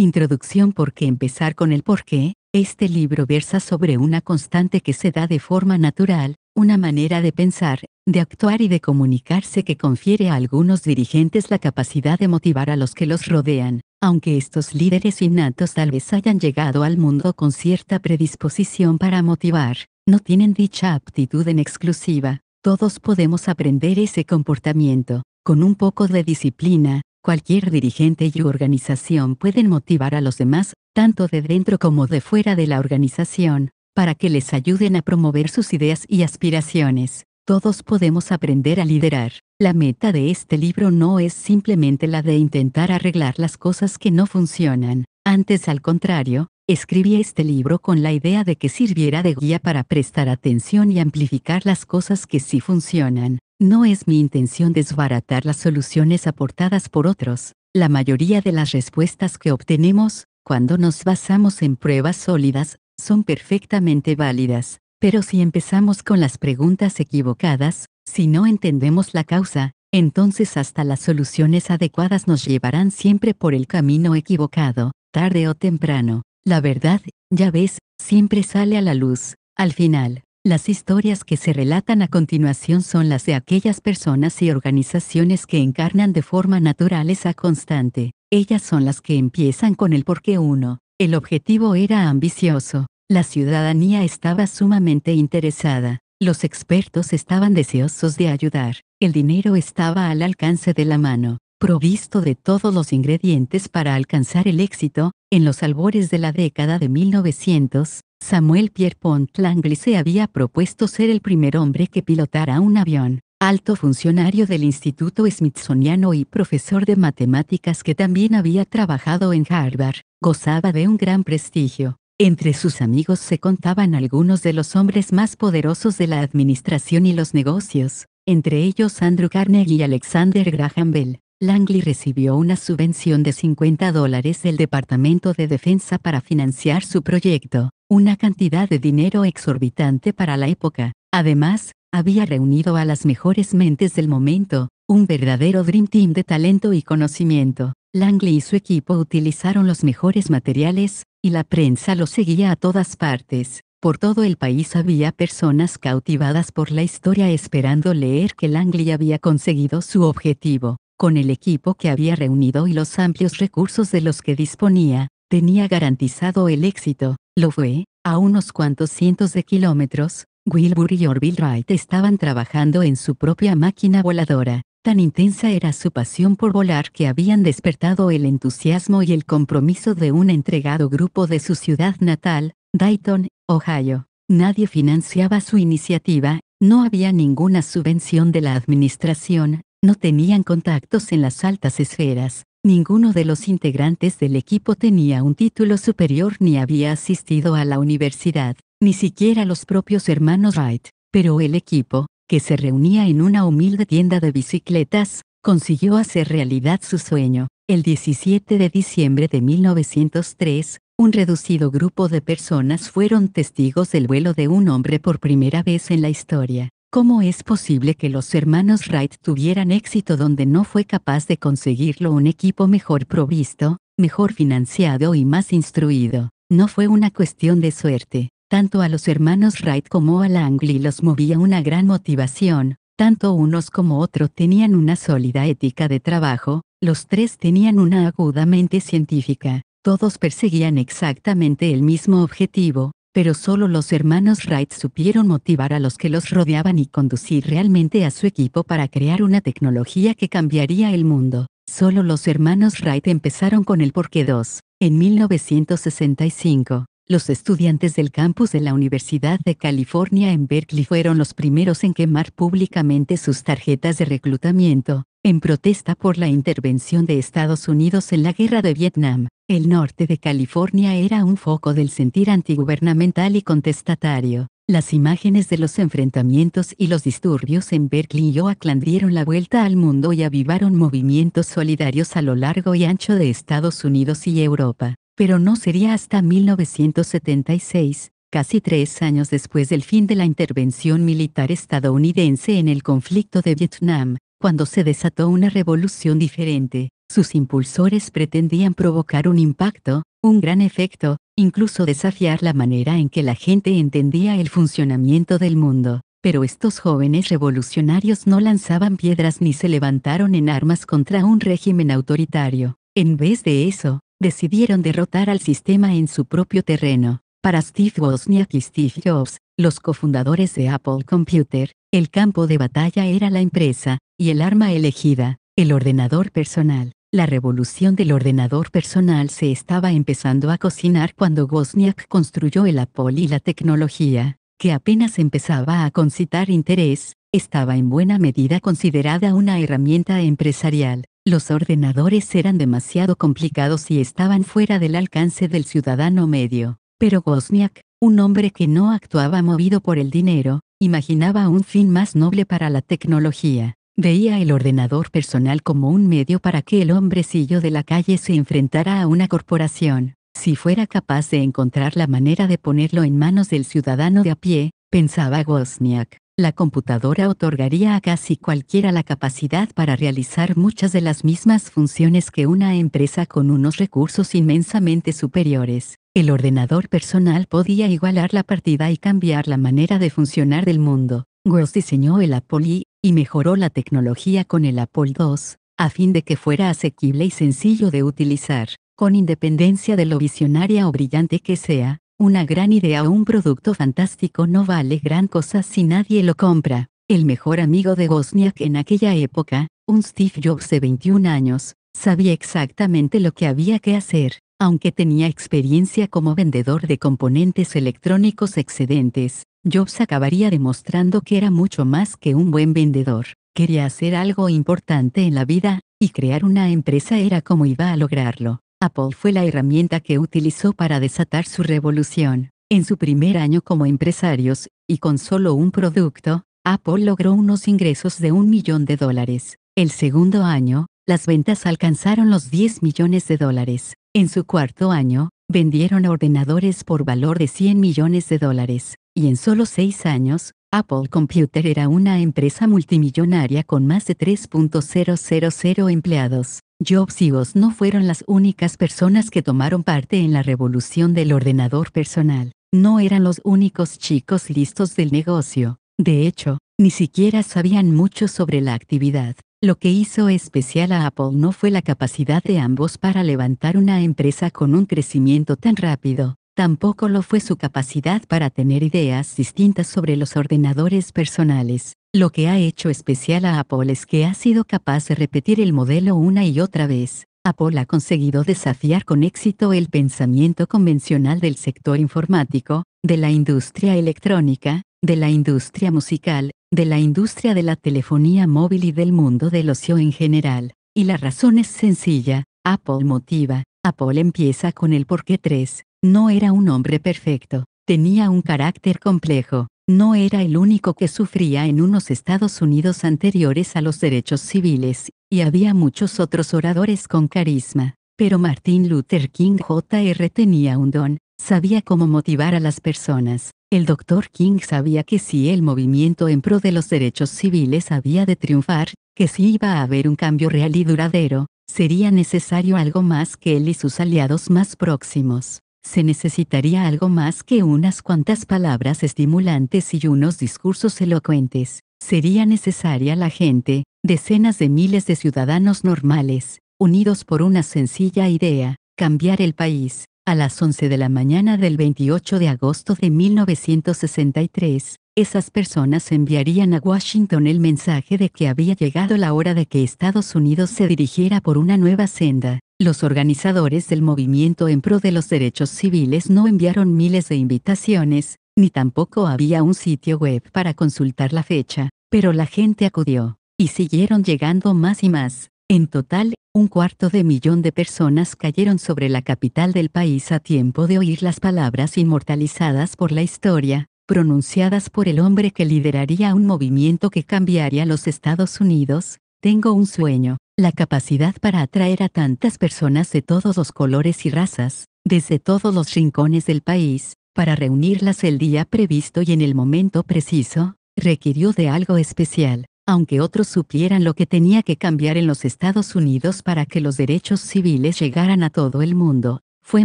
Introducción ¿Por qué empezar con el por qué, este libro versa sobre una constante que se da de forma natural, una manera de pensar, de actuar y de comunicarse que confiere a algunos dirigentes la capacidad de motivar a los que los rodean, aunque estos líderes innatos tal vez hayan llegado al mundo con cierta predisposición para motivar, no tienen dicha aptitud en exclusiva, todos podemos aprender ese comportamiento, con un poco de disciplina, Cualquier dirigente y organización pueden motivar a los demás, tanto de dentro como de fuera de la organización, para que les ayuden a promover sus ideas y aspiraciones. Todos podemos aprender a liderar. La meta de este libro no es simplemente la de intentar arreglar las cosas que no funcionan. Antes al contrario, Escribí este libro con la idea de que sirviera de guía para prestar atención y amplificar las cosas que sí funcionan. No es mi intención desbaratar las soluciones aportadas por otros. La mayoría de las respuestas que obtenemos, cuando nos basamos en pruebas sólidas, son perfectamente válidas. Pero si empezamos con las preguntas equivocadas, si no entendemos la causa, entonces hasta las soluciones adecuadas nos llevarán siempre por el camino equivocado, tarde o temprano. La verdad, ya ves, siempre sale a la luz. Al final, las historias que se relatan a continuación son las de aquellas personas y organizaciones que encarnan de forma natural esa constante. Ellas son las que empiezan con el por qué uno. El objetivo era ambicioso. La ciudadanía estaba sumamente interesada. Los expertos estaban deseosos de ayudar. El dinero estaba al alcance de la mano provisto de todos los ingredientes para alcanzar el éxito, en los albores de la década de 1900, Samuel Pierpont Langley se había propuesto ser el primer hombre que pilotara un avión, alto funcionario del Instituto Smithsoniano y profesor de matemáticas que también había trabajado en Harvard, gozaba de un gran prestigio. Entre sus amigos se contaban algunos de los hombres más poderosos de la administración y los negocios, entre ellos Andrew Carnegie y Alexander Graham Bell. Langley recibió una subvención de 50 dólares del Departamento de Defensa para financiar su proyecto, una cantidad de dinero exorbitante para la época. Además, había reunido a las mejores mentes del momento, un verdadero Dream Team de talento y conocimiento. Langley y su equipo utilizaron los mejores materiales, y la prensa lo seguía a todas partes. Por todo el país había personas cautivadas por la historia esperando leer que Langley había conseguido su objetivo. Con el equipo que había reunido y los amplios recursos de los que disponía, tenía garantizado el éxito, lo fue, a unos cuantos cientos de kilómetros, Wilbur y Orville Wright estaban trabajando en su propia máquina voladora. Tan intensa era su pasión por volar que habían despertado el entusiasmo y el compromiso de un entregado grupo de su ciudad natal, Dayton, Ohio. Nadie financiaba su iniciativa, no había ninguna subvención de la administración, no tenían contactos en las altas esferas, ninguno de los integrantes del equipo tenía un título superior ni había asistido a la universidad, ni siquiera los propios hermanos Wright, pero el equipo, que se reunía en una humilde tienda de bicicletas, consiguió hacer realidad su sueño. El 17 de diciembre de 1903, un reducido grupo de personas fueron testigos del vuelo de un hombre por primera vez en la historia. ¿Cómo es posible que los hermanos Wright tuvieran éxito donde no fue capaz de conseguirlo un equipo mejor provisto, mejor financiado y más instruido? No fue una cuestión de suerte. Tanto a los hermanos Wright como a Langley los movía una gran motivación, tanto unos como otro tenían una sólida ética de trabajo, los tres tenían una aguda mente científica, todos perseguían exactamente el mismo objetivo, pero solo los hermanos Wright supieron motivar a los que los rodeaban y conducir realmente a su equipo para crear una tecnología que cambiaría el mundo. Solo los hermanos Wright empezaron con el Porqué 2. En 1965, los estudiantes del campus de la Universidad de California en Berkeley fueron los primeros en quemar públicamente sus tarjetas de reclutamiento, en protesta por la intervención de Estados Unidos en la Guerra de Vietnam. El norte de California era un foco del sentir antigubernamental y contestatario. Las imágenes de los enfrentamientos y los disturbios en Berkeley y Oakland dieron la vuelta al mundo y avivaron movimientos solidarios a lo largo y ancho de Estados Unidos y Europa. Pero no sería hasta 1976, casi tres años después del fin de la intervención militar estadounidense en el conflicto de Vietnam, cuando se desató una revolución diferente. Sus impulsores pretendían provocar un impacto, un gran efecto, incluso desafiar la manera en que la gente entendía el funcionamiento del mundo. Pero estos jóvenes revolucionarios no lanzaban piedras ni se levantaron en armas contra un régimen autoritario. En vez de eso, decidieron derrotar al sistema en su propio terreno. Para Steve Wozniak y Steve Jobs, los cofundadores de Apple Computer, el campo de batalla era la empresa, y el arma elegida, el ordenador personal. La revolución del ordenador personal se estaba empezando a cocinar cuando Wozniak construyó el Apple y la tecnología, que apenas empezaba a concitar interés, estaba en buena medida considerada una herramienta empresarial. Los ordenadores eran demasiado complicados y estaban fuera del alcance del ciudadano medio. Pero Wozniak, un hombre que no actuaba movido por el dinero, imaginaba un fin más noble para la tecnología. Veía el ordenador personal como un medio para que el hombrecillo de la calle se enfrentara a una corporación. Si fuera capaz de encontrar la manera de ponerlo en manos del ciudadano de a pie, pensaba Wozniak, la computadora otorgaría a casi cualquiera la capacidad para realizar muchas de las mismas funciones que una empresa con unos recursos inmensamente superiores. El ordenador personal podía igualar la partida y cambiar la manera de funcionar del mundo. Gross diseñó el Apple y mejoró la tecnología con el Apple II, a fin de que fuera asequible y sencillo de utilizar, con independencia de lo visionaria o brillante que sea, una gran idea o un producto fantástico no vale gran cosa si nadie lo compra. El mejor amigo de Bosniak en aquella época, un Steve Jobs de 21 años, sabía exactamente lo que había que hacer, aunque tenía experiencia como vendedor de componentes electrónicos excedentes, Jobs acabaría demostrando que era mucho más que un buen vendedor. Quería hacer algo importante en la vida, y crear una empresa era como iba a lograrlo. Apple fue la herramienta que utilizó para desatar su revolución. En su primer año como empresarios, y con solo un producto, Apple logró unos ingresos de un millón de dólares. El segundo año, las ventas alcanzaron los 10 millones de dólares. En su cuarto año, vendieron ordenadores por valor de 100 millones de dólares y en solo seis años, Apple Computer era una empresa multimillonaria con más de 3.000 empleados. Jobs y Woz no fueron las únicas personas que tomaron parte en la revolución del ordenador personal. No eran los únicos chicos listos del negocio. De hecho, ni siquiera sabían mucho sobre la actividad. Lo que hizo especial a Apple no fue la capacidad de ambos para levantar una empresa con un crecimiento tan rápido, Tampoco lo fue su capacidad para tener ideas distintas sobre los ordenadores personales. Lo que ha hecho especial a Apple es que ha sido capaz de repetir el modelo una y otra vez. Apple ha conseguido desafiar con éxito el pensamiento convencional del sector informático, de la industria electrónica, de la industria musical, de la industria de la telefonía móvil y del mundo del ocio en general. Y la razón es sencilla, Apple motiva, Apple empieza con el por qué 3, no era un hombre perfecto, tenía un carácter complejo, no era el único que sufría en unos Estados Unidos anteriores a los derechos civiles, y había muchos otros oradores con carisma. Pero Martin Luther King Jr. tenía un don, sabía cómo motivar a las personas. El Dr. King sabía que si el movimiento en pro de los derechos civiles había de triunfar, que si iba a haber un cambio real y duradero, sería necesario algo más que él y sus aliados más próximos se necesitaría algo más que unas cuantas palabras estimulantes y unos discursos elocuentes. Sería necesaria la gente, decenas de miles de ciudadanos normales, unidos por una sencilla idea, cambiar el país. A las 11 de la mañana del 28 de agosto de 1963, esas personas enviarían a Washington el mensaje de que había llegado la hora de que Estados Unidos se dirigiera por una nueva senda. Los organizadores del movimiento en pro de los derechos civiles no enviaron miles de invitaciones, ni tampoco había un sitio web para consultar la fecha, pero la gente acudió, y siguieron llegando más y más. En total, un cuarto de millón de personas cayeron sobre la capital del país a tiempo de oír las palabras inmortalizadas por la historia, pronunciadas por el hombre que lideraría un movimiento que cambiaría los Estados Unidos, tengo un sueño, la capacidad para atraer a tantas personas de todos los colores y razas, desde todos los rincones del país, para reunirlas el día previsto y en el momento preciso, requirió de algo especial, aunque otros supieran lo que tenía que cambiar en los Estados Unidos para que los derechos civiles llegaran a todo el mundo, fue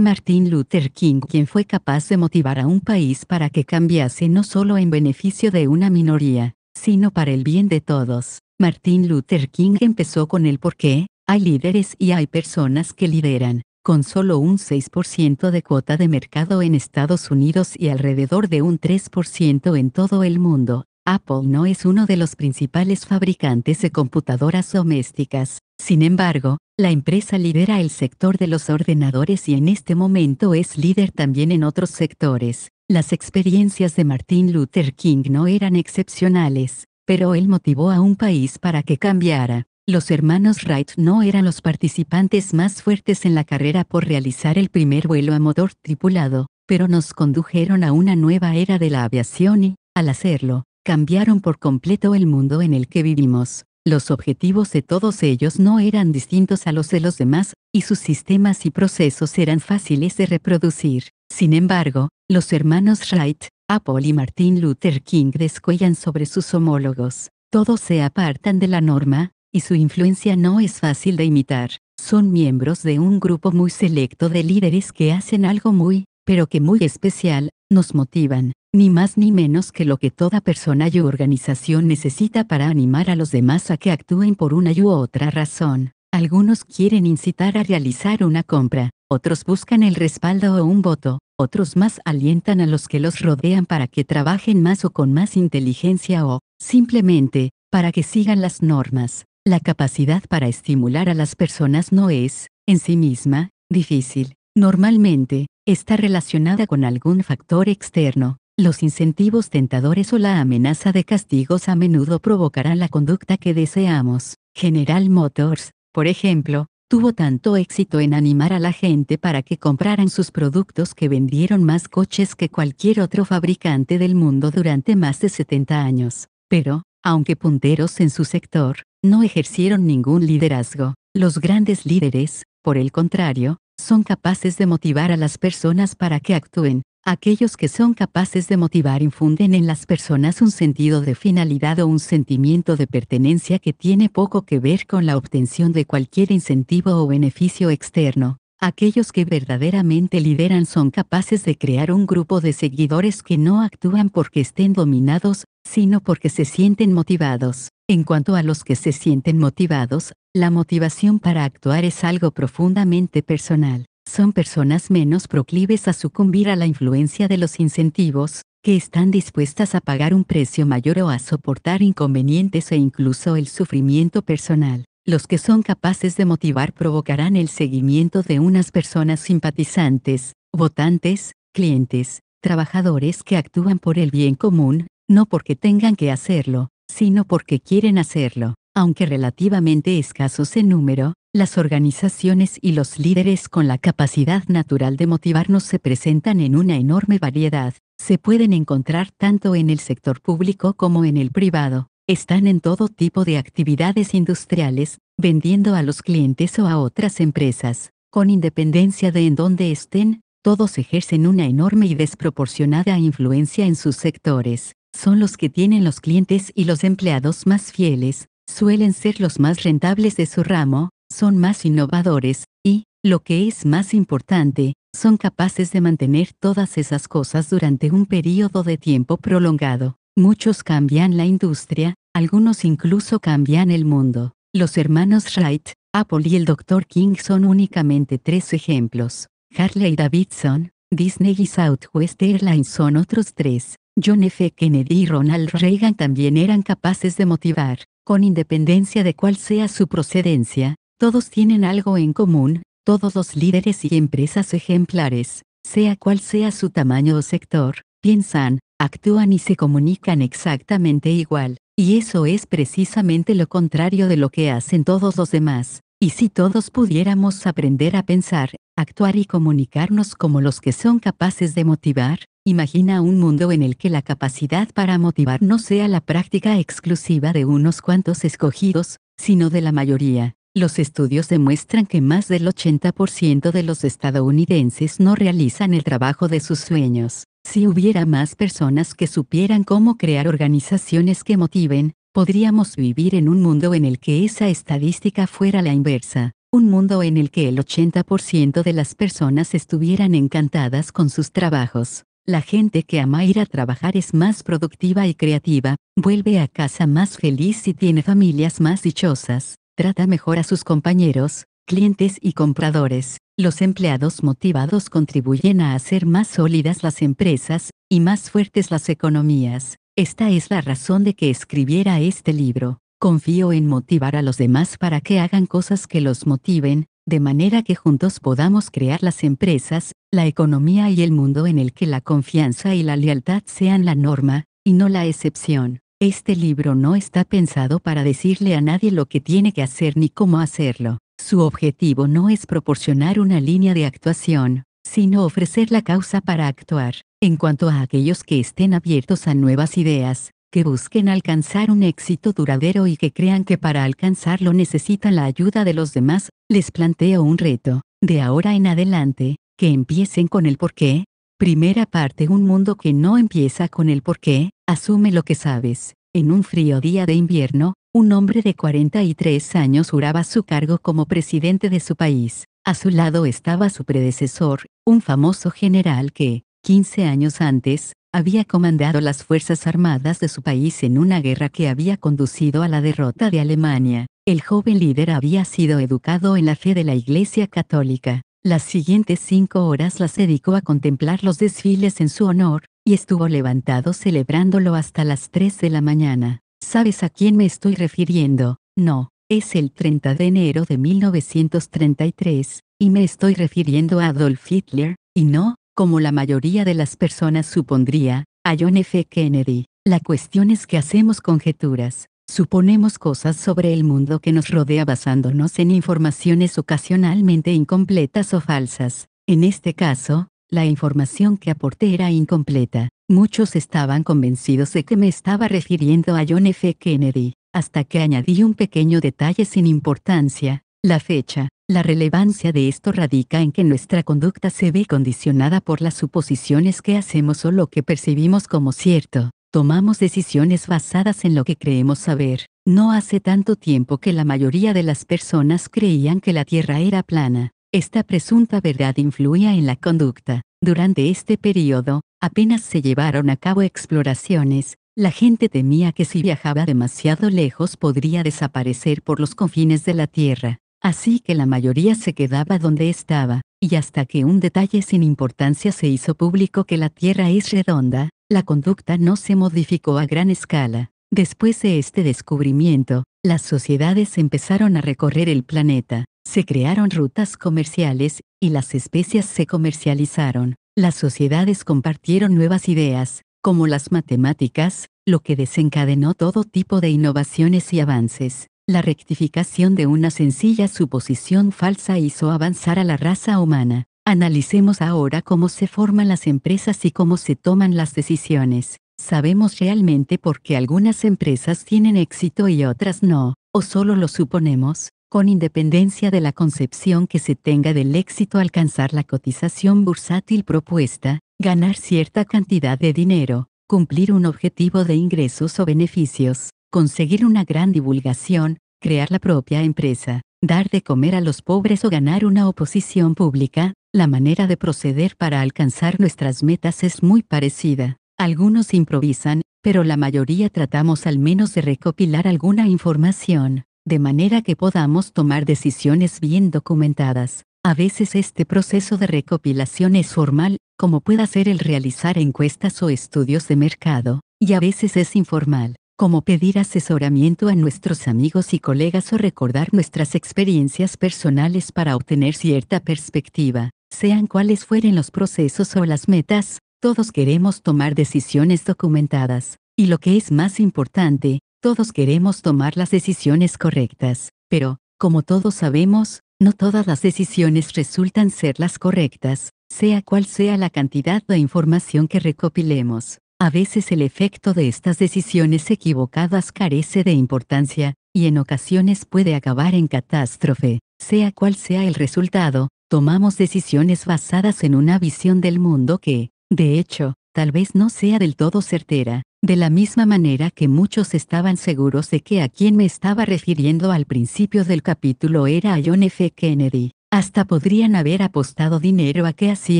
Martin Luther King quien fue capaz de motivar a un país para que cambiase no solo en beneficio de una minoría, sino para el bien de todos. Martin Luther King empezó con el por qué, hay líderes y hay personas que lideran, con solo un 6% de cuota de mercado en Estados Unidos y alrededor de un 3% en todo el mundo. Apple no es uno de los principales fabricantes de computadoras domésticas. Sin embargo, la empresa lidera el sector de los ordenadores y en este momento es líder también en otros sectores. Las experiencias de Martin Luther King no eran excepcionales, pero él motivó a un país para que cambiara. Los hermanos Wright no eran los participantes más fuertes en la carrera por realizar el primer vuelo a motor tripulado, pero nos condujeron a una nueva era de la aviación y, al hacerlo, cambiaron por completo el mundo en el que vivimos. Los objetivos de todos ellos no eran distintos a los de los demás, y sus sistemas y procesos eran fáciles de reproducir. Sin embargo, los hermanos Wright, Apple y Martin Luther King descuellan sobre sus homólogos. Todos se apartan de la norma, y su influencia no es fácil de imitar. Son miembros de un grupo muy selecto de líderes que hacen algo muy, pero que muy especial, nos motivan, ni más ni menos que lo que toda persona y organización necesita para animar a los demás a que actúen por una u otra razón. Algunos quieren incitar a realizar una compra, otros buscan el respaldo o un voto, otros más alientan a los que los rodean para que trabajen más o con más inteligencia o, simplemente, para que sigan las normas. La capacidad para estimular a las personas no es, en sí misma, difícil. Normalmente, está relacionada con algún factor externo, los incentivos tentadores o la amenaza de castigos a menudo provocarán la conducta que deseamos. General Motors, por ejemplo, tuvo tanto éxito en animar a la gente para que compraran sus productos que vendieron más coches que cualquier otro fabricante del mundo durante más de 70 años. Pero, aunque punteros en su sector, no ejercieron ningún liderazgo. Los grandes líderes, por el contrario, son capaces de motivar a las personas para que actúen, Aquellos que son capaces de motivar infunden en las personas un sentido de finalidad o un sentimiento de pertenencia que tiene poco que ver con la obtención de cualquier incentivo o beneficio externo. Aquellos que verdaderamente lideran son capaces de crear un grupo de seguidores que no actúan porque estén dominados, sino porque se sienten motivados. En cuanto a los que se sienten motivados, la motivación para actuar es algo profundamente personal son personas menos proclives a sucumbir a la influencia de los incentivos, que están dispuestas a pagar un precio mayor o a soportar inconvenientes e incluso el sufrimiento personal. Los que son capaces de motivar provocarán el seguimiento de unas personas simpatizantes, votantes, clientes, trabajadores que actúan por el bien común, no porque tengan que hacerlo, sino porque quieren hacerlo, aunque relativamente escasos en número, las organizaciones y los líderes con la capacidad natural de motivarnos se presentan en una enorme variedad, se pueden encontrar tanto en el sector público como en el privado, están en todo tipo de actividades industriales, vendiendo a los clientes o a otras empresas, con independencia de en dónde estén, todos ejercen una enorme y desproporcionada influencia en sus sectores, son los que tienen los clientes y los empleados más fieles, suelen ser los más rentables de su ramo, son más innovadores, y, lo que es más importante, son capaces de mantener todas esas cosas durante un periodo de tiempo prolongado. Muchos cambian la industria, algunos incluso cambian el mundo. Los hermanos Wright, Apple y el Dr. King son únicamente tres ejemplos. Harley Davidson, Disney y Southwest Airlines son otros tres. John F. Kennedy y Ronald Reagan también eran capaces de motivar, con independencia de cuál sea su procedencia, todos tienen algo en común, todos los líderes y empresas ejemplares, sea cual sea su tamaño o sector, piensan, actúan y se comunican exactamente igual, y eso es precisamente lo contrario de lo que hacen todos los demás. Y si todos pudiéramos aprender a pensar, actuar y comunicarnos como los que son capaces de motivar, imagina un mundo en el que la capacidad para motivar no sea la práctica exclusiva de unos cuantos escogidos, sino de la mayoría. Los estudios demuestran que más del 80% de los estadounidenses no realizan el trabajo de sus sueños. Si hubiera más personas que supieran cómo crear organizaciones que motiven, podríamos vivir en un mundo en el que esa estadística fuera la inversa, un mundo en el que el 80% de las personas estuvieran encantadas con sus trabajos. La gente que ama ir a trabajar es más productiva y creativa, vuelve a casa más feliz y tiene familias más dichosas trata mejor a sus compañeros, clientes y compradores. Los empleados motivados contribuyen a hacer más sólidas las empresas y más fuertes las economías. Esta es la razón de que escribiera este libro. Confío en motivar a los demás para que hagan cosas que los motiven, de manera que juntos podamos crear las empresas, la economía y el mundo en el que la confianza y la lealtad sean la norma, y no la excepción. Este libro no está pensado para decirle a nadie lo que tiene que hacer ni cómo hacerlo. Su objetivo no es proporcionar una línea de actuación, sino ofrecer la causa para actuar. En cuanto a aquellos que estén abiertos a nuevas ideas, que busquen alcanzar un éxito duradero y que crean que para alcanzarlo necesitan la ayuda de los demás, les planteo un reto. De ahora en adelante, que empiecen con el por qué, Primera parte Un mundo que no empieza con el por qué, asume lo que sabes. En un frío día de invierno, un hombre de 43 años juraba su cargo como presidente de su país. A su lado estaba su predecesor, un famoso general que, 15 años antes, había comandado las Fuerzas Armadas de su país en una guerra que había conducido a la derrota de Alemania. El joven líder había sido educado en la fe de la Iglesia Católica, las siguientes cinco horas las dedicó a contemplar los desfiles en su honor, y estuvo levantado celebrándolo hasta las 3 de la mañana. ¿Sabes a quién me estoy refiriendo? No, es el 30 de enero de 1933, y me estoy refiriendo a Adolf Hitler, y no, como la mayoría de las personas supondría, a John F. Kennedy. La cuestión es que hacemos conjeturas, Suponemos cosas sobre el mundo que nos rodea basándonos en informaciones ocasionalmente incompletas o falsas. En este caso, la información que aporté era incompleta. Muchos estaban convencidos de que me estaba refiriendo a John F. Kennedy, hasta que añadí un pequeño detalle sin importancia, la fecha. La relevancia de esto radica en que nuestra conducta se ve condicionada por las suposiciones que hacemos o lo que percibimos como cierto. Tomamos decisiones basadas en lo que creemos saber. No hace tanto tiempo que la mayoría de las personas creían que la Tierra era plana. Esta presunta verdad influía en la conducta. Durante este periodo, apenas se llevaron a cabo exploraciones, la gente temía que si viajaba demasiado lejos podría desaparecer por los confines de la Tierra. Así que la mayoría se quedaba donde estaba, y hasta que un detalle sin importancia se hizo público que la Tierra es redonda, la conducta no se modificó a gran escala. Después de este descubrimiento, las sociedades empezaron a recorrer el planeta, se crearon rutas comerciales, y las especies se comercializaron. Las sociedades compartieron nuevas ideas, como las matemáticas, lo que desencadenó todo tipo de innovaciones y avances. La rectificación de una sencilla suposición falsa hizo avanzar a la raza humana. Analicemos ahora cómo se forman las empresas y cómo se toman las decisiones. ¿Sabemos realmente por qué algunas empresas tienen éxito y otras no? ¿O solo lo suponemos? con independencia de la concepción que se tenga del éxito alcanzar la cotización bursátil propuesta, ganar cierta cantidad de dinero, cumplir un objetivo de ingresos o beneficios, conseguir una gran divulgación, crear la propia empresa, dar de comer a los pobres o ganar una oposición pública, la manera de proceder para alcanzar nuestras metas es muy parecida. Algunos improvisan, pero la mayoría tratamos al menos de recopilar alguna información, de manera que podamos tomar decisiones bien documentadas. A veces este proceso de recopilación es formal, como puede ser el realizar encuestas o estudios de mercado, y a veces es informal, como pedir asesoramiento a nuestros amigos y colegas o recordar nuestras experiencias personales para obtener cierta perspectiva, sean cuales fueren los procesos o las metas, todos queremos tomar decisiones documentadas, y lo que es más importante, todos queremos tomar las decisiones correctas, pero, como todos sabemos, no todas las decisiones resultan ser las correctas, sea cual sea la cantidad de información que recopilemos. A veces el efecto de estas decisiones equivocadas carece de importancia, y en ocasiones puede acabar en catástrofe. Sea cual sea el resultado, tomamos decisiones basadas en una visión del mundo que, de hecho, tal vez no sea del todo certera, de la misma manera que muchos estaban seguros de que a quien me estaba refiriendo al principio del capítulo era a John F. Kennedy. Hasta podrían haber apostado dinero a que así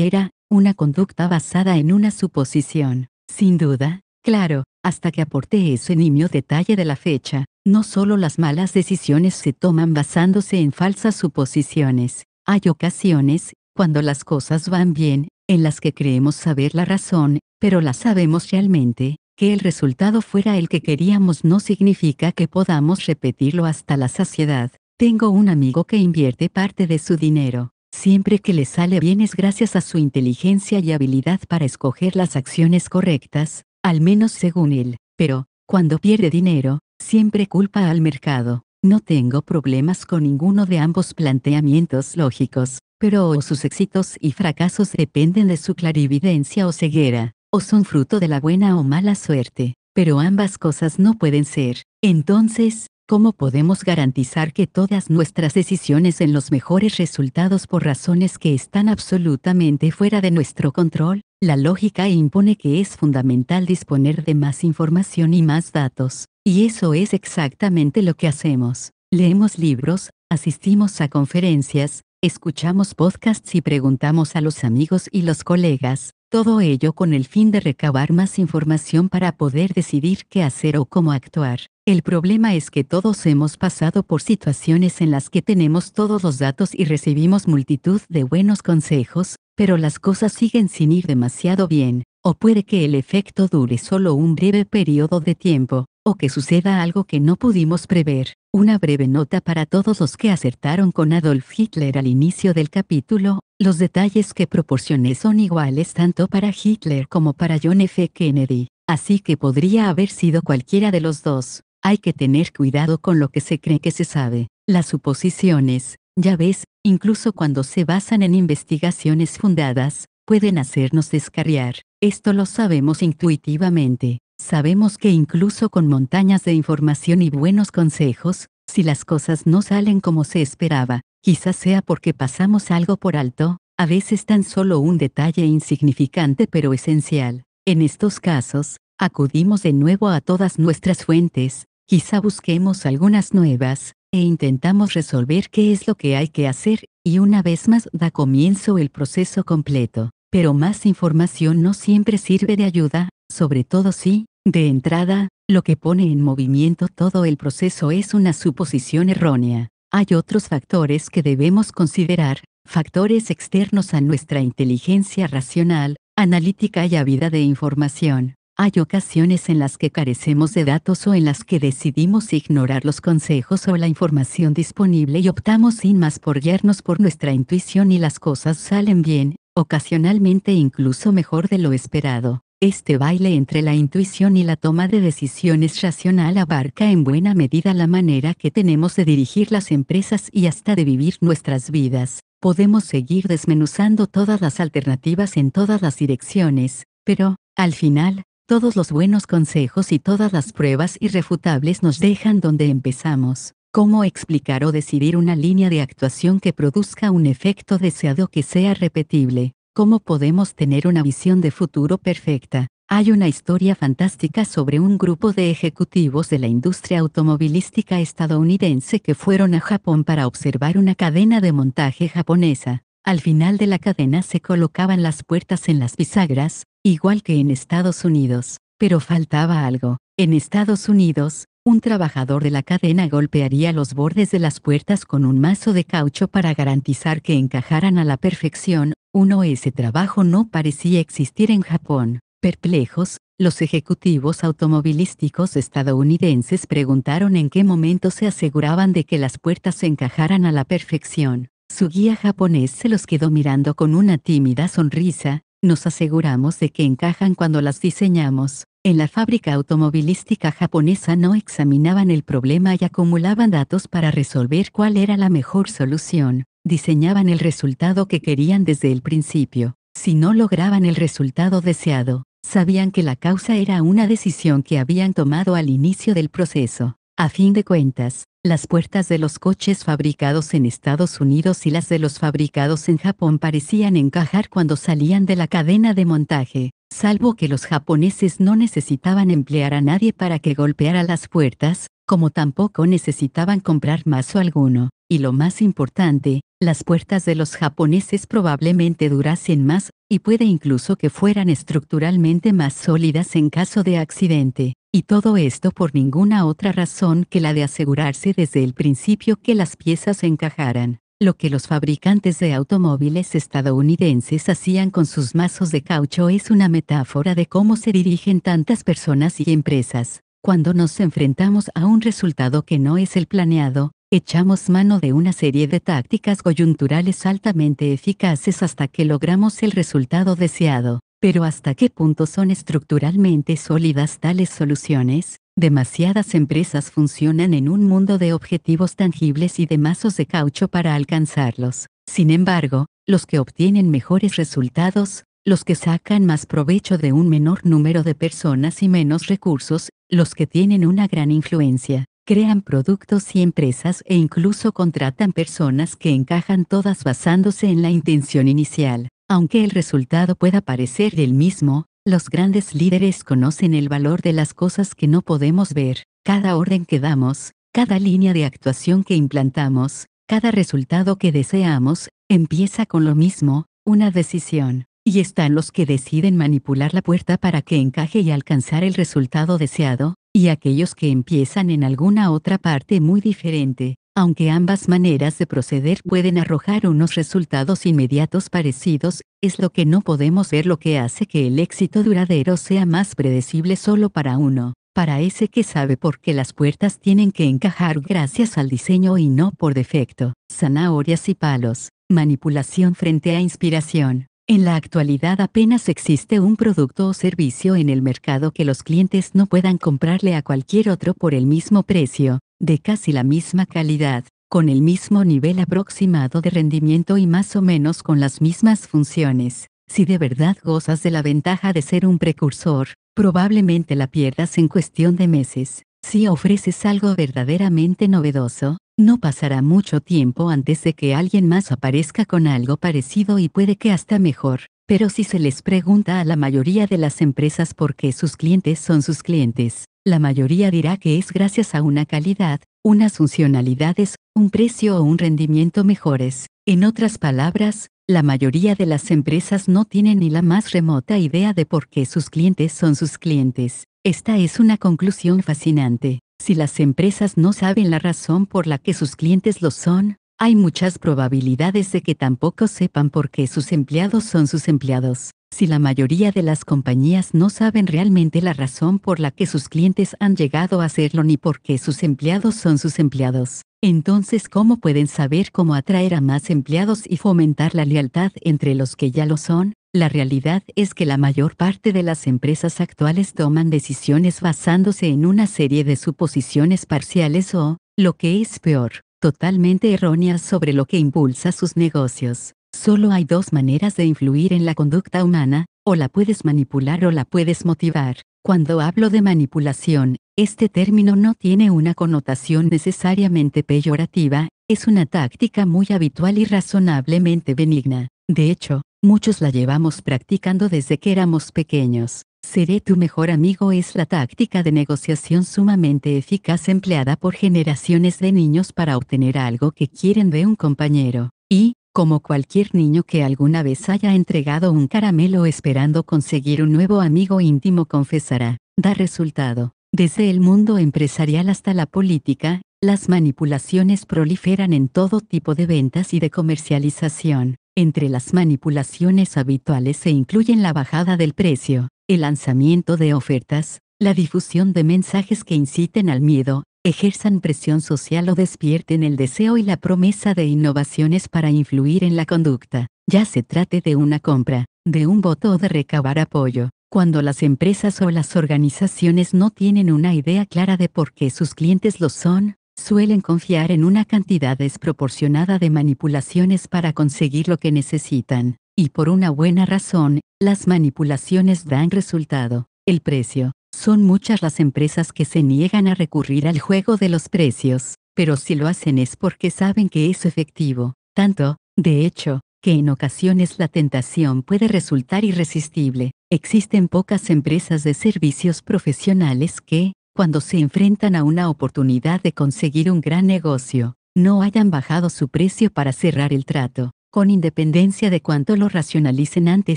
era, una conducta basada en una suposición. Sin duda, claro, hasta que aporte ese nimio detalle de la fecha, no solo las malas decisiones se toman basándose en falsas suposiciones, hay ocasiones, cuando las cosas van bien, en las que creemos saber la razón, pero la sabemos realmente, que el resultado fuera el que queríamos no significa que podamos repetirlo hasta la saciedad. Tengo un amigo que invierte parte de su dinero, Siempre que le sale bien es gracias a su inteligencia y habilidad para escoger las acciones correctas, al menos según él, pero, cuando pierde dinero, siempre culpa al mercado. No tengo problemas con ninguno de ambos planteamientos lógicos, pero o sus éxitos y fracasos dependen de su clarividencia o ceguera, o son fruto de la buena o mala suerte, pero ambas cosas no pueden ser. Entonces, ¿Cómo podemos garantizar que todas nuestras decisiones en los mejores resultados por razones que están absolutamente fuera de nuestro control? La lógica impone que es fundamental disponer de más información y más datos, y eso es exactamente lo que hacemos. Leemos libros, asistimos a conferencias, escuchamos podcasts y preguntamos a los amigos y los colegas, todo ello con el fin de recabar más información para poder decidir qué hacer o cómo actuar. El problema es que todos hemos pasado por situaciones en las que tenemos todos los datos y recibimos multitud de buenos consejos, pero las cosas siguen sin ir demasiado bien, o puede que el efecto dure solo un breve periodo de tiempo o que suceda algo que no pudimos prever. Una breve nota para todos los que acertaron con Adolf Hitler al inicio del capítulo, los detalles que proporcioné son iguales tanto para Hitler como para John F. Kennedy, así que podría haber sido cualquiera de los dos. Hay que tener cuidado con lo que se cree que se sabe. Las suposiciones, ya ves, incluso cuando se basan en investigaciones fundadas, pueden hacernos descarriar. Esto lo sabemos intuitivamente, Sabemos que incluso con montañas de información y buenos consejos, si las cosas no salen como se esperaba, quizás sea porque pasamos algo por alto, a veces tan solo un detalle insignificante pero esencial. En estos casos, acudimos de nuevo a todas nuestras fuentes, quizá busquemos algunas nuevas, e intentamos resolver qué es lo que hay que hacer, y una vez más da comienzo el proceso completo. Pero más información no siempre sirve de ayuda, sobre todo si, de entrada, lo que pone en movimiento todo el proceso es una suposición errónea. Hay otros factores que debemos considerar, factores externos a nuestra inteligencia racional, analítica y vida de información. Hay ocasiones en las que carecemos de datos o en las que decidimos ignorar los consejos o la información disponible y optamos sin más por guiarnos por nuestra intuición y las cosas salen bien, ocasionalmente incluso mejor de lo esperado. Este baile entre la intuición y la toma de decisiones racional abarca en buena medida la manera que tenemos de dirigir las empresas y hasta de vivir nuestras vidas. Podemos seguir desmenuzando todas las alternativas en todas las direcciones, pero, al final, todos los buenos consejos y todas las pruebas irrefutables nos dejan donde empezamos. ¿Cómo explicar o decidir una línea de actuación que produzca un efecto deseado que sea repetible? ¿Cómo podemos tener una visión de futuro perfecta? Hay una historia fantástica sobre un grupo de ejecutivos de la industria automovilística estadounidense que fueron a Japón para observar una cadena de montaje japonesa. Al final de la cadena se colocaban las puertas en las bisagras, igual que en Estados Unidos, pero faltaba algo. En Estados Unidos, un trabajador de la cadena golpearía los bordes de las puertas con un mazo de caucho para garantizar que encajaran a la perfección, uno ese trabajo no parecía existir en Japón. Perplejos, los ejecutivos automovilísticos estadounidenses preguntaron en qué momento se aseguraban de que las puertas se encajaran a la perfección. Su guía japonés se los quedó mirando con una tímida sonrisa, nos aseguramos de que encajan cuando las diseñamos. En la fábrica automovilística japonesa no examinaban el problema y acumulaban datos para resolver cuál era la mejor solución, diseñaban el resultado que querían desde el principio. Si no lograban el resultado deseado, sabían que la causa era una decisión que habían tomado al inicio del proceso. A fin de cuentas, las puertas de los coches fabricados en Estados Unidos y las de los fabricados en Japón parecían encajar cuando salían de la cadena de montaje salvo que los japoneses no necesitaban emplear a nadie para que golpeara las puertas, como tampoco necesitaban comprar mazo alguno, y lo más importante, las puertas de los japoneses probablemente durasen más, y puede incluso que fueran estructuralmente más sólidas en caso de accidente, y todo esto por ninguna otra razón que la de asegurarse desde el principio que las piezas encajaran lo que los fabricantes de automóviles estadounidenses hacían con sus mazos de caucho es una metáfora de cómo se dirigen tantas personas y empresas. Cuando nos enfrentamos a un resultado que no es el planeado, echamos mano de una serie de tácticas coyunturales altamente eficaces hasta que logramos el resultado deseado. Pero ¿hasta qué punto son estructuralmente sólidas tales soluciones? Demasiadas empresas funcionan en un mundo de objetivos tangibles y de mazos de caucho para alcanzarlos. Sin embargo, los que obtienen mejores resultados, los que sacan más provecho de un menor número de personas y menos recursos, los que tienen una gran influencia, crean productos y empresas e incluso contratan personas que encajan todas basándose en la intención inicial. Aunque el resultado pueda parecer el mismo, los grandes líderes conocen el valor de las cosas que no podemos ver, cada orden que damos, cada línea de actuación que implantamos, cada resultado que deseamos, empieza con lo mismo, una decisión. Y están los que deciden manipular la puerta para que encaje y alcanzar el resultado deseado, y aquellos que empiezan en alguna otra parte muy diferente, aunque ambas maneras de proceder pueden arrojar unos resultados inmediatos parecidos, es lo que no podemos ver lo que hace que el éxito duradero sea más predecible solo para uno, para ese que sabe por qué las puertas tienen que encajar gracias al diseño y no por defecto. Zanahorias y palos, manipulación frente a inspiración. En la actualidad apenas existe un producto o servicio en el mercado que los clientes no puedan comprarle a cualquier otro por el mismo precio, de casi la misma calidad, con el mismo nivel aproximado de rendimiento y más o menos con las mismas funciones. Si de verdad gozas de la ventaja de ser un precursor, probablemente la pierdas en cuestión de meses. Si ofreces algo verdaderamente novedoso, no pasará mucho tiempo antes de que alguien más aparezca con algo parecido y puede que hasta mejor. Pero si se les pregunta a la mayoría de las empresas por qué sus clientes son sus clientes, la mayoría dirá que es gracias a una calidad, unas funcionalidades, un precio o un rendimiento mejores. En otras palabras, la mayoría de las empresas no tienen ni la más remota idea de por qué sus clientes son sus clientes. Esta es una conclusión fascinante. Si las empresas no saben la razón por la que sus clientes lo son, hay muchas probabilidades de que tampoco sepan por qué sus empleados son sus empleados. Si la mayoría de las compañías no saben realmente la razón por la que sus clientes han llegado a hacerlo ni por qué sus empleados son sus empleados, entonces ¿cómo pueden saber cómo atraer a más empleados y fomentar la lealtad entre los que ya lo son? La realidad es que la mayor parte de las empresas actuales toman decisiones basándose en una serie de suposiciones parciales o, lo que es peor, totalmente erróneas sobre lo que impulsa sus negocios. Solo hay dos maneras de influir en la conducta humana, o la puedes manipular o la puedes motivar. Cuando hablo de manipulación, este término no tiene una connotación necesariamente peyorativa, es una táctica muy habitual y razonablemente benigna. De hecho, muchos la llevamos practicando desde que éramos pequeños. Seré tu mejor amigo es la táctica de negociación sumamente eficaz empleada por generaciones de niños para obtener algo que quieren de un compañero. Y, como cualquier niño que alguna vez haya entregado un caramelo esperando conseguir un nuevo amigo íntimo confesará, da resultado. Desde el mundo empresarial hasta la política, las manipulaciones proliferan en todo tipo de ventas y de comercialización. Entre las manipulaciones habituales se incluyen la bajada del precio, el lanzamiento de ofertas, la difusión de mensajes que inciten al miedo, ejerzan presión social o despierten el deseo y la promesa de innovaciones para influir en la conducta, ya se trate de una compra, de un voto o de recabar apoyo. Cuando las empresas o las organizaciones no tienen una idea clara de por qué sus clientes lo son, suelen confiar en una cantidad desproporcionada de manipulaciones para conseguir lo que necesitan, y por una buena razón, las manipulaciones dan resultado, el precio. Son muchas las empresas que se niegan a recurrir al juego de los precios, pero si lo hacen es porque saben que es efectivo, tanto, de hecho, que en ocasiones la tentación puede resultar irresistible. Existen pocas empresas de servicios profesionales que, cuando se enfrentan a una oportunidad de conseguir un gran negocio, no hayan bajado su precio para cerrar el trato, con independencia de cuánto lo racionalicen ante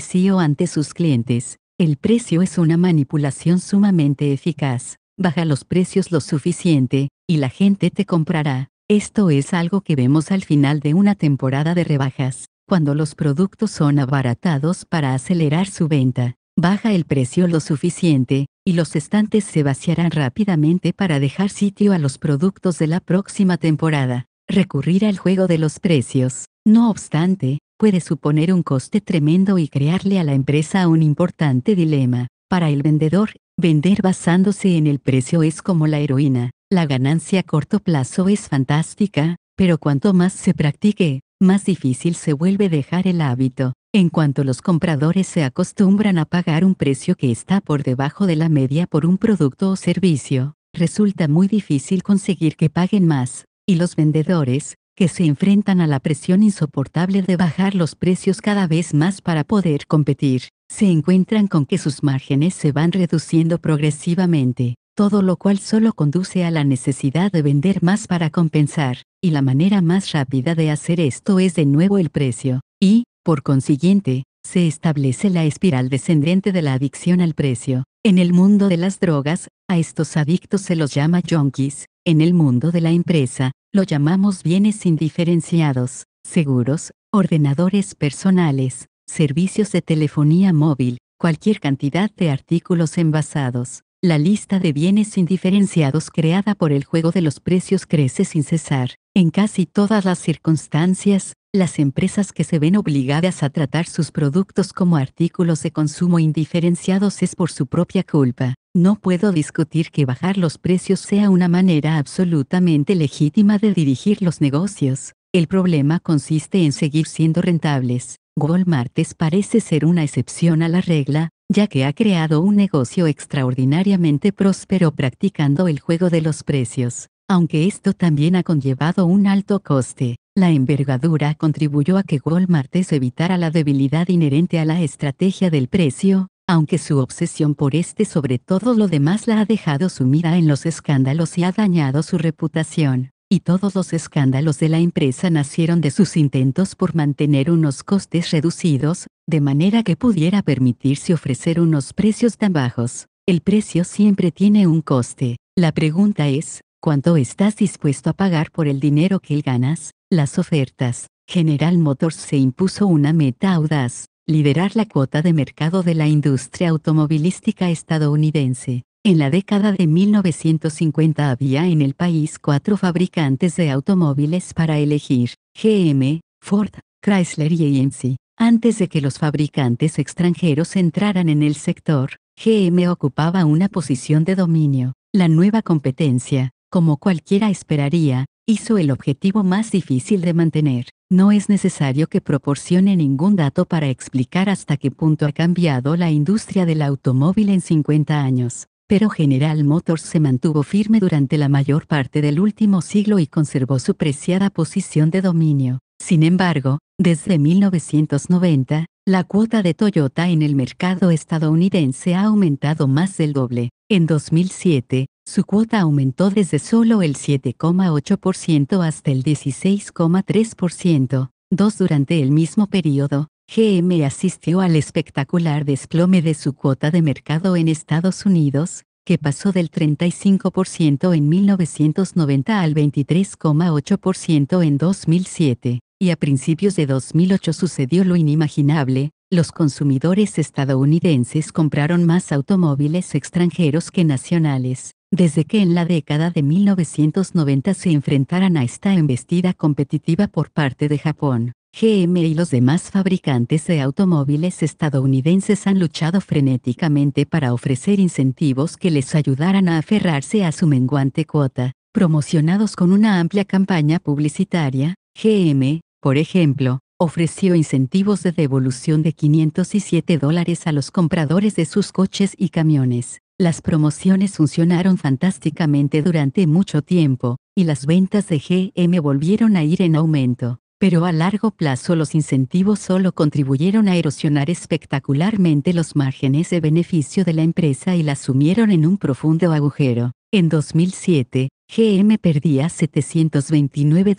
sí o ante sus clientes. El precio es una manipulación sumamente eficaz. Baja los precios lo suficiente, y la gente te comprará. Esto es algo que vemos al final de una temporada de rebajas, cuando los productos son abaratados para acelerar su venta. Baja el precio lo suficiente, y los estantes se vaciarán rápidamente para dejar sitio a los productos de la próxima temporada. Recurrir al juego de los precios. No obstante, puede suponer un coste tremendo y crearle a la empresa un importante dilema. Para el vendedor, vender basándose en el precio es como la heroína. La ganancia a corto plazo es fantástica, pero cuanto más se practique, más difícil se vuelve dejar el hábito. En cuanto los compradores se acostumbran a pagar un precio que está por debajo de la media por un producto o servicio, resulta muy difícil conseguir que paguen más, y los vendedores, que se enfrentan a la presión insoportable de bajar los precios cada vez más para poder competir, se encuentran con que sus márgenes se van reduciendo progresivamente, todo lo cual solo conduce a la necesidad de vender más para compensar, y la manera más rápida de hacer esto es de nuevo el precio, y, por consiguiente, se establece la espiral descendente de la adicción al precio. En el mundo de las drogas, a estos adictos se los llama junkies, en el mundo de la empresa, lo llamamos bienes indiferenciados, seguros, ordenadores personales, servicios de telefonía móvil, cualquier cantidad de artículos envasados. La lista de bienes indiferenciados creada por el juego de los precios crece sin cesar. En casi todas las circunstancias, las empresas que se ven obligadas a tratar sus productos como artículos de consumo indiferenciados es por su propia culpa. No puedo discutir que bajar los precios sea una manera absolutamente legítima de dirigir los negocios. El problema consiste en seguir siendo rentables. Walmart parece ser una excepción a la regla, ya que ha creado un negocio extraordinariamente próspero practicando el juego de los precios. Aunque esto también ha conllevado un alto coste, la envergadura contribuyó a que Walmart evitara la debilidad inherente a la estrategia del precio, aunque su obsesión por este sobre todo lo demás la ha dejado sumida en los escándalos y ha dañado su reputación. Y todos los escándalos de la empresa nacieron de sus intentos por mantener unos costes reducidos, de manera que pudiera permitirse ofrecer unos precios tan bajos. El precio siempre tiene un coste. La pregunta es, ¿cuánto estás dispuesto a pagar por el dinero que ganas? Las ofertas. General Motors se impuso una meta audaz, liderar la cuota de mercado de la industria automovilística estadounidense. En la década de 1950 había en el país cuatro fabricantes de automóviles para elegir, GM, Ford, Chrysler y AMC. Antes de que los fabricantes extranjeros entraran en el sector, GM ocupaba una posición de dominio. La nueva competencia, como cualquiera esperaría, hizo el objetivo más difícil de mantener no es necesario que proporcione ningún dato para explicar hasta qué punto ha cambiado la industria del automóvil en 50 años, pero General Motors se mantuvo firme durante la mayor parte del último siglo y conservó su preciada posición de dominio. Sin embargo, desde 1990, la cuota de Toyota en el mercado estadounidense ha aumentado más del doble. En 2007, su cuota aumentó desde solo el 7,8% hasta el 16,3%, dos durante el mismo periodo. GM asistió al espectacular desplome de su cuota de mercado en Estados Unidos, que pasó del 35% en 1990 al 23,8% en 2007, y a principios de 2008 sucedió lo inimaginable, los consumidores estadounidenses compraron más automóviles extranjeros que nacionales, desde que en la década de 1990 se enfrentaran a esta embestida competitiva por parte de Japón. GM y los demás fabricantes de automóviles estadounidenses han luchado frenéticamente para ofrecer incentivos que les ayudaran a aferrarse a su menguante cuota, promocionados con una amplia campaña publicitaria. GM, por ejemplo, ofreció incentivos de devolución de 507 dólares a los compradores de sus coches y camiones. Las promociones funcionaron fantásticamente durante mucho tiempo, y las ventas de GM volvieron a ir en aumento, pero a largo plazo los incentivos solo contribuyeron a erosionar espectacularmente los márgenes de beneficio de la empresa y la sumieron en un profundo agujero. En 2007, GM perdía 729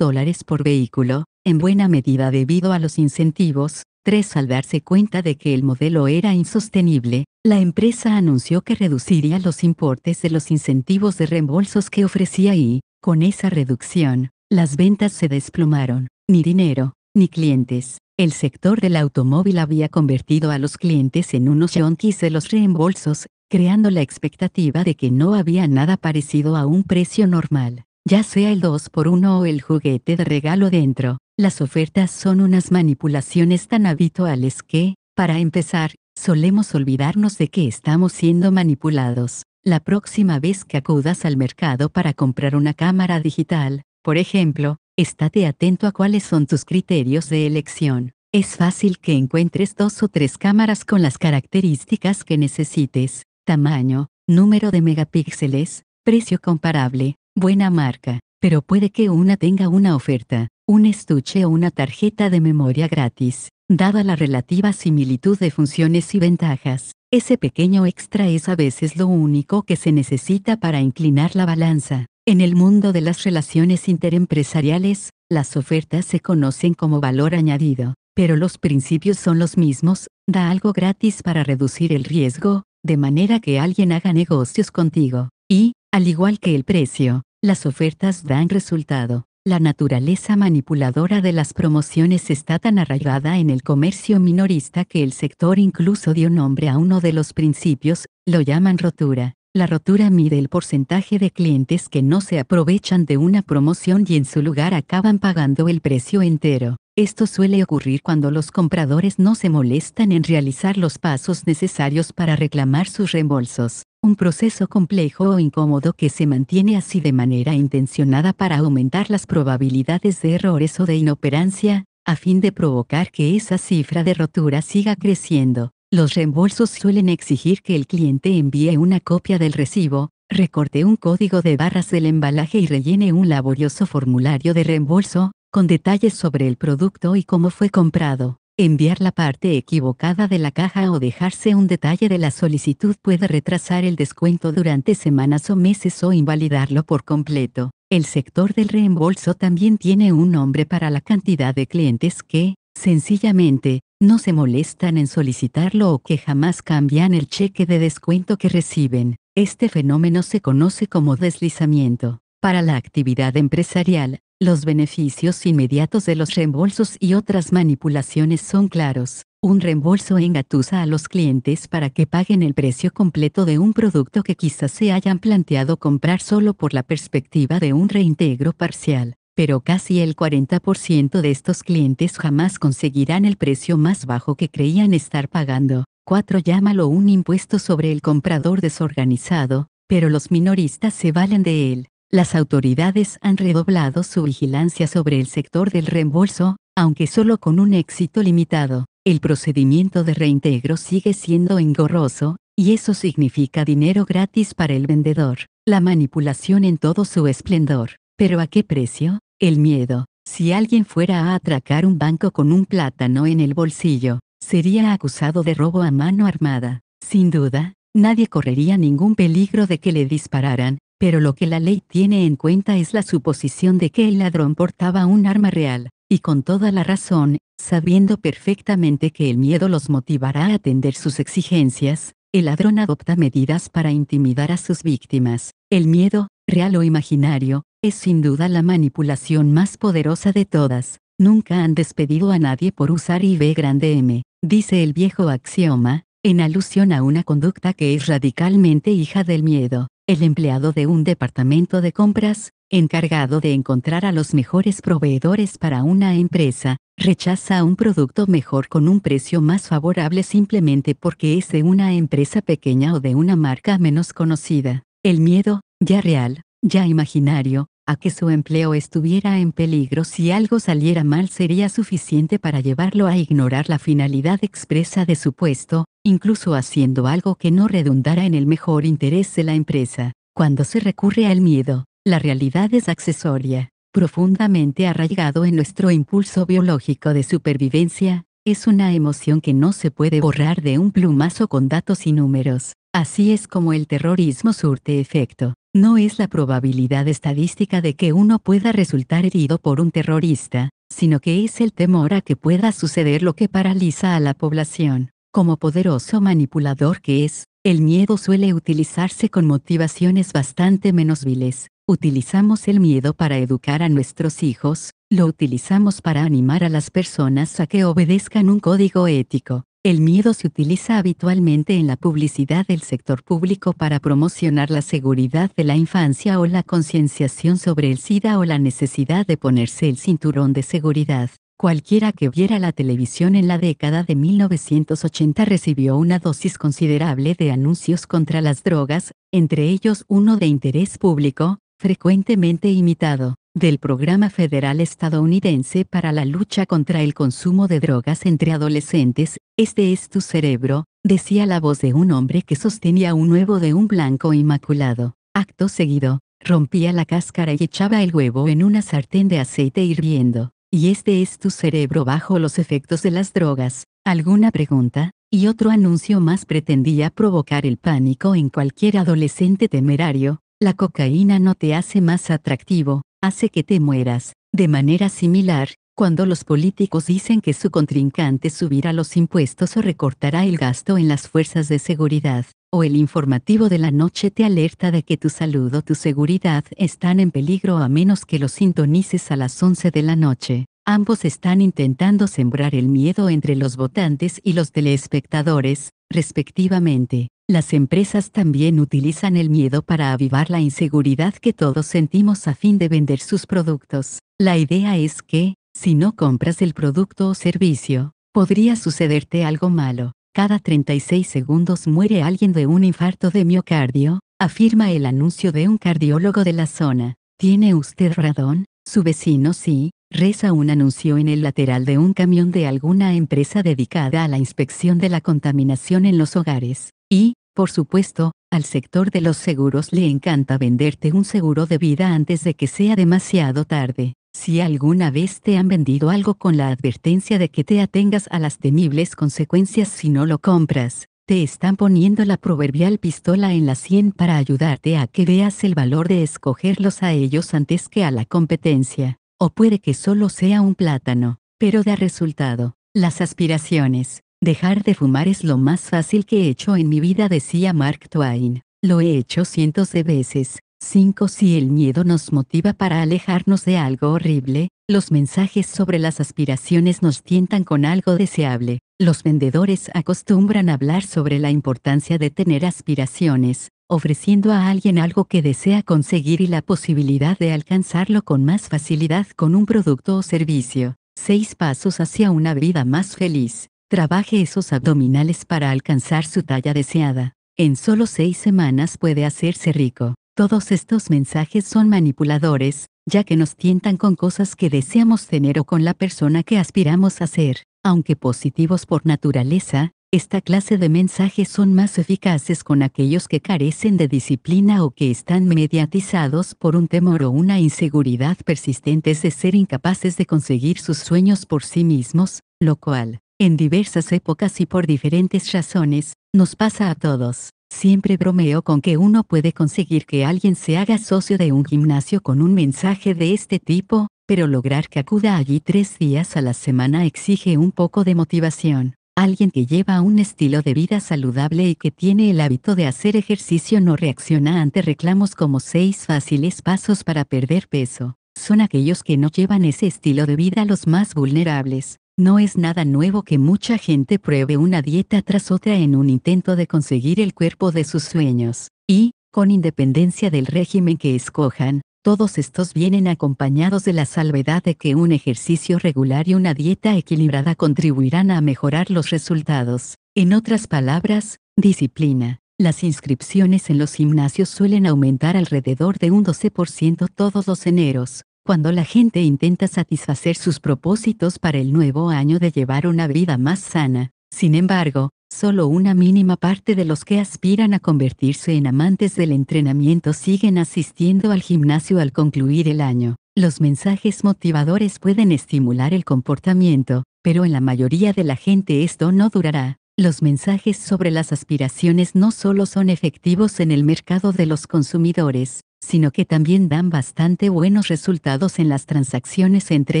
por vehículo, en buena medida debido a los incentivos, 3. Al darse cuenta de que el modelo era insostenible, la empresa anunció que reduciría los importes de los incentivos de reembolsos que ofrecía y, con esa reducción, las ventas se desplomaron. Ni dinero, ni clientes. El sector del automóvil había convertido a los clientes en unos yonkis de los reembolsos, creando la expectativa de que no había nada parecido a un precio normal, ya sea el 2 por 1 o el juguete de regalo dentro. Las ofertas son unas manipulaciones tan habituales que, para empezar, solemos olvidarnos de que estamos siendo manipulados. La próxima vez que acudas al mercado para comprar una cámara digital, por ejemplo, estate atento a cuáles son tus criterios de elección. Es fácil que encuentres dos o tres cámaras con las características que necesites, tamaño, número de megapíxeles, precio comparable, buena marca, pero puede que una tenga una oferta un estuche o una tarjeta de memoria gratis. Dada la relativa similitud de funciones y ventajas, ese pequeño extra es a veces lo único que se necesita para inclinar la balanza. En el mundo de las relaciones interempresariales, las ofertas se conocen como valor añadido, pero los principios son los mismos, da algo gratis para reducir el riesgo, de manera que alguien haga negocios contigo. Y, al igual que el precio, las ofertas dan resultado. La naturaleza manipuladora de las promociones está tan arraigada en el comercio minorista que el sector incluso dio nombre a uno de los principios, lo llaman rotura. La rotura mide el porcentaje de clientes que no se aprovechan de una promoción y en su lugar acaban pagando el precio entero. Esto suele ocurrir cuando los compradores no se molestan en realizar los pasos necesarios para reclamar sus reembolsos un proceso complejo o incómodo que se mantiene así de manera intencionada para aumentar las probabilidades de errores o de inoperancia, a fin de provocar que esa cifra de rotura siga creciendo. Los reembolsos suelen exigir que el cliente envíe una copia del recibo, recorte un código de barras del embalaje y rellene un laborioso formulario de reembolso, con detalles sobre el producto y cómo fue comprado. Enviar la parte equivocada de la caja o dejarse un detalle de la solicitud puede retrasar el descuento durante semanas o meses o invalidarlo por completo. El sector del reembolso también tiene un nombre para la cantidad de clientes que, sencillamente, no se molestan en solicitarlo o que jamás cambian el cheque de descuento que reciben. Este fenómeno se conoce como deslizamiento. Para la actividad empresarial, los beneficios inmediatos de los reembolsos y otras manipulaciones son claros. Un reembolso engatusa a los clientes para que paguen el precio completo de un producto que quizás se hayan planteado comprar solo por la perspectiva de un reintegro parcial, pero casi el 40% de estos clientes jamás conseguirán el precio más bajo que creían estar pagando. 4. Llámalo un impuesto sobre el comprador desorganizado, pero los minoristas se valen de él las autoridades han redoblado su vigilancia sobre el sector del reembolso, aunque solo con un éxito limitado. El procedimiento de reintegro sigue siendo engorroso, y eso significa dinero gratis para el vendedor, la manipulación en todo su esplendor. ¿Pero a qué precio? El miedo. Si alguien fuera a atracar un banco con un plátano en el bolsillo, sería acusado de robo a mano armada. Sin duda, nadie correría ningún peligro de que le dispararan, pero lo que la ley tiene en cuenta es la suposición de que el ladrón portaba un arma real, y con toda la razón, sabiendo perfectamente que el miedo los motivará a atender sus exigencias, el ladrón adopta medidas para intimidar a sus víctimas. El miedo, real o imaginario, es sin duda la manipulación más poderosa de todas. Nunca han despedido a nadie por usar IB grande M, dice el viejo axioma, en alusión a una conducta que es radicalmente hija del miedo el empleado de un departamento de compras, encargado de encontrar a los mejores proveedores para una empresa, rechaza un producto mejor con un precio más favorable simplemente porque es de una empresa pequeña o de una marca menos conocida. El miedo, ya real, ya imaginario, a que su empleo estuviera en peligro si algo saliera mal sería suficiente para llevarlo a ignorar la finalidad expresa de su puesto, incluso haciendo algo que no redundara en el mejor interés de la empresa. Cuando se recurre al miedo, la realidad es accesoria, profundamente arraigado en nuestro impulso biológico de supervivencia, es una emoción que no se puede borrar de un plumazo con datos y números. Así es como el terrorismo surte efecto. No es la probabilidad estadística de que uno pueda resultar herido por un terrorista, sino que es el temor a que pueda suceder lo que paraliza a la población. Como poderoso manipulador que es, el miedo suele utilizarse con motivaciones bastante menos viles. Utilizamos el miedo para educar a nuestros hijos, lo utilizamos para animar a las personas a que obedezcan un código ético. El miedo se utiliza habitualmente en la publicidad del sector público para promocionar la seguridad de la infancia o la concienciación sobre el SIDA o la necesidad de ponerse el cinturón de seguridad. Cualquiera que viera la televisión en la década de 1980 recibió una dosis considerable de anuncios contra las drogas, entre ellos uno de interés público, frecuentemente imitado, del Programa Federal Estadounidense para la Lucha contra el Consumo de Drogas entre Adolescentes, Este es tu cerebro, decía la voz de un hombre que sostenía un huevo de un blanco inmaculado. Acto seguido, rompía la cáscara y echaba el huevo en una sartén de aceite hirviendo y este es tu cerebro bajo los efectos de las drogas, alguna pregunta, y otro anuncio más pretendía provocar el pánico en cualquier adolescente temerario, la cocaína no te hace más atractivo, hace que te mueras, de manera similar, cuando los políticos dicen que su contrincante subirá los impuestos o recortará el gasto en las fuerzas de seguridad, o el informativo de la noche te alerta de que tu salud o tu seguridad están en peligro a menos que los sintonices a las 11 de la noche. Ambos están intentando sembrar el miedo entre los votantes y los telespectadores, respectivamente. Las empresas también utilizan el miedo para avivar la inseguridad que todos sentimos a fin de vender sus productos. La idea es que, si no compras el producto o servicio, podría sucederte algo malo. Cada 36 segundos muere alguien de un infarto de miocardio, afirma el anuncio de un cardiólogo de la zona. ¿Tiene usted radón? Su vecino sí, reza un anuncio en el lateral de un camión de alguna empresa dedicada a la inspección de la contaminación en los hogares. Y, por supuesto, al sector de los seguros le encanta venderte un seguro de vida antes de que sea demasiado tarde. Si alguna vez te han vendido algo con la advertencia de que te atengas a las temibles consecuencias si no lo compras, te están poniendo la proverbial pistola en la sien para ayudarte a que veas el valor de escogerlos a ellos antes que a la competencia. O puede que solo sea un plátano, pero da resultado. Las aspiraciones. Dejar de fumar es lo más fácil que he hecho en mi vida, decía Mark Twain. Lo he hecho cientos de veces, 5. Si el miedo nos motiva para alejarnos de algo horrible, los mensajes sobre las aspiraciones nos tientan con algo deseable. Los vendedores acostumbran hablar sobre la importancia de tener aspiraciones, ofreciendo a alguien algo que desea conseguir y la posibilidad de alcanzarlo con más facilidad con un producto o servicio. 6 pasos hacia una vida más feliz. Trabaje esos abdominales para alcanzar su talla deseada. En solo seis semanas puede hacerse rico. Todos estos mensajes son manipuladores, ya que nos tientan con cosas que deseamos tener o con la persona que aspiramos a ser. Aunque positivos por naturaleza, esta clase de mensajes son más eficaces con aquellos que carecen de disciplina o que están mediatizados por un temor o una inseguridad persistentes de ser incapaces de conseguir sus sueños por sí mismos, lo cual, en diversas épocas y por diferentes razones, nos pasa a todos. Siempre bromeo con que uno puede conseguir que alguien se haga socio de un gimnasio con un mensaje de este tipo, pero lograr que acuda allí tres días a la semana exige un poco de motivación. Alguien que lleva un estilo de vida saludable y que tiene el hábito de hacer ejercicio no reacciona ante reclamos como seis fáciles pasos para perder peso. Son aquellos que no llevan ese estilo de vida los más vulnerables. No es nada nuevo que mucha gente pruebe una dieta tras otra en un intento de conseguir el cuerpo de sus sueños, y, con independencia del régimen que escojan, todos estos vienen acompañados de la salvedad de que un ejercicio regular y una dieta equilibrada contribuirán a mejorar los resultados. En otras palabras, disciplina. Las inscripciones en los gimnasios suelen aumentar alrededor de un 12% todos los eneros, cuando la gente intenta satisfacer sus propósitos para el nuevo año de llevar una vida más sana, sin embargo, solo una mínima parte de los que aspiran a convertirse en amantes del entrenamiento siguen asistiendo al gimnasio al concluir el año. Los mensajes motivadores pueden estimular el comportamiento, pero en la mayoría de la gente esto no durará. Los mensajes sobre las aspiraciones no solo son efectivos en el mercado de los consumidores, sino que también dan bastante buenos resultados en las transacciones entre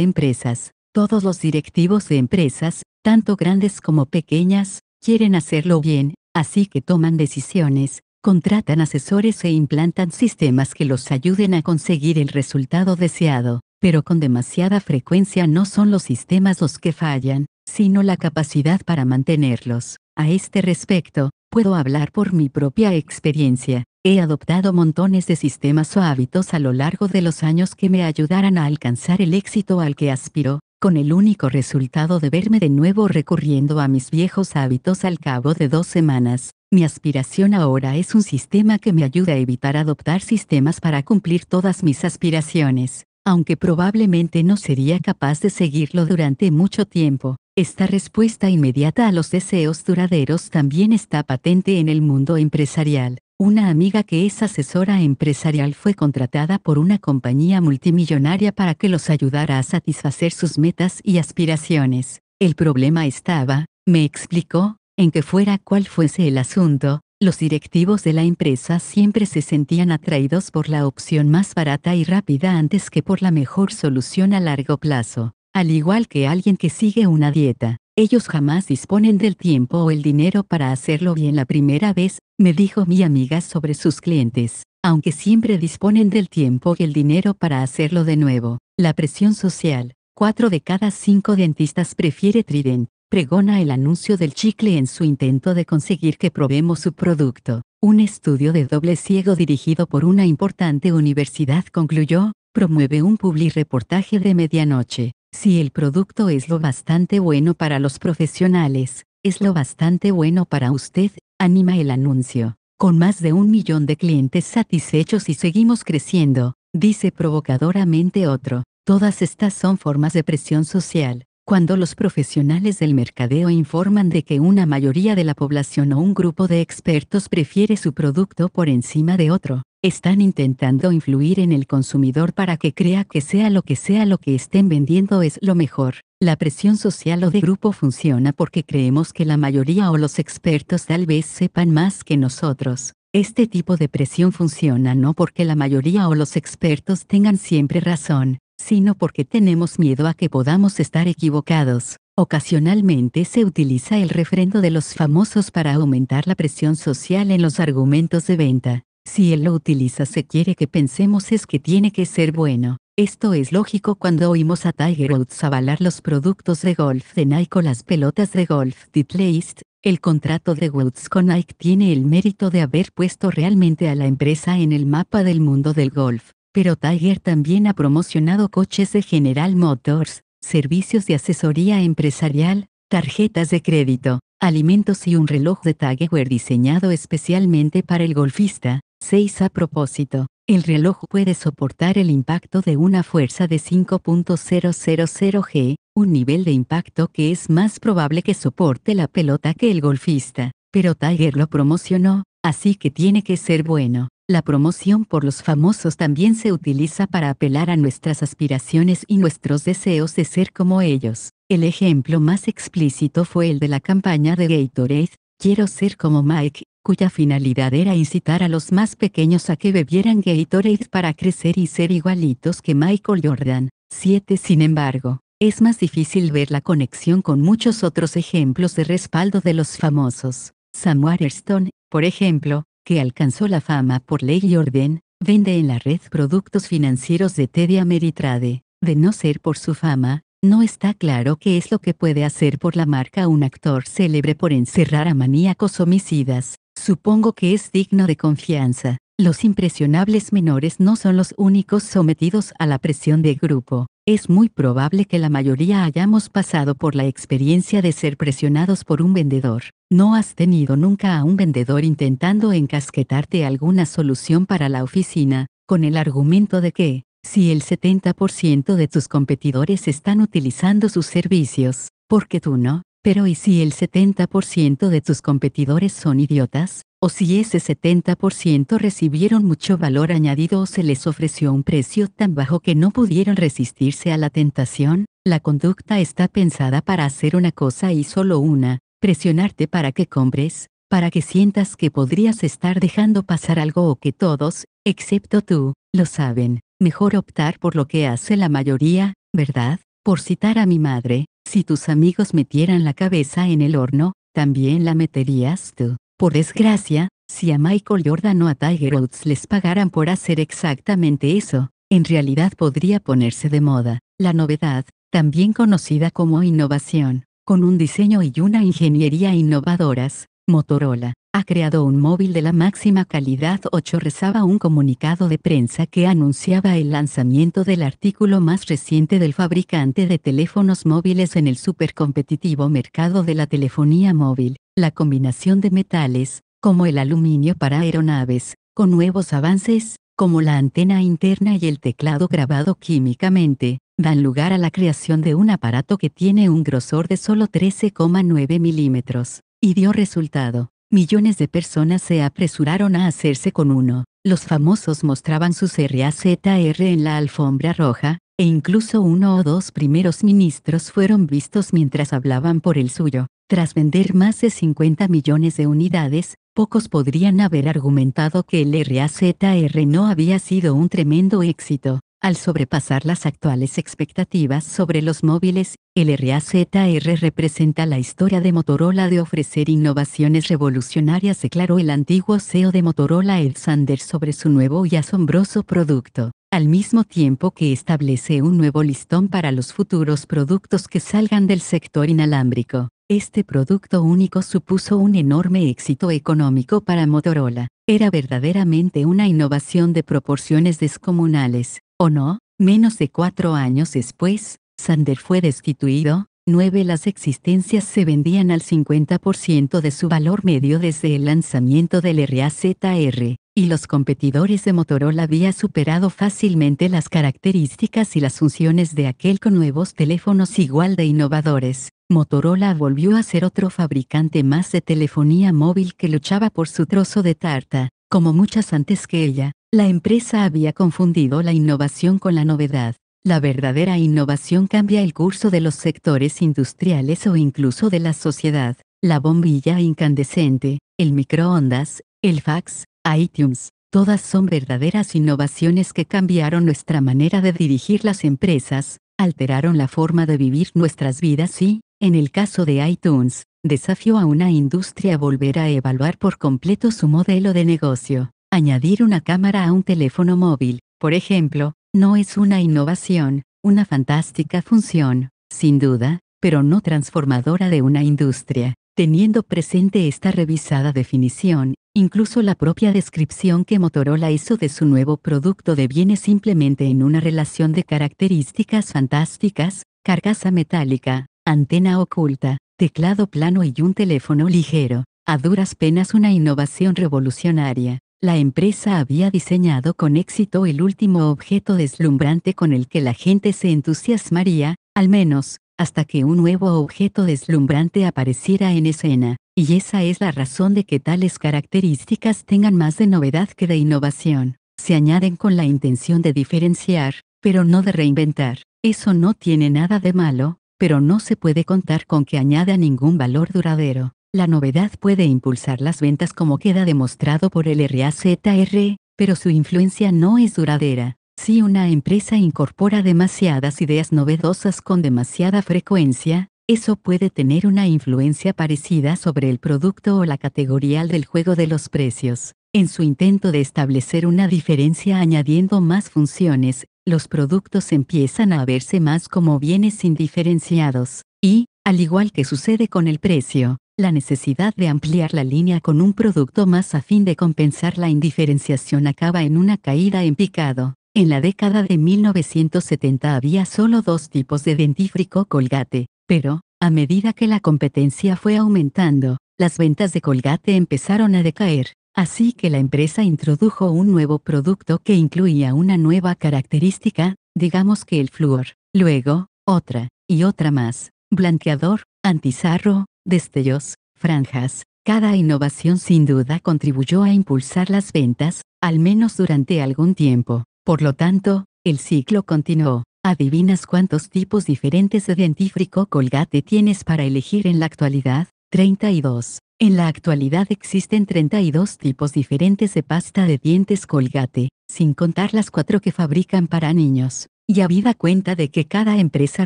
empresas. Todos los directivos de empresas, tanto grandes como pequeñas, quieren hacerlo bien, así que toman decisiones, contratan asesores e implantan sistemas que los ayuden a conseguir el resultado deseado, pero con demasiada frecuencia no son los sistemas los que fallan, sino la capacidad para mantenerlos. A este respecto, puedo hablar por mi propia experiencia. He adoptado montones de sistemas o hábitos a lo largo de los años que me ayudaran a alcanzar el éxito al que aspiro, con el único resultado de verme de nuevo recurriendo a mis viejos hábitos al cabo de dos semanas. Mi aspiración ahora es un sistema que me ayuda a evitar adoptar sistemas para cumplir todas mis aspiraciones, aunque probablemente no sería capaz de seguirlo durante mucho tiempo. Esta respuesta inmediata a los deseos duraderos también está patente en el mundo empresarial. Una amiga que es asesora empresarial fue contratada por una compañía multimillonaria para que los ayudara a satisfacer sus metas y aspiraciones. El problema estaba, me explicó, en que fuera cual fuese el asunto, los directivos de la empresa siempre se sentían atraídos por la opción más barata y rápida antes que por la mejor solución a largo plazo, al igual que alguien que sigue una dieta ellos jamás disponen del tiempo o el dinero para hacerlo bien la primera vez, me dijo mi amiga sobre sus clientes, aunque siempre disponen del tiempo y el dinero para hacerlo de nuevo. La presión social. Cuatro de cada cinco dentistas prefiere Trident, pregona el anuncio del chicle en su intento de conseguir que probemos su producto. Un estudio de doble ciego dirigido por una importante universidad concluyó, promueve un publi reportaje de medianoche, si el producto es lo bastante bueno para los profesionales, es lo bastante bueno para usted, anima el anuncio. Con más de un millón de clientes satisfechos y seguimos creciendo, dice provocadoramente otro. Todas estas son formas de presión social. Cuando los profesionales del mercadeo informan de que una mayoría de la población o un grupo de expertos prefiere su producto por encima de otro, están intentando influir en el consumidor para que crea que sea lo que sea lo que estén vendiendo es lo mejor. La presión social o de grupo funciona porque creemos que la mayoría o los expertos tal vez sepan más que nosotros. Este tipo de presión funciona no porque la mayoría o los expertos tengan siempre razón, sino porque tenemos miedo a que podamos estar equivocados. Ocasionalmente se utiliza el refrendo de los famosos para aumentar la presión social en los argumentos de venta. Si él lo utiliza se quiere que pensemos es que tiene que ser bueno. Esto es lógico cuando oímos a Tiger Woods avalar los productos de golf de Nike o las pelotas de golf de Titleist. El contrato de Woods con Nike tiene el mérito de haber puesto realmente a la empresa en el mapa del mundo del golf, pero Tiger también ha promocionado coches de General Motors, servicios de asesoría empresarial, tarjetas de crédito, alimentos y un reloj de Tiger diseñado especialmente para el golfista, 6. A propósito, el reloj puede soportar el impacto de una fuerza de 5.000 g, un nivel de impacto que es más probable que soporte la pelota que el golfista, pero Tiger lo promocionó, así que tiene que ser bueno. La promoción por los famosos también se utiliza para apelar a nuestras aspiraciones y nuestros deseos de ser como ellos. El ejemplo más explícito fue el de la campaña de Gatorade, Quiero ser como Mike, cuya finalidad era incitar a los más pequeños a que bebieran Gatorade para crecer y ser igualitos que Michael Jordan. 7. Sin embargo, es más difícil ver la conexión con muchos otros ejemplos de respaldo de los famosos. Sam Stone, por ejemplo, que alcanzó la fama por ley Jordan, vende en la red productos financieros de Teddy Ameritrade. De no ser por su fama, no está claro qué es lo que puede hacer por la marca un actor célebre por encerrar a maníacos homicidas. Supongo que es digno de confianza. Los impresionables menores no son los únicos sometidos a la presión de grupo. Es muy probable que la mayoría hayamos pasado por la experiencia de ser presionados por un vendedor. ¿No has tenido nunca a un vendedor intentando encasquetarte alguna solución para la oficina, con el argumento de que, si el 70% de tus competidores están utilizando sus servicios, ¿por qué tú no? Pero ¿y si el 70% de tus competidores son idiotas? ¿O si ese 70% recibieron mucho valor añadido o se les ofreció un precio tan bajo que no pudieron resistirse a la tentación? La conducta está pensada para hacer una cosa y solo una, presionarte para que compres, para que sientas que podrías estar dejando pasar algo o que todos, excepto tú, lo saben. Mejor optar por lo que hace la mayoría, ¿verdad? Por citar a mi madre, si tus amigos metieran la cabeza en el horno, también la meterías tú. Por desgracia, si a Michael Jordan o a Tiger Woods les pagaran por hacer exactamente eso, en realidad podría ponerse de moda. La novedad, también conocida como innovación, con un diseño y una ingeniería innovadoras, Motorola, ha creado un móvil de la máxima calidad 8 rezaba un comunicado de prensa que anunciaba el lanzamiento del artículo más reciente del fabricante de teléfonos móviles en el supercompetitivo mercado de la telefonía móvil, la combinación de metales, como el aluminio para aeronaves, con nuevos avances, como la antena interna y el teclado grabado químicamente, dan lugar a la creación de un aparato que tiene un grosor de solo 13,9 milímetros y dio resultado. Millones de personas se apresuraron a hacerse con uno. Los famosos mostraban sus RAZR en la alfombra roja, e incluso uno o dos primeros ministros fueron vistos mientras hablaban por el suyo. Tras vender más de 50 millones de unidades, pocos podrían haber argumentado que el RAZR no había sido un tremendo éxito al sobrepasar las actuales expectativas sobre los móviles, el RAZR representa la historia de Motorola de ofrecer innovaciones revolucionarias, declaró el antiguo CEO de Motorola Ed Sander sobre su nuevo y asombroso producto, al mismo tiempo que establece un nuevo listón para los futuros productos que salgan del sector inalámbrico. Este producto único supuso un enorme éxito económico para Motorola. Era verdaderamente una innovación de proporciones descomunales o no, menos de cuatro años después, Sander fue destituido, nueve Las existencias se vendían al 50% de su valor medio desde el lanzamiento del RAZR, y los competidores de Motorola había superado fácilmente las características y las funciones de aquel con nuevos teléfonos igual de innovadores. Motorola volvió a ser otro fabricante más de telefonía móvil que luchaba por su trozo de tarta, como muchas antes que ella, la empresa había confundido la innovación con la novedad. La verdadera innovación cambia el curso de los sectores industriales o incluso de la sociedad. La bombilla incandescente, el microondas, el fax, iTunes, todas son verdaderas innovaciones que cambiaron nuestra manera de dirigir las empresas, alteraron la forma de vivir nuestras vidas y, en el caso de iTunes, desafió a una industria a volver a evaluar por completo su modelo de negocio. Añadir una cámara a un teléfono móvil, por ejemplo, no es una innovación, una fantástica función, sin duda, pero no transformadora de una industria. Teniendo presente esta revisada definición, incluso la propia descripción que Motorola hizo de su nuevo producto deviene simplemente en una relación de características fantásticas, carcasa metálica, antena oculta, teclado plano y un teléfono ligero, a duras penas una innovación revolucionaria la empresa había diseñado con éxito el último objeto deslumbrante con el que la gente se entusiasmaría, al menos, hasta que un nuevo objeto deslumbrante apareciera en escena, y esa es la razón de que tales características tengan más de novedad que de innovación. Se añaden con la intención de diferenciar, pero no de reinventar. Eso no tiene nada de malo, pero no se puede contar con que añada ningún valor duradero. La novedad puede impulsar las ventas como queda demostrado por el RAZR, pero su influencia no es duradera. Si una empresa incorpora demasiadas ideas novedosas con demasiada frecuencia, eso puede tener una influencia parecida sobre el producto o la categoría del juego de los precios. En su intento de establecer una diferencia añadiendo más funciones, los productos empiezan a verse más como bienes indiferenciados, y, al igual que sucede con el precio, la necesidad de ampliar la línea con un producto más a fin de compensar la indiferenciación acaba en una caída en picado. En la década de 1970 había solo dos tipos de dentífrico Colgate, pero, a medida que la competencia fue aumentando, las ventas de Colgate empezaron a decaer, así que la empresa introdujo un nuevo producto que incluía una nueva característica, digamos que el flúor, luego, otra, y otra más, blanqueador, antizarro, destellos, franjas. Cada innovación sin duda contribuyó a impulsar las ventas, al menos durante algún tiempo. Por lo tanto, el ciclo continuó. ¿Adivinas cuántos tipos diferentes de dentífrico colgate tienes para elegir en la actualidad? 32. En la actualidad existen 32 tipos diferentes de pasta de dientes colgate, sin contar las cuatro que fabrican para niños. Y habida cuenta de que cada empresa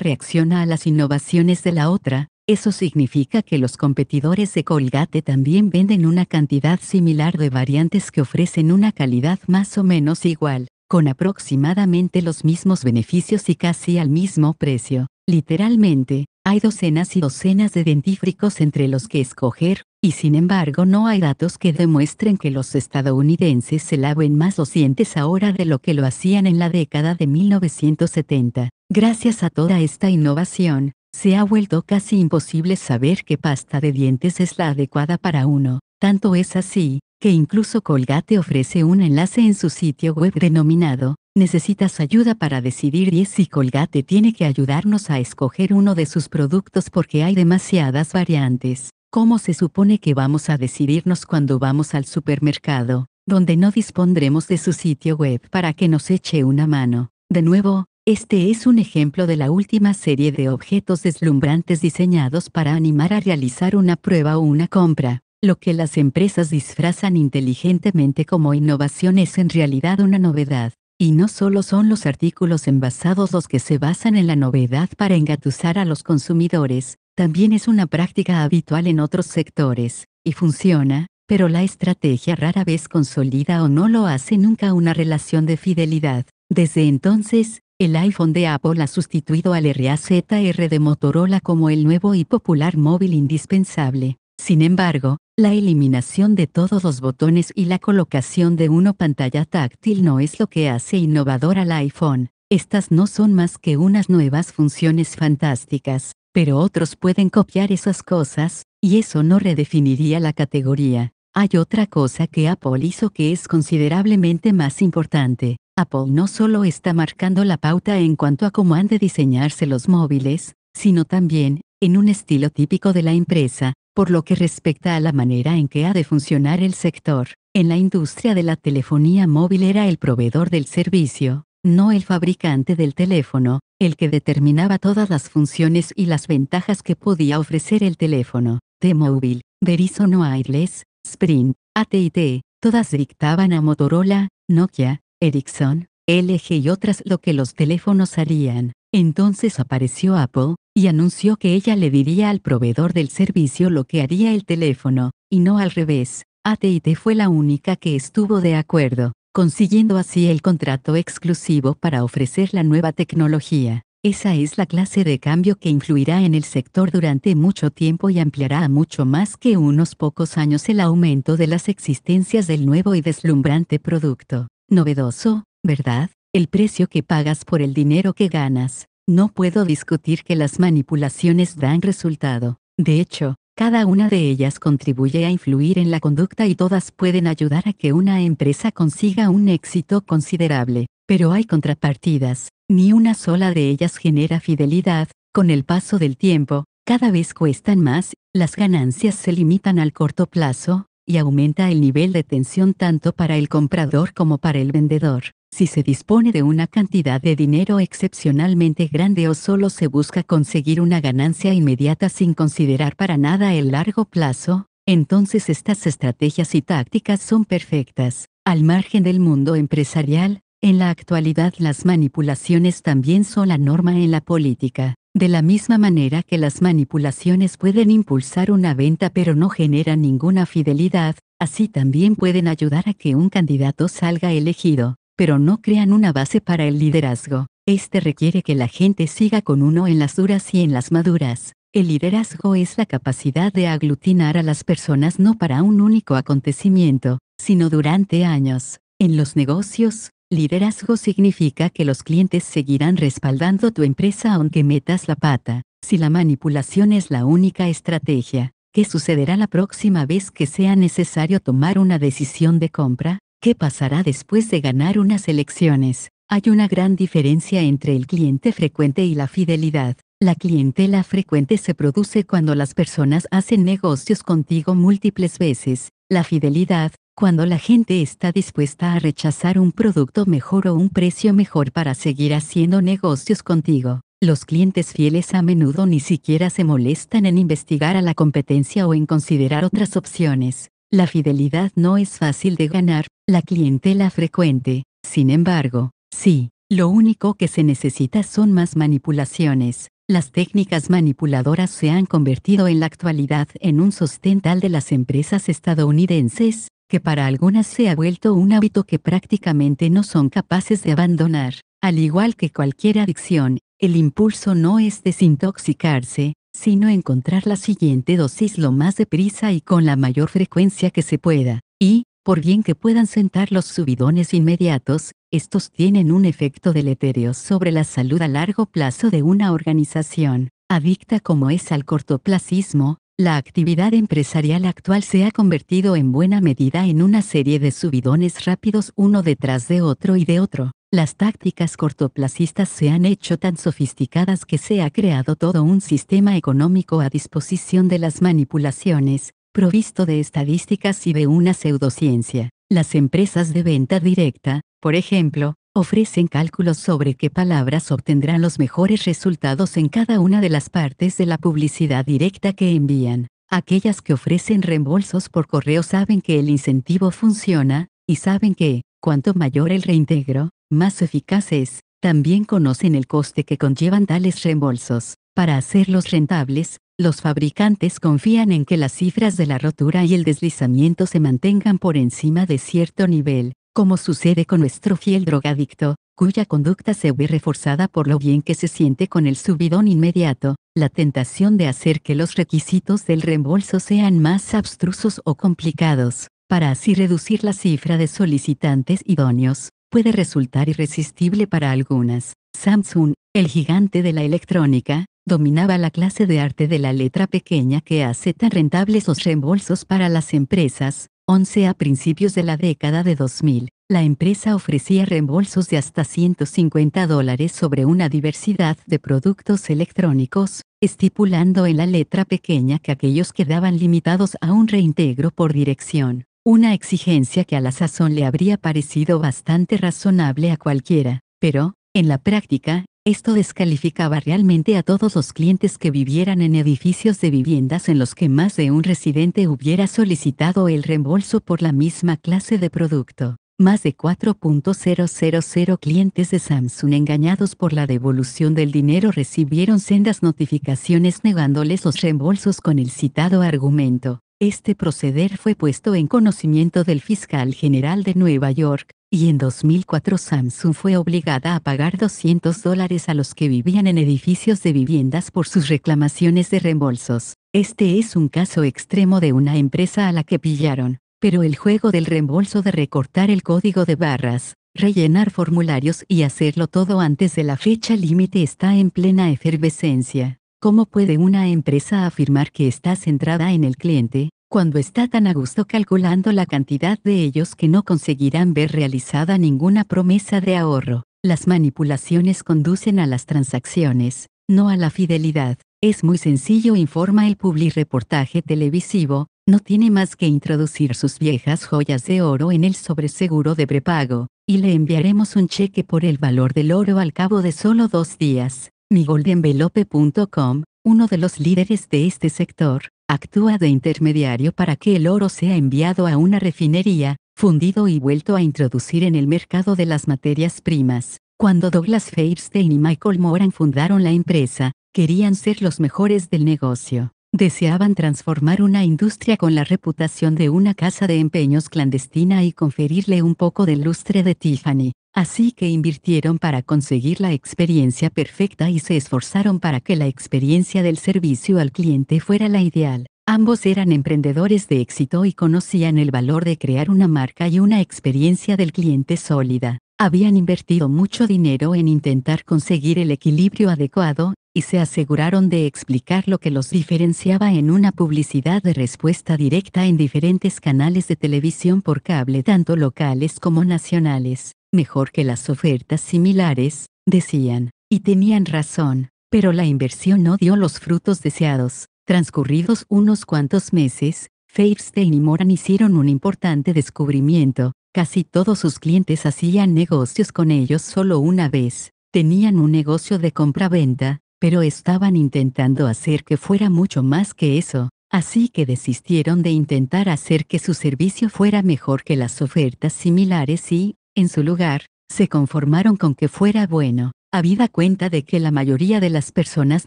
reacciona a las innovaciones de la otra, eso significa que los competidores de Colgate también venden una cantidad similar de variantes que ofrecen una calidad más o menos igual, con aproximadamente los mismos beneficios y casi al mismo precio. Literalmente, hay docenas y docenas de dentífricos entre los que escoger, y sin embargo no hay datos que demuestren que los estadounidenses se laven más los dientes ahora de lo que lo hacían en la década de 1970. Gracias a toda esta innovación, se ha vuelto casi imposible saber qué pasta de dientes es la adecuada para uno, tanto es así, que incluso Colgate ofrece un enlace en su sitio web denominado, necesitas ayuda para decidir y es si Colgate tiene que ayudarnos a escoger uno de sus productos porque hay demasiadas variantes. ¿Cómo se supone que vamos a decidirnos cuando vamos al supermercado, donde no dispondremos de su sitio web para que nos eche una mano? De nuevo, este es un ejemplo de la última serie de objetos deslumbrantes diseñados para animar a realizar una prueba o una compra. Lo que las empresas disfrazan inteligentemente como innovación es en realidad una novedad. Y no solo son los artículos envasados los que se basan en la novedad para engatusar a los consumidores, también es una práctica habitual en otros sectores, y funciona, pero la estrategia rara vez consolida o no lo hace nunca una relación de fidelidad. Desde entonces, el iPhone de Apple ha sustituido al RAZR de Motorola como el nuevo y popular móvil indispensable. Sin embargo, la eliminación de todos los botones y la colocación de una pantalla táctil no es lo que hace innovador al iPhone. Estas no son más que unas nuevas funciones fantásticas, pero otros pueden copiar esas cosas, y eso no redefiniría la categoría. Hay otra cosa que Apple hizo que es considerablemente más importante. Apple no solo está marcando la pauta en cuanto a cómo han de diseñarse los móviles, sino también, en un estilo típico de la empresa, por lo que respecta a la manera en que ha de funcionar el sector. En la industria de la telefonía móvil era el proveedor del servicio, no el fabricante del teléfono, el que determinaba todas las funciones y las ventajas que podía ofrecer el teléfono. T-Mobile, Verizon Wireless, Sprint, AT&T, todas dictaban a Motorola, Nokia, Ericsson, LG y otras lo que los teléfonos harían. Entonces apareció Apple, y anunció que ella le diría al proveedor del servicio lo que haría el teléfono, y no al revés. ATT fue la única que estuvo de acuerdo, consiguiendo así el contrato exclusivo para ofrecer la nueva tecnología. Esa es la clase de cambio que influirá en el sector durante mucho tiempo y ampliará a mucho más que unos pocos años el aumento de las existencias del nuevo y deslumbrante producto. Novedoso, ¿verdad? El precio que pagas por el dinero que ganas. No puedo discutir que las manipulaciones dan resultado. De hecho, cada una de ellas contribuye a influir en la conducta y todas pueden ayudar a que una empresa consiga un éxito considerable. Pero hay contrapartidas, ni una sola de ellas genera fidelidad, con el paso del tiempo, cada vez cuestan más, las ganancias se limitan al corto plazo, y aumenta el nivel de tensión tanto para el comprador como para el vendedor. Si se dispone de una cantidad de dinero excepcionalmente grande o solo se busca conseguir una ganancia inmediata sin considerar para nada el largo plazo, entonces estas estrategias y tácticas son perfectas. Al margen del mundo empresarial, en la actualidad las manipulaciones también son la norma en la política. De la misma manera que las manipulaciones pueden impulsar una venta pero no generan ninguna fidelidad, así también pueden ayudar a que un candidato salga elegido, pero no crean una base para el liderazgo. Este requiere que la gente siga con uno en las duras y en las maduras. El liderazgo es la capacidad de aglutinar a las personas no para un único acontecimiento, sino durante años. En los negocios, Liderazgo significa que los clientes seguirán respaldando tu empresa aunque metas la pata. Si la manipulación es la única estrategia, ¿qué sucederá la próxima vez que sea necesario tomar una decisión de compra? ¿Qué pasará después de ganar unas elecciones? Hay una gran diferencia entre el cliente frecuente y la fidelidad. La clientela frecuente se produce cuando las personas hacen negocios contigo múltiples veces. La fidelidad, cuando la gente está dispuesta a rechazar un producto mejor o un precio mejor para seguir haciendo negocios contigo. Los clientes fieles a menudo ni siquiera se molestan en investigar a la competencia o en considerar otras opciones. La fidelidad no es fácil de ganar, la clientela frecuente, sin embargo, sí, lo único que se necesita son más manipulaciones. Las técnicas manipuladoras se han convertido en la actualidad en un sostén tal de las empresas estadounidenses, que para algunas se ha vuelto un hábito que prácticamente no son capaces de abandonar. Al igual que cualquier adicción, el impulso no es desintoxicarse, sino encontrar la siguiente dosis lo más deprisa y con la mayor frecuencia que se pueda. Y, por bien que puedan sentar los subidones inmediatos, estos tienen un efecto deleterio sobre la salud a largo plazo de una organización, adicta como es al cortoplacismo, la actividad empresarial actual se ha convertido en buena medida en una serie de subidones rápidos uno detrás de otro y de otro. Las tácticas cortoplacistas se han hecho tan sofisticadas que se ha creado todo un sistema económico a disposición de las manipulaciones, provisto de estadísticas y de una pseudociencia. Las empresas de venta directa, por ejemplo, ofrecen cálculos sobre qué palabras obtendrán los mejores resultados en cada una de las partes de la publicidad directa que envían. Aquellas que ofrecen reembolsos por correo saben que el incentivo funciona, y saben que, cuanto mayor el reintegro, más eficaz es. También conocen el coste que conllevan tales reembolsos. Para hacerlos rentables, los fabricantes confían en que las cifras de la rotura y el deslizamiento se mantengan por encima de cierto nivel, como sucede con nuestro fiel drogadicto, cuya conducta se ve reforzada por lo bien que se siente con el subidón inmediato, la tentación de hacer que los requisitos del reembolso sean más abstrusos o complicados, para así reducir la cifra de solicitantes idóneos, puede resultar irresistible para algunas. Samsung, el gigante de la electrónica, dominaba la clase de arte de la letra pequeña que hace tan rentables los reembolsos para las empresas, 11 a principios de la década de 2000, la empresa ofrecía reembolsos de hasta 150 dólares sobre una diversidad de productos electrónicos, estipulando en la letra pequeña que aquellos quedaban limitados a un reintegro por dirección, una exigencia que a la sazón le habría parecido bastante razonable a cualquiera, pero, en la práctica, esto descalificaba realmente a todos los clientes que vivieran en edificios de viviendas en los que más de un residente hubiera solicitado el reembolso por la misma clase de producto. Más de 4.000 clientes de Samsung engañados por la devolución del dinero recibieron sendas notificaciones negándoles los reembolsos con el citado argumento. Este proceder fue puesto en conocimiento del fiscal general de Nueva York, y en 2004 Samsung fue obligada a pagar 200 dólares a los que vivían en edificios de viviendas por sus reclamaciones de reembolsos. Este es un caso extremo de una empresa a la que pillaron, pero el juego del reembolso de recortar el código de barras, rellenar formularios y hacerlo todo antes de la fecha límite está en plena efervescencia. ¿Cómo puede una empresa afirmar que está centrada en el cliente, cuando está tan a gusto calculando la cantidad de ellos que no conseguirán ver realizada ninguna promesa de ahorro? Las manipulaciones conducen a las transacciones, no a la fidelidad. Es muy sencillo, informa el reportaje televisivo, no tiene más que introducir sus viejas joyas de oro en el sobreseguro de prepago, y le enviaremos un cheque por el valor del oro al cabo de solo dos días migoldenvelope.com, uno de los líderes de este sector, actúa de intermediario para que el oro sea enviado a una refinería, fundido y vuelto a introducir en el mercado de las materias primas. Cuando Douglas Feirstein y Michael Moran fundaron la empresa, querían ser los mejores del negocio. Deseaban transformar una industria con la reputación de una casa de empeños clandestina y conferirle un poco del lustre de Tiffany. Así que invirtieron para conseguir la experiencia perfecta y se esforzaron para que la experiencia del servicio al cliente fuera la ideal. Ambos eran emprendedores de éxito y conocían el valor de crear una marca y una experiencia del cliente sólida. Habían invertido mucho dinero en intentar conseguir el equilibrio adecuado, y se aseguraron de explicar lo que los diferenciaba en una publicidad de respuesta directa en diferentes canales de televisión por cable tanto locales como nacionales mejor que las ofertas similares, decían, y tenían razón, pero la inversión no dio los frutos deseados. Transcurridos unos cuantos meses, Feirstein y Moran hicieron un importante descubrimiento. Casi todos sus clientes hacían negocios con ellos solo una vez. Tenían un negocio de compra-venta, pero estaban intentando hacer que fuera mucho más que eso. Así que desistieron de intentar hacer que su servicio fuera mejor que las ofertas similares y, en su lugar, se conformaron con que fuera bueno, habida cuenta de que la mayoría de las personas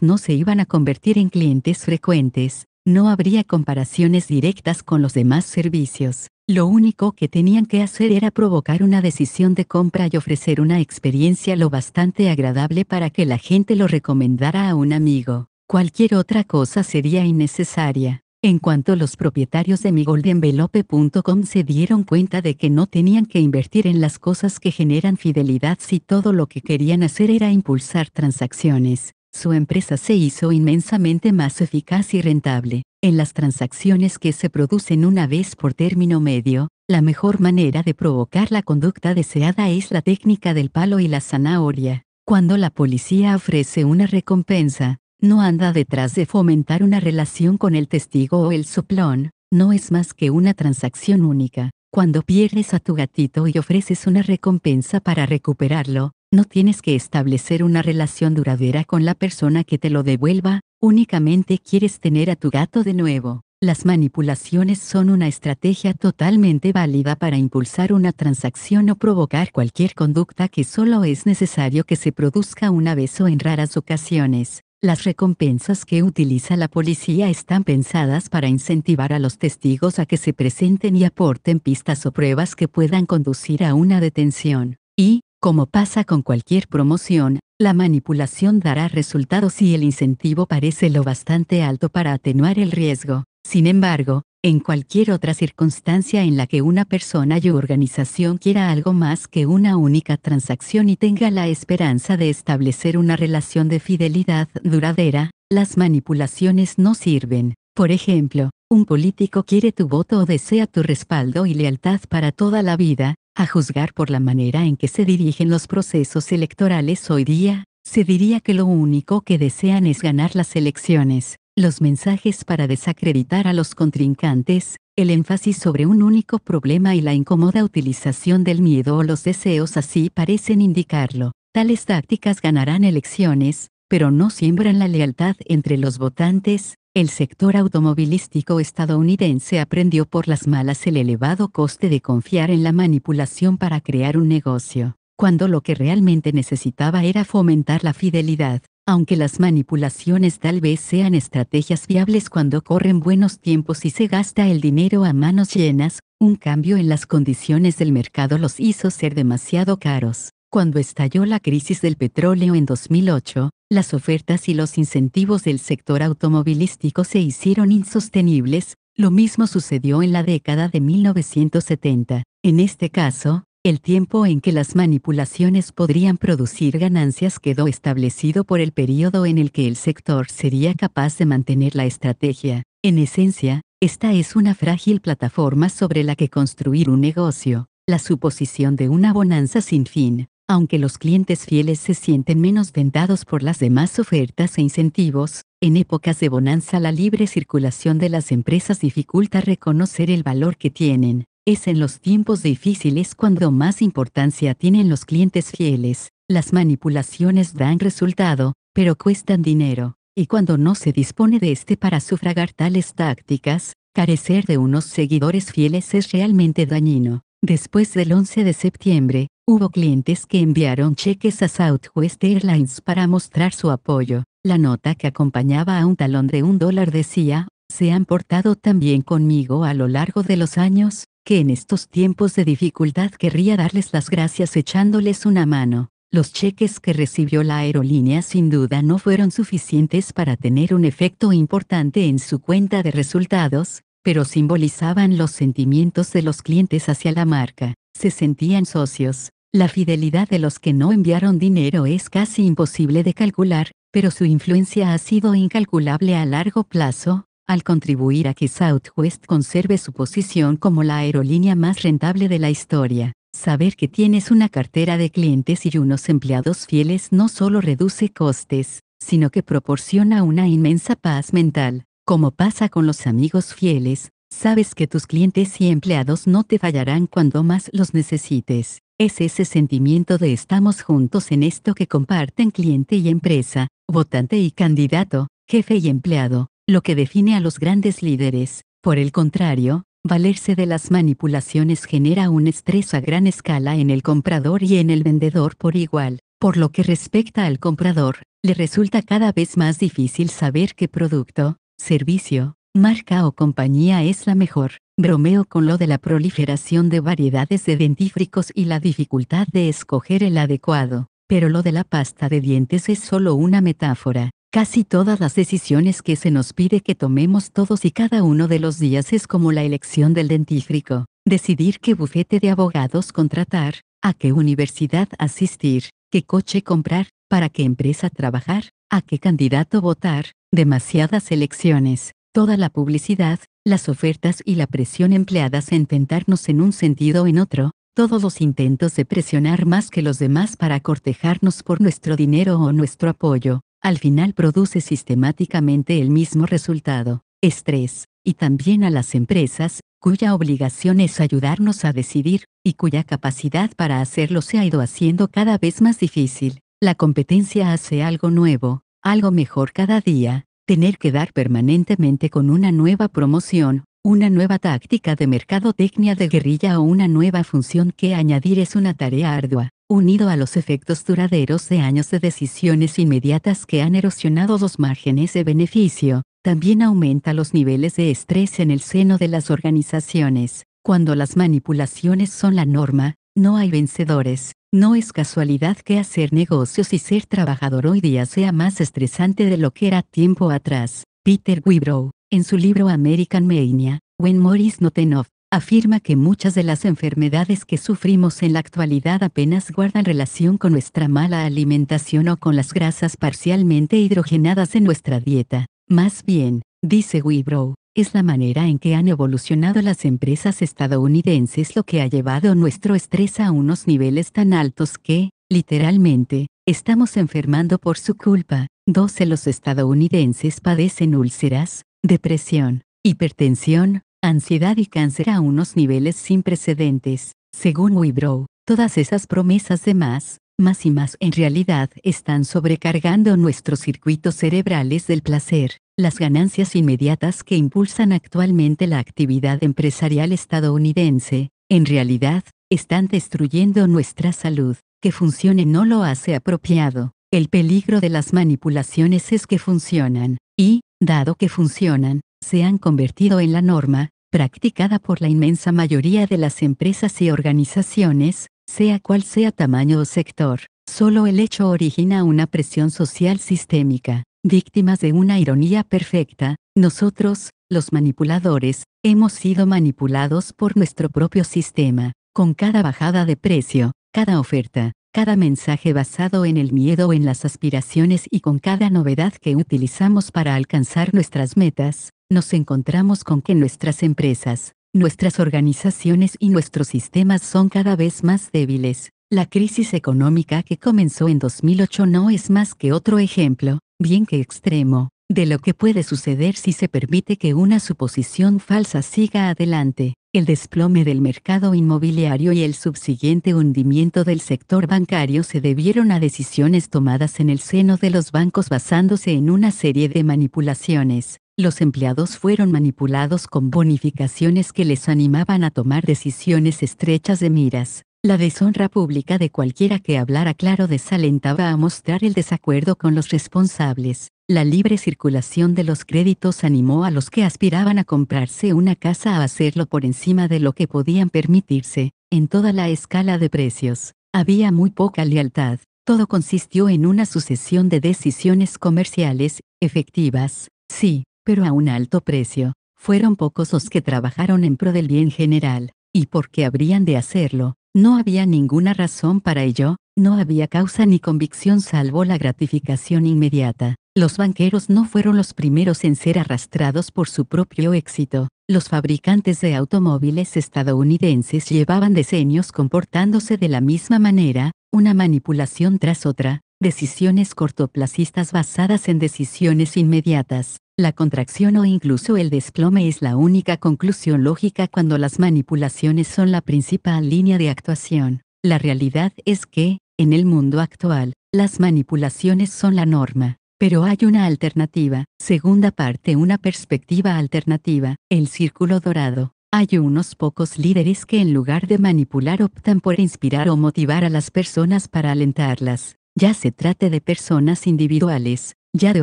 no se iban a convertir en clientes frecuentes, no habría comparaciones directas con los demás servicios. Lo único que tenían que hacer era provocar una decisión de compra y ofrecer una experiencia lo bastante agradable para que la gente lo recomendara a un amigo. Cualquier otra cosa sería innecesaria. En cuanto los propietarios de migoldenvelope.com se dieron cuenta de que no tenían que invertir en las cosas que generan fidelidad si todo lo que querían hacer era impulsar transacciones, su empresa se hizo inmensamente más eficaz y rentable. En las transacciones que se producen una vez por término medio, la mejor manera de provocar la conducta deseada es la técnica del palo y la zanahoria. Cuando la policía ofrece una recompensa, no anda detrás de fomentar una relación con el testigo o el soplón, no es más que una transacción única. Cuando pierdes a tu gatito y ofreces una recompensa para recuperarlo, no tienes que establecer una relación duradera con la persona que te lo devuelva, únicamente quieres tener a tu gato de nuevo. Las manipulaciones son una estrategia totalmente válida para impulsar una transacción o provocar cualquier conducta que solo es necesario que se produzca una vez o en raras ocasiones. Las recompensas que utiliza la policía están pensadas para incentivar a los testigos a que se presenten y aporten pistas o pruebas que puedan conducir a una detención. Y, como pasa con cualquier promoción, la manipulación dará resultados si el incentivo parece lo bastante alto para atenuar el riesgo. Sin embargo, en cualquier otra circunstancia en la que una persona y organización quiera algo más que una única transacción y tenga la esperanza de establecer una relación de fidelidad duradera, las manipulaciones no sirven. Por ejemplo, un político quiere tu voto o desea tu respaldo y lealtad para toda la vida, a juzgar por la manera en que se dirigen los procesos electorales hoy día, se diría que lo único que desean es ganar las elecciones los mensajes para desacreditar a los contrincantes, el énfasis sobre un único problema y la incómoda utilización del miedo o los deseos así parecen indicarlo. Tales tácticas ganarán elecciones, pero no siembran la lealtad entre los votantes. El sector automovilístico estadounidense aprendió por las malas el elevado coste de confiar en la manipulación para crear un negocio, cuando lo que realmente necesitaba era fomentar la fidelidad. Aunque las manipulaciones tal vez sean estrategias viables cuando corren buenos tiempos y se gasta el dinero a manos llenas, un cambio en las condiciones del mercado los hizo ser demasiado caros. Cuando estalló la crisis del petróleo en 2008, las ofertas y los incentivos del sector automovilístico se hicieron insostenibles, lo mismo sucedió en la década de 1970. En este caso, el tiempo en que las manipulaciones podrían producir ganancias quedó establecido por el periodo en el que el sector sería capaz de mantener la estrategia. En esencia, esta es una frágil plataforma sobre la que construir un negocio, la suposición de una bonanza sin fin. Aunque los clientes fieles se sienten menos vendados por las demás ofertas e incentivos, en épocas de bonanza la libre circulación de las empresas dificulta reconocer el valor que tienen. Es en los tiempos difíciles cuando más importancia tienen los clientes fieles. Las manipulaciones dan resultado, pero cuestan dinero, y cuando no se dispone de este para sufragar tales tácticas, carecer de unos seguidores fieles es realmente dañino. Después del 11 de septiembre, hubo clientes que enviaron cheques a Southwest Airlines para mostrar su apoyo. La nota que acompañaba a un talón de un dólar decía, se han portado tan bien conmigo a lo largo de los años, que en estos tiempos de dificultad querría darles las gracias echándoles una mano. Los cheques que recibió la aerolínea sin duda no fueron suficientes para tener un efecto importante en su cuenta de resultados, pero simbolizaban los sentimientos de los clientes hacia la marca, se sentían socios. La fidelidad de los que no enviaron dinero es casi imposible de calcular, pero su influencia ha sido incalculable a largo plazo, al contribuir a que Southwest conserve su posición como la aerolínea más rentable de la historia. Saber que tienes una cartera de clientes y unos empleados fieles no solo reduce costes, sino que proporciona una inmensa paz mental. Como pasa con los amigos fieles, sabes que tus clientes y empleados no te fallarán cuando más los necesites. Es ese sentimiento de estamos juntos en esto que comparten cliente y empresa, votante y candidato, jefe y empleado, lo que define a los grandes líderes. Por el contrario, valerse de las manipulaciones genera un estrés a gran escala en el comprador y en el vendedor por igual. Por lo que respecta al comprador, le resulta cada vez más difícil saber qué producto, servicio, marca o compañía es la mejor. Bromeo con lo de la proliferación de variedades de dentífricos y la dificultad de escoger el adecuado, pero lo de la pasta de dientes es solo una metáfora. Casi todas las decisiones que se nos pide que tomemos todos y cada uno de los días es como la elección del dentífrico, decidir qué bufete de abogados contratar, a qué universidad asistir, qué coche comprar, para qué empresa trabajar, a qué candidato votar, demasiadas elecciones, toda la publicidad, las ofertas y la presión empleadas a tentarnos en un sentido o en otro, todos los intentos de presionar más que los demás para cortejarnos por nuestro dinero o nuestro apoyo, al final produce sistemáticamente el mismo resultado, estrés, y también a las empresas, cuya obligación es ayudarnos a decidir, y cuya capacidad para hacerlo se ha ido haciendo cada vez más difícil. La competencia hace algo nuevo, algo mejor cada día, tener que dar permanentemente con una nueva promoción, una nueva táctica de mercadotecnia de guerrilla o una nueva función que añadir es una tarea ardua, unido a los efectos duraderos de años de decisiones inmediatas que han erosionado los márgenes de beneficio, también aumenta los niveles de estrés en el seno de las organizaciones. Cuando las manipulaciones son la norma, no hay vencedores. No es casualidad que hacer negocios y ser trabajador hoy día sea más estresante de lo que era tiempo atrás. Peter Wibrow, en su libro American Mania, When Morris Enough, afirma que muchas de las enfermedades que sufrimos en la actualidad apenas guardan relación con nuestra mala alimentación o con las grasas parcialmente hidrogenadas en nuestra dieta. Más bien, dice Wibrow, es la manera en que han evolucionado las empresas estadounidenses lo que ha llevado nuestro estrés a unos niveles tan altos que, literalmente, estamos enfermando por su culpa. 12 los estadounidenses padecen úlceras, depresión, hipertensión, ansiedad y cáncer a unos niveles sin precedentes. Según Weibrow, todas esas promesas de más, más y más en realidad están sobrecargando nuestros circuitos cerebrales del placer. Las ganancias inmediatas que impulsan actualmente la actividad empresarial estadounidense, en realidad, están destruyendo nuestra salud. Que funcione no lo hace apropiado. El peligro de las manipulaciones es que funcionan, y, dado que funcionan, se han convertido en la norma, practicada por la inmensa mayoría de las empresas y organizaciones, sea cual sea tamaño o sector. Solo el hecho origina una presión social sistémica. Víctimas de una ironía perfecta, nosotros, los manipuladores, hemos sido manipulados por nuestro propio sistema, con cada bajada de precio, cada oferta, cada mensaje basado en el miedo o en las aspiraciones y con cada novedad que utilizamos para alcanzar nuestras metas, nos encontramos con que nuestras empresas, nuestras organizaciones y nuestros sistemas son cada vez más débiles. La crisis económica que comenzó en 2008 no es más que otro ejemplo, bien que extremo, de lo que puede suceder si se permite que una suposición falsa siga adelante. El desplome del mercado inmobiliario y el subsiguiente hundimiento del sector bancario se debieron a decisiones tomadas en el seno de los bancos basándose en una serie de manipulaciones, los empleados fueron manipulados con bonificaciones que les animaban a tomar decisiones estrechas de miras. La deshonra pública de cualquiera que hablara claro desalentaba a mostrar el desacuerdo con los responsables. La libre circulación de los créditos animó a los que aspiraban a comprarse una casa a hacerlo por encima de lo que podían permitirse, en toda la escala de precios. Había muy poca lealtad. Todo consistió en una sucesión de decisiones comerciales, efectivas, sí, pero a un alto precio. Fueron pocos los que trabajaron en pro del bien general, y porque habrían de hacerlo, no había ninguna razón para ello, no había causa ni convicción salvo la gratificación inmediata. Los banqueros no fueron los primeros en ser arrastrados por su propio éxito. Los fabricantes de automóviles estadounidenses llevaban decenios comportándose de la misma manera, una manipulación tras otra, decisiones cortoplacistas basadas en decisiones inmediatas. La contracción o incluso el desplome es la única conclusión lógica cuando las manipulaciones son la principal línea de actuación. La realidad es que, en el mundo actual, las manipulaciones son la norma. Pero hay una alternativa, segunda parte, una perspectiva alternativa, el círculo dorado. Hay unos pocos líderes que en lugar de manipular optan por inspirar o motivar a las personas para alentarlas ya se trate de personas individuales, ya de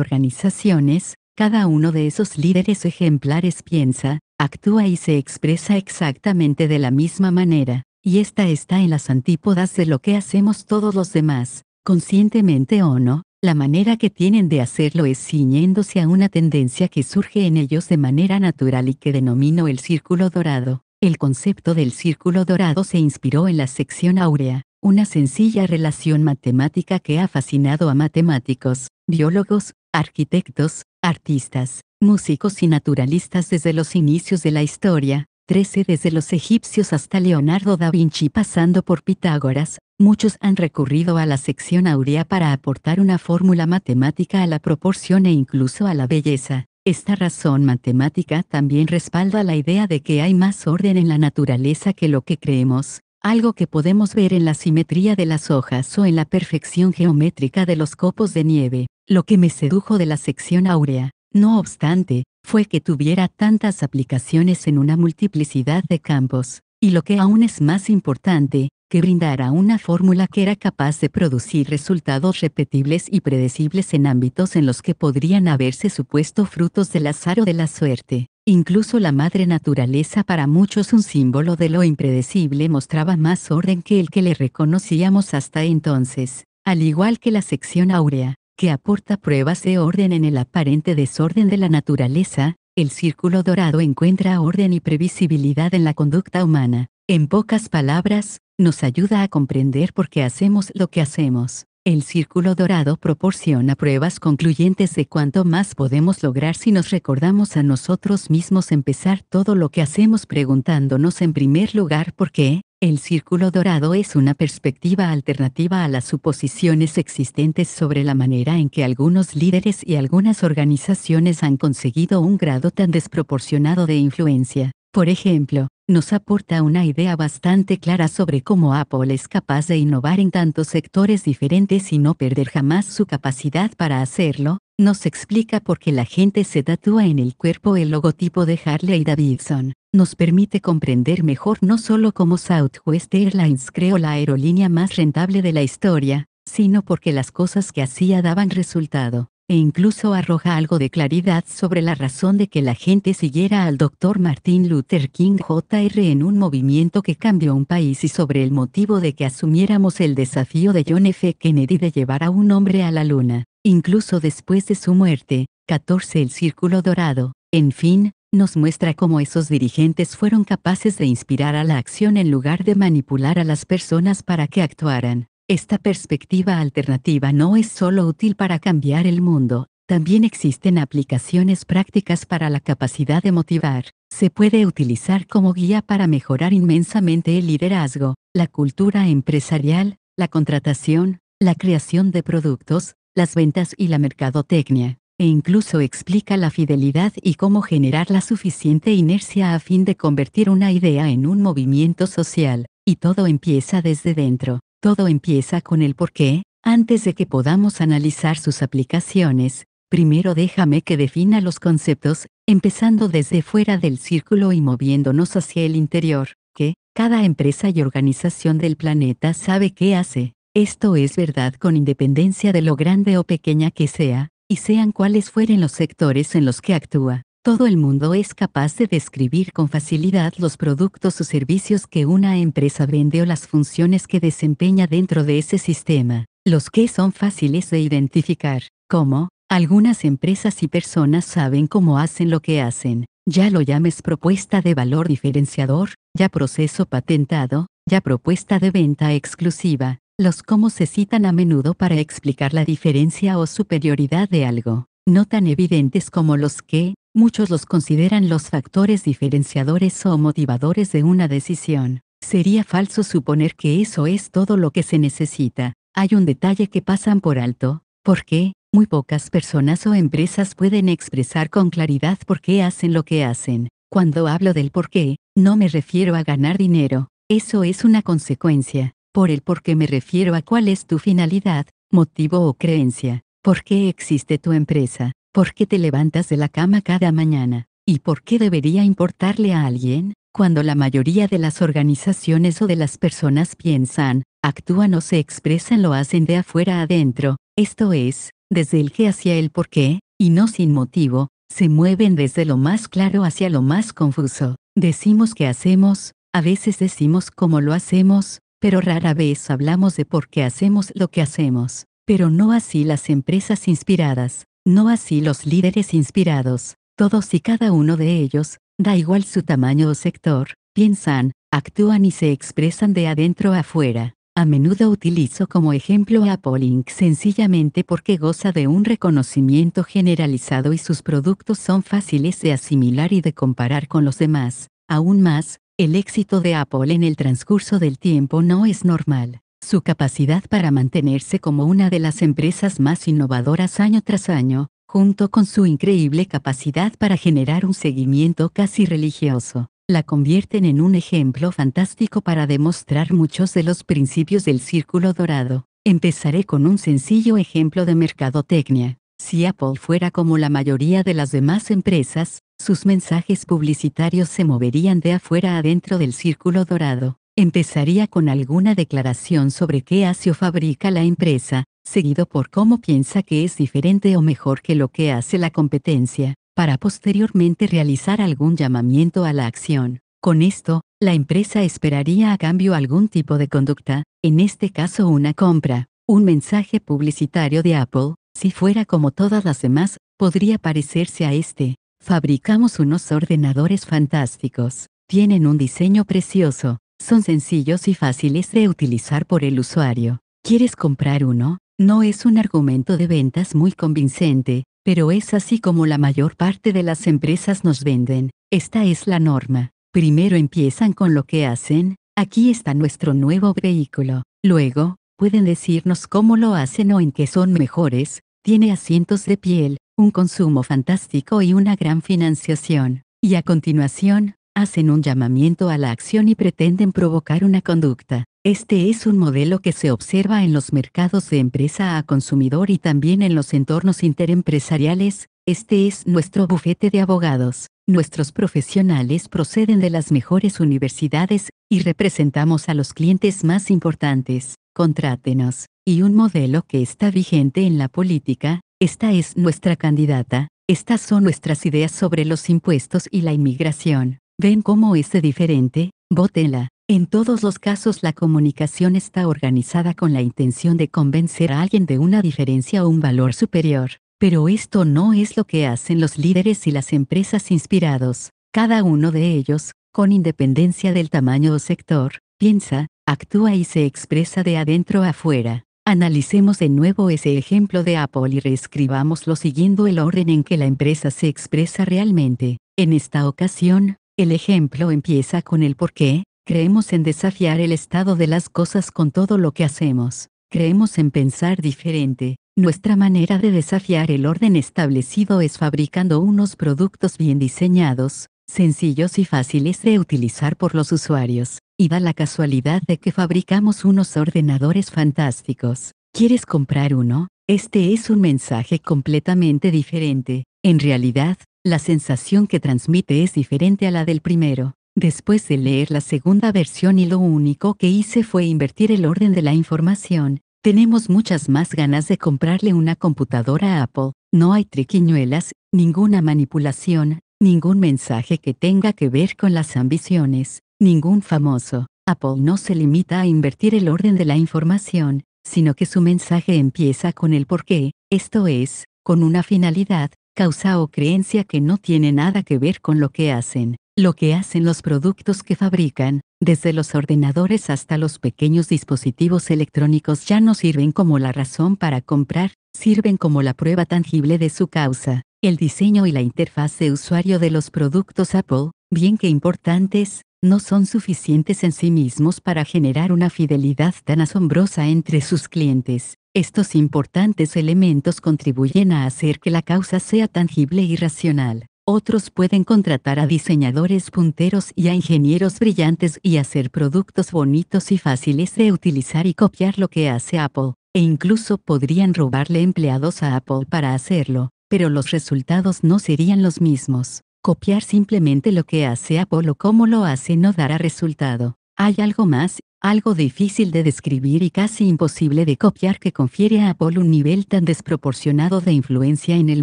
organizaciones, cada uno de esos líderes ejemplares piensa, actúa y se expresa exactamente de la misma manera, y esta está en las antípodas de lo que hacemos todos los demás, conscientemente o no, la manera que tienen de hacerlo es ciñéndose a una tendencia que surge en ellos de manera natural y que denomino el círculo dorado. El concepto del círculo dorado se inspiró en la sección áurea, una sencilla relación matemática que ha fascinado a matemáticos, biólogos, arquitectos, artistas, músicos y naturalistas desde los inicios de la historia, 13 desde los egipcios hasta Leonardo da Vinci pasando por Pitágoras, muchos han recurrido a la sección aurea para aportar una fórmula matemática a la proporción e incluso a la belleza. Esta razón matemática también respalda la idea de que hay más orden en la naturaleza que lo que creemos, algo que podemos ver en la simetría de las hojas o en la perfección geométrica de los copos de nieve. Lo que me sedujo de la sección áurea, no obstante, fue que tuviera tantas aplicaciones en una multiplicidad de campos, y lo que aún es más importante, que brindara una fórmula que era capaz de producir resultados repetibles y predecibles en ámbitos en los que podrían haberse supuesto frutos del azar o de la suerte. Incluso la madre naturaleza para muchos un símbolo de lo impredecible mostraba más orden que el que le reconocíamos hasta entonces, al igual que la sección áurea, que aporta pruebas de orden en el aparente desorden de la naturaleza, el círculo dorado encuentra orden y previsibilidad en la conducta humana. En pocas palabras, nos ayuda a comprender por qué hacemos lo que hacemos. El círculo dorado proporciona pruebas concluyentes de cuánto más podemos lograr si nos recordamos a nosotros mismos empezar todo lo que hacemos preguntándonos en primer lugar por qué. El círculo dorado es una perspectiva alternativa a las suposiciones existentes sobre la manera en que algunos líderes y algunas organizaciones han conseguido un grado tan desproporcionado de influencia. Por ejemplo, nos aporta una idea bastante clara sobre cómo Apple es capaz de innovar en tantos sectores diferentes y no perder jamás su capacidad para hacerlo, nos explica por qué la gente se tatúa en el cuerpo el logotipo de Harley Davidson, nos permite comprender mejor no solo cómo Southwest Airlines creó la aerolínea más rentable de la historia, sino porque las cosas que hacía daban resultado e incluso arroja algo de claridad sobre la razón de que la gente siguiera al doctor Martin Luther King Jr. en un movimiento que cambió un país y sobre el motivo de que asumiéramos el desafío de John F. Kennedy de llevar a un hombre a la luna, incluso después de su muerte. 14 El Círculo Dorado, en fin, nos muestra cómo esos dirigentes fueron capaces de inspirar a la acción en lugar de manipular a las personas para que actuaran. Esta perspectiva alternativa no es solo útil para cambiar el mundo, también existen aplicaciones prácticas para la capacidad de motivar. Se puede utilizar como guía para mejorar inmensamente el liderazgo, la cultura empresarial, la contratación, la creación de productos, las ventas y la mercadotecnia, e incluso explica la fidelidad y cómo generar la suficiente inercia a fin de convertir una idea en un movimiento social, y todo empieza desde dentro. Todo empieza con el por qué, antes de que podamos analizar sus aplicaciones, primero déjame que defina los conceptos, empezando desde fuera del círculo y moviéndonos hacia el interior, que, cada empresa y organización del planeta sabe qué hace. Esto es verdad con independencia de lo grande o pequeña que sea, y sean cuáles fueren los sectores en los que actúa. Todo el mundo es capaz de describir con facilidad los productos o servicios que una empresa vende o las funciones que desempeña dentro de ese sistema, los que son fáciles de identificar, como, algunas empresas y personas saben cómo hacen lo que hacen, ya lo llames propuesta de valor diferenciador, ya proceso patentado, ya propuesta de venta exclusiva, los cómo se citan a menudo para explicar la diferencia o superioridad de algo, no tan evidentes como los que, Muchos los consideran los factores diferenciadores o motivadores de una decisión. Sería falso suponer que eso es todo lo que se necesita. Hay un detalle que pasan por alto, ¿Por qué? muy pocas personas o empresas pueden expresar con claridad por qué hacen lo que hacen. Cuando hablo del por qué, no me refiero a ganar dinero, eso es una consecuencia. Por el por qué me refiero a cuál es tu finalidad, motivo o creencia. ¿Por qué existe tu empresa? ¿Por qué te levantas de la cama cada mañana? ¿Y por qué debería importarle a alguien? Cuando la mayoría de las organizaciones o de las personas piensan, actúan o se expresan, lo hacen de afuera adentro, esto es, desde el qué hacia el por qué, y no sin motivo, se mueven desde lo más claro hacia lo más confuso. Decimos qué hacemos, a veces decimos cómo lo hacemos, pero rara vez hablamos de por qué hacemos lo que hacemos. Pero no así las empresas inspiradas. No así los líderes inspirados, todos y cada uno de ellos, da igual su tamaño o sector, piensan, actúan y se expresan de adentro a afuera. A menudo utilizo como ejemplo a Apple Inc. sencillamente porque goza de un reconocimiento generalizado y sus productos son fáciles de asimilar y de comparar con los demás. Aún más, el éxito de Apple en el transcurso del tiempo no es normal. Su capacidad para mantenerse como una de las empresas más innovadoras año tras año, junto con su increíble capacidad para generar un seguimiento casi religioso, la convierten en un ejemplo fantástico para demostrar muchos de los principios del círculo dorado. Empezaré con un sencillo ejemplo de mercadotecnia. Si Apple fuera como la mayoría de las demás empresas, sus mensajes publicitarios se moverían de afuera adentro del círculo dorado. Empezaría con alguna declaración sobre qué hace o fabrica la empresa, seguido por cómo piensa que es diferente o mejor que lo que hace la competencia, para posteriormente realizar algún llamamiento a la acción. Con esto, la empresa esperaría a cambio algún tipo de conducta, en este caso una compra, un mensaje publicitario de Apple, si fuera como todas las demás, podría parecerse a este. Fabricamos unos ordenadores fantásticos, tienen un diseño precioso, son sencillos y fáciles de utilizar por el usuario. ¿Quieres comprar uno? No es un argumento de ventas muy convincente, pero es así como la mayor parte de las empresas nos venden. Esta es la norma. Primero empiezan con lo que hacen, aquí está nuestro nuevo vehículo. Luego, pueden decirnos cómo lo hacen o en qué son mejores, tiene asientos de piel, un consumo fantástico y una gran financiación. Y a continuación, hacen un llamamiento a la acción y pretenden provocar una conducta. Este es un modelo que se observa en los mercados de empresa a consumidor y también en los entornos interempresariales. Este es nuestro bufete de abogados. Nuestros profesionales proceden de las mejores universidades y representamos a los clientes más importantes. Contrátenos. Y un modelo que está vigente en la política, esta es nuestra candidata, estas son nuestras ideas sobre los impuestos y la inmigración. ¿Ven cómo es de diferente? Vótela. En todos los casos la comunicación está organizada con la intención de convencer a alguien de una diferencia o un valor superior. Pero esto no es lo que hacen los líderes y las empresas inspirados. Cada uno de ellos, con independencia del tamaño o sector, piensa, actúa y se expresa de adentro a afuera. Analicemos de nuevo ese ejemplo de Apple y reescribámoslo siguiendo el orden en que la empresa se expresa realmente. En esta ocasión, el ejemplo empieza con el por qué, creemos en desafiar el estado de las cosas con todo lo que hacemos, creemos en pensar diferente, nuestra manera de desafiar el orden establecido es fabricando unos productos bien diseñados, sencillos y fáciles de utilizar por los usuarios, y da la casualidad de que fabricamos unos ordenadores fantásticos. ¿Quieres comprar uno? Este es un mensaje completamente diferente. En realidad, la sensación que transmite es diferente a la del primero. Después de leer la segunda versión y lo único que hice fue invertir el orden de la información, tenemos muchas más ganas de comprarle una computadora a Apple, no hay triquiñuelas, ninguna manipulación, ningún mensaje que tenga que ver con las ambiciones, ningún famoso. Apple no se limita a invertir el orden de la información, sino que su mensaje empieza con el porqué, esto es, con una finalidad, causa o creencia que no tiene nada que ver con lo que hacen, lo que hacen los productos que fabrican, desde los ordenadores hasta los pequeños dispositivos electrónicos ya no sirven como la razón para comprar, sirven como la prueba tangible de su causa. El diseño y la interfaz de usuario de los productos Apple, bien que importantes, no son suficientes en sí mismos para generar una fidelidad tan asombrosa entre sus clientes. Estos importantes elementos contribuyen a hacer que la causa sea tangible y racional. Otros pueden contratar a diseñadores punteros y a ingenieros brillantes y hacer productos bonitos y fáciles de utilizar y copiar lo que hace Apple, e incluso podrían robarle empleados a Apple para hacerlo, pero los resultados no serían los mismos. Copiar simplemente lo que hace Apolo cómo lo hace no dará resultado. Hay algo más, algo difícil de describir y casi imposible de copiar que confiere a Apolo un nivel tan desproporcionado de influencia en el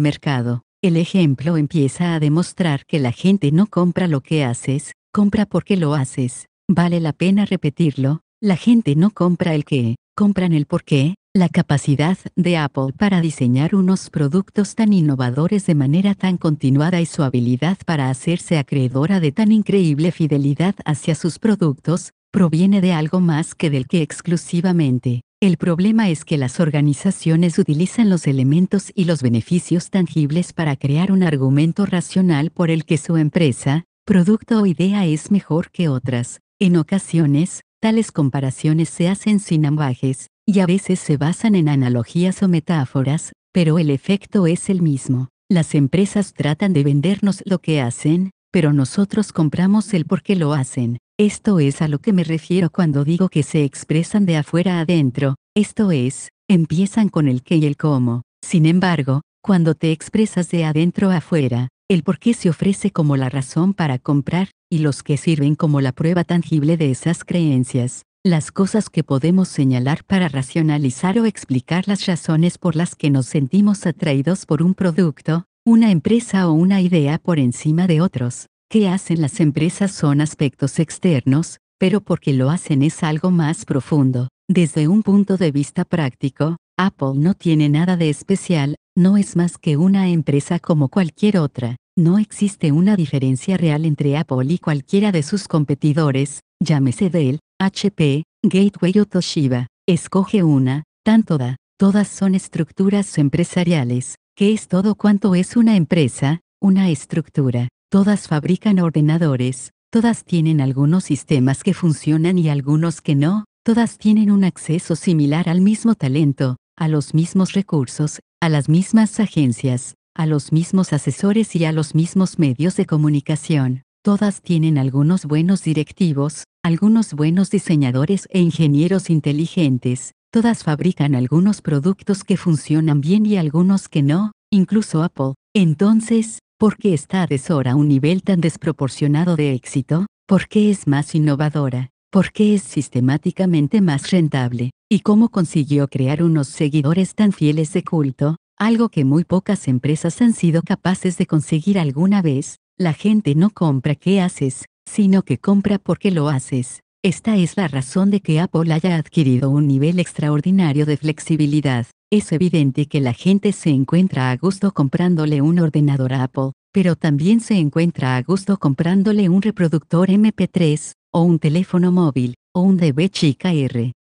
mercado. El ejemplo empieza a demostrar que la gente no compra lo que haces, compra porque lo haces. Vale la pena repetirlo, la gente no compra el qué, compran el por qué, la capacidad de Apple para diseñar unos productos tan innovadores de manera tan continuada y su habilidad para hacerse acreedora de tan increíble fidelidad hacia sus productos, proviene de algo más que del que exclusivamente. El problema es que las organizaciones utilizan los elementos y los beneficios tangibles para crear un argumento racional por el que su empresa, producto o idea es mejor que otras. En ocasiones, tales comparaciones se hacen sin ambajes, y a veces se basan en analogías o metáforas, pero el efecto es el mismo. Las empresas tratan de vendernos lo que hacen, pero nosotros compramos el por qué lo hacen. Esto es a lo que me refiero cuando digo que se expresan de afuera adentro, esto es, empiezan con el qué y el cómo. Sin embargo, cuando te expresas de adentro a afuera, el por qué se ofrece como la razón para comprar, y los que sirven como la prueba tangible de esas creencias las cosas que podemos señalar para racionalizar o explicar las razones por las que nos sentimos atraídos por un producto, una empresa o una idea por encima de otros. ¿Qué hacen las empresas son aspectos externos, pero porque lo hacen es algo más profundo. Desde un punto de vista práctico, Apple no tiene nada de especial, no es más que una empresa como cualquier otra. No existe una diferencia real entre Apple y cualquiera de sus competidores, llámese él. HP, Gateway o Toshiba, escoge una, tanto da, todas son estructuras empresariales, que es todo cuanto es una empresa, una estructura, todas fabrican ordenadores, todas tienen algunos sistemas que funcionan y algunos que no, todas tienen un acceso similar al mismo talento, a los mismos recursos, a las mismas agencias, a los mismos asesores y a los mismos medios de comunicación. Todas tienen algunos buenos directivos, algunos buenos diseñadores e ingenieros inteligentes, todas fabrican algunos productos que funcionan bien y algunos que no, incluso Apple. Entonces, ¿por qué está a a un nivel tan desproporcionado de éxito? ¿Por qué es más innovadora? ¿Por qué es sistemáticamente más rentable? ¿Y cómo consiguió crear unos seguidores tan fieles de culto? Algo que muy pocas empresas han sido capaces de conseguir alguna vez, la gente no compra qué haces, sino que compra porque lo haces. Esta es la razón de que Apple haya adquirido un nivel extraordinario de flexibilidad. Es evidente que la gente se encuentra a gusto comprándole un ordenador Apple, pero también se encuentra a gusto comprándole un reproductor MP3, o un teléfono móvil, o un DB chica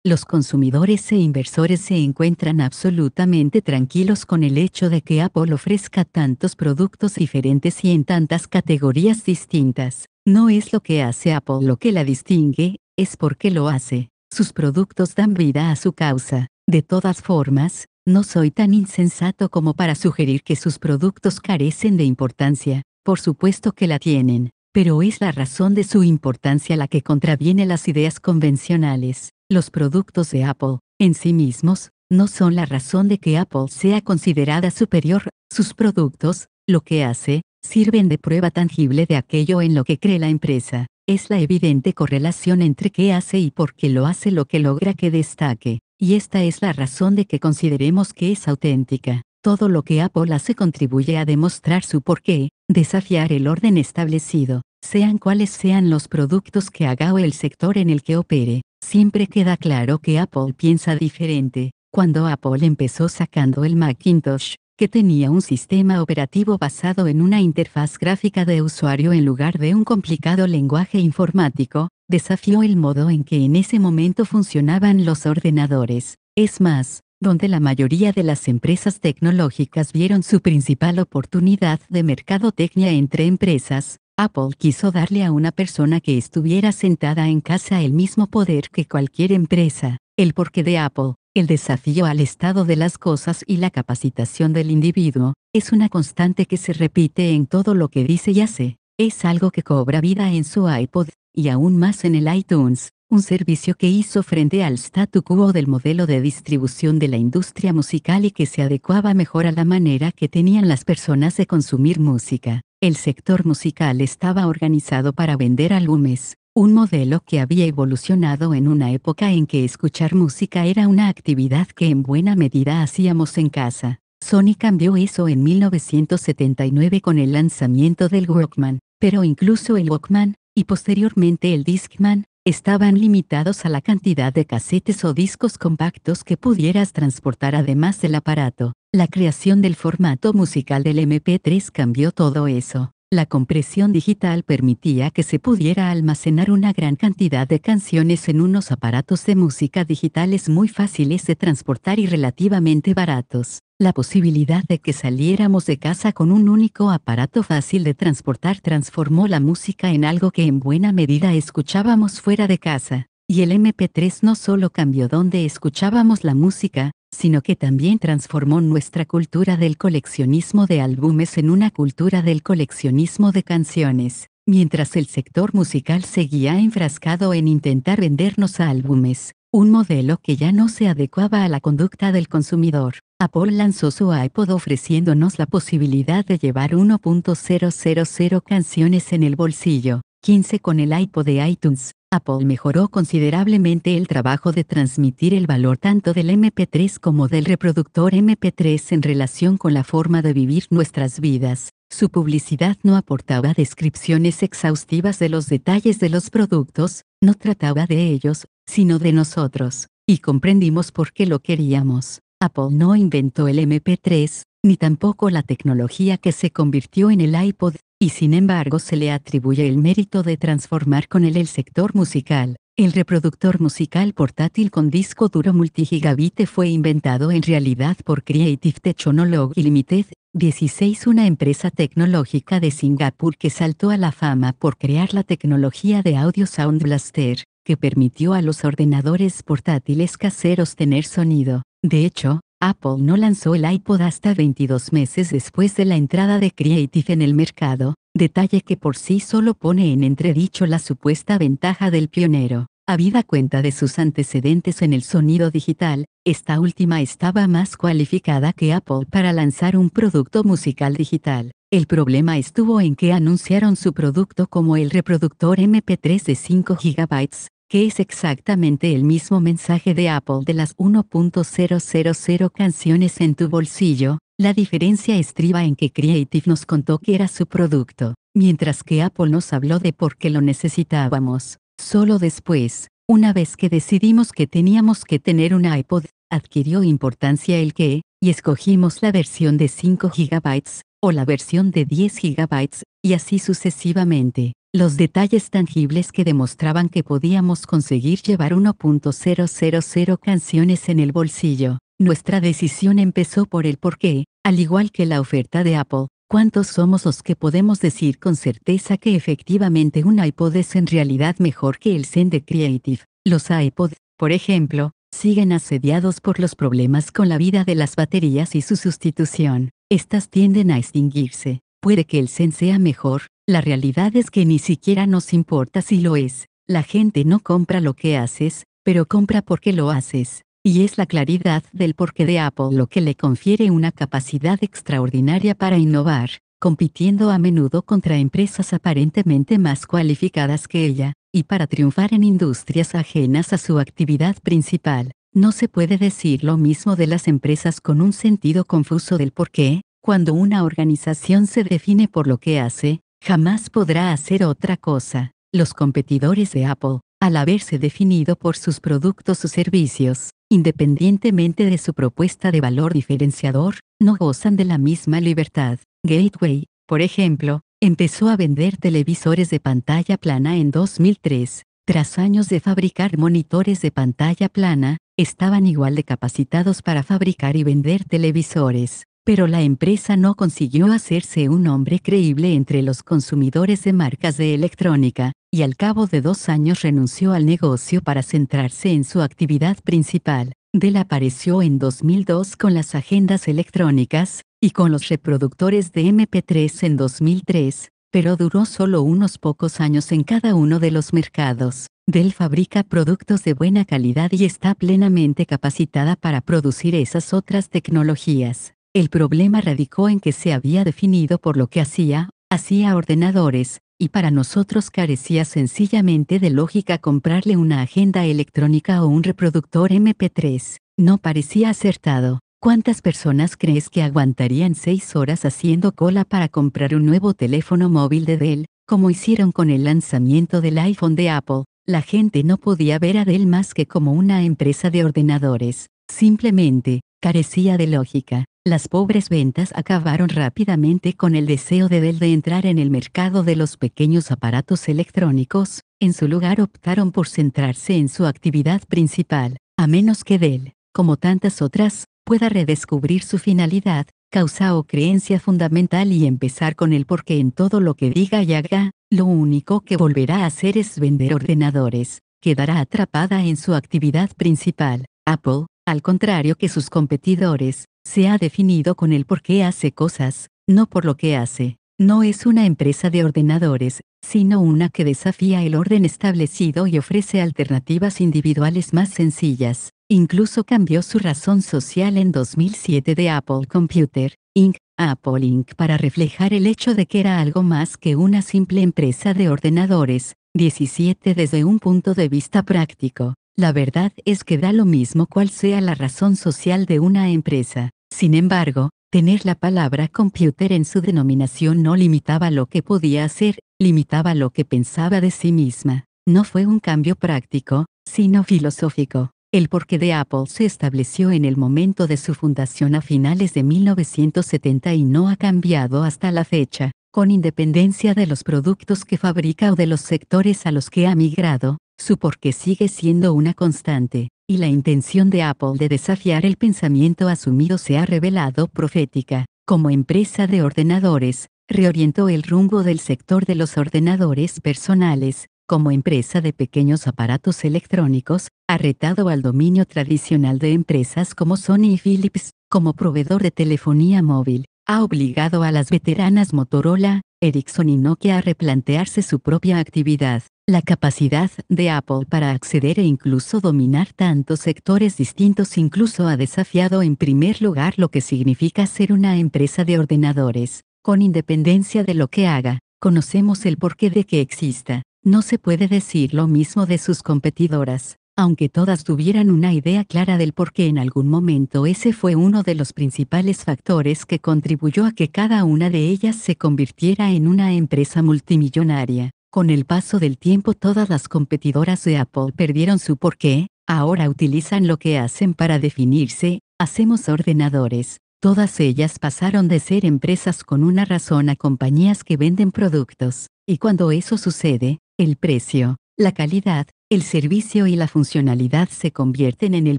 los consumidores e inversores se encuentran absolutamente tranquilos con el hecho de que Apple ofrezca tantos productos diferentes y en tantas categorías distintas. No es lo que hace Apple lo que la distingue, es porque lo hace. Sus productos dan vida a su causa. De todas formas, no soy tan insensato como para sugerir que sus productos carecen de importancia. Por supuesto que la tienen, pero es la razón de su importancia la que contraviene las ideas convencionales. Los productos de Apple, en sí mismos, no son la razón de que Apple sea considerada superior, sus productos, lo que hace, sirven de prueba tangible de aquello en lo que cree la empresa, es la evidente correlación entre qué hace y por qué lo hace lo que logra que destaque, y esta es la razón de que consideremos que es auténtica. Todo lo que Apple hace contribuye a demostrar su porqué, desafiar el orden establecido, sean cuales sean los productos que haga o el sector en el que opere. Siempre queda claro que Apple piensa diferente. Cuando Apple empezó sacando el Macintosh, que tenía un sistema operativo basado en una interfaz gráfica de usuario en lugar de un complicado lenguaje informático, desafió el modo en que en ese momento funcionaban los ordenadores. Es más, donde la mayoría de las empresas tecnológicas vieron su principal oportunidad de mercadotecnia entre empresas, Apple quiso darle a una persona que estuviera sentada en casa el mismo poder que cualquier empresa, el porqué de Apple, el desafío al estado de las cosas y la capacitación del individuo, es una constante que se repite en todo lo que dice y hace, es algo que cobra vida en su iPod, y aún más en el iTunes, un servicio que hizo frente al statu quo del modelo de distribución de la industria musical y que se adecuaba mejor a la manera que tenían las personas de consumir música. El sector musical estaba organizado para vender álbumes, un modelo que había evolucionado en una época en que escuchar música era una actividad que en buena medida hacíamos en casa. Sony cambió eso en 1979 con el lanzamiento del Walkman, pero incluso el Walkman, y posteriormente el Discman, estaban limitados a la cantidad de casetes o discos compactos que pudieras transportar además del aparato. La creación del formato musical del MP3 cambió todo eso. La compresión digital permitía que se pudiera almacenar una gran cantidad de canciones en unos aparatos de música digitales muy fáciles de transportar y relativamente baratos. La posibilidad de que saliéramos de casa con un único aparato fácil de transportar transformó la música en algo que en buena medida escuchábamos fuera de casa. Y el MP3 no solo cambió donde escuchábamos la música, sino que también transformó nuestra cultura del coleccionismo de álbumes en una cultura del coleccionismo de canciones, mientras el sector musical seguía enfrascado en intentar vendernos álbumes, un modelo que ya no se adecuaba a la conducta del consumidor. Apple lanzó su iPod ofreciéndonos la posibilidad de llevar 1.000 canciones en el bolsillo, 15 con el iPod de iTunes, Apple mejoró considerablemente el trabajo de transmitir el valor tanto del MP3 como del reproductor MP3 en relación con la forma de vivir nuestras vidas. Su publicidad no aportaba descripciones exhaustivas de los detalles de los productos, no trataba de ellos, sino de nosotros, y comprendimos por qué lo queríamos. Apple no inventó el MP3, ni tampoco la tecnología que se convirtió en el iPod, y sin embargo se le atribuye el mérito de transformar con él el sector musical. El reproductor musical portátil con disco duro multigigabit fue inventado en realidad por Creative Technology Limited, 16 una empresa tecnológica de Singapur que saltó a la fama por crear la tecnología de audio Sound Blaster, que permitió a los ordenadores portátiles caseros tener sonido. De hecho, Apple no lanzó el iPod hasta 22 meses después de la entrada de Creative en el mercado, detalle que por sí solo pone en entredicho la supuesta ventaja del pionero. Habida cuenta de sus antecedentes en el sonido digital, esta última estaba más cualificada que Apple para lanzar un producto musical digital. El problema estuvo en que anunciaron su producto como el reproductor MP3 de 5 GB, que es exactamente el mismo mensaje de Apple de las 1.000 canciones en tu bolsillo, la diferencia estriba en que Creative nos contó que era su producto, mientras que Apple nos habló de por qué lo necesitábamos. Solo después, una vez que decidimos que teníamos que tener un iPod, adquirió importancia el que, y escogimos la versión de 5 GB, o la versión de 10 GB, y así sucesivamente. Los detalles tangibles que demostraban que podíamos conseguir llevar 1.000 canciones en el bolsillo. Nuestra decisión empezó por el porqué, al igual que la oferta de Apple. ¿Cuántos somos los que podemos decir con certeza que efectivamente un iPod es en realidad mejor que el Zen de Creative? Los iPods, por ejemplo, siguen asediados por los problemas con la vida de las baterías y su sustitución. Estas tienden a extinguirse. Puede que el Zen sea mejor, la realidad es que ni siquiera nos importa si lo es. La gente no compra lo que haces, pero compra porque lo haces. Y es la claridad del porqué de Apple lo que le confiere una capacidad extraordinaria para innovar, compitiendo a menudo contra empresas aparentemente más cualificadas que ella, y para triunfar en industrias ajenas a su actividad principal. No se puede decir lo mismo de las empresas con un sentido confuso del porqué, cuando una organización se define por lo que hace, jamás podrá hacer otra cosa. Los competidores de Apple, al haberse definido por sus productos o servicios, independientemente de su propuesta de valor diferenciador, no gozan de la misma libertad. Gateway, por ejemplo, empezó a vender televisores de pantalla plana en 2003. Tras años de fabricar monitores de pantalla plana, estaban igual de capacitados para fabricar y vender televisores pero la empresa no consiguió hacerse un nombre creíble entre los consumidores de marcas de electrónica, y al cabo de dos años renunció al negocio para centrarse en su actividad principal. Dell apareció en 2002 con las agendas electrónicas, y con los reproductores de MP3 en 2003, pero duró solo unos pocos años en cada uno de los mercados. Dell fabrica productos de buena calidad y está plenamente capacitada para producir esas otras tecnologías. El problema radicó en que se había definido por lo que hacía, hacía ordenadores, y para nosotros carecía sencillamente de lógica comprarle una agenda electrónica o un reproductor MP3. No parecía acertado. ¿Cuántas personas crees que aguantarían seis horas haciendo cola para comprar un nuevo teléfono móvil de Dell, como hicieron con el lanzamiento del iPhone de Apple? La gente no podía ver a Dell más que como una empresa de ordenadores. Simplemente, carecía de lógica. Las pobres ventas acabaron rápidamente con el deseo de Dell de entrar en el mercado de los pequeños aparatos electrónicos, en su lugar optaron por centrarse en su actividad principal, a menos que Dell, como tantas otras, pueda redescubrir su finalidad, causa o creencia fundamental y empezar con el porque en todo lo que diga y haga, lo único que volverá a hacer es vender ordenadores, quedará atrapada en su actividad principal. Apple, al contrario que sus competidores, se ha definido con el por qué hace cosas, no por lo que hace. No es una empresa de ordenadores, sino una que desafía el orden establecido y ofrece alternativas individuales más sencillas. Incluso cambió su razón social en 2007 de Apple Computer, Inc. Apple Inc. para reflejar el hecho de que era algo más que una simple empresa de ordenadores, 17 desde un punto de vista práctico. La verdad es que da lo mismo cuál sea la razón social de una empresa. Sin embargo, tener la palabra computer en su denominación no limitaba lo que podía hacer, limitaba lo que pensaba de sí misma. No fue un cambio práctico, sino filosófico. El porqué de Apple se estableció en el momento de su fundación a finales de 1970 y no ha cambiado hasta la fecha, con independencia de los productos que fabrica o de los sectores a los que ha migrado, su porque sigue siendo una constante, y la intención de Apple de desafiar el pensamiento asumido se ha revelado profética. Como empresa de ordenadores, reorientó el rumbo del sector de los ordenadores personales, como empresa de pequeños aparatos electrónicos, ha retado al dominio tradicional de empresas como Sony y Philips, como proveedor de telefonía móvil, ha obligado a las veteranas Motorola, Ericsson y Nokia a replantearse su propia actividad. La capacidad de Apple para acceder e incluso dominar tantos sectores distintos incluso ha desafiado en primer lugar lo que significa ser una empresa de ordenadores, con independencia de lo que haga, conocemos el porqué de que exista. No se puede decir lo mismo de sus competidoras, aunque todas tuvieran una idea clara del porqué en algún momento ese fue uno de los principales factores que contribuyó a que cada una de ellas se convirtiera en una empresa multimillonaria. Con el paso del tiempo todas las competidoras de Apple perdieron su porqué, ahora utilizan lo que hacen para definirse, hacemos ordenadores. Todas ellas pasaron de ser empresas con una razón a compañías que venden productos, y cuando eso sucede, el precio, la calidad, el servicio y la funcionalidad se convierten en el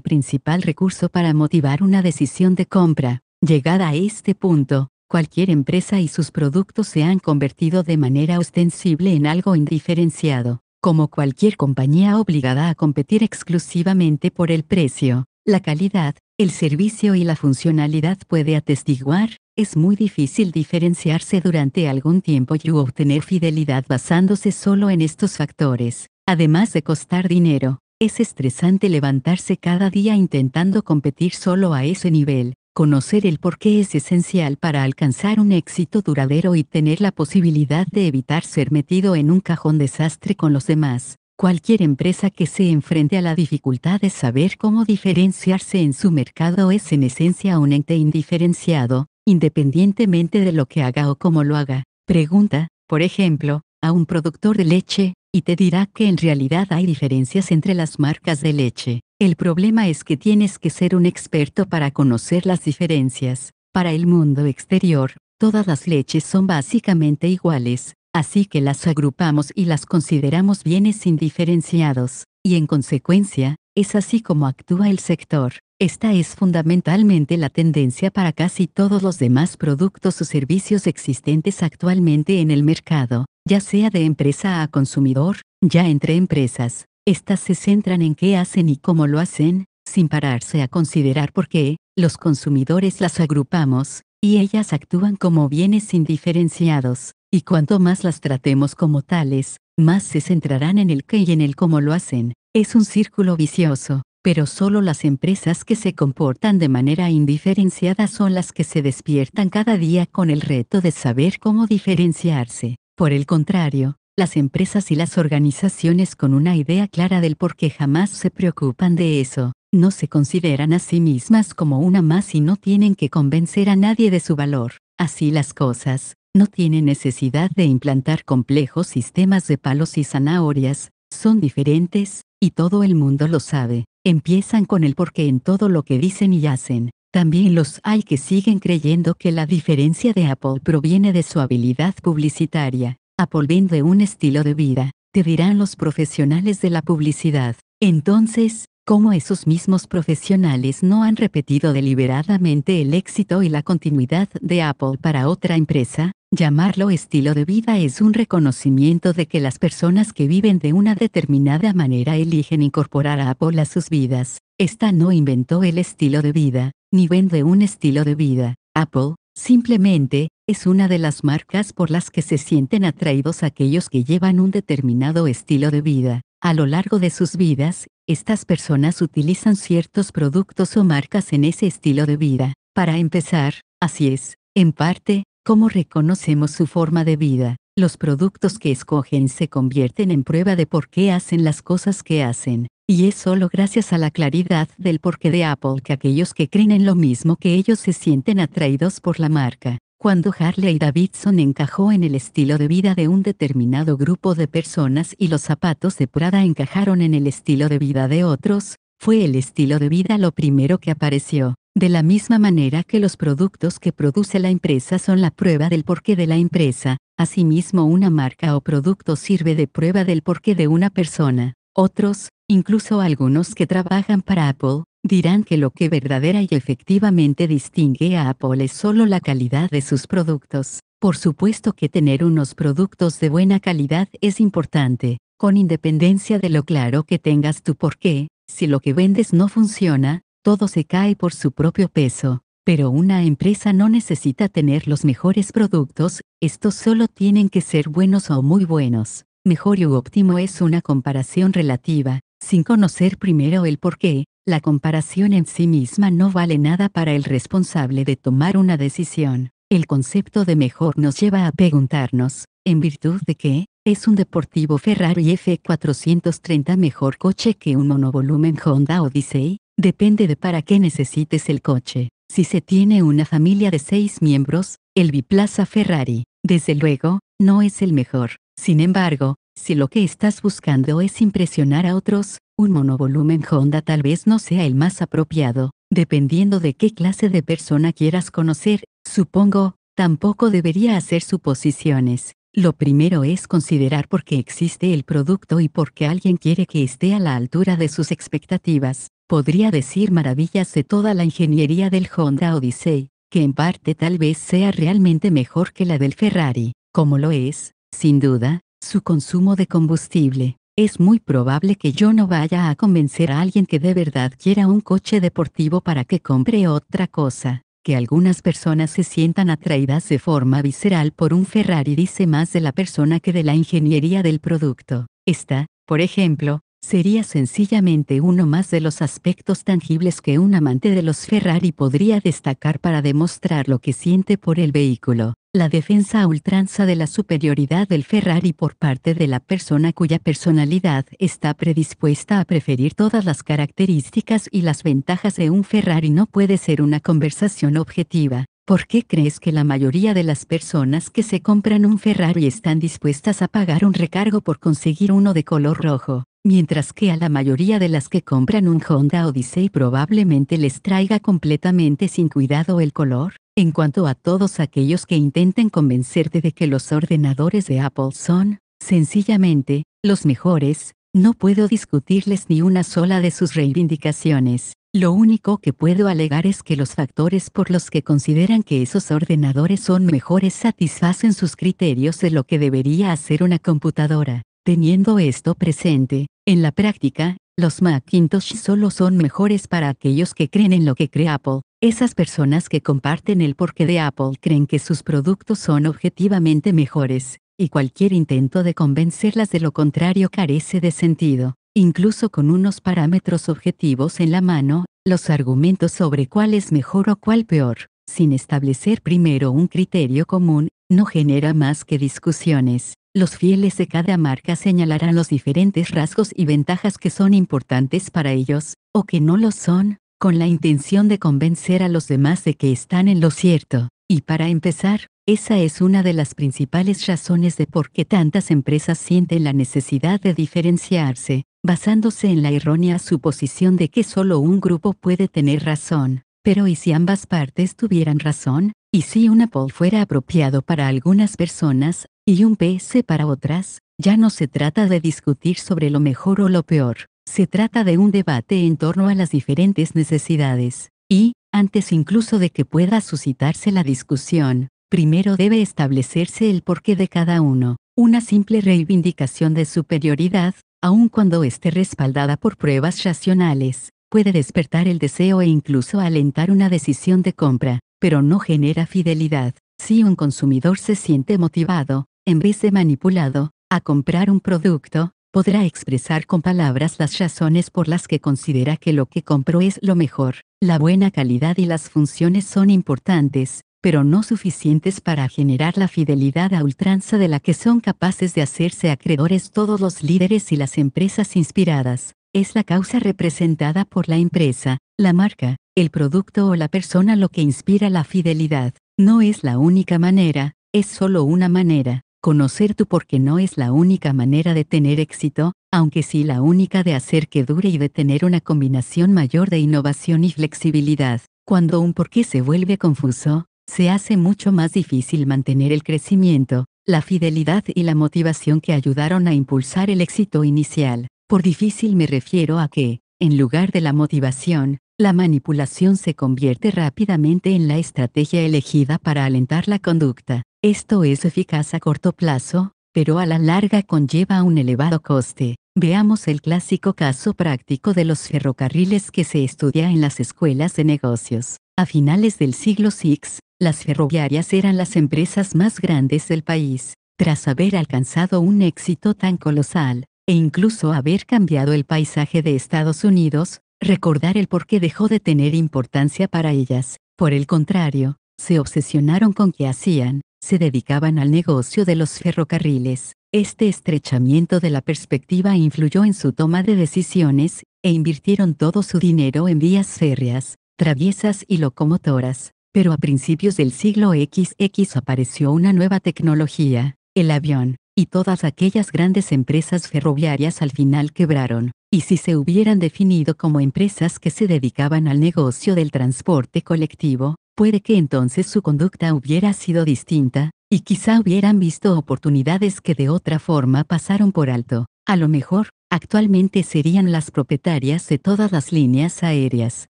principal recurso para motivar una decisión de compra. Llegada a este punto, cualquier empresa y sus productos se han convertido de manera ostensible en algo indiferenciado. Como cualquier compañía obligada a competir exclusivamente por el precio, la calidad, el servicio y la funcionalidad puede atestiguar, es muy difícil diferenciarse durante algún tiempo y obtener fidelidad basándose solo en estos factores. Además de costar dinero, es estresante levantarse cada día intentando competir solo a ese nivel. Conocer el por qué es esencial para alcanzar un éxito duradero y tener la posibilidad de evitar ser metido en un cajón desastre con los demás. Cualquier empresa que se enfrente a la dificultad de saber cómo diferenciarse en su mercado es en esencia un ente indiferenciado, independientemente de lo que haga o cómo lo haga. Pregunta, por ejemplo, a un productor de leche, y te dirá que en realidad hay diferencias entre las marcas de leche. El problema es que tienes que ser un experto para conocer las diferencias. Para el mundo exterior, todas las leches son básicamente iguales, así que las agrupamos y las consideramos bienes indiferenciados, y en consecuencia, es así como actúa el sector. Esta es fundamentalmente la tendencia para casi todos los demás productos o servicios existentes actualmente en el mercado, ya sea de empresa a consumidor, ya entre empresas, estas se centran en qué hacen y cómo lo hacen, sin pararse a considerar por qué, los consumidores las agrupamos, y ellas actúan como bienes indiferenciados, y cuanto más las tratemos como tales, más se centrarán en el qué y en el cómo lo hacen. Es un círculo vicioso, pero solo las empresas que se comportan de manera indiferenciada son las que se despiertan cada día con el reto de saber cómo diferenciarse. Por el contrario, las empresas y las organizaciones con una idea clara del por qué jamás se preocupan de eso, no se consideran a sí mismas como una más y no tienen que convencer a nadie de su valor. Así las cosas, no tienen necesidad de implantar complejos sistemas de palos y zanahorias, son diferentes, y todo el mundo lo sabe. Empiezan con el porqué en todo lo que dicen y hacen. También los hay que siguen creyendo que la diferencia de Apple proviene de su habilidad publicitaria. Apple vende un estilo de vida, te dirán los profesionales de la publicidad. Entonces, ¿cómo esos mismos profesionales no han repetido deliberadamente el éxito y la continuidad de Apple para otra empresa? Llamarlo estilo de vida es un reconocimiento de que las personas que viven de una determinada manera eligen incorporar a Apple a sus vidas. Esta no inventó el estilo de vida, ni vende un estilo de vida. Apple, simplemente, es una de las marcas por las que se sienten atraídos aquellos que llevan un determinado estilo de vida. A lo largo de sus vidas, estas personas utilizan ciertos productos o marcas en ese estilo de vida. Para empezar, así es, en parte, cómo reconocemos su forma de vida. Los productos que escogen se convierten en prueba de por qué hacen las cosas que hacen, y es solo gracias a la claridad del porqué de Apple que aquellos que creen en lo mismo que ellos se sienten atraídos por la marca cuando Harley Davidson encajó en el estilo de vida de un determinado grupo de personas y los zapatos de Prada encajaron en el estilo de vida de otros, fue el estilo de vida lo primero que apareció. De la misma manera que los productos que produce la empresa son la prueba del porqué de la empresa, asimismo una marca o producto sirve de prueba del porqué de una persona. Otros, incluso algunos que trabajan para Apple, dirán que lo que verdadera y efectivamente distingue a Apple es solo la calidad de sus productos. Por supuesto que tener unos productos de buena calidad es importante, con independencia de lo claro que tengas tu por qué, si lo que vendes no funciona, todo se cae por su propio peso. Pero una empresa no necesita tener los mejores productos, estos solo tienen que ser buenos o muy buenos. Mejor y óptimo es una comparación relativa, sin conocer primero el porqué, la comparación en sí misma no vale nada para el responsable de tomar una decisión. El concepto de mejor nos lleva a preguntarnos, en virtud de qué, es un deportivo Ferrari F430 mejor coche que un monovolumen Honda Odyssey, depende de para qué necesites el coche. Si se tiene una familia de seis miembros, el biplaza Ferrari, desde luego, no es el mejor. Sin embargo, si lo que estás buscando es impresionar a otros, un monovolumen Honda tal vez no sea el más apropiado, dependiendo de qué clase de persona quieras conocer, supongo, tampoco debería hacer suposiciones. Lo primero es considerar por qué existe el producto y por qué alguien quiere que esté a la altura de sus expectativas. Podría decir maravillas de toda la ingeniería del Honda Odyssey, que en parte tal vez sea realmente mejor que la del Ferrari, como lo es, sin duda, su consumo de combustible. Es muy probable que yo no vaya a convencer a alguien que de verdad quiera un coche deportivo para que compre otra cosa. Que algunas personas se sientan atraídas de forma visceral por un Ferrari dice más de la persona que de la ingeniería del producto. Esta, por ejemplo, sería sencillamente uno más de los aspectos tangibles que un amante de los Ferrari podría destacar para demostrar lo que siente por el vehículo. La defensa a ultranza de la superioridad del Ferrari por parte de la persona cuya personalidad está predispuesta a preferir todas las características y las ventajas de un Ferrari no puede ser una conversación objetiva. ¿Por qué crees que la mayoría de las personas que se compran un Ferrari están dispuestas a pagar un recargo por conseguir uno de color rojo? mientras que a la mayoría de las que compran un Honda Odyssey probablemente les traiga completamente sin cuidado el color. En cuanto a todos aquellos que intenten convencerte de que los ordenadores de Apple son, sencillamente, los mejores, no puedo discutirles ni una sola de sus reivindicaciones. Lo único que puedo alegar es que los factores por los que consideran que esos ordenadores son mejores satisfacen sus criterios de lo que debería hacer una computadora. Teniendo esto presente, en la práctica, los Macintosh solo son mejores para aquellos que creen en lo que cree Apple. Esas personas que comparten el porqué de Apple creen que sus productos son objetivamente mejores, y cualquier intento de convencerlas de lo contrario carece de sentido. Incluso con unos parámetros objetivos en la mano, los argumentos sobre cuál es mejor o cuál peor, sin establecer primero un criterio común, no genera más que discusiones. Los fieles de cada marca señalarán los diferentes rasgos y ventajas que son importantes para ellos, o que no lo son, con la intención de convencer a los demás de que están en lo cierto. Y para empezar, esa es una de las principales razones de por qué tantas empresas sienten la necesidad de diferenciarse, basándose en la errónea suposición de que solo un grupo puede tener razón. Pero ¿y si ambas partes tuvieran razón? ¿Y si un Apple fuera apropiado para algunas personas, y un PS para otras, ya no se trata de discutir sobre lo mejor o lo peor, se trata de un debate en torno a las diferentes necesidades, y, antes incluso de que pueda suscitarse la discusión, primero debe establecerse el porqué de cada uno. Una simple reivindicación de superioridad, aun cuando esté respaldada por pruebas racionales, puede despertar el deseo e incluso alentar una decisión de compra, pero no genera fidelidad. Si un consumidor se siente motivado, en vez de manipulado, a comprar un producto, podrá expresar con palabras las razones por las que considera que lo que compró es lo mejor. La buena calidad y las funciones son importantes, pero no suficientes para generar la fidelidad a ultranza de la que son capaces de hacerse acreedores todos los líderes y las empresas inspiradas. Es la causa representada por la empresa, la marca, el producto o la persona lo que inspira la fidelidad. No es la única manera, es solo una manera. Conocer tu por qué no es la única manera de tener éxito, aunque sí la única de hacer que dure y de tener una combinación mayor de innovación y flexibilidad. Cuando un porqué se vuelve confuso, se hace mucho más difícil mantener el crecimiento, la fidelidad y la motivación que ayudaron a impulsar el éxito inicial. Por difícil me refiero a que, en lugar de la motivación, la manipulación se convierte rápidamente en la estrategia elegida para alentar la conducta. Esto es eficaz a corto plazo, pero a la larga conlleva un elevado coste. Veamos el clásico caso práctico de los ferrocarriles que se estudia en las escuelas de negocios. A finales del siglo VI, las ferroviarias eran las empresas más grandes del país. Tras haber alcanzado un éxito tan colosal, e incluso haber cambiado el paisaje de Estados Unidos, recordar el por qué dejó de tener importancia para ellas. Por el contrario, se obsesionaron con qué hacían, se dedicaban al negocio de los ferrocarriles. Este estrechamiento de la perspectiva influyó en su toma de decisiones, e invirtieron todo su dinero en vías férreas, traviesas y locomotoras. Pero a principios del siglo XX apareció una nueva tecnología, el avión, y todas aquellas grandes empresas ferroviarias al final quebraron. Y si se hubieran definido como empresas que se dedicaban al negocio del transporte colectivo, puede que entonces su conducta hubiera sido distinta, y quizá hubieran visto oportunidades que de otra forma pasaron por alto. A lo mejor, actualmente serían las propietarias de todas las líneas aéreas.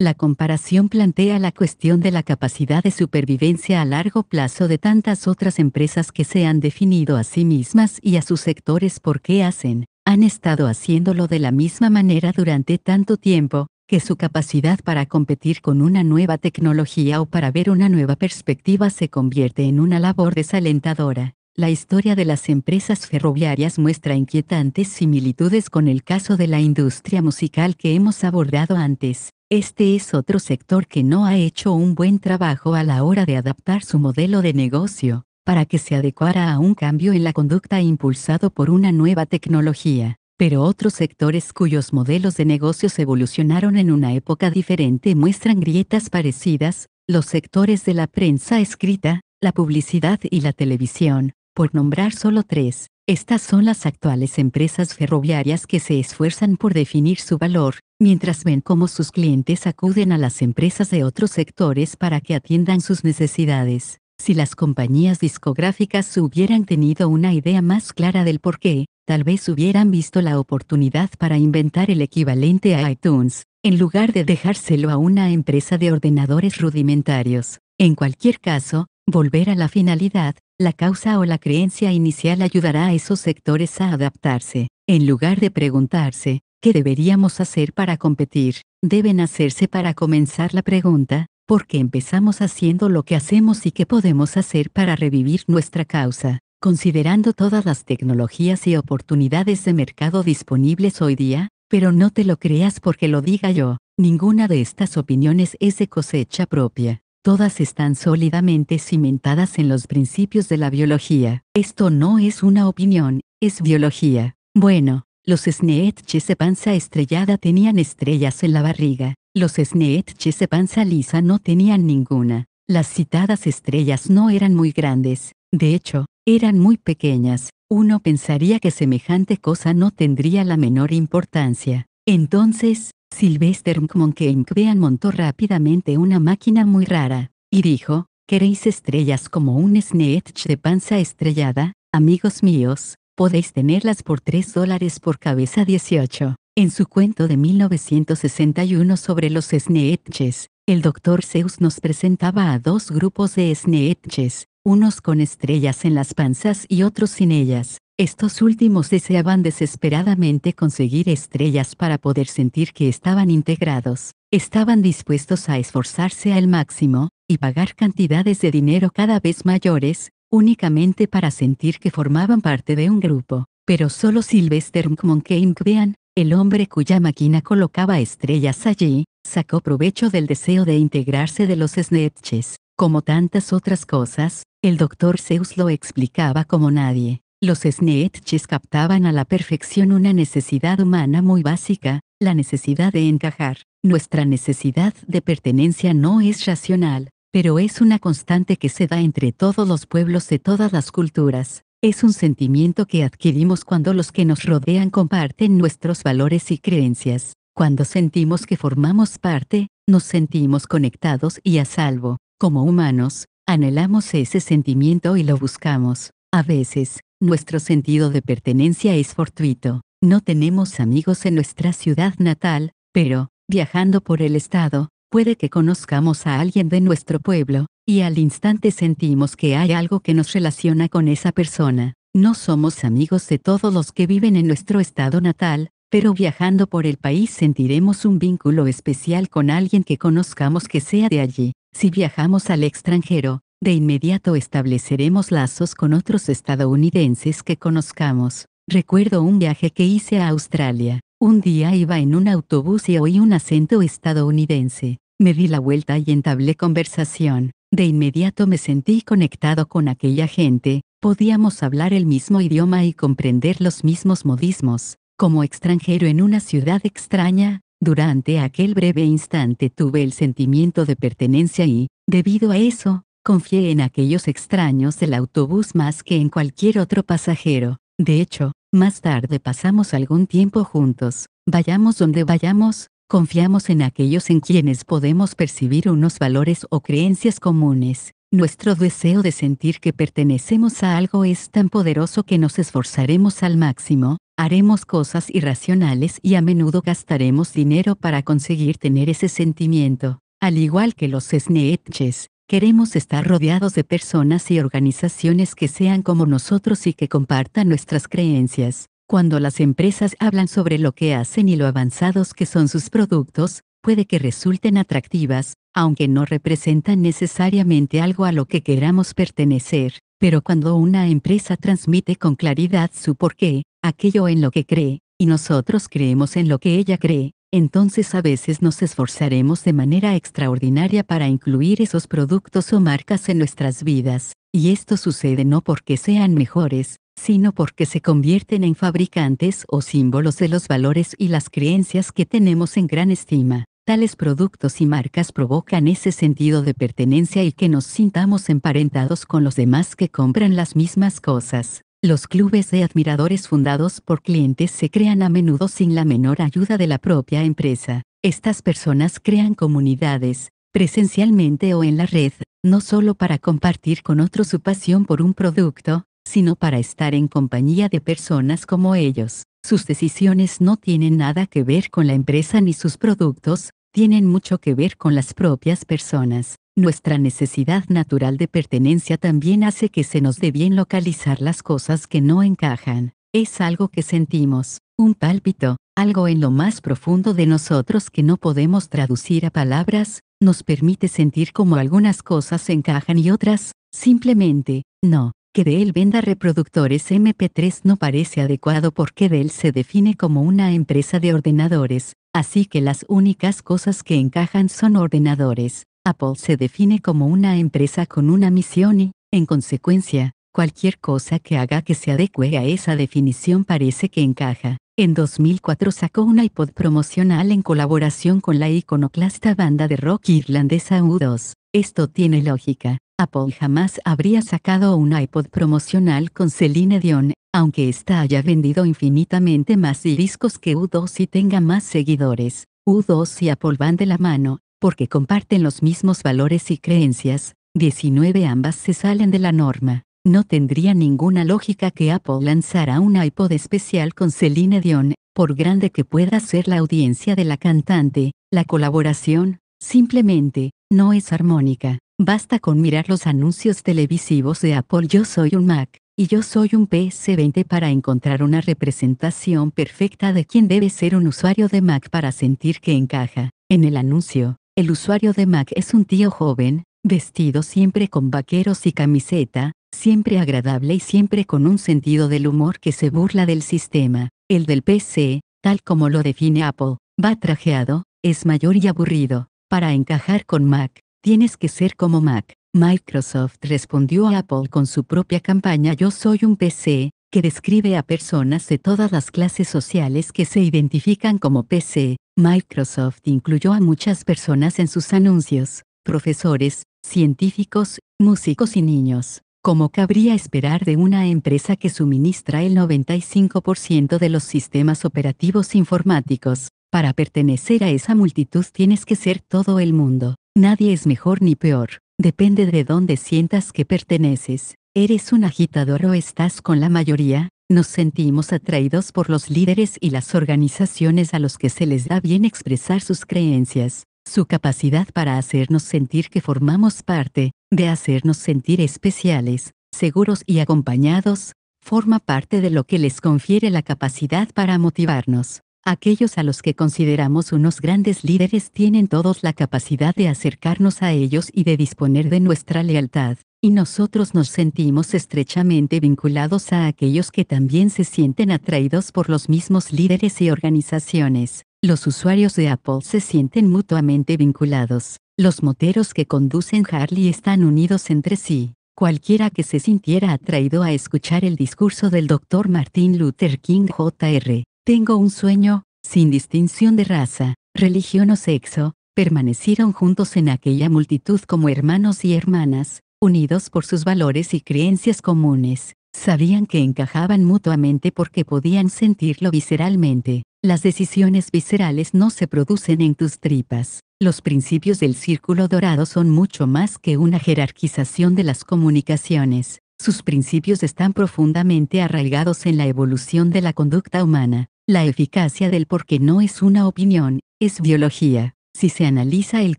La comparación plantea la cuestión de la capacidad de supervivencia a largo plazo de tantas otras empresas que se han definido a sí mismas y a sus sectores por qué hacen, han estado haciéndolo de la misma manera durante tanto tiempo, que su capacidad para competir con una nueva tecnología o para ver una nueva perspectiva se convierte en una labor desalentadora. La historia de las empresas ferroviarias muestra inquietantes similitudes con el caso de la industria musical que hemos abordado antes. Este es otro sector que no ha hecho un buen trabajo a la hora de adaptar su modelo de negocio, para que se adecuara a un cambio en la conducta impulsado por una nueva tecnología. Pero otros sectores cuyos modelos de negocios evolucionaron en una época diferente muestran grietas parecidas, los sectores de la prensa escrita, la publicidad y la televisión, por nombrar solo tres. Estas son las actuales empresas ferroviarias que se esfuerzan por definir su valor, mientras ven cómo sus clientes acuden a las empresas de otros sectores para que atiendan sus necesidades. Si las compañías discográficas hubieran tenido una idea más clara del por qué, tal vez hubieran visto la oportunidad para inventar el equivalente a iTunes, en lugar de dejárselo a una empresa de ordenadores rudimentarios. En cualquier caso, volver a la finalidad, la causa o la creencia inicial ayudará a esos sectores a adaptarse. En lugar de preguntarse, ¿qué deberíamos hacer para competir? Deben hacerse para comenzar la pregunta, porque empezamos haciendo lo que hacemos y qué podemos hacer para revivir nuestra causa considerando todas las tecnologías y oportunidades de mercado disponibles hoy día, pero no te lo creas porque lo diga yo, ninguna de estas opiniones es de cosecha propia. Todas están sólidamente cimentadas en los principios de la biología. Esto no es una opinión, es biología. Bueno, los sneetches Chesepanza estrellada tenían estrellas en la barriga. Los sneetches de lisa no tenían ninguna. Las citadas estrellas no eran muy grandes. De hecho, eran muy pequeñas, uno pensaría que semejante cosa no tendría la menor importancia. Entonces, Sylvester Monkeenkbean montó rápidamente una máquina muy rara, y dijo, ¿queréis estrellas como un Sneetch de panza estrellada? Amigos míos, podéis tenerlas por 3 dólares por cabeza 18. En su cuento de 1961 sobre los Sneetches, el doctor Zeus nos presentaba a dos grupos de Sneetches, unos con estrellas en las panzas y otros sin ellas. Estos últimos deseaban desesperadamente conseguir estrellas para poder sentir que estaban integrados, estaban dispuestos a esforzarse al máximo, y pagar cantidades de dinero cada vez mayores, únicamente para sentir que formaban parte de un grupo. Pero solo Sylvester Monkheimbean, el hombre cuya máquina colocaba estrellas allí, sacó provecho del deseo de integrarse de los snetches. Como tantas otras cosas, el doctor Zeus lo explicaba como nadie. Los Sneetches captaban a la perfección una necesidad humana muy básica, la necesidad de encajar. Nuestra necesidad de pertenencia no es racional, pero es una constante que se da entre todos los pueblos de todas las culturas. Es un sentimiento que adquirimos cuando los que nos rodean comparten nuestros valores y creencias. Cuando sentimos que formamos parte, nos sentimos conectados y a salvo. Como humanos, Anhelamos ese sentimiento y lo buscamos. A veces, nuestro sentido de pertenencia es fortuito. No tenemos amigos en nuestra ciudad natal, pero, viajando por el estado, puede que conozcamos a alguien de nuestro pueblo, y al instante sentimos que hay algo que nos relaciona con esa persona. No somos amigos de todos los que viven en nuestro estado natal, pero viajando por el país sentiremos un vínculo especial con alguien que conozcamos que sea de allí. Si viajamos al extranjero, de inmediato estableceremos lazos con otros estadounidenses que conozcamos. Recuerdo un viaje que hice a Australia. Un día iba en un autobús y oí un acento estadounidense. Me di la vuelta y entablé conversación. De inmediato me sentí conectado con aquella gente, podíamos hablar el mismo idioma y comprender los mismos modismos. Como extranjero en una ciudad extraña, durante aquel breve instante tuve el sentimiento de pertenencia y, debido a eso, confié en aquellos extraños del autobús más que en cualquier otro pasajero. De hecho, más tarde pasamos algún tiempo juntos, vayamos donde vayamos, confiamos en aquellos en quienes podemos percibir unos valores o creencias comunes, nuestro deseo de sentir que pertenecemos a algo es tan poderoso que nos esforzaremos al máximo, haremos cosas irracionales y a menudo gastaremos dinero para conseguir tener ese sentimiento. Al igual que los snitches, queremos estar rodeados de personas y organizaciones que sean como nosotros y que compartan nuestras creencias. Cuando las empresas hablan sobre lo que hacen y lo avanzados que son sus productos, puede que resulten atractivas, aunque no representan necesariamente algo a lo que queramos pertenecer, pero cuando una empresa transmite con claridad su porqué, aquello en lo que cree, y nosotros creemos en lo que ella cree, entonces a veces nos esforzaremos de manera extraordinaria para incluir esos productos o marcas en nuestras vidas, y esto sucede no porque sean mejores, sino porque se convierten en fabricantes o símbolos de los valores y las creencias que tenemos en gran estima. Tales productos y marcas provocan ese sentido de pertenencia y que nos sintamos emparentados con los demás que compran las mismas cosas. Los clubes de admiradores fundados por clientes se crean a menudo sin la menor ayuda de la propia empresa. Estas personas crean comunidades, presencialmente o en la red, no solo para compartir con otros su pasión por un producto, sino para estar en compañía de personas como ellos. Sus decisiones no tienen nada que ver con la empresa ni sus productos, tienen mucho que ver con las propias personas. Nuestra necesidad natural de pertenencia también hace que se nos dé bien localizar las cosas que no encajan. Es algo que sentimos, un pálpito, algo en lo más profundo de nosotros que no podemos traducir a palabras, nos permite sentir como algunas cosas encajan y otras, simplemente, no que Dell venda reproductores MP3 no parece adecuado porque Dell se define como una empresa de ordenadores, así que las únicas cosas que encajan son ordenadores. Apple se define como una empresa con una misión y, en consecuencia, cualquier cosa que haga que se adecue a esa definición parece que encaja. En 2004 sacó un iPod promocional en colaboración con la iconoclasta banda de rock irlandesa U2. Esto tiene lógica. Apple jamás habría sacado un iPod promocional con Celine Dion, aunque ésta haya vendido infinitamente más discos que U2 y tenga más seguidores. U2 y Apple van de la mano, porque comparten los mismos valores y creencias, 19 ambas se salen de la norma. No tendría ninguna lógica que Apple lanzara un iPod especial con Celine Dion, por grande que pueda ser la audiencia de la cantante, la colaboración, simplemente, no es armónica. Basta con mirar los anuncios televisivos de Apple Yo soy un Mac, y yo soy un PC 20 para encontrar una representación perfecta de quién debe ser un usuario de Mac para sentir que encaja. En el anuncio, el usuario de Mac es un tío joven, vestido siempre con vaqueros y camiseta, siempre agradable y siempre con un sentido del humor que se burla del sistema. El del PC, tal como lo define Apple, va trajeado, es mayor y aburrido, para encajar con Mac Tienes que ser como Mac. Microsoft respondió a Apple con su propia campaña Yo soy un PC, que describe a personas de todas las clases sociales que se identifican como PC. Microsoft incluyó a muchas personas en sus anuncios, profesores, científicos, músicos y niños, como cabría esperar de una empresa que suministra el 95% de los sistemas operativos informáticos. Para pertenecer a esa multitud tienes que ser todo el mundo. Nadie es mejor ni peor, depende de dónde sientas que perteneces, eres un agitador o estás con la mayoría, nos sentimos atraídos por los líderes y las organizaciones a los que se les da bien expresar sus creencias, su capacidad para hacernos sentir que formamos parte, de hacernos sentir especiales, seguros y acompañados, forma parte de lo que les confiere la capacidad para motivarnos. Aquellos a los que consideramos unos grandes líderes tienen todos la capacidad de acercarnos a ellos y de disponer de nuestra lealtad, y nosotros nos sentimos estrechamente vinculados a aquellos que también se sienten atraídos por los mismos líderes y organizaciones. Los usuarios de Apple se sienten mutuamente vinculados. Los moteros que conducen Harley están unidos entre sí. Cualquiera que se sintiera atraído a escuchar el discurso del Dr. Martin Luther King Jr tengo un sueño, sin distinción de raza, religión o sexo, permanecieron juntos en aquella multitud como hermanos y hermanas, unidos por sus valores y creencias comunes. Sabían que encajaban mutuamente porque podían sentirlo visceralmente. Las decisiones viscerales no se producen en tus tripas. Los principios del círculo dorado son mucho más que una jerarquización de las comunicaciones. Sus principios están profundamente arraigados en la evolución de la conducta humana. La eficacia del qué no es una opinión, es biología. Si se analiza el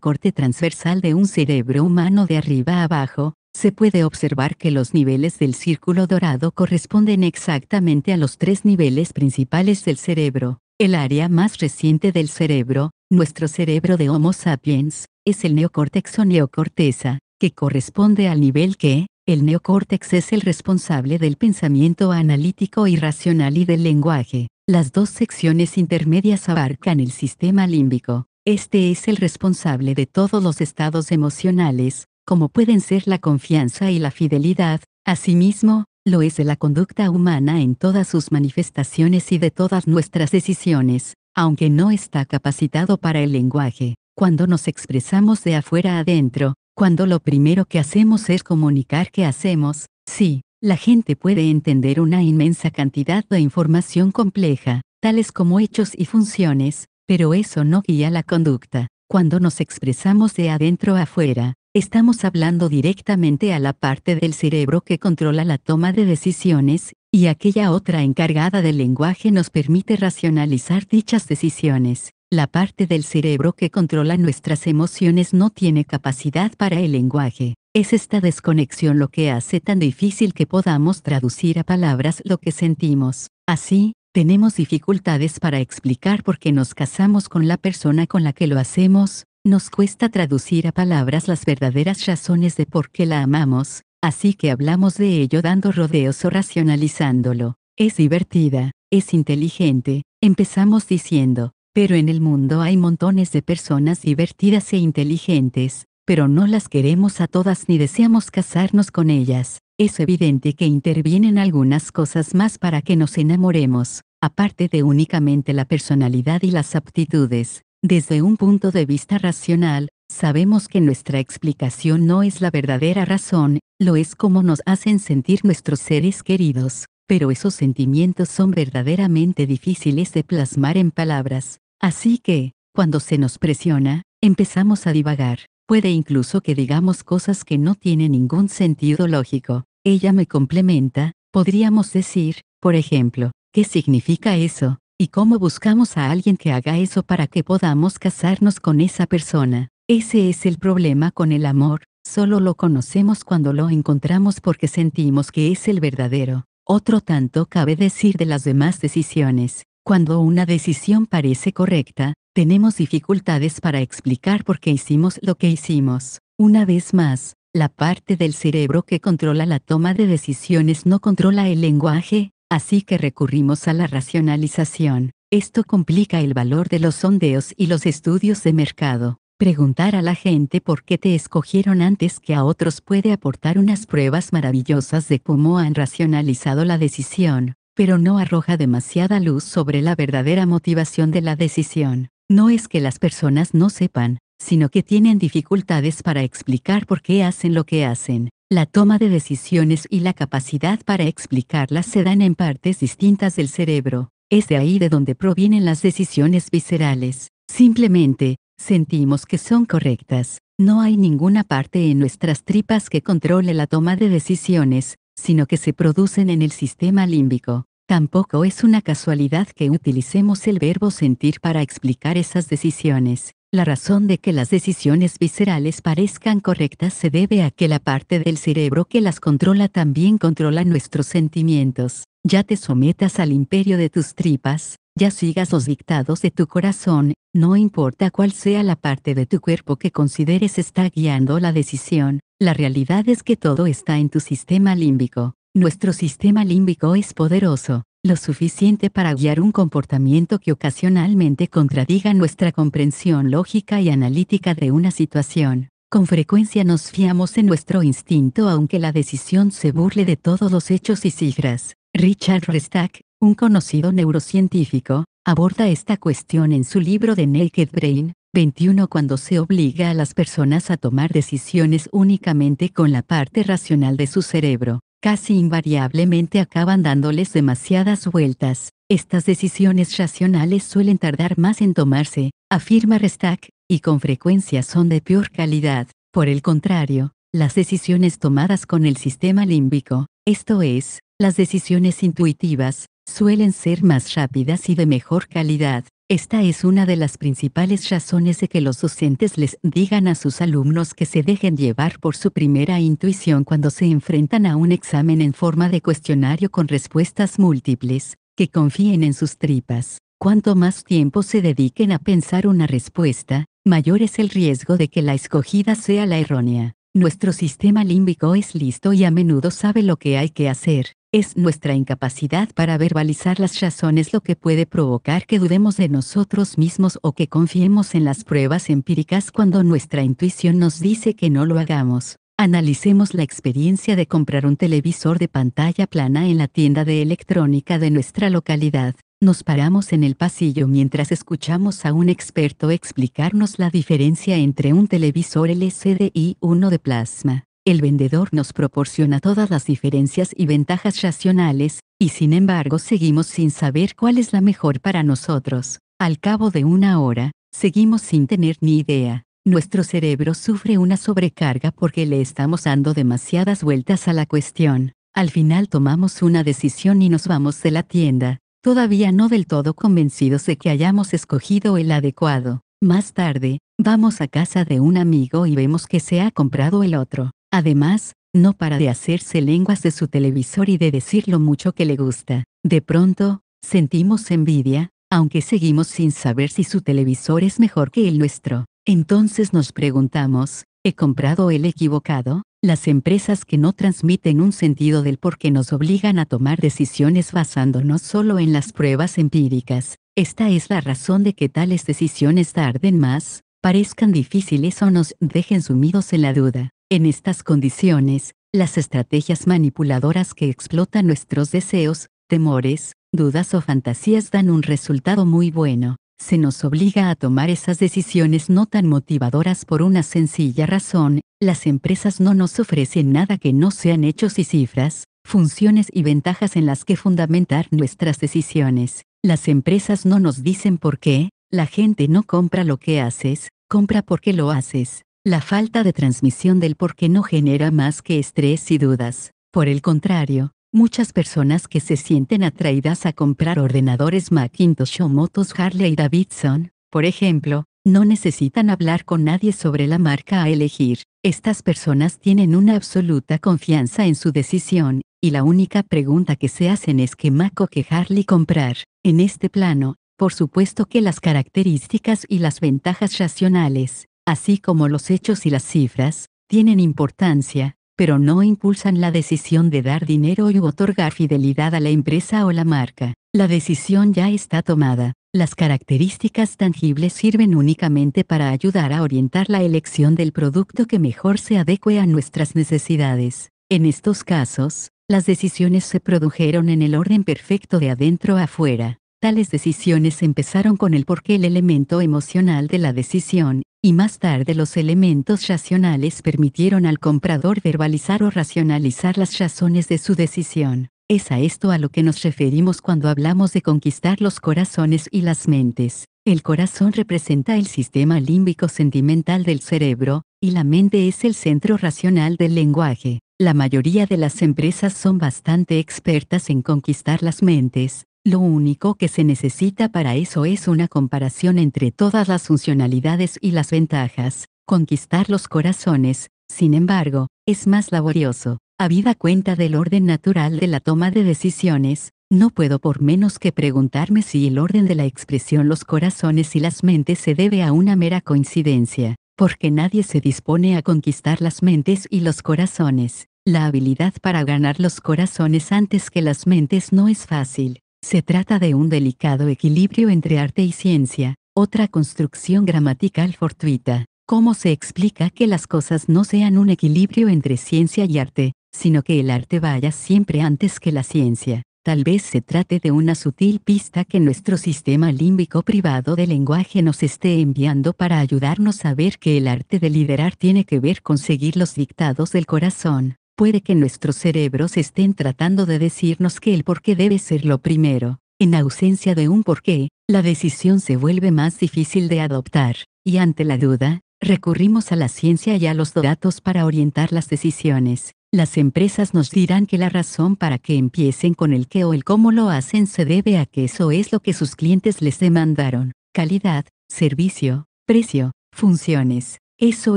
corte transversal de un cerebro humano de arriba a abajo, se puede observar que los niveles del círculo dorado corresponden exactamente a los tres niveles principales del cerebro. El área más reciente del cerebro, nuestro cerebro de Homo sapiens, es el neocórtex o neocorteza, que corresponde al nivel que, el neocórtex es el responsable del pensamiento analítico y racional y del lenguaje. Las dos secciones intermedias abarcan el sistema límbico. Este es el responsable de todos los estados emocionales, como pueden ser la confianza y la fidelidad, asimismo, lo es de la conducta humana en todas sus manifestaciones y de todas nuestras decisiones, aunque no está capacitado para el lenguaje. Cuando nos expresamos de afuera adentro, cuando lo primero que hacemos es comunicar qué hacemos, sí, la gente puede entender una inmensa cantidad de información compleja, tales como hechos y funciones, pero eso no guía la conducta. Cuando nos expresamos de adentro a afuera, estamos hablando directamente a la parte del cerebro que controla la toma de decisiones, y aquella otra encargada del lenguaje nos permite racionalizar dichas decisiones. La parte del cerebro que controla nuestras emociones no tiene capacidad para el lenguaje. Es esta desconexión lo que hace tan difícil que podamos traducir a palabras lo que sentimos. Así, tenemos dificultades para explicar por qué nos casamos con la persona con la que lo hacemos, nos cuesta traducir a palabras las verdaderas razones de por qué la amamos, así que hablamos de ello dando rodeos o racionalizándolo. Es divertida, es inteligente, empezamos diciendo, pero en el mundo hay montones de personas divertidas e inteligentes, pero no las queremos a todas ni deseamos casarnos con ellas. Es evidente que intervienen algunas cosas más para que nos enamoremos, aparte de únicamente la personalidad y las aptitudes. Desde un punto de vista racional, sabemos que nuestra explicación no es la verdadera razón, lo es como nos hacen sentir nuestros seres queridos, pero esos sentimientos son verdaderamente difíciles de plasmar en palabras. Así que, cuando se nos presiona, empezamos a divagar. Puede incluso que digamos cosas que no tienen ningún sentido lógico. Ella me complementa, podríamos decir, por ejemplo, ¿qué significa eso? ¿Y cómo buscamos a alguien que haga eso para que podamos casarnos con esa persona? Ese es el problema con el amor, solo lo conocemos cuando lo encontramos porque sentimos que es el verdadero. Otro tanto cabe decir de las demás decisiones. Cuando una decisión parece correcta, tenemos dificultades para explicar por qué hicimos lo que hicimos. Una vez más, la parte del cerebro que controla la toma de decisiones no controla el lenguaje, así que recurrimos a la racionalización. Esto complica el valor de los sondeos y los estudios de mercado. Preguntar a la gente por qué te escogieron antes que a otros puede aportar unas pruebas maravillosas de cómo han racionalizado la decisión pero no arroja demasiada luz sobre la verdadera motivación de la decisión. No es que las personas no sepan, sino que tienen dificultades para explicar por qué hacen lo que hacen. La toma de decisiones y la capacidad para explicarlas se dan en partes distintas del cerebro. Es de ahí de donde provienen las decisiones viscerales. Simplemente, sentimos que son correctas. No hay ninguna parte en nuestras tripas que controle la toma de decisiones, sino que se producen en el sistema límbico. Tampoco es una casualidad que utilicemos el verbo sentir para explicar esas decisiones. La razón de que las decisiones viscerales parezcan correctas se debe a que la parte del cerebro que las controla también controla nuestros sentimientos. Ya te sometas al imperio de tus tripas, ya sigas los dictados de tu corazón, no importa cuál sea la parte de tu cuerpo que consideres está guiando la decisión, la realidad es que todo está en tu sistema límbico. Nuestro sistema límbico es poderoso, lo suficiente para guiar un comportamiento que ocasionalmente contradiga nuestra comprensión lógica y analítica de una situación. Con frecuencia nos fiamos en nuestro instinto aunque la decisión se burle de todos los hechos y cifras. Richard Restack, un conocido neurocientífico, aborda esta cuestión en su libro The Naked Brain, 21 cuando se obliga a las personas a tomar decisiones únicamente con la parte racional de su cerebro, casi invariablemente acaban dándoles demasiadas vueltas. Estas decisiones racionales suelen tardar más en tomarse, afirma Restack, y con frecuencia son de peor calidad. Por el contrario, las decisiones tomadas con el sistema límbico, esto es, las decisiones intuitivas suelen ser más rápidas y de mejor calidad. Esta es una de las principales razones de que los docentes les digan a sus alumnos que se dejen llevar por su primera intuición cuando se enfrentan a un examen en forma de cuestionario con respuestas múltiples, que confíen en sus tripas. Cuanto más tiempo se dediquen a pensar una respuesta, mayor es el riesgo de que la escogida sea la errónea. Nuestro sistema límbico es listo y a menudo sabe lo que hay que hacer. Es nuestra incapacidad para verbalizar las razones lo que puede provocar que dudemos de nosotros mismos o que confiemos en las pruebas empíricas cuando nuestra intuición nos dice que no lo hagamos. Analicemos la experiencia de comprar un televisor de pantalla plana en la tienda de electrónica de nuestra localidad. Nos paramos en el pasillo mientras escuchamos a un experto explicarnos la diferencia entre un televisor LCD y uno de plasma el vendedor nos proporciona todas las diferencias y ventajas racionales, y sin embargo seguimos sin saber cuál es la mejor para nosotros. Al cabo de una hora, seguimos sin tener ni idea. Nuestro cerebro sufre una sobrecarga porque le estamos dando demasiadas vueltas a la cuestión. Al final tomamos una decisión y nos vamos de la tienda, todavía no del todo convencidos de que hayamos escogido el adecuado. Más tarde, vamos a casa de un amigo y vemos que se ha comprado el otro. Además, no para de hacerse lenguas de su televisor y de decir lo mucho que le gusta. De pronto, sentimos envidia, aunque seguimos sin saber si su televisor es mejor que el nuestro. Entonces nos preguntamos, ¿he comprado el equivocado? Las empresas que no transmiten un sentido del por qué nos obligan a tomar decisiones basándonos solo en las pruebas empíricas. Esta es la razón de que tales decisiones tarden más, parezcan difíciles o nos dejen sumidos en la duda. En estas condiciones, las estrategias manipuladoras que explotan nuestros deseos, temores, dudas o fantasías dan un resultado muy bueno. Se nos obliga a tomar esas decisiones no tan motivadoras por una sencilla razón, las empresas no nos ofrecen nada que no sean hechos y cifras, funciones y ventajas en las que fundamentar nuestras decisiones. Las empresas no nos dicen por qué, la gente no compra lo que haces, compra porque lo haces. La falta de transmisión del por qué no genera más que estrés y dudas. Por el contrario, muchas personas que se sienten atraídas a comprar ordenadores Macintosh o motos Harley y Davidson, por ejemplo, no necesitan hablar con nadie sobre la marca a elegir. Estas personas tienen una absoluta confianza en su decisión, y la única pregunta que se hacen es qué o que Harley comprar. En este plano, por supuesto que las características y las ventajas racionales, así como los hechos y las cifras, tienen importancia, pero no impulsan la decisión de dar dinero y otorgar fidelidad a la empresa o la marca. La decisión ya está tomada. Las características tangibles sirven únicamente para ayudar a orientar la elección del producto que mejor se adecue a nuestras necesidades. En estos casos, las decisiones se produjeron en el orden perfecto de adentro a afuera. Tales decisiones empezaron con el porqué el elemento emocional de la decisión, y más tarde los elementos racionales permitieron al comprador verbalizar o racionalizar las razones de su decisión. Es a esto a lo que nos referimos cuando hablamos de conquistar los corazones y las mentes. El corazón representa el sistema límbico sentimental del cerebro, y la mente es el centro racional del lenguaje. La mayoría de las empresas son bastante expertas en conquistar las mentes, lo único que se necesita para eso es una comparación entre todas las funcionalidades y las ventajas. Conquistar los corazones, sin embargo, es más laborioso. Habida cuenta del orden natural de la toma de decisiones, no puedo por menos que preguntarme si el orden de la expresión los corazones y las mentes se debe a una mera coincidencia, porque nadie se dispone a conquistar las mentes y los corazones. La habilidad para ganar los corazones antes que las mentes no es fácil. Se trata de un delicado equilibrio entre arte y ciencia, otra construcción gramatical fortuita. ¿Cómo se explica que las cosas no sean un equilibrio entre ciencia y arte, sino que el arte vaya siempre antes que la ciencia? Tal vez se trate de una sutil pista que nuestro sistema límbico privado de lenguaje nos esté enviando para ayudarnos a ver que el arte de liderar tiene que ver con seguir los dictados del corazón, puede que nuestros cerebros estén tratando de decirnos que el por qué debe ser lo primero. En ausencia de un porqué, la decisión se vuelve más difícil de adoptar, y ante la duda, recurrimos a la ciencia y a los datos para orientar las decisiones. Las empresas nos dirán que la razón para que empiecen con el qué o el cómo lo hacen se debe a que eso es lo que sus clientes les demandaron. Calidad, servicio, precio, funciones. Eso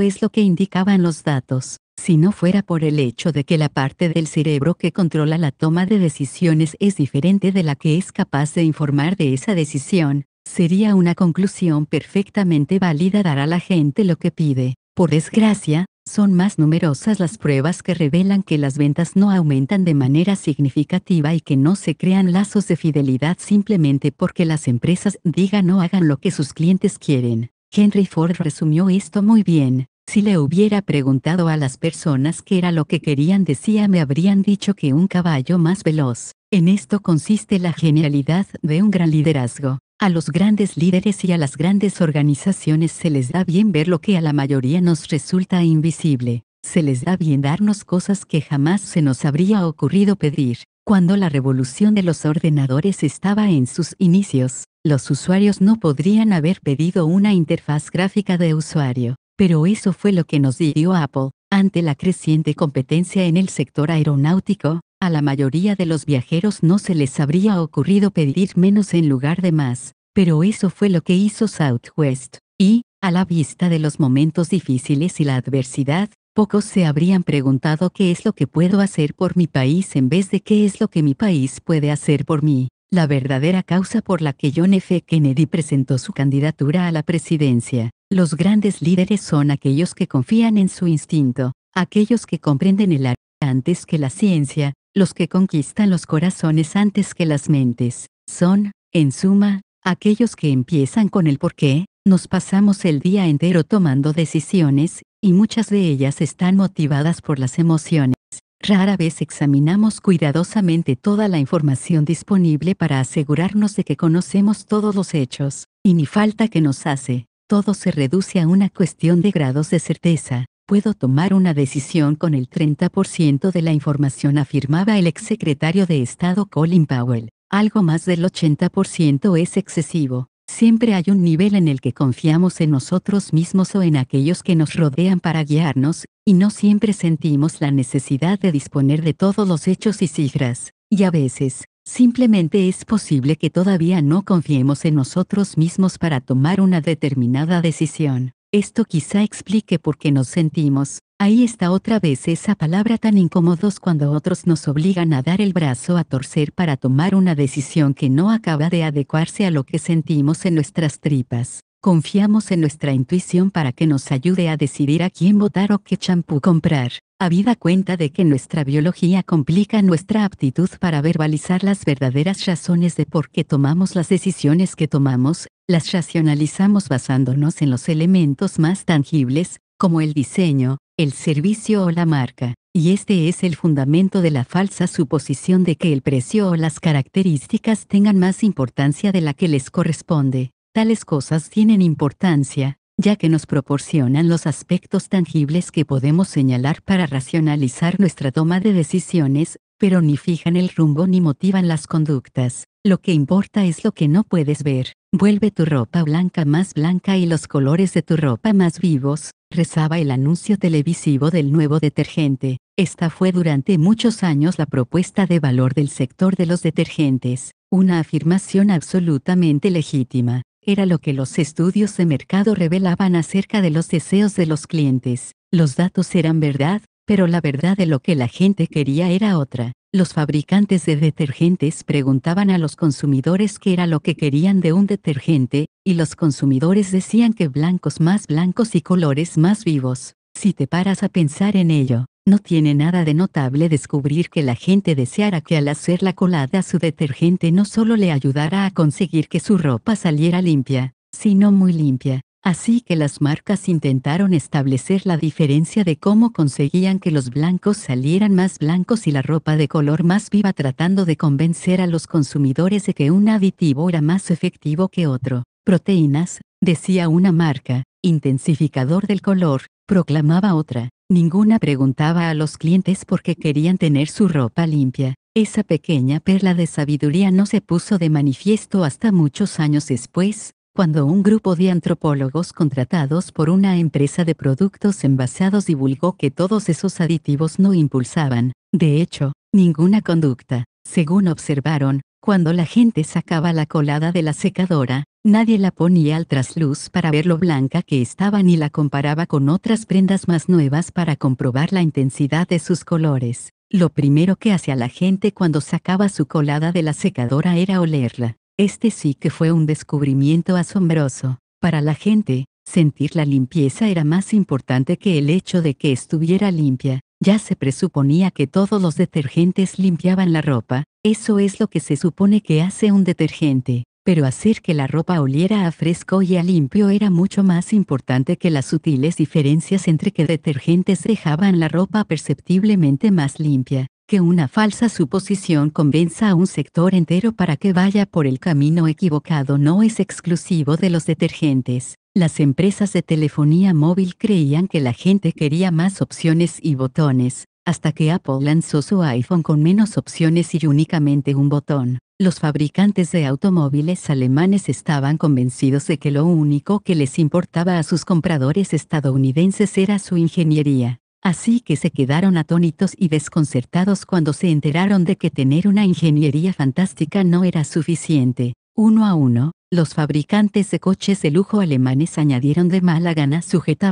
es lo que indicaban los datos si no fuera por el hecho de que la parte del cerebro que controla la toma de decisiones es diferente de la que es capaz de informar de esa decisión, sería una conclusión perfectamente válida dar a la gente lo que pide. Por desgracia, son más numerosas las pruebas que revelan que las ventas no aumentan de manera significativa y que no se crean lazos de fidelidad simplemente porque las empresas digan o hagan lo que sus clientes quieren. Henry Ford resumió esto muy bien. Si le hubiera preguntado a las personas qué era lo que querían decía me habrían dicho que un caballo más veloz. En esto consiste la genialidad de un gran liderazgo. A los grandes líderes y a las grandes organizaciones se les da bien ver lo que a la mayoría nos resulta invisible. Se les da bien darnos cosas que jamás se nos habría ocurrido pedir. Cuando la revolución de los ordenadores estaba en sus inicios, los usuarios no podrían haber pedido una interfaz gráfica de usuario pero eso fue lo que nos dio Apple, ante la creciente competencia en el sector aeronáutico, a la mayoría de los viajeros no se les habría ocurrido pedir menos en lugar de más, pero eso fue lo que hizo Southwest, y, a la vista de los momentos difíciles y la adversidad, pocos se habrían preguntado qué es lo que puedo hacer por mi país en vez de qué es lo que mi país puede hacer por mí la verdadera causa por la que John F. Kennedy presentó su candidatura a la presidencia. Los grandes líderes son aquellos que confían en su instinto, aquellos que comprenden el arte antes que la ciencia, los que conquistan los corazones antes que las mentes. Son, en suma, aquellos que empiezan con el por qué, nos pasamos el día entero tomando decisiones, y muchas de ellas están motivadas por las emociones. Rara vez examinamos cuidadosamente toda la información disponible para asegurarnos de que conocemos todos los hechos, y ni falta que nos hace, todo se reduce a una cuestión de grados de certeza. Puedo tomar una decisión con el 30% de la información, afirmaba el exsecretario de Estado Colin Powell. Algo más del 80% es excesivo, Siempre hay un nivel en el que confiamos en nosotros mismos o en aquellos que nos rodean para guiarnos, y no siempre sentimos la necesidad de disponer de todos los hechos y cifras, y a veces, simplemente es posible que todavía no confiemos en nosotros mismos para tomar una determinada decisión. Esto quizá explique por qué nos sentimos, Ahí está otra vez esa palabra tan incómodos cuando otros nos obligan a dar el brazo a torcer para tomar una decisión que no acaba de adecuarse a lo que sentimos en nuestras tripas. Confiamos en nuestra intuición para que nos ayude a decidir a quién votar o qué champú comprar. Habida cuenta de que nuestra biología complica nuestra aptitud para verbalizar las verdaderas razones de por qué tomamos las decisiones que tomamos, las racionalizamos basándonos en los elementos más tangibles, como el diseño, el servicio o la marca, y este es el fundamento de la falsa suposición de que el precio o las características tengan más importancia de la que les corresponde. Tales cosas tienen importancia, ya que nos proporcionan los aspectos tangibles que podemos señalar para racionalizar nuestra toma de decisiones, pero ni fijan el rumbo ni motivan las conductas. Lo que importa es lo que no puedes ver. Vuelve tu ropa blanca más blanca y los colores de tu ropa más vivos, rezaba el anuncio televisivo del nuevo detergente. Esta fue durante muchos años la propuesta de valor del sector de los detergentes, una afirmación absolutamente legítima. Era lo que los estudios de mercado revelaban acerca de los deseos de los clientes. Los datos eran verdad, pero la verdad de lo que la gente quería era otra. Los fabricantes de detergentes preguntaban a los consumidores qué era lo que querían de un detergente, y los consumidores decían que blancos más blancos y colores más vivos. Si te paras a pensar en ello, no tiene nada de notable descubrir que la gente deseara que al hacer la colada su detergente no solo le ayudara a conseguir que su ropa saliera limpia, sino muy limpia, Así que las marcas intentaron establecer la diferencia de cómo conseguían que los blancos salieran más blancos y la ropa de color más viva tratando de convencer a los consumidores de que un aditivo era más efectivo que otro. Proteínas, decía una marca, intensificador del color, proclamaba otra. Ninguna preguntaba a los clientes por qué querían tener su ropa limpia. Esa pequeña perla de sabiduría no se puso de manifiesto hasta muchos años después, cuando un grupo de antropólogos contratados por una empresa de productos envasados divulgó que todos esos aditivos no impulsaban, de hecho, ninguna conducta. Según observaron, cuando la gente sacaba la colada de la secadora, nadie la ponía al trasluz para ver lo blanca que estaba ni la comparaba con otras prendas más nuevas para comprobar la intensidad de sus colores. Lo primero que hacía la gente cuando sacaba su colada de la secadora era olerla. Este sí que fue un descubrimiento asombroso. Para la gente, sentir la limpieza era más importante que el hecho de que estuviera limpia. Ya se presuponía que todos los detergentes limpiaban la ropa, eso es lo que se supone que hace un detergente, pero hacer que la ropa oliera a fresco y a limpio era mucho más importante que las sutiles diferencias entre que detergentes dejaban la ropa perceptiblemente más limpia que una falsa suposición convenza a un sector entero para que vaya por el camino equivocado no es exclusivo de los detergentes. Las empresas de telefonía móvil creían que la gente quería más opciones y botones, hasta que Apple lanzó su iPhone con menos opciones y únicamente un botón. Los fabricantes de automóviles alemanes estaban convencidos de que lo único que les importaba a sus compradores estadounidenses era su ingeniería. Así que se quedaron atónitos y desconcertados cuando se enteraron de que tener una ingeniería fantástica no era suficiente. Uno a uno, los fabricantes de coches de lujo alemanes añadieron de mala gana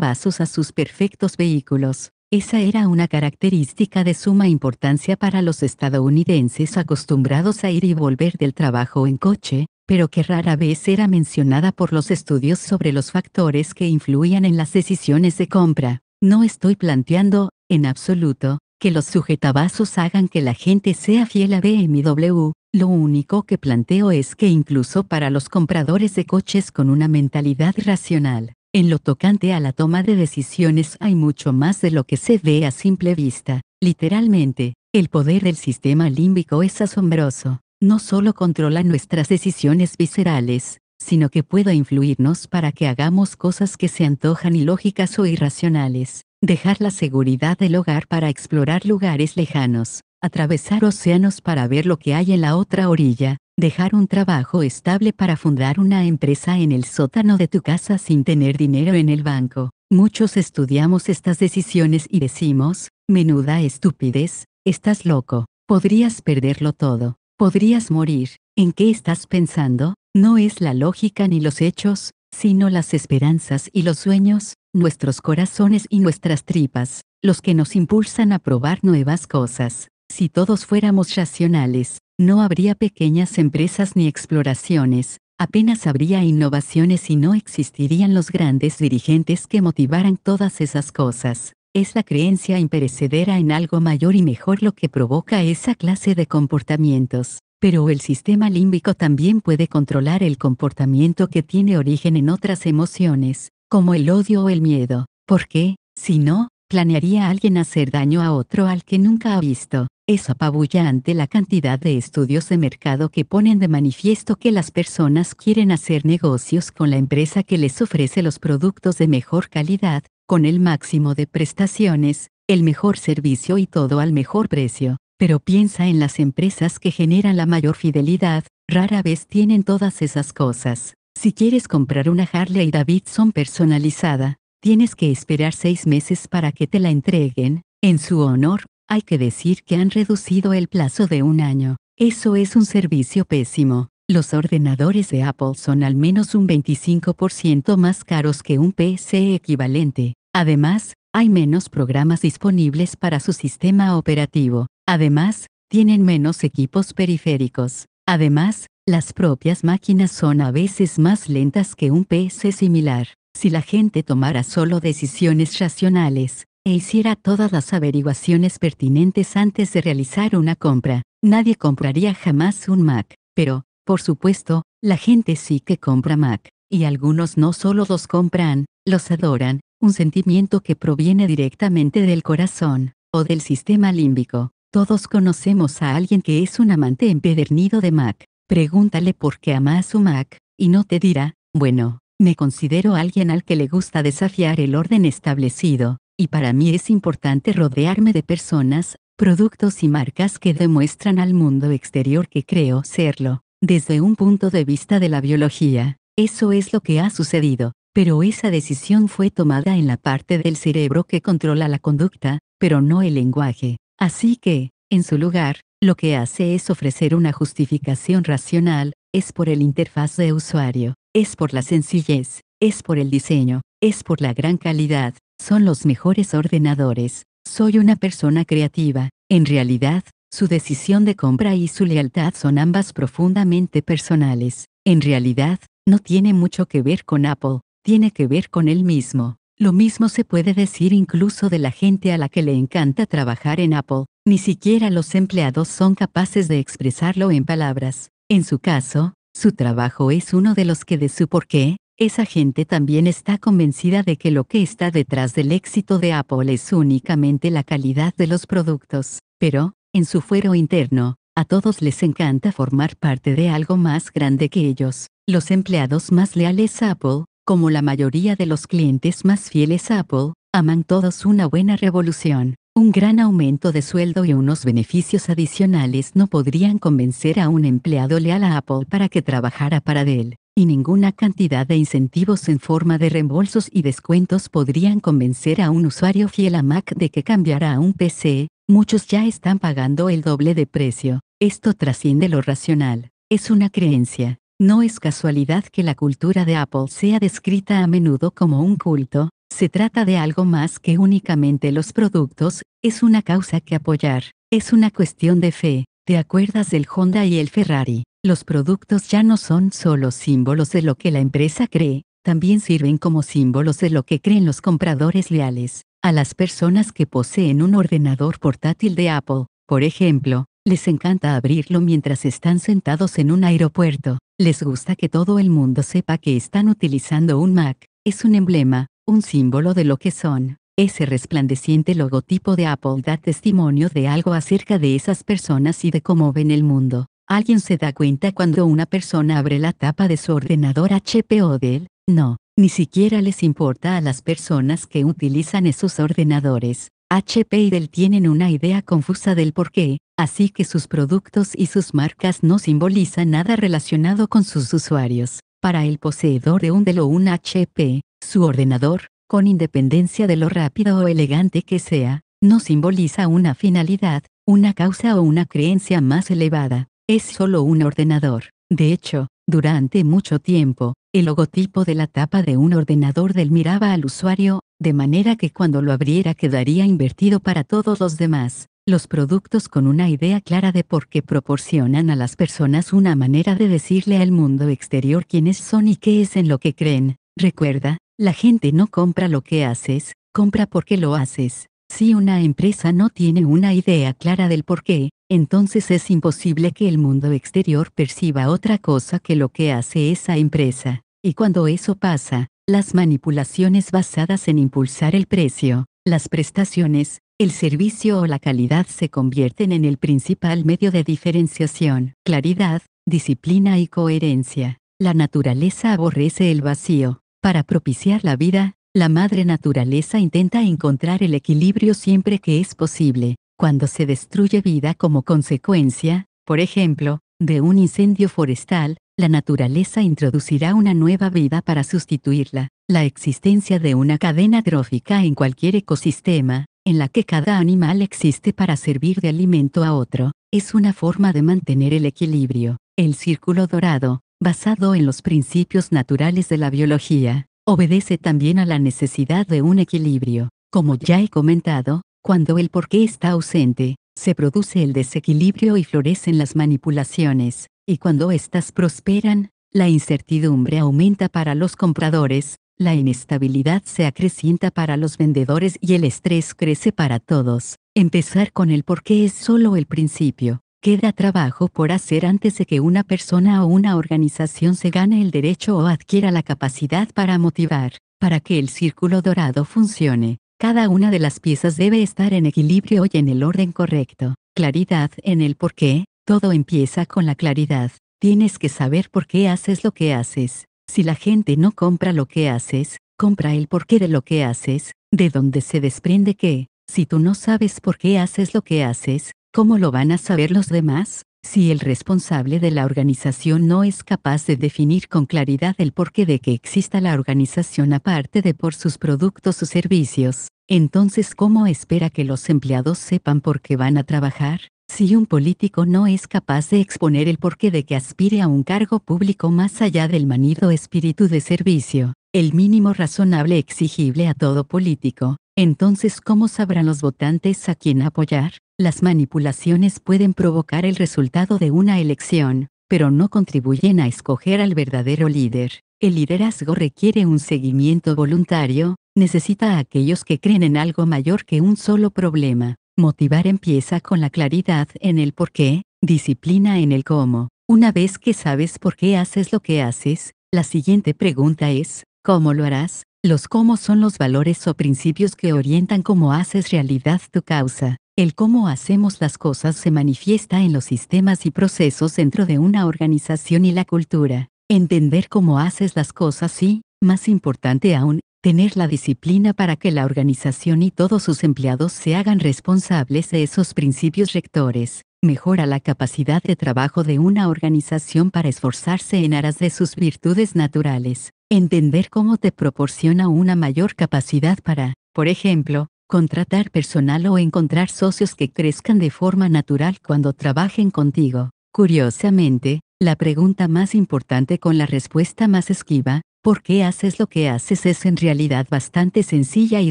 vasos a sus perfectos vehículos. Esa era una característica de suma importancia para los estadounidenses acostumbrados a ir y volver del trabajo en coche, pero que rara vez era mencionada por los estudios sobre los factores que influían en las decisiones de compra. No estoy planteando, en absoluto, que los sujetabazos hagan que la gente sea fiel a BMW, lo único que planteo es que incluso para los compradores de coches con una mentalidad racional, en lo tocante a la toma de decisiones hay mucho más de lo que se ve a simple vista. Literalmente, el poder del sistema límbico es asombroso. No solo controla nuestras decisiones viscerales, sino que pueda influirnos para que hagamos cosas que se antojan ilógicas o irracionales, dejar la seguridad del hogar para explorar lugares lejanos, atravesar océanos para ver lo que hay en la otra orilla, dejar un trabajo estable para fundar una empresa en el sótano de tu casa sin tener dinero en el banco. Muchos estudiamos estas decisiones y decimos, menuda estupidez, estás loco, podrías perderlo todo, podrías morir, ¿en qué estás pensando? No es la lógica ni los hechos, sino las esperanzas y los sueños, nuestros corazones y nuestras tripas, los que nos impulsan a probar nuevas cosas. Si todos fuéramos racionales, no habría pequeñas empresas ni exploraciones, apenas habría innovaciones y no existirían los grandes dirigentes que motivaran todas esas cosas. Es la creencia imperecedera en algo mayor y mejor lo que provoca esa clase de comportamientos. Pero el sistema límbico también puede controlar el comportamiento que tiene origen en otras emociones, como el odio o el miedo, porque, si no, planearía alguien hacer daño a otro al que nunca ha visto. Es apabullante la cantidad de estudios de mercado que ponen de manifiesto que las personas quieren hacer negocios con la empresa que les ofrece los productos de mejor calidad, con el máximo de prestaciones, el mejor servicio y todo al mejor precio pero piensa en las empresas que generan la mayor fidelidad, rara vez tienen todas esas cosas. Si quieres comprar una Harley Davidson personalizada, tienes que esperar seis meses para que te la entreguen. En su honor, hay que decir que han reducido el plazo de un año. Eso es un servicio pésimo. Los ordenadores de Apple son al menos un 25% más caros que un PC equivalente. Además, hay menos programas disponibles para su sistema operativo. Además, tienen menos equipos periféricos. Además, las propias máquinas son a veces más lentas que un PC similar. Si la gente tomara solo decisiones racionales, e hiciera todas las averiguaciones pertinentes antes de realizar una compra, nadie compraría jamás un Mac. Pero, por supuesto, la gente sí que compra Mac, y algunos no solo los compran, los adoran, un sentimiento que proviene directamente del corazón, o del sistema límbico. Todos conocemos a alguien que es un amante empedernido de Mac. Pregúntale por qué ama a su Mac, y no te dirá, bueno, me considero alguien al que le gusta desafiar el orden establecido, y para mí es importante rodearme de personas, productos y marcas que demuestran al mundo exterior que creo serlo. Desde un punto de vista de la biología, eso es lo que ha sucedido, pero esa decisión fue tomada en la parte del cerebro que controla la conducta, pero no el lenguaje. Así que, en su lugar, lo que hace es ofrecer una justificación racional, es por el interfaz de usuario, es por la sencillez, es por el diseño, es por la gran calidad, son los mejores ordenadores, soy una persona creativa, en realidad, su decisión de compra y su lealtad son ambas profundamente personales, en realidad, no tiene mucho que ver con Apple, tiene que ver con él mismo. Lo mismo se puede decir incluso de la gente a la que le encanta trabajar en Apple, ni siquiera los empleados son capaces de expresarlo en palabras. En su caso, su trabajo es uno de los que de su porqué, esa gente también está convencida de que lo que está detrás del éxito de Apple es únicamente la calidad de los productos, pero, en su fuero interno, a todos les encanta formar parte de algo más grande que ellos. Los empleados más leales a Apple, como la mayoría de los clientes más fieles a Apple, aman todos una buena revolución. Un gran aumento de sueldo y unos beneficios adicionales no podrían convencer a un empleado leal a Apple para que trabajara para Dell, y ninguna cantidad de incentivos en forma de reembolsos y descuentos podrían convencer a un usuario fiel a Mac de que cambiara a un PC, muchos ya están pagando el doble de precio. Esto trasciende lo racional, es una creencia, no es casualidad que la cultura de Apple sea descrita a menudo como un culto, se trata de algo más que únicamente los productos, es una causa que apoyar, es una cuestión de fe. ¿Te acuerdas del Honda y el Ferrari? Los productos ya no son solo símbolos de lo que la empresa cree, también sirven como símbolos de lo que creen los compradores leales. A las personas que poseen un ordenador portátil de Apple, por ejemplo, les encanta abrirlo mientras están sentados en un aeropuerto. Les gusta que todo el mundo sepa que están utilizando un Mac. Es un emblema, un símbolo de lo que son. Ese resplandeciente logotipo de Apple da testimonio de algo acerca de esas personas y de cómo ven el mundo. Alguien se da cuenta cuando una persona abre la tapa de su ordenador HP o Dell. No, ni siquiera les importa a las personas que utilizan esos ordenadores. HP y Dell tienen una idea confusa del por qué, así que sus productos y sus marcas no simbolizan nada relacionado con sus usuarios. Para el poseedor de un Dell o un HP, su ordenador, con independencia de lo rápido o elegante que sea, no simboliza una finalidad, una causa o una creencia más elevada, es solo un ordenador. De hecho, durante mucho tiempo, el logotipo de la tapa de un ordenador del miraba al usuario, de manera que cuando lo abriera quedaría invertido para todos los demás. Los productos con una idea clara de por qué proporcionan a las personas una manera de decirle al mundo exterior quiénes son y qué es en lo que creen. Recuerda, la gente no compra lo que haces, compra porque lo haces. Si una empresa no tiene una idea clara del por qué, entonces es imposible que el mundo exterior perciba otra cosa que lo que hace esa empresa. Y cuando eso pasa, las manipulaciones basadas en impulsar el precio, las prestaciones, el servicio o la calidad se convierten en el principal medio de diferenciación, claridad, disciplina y coherencia. La naturaleza aborrece el vacío. Para propiciar la vida, la madre naturaleza intenta encontrar el equilibrio siempre que es posible, cuando se destruye vida como consecuencia, por ejemplo, de un incendio forestal, la naturaleza introducirá una nueva vida para sustituirla. La existencia de una cadena trófica en cualquier ecosistema, en la que cada animal existe para servir de alimento a otro, es una forma de mantener el equilibrio. El círculo dorado, basado en los principios naturales de la biología, obedece también a la necesidad de un equilibrio. Como ya he comentado, cuando el porqué está ausente, se produce el desequilibrio y florecen las manipulaciones, y cuando éstas prosperan, la incertidumbre aumenta para los compradores, la inestabilidad se acrecienta para los vendedores y el estrés crece para todos. Empezar con el porqué es solo el principio. Queda trabajo por hacer antes de que una persona o una organización se gane el derecho o adquiera la capacidad para motivar, para que el círculo dorado funcione. Cada una de las piezas debe estar en equilibrio y en el orden correcto. Claridad en el por qué, todo empieza con la claridad. Tienes que saber por qué haces lo que haces. Si la gente no compra lo que haces, compra el porqué de lo que haces, de donde se desprende que, si tú no sabes por qué haces lo que haces, ¿cómo lo van a saber los demás? si el responsable de la organización no es capaz de definir con claridad el porqué de que exista la organización aparte de por sus productos o servicios, entonces ¿cómo espera que los empleados sepan por qué van a trabajar? Si un político no es capaz de exponer el porqué de que aspire a un cargo público más allá del manido espíritu de servicio, el mínimo razonable exigible a todo político, entonces, ¿cómo sabrán los votantes a quién apoyar? Las manipulaciones pueden provocar el resultado de una elección, pero no contribuyen a escoger al verdadero líder. El liderazgo requiere un seguimiento voluntario, necesita a aquellos que creen en algo mayor que un solo problema. Motivar empieza con la claridad en el por qué, disciplina en el cómo. Una vez que sabes por qué haces lo que haces, la siguiente pregunta es, ¿cómo lo harás? Los cómo son los valores o principios que orientan cómo haces realidad tu causa. El cómo hacemos las cosas se manifiesta en los sistemas y procesos dentro de una organización y la cultura. Entender cómo haces las cosas y, más importante aún, tener la disciplina para que la organización y todos sus empleados se hagan responsables de esos principios rectores. Mejora la capacidad de trabajo de una organización para esforzarse en aras de sus virtudes naturales. Entender cómo te proporciona una mayor capacidad para, por ejemplo, contratar personal o encontrar socios que crezcan de forma natural cuando trabajen contigo. Curiosamente, la pregunta más importante con la respuesta más esquiva, ¿por qué haces lo que haces? es en realidad bastante sencilla y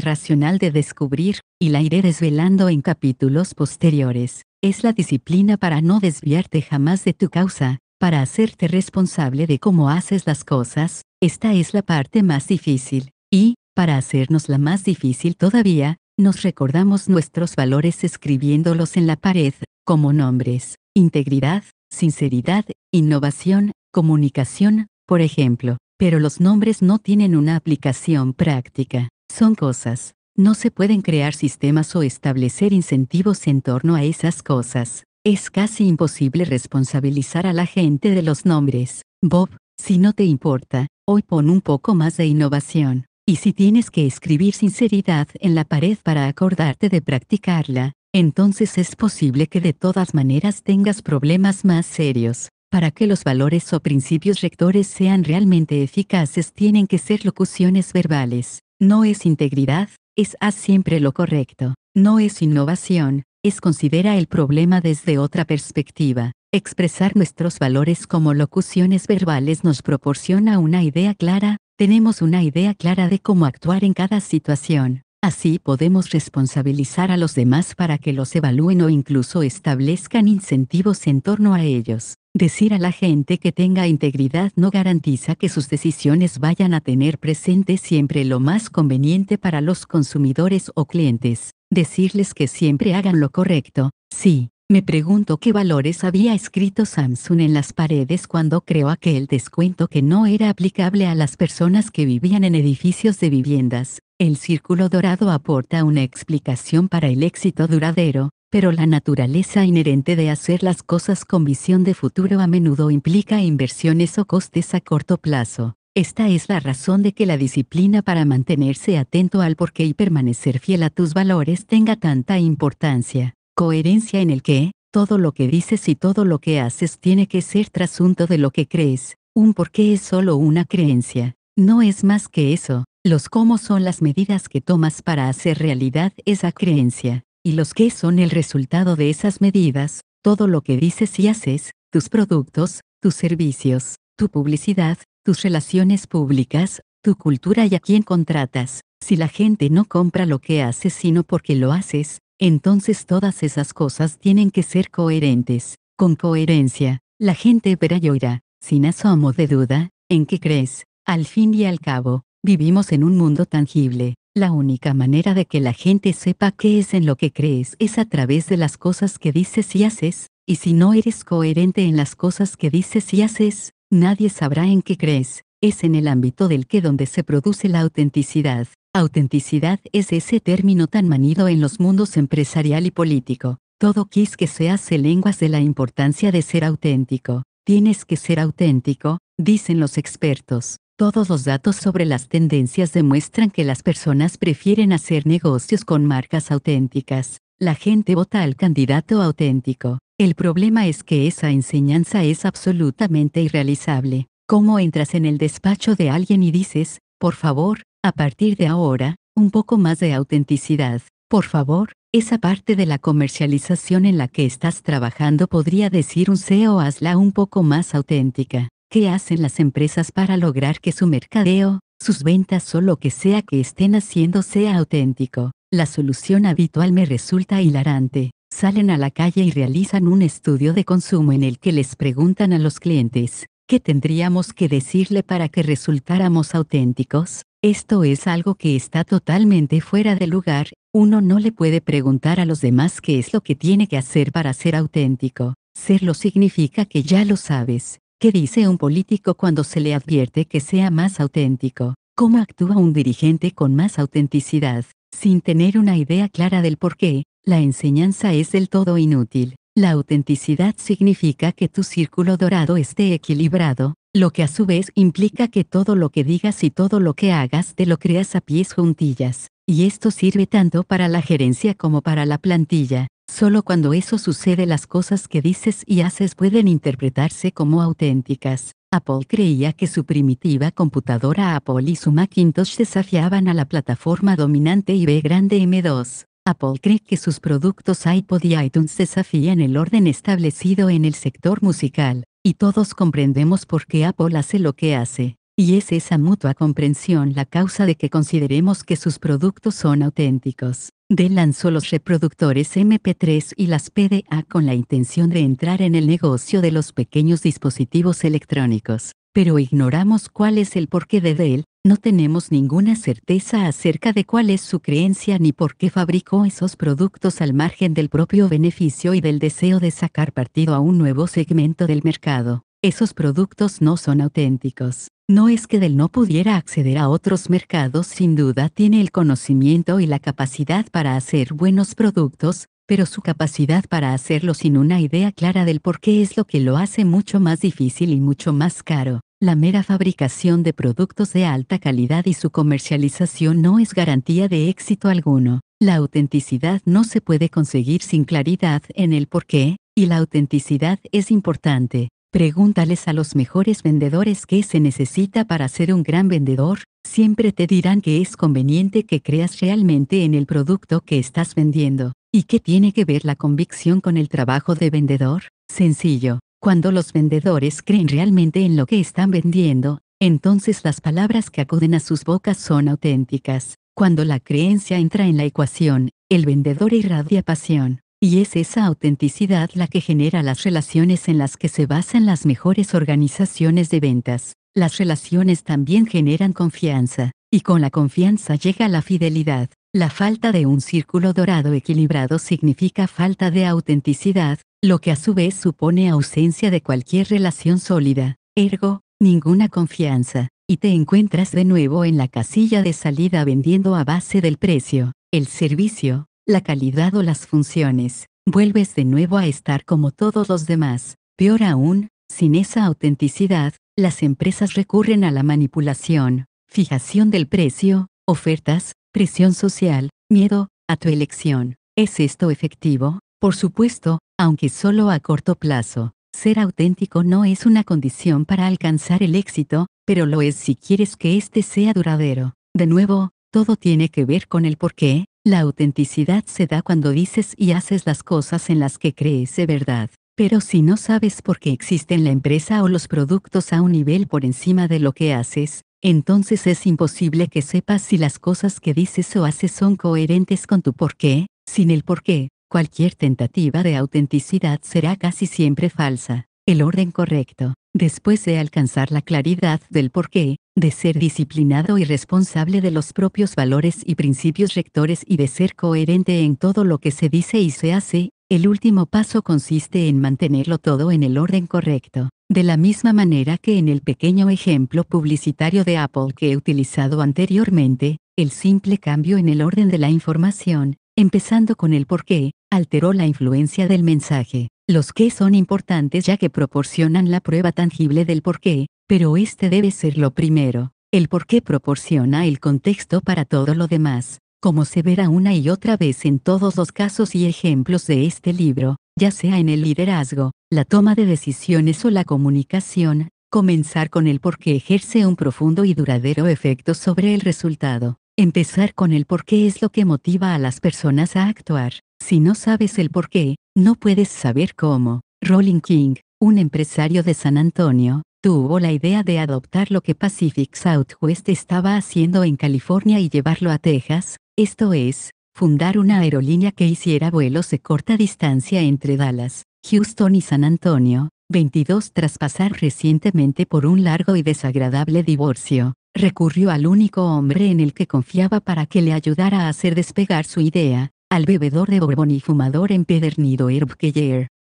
racional de descubrir, y la iré desvelando en capítulos posteriores. Es la disciplina para no desviarte jamás de tu causa, para hacerte responsable de cómo haces las cosas, esta es la parte más difícil, y, para hacernos la más difícil todavía, nos recordamos nuestros valores escribiéndolos en la pared, como nombres, integridad, sinceridad, innovación, comunicación, por ejemplo, pero los nombres no tienen una aplicación práctica, son cosas. No se pueden crear sistemas o establecer incentivos en torno a esas cosas. Es casi imposible responsabilizar a la gente de los nombres. Bob, si no te importa, hoy pon un poco más de innovación. Y si tienes que escribir sinceridad en la pared para acordarte de practicarla, entonces es posible que de todas maneras tengas problemas más serios. Para que los valores o principios rectores sean realmente eficaces tienen que ser locuciones verbales. No es integridad, es haz siempre lo correcto. No es innovación, es considera el problema desde otra perspectiva. Expresar nuestros valores como locuciones verbales nos proporciona una idea clara, tenemos una idea clara de cómo actuar en cada situación. Así podemos responsabilizar a los demás para que los evalúen o incluso establezcan incentivos en torno a ellos. Decir a la gente que tenga integridad no garantiza que sus decisiones vayan a tener presente siempre lo más conveniente para los consumidores o clientes decirles que siempre hagan lo correcto, sí. Me pregunto qué valores había escrito Samsung en las paredes cuando creó aquel descuento que no era aplicable a las personas que vivían en edificios de viviendas. El círculo dorado aporta una explicación para el éxito duradero, pero la naturaleza inherente de hacer las cosas con visión de futuro a menudo implica inversiones o costes a corto plazo. Esta es la razón de que la disciplina para mantenerse atento al porqué y permanecer fiel a tus valores tenga tanta importancia. Coherencia en el que, todo lo que dices y todo lo que haces tiene que ser trasunto de lo que crees. Un porqué es solo una creencia. No es más que eso. Los cómo son las medidas que tomas para hacer realidad esa creencia. Y los qué son el resultado de esas medidas, todo lo que dices y haces, tus productos, tus servicios, tu publicidad, tus relaciones públicas, tu cultura y a quién contratas. Si la gente no compra lo que haces sino porque lo haces, entonces todas esas cosas tienen que ser coherentes. Con coherencia, la gente verá y oirá, sin asomo de duda, en qué crees. Al fin y al cabo, vivimos en un mundo tangible. La única manera de que la gente sepa qué es en lo que crees es a través de las cosas que dices y haces, y si no eres coherente en las cosas que dices y haces, Nadie sabrá en qué crees, es en el ámbito del que donde se produce la autenticidad. Autenticidad es ese término tan manido en los mundos empresarial y político. Todo quis que se hace lenguas de la importancia de ser auténtico. Tienes que ser auténtico, dicen los expertos. Todos los datos sobre las tendencias demuestran que las personas prefieren hacer negocios con marcas auténticas. La gente vota al candidato auténtico. El problema es que esa enseñanza es absolutamente irrealizable. ¿Cómo entras en el despacho de alguien y dices, por favor, a partir de ahora, un poco más de autenticidad? Por favor, esa parte de la comercialización en la que estás trabajando podría decir un CEO hazla un poco más auténtica. ¿Qué hacen las empresas para lograr que su mercadeo, sus ventas o lo que sea que estén haciendo sea auténtico? La solución habitual me resulta hilarante salen a la calle y realizan un estudio de consumo en el que les preguntan a los clientes, ¿qué tendríamos que decirle para que resultáramos auténticos? Esto es algo que está totalmente fuera de lugar, uno no le puede preguntar a los demás qué es lo que tiene que hacer para ser auténtico. Serlo significa que ya lo sabes. ¿Qué dice un político cuando se le advierte que sea más auténtico? ¿Cómo actúa un dirigente con más autenticidad, sin tener una idea clara del por qué? La enseñanza es del todo inútil. La autenticidad significa que tu círculo dorado esté equilibrado, lo que a su vez implica que todo lo que digas y todo lo que hagas te lo creas a pies juntillas, y esto sirve tanto para la gerencia como para la plantilla. Solo cuando eso sucede las cosas que dices y haces pueden interpretarse como auténticas. Apple creía que su primitiva computadora Apple y su Macintosh desafiaban a la plataforma dominante IB grande M2. Apple cree que sus productos iPod y iTunes desafían el orden establecido en el sector musical, y todos comprendemos por qué Apple hace lo que hace, y es esa mutua comprensión la causa de que consideremos que sus productos son auténticos. Dell lanzó los reproductores MP3 y las PDA con la intención de entrar en el negocio de los pequeños dispositivos electrónicos, pero ignoramos cuál es el porqué de Dell, no tenemos ninguna certeza acerca de cuál es su creencia ni por qué fabricó esos productos al margen del propio beneficio y del deseo de sacar partido a un nuevo segmento del mercado. Esos productos no son auténticos. No es que Del no pudiera acceder a otros mercados, sin duda tiene el conocimiento y la capacidad para hacer buenos productos, pero su capacidad para hacerlo sin una idea clara del por qué es lo que lo hace mucho más difícil y mucho más caro. La mera fabricación de productos de alta calidad y su comercialización no es garantía de éxito alguno. La autenticidad no se puede conseguir sin claridad en el por qué, y la autenticidad es importante. Pregúntales a los mejores vendedores qué se necesita para ser un gran vendedor, siempre te dirán que es conveniente que creas realmente en el producto que estás vendiendo. ¿Y qué tiene que ver la convicción con el trabajo de vendedor? Sencillo, cuando los vendedores creen realmente en lo que están vendiendo, entonces las palabras que acuden a sus bocas son auténticas. Cuando la creencia entra en la ecuación, el vendedor irradia pasión, y es esa autenticidad la que genera las relaciones en las que se basan las mejores organizaciones de ventas. Las relaciones también generan confianza, y con la confianza llega la fidelidad. La falta de un círculo dorado equilibrado significa falta de autenticidad, lo que a su vez supone ausencia de cualquier relación sólida, ergo, ninguna confianza, y te encuentras de nuevo en la casilla de salida vendiendo a base del precio, el servicio, la calidad o las funciones. Vuelves de nuevo a estar como todos los demás. Peor aún, sin esa autenticidad, las empresas recurren a la manipulación, fijación del precio, ofertas, presión social, miedo, a tu elección. ¿Es esto efectivo? Por supuesto, aunque solo a corto plazo. Ser auténtico no es una condición para alcanzar el éxito, pero lo es si quieres que éste sea duradero. De nuevo, todo tiene que ver con el por qué. La autenticidad se da cuando dices y haces las cosas en las que crees de verdad. Pero si no sabes por qué existen la empresa o los productos a un nivel por encima de lo que haces, entonces es imposible que sepas si las cosas que dices o haces son coherentes con tu qué, sin el por qué, cualquier tentativa de autenticidad será casi siempre falsa. El orden correcto, después de alcanzar la claridad del porqué, de ser disciplinado y responsable de los propios valores y principios rectores y de ser coherente en todo lo que se dice y se hace, el último paso consiste en mantenerlo todo en el orden correcto, de la misma manera que en el pequeño ejemplo publicitario de Apple que he utilizado anteriormente, el simple cambio en el orden de la información, empezando con el porqué, alteró la influencia del mensaje. Los que son importantes ya que proporcionan la prueba tangible del por qué, pero este debe ser lo primero. El por qué proporciona el contexto para todo lo demás, como se verá una y otra vez en todos los casos y ejemplos de este libro, ya sea en el liderazgo, la toma de decisiones o la comunicación, comenzar con el por qué ejerce un profundo y duradero efecto sobre el resultado. Empezar con el por qué es lo que motiva a las personas a actuar. Si no sabes el por qué, no puedes saber cómo, Rolling King, un empresario de San Antonio, tuvo la idea de adoptar lo que Pacific Southwest estaba haciendo en California y llevarlo a Texas, esto es, fundar una aerolínea que hiciera vuelos de corta distancia entre Dallas, Houston y San Antonio, 22 tras pasar recientemente por un largo y desagradable divorcio, recurrió al único hombre en el que confiaba para que le ayudara a hacer despegar su idea, al bebedor de bourbon y fumador empedernido Herb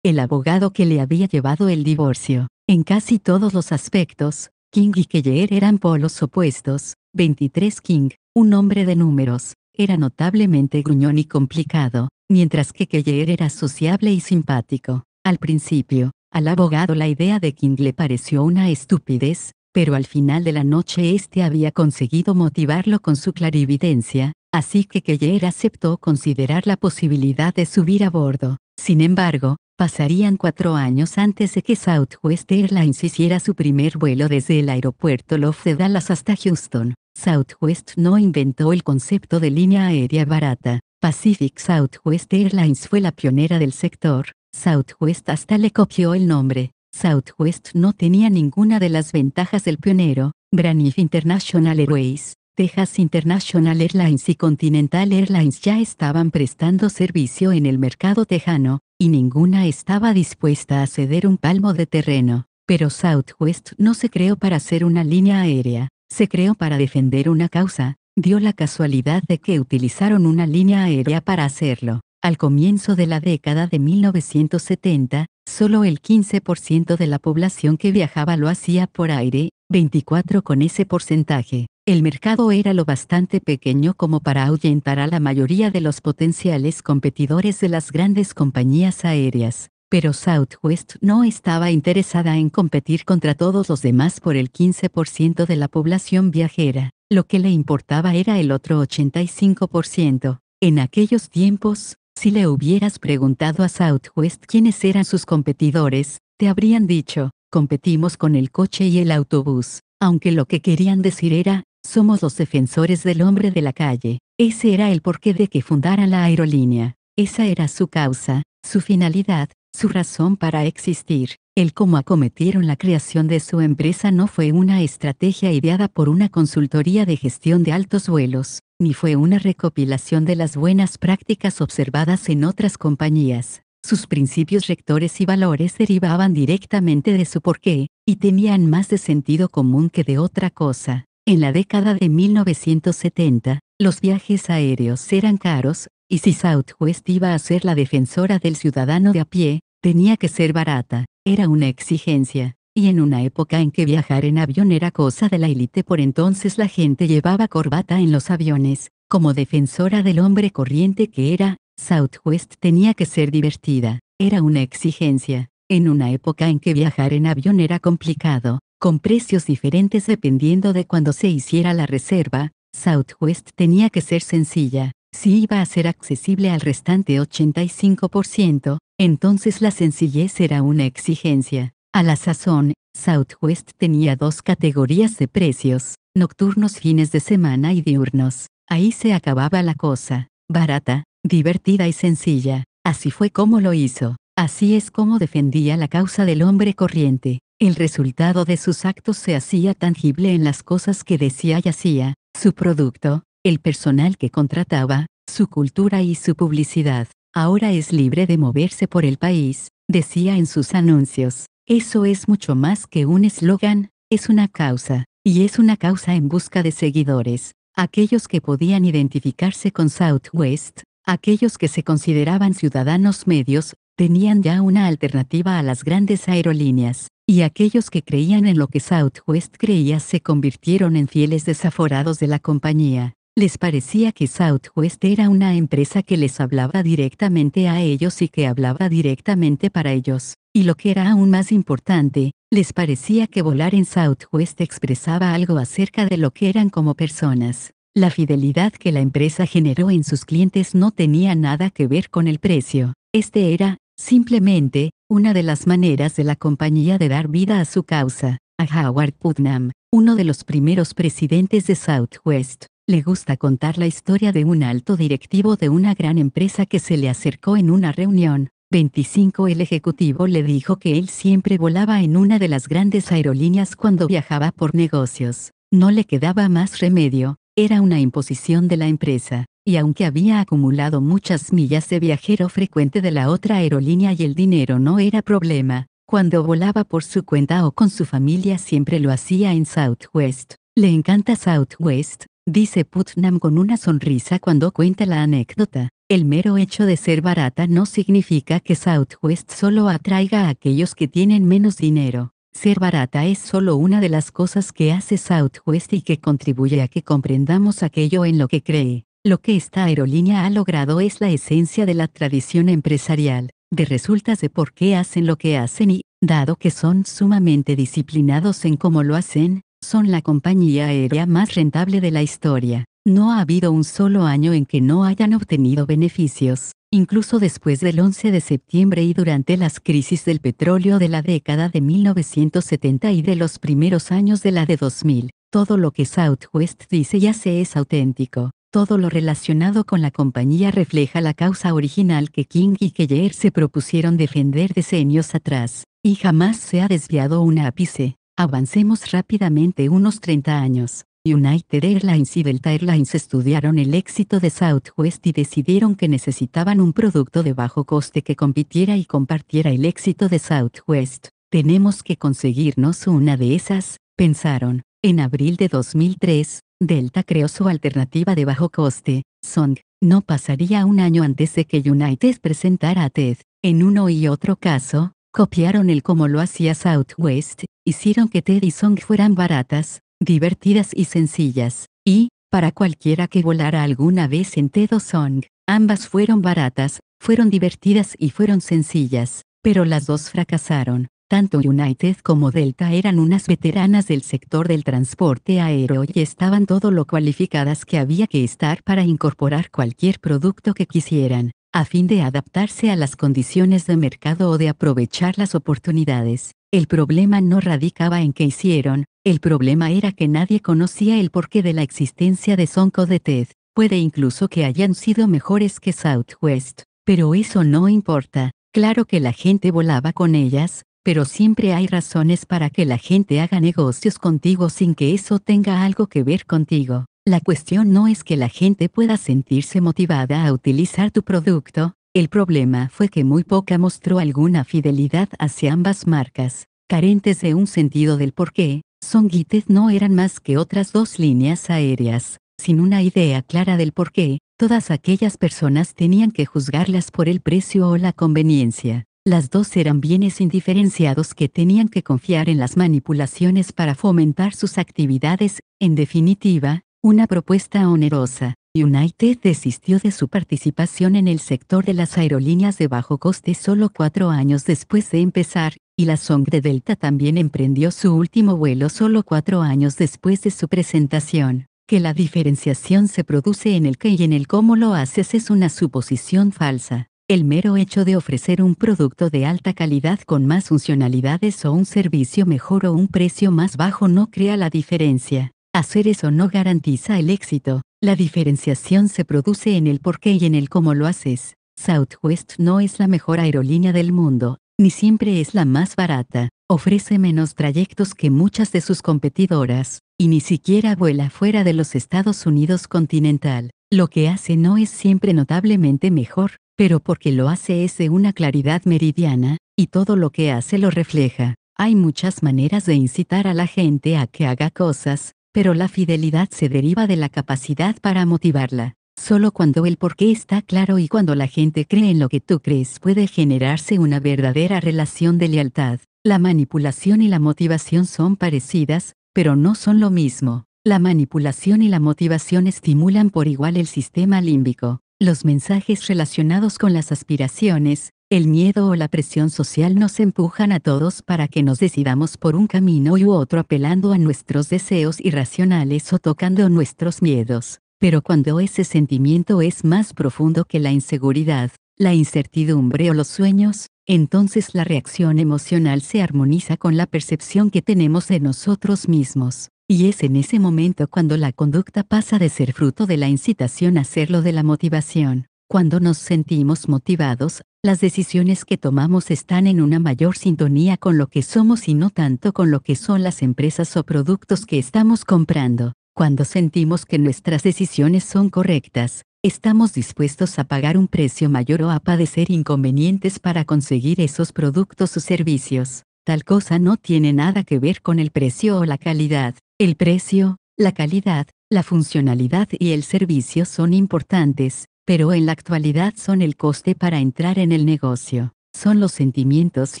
el abogado que le había llevado el divorcio. En casi todos los aspectos, King y Keller eran polos opuestos. 23 King, un hombre de números, era notablemente gruñón y complicado, mientras que Keller era sociable y simpático. Al principio, al abogado la idea de King le pareció una estupidez, pero al final de la noche este había conseguido motivarlo con su clarividencia, así que Keller aceptó considerar la posibilidad de subir a bordo. Sin embargo, pasarían cuatro años antes de que Southwest Airlines hiciera su primer vuelo desde el aeropuerto Love de Dallas hasta Houston. Southwest no inventó el concepto de línea aérea barata. Pacific Southwest Airlines fue la pionera del sector. Southwest hasta le copió el nombre. Southwest no tenía ninguna de las ventajas del pionero, Braniff International Airways, Texas International Airlines y Continental Airlines ya estaban prestando servicio en el mercado tejano, y ninguna estaba dispuesta a ceder un palmo de terreno. Pero Southwest no se creó para ser una línea aérea, se creó para defender una causa, dio la casualidad de que utilizaron una línea aérea para hacerlo. Al comienzo de la década de 1970, Solo el 15% de la población que viajaba lo hacía por aire, 24 con ese porcentaje. El mercado era lo bastante pequeño como para ahuyentar a la mayoría de los potenciales competidores de las grandes compañías aéreas, pero Southwest no estaba interesada en competir contra todos los demás por el 15% de la población viajera, lo que le importaba era el otro 85%. En aquellos tiempos, si le hubieras preguntado a Southwest quiénes eran sus competidores, te habrían dicho, competimos con el coche y el autobús, aunque lo que querían decir era, somos los defensores del hombre de la calle. Ese era el porqué de que fundara la aerolínea. Esa era su causa, su finalidad, su razón para existir. El cómo acometieron la creación de su empresa no fue una estrategia ideada por una consultoría de gestión de altos vuelos, ni fue una recopilación de las buenas prácticas observadas en otras compañías. Sus principios rectores y valores derivaban directamente de su porqué, y tenían más de sentido común que de otra cosa. En la década de 1970, los viajes aéreos eran caros, y si Southwest iba a ser la defensora del ciudadano de a pie, tenía que ser barata, era una exigencia y en una época en que viajar en avión era cosa de la élite por entonces la gente llevaba corbata en los aviones, como defensora del hombre corriente que era, Southwest tenía que ser divertida, era una exigencia, en una época en que viajar en avión era complicado, con precios diferentes dependiendo de cuando se hiciera la reserva, Southwest tenía que ser sencilla, si iba a ser accesible al restante 85%, entonces la sencillez era una exigencia. A la sazón, Southwest tenía dos categorías de precios, nocturnos fines de semana y diurnos. Ahí se acababa la cosa, barata, divertida y sencilla. Así fue como lo hizo. Así es como defendía la causa del hombre corriente. El resultado de sus actos se hacía tangible en las cosas que decía y hacía, su producto, el personal que contrataba, su cultura y su publicidad. Ahora es libre de moverse por el país, decía en sus anuncios. Eso es mucho más que un eslogan, es una causa, y es una causa en busca de seguidores, aquellos que podían identificarse con Southwest, aquellos que se consideraban ciudadanos medios, tenían ya una alternativa a las grandes aerolíneas, y aquellos que creían en lo que Southwest creía se convirtieron en fieles desaforados de la compañía. Les parecía que Southwest era una empresa que les hablaba directamente a ellos y que hablaba directamente para ellos y lo que era aún más importante, les parecía que volar en Southwest expresaba algo acerca de lo que eran como personas. La fidelidad que la empresa generó en sus clientes no tenía nada que ver con el precio. Este era, simplemente, una de las maneras de la compañía de dar vida a su causa. A Howard Putnam, uno de los primeros presidentes de Southwest, le gusta contar la historia de un alto directivo de una gran empresa que se le acercó en una reunión, 25 El ejecutivo le dijo que él siempre volaba en una de las grandes aerolíneas cuando viajaba por negocios. No le quedaba más remedio, era una imposición de la empresa, y aunque había acumulado muchas millas de viajero frecuente de la otra aerolínea y el dinero no era problema, cuando volaba por su cuenta o con su familia siempre lo hacía en Southwest. Le encanta Southwest, dice Putnam con una sonrisa cuando cuenta la anécdota. El mero hecho de ser barata no significa que Southwest solo atraiga a aquellos que tienen menos dinero. Ser barata es solo una de las cosas que hace Southwest y que contribuye a que comprendamos aquello en lo que cree. Lo que esta aerolínea ha logrado es la esencia de la tradición empresarial, de resultas de por qué hacen lo que hacen y, dado que son sumamente disciplinados en cómo lo hacen, son la compañía aérea más rentable de la historia. No ha habido un solo año en que no hayan obtenido beneficios, incluso después del 11 de septiembre y durante las crisis del petróleo de la década de 1970 y de los primeros años de la de 2000. Todo lo que Southwest dice ya se es auténtico. Todo lo relacionado con la compañía refleja la causa original que King y Keller se propusieron defender decenios atrás, y jamás se ha desviado un ápice. Avancemos rápidamente unos 30 años. United Airlines y Delta Airlines estudiaron el éxito de Southwest y decidieron que necesitaban un producto de bajo coste que compitiera y compartiera el éxito de Southwest. Tenemos que conseguirnos una de esas, pensaron. En abril de 2003, Delta creó su alternativa de bajo coste, Song. No pasaría un año antes de que United presentara a TED. En uno y otro caso, copiaron el como lo hacía Southwest, hicieron que TED y Song fueran baratas, divertidas y sencillas, y, para cualquiera que volara alguna vez en Tedo Song, ambas fueron baratas, fueron divertidas y fueron sencillas, pero las dos fracasaron. Tanto United como Delta eran unas veteranas del sector del transporte aéreo y estaban todo lo cualificadas que había que estar para incorporar cualquier producto que quisieran, a fin de adaptarse a las condiciones de mercado o de aprovechar las oportunidades. El problema no radicaba en que hicieron, el problema era que nadie conocía el porqué de la existencia de Sonko de Ted, puede incluso que hayan sido mejores que Southwest, pero eso no importa, claro que la gente volaba con ellas, pero siempre hay razones para que la gente haga negocios contigo sin que eso tenga algo que ver contigo. La cuestión no es que la gente pueda sentirse motivada a utilizar tu producto, el problema fue que muy poca mostró alguna fidelidad hacia ambas marcas, carentes de un sentido del porqué, Songitez no eran más que otras dos líneas aéreas, sin una idea clara del por qué, todas aquellas personas tenían que juzgarlas por el precio o la conveniencia. Las dos eran bienes indiferenciados que tenían que confiar en las manipulaciones para fomentar sus actividades, en definitiva, una propuesta onerosa. United desistió de su participación en el sector de las aerolíneas de bajo coste solo cuatro años después de empezar, y la de Delta también emprendió su último vuelo solo cuatro años después de su presentación. Que la diferenciación se produce en el qué y en el cómo lo haces es una suposición falsa. El mero hecho de ofrecer un producto de alta calidad con más funcionalidades o un servicio mejor o un precio más bajo no crea la diferencia. Hacer eso no garantiza el éxito. La diferenciación se produce en el por qué y en el cómo lo haces. Southwest no es la mejor aerolínea del mundo, ni siempre es la más barata, ofrece menos trayectos que muchas de sus competidoras, y ni siquiera vuela fuera de los Estados Unidos continental. Lo que hace no es siempre notablemente mejor, pero porque lo hace es de una claridad meridiana, y todo lo que hace lo refleja. Hay muchas maneras de incitar a la gente a que haga cosas, pero la fidelidad se deriva de la capacidad para motivarla. Solo cuando el por qué está claro y cuando la gente cree en lo que tú crees puede generarse una verdadera relación de lealtad. La manipulación y la motivación son parecidas, pero no son lo mismo. La manipulación y la motivación estimulan por igual el sistema límbico. Los mensajes relacionados con las aspiraciones, el miedo o la presión social nos empujan a todos para que nos decidamos por un camino u otro apelando a nuestros deseos irracionales o tocando nuestros miedos. Pero cuando ese sentimiento es más profundo que la inseguridad, la incertidumbre o los sueños, entonces la reacción emocional se armoniza con la percepción que tenemos de nosotros mismos, y es en ese momento cuando la conducta pasa de ser fruto de la incitación a lo de la motivación. Cuando nos sentimos motivados, las decisiones que tomamos están en una mayor sintonía con lo que somos y no tanto con lo que son las empresas o productos que estamos comprando. Cuando sentimos que nuestras decisiones son correctas, estamos dispuestos a pagar un precio mayor o a padecer inconvenientes para conseguir esos productos o servicios. Tal cosa no tiene nada que ver con el precio o la calidad. El precio, la calidad, la funcionalidad y el servicio son importantes, pero en la actualidad son el coste para entrar en el negocio. Son los sentimientos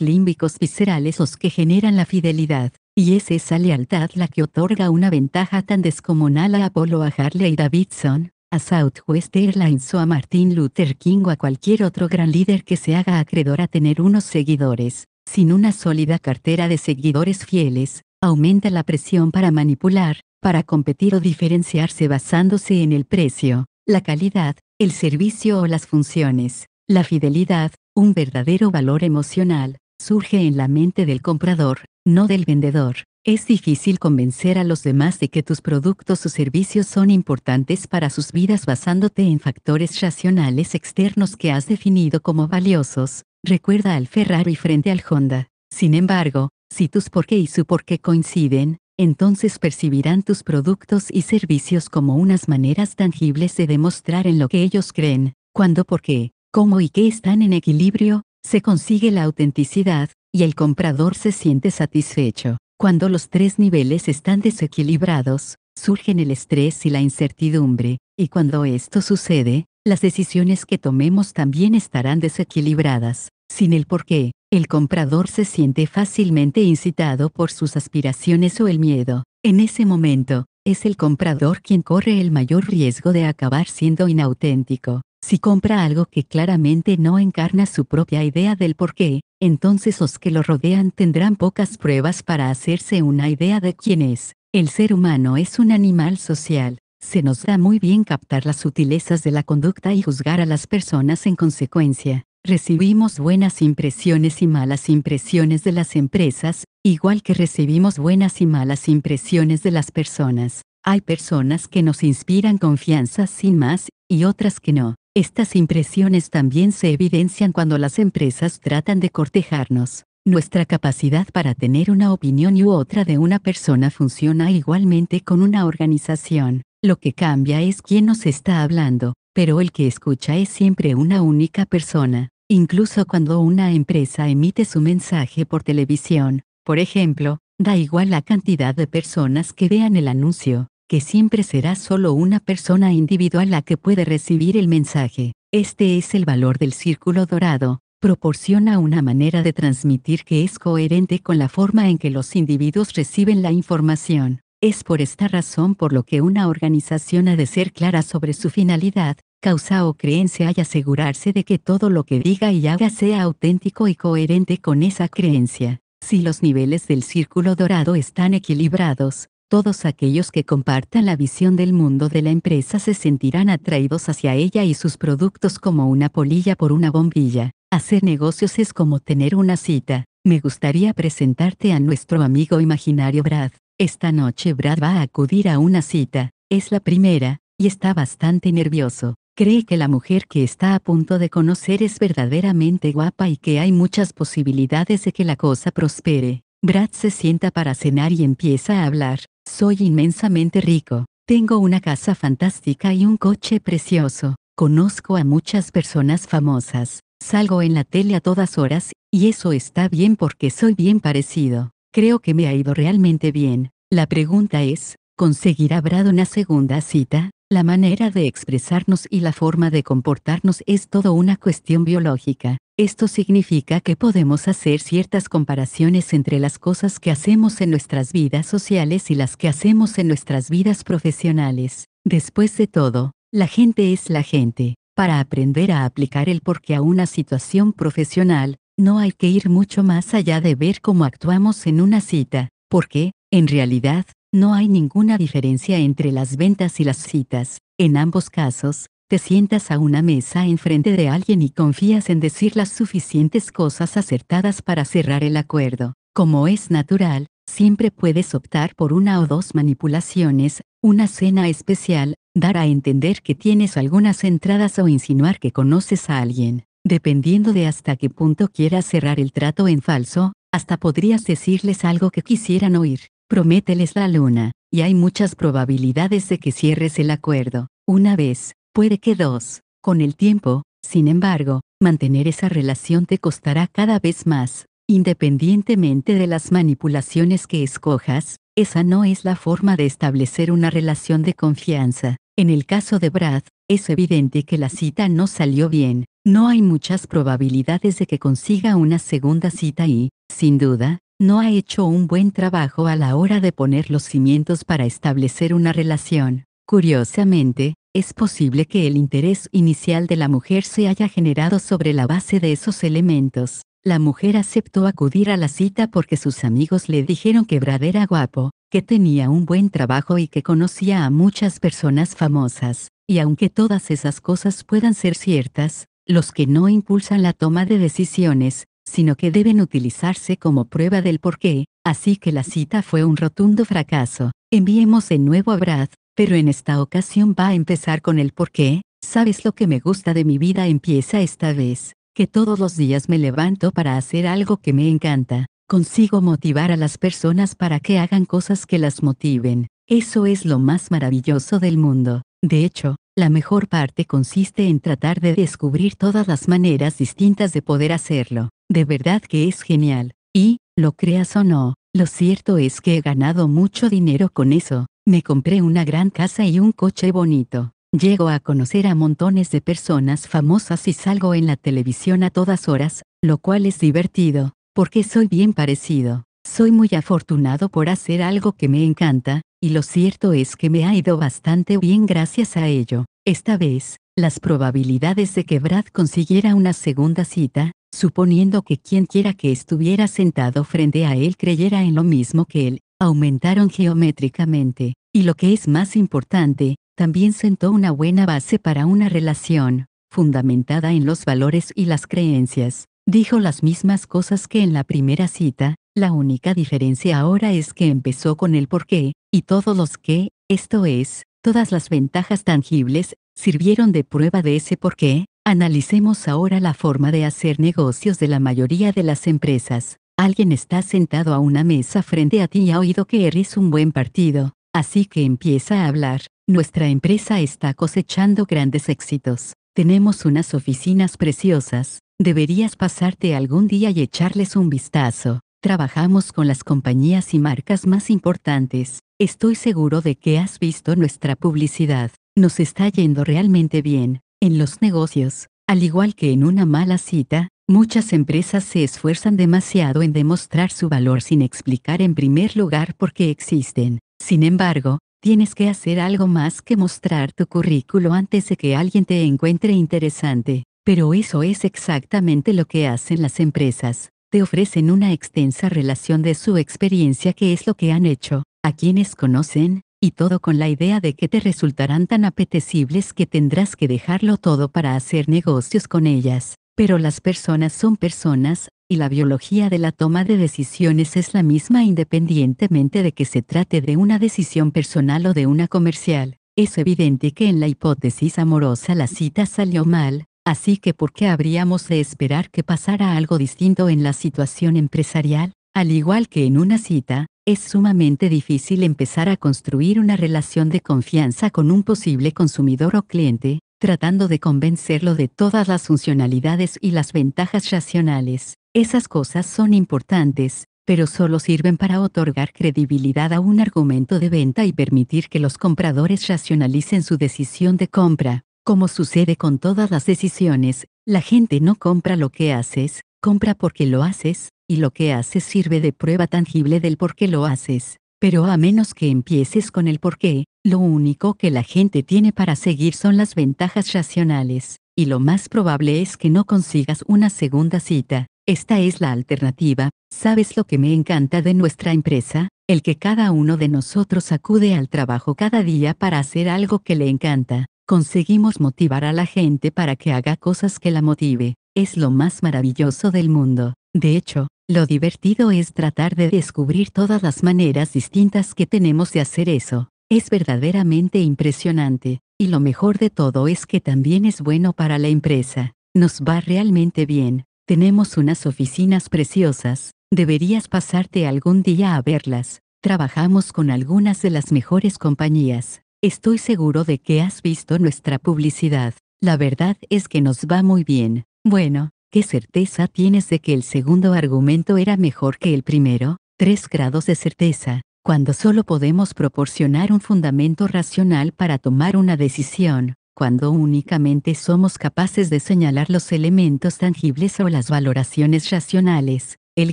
límbicos viscerales los que generan la fidelidad y es esa lealtad la que otorga una ventaja tan descomunal a Apollo, a Harley Davidson, a Southwest Airlines o a Martin Luther King o a cualquier otro gran líder que se haga acreedor a tener unos seguidores. Sin una sólida cartera de seguidores fieles, aumenta la presión para manipular, para competir o diferenciarse basándose en el precio, la calidad, el servicio o las funciones. La fidelidad, un verdadero valor emocional, surge en la mente del comprador, no del vendedor. Es difícil convencer a los demás de que tus productos o servicios son importantes para sus vidas basándote en factores racionales externos que has definido como valiosos. Recuerda al Ferrari frente al Honda. Sin embargo, si tus por qué y su por qué coinciden, entonces percibirán tus productos y servicios como unas maneras tangibles de demostrar en lo que ellos creen, Cuando por qué, cómo y qué están en equilibrio, se consigue la autenticidad, y el comprador se siente satisfecho. Cuando los tres niveles están desequilibrados, surgen el estrés y la incertidumbre, y cuando esto sucede, las decisiones que tomemos también estarán desequilibradas. Sin el porqué, el comprador se siente fácilmente incitado por sus aspiraciones o el miedo. En ese momento, es el comprador quien corre el mayor riesgo de acabar siendo inauténtico. Si compra algo que claramente no encarna su propia idea del porqué, entonces los que lo rodean tendrán pocas pruebas para hacerse una idea de quién es. El ser humano es un animal social. Se nos da muy bien captar las sutilezas de la conducta y juzgar a las personas en consecuencia. Recibimos buenas impresiones y malas impresiones de las empresas, igual que recibimos buenas y malas impresiones de las personas. Hay personas que nos inspiran confianza sin más, y otras que no. Estas impresiones también se evidencian cuando las empresas tratan de cortejarnos. Nuestra capacidad para tener una opinión u otra de una persona funciona igualmente con una organización. Lo que cambia es quién nos está hablando, pero el que escucha es siempre una única persona. Incluso cuando una empresa emite su mensaje por televisión, por ejemplo, da igual la cantidad de personas que vean el anuncio, que siempre será solo una persona individual la que puede recibir el mensaje. Este es el valor del círculo dorado, proporciona una manera de transmitir que es coherente con la forma en que los individuos reciben la información. Es por esta razón por lo que una organización ha de ser clara sobre su finalidad, causa o creencia y asegurarse de que todo lo que diga y haga sea auténtico y coherente con esa creencia. Si los niveles del círculo dorado están equilibrados, todos aquellos que compartan la visión del mundo de la empresa se sentirán atraídos hacia ella y sus productos como una polilla por una bombilla. Hacer negocios es como tener una cita. Me gustaría presentarte a nuestro amigo imaginario Brad. Esta noche Brad va a acudir a una cita. Es la primera, y está bastante nervioso. Cree que la mujer que está a punto de conocer es verdaderamente guapa y que hay muchas posibilidades de que la cosa prospere. Brad se sienta para cenar y empieza a hablar. Soy inmensamente rico, tengo una casa fantástica y un coche precioso, conozco a muchas personas famosas, salgo en la tele a todas horas, y eso está bien porque soy bien parecido. Creo que me ha ido realmente bien. La pregunta es, ¿conseguirá Brad una segunda cita? La manera de expresarnos y la forma de comportarnos es todo una cuestión biológica. Esto significa que podemos hacer ciertas comparaciones entre las cosas que hacemos en nuestras vidas sociales y las que hacemos en nuestras vidas profesionales. Después de todo, la gente es la gente. Para aprender a aplicar el porqué a una situación profesional, no hay que ir mucho más allá de ver cómo actuamos en una cita, porque, en realidad, no hay ninguna diferencia entre las ventas y las citas. En ambos casos, te sientas a una mesa enfrente de alguien y confías en decir las suficientes cosas acertadas para cerrar el acuerdo. Como es natural, siempre puedes optar por una o dos manipulaciones, una cena especial, dar a entender que tienes algunas entradas o insinuar que conoces a alguien. Dependiendo de hasta qué punto quieras cerrar el trato en falso, hasta podrías decirles algo que quisieran oír. Promételes la luna, y hay muchas probabilidades de que cierres el acuerdo. Una vez puede que dos. Con el tiempo, sin embargo, mantener esa relación te costará cada vez más. Independientemente de las manipulaciones que escojas, esa no es la forma de establecer una relación de confianza. En el caso de Brad, es evidente que la cita no salió bien. No hay muchas probabilidades de que consiga una segunda cita y, sin duda, no ha hecho un buen trabajo a la hora de poner los cimientos para establecer una relación. Curiosamente, es posible que el interés inicial de la mujer se haya generado sobre la base de esos elementos. La mujer aceptó acudir a la cita porque sus amigos le dijeron que Brad era guapo, que tenía un buen trabajo y que conocía a muchas personas famosas, y aunque todas esas cosas puedan ser ciertas, los que no impulsan la toma de decisiones, sino que deben utilizarse como prueba del porqué, así que la cita fue un rotundo fracaso. Enviemos de nuevo a Brad, pero en esta ocasión va a empezar con el por qué, ¿sabes lo que me gusta de mi vida? Empieza esta vez, que todos los días me levanto para hacer algo que me encanta, consigo motivar a las personas para que hagan cosas que las motiven, eso es lo más maravilloso del mundo, de hecho, la mejor parte consiste en tratar de descubrir todas las maneras distintas de poder hacerlo, de verdad que es genial, y, lo creas o no, lo cierto es que he ganado mucho dinero con eso, me compré una gran casa y un coche bonito. Llego a conocer a montones de personas famosas y salgo en la televisión a todas horas, lo cual es divertido, porque soy bien parecido. Soy muy afortunado por hacer algo que me encanta, y lo cierto es que me ha ido bastante bien gracias a ello. Esta vez, las probabilidades de que Brad consiguiera una segunda cita, suponiendo que quien quiera que estuviera sentado frente a él creyera en lo mismo que él, aumentaron geométricamente, y lo que es más importante, también sentó una buena base para una relación, fundamentada en los valores y las creencias. Dijo las mismas cosas que en la primera cita, la única diferencia ahora es que empezó con el por qué, y todos los que, esto es, todas las ventajas tangibles, sirvieron de prueba de ese por qué. Analicemos ahora la forma de hacer negocios de la mayoría de las empresas. Alguien está sentado a una mesa frente a ti y ha oído que eres un buen partido, así que empieza a hablar. Nuestra empresa está cosechando grandes éxitos. Tenemos unas oficinas preciosas, deberías pasarte algún día y echarles un vistazo. Trabajamos con las compañías y marcas más importantes. Estoy seguro de que has visto nuestra publicidad. Nos está yendo realmente bien, en los negocios, al igual que en una mala cita, Muchas empresas se esfuerzan demasiado en demostrar su valor sin explicar en primer lugar por qué existen. Sin embargo, tienes que hacer algo más que mostrar tu currículo antes de que alguien te encuentre interesante. Pero eso es exactamente lo que hacen las empresas. Te ofrecen una extensa relación de su experiencia que es lo que han hecho, a quienes conocen, y todo con la idea de que te resultarán tan apetecibles que tendrás que dejarlo todo para hacer negocios con ellas. Pero las personas son personas, y la biología de la toma de decisiones es la misma independientemente de que se trate de una decisión personal o de una comercial. Es evidente que en la hipótesis amorosa la cita salió mal, así que ¿por qué habríamos de esperar que pasara algo distinto en la situación empresarial? Al igual que en una cita, es sumamente difícil empezar a construir una relación de confianza con un posible consumidor o cliente, tratando de convencerlo de todas las funcionalidades y las ventajas racionales. Esas cosas son importantes, pero solo sirven para otorgar credibilidad a un argumento de venta y permitir que los compradores racionalicen su decisión de compra. Como sucede con todas las decisiones, la gente no compra lo que haces, compra porque lo haces, y lo que haces sirve de prueba tangible del por qué lo haces pero a menos que empieces con el por qué, lo único que la gente tiene para seguir son las ventajas racionales, y lo más probable es que no consigas una segunda cita. Esta es la alternativa, ¿sabes lo que me encanta de nuestra empresa? El que cada uno de nosotros acude al trabajo cada día para hacer algo que le encanta. Conseguimos motivar a la gente para que haga cosas que la motive. Es lo más maravilloso del mundo. De hecho, lo divertido es tratar de descubrir todas las maneras distintas que tenemos de hacer eso. Es verdaderamente impresionante, y lo mejor de todo es que también es bueno para la empresa. Nos va realmente bien. Tenemos unas oficinas preciosas, deberías pasarte algún día a verlas. Trabajamos con algunas de las mejores compañías. Estoy seguro de que has visto nuestra publicidad. La verdad es que nos va muy bien. Bueno, ¿Qué certeza tienes de que el segundo argumento era mejor que el primero? Tres grados de certeza, cuando solo podemos proporcionar un fundamento racional para tomar una decisión, cuando únicamente somos capaces de señalar los elementos tangibles o las valoraciones racionales, el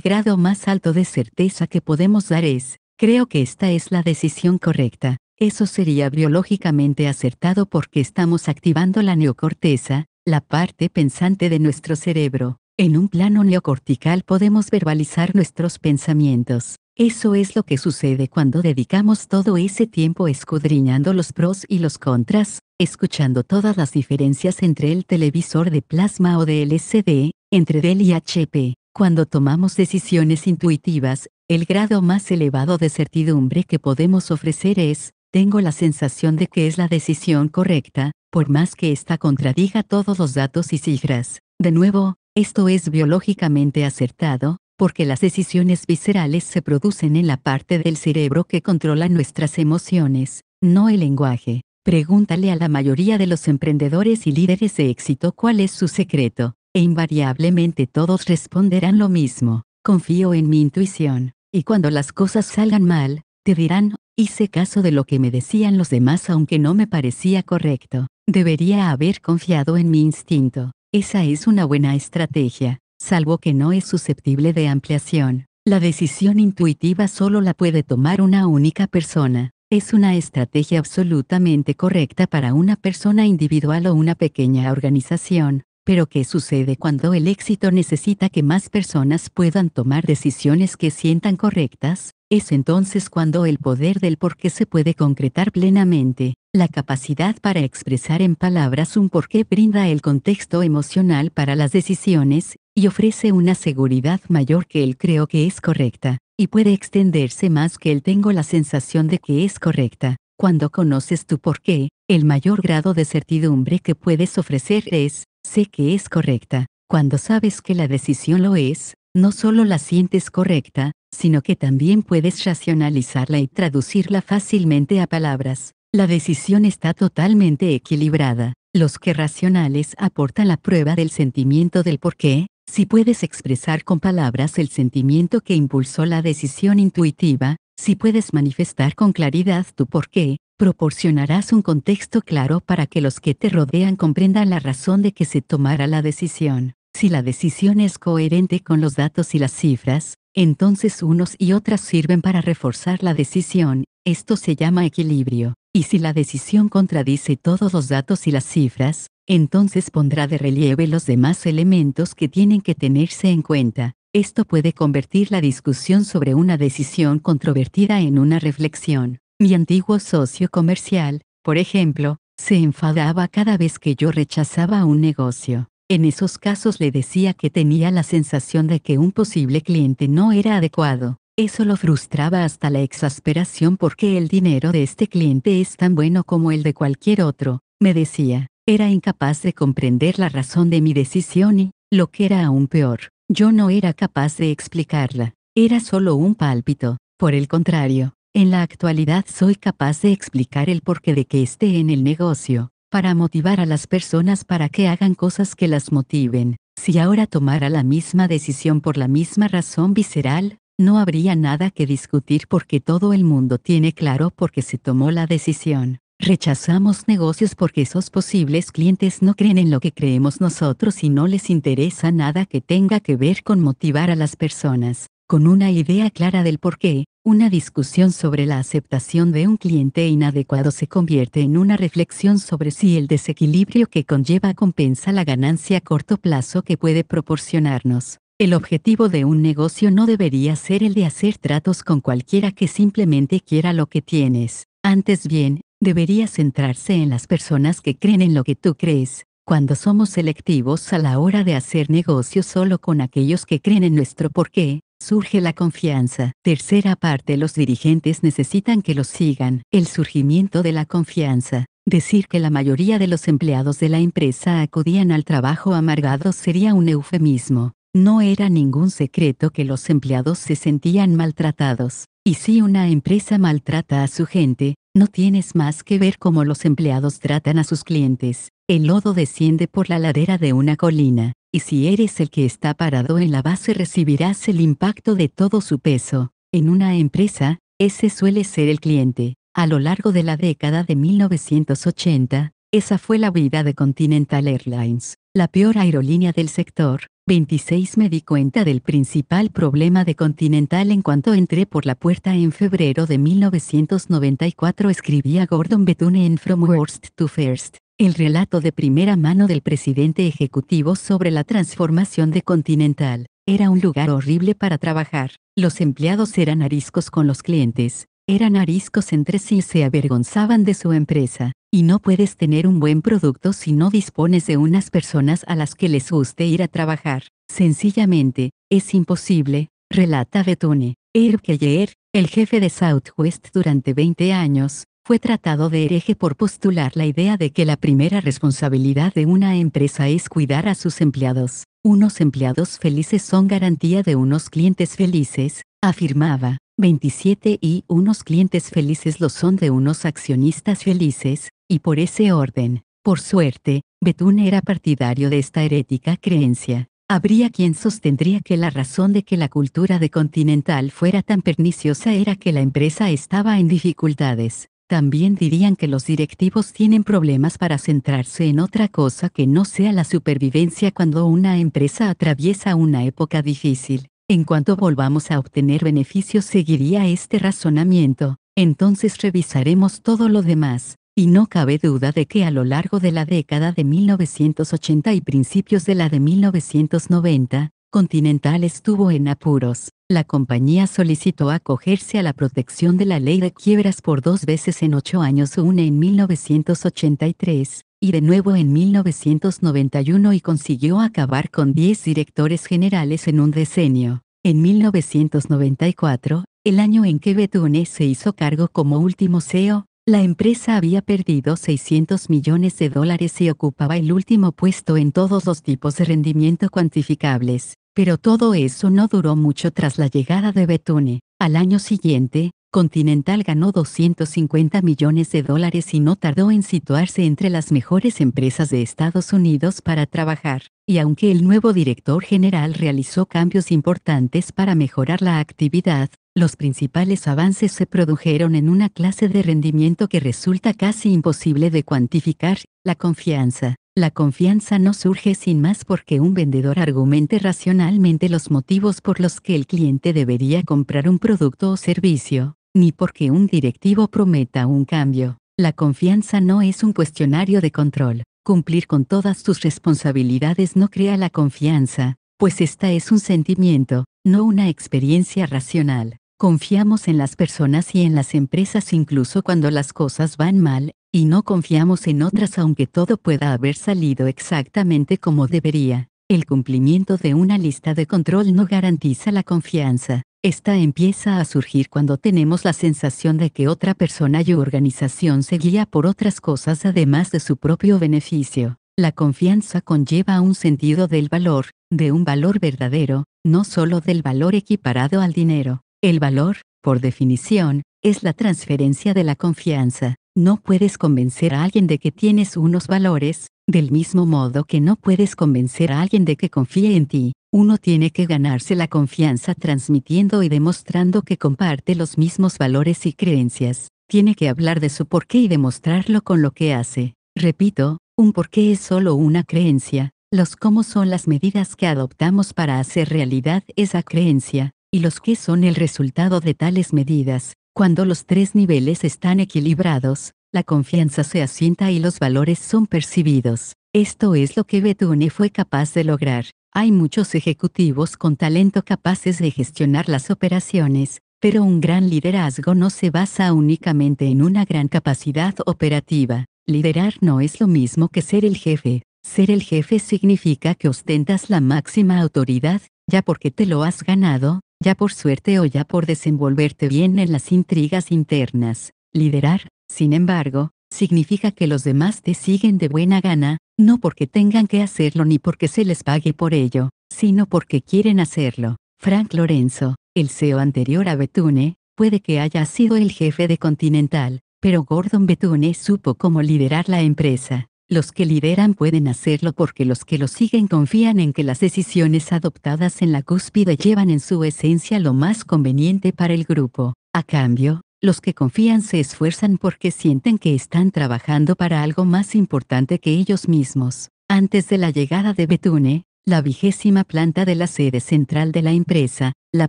grado más alto de certeza que podemos dar es, creo que esta es la decisión correcta. Eso sería biológicamente acertado porque estamos activando la neocorteza, la parte pensante de nuestro cerebro. En un plano neocortical podemos verbalizar nuestros pensamientos. Eso es lo que sucede cuando dedicamos todo ese tiempo escudriñando los pros y los contras, escuchando todas las diferencias entre el televisor de plasma o de LCD, entre Dell y HP. Cuando tomamos decisiones intuitivas, el grado más elevado de certidumbre que podemos ofrecer es, tengo la sensación de que es la decisión correcta, por más que ésta contradiga todos los datos y cifras. De nuevo, esto es biológicamente acertado, porque las decisiones viscerales se producen en la parte del cerebro que controla nuestras emociones, no el lenguaje. Pregúntale a la mayoría de los emprendedores y líderes de éxito cuál es su secreto, e invariablemente todos responderán lo mismo, confío en mi intuición, y cuando las cosas salgan mal, te dirán, hice caso de lo que me decían los demás aunque no me parecía correcto. Debería haber confiado en mi instinto. Esa es una buena estrategia, salvo que no es susceptible de ampliación. La decisión intuitiva solo la puede tomar una única persona. Es una estrategia absolutamente correcta para una persona individual o una pequeña organización. Pero ¿qué sucede cuando el éxito necesita que más personas puedan tomar decisiones que sientan correctas? Es entonces cuando el poder del por qué se puede concretar plenamente. La capacidad para expresar en palabras un porqué brinda el contexto emocional para las decisiones, y ofrece una seguridad mayor que el creo que es correcta, y puede extenderse más que el tengo la sensación de que es correcta. Cuando conoces tu porqué, el mayor grado de certidumbre que puedes ofrecer es, sé que es correcta. Cuando sabes que la decisión lo es, no solo la sientes correcta, sino que también puedes racionalizarla y traducirla fácilmente a palabras. La decisión está totalmente equilibrada. Los que racionales aportan la prueba del sentimiento del por qué, si puedes expresar con palabras el sentimiento que impulsó la decisión intuitiva, si puedes manifestar con claridad tu por qué, proporcionarás un contexto claro para que los que te rodean comprendan la razón de que se tomara la decisión. Si la decisión es coherente con los datos y las cifras, entonces unos y otras sirven para reforzar la decisión, esto se llama equilibrio. Y si la decisión contradice todos los datos y las cifras, entonces pondrá de relieve los demás elementos que tienen que tenerse en cuenta. Esto puede convertir la discusión sobre una decisión controvertida en una reflexión. Mi antiguo socio comercial, por ejemplo, se enfadaba cada vez que yo rechazaba un negocio. En esos casos le decía que tenía la sensación de que un posible cliente no era adecuado. Eso lo frustraba hasta la exasperación porque el dinero de este cliente es tan bueno como el de cualquier otro, me decía. Era incapaz de comprender la razón de mi decisión y, lo que era aún peor, yo no era capaz de explicarla. Era solo un pálpito. Por el contrario, en la actualidad soy capaz de explicar el porqué de que esté en el negocio, para motivar a las personas para que hagan cosas que las motiven. Si ahora tomara la misma decisión por la misma razón visceral, no habría nada que discutir porque todo el mundo tiene claro por qué se tomó la decisión. Rechazamos negocios porque esos posibles clientes no creen en lo que creemos nosotros y no les interesa nada que tenga que ver con motivar a las personas. Con una idea clara del por qué, una discusión sobre la aceptación de un cliente inadecuado se convierte en una reflexión sobre si el desequilibrio que conlleva compensa la ganancia a corto plazo que puede proporcionarnos. El objetivo de un negocio no debería ser el de hacer tratos con cualquiera que simplemente quiera lo que tienes. Antes bien, debería centrarse en las personas que creen en lo que tú crees. Cuando somos selectivos a la hora de hacer negocios solo con aquellos que creen en nuestro porqué, surge la confianza. Tercera parte, los dirigentes necesitan que los sigan. El surgimiento de la confianza. Decir que la mayoría de los empleados de la empresa acudían al trabajo amargado sería un eufemismo. No era ningún secreto que los empleados se sentían maltratados, y si una empresa maltrata a su gente, no tienes más que ver cómo los empleados tratan a sus clientes. El lodo desciende por la ladera de una colina, y si eres el que está parado en la base recibirás el impacto de todo su peso. En una empresa, ese suele ser el cliente. A lo largo de la década de 1980, esa fue la vida de Continental Airlines, la peor aerolínea del sector, 26 me di cuenta del principal problema de Continental en cuanto entré por la puerta en febrero de 1994 escribía Gordon Betune en From Worst to First, el relato de primera mano del presidente ejecutivo sobre la transformación de Continental. Era un lugar horrible para trabajar. Los empleados eran ariscos con los clientes, eran ariscos entre sí y se avergonzaban de su empresa. Y no puedes tener un buen producto si no dispones de unas personas a las que les guste ir a trabajar. Sencillamente, es imposible, relata Betune. Kelleher, el jefe de Southwest durante 20 años, fue tratado de hereje por postular la idea de que la primera responsabilidad de una empresa es cuidar a sus empleados. Unos empleados felices son garantía de unos clientes felices, afirmaba. 27 y unos clientes felices lo son de unos accionistas felices, y por ese orden, por suerte, Betún era partidario de esta herética creencia. Habría quien sostendría que la razón de que la cultura de Continental fuera tan perniciosa era que la empresa estaba en dificultades. También dirían que los directivos tienen problemas para centrarse en otra cosa que no sea la supervivencia cuando una empresa atraviesa una época difícil. En cuanto volvamos a obtener beneficios seguiría este razonamiento, entonces revisaremos todo lo demás, y no cabe duda de que a lo largo de la década de 1980 y principios de la de 1990, Continental estuvo en apuros. La compañía solicitó acogerse a la protección de la ley de quiebras por dos veces en ocho años, una en 1983 y de nuevo en 1991 y consiguió acabar con 10 directores generales en un decenio. En 1994, el año en que Betune se hizo cargo como último CEO, la empresa había perdido 600 millones de dólares y ocupaba el último puesto en todos los tipos de rendimiento cuantificables, pero todo eso no duró mucho tras la llegada de Betune. Al año siguiente, Continental ganó 250 millones de dólares y no tardó en situarse entre las mejores empresas de Estados Unidos para trabajar, y aunque el nuevo director general realizó cambios importantes para mejorar la actividad, los principales avances se produjeron en una clase de rendimiento que resulta casi imposible de cuantificar, la confianza. La confianza no surge sin más porque un vendedor argumente racionalmente los motivos por los que el cliente debería comprar un producto o servicio, ni porque un directivo prometa un cambio. La confianza no es un cuestionario de control. Cumplir con todas tus responsabilidades no crea la confianza, pues esta es un sentimiento, no una experiencia racional. Confiamos en las personas y en las empresas incluso cuando las cosas van mal, y no confiamos en otras aunque todo pueda haber salido exactamente como debería. El cumplimiento de una lista de control no garantiza la confianza. Esta empieza a surgir cuando tenemos la sensación de que otra persona y organización se guía por otras cosas además de su propio beneficio. La confianza conlleva un sentido del valor, de un valor verdadero, no solo del valor equiparado al dinero. El valor, por definición, es la transferencia de la confianza. No puedes convencer a alguien de que tienes unos valores, del mismo modo que no puedes convencer a alguien de que confíe en ti, uno tiene que ganarse la confianza transmitiendo y demostrando que comparte los mismos valores y creencias. Tiene que hablar de su porqué y demostrarlo con lo que hace. Repito, un porqué es solo una creencia. Los cómo son las medidas que adoptamos para hacer realidad esa creencia, y los qué son el resultado de tales medidas. Cuando los tres niveles están equilibrados, la confianza se asienta y los valores son percibidos. Esto es lo que Betune fue capaz de lograr. Hay muchos ejecutivos con talento capaces de gestionar las operaciones, pero un gran liderazgo no se basa únicamente en una gran capacidad operativa. Liderar no es lo mismo que ser el jefe. Ser el jefe significa que ostentas la máxima autoridad, ya porque te lo has ganado, ya por suerte o ya por desenvolverte bien en las intrigas internas. Liderar, sin embargo, significa que los demás te siguen de buena gana, no porque tengan que hacerlo ni porque se les pague por ello, sino porque quieren hacerlo. Frank Lorenzo, el CEO anterior a Betune, puede que haya sido el jefe de Continental, pero Gordon Betune supo cómo liderar la empresa. Los que lideran pueden hacerlo porque los que lo siguen confían en que las decisiones adoptadas en la cúspide llevan en su esencia lo más conveniente para el grupo. A cambio, los que confían se esfuerzan porque sienten que están trabajando para algo más importante que ellos mismos. Antes de la llegada de Betune, la vigésima planta de la sede central de la empresa, la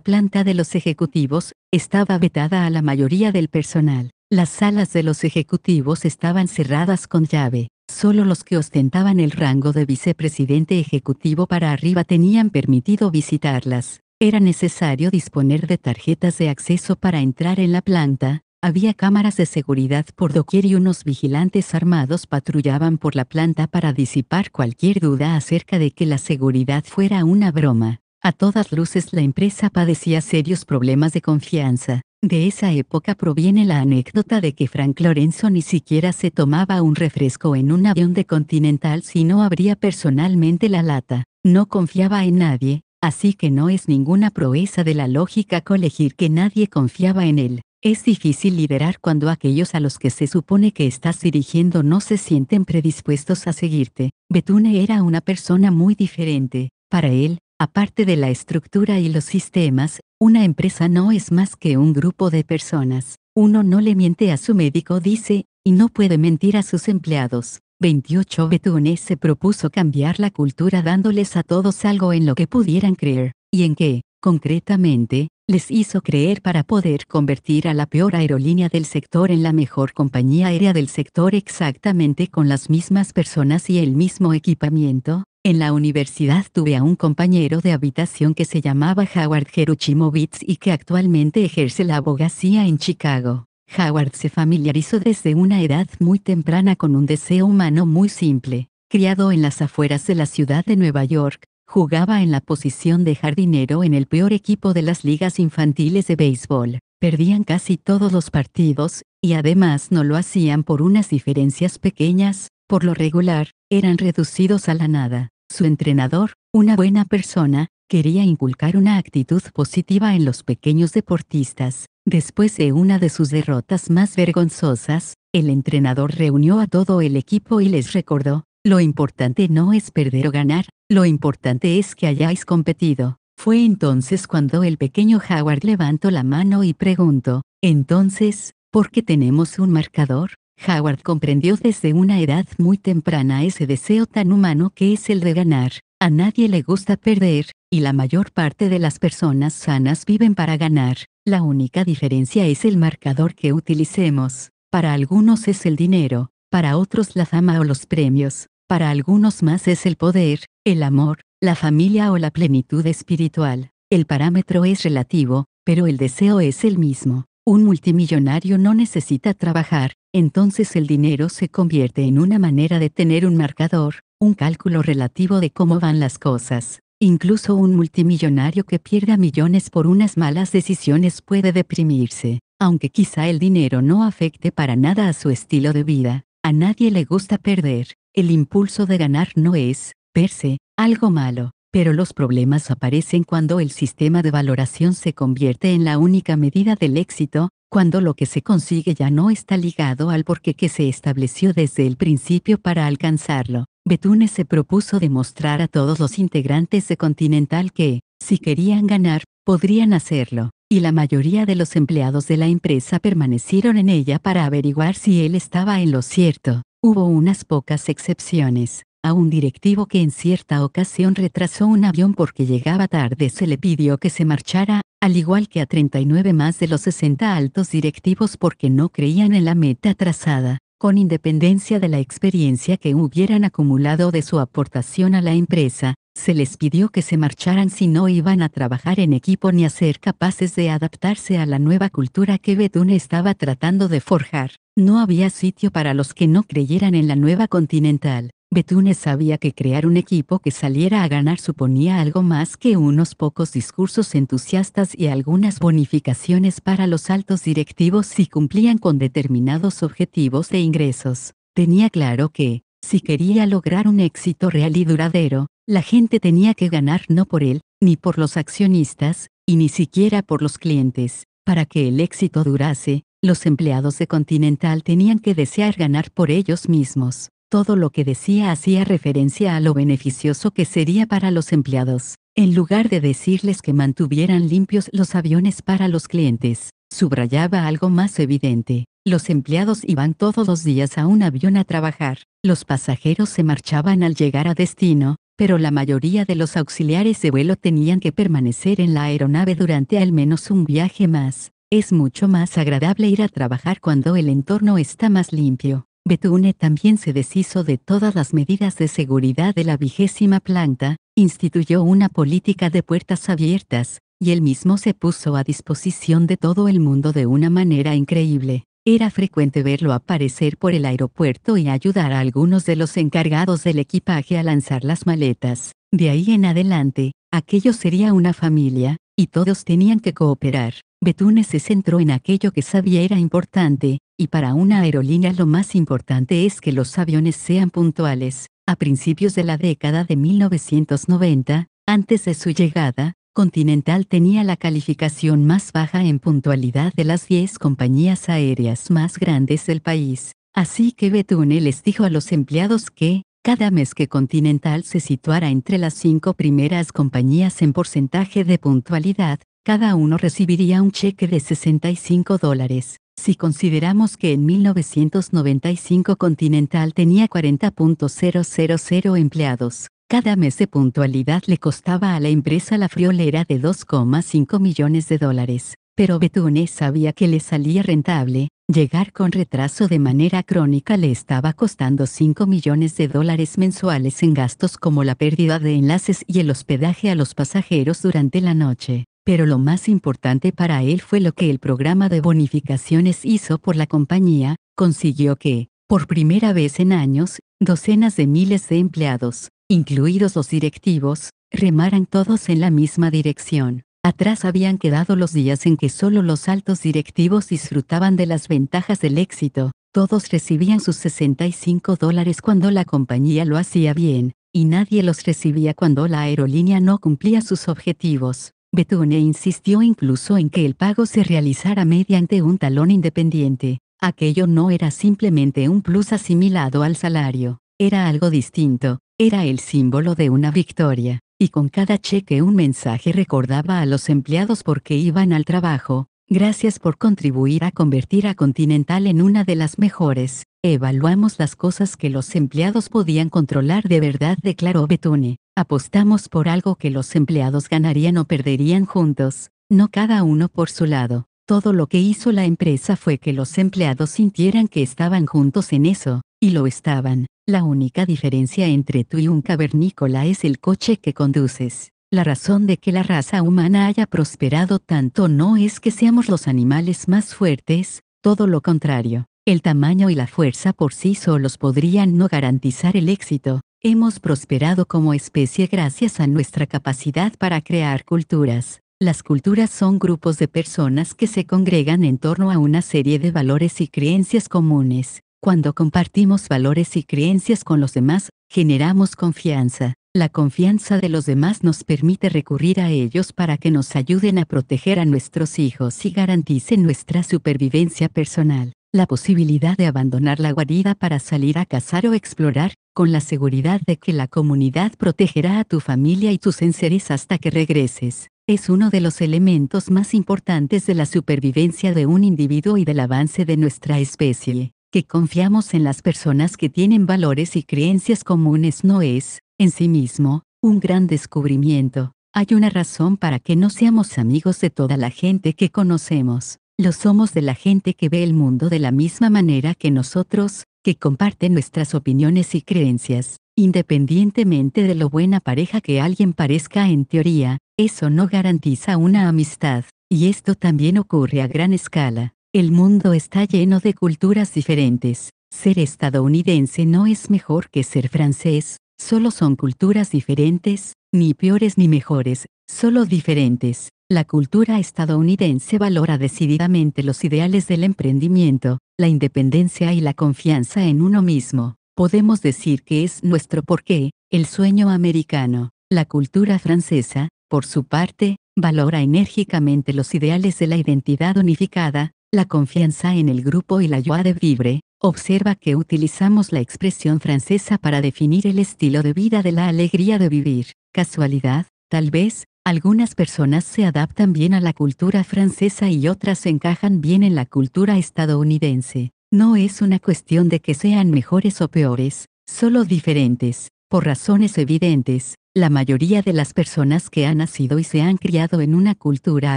planta de los ejecutivos, estaba vetada a la mayoría del personal. Las salas de los ejecutivos estaban cerradas con llave. Solo los que ostentaban el rango de vicepresidente ejecutivo para arriba tenían permitido visitarlas. Era necesario disponer de tarjetas de acceso para entrar en la planta, había cámaras de seguridad por doquier y unos vigilantes armados patrullaban por la planta para disipar cualquier duda acerca de que la seguridad fuera una broma. A todas luces la empresa padecía serios problemas de confianza. De esa época proviene la anécdota de que Frank Lorenzo ni siquiera se tomaba un refresco en un avión de Continental si no abría personalmente la lata. No confiaba en nadie, así que no es ninguna proeza de la lógica colegir que nadie confiaba en él. Es difícil liderar cuando aquellos a los que se supone que estás dirigiendo no se sienten predispuestos a seguirte. Betune era una persona muy diferente. Para él, aparte de la estructura y los sistemas, una empresa no es más que un grupo de personas. Uno no le miente a su médico, dice, y no puede mentir a sus empleados. 28 Betunes se propuso cambiar la cultura dándoles a todos algo en lo que pudieran creer, y en que, concretamente, les hizo creer para poder convertir a la peor aerolínea del sector en la mejor compañía aérea del sector exactamente con las mismas personas y el mismo equipamiento. En la universidad tuve a un compañero de habitación que se llamaba Howard Geruchimovitz y que actualmente ejerce la abogacía en Chicago. Howard se familiarizó desde una edad muy temprana con un deseo humano muy simple. Criado en las afueras de la ciudad de Nueva York, jugaba en la posición de jardinero en el peor equipo de las ligas infantiles de béisbol. Perdían casi todos los partidos, y además no lo hacían por unas diferencias pequeñas, por lo regular, eran reducidos a la nada. Su entrenador, una buena persona, quería inculcar una actitud positiva en los pequeños deportistas. Después de una de sus derrotas más vergonzosas, el entrenador reunió a todo el equipo y les recordó, lo importante no es perder o ganar, lo importante es que hayáis competido. Fue entonces cuando el pequeño Howard levantó la mano y preguntó, entonces, ¿por qué tenemos un marcador? Howard comprendió desde una edad muy temprana ese deseo tan humano que es el de ganar. A nadie le gusta perder, y la mayor parte de las personas sanas viven para ganar. La única diferencia es el marcador que utilicemos. Para algunos es el dinero, para otros la fama o los premios, para algunos más es el poder, el amor, la familia o la plenitud espiritual. El parámetro es relativo, pero el deseo es el mismo. Un multimillonario no necesita trabajar, entonces el dinero se convierte en una manera de tener un marcador, un cálculo relativo de cómo van las cosas. Incluso un multimillonario que pierda millones por unas malas decisiones puede deprimirse, aunque quizá el dinero no afecte para nada a su estilo de vida. A nadie le gusta perder, el impulso de ganar no es, per se, algo malo, pero los problemas aparecen cuando el sistema de valoración se convierte en la única medida del éxito, cuando lo que se consigue ya no está ligado al porqué que se estableció desde el principio para alcanzarlo. Betune se propuso demostrar a todos los integrantes de Continental que, si querían ganar, podrían hacerlo, y la mayoría de los empleados de la empresa permanecieron en ella para averiguar si él estaba en lo cierto. Hubo unas pocas excepciones. A un directivo que en cierta ocasión retrasó un avión porque llegaba tarde se le pidió que se marchara, al igual que a 39 más de los 60 altos directivos porque no creían en la meta trazada con independencia de la experiencia que hubieran acumulado de su aportación a la empresa, se les pidió que se marcharan si no iban a trabajar en equipo ni a ser capaces de adaptarse a la nueva cultura que Betún estaba tratando de forjar. No había sitio para los que no creyeran en la nueva continental. Betune sabía que crear un equipo que saliera a ganar suponía algo más que unos pocos discursos entusiastas y algunas bonificaciones para los altos directivos si cumplían con determinados objetivos de ingresos. Tenía claro que, si quería lograr un éxito real y duradero, la gente tenía que ganar no por él, ni por los accionistas, y ni siquiera por los clientes. Para que el éxito durase, los empleados de Continental tenían que desear ganar por ellos mismos. Todo lo que decía hacía referencia a lo beneficioso que sería para los empleados, en lugar de decirles que mantuvieran limpios los aviones para los clientes. Subrayaba algo más evidente. Los empleados iban todos los días a un avión a trabajar, los pasajeros se marchaban al llegar a destino, pero la mayoría de los auxiliares de vuelo tenían que permanecer en la aeronave durante al menos un viaje más. Es mucho más agradable ir a trabajar cuando el entorno está más limpio. Betune también se deshizo de todas las medidas de seguridad de la vigésima planta, instituyó una política de puertas abiertas, y él mismo se puso a disposición de todo el mundo de una manera increíble. Era frecuente verlo aparecer por el aeropuerto y ayudar a algunos de los encargados del equipaje a lanzar las maletas. De ahí en adelante, aquello sería una familia, y todos tenían que cooperar. Betune se centró en aquello que sabía era importante, y para una aerolínea lo más importante es que los aviones sean puntuales. A principios de la década de 1990, antes de su llegada, Continental tenía la calificación más baja en puntualidad de las 10 compañías aéreas más grandes del país, así que Betune les dijo a los empleados que, cada mes que Continental se situara entre las cinco primeras compañías en porcentaje de puntualidad, cada uno recibiría un cheque de 65 dólares. Si consideramos que en 1995 Continental tenía 40.000 empleados, cada mes de puntualidad le costaba a la empresa la friolera de 2,5 millones de dólares, pero Betune sabía que le salía rentable, llegar con retraso de manera crónica le estaba costando 5 millones de dólares mensuales en gastos como la pérdida de enlaces y el hospedaje a los pasajeros durante la noche pero lo más importante para él fue lo que el programa de bonificaciones hizo por la compañía, consiguió que, por primera vez en años, docenas de miles de empleados, incluidos los directivos, remaran todos en la misma dirección. Atrás habían quedado los días en que solo los altos directivos disfrutaban de las ventajas del éxito, todos recibían sus 65 dólares cuando la compañía lo hacía bien, y nadie los recibía cuando la aerolínea no cumplía sus objetivos. Betune insistió incluso en que el pago se realizara mediante un talón independiente. Aquello no era simplemente un plus asimilado al salario, era algo distinto, era el símbolo de una victoria, y con cada cheque un mensaje recordaba a los empleados por qué iban al trabajo, Gracias por contribuir a convertir a Continental en una de las mejores. Evaluamos las cosas que los empleados podían controlar de verdad, declaró Betune. Apostamos por algo que los empleados ganarían o perderían juntos, no cada uno por su lado. Todo lo que hizo la empresa fue que los empleados sintieran que estaban juntos en eso, y lo estaban. La única diferencia entre tú y un cavernícola es el coche que conduces. La razón de que la raza humana haya prosperado tanto no es que seamos los animales más fuertes, todo lo contrario. El tamaño y la fuerza por sí solos podrían no garantizar el éxito, Hemos prosperado como especie gracias a nuestra capacidad para crear culturas. Las culturas son grupos de personas que se congregan en torno a una serie de valores y creencias comunes. Cuando compartimos valores y creencias con los demás, generamos confianza. La confianza de los demás nos permite recurrir a ellos para que nos ayuden a proteger a nuestros hijos y garanticen nuestra supervivencia personal la posibilidad de abandonar la guarida para salir a cazar o explorar, con la seguridad de que la comunidad protegerá a tu familia y tus enseres hasta que regreses, es uno de los elementos más importantes de la supervivencia de un individuo y del avance de nuestra especie. Que confiamos en las personas que tienen valores y creencias comunes no es, en sí mismo, un gran descubrimiento. Hay una razón para que no seamos amigos de toda la gente que conocemos. Lo somos de la gente que ve el mundo de la misma manera que nosotros, que comparte nuestras opiniones y creencias, independientemente de lo buena pareja que alguien parezca en teoría, eso no garantiza una amistad, y esto también ocurre a gran escala. El mundo está lleno de culturas diferentes. Ser estadounidense no es mejor que ser francés, solo son culturas diferentes, ni peores ni mejores, solo diferentes. La cultura estadounidense valora decididamente los ideales del emprendimiento, la independencia y la confianza en uno mismo. Podemos decir que es nuestro porqué, el sueño americano. La cultura francesa, por su parte, valora enérgicamente los ideales de la identidad unificada, la confianza en el grupo y la joie de vivre, observa que utilizamos la expresión francesa para definir el estilo de vida de la alegría de vivir. Casualidad, tal vez, algunas personas se adaptan bien a la cultura francesa y otras encajan bien en la cultura estadounidense. No es una cuestión de que sean mejores o peores, solo diferentes. Por razones evidentes, la mayoría de las personas que han nacido y se han criado en una cultura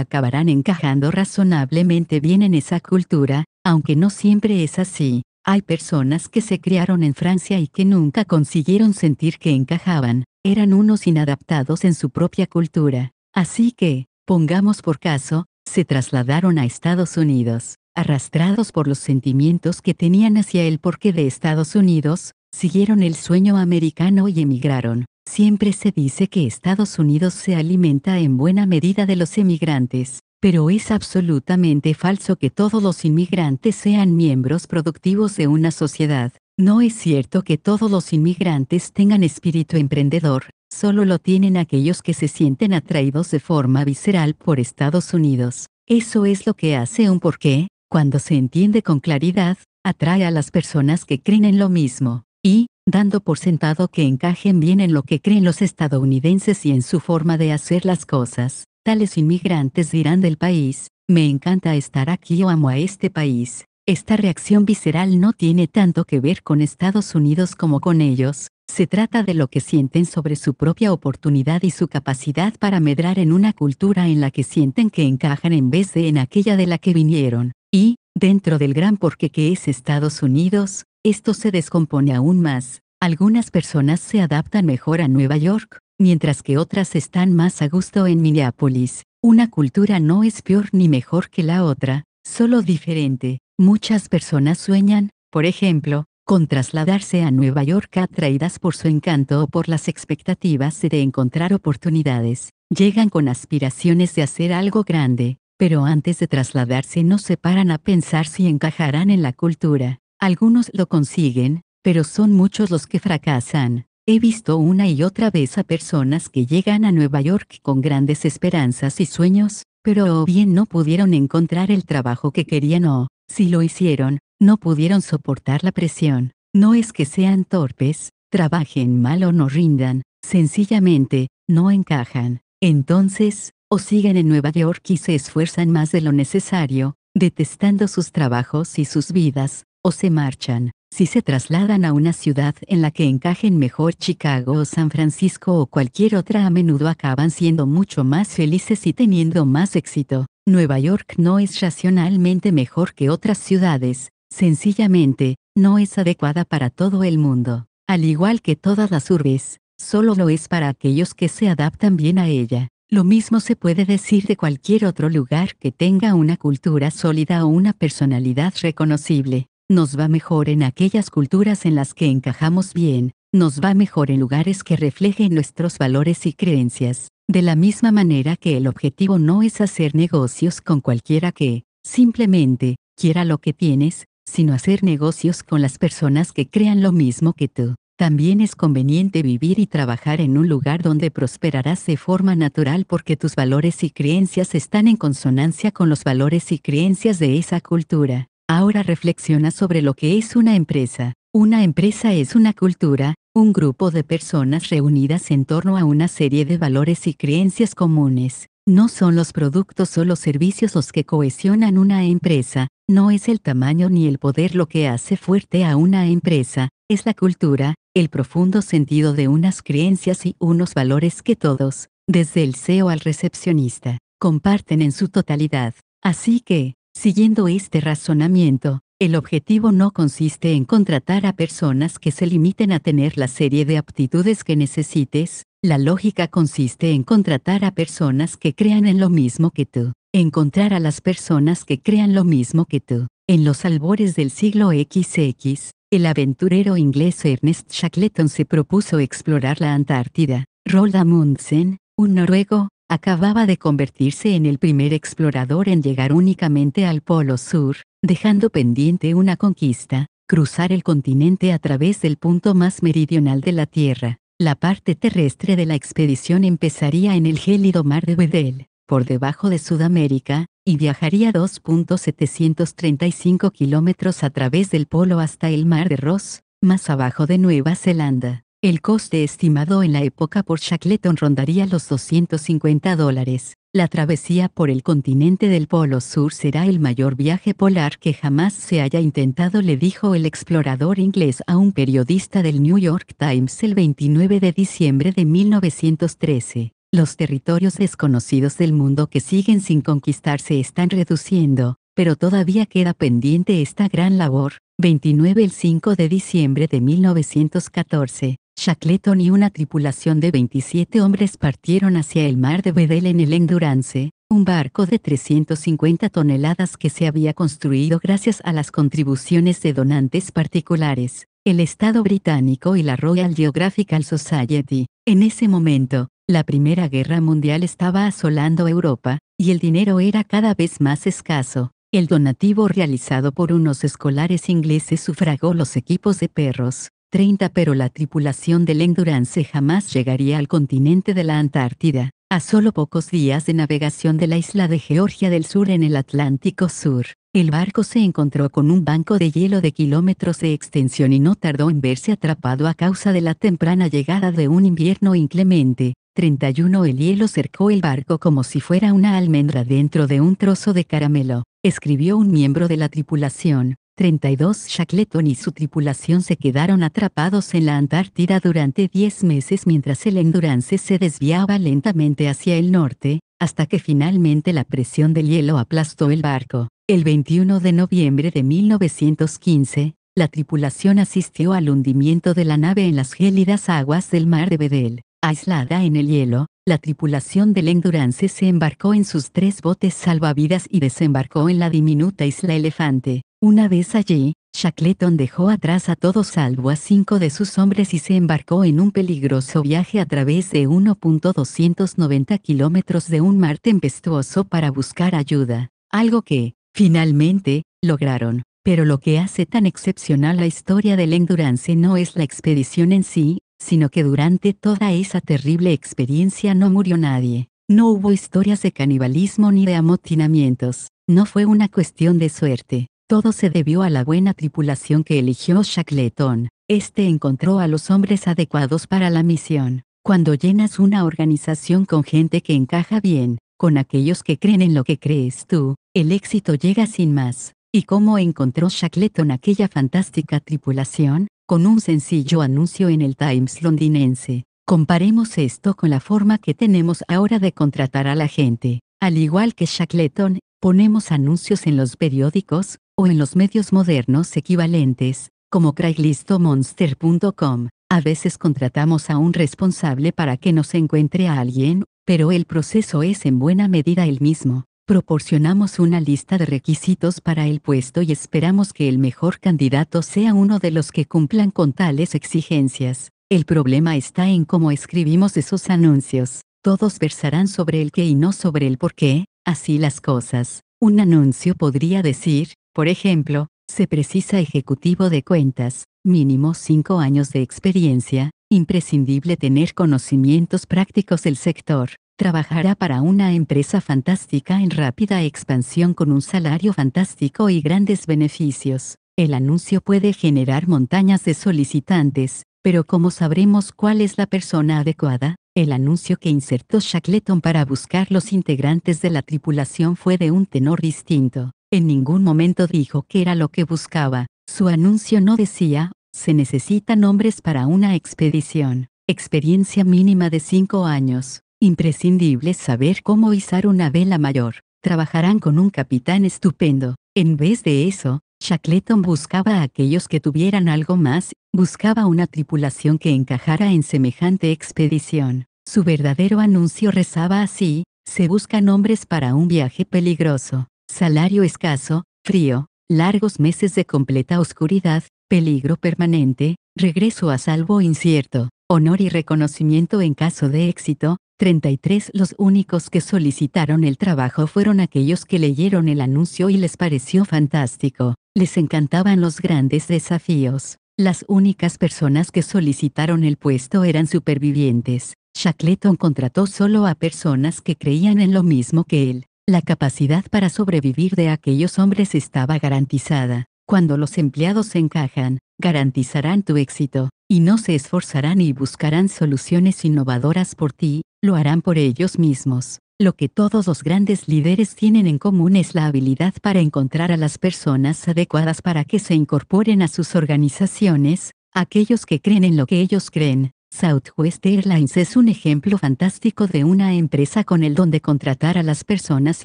acabarán encajando razonablemente bien en esa cultura, aunque no siempre es así. Hay personas que se criaron en Francia y que nunca consiguieron sentir que encajaban, eran unos inadaptados en su propia cultura. Así que, pongamos por caso, se trasladaron a Estados Unidos, arrastrados por los sentimientos que tenían hacia el porqué de Estados Unidos, siguieron el sueño americano y emigraron. Siempre se dice que Estados Unidos se alimenta en buena medida de los emigrantes, pero es absolutamente falso que todos los inmigrantes sean miembros productivos de una sociedad. No es cierto que todos los inmigrantes tengan espíritu emprendedor, solo lo tienen aquellos que se sienten atraídos de forma visceral por Estados Unidos. Eso es lo que hace un porqué, cuando se entiende con claridad, atrae a las personas que creen en lo mismo, y, dando por sentado que encajen bien en lo que creen los estadounidenses y en su forma de hacer las cosas, tales inmigrantes dirán del país, me encanta estar aquí o amo a este país, esta reacción visceral no tiene tanto que ver con Estados Unidos como con ellos, se trata de lo que sienten sobre su propia oportunidad y su capacidad para medrar en una cultura en la que sienten que encajan en vez de en aquella de la que vinieron. Y, dentro del gran porqué que es Estados Unidos, esto se descompone aún más. Algunas personas se adaptan mejor a Nueva York, mientras que otras están más a gusto en Minneapolis. Una cultura no es peor ni mejor que la otra, solo diferente. Muchas personas sueñan, por ejemplo, con trasladarse a Nueva York atraídas por su encanto o por las expectativas de encontrar oportunidades, llegan con aspiraciones de hacer algo grande, pero antes de trasladarse no se paran a pensar si encajarán en la cultura. Algunos lo consiguen, pero son muchos los que fracasan. He visto una y otra vez a personas que llegan a Nueva York con grandes esperanzas y sueños, pero o bien no pudieron encontrar el trabajo que querían o, si lo hicieron, no pudieron soportar la presión. No es que sean torpes, trabajen mal o no rindan, sencillamente, no encajan. Entonces, o siguen en Nueva York y se esfuerzan más de lo necesario, detestando sus trabajos y sus vidas, o se marchan si se trasladan a una ciudad en la que encajen mejor Chicago o San Francisco o cualquier otra a menudo acaban siendo mucho más felices y teniendo más éxito. Nueva York no es racionalmente mejor que otras ciudades, sencillamente, no es adecuada para todo el mundo. Al igual que todas las urbes, solo lo es para aquellos que se adaptan bien a ella. Lo mismo se puede decir de cualquier otro lugar que tenga una cultura sólida o una personalidad reconocible nos va mejor en aquellas culturas en las que encajamos bien, nos va mejor en lugares que reflejen nuestros valores y creencias, de la misma manera que el objetivo no es hacer negocios con cualquiera que, simplemente, quiera lo que tienes, sino hacer negocios con las personas que crean lo mismo que tú. También es conveniente vivir y trabajar en un lugar donde prosperarás de forma natural porque tus valores y creencias están en consonancia con los valores y creencias de esa cultura. Ahora reflexiona sobre lo que es una empresa. Una empresa es una cultura, un grupo de personas reunidas en torno a una serie de valores y creencias comunes. No son los productos o los servicios los que cohesionan una empresa, no es el tamaño ni el poder lo que hace fuerte a una empresa, es la cultura, el profundo sentido de unas creencias y unos valores que todos, desde el CEO al recepcionista, comparten en su totalidad. Así que, Siguiendo este razonamiento, el objetivo no consiste en contratar a personas que se limiten a tener la serie de aptitudes que necesites, la lógica consiste en contratar a personas que crean en lo mismo que tú, encontrar a las personas que crean lo mismo que tú. En los albores del siglo XX, el aventurero inglés Ernest Shackleton se propuso explorar la Antártida. Roald Amundsen, un noruego, acababa de convertirse en el primer explorador en llegar únicamente al Polo Sur, dejando pendiente una conquista, cruzar el continente a través del punto más meridional de la Tierra. La parte terrestre de la expedición empezaría en el gélido mar de Wedel, por debajo de Sudamérica, y viajaría 2.735 kilómetros a través del polo hasta el mar de Ross, más abajo de Nueva Zelanda. El coste estimado en la época por Shackleton rondaría los 250 dólares. La travesía por el continente del Polo Sur será el mayor viaje polar que jamás se haya intentado, le dijo el explorador inglés a un periodista del New York Times el 29 de diciembre de 1913. Los territorios desconocidos del mundo que siguen sin conquistarse están reduciendo, pero todavía queda pendiente esta gran labor. 29 El 5 de diciembre de 1914, Shackleton y una tripulación de 27 hombres partieron hacia el mar de Bedel en el Endurance, un barco de 350 toneladas que se había construido gracias a las contribuciones de donantes particulares, el Estado británico y la Royal Geographical Society. En ese momento, la Primera Guerra Mundial estaba asolando Europa, y el dinero era cada vez más escaso. El donativo realizado por unos escolares ingleses sufragó los equipos de perros, 30 pero la tripulación del Endurance jamás llegaría al continente de la Antártida, a solo pocos días de navegación de la isla de Georgia del Sur en el Atlántico Sur. El barco se encontró con un banco de hielo de kilómetros de extensión y no tardó en verse atrapado a causa de la temprana llegada de un invierno inclemente. 31 El hielo cercó el barco como si fuera una almendra dentro de un trozo de caramelo, escribió un miembro de la tripulación. 32 Shackleton y su tripulación se quedaron atrapados en la Antártida durante 10 meses mientras el Endurance se desviaba lentamente hacia el norte, hasta que finalmente la presión del hielo aplastó el barco. El 21 de noviembre de 1915, la tripulación asistió al hundimiento de la nave en las gélidas aguas del mar de Bedel. Aislada en el hielo, la tripulación del Endurance se embarcó en sus tres botes salvavidas y desembarcó en la diminuta isla Elefante. Una vez allí, Shackleton dejó atrás a todos salvo a cinco de sus hombres y se embarcó en un peligroso viaje a través de 1.290 kilómetros de un mar tempestuoso para buscar ayuda, algo que, finalmente, lograron. Pero lo que hace tan excepcional la historia del Endurance no es la expedición en sí, sino que durante toda esa terrible experiencia no murió nadie. No hubo historias de canibalismo ni de amotinamientos, no fue una cuestión de suerte. Todo se debió a la buena tripulación que eligió Shackleton. Este encontró a los hombres adecuados para la misión. Cuando llenas una organización con gente que encaja bien, con aquellos que creen en lo que crees tú, el éxito llega sin más. ¿Y cómo encontró Shackleton aquella fantástica tripulación? Con un sencillo anuncio en el Times londinense. Comparemos esto con la forma que tenemos ahora de contratar a la gente. Al igual que Shackleton, ponemos anuncios en los periódicos, o en los medios modernos equivalentes, como Craigslist Monster.com. A veces contratamos a un responsable para que nos encuentre a alguien, pero el proceso es en buena medida el mismo. Proporcionamos una lista de requisitos para el puesto y esperamos que el mejor candidato sea uno de los que cumplan con tales exigencias. El problema está en cómo escribimos esos anuncios. Todos versarán sobre el qué y no sobre el por qué, así las cosas. Un anuncio podría decir, por ejemplo, se precisa ejecutivo de cuentas, mínimo 5 años de experiencia, imprescindible tener conocimientos prácticos del sector, trabajará para una empresa fantástica en rápida expansión con un salario fantástico y grandes beneficios. El anuncio puede generar montañas de solicitantes, pero como sabremos cuál es la persona adecuada? El anuncio que insertó Shackleton para buscar los integrantes de la tripulación fue de un tenor distinto. En ningún momento dijo que era lo que buscaba, su anuncio no decía, se necesitan hombres para una expedición, experiencia mínima de cinco años, imprescindible saber cómo izar una vela mayor, trabajarán con un capitán estupendo. En vez de eso, Shackleton buscaba a aquellos que tuvieran algo más, buscaba una tripulación que encajara en semejante expedición. Su verdadero anuncio rezaba así, se buscan hombres para un viaje peligroso. Salario escaso, frío, largos meses de completa oscuridad, peligro permanente, regreso a salvo incierto, honor y reconocimiento en caso de éxito, 33 Los únicos que solicitaron el trabajo fueron aquellos que leyeron el anuncio y les pareció fantástico, les encantaban los grandes desafíos. Las únicas personas que solicitaron el puesto eran supervivientes. Shackleton contrató solo a personas que creían en lo mismo que él. La capacidad para sobrevivir de aquellos hombres estaba garantizada. Cuando los empleados se encajan, garantizarán tu éxito, y no se esforzarán y buscarán soluciones innovadoras por ti, lo harán por ellos mismos. Lo que todos los grandes líderes tienen en común es la habilidad para encontrar a las personas adecuadas para que se incorporen a sus organizaciones, aquellos que creen en lo que ellos creen, Southwest Airlines es un ejemplo fantástico de una empresa con el don de contratar a las personas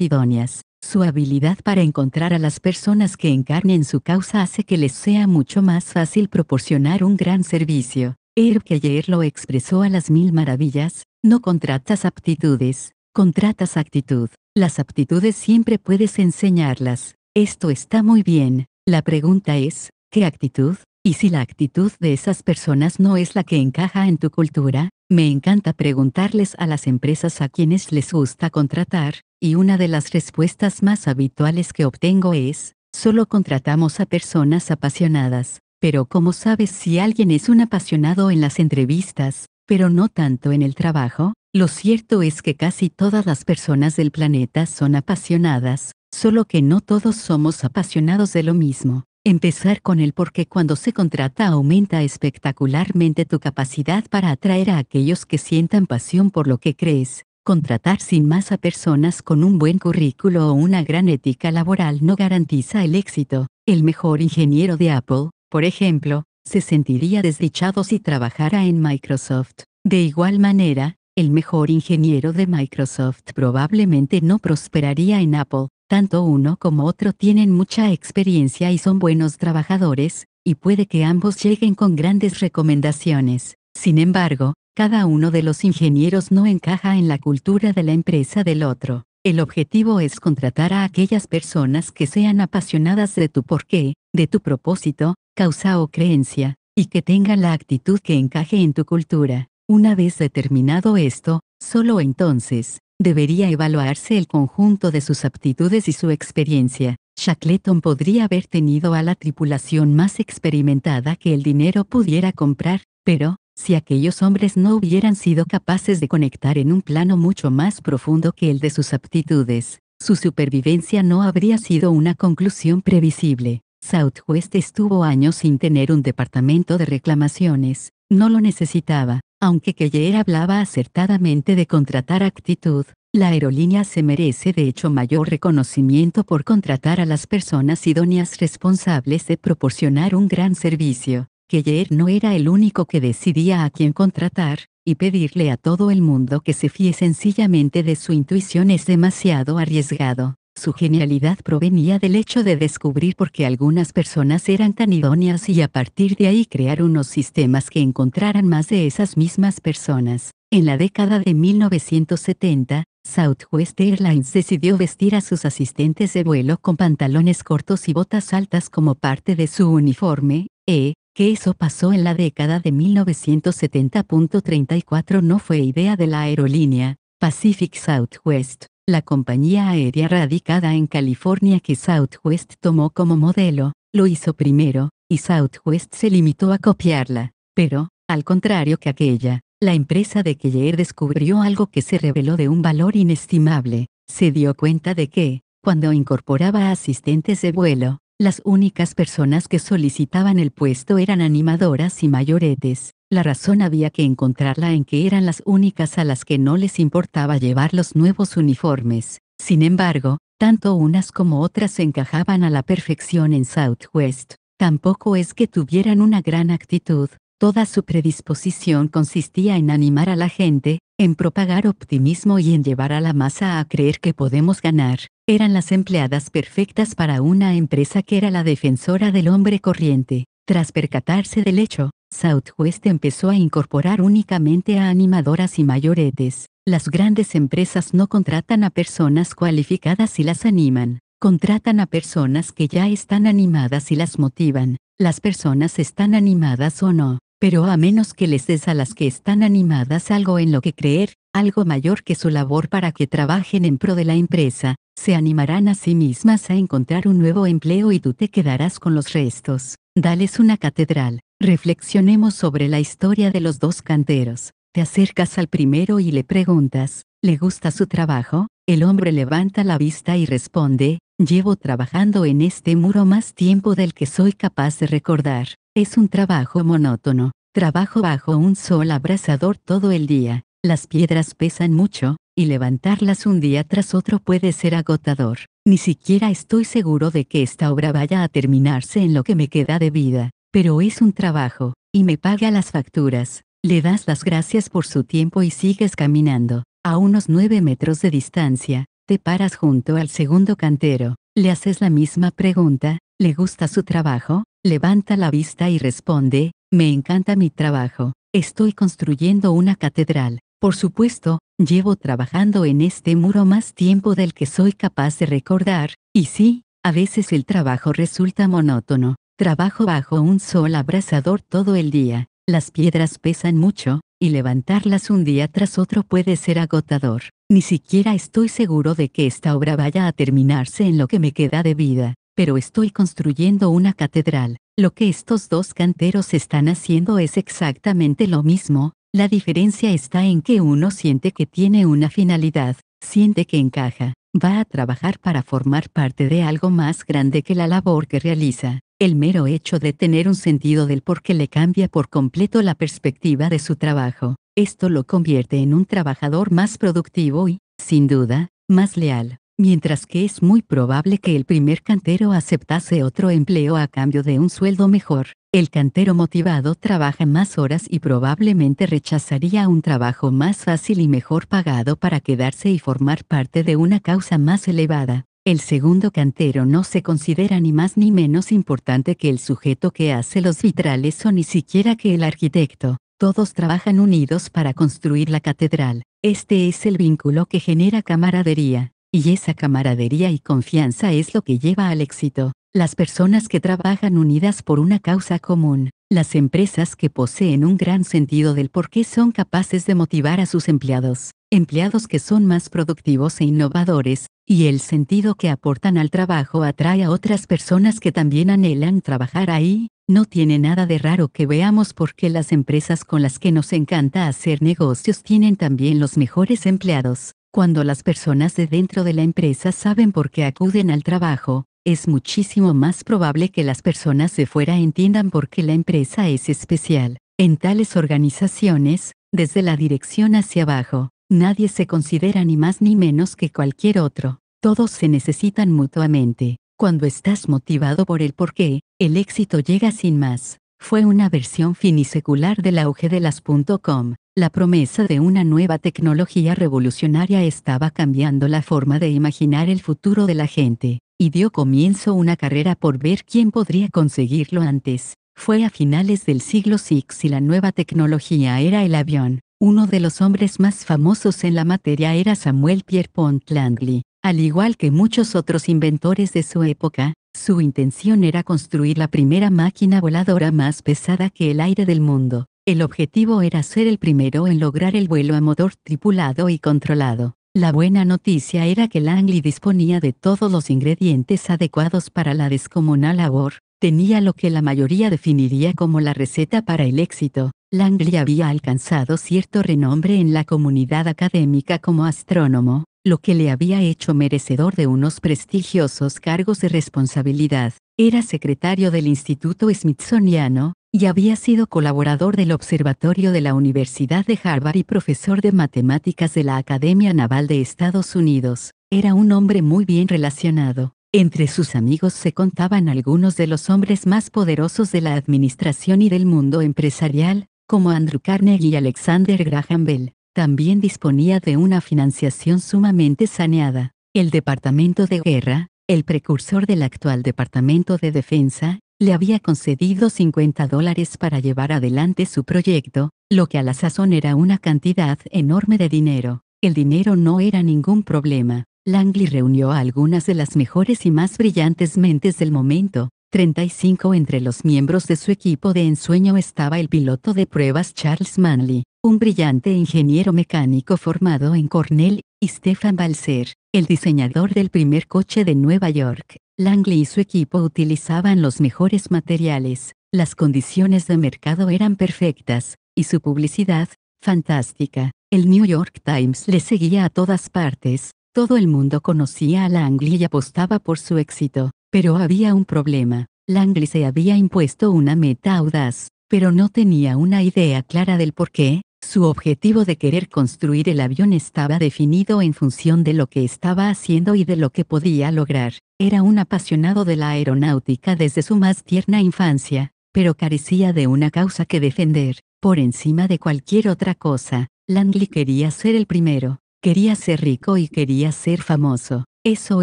idóneas. Su habilidad para encontrar a las personas que encarnen su causa hace que les sea mucho más fácil proporcionar un gran servicio. Herb que ayer lo expresó a las mil maravillas, no contratas aptitudes, contratas actitud. Las aptitudes siempre puedes enseñarlas. Esto está muy bien. La pregunta es, ¿qué actitud? Y si la actitud de esas personas no es la que encaja en tu cultura, me encanta preguntarles a las empresas a quienes les gusta contratar, y una de las respuestas más habituales que obtengo es, solo contratamos a personas apasionadas, pero ¿cómo sabes si alguien es un apasionado en las entrevistas, pero no tanto en el trabajo? Lo cierto es que casi todas las personas del planeta son apasionadas, solo que no todos somos apasionados de lo mismo. Empezar con el porque cuando se contrata aumenta espectacularmente tu capacidad para atraer a aquellos que sientan pasión por lo que crees. Contratar sin más a personas con un buen currículo o una gran ética laboral no garantiza el éxito. El mejor ingeniero de Apple, por ejemplo, se sentiría desdichado si trabajara en Microsoft. De igual manera, el mejor ingeniero de Microsoft probablemente no prosperaría en Apple. Tanto uno como otro tienen mucha experiencia y son buenos trabajadores, y puede que ambos lleguen con grandes recomendaciones. Sin embargo, cada uno de los ingenieros no encaja en la cultura de la empresa del otro. El objetivo es contratar a aquellas personas que sean apasionadas de tu porqué, de tu propósito, causa o creencia, y que tengan la actitud que encaje en tu cultura. Una vez determinado esto, solo entonces, debería evaluarse el conjunto de sus aptitudes y su experiencia. Shackleton podría haber tenido a la tripulación más experimentada que el dinero pudiera comprar, pero, si aquellos hombres no hubieran sido capaces de conectar en un plano mucho más profundo que el de sus aptitudes, su supervivencia no habría sido una conclusión previsible. Southwest estuvo años sin tener un departamento de reclamaciones, no lo necesitaba, aunque Keller hablaba acertadamente de contratar actitud, la aerolínea se merece de hecho mayor reconocimiento por contratar a las personas idóneas responsables de proporcionar un gran servicio. Keller no era el único que decidía a quién contratar, y pedirle a todo el mundo que se fíe sencillamente de su intuición es demasiado arriesgado. Su genialidad provenía del hecho de descubrir por qué algunas personas eran tan idóneas y a partir de ahí crear unos sistemas que encontraran más de esas mismas personas. En la década de 1970, Southwest Airlines decidió vestir a sus asistentes de vuelo con pantalones cortos y botas altas como parte de su uniforme, e, que eso pasó en la década de 1970.34 no fue idea de la aerolínea, Pacific Southwest la compañía aérea radicada en California que Southwest tomó como modelo, lo hizo primero, y Southwest se limitó a copiarla. Pero, al contrario que aquella, la empresa de Keller descubrió algo que se reveló de un valor inestimable. Se dio cuenta de que, cuando incorporaba asistentes de vuelo, las únicas personas que solicitaban el puesto eran animadoras y mayoretes, la razón había que encontrarla en que eran las únicas a las que no les importaba llevar los nuevos uniformes. Sin embargo, tanto unas como otras encajaban a la perfección en Southwest. Tampoco es que tuvieran una gran actitud, toda su predisposición consistía en animar a la gente, en propagar optimismo y en llevar a la masa a creer que podemos ganar. Eran las empleadas perfectas para una empresa que era la defensora del hombre corriente. Tras percatarse del hecho, Southwest empezó a incorporar únicamente a animadoras y mayoretes. Las grandes empresas no contratan a personas cualificadas y las animan, contratan a personas que ya están animadas y las motivan. Las personas están animadas o no, pero a menos que les des a las que están animadas algo en lo que creer, algo mayor que su labor para que trabajen en pro de la empresa, se animarán a sí mismas a encontrar un nuevo empleo y tú te quedarás con los restos. Dales una catedral. Reflexionemos sobre la historia de los dos canteros. Te acercas al primero y le preguntas, ¿le gusta su trabajo? El hombre levanta la vista y responde, llevo trabajando en este muro más tiempo del que soy capaz de recordar, es un trabajo monótono, trabajo bajo un sol abrasador todo el día, las piedras pesan mucho, y levantarlas un día tras otro puede ser agotador. Ni siquiera estoy seguro de que esta obra vaya a terminarse en lo que me queda de vida, pero es un trabajo, y me paga las facturas. Le das las gracias por su tiempo y sigues caminando. A unos 9 metros de distancia, te paras junto al segundo cantero, le haces la misma pregunta, ¿le gusta su trabajo? Levanta la vista y responde, me encanta mi trabajo, estoy construyendo una catedral. Por supuesto, llevo trabajando en este muro más tiempo del que soy capaz de recordar, y sí, a veces el trabajo resulta monótono. Trabajo bajo un sol abrasador todo el día, las piedras pesan mucho, y levantarlas un día tras otro puede ser agotador. Ni siquiera estoy seguro de que esta obra vaya a terminarse en lo que me queda de vida, pero estoy construyendo una catedral. Lo que estos dos canteros están haciendo es exactamente lo mismo, la diferencia está en que uno siente que tiene una finalidad, siente que encaja, va a trabajar para formar parte de algo más grande que la labor que realiza. El mero hecho de tener un sentido del por qué le cambia por completo la perspectiva de su trabajo. Esto lo convierte en un trabajador más productivo y, sin duda, más leal. Mientras que es muy probable que el primer cantero aceptase otro empleo a cambio de un sueldo mejor, el cantero motivado trabaja más horas y probablemente rechazaría un trabajo más fácil y mejor pagado para quedarse y formar parte de una causa más elevada. El segundo cantero no se considera ni más ni menos importante que el sujeto que hace los vitrales o ni siquiera que el arquitecto. Todos trabajan unidos para construir la catedral. Este es el vínculo que genera camaradería. Y esa camaradería y confianza es lo que lleva al éxito. Las personas que trabajan unidas por una causa común, las empresas que poseen un gran sentido del por qué son capaces de motivar a sus empleados, empleados que son más productivos e innovadores, y el sentido que aportan al trabajo atrae a otras personas que también anhelan trabajar ahí, no tiene nada de raro que veamos por qué las empresas con las que nos encanta hacer negocios tienen también los mejores empleados. Cuando las personas de dentro de la empresa saben por qué acuden al trabajo, es muchísimo más probable que las personas de fuera entiendan por qué la empresa es especial. En tales organizaciones, desde la dirección hacia abajo, Nadie se considera ni más ni menos que cualquier otro. Todos se necesitan mutuamente. Cuando estás motivado por el porqué, el éxito llega sin más. Fue una versión finisecular del auge de las.com. La promesa de una nueva tecnología revolucionaria estaba cambiando la forma de imaginar el futuro de la gente, y dio comienzo una carrera por ver quién podría conseguirlo antes. Fue a finales del siglo VI y la nueva tecnología era el avión. Uno de los hombres más famosos en la materia era Samuel Pierpont Langley. Al igual que muchos otros inventores de su época, su intención era construir la primera máquina voladora más pesada que el aire del mundo. El objetivo era ser el primero en lograr el vuelo a motor tripulado y controlado. La buena noticia era que Langley disponía de todos los ingredientes adecuados para la descomunal labor. Tenía lo que la mayoría definiría como la receta para el éxito, Langley había alcanzado cierto renombre en la comunidad académica como astrónomo, lo que le había hecho merecedor de unos prestigiosos cargos de responsabilidad. Era secretario del Instituto Smithsoniano, y había sido colaborador del Observatorio de la Universidad de Harvard y profesor de matemáticas de la Academia Naval de Estados Unidos. Era un hombre muy bien relacionado. Entre sus amigos se contaban algunos de los hombres más poderosos de la administración y del mundo empresarial, como Andrew Carnegie y Alexander Graham Bell, también disponía de una financiación sumamente saneada. El Departamento de Guerra, el precursor del actual Departamento de Defensa, le había concedido 50 dólares para llevar adelante su proyecto, lo que a la sazón era una cantidad enorme de dinero. El dinero no era ningún problema. Langley reunió a algunas de las mejores y más brillantes mentes del momento, 35 entre los miembros de su equipo de ensueño estaba el piloto de pruebas Charles Manley, un brillante ingeniero mecánico formado en Cornell, y Stefan Balser, el diseñador del primer coche de Nueva York. Langley y su equipo utilizaban los mejores materiales, las condiciones de mercado eran perfectas, y su publicidad, fantástica. El New York Times le seguía a todas partes, todo el mundo conocía a Langley y apostaba por su éxito. Pero había un problema. Langley se había impuesto una meta audaz, pero no tenía una idea clara del por qué. Su objetivo de querer construir el avión estaba definido en función de lo que estaba haciendo y de lo que podía lograr. Era un apasionado de la aeronáutica desde su más tierna infancia, pero carecía de una causa que defender, por encima de cualquier otra cosa. Langley quería ser el primero, quería ser rico y quería ser famoso. Eso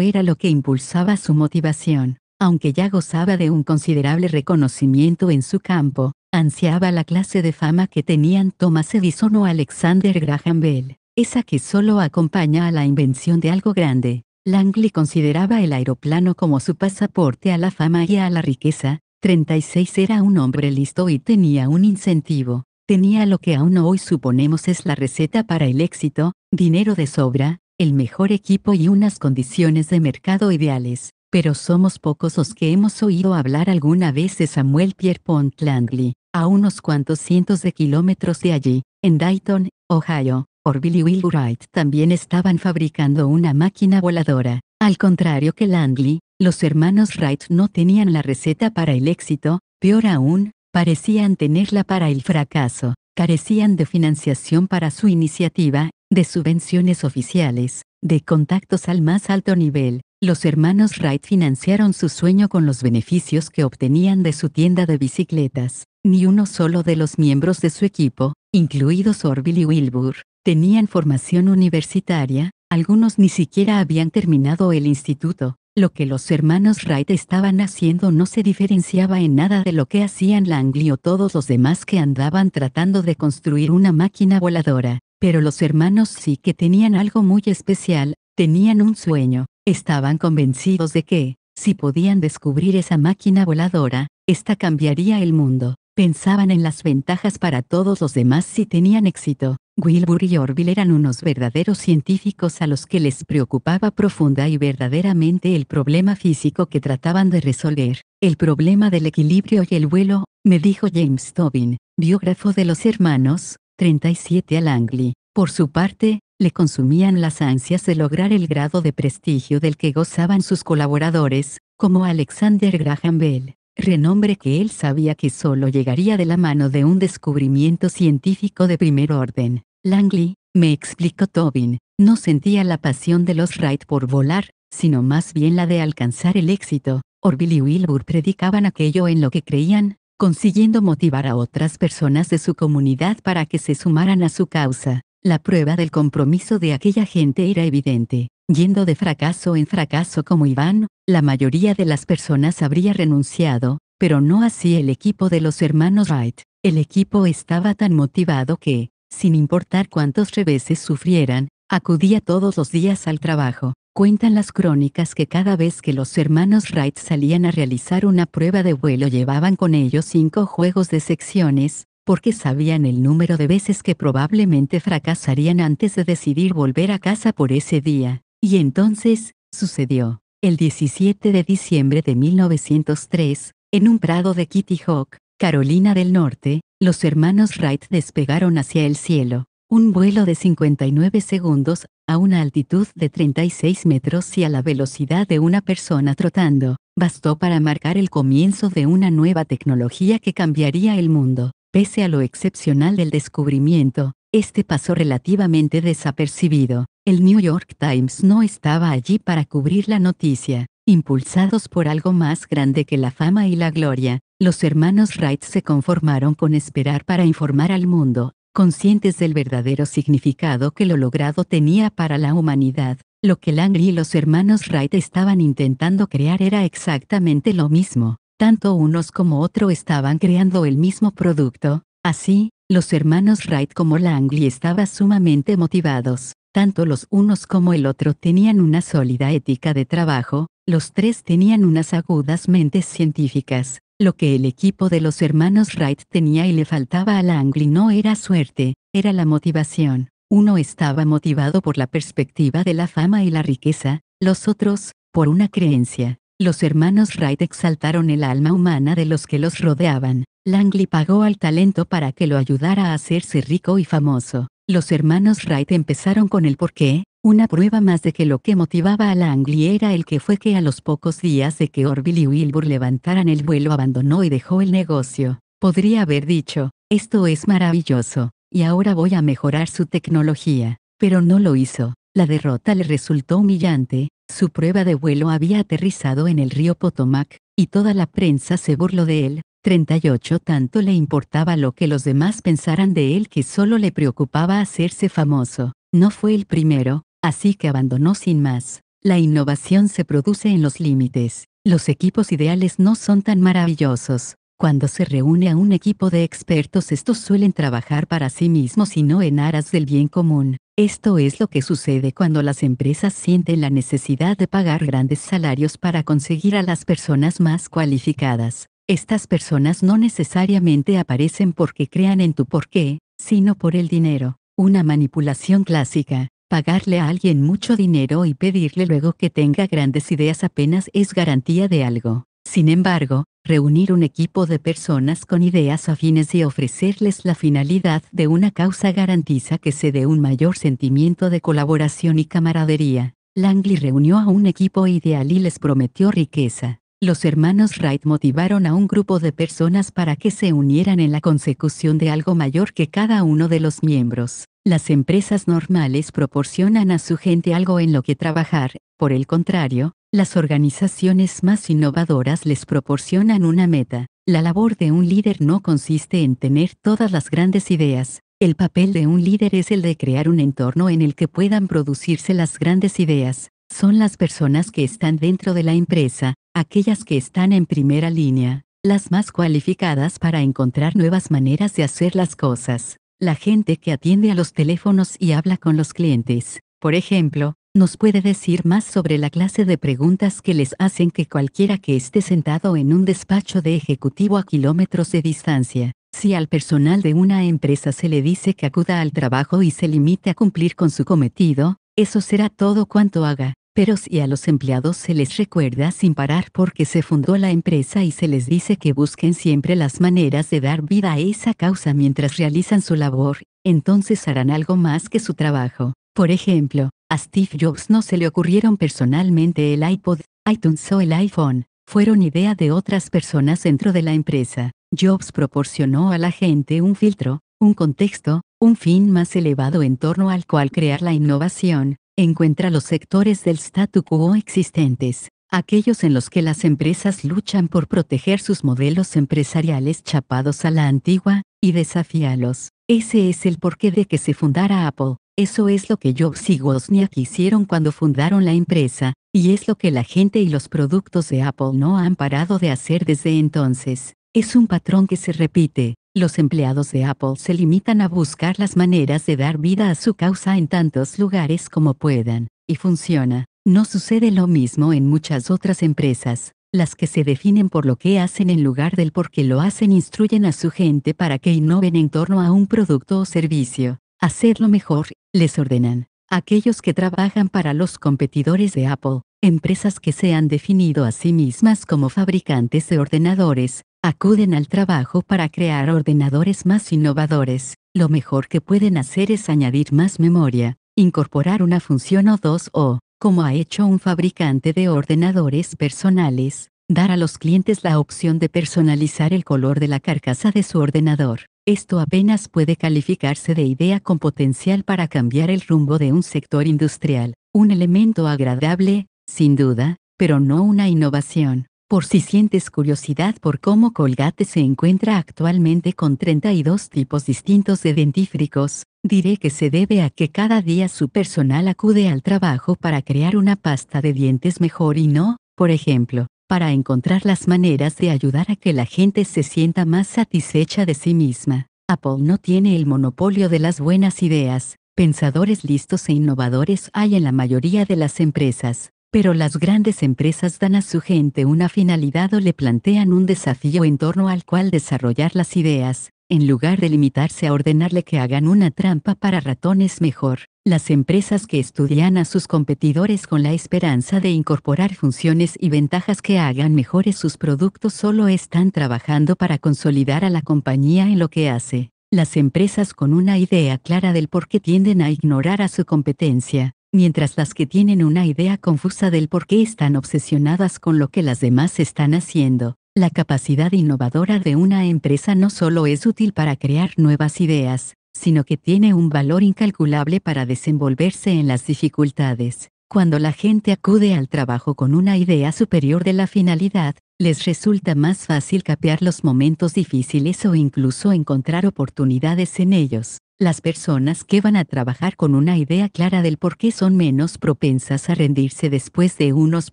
era lo que impulsaba su motivación. Aunque ya gozaba de un considerable reconocimiento en su campo, ansiaba la clase de fama que tenían Thomas Edison o Alexander Graham Bell, esa que solo acompaña a la invención de algo grande. Langley consideraba el aeroplano como su pasaporte a la fama y a la riqueza. 36 era un hombre listo y tenía un incentivo. Tenía lo que aún hoy suponemos es la receta para el éxito, dinero de sobra, el mejor equipo y unas condiciones de mercado ideales, pero somos pocos los que hemos oído hablar alguna vez de Samuel Pierpont Langley, a unos cuantos cientos de kilómetros de allí, en Dayton, Ohio. Orville y Will Wright también estaban fabricando una máquina voladora. Al contrario que Langley, los hermanos Wright no tenían la receta para el éxito, peor aún, parecían tenerla para el fracaso. Carecían de financiación para su iniciativa, de subvenciones oficiales, de contactos al más alto nivel, los hermanos Wright financiaron su sueño con los beneficios que obtenían de su tienda de bicicletas. Ni uno solo de los miembros de su equipo, incluidos Orville y Wilbur, tenían formación universitaria, algunos ni siquiera habían terminado el instituto. Lo que los hermanos Wright estaban haciendo no se diferenciaba en nada de lo que hacían Langley o todos los demás que andaban tratando de construir una máquina voladora pero los hermanos sí que tenían algo muy especial, tenían un sueño, estaban convencidos de que, si podían descubrir esa máquina voladora, esta cambiaría el mundo. Pensaban en las ventajas para todos los demás si tenían éxito. Wilbur y Orville eran unos verdaderos científicos a los que les preocupaba profunda y verdaderamente el problema físico que trataban de resolver, el problema del equilibrio y el vuelo, me dijo James Tobin, biógrafo de los hermanos, 37 a Langley. Por su parte, le consumían las ansias de lograr el grado de prestigio del que gozaban sus colaboradores, como Alexander Graham Bell, renombre que él sabía que solo llegaría de la mano de un descubrimiento científico de primer orden. Langley, me explicó Tobin, no sentía la pasión de los Wright por volar, sino más bien la de alcanzar el éxito. Orville y Wilbur predicaban aquello en lo que creían, consiguiendo motivar a otras personas de su comunidad para que se sumaran a su causa. La prueba del compromiso de aquella gente era evidente. Yendo de fracaso en fracaso como Iván, la mayoría de las personas habría renunciado, pero no así el equipo de los hermanos Wright. El equipo estaba tan motivado que, sin importar cuántos reveses sufrieran, acudía todos los días al trabajo. Cuentan las crónicas que cada vez que los hermanos Wright salían a realizar una prueba de vuelo llevaban con ellos cinco juegos de secciones, porque sabían el número de veces que probablemente fracasarían antes de decidir volver a casa por ese día. Y entonces, sucedió. El 17 de diciembre de 1903, en un prado de Kitty Hawk, Carolina del Norte, los hermanos Wright despegaron hacia el cielo. Un vuelo de 59 segundos a una altitud de 36 metros y a la velocidad de una persona trotando, bastó para marcar el comienzo de una nueva tecnología que cambiaría el mundo. Pese a lo excepcional del descubrimiento, este pasó relativamente desapercibido. El New York Times no estaba allí para cubrir la noticia. Impulsados por algo más grande que la fama y la gloria, los hermanos Wright se conformaron con esperar para informar al mundo, conscientes del verdadero significado que lo logrado tenía para la humanidad, lo que Langley y los hermanos Wright estaban intentando crear era exactamente lo mismo, tanto unos como otro estaban creando el mismo producto, así, los hermanos Wright como Langley estaban sumamente motivados, tanto los unos como el otro tenían una sólida ética de trabajo, los tres tenían unas agudas mentes científicas, lo que el equipo de los hermanos Wright tenía y le faltaba a Langley no era suerte, era la motivación. Uno estaba motivado por la perspectiva de la fama y la riqueza, los otros, por una creencia. Los hermanos Wright exaltaron el alma humana de los que los rodeaban. Langley pagó al talento para que lo ayudara a hacerse rico y famoso. Los hermanos Wright empezaron con el por qué, una prueba más de que lo que motivaba a la Anglia era el que fue que a los pocos días de que Orville y Wilbur levantaran el vuelo abandonó y dejó el negocio. Podría haber dicho, esto es maravilloso, y ahora voy a mejorar su tecnología, pero no lo hizo. La derrota le resultó humillante, su prueba de vuelo había aterrizado en el río Potomac, y toda la prensa se burló de él. 38 Tanto le importaba lo que los demás pensaran de él que solo le preocupaba hacerse famoso. No fue el primero, Así que abandonó sin más. La innovación se produce en los límites. Los equipos ideales no son tan maravillosos. Cuando se reúne a un equipo de expertos estos suelen trabajar para sí mismos y no en aras del bien común. Esto es lo que sucede cuando las empresas sienten la necesidad de pagar grandes salarios para conseguir a las personas más cualificadas. Estas personas no necesariamente aparecen porque crean en tu porqué, sino por el dinero. Una manipulación clásica. Pagarle a alguien mucho dinero y pedirle luego que tenga grandes ideas apenas es garantía de algo. Sin embargo, reunir un equipo de personas con ideas afines y ofrecerles la finalidad de una causa garantiza que se dé un mayor sentimiento de colaboración y camaradería. Langley reunió a un equipo ideal y les prometió riqueza. Los hermanos Wright motivaron a un grupo de personas para que se unieran en la consecución de algo mayor que cada uno de los miembros. Las empresas normales proporcionan a su gente algo en lo que trabajar, por el contrario, las organizaciones más innovadoras les proporcionan una meta. La labor de un líder no consiste en tener todas las grandes ideas, el papel de un líder es el de crear un entorno en el que puedan producirse las grandes ideas. Son las personas que están dentro de la empresa, aquellas que están en primera línea, las más cualificadas para encontrar nuevas maneras de hacer las cosas la gente que atiende a los teléfonos y habla con los clientes, por ejemplo, nos puede decir más sobre la clase de preguntas que les hacen que cualquiera que esté sentado en un despacho de ejecutivo a kilómetros de distancia. Si al personal de una empresa se le dice que acuda al trabajo y se limite a cumplir con su cometido, eso será todo cuanto haga pero si a los empleados se les recuerda sin parar porque se fundó la empresa y se les dice que busquen siempre las maneras de dar vida a esa causa mientras realizan su labor, entonces harán algo más que su trabajo. Por ejemplo, a Steve Jobs no se le ocurrieron personalmente el iPod, iTunes o el iPhone, fueron idea de otras personas dentro de la empresa. Jobs proporcionó a la gente un filtro, un contexto, un fin más elevado en torno al cual crear la innovación, encuentra los sectores del statu quo existentes, aquellos en los que las empresas luchan por proteger sus modelos empresariales chapados a la antigua, y desafíalos. Ese es el porqué de que se fundara Apple. Eso es lo que Jobs y Wozniak hicieron cuando fundaron la empresa, y es lo que la gente y los productos de Apple no han parado de hacer desde entonces. Es un patrón que se repite. Los empleados de Apple se limitan a buscar las maneras de dar vida a su causa en tantos lugares como puedan, y funciona. No sucede lo mismo en muchas otras empresas, las que se definen por lo que hacen en lugar del por qué lo hacen instruyen a su gente para que innoven en torno a un producto o servicio. Hacerlo mejor, les ordenan. Aquellos que trabajan para los competidores de Apple, empresas que se han definido a sí mismas como fabricantes de ordenadores, acuden al trabajo para crear ordenadores más innovadores, lo mejor que pueden hacer es añadir más memoria, incorporar una función o dos o, como ha hecho un fabricante de ordenadores personales, dar a los clientes la opción de personalizar el color de la carcasa de su ordenador. Esto apenas puede calificarse de idea con potencial para cambiar el rumbo de un sector industrial, un elemento agradable, sin duda, pero no una innovación. Por si sientes curiosidad por cómo Colgate se encuentra actualmente con 32 tipos distintos de dentífricos, diré que se debe a que cada día su personal acude al trabajo para crear una pasta de dientes mejor y no, por ejemplo, para encontrar las maneras de ayudar a que la gente se sienta más satisfecha de sí misma. Apple no tiene el monopolio de las buenas ideas, pensadores listos e innovadores hay en la mayoría de las empresas, pero las grandes empresas dan a su gente una finalidad o le plantean un desafío en torno al cual desarrollar las ideas, en lugar de limitarse a ordenarle que hagan una trampa para ratones mejor. Las empresas que estudian a sus competidores con la esperanza de incorporar funciones y ventajas que hagan mejores sus productos solo están trabajando para consolidar a la compañía en lo que hace. Las empresas con una idea clara del por qué tienden a ignorar a su competencia, mientras las que tienen una idea confusa del por qué están obsesionadas con lo que las demás están haciendo. La capacidad innovadora de una empresa no solo es útil para crear nuevas ideas, sino que tiene un valor incalculable para desenvolverse en las dificultades. Cuando la gente acude al trabajo con una idea superior de la finalidad, les resulta más fácil capear los momentos difíciles o incluso encontrar oportunidades en ellos. Las personas que van a trabajar con una idea clara del por qué son menos propensas a rendirse después de unos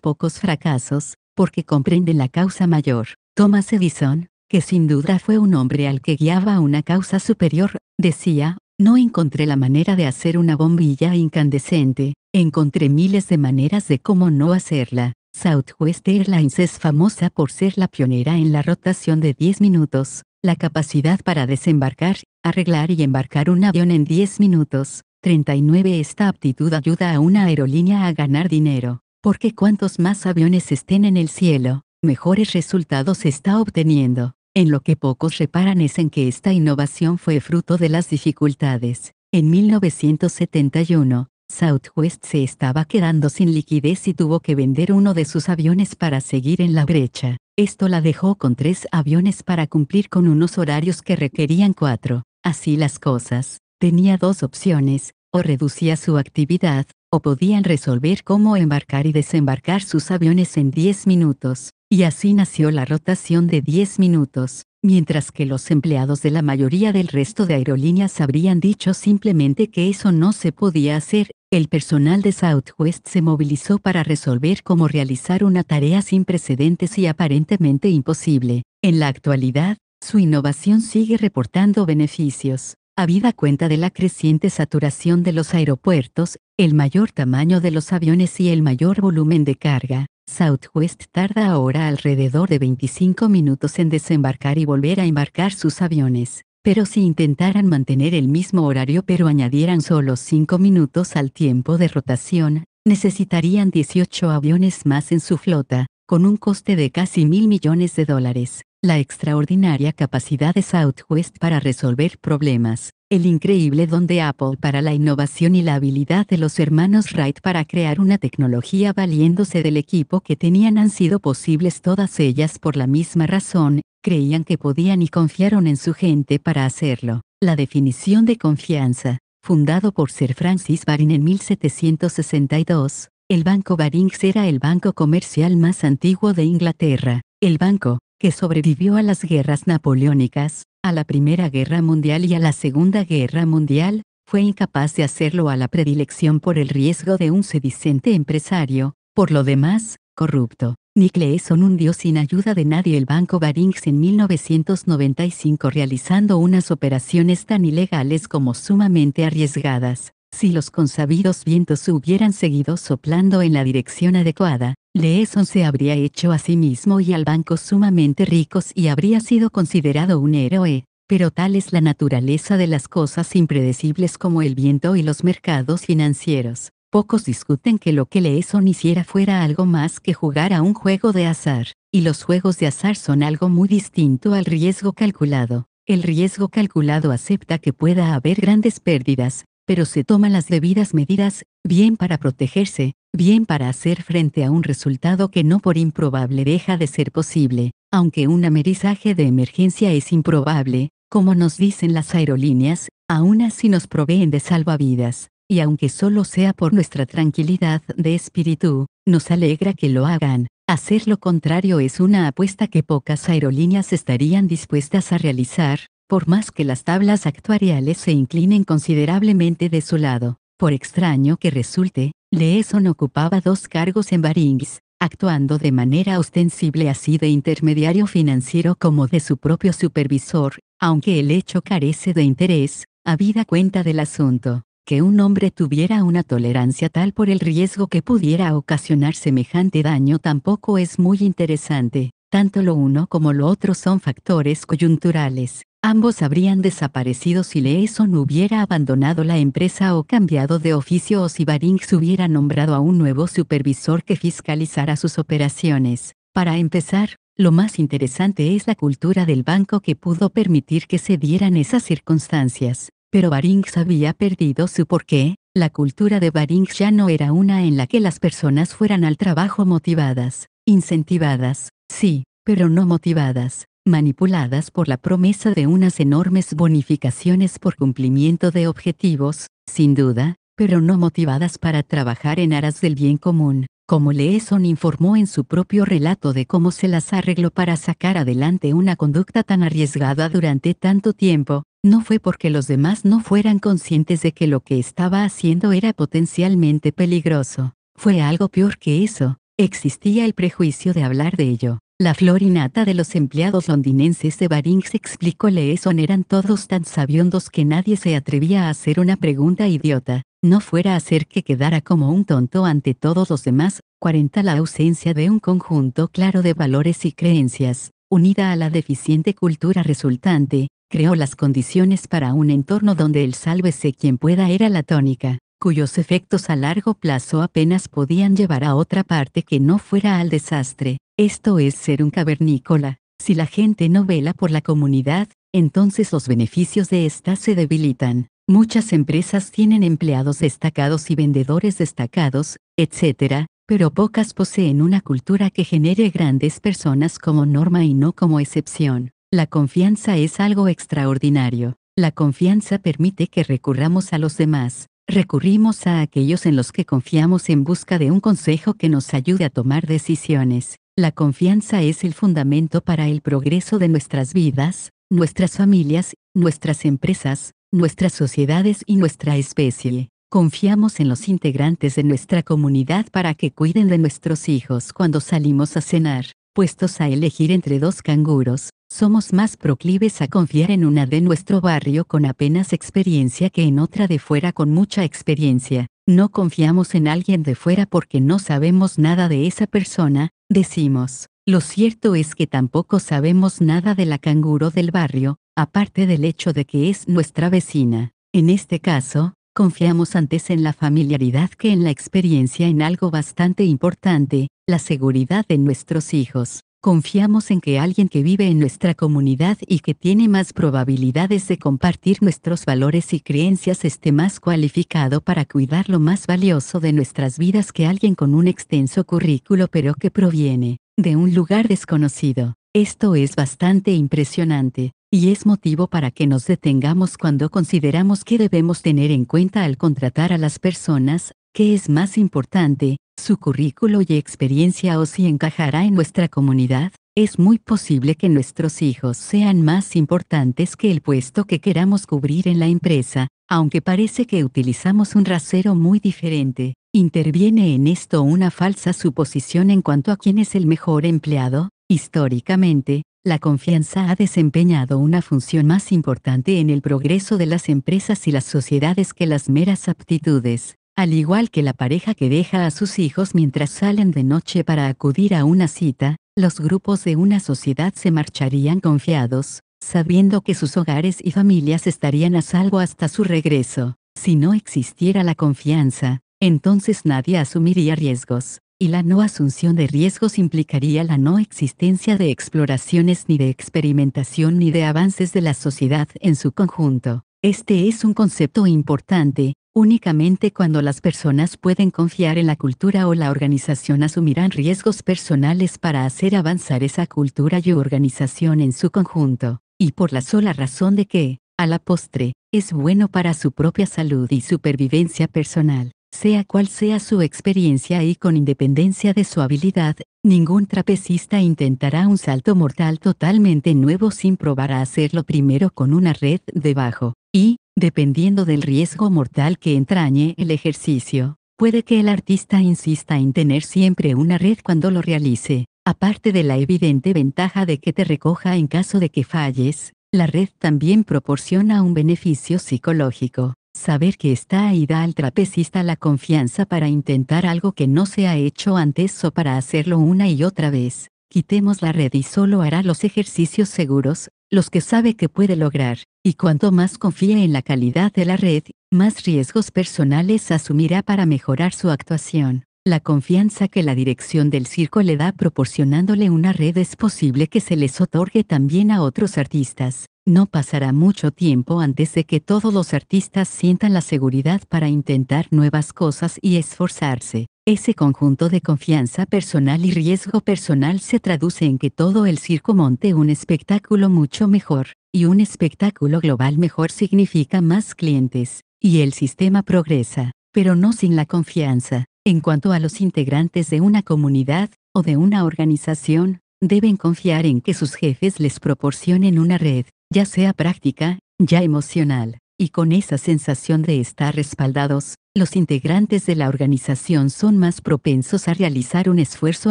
pocos fracasos, porque comprenden la causa mayor. Thomas Edison, que sin duda fue un hombre al que guiaba una causa superior, decía, no encontré la manera de hacer una bombilla incandescente, encontré miles de maneras de cómo no hacerla. Southwest Airlines es famosa por ser la pionera en la rotación de 10 minutos, la capacidad para desembarcar, arreglar y embarcar un avión en 10 minutos. 39 Esta aptitud ayuda a una aerolínea a ganar dinero, porque cuantos más aviones estén en el cielo, mejores resultados está obteniendo. En lo que pocos reparan es en que esta innovación fue fruto de las dificultades. En 1971, Southwest se estaba quedando sin liquidez y tuvo que vender uno de sus aviones para seguir en la brecha. Esto la dejó con tres aviones para cumplir con unos horarios que requerían cuatro. Así las cosas, tenía dos opciones, o reducía su actividad, o podían resolver cómo embarcar y desembarcar sus aviones en 10 minutos. Y así nació la rotación de 10 minutos, mientras que los empleados de la mayoría del resto de aerolíneas habrían dicho simplemente que eso no se podía hacer, el personal de Southwest se movilizó para resolver cómo realizar una tarea sin precedentes y aparentemente imposible. En la actualidad, su innovación sigue reportando beneficios. Habida cuenta de la creciente saturación de los aeropuertos, el mayor tamaño de los aviones y el mayor volumen de carga, Southwest tarda ahora alrededor de 25 minutos en desembarcar y volver a embarcar sus aviones, pero si intentaran mantener el mismo horario pero añadieran solo 5 minutos al tiempo de rotación, necesitarían 18 aviones más en su flota, con un coste de casi mil millones de dólares la extraordinaria capacidad de Southwest para resolver problemas, el increíble don de Apple para la innovación y la habilidad de los hermanos Wright para crear una tecnología valiéndose del equipo que tenían han sido posibles todas ellas por la misma razón, creían que podían y confiaron en su gente para hacerlo. La definición de confianza, fundado por Sir Francis Baring en 1762, el Banco Barings era el banco comercial más antiguo de Inglaterra. El banco, que sobrevivió a las guerras napoleónicas, a la Primera Guerra Mundial y a la Segunda Guerra Mundial, fue incapaz de hacerlo a la predilección por el riesgo de un sedicente empresario, por lo demás, corrupto. un hundió sin ayuda de nadie el Banco Barings en 1995 realizando unas operaciones tan ilegales como sumamente arriesgadas, si los consabidos vientos hubieran seguido soplando en la dirección adecuada, Leeson se habría hecho a sí mismo y al banco sumamente ricos y habría sido considerado un héroe, pero tal es la naturaleza de las cosas impredecibles como el viento y los mercados financieros. Pocos discuten que lo que Leeson hiciera fuera algo más que jugar a un juego de azar, y los juegos de azar son algo muy distinto al riesgo calculado. El riesgo calculado acepta que pueda haber grandes pérdidas, pero se toman las debidas medidas, bien para protegerse, bien para hacer frente a un resultado que no por improbable deja de ser posible, aunque un amerizaje de emergencia es improbable, como nos dicen las aerolíneas, aún así nos proveen de salvavidas, y aunque solo sea por nuestra tranquilidad de espíritu, nos alegra que lo hagan. Hacer lo contrario es una apuesta que pocas aerolíneas estarían dispuestas a realizar, por más que las tablas actuariales se inclinen considerablemente de su lado. Por extraño que resulte, Leeson ocupaba dos cargos en Barings, actuando de manera ostensible así de intermediario financiero como de su propio supervisor, aunque el hecho carece de interés, habida cuenta del asunto, que un hombre tuviera una tolerancia tal por el riesgo que pudiera ocasionar semejante daño tampoco es muy interesante, tanto lo uno como lo otro son factores coyunturales, ambos habrían desaparecido si Leeson hubiera abandonado la empresa o cambiado de oficio o si Barinx hubiera nombrado a un nuevo supervisor que fiscalizara sus operaciones. Para empezar, lo más interesante es la cultura del banco que pudo permitir que se dieran esas circunstancias. Pero Barinx había perdido su porqué, la cultura de Barinx ya no era una en la que las personas fueran al trabajo motivadas, incentivadas, sí, pero no motivadas manipuladas por la promesa de unas enormes bonificaciones por cumplimiento de objetivos, sin duda, pero no motivadas para trabajar en aras del bien común, como Leeson informó en su propio relato de cómo se las arregló para sacar adelante una conducta tan arriesgada durante tanto tiempo, no fue porque los demás no fueran conscientes de que lo que estaba haciendo era potencialmente peligroso, fue algo peor que eso, existía el prejuicio de hablar de ello, la flor nata de los empleados londinenses de Barings explicó Leeson eran todos tan sabiondos que nadie se atrevía a hacer una pregunta idiota, no fuera a hacer que quedara como un tonto ante todos los demás. cuarenta La ausencia de un conjunto claro de valores y creencias, unida a la deficiente cultura resultante, creó las condiciones para un entorno donde el sálvese quien pueda era la tónica cuyos efectos a largo plazo apenas podían llevar a otra parte que no fuera al desastre. Esto es ser un cavernícola. Si la gente no vela por la comunidad, entonces los beneficios de ésta se debilitan. Muchas empresas tienen empleados destacados y vendedores destacados, etc., pero pocas poseen una cultura que genere grandes personas como norma y no como excepción. La confianza es algo extraordinario. La confianza permite que recurramos a los demás, recurrimos a aquellos en los que confiamos en busca de un consejo que nos ayude a tomar decisiones. La confianza es el fundamento para el progreso de nuestras vidas, nuestras familias, nuestras empresas, nuestras sociedades y nuestra especie. Confiamos en los integrantes de nuestra comunidad para que cuiden de nuestros hijos cuando salimos a cenar. Puestos a elegir entre dos canguros, somos más proclives a confiar en una de nuestro barrio con apenas experiencia que en otra de fuera con mucha experiencia. No confiamos en alguien de fuera porque no sabemos nada de esa persona, Decimos, lo cierto es que tampoco sabemos nada de la canguro del barrio, aparte del hecho de que es nuestra vecina. En este caso, confiamos antes en la familiaridad que en la experiencia en algo bastante importante, la seguridad de nuestros hijos. Confiamos en que alguien que vive en nuestra comunidad y que tiene más probabilidades de compartir nuestros valores y creencias esté más cualificado para cuidar lo más valioso de nuestras vidas que alguien con un extenso currículo pero que proviene de un lugar desconocido. Esto es bastante impresionante, y es motivo para que nos detengamos cuando consideramos que debemos tener en cuenta al contratar a las personas, qué es más importante, su currículo y experiencia o si encajará en nuestra comunidad, es muy posible que nuestros hijos sean más importantes que el puesto que queramos cubrir en la empresa, aunque parece que utilizamos un rasero muy diferente. Interviene en esto una falsa suposición en cuanto a quién es el mejor empleado. Históricamente, la confianza ha desempeñado una función más importante en el progreso de las empresas y las sociedades que las meras aptitudes al igual que la pareja que deja a sus hijos mientras salen de noche para acudir a una cita, los grupos de una sociedad se marcharían confiados, sabiendo que sus hogares y familias estarían a salvo hasta su regreso. Si no existiera la confianza, entonces nadie asumiría riesgos, y la no asunción de riesgos implicaría la no existencia de exploraciones ni de experimentación ni de avances de la sociedad en su conjunto. Este es un concepto importante, Únicamente cuando las personas pueden confiar en la cultura o la organización asumirán riesgos personales para hacer avanzar esa cultura y organización en su conjunto, y por la sola razón de que, a la postre, es bueno para su propia salud y supervivencia personal. Sea cual sea su experiencia y con independencia de su habilidad, ningún trapecista intentará un salto mortal totalmente nuevo sin probar a hacerlo primero con una red debajo. Y, Dependiendo del riesgo mortal que entrañe el ejercicio, puede que el artista insista en tener siempre una red cuando lo realice, aparte de la evidente ventaja de que te recoja en caso de que falles, la red también proporciona un beneficio psicológico. Saber que está ahí da al trapecista la confianza para intentar algo que no se ha hecho antes o para hacerlo una y otra vez. Quitemos la red y solo hará los ejercicios seguros, los que sabe que puede lograr, y cuanto más confíe en la calidad de la red, más riesgos personales asumirá para mejorar su actuación. La confianza que la dirección del circo le da proporcionándole una red es posible que se les otorgue también a otros artistas. No pasará mucho tiempo antes de que todos los artistas sientan la seguridad para intentar nuevas cosas y esforzarse. Ese conjunto de confianza personal y riesgo personal se traduce en que todo el circo monte un espectáculo mucho mejor, y un espectáculo global mejor significa más clientes, y el sistema progresa, pero no sin la confianza. En cuanto a los integrantes de una comunidad, o de una organización, deben confiar en que sus jefes les proporcionen una red, ya sea práctica, ya emocional, y con esa sensación de estar respaldados, los integrantes de la organización son más propensos a realizar un esfuerzo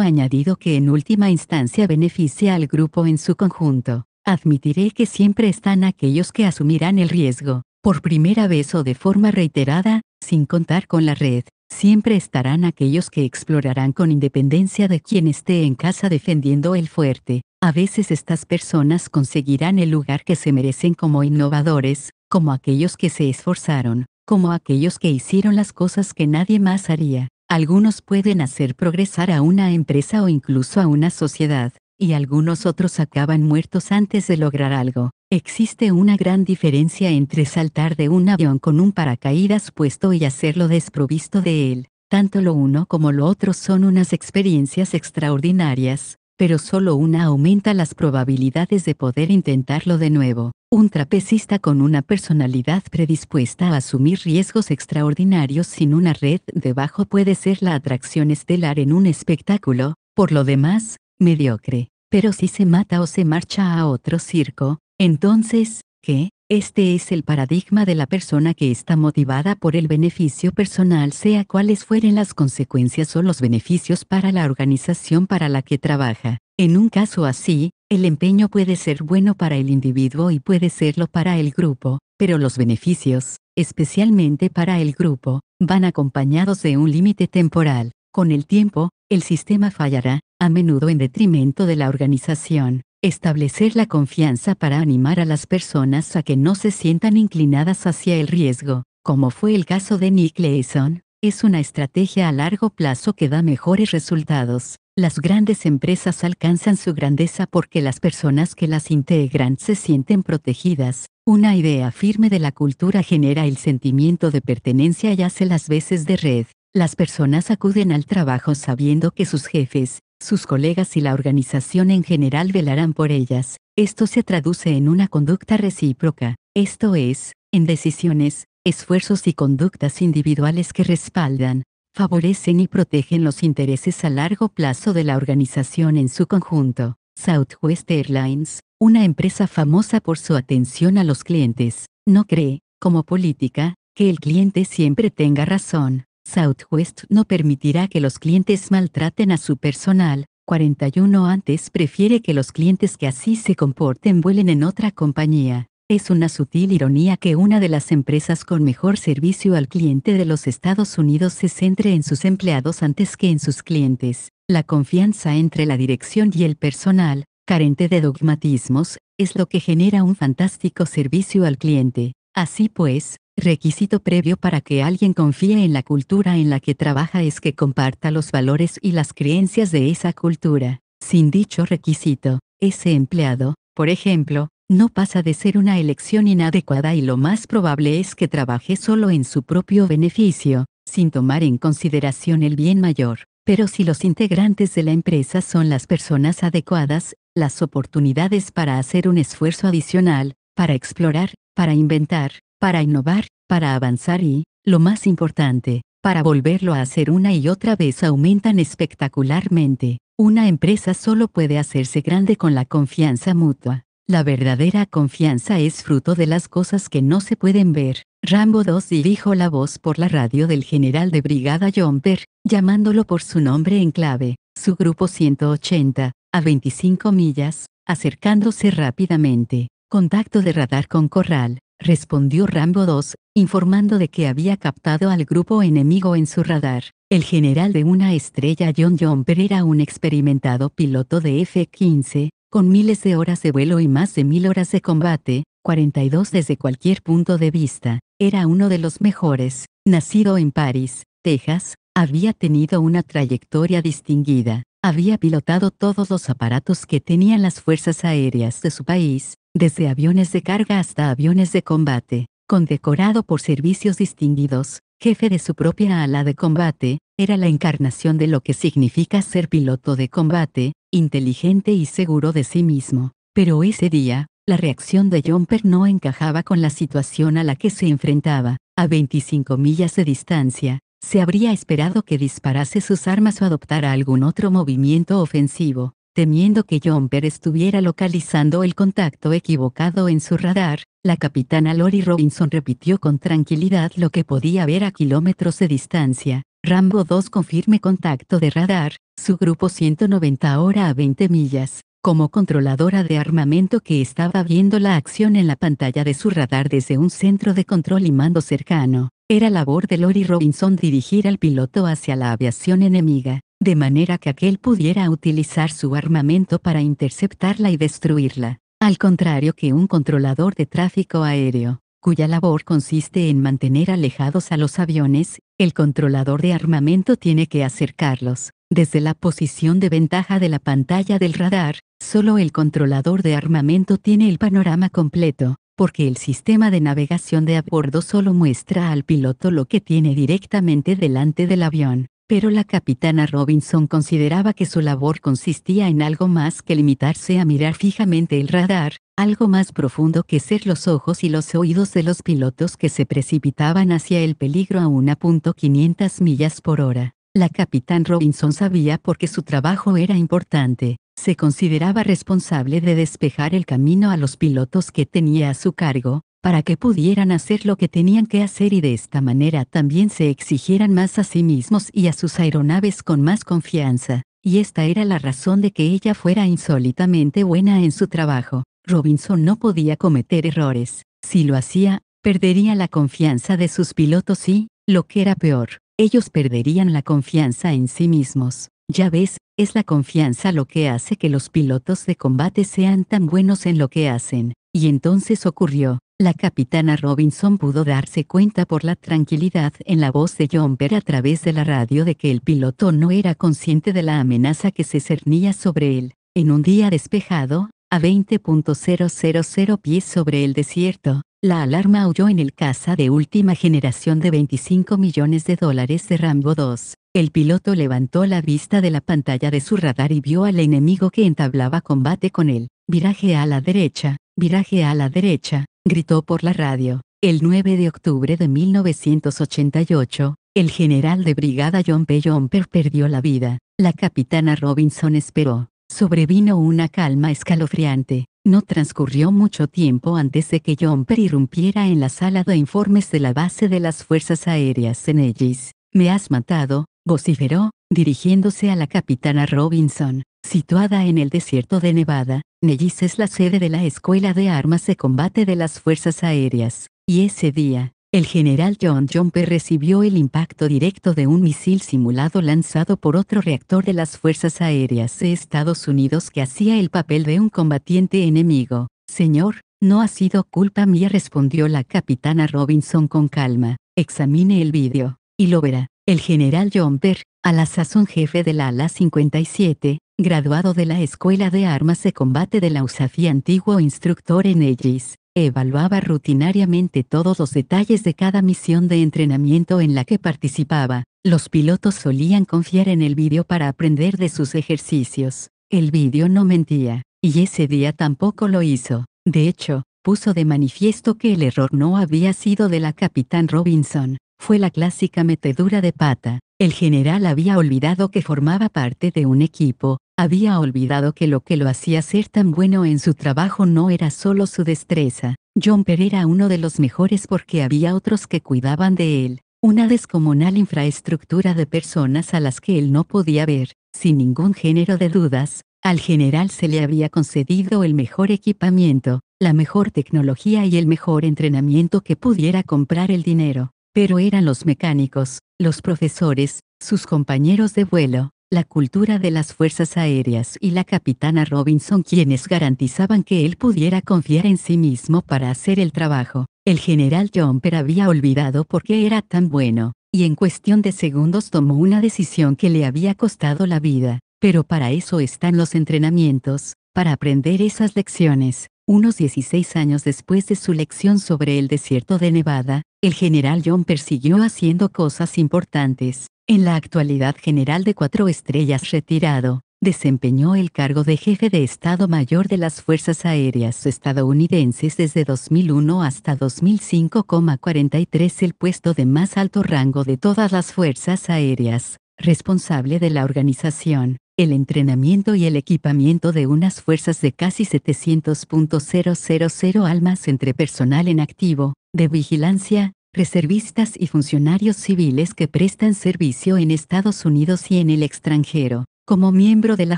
añadido que en última instancia beneficia al grupo en su conjunto. Admitiré que siempre están aquellos que asumirán el riesgo, por primera vez o de forma reiterada, sin contar con la red. Siempre estarán aquellos que explorarán con independencia de quien esté en casa defendiendo el fuerte. A veces estas personas conseguirán el lugar que se merecen como innovadores, como aquellos que se esforzaron, como aquellos que hicieron las cosas que nadie más haría. Algunos pueden hacer progresar a una empresa o incluso a una sociedad, y algunos otros acaban muertos antes de lograr algo. Existe una gran diferencia entre saltar de un avión con un paracaídas puesto y hacerlo desprovisto de él. Tanto lo uno como lo otro son unas experiencias extraordinarias, pero solo una aumenta las probabilidades de poder intentarlo de nuevo. Un trapecista con una personalidad predispuesta a asumir riesgos extraordinarios sin una red debajo puede ser la atracción estelar en un espectáculo, por lo demás, mediocre. Pero si se mata o se marcha a otro circo, entonces, ¿qué? Este es el paradigma de la persona que está motivada por el beneficio personal, sea cuales fueren las consecuencias o los beneficios para la organización para la que trabaja. En un caso así, el empeño puede ser bueno para el individuo y puede serlo para el grupo, pero los beneficios, especialmente para el grupo, van acompañados de un límite temporal. Con el tiempo, el sistema fallará, a menudo en detrimento de la organización. Establecer la confianza para animar a las personas a que no se sientan inclinadas hacia el riesgo, como fue el caso de Nick Leeson, es una estrategia a largo plazo que da mejores resultados. Las grandes empresas alcanzan su grandeza porque las personas que las integran se sienten protegidas. Una idea firme de la cultura genera el sentimiento de pertenencia y hace las veces de red. Las personas acuden al trabajo sabiendo que sus jefes, sus colegas y la organización en general velarán por ellas. Esto se traduce en una conducta recíproca, esto es, en decisiones, esfuerzos y conductas individuales que respaldan, favorecen y protegen los intereses a largo plazo de la organización en su conjunto. Southwest Airlines, una empresa famosa por su atención a los clientes, no cree, como política, que el cliente siempre tenga razón. Southwest no permitirá que los clientes maltraten a su personal. 41 antes prefiere que los clientes que así se comporten vuelen en otra compañía. Es una sutil ironía que una de las empresas con mejor servicio al cliente de los Estados Unidos se centre en sus empleados antes que en sus clientes. La confianza entre la dirección y el personal, carente de dogmatismos, es lo que genera un fantástico servicio al cliente. Así pues, Requisito previo para que alguien confíe en la cultura en la que trabaja es que comparta los valores y las creencias de esa cultura. Sin dicho requisito, ese empleado, por ejemplo, no pasa de ser una elección inadecuada y lo más probable es que trabaje solo en su propio beneficio, sin tomar en consideración el bien mayor. Pero si los integrantes de la empresa son las personas adecuadas, las oportunidades para hacer un esfuerzo adicional, para explorar, para inventar, para innovar, para avanzar y, lo más importante, para volverlo a hacer una y otra vez aumentan espectacularmente. Una empresa solo puede hacerse grande con la confianza mutua. La verdadera confianza es fruto de las cosas que no se pueden ver. Rambo II dirijo la voz por la radio del general de brigada Jomper, llamándolo por su nombre en clave, su grupo 180, a 25 millas, acercándose rápidamente. Contacto de radar con Corral respondió Rambo II, informando de que había captado al grupo enemigo en su radar. El general de una estrella John Jumper era un experimentado piloto de F-15, con miles de horas de vuelo y más de mil horas de combate, 42 desde cualquier punto de vista, era uno de los mejores. Nacido en París, Texas, había tenido una trayectoria distinguida. Había pilotado todos los aparatos que tenían las fuerzas aéreas de su país, desde aviones de carga hasta aviones de combate, condecorado por servicios distinguidos, jefe de su propia ala de combate, era la encarnación de lo que significa ser piloto de combate, inteligente y seguro de sí mismo. Pero ese día, la reacción de Jumper no encajaba con la situación a la que se enfrentaba. A 25 millas de distancia, se habría esperado que disparase sus armas o adoptara algún otro movimiento ofensivo, Temiendo que Jumper estuviera localizando el contacto equivocado en su radar, la capitana Lori Robinson repitió con tranquilidad lo que podía ver a kilómetros de distancia. Rambo 2 confirme contacto de radar, su grupo 190 ahora a 20 millas. Como controladora de armamento que estaba viendo la acción en la pantalla de su radar desde un centro de control y mando cercano, era labor de Lori Robinson dirigir al piloto hacia la aviación enemiga de manera que aquel pudiera utilizar su armamento para interceptarla y destruirla, al contrario que un controlador de tráfico aéreo, cuya labor consiste en mantener alejados a los aviones, el controlador de armamento tiene que acercarlos. Desde la posición de ventaja de la pantalla del radar, solo el controlador de armamento tiene el panorama completo, porque el sistema de navegación de a bordo solo muestra al piloto lo que tiene directamente delante del avión. Pero la capitana Robinson consideraba que su labor consistía en algo más que limitarse a mirar fijamente el radar, algo más profundo que ser los ojos y los oídos de los pilotos que se precipitaban hacia el peligro a 1.500 millas por hora. La capitán Robinson sabía por qué su trabajo era importante, se consideraba responsable de despejar el camino a los pilotos que tenía a su cargo, para que pudieran hacer lo que tenían que hacer y de esta manera también se exigieran más a sí mismos y a sus aeronaves con más confianza, y esta era la razón de que ella fuera insólitamente buena en su trabajo. Robinson no podía cometer errores, si lo hacía, perdería la confianza de sus pilotos y, lo que era peor, ellos perderían la confianza en sí mismos. Ya ves, es la confianza lo que hace que los pilotos de combate sean tan buenos en lo que hacen. Y entonces ocurrió, la capitana Robinson pudo darse cuenta por la tranquilidad en la voz de Jumper a través de la radio de que el piloto no era consciente de la amenaza que se cernía sobre él. En un día despejado, a 20.000 pies sobre el desierto, la alarma huyó en el caza de última generación de 25 millones de dólares de Rambo 2. El piloto levantó la vista de la pantalla de su radar y vio al enemigo que entablaba combate con él. Viraje a la derecha, viraje a la derecha, gritó por la radio. El 9 de octubre de 1988, el general de brigada John P. Jomper perdió la vida. La capitana Robinson esperó. Sobrevino una calma escalofriante. No transcurrió mucho tiempo antes de que Jomper irrumpiera en la sala de informes de la base de las Fuerzas Aéreas en Ellis. Me has matado, vociferó, dirigiéndose a la capitana Robinson, situada en el desierto de Nevada. Nellis es la sede de la Escuela de Armas de Combate de las Fuerzas Aéreas, y ese día, el general John Jumper recibió el impacto directo de un misil simulado lanzado por otro reactor de las Fuerzas Aéreas de Estados Unidos que hacía el papel de un combatiente enemigo. Señor, no ha sido culpa mía, respondió la capitana Robinson con calma. Examine el vídeo, y lo verá. El general John per a la sazón jefe de la ala 57, graduado de la Escuela de Armas de Combate de la USAF y antiguo instructor en EGIS, evaluaba rutinariamente todos los detalles de cada misión de entrenamiento en la que participaba. Los pilotos solían confiar en el vídeo para aprender de sus ejercicios. El vídeo no mentía, y ese día tampoco lo hizo. De hecho, puso de manifiesto que el error no había sido de la capitán Robinson, fue la clásica metedura de pata. El general había olvidado que formaba parte de un equipo, había olvidado que lo que lo hacía ser tan bueno en su trabajo no era solo su destreza. Jumper era uno de los mejores porque había otros que cuidaban de él, una descomunal infraestructura de personas a las que él no podía ver, sin ningún género de dudas, al general se le había concedido el mejor equipamiento, la mejor tecnología y el mejor entrenamiento que pudiera comprar el dinero. Pero eran los mecánicos, los profesores, sus compañeros de vuelo, la cultura de las fuerzas aéreas y la capitana Robinson quienes garantizaban que él pudiera confiar en sí mismo para hacer el trabajo. El general Jumper había olvidado por qué era tan bueno, y en cuestión de segundos tomó una decisión que le había costado la vida. Pero para eso están los entrenamientos, para aprender esas lecciones, unos 16 años después de su lección sobre el desierto de Nevada, el general John persiguió haciendo cosas importantes. En la actualidad general de cuatro estrellas retirado, desempeñó el cargo de jefe de Estado Mayor de las Fuerzas Aéreas estadounidenses desde 2001 hasta 2005,43 el puesto de más alto rango de todas las fuerzas aéreas, responsable de la organización el entrenamiento y el equipamiento de unas fuerzas de casi 700.000 almas entre personal en activo, de vigilancia, reservistas y funcionarios civiles que prestan servicio en Estados Unidos y en el extranjero, como miembro de la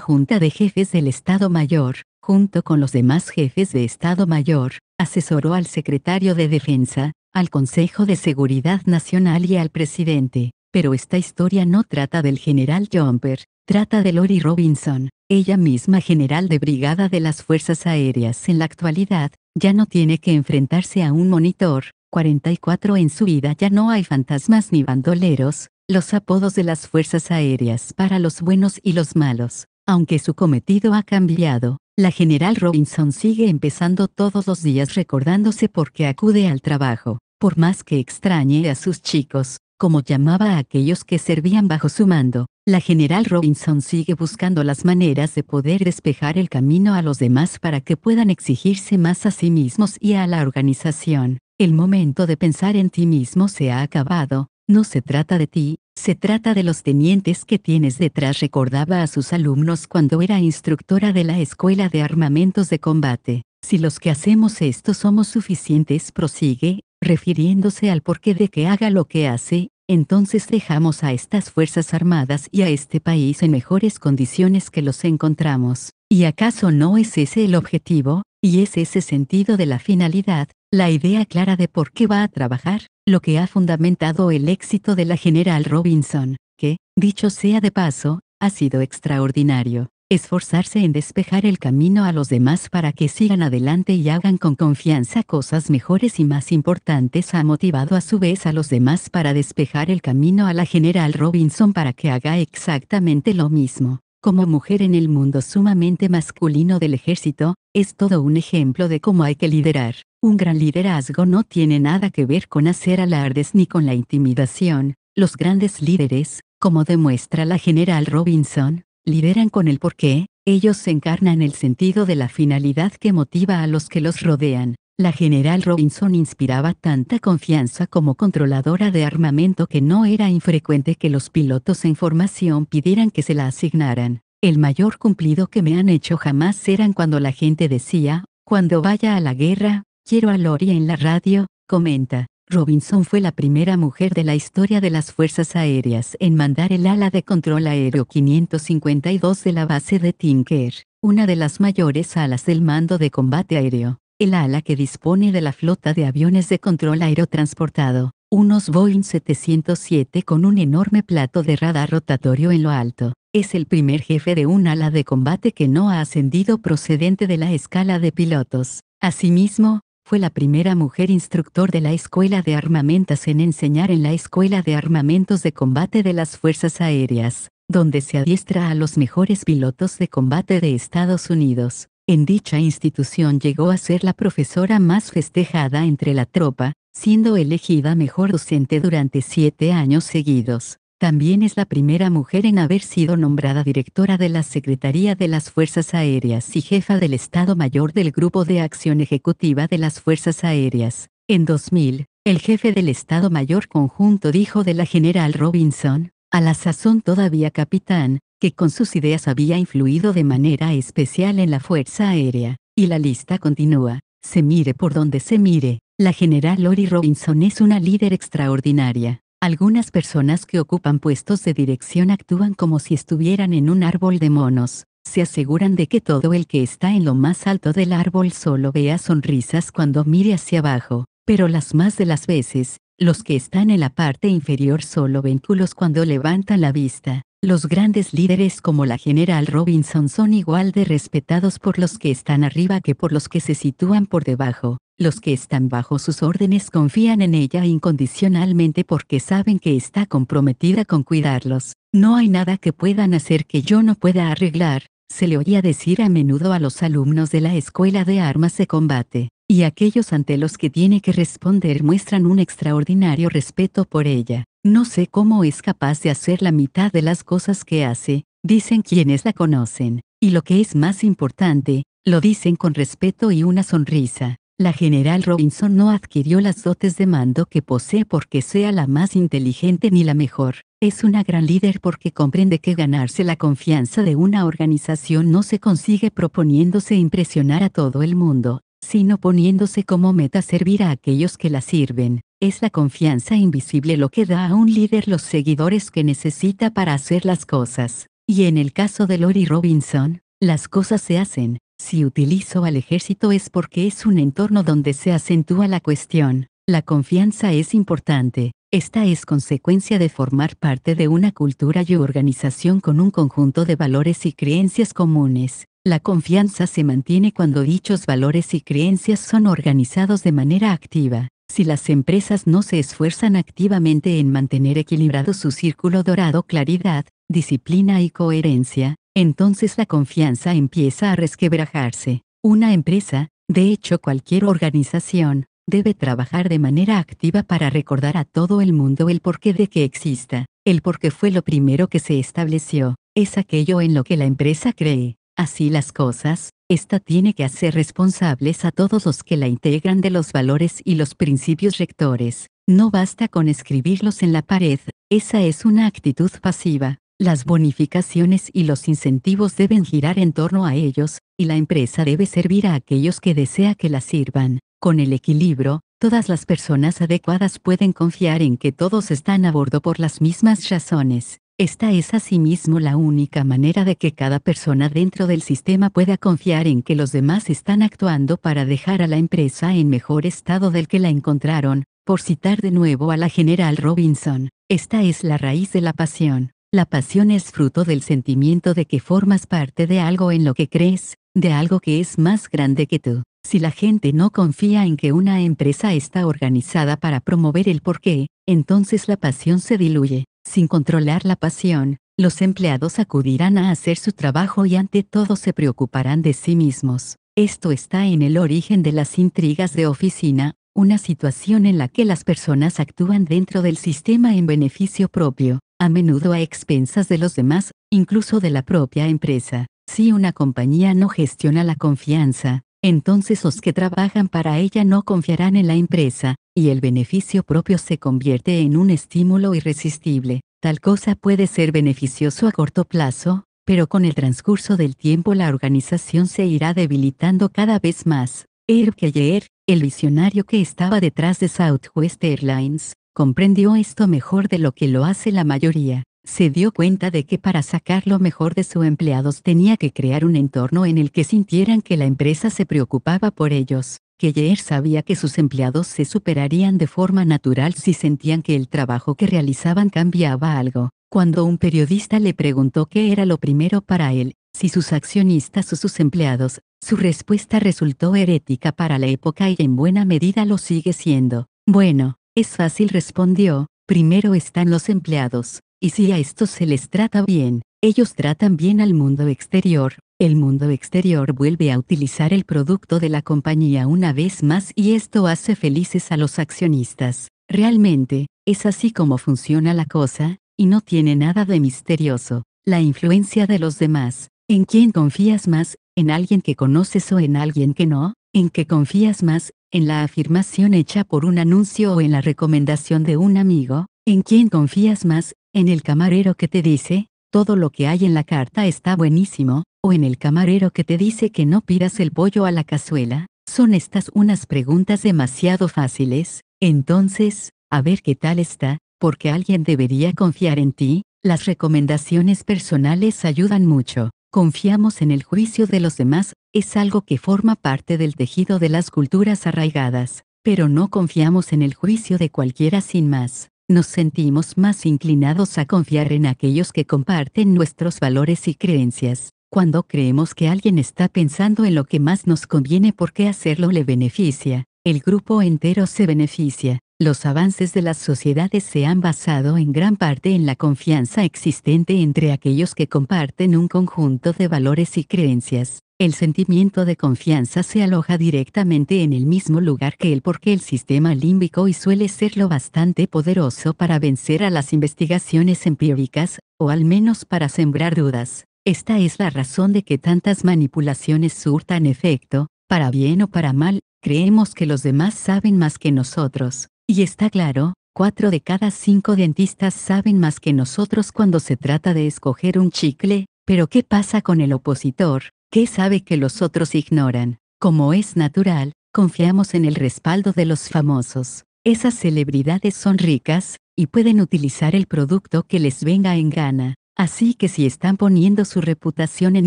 Junta de Jefes del Estado Mayor, junto con los demás jefes de Estado Mayor, asesoró al secretario de Defensa, al Consejo de Seguridad Nacional y al presidente. Pero esta historia no trata del general Jumper, Trata de Lori Robinson, ella misma general de brigada de las Fuerzas Aéreas en la actualidad, ya no tiene que enfrentarse a un monitor, 44 en su vida ya no hay fantasmas ni bandoleros, los apodos de las Fuerzas Aéreas para los buenos y los malos. Aunque su cometido ha cambiado, la general Robinson sigue empezando todos los días recordándose por qué acude al trabajo, por más que extrañe a sus chicos, como llamaba a aquellos que servían bajo su mando, la general Robinson sigue buscando las maneras de poder despejar el camino a los demás para que puedan exigirse más a sí mismos y a la organización. El momento de pensar en ti mismo se ha acabado, no se trata de ti, se trata de los tenientes que tienes detrás, recordaba a sus alumnos cuando era instructora de la Escuela de Armamentos de Combate. Si los que hacemos esto somos suficientes, prosigue, refiriéndose al porqué de que haga lo que hace, entonces dejamos a estas Fuerzas Armadas y a este país en mejores condiciones que los encontramos. ¿Y acaso no es ese el objetivo? Y es ese sentido de la finalidad, la idea clara de por qué va a trabajar, lo que ha fundamentado el éxito de la general Robinson, que, dicho sea de paso, ha sido extraordinario esforzarse en despejar el camino a los demás para que sigan adelante y hagan con confianza cosas mejores y más importantes ha motivado a su vez a los demás para despejar el camino a la general Robinson para que haga exactamente lo mismo. Como mujer en el mundo sumamente masculino del ejército, es todo un ejemplo de cómo hay que liderar. Un gran liderazgo no tiene nada que ver con hacer alardes ni con la intimidación. Los grandes líderes, como demuestra la general Robinson, lideran con el qué, ellos se encarnan el sentido de la finalidad que motiva a los que los rodean. La general Robinson inspiraba tanta confianza como controladora de armamento que no era infrecuente que los pilotos en formación pidieran que se la asignaran. El mayor cumplido que me han hecho jamás eran cuando la gente decía, cuando vaya a la guerra, quiero a Lori en la radio, comenta. Robinson fue la primera mujer de la historia de las Fuerzas Aéreas en mandar el ala de control aéreo 552 de la base de Tinker, una de las mayores alas del mando de combate aéreo, el ala que dispone de la flota de aviones de control aéreo transportado, unos Boeing 707 con un enorme plato de radar rotatorio en lo alto. Es el primer jefe de un ala de combate que no ha ascendido procedente de la escala de pilotos. Asimismo, fue la primera mujer instructor de la Escuela de Armamentas en enseñar en la Escuela de Armamentos de Combate de las Fuerzas Aéreas, donde se adiestra a los mejores pilotos de combate de Estados Unidos. En dicha institución llegó a ser la profesora más festejada entre la tropa, siendo elegida mejor docente durante siete años seguidos. También es la primera mujer en haber sido nombrada directora de la Secretaría de las Fuerzas Aéreas y jefa del Estado Mayor del Grupo de Acción Ejecutiva de las Fuerzas Aéreas. En 2000, el jefe del Estado Mayor Conjunto dijo de la general Robinson, a la sazón todavía capitán, que con sus ideas había influido de manera especial en la Fuerza Aérea. Y la lista continúa, se mire por donde se mire, la general Lori Robinson es una líder extraordinaria. Algunas personas que ocupan puestos de dirección actúan como si estuvieran en un árbol de monos, se aseguran de que todo el que está en lo más alto del árbol solo vea sonrisas cuando mire hacia abajo, pero las más de las veces, los que están en la parte inferior solo ven culos cuando levantan la vista. Los grandes líderes como la general Robinson son igual de respetados por los que están arriba que por los que se sitúan por debajo. Los que están bajo sus órdenes confían en ella incondicionalmente porque saben que está comprometida con cuidarlos. No hay nada que puedan hacer que yo no pueda arreglar, se le oía decir a menudo a los alumnos de la escuela de armas de combate y aquellos ante los que tiene que responder muestran un extraordinario respeto por ella. No sé cómo es capaz de hacer la mitad de las cosas que hace, dicen quienes la conocen, y lo que es más importante, lo dicen con respeto y una sonrisa. La general Robinson no adquirió las dotes de mando que posee porque sea la más inteligente ni la mejor. Es una gran líder porque comprende que ganarse la confianza de una organización no se consigue proponiéndose impresionar a todo el mundo, sino poniéndose como meta servir a aquellos que la sirven. Es la confianza invisible lo que da a un líder los seguidores que necesita para hacer las cosas. Y en el caso de Lori Robinson, las cosas se hacen. Si utilizo al ejército es porque es un entorno donde se acentúa la cuestión. La confianza es importante. Esta es consecuencia de formar parte de una cultura y organización con un conjunto de valores y creencias comunes. La confianza se mantiene cuando dichos valores y creencias son organizados de manera activa. Si las empresas no se esfuerzan activamente en mantener equilibrado su círculo dorado claridad, disciplina y coherencia, entonces la confianza empieza a resquebrajarse. Una empresa, de hecho cualquier organización, debe trabajar de manera activa para recordar a todo el mundo el porqué de que exista. El porqué fue lo primero que se estableció, es aquello en lo que la empresa cree. Así las cosas, esta tiene que hacer responsables a todos los que la integran de los valores y los principios rectores. No basta con escribirlos en la pared, esa es una actitud pasiva. Las bonificaciones y los incentivos deben girar en torno a ellos, y la empresa debe servir a aquellos que desea que la sirvan. Con el equilibrio, todas las personas adecuadas pueden confiar en que todos están a bordo por las mismas razones. Esta es asimismo la única manera de que cada persona dentro del sistema pueda confiar en que los demás están actuando para dejar a la empresa en mejor estado del que la encontraron, por citar de nuevo a la general Robinson. Esta es la raíz de la pasión. La pasión es fruto del sentimiento de que formas parte de algo en lo que crees, de algo que es más grande que tú. Si la gente no confía en que una empresa está organizada para promover el porqué, entonces la pasión se diluye. Sin controlar la pasión, los empleados acudirán a hacer su trabajo y ante todo se preocuparán de sí mismos. Esto está en el origen de las intrigas de oficina, una situación en la que las personas actúan dentro del sistema en beneficio propio, a menudo a expensas de los demás, incluso de la propia empresa. Si una compañía no gestiona la confianza, entonces los que trabajan para ella no confiarán en la empresa, y el beneficio propio se convierte en un estímulo irresistible. Tal cosa puede ser beneficioso a corto plazo, pero con el transcurso del tiempo la organización se irá debilitando cada vez más. Herb Kelleher, el visionario que estaba detrás de Southwest Airlines, comprendió esto mejor de lo que lo hace la mayoría se dio cuenta de que para sacar lo mejor de sus empleados tenía que crear un entorno en el que sintieran que la empresa se preocupaba por ellos, que sabía que sus empleados se superarían de forma natural si sentían que el trabajo que realizaban cambiaba algo. Cuando un periodista le preguntó qué era lo primero para él, si sus accionistas o sus empleados, su respuesta resultó herética para la época y en buena medida lo sigue siendo. Bueno, es fácil respondió, primero están los empleados, y si a estos se les trata bien, ellos tratan bien al mundo exterior, el mundo exterior vuelve a utilizar el producto de la compañía una vez más y esto hace felices a los accionistas. Realmente, es así como funciona la cosa, y no tiene nada de misterioso. La influencia de los demás, ¿en quién confías más, en alguien que conoces o en alguien que no? ¿En qué confías más, en la afirmación hecha por un anuncio o en la recomendación de un amigo? ¿En quién confías más, en el camarero que te dice, todo lo que hay en la carta está buenísimo, o en el camarero que te dice que no pidas el pollo a la cazuela, son estas unas preguntas demasiado fáciles, entonces, a ver qué tal está, porque alguien debería confiar en ti, las recomendaciones personales ayudan mucho, confiamos en el juicio de los demás, es algo que forma parte del tejido de las culturas arraigadas, pero no confiamos en el juicio de cualquiera sin más nos sentimos más inclinados a confiar en aquellos que comparten nuestros valores y creencias. Cuando creemos que alguien está pensando en lo que más nos conviene porque hacerlo le beneficia, el grupo entero se beneficia. Los avances de las sociedades se han basado en gran parte en la confianza existente entre aquellos que comparten un conjunto de valores y creencias. El sentimiento de confianza se aloja directamente en el mismo lugar que el porque el sistema límbico y suele ser lo bastante poderoso para vencer a las investigaciones empíricas, o al menos para sembrar dudas. Esta es la razón de que tantas manipulaciones surtan efecto, para bien o para mal, creemos que los demás saben más que nosotros, y está claro, cuatro de cada cinco dentistas saben más que nosotros cuando se trata de escoger un chicle, pero ¿qué pasa con el opositor? ¿Qué sabe que los otros ignoran? Como es natural, confiamos en el respaldo de los famosos. Esas celebridades son ricas, y pueden utilizar el producto que les venga en gana. Así que si están poniendo su reputación en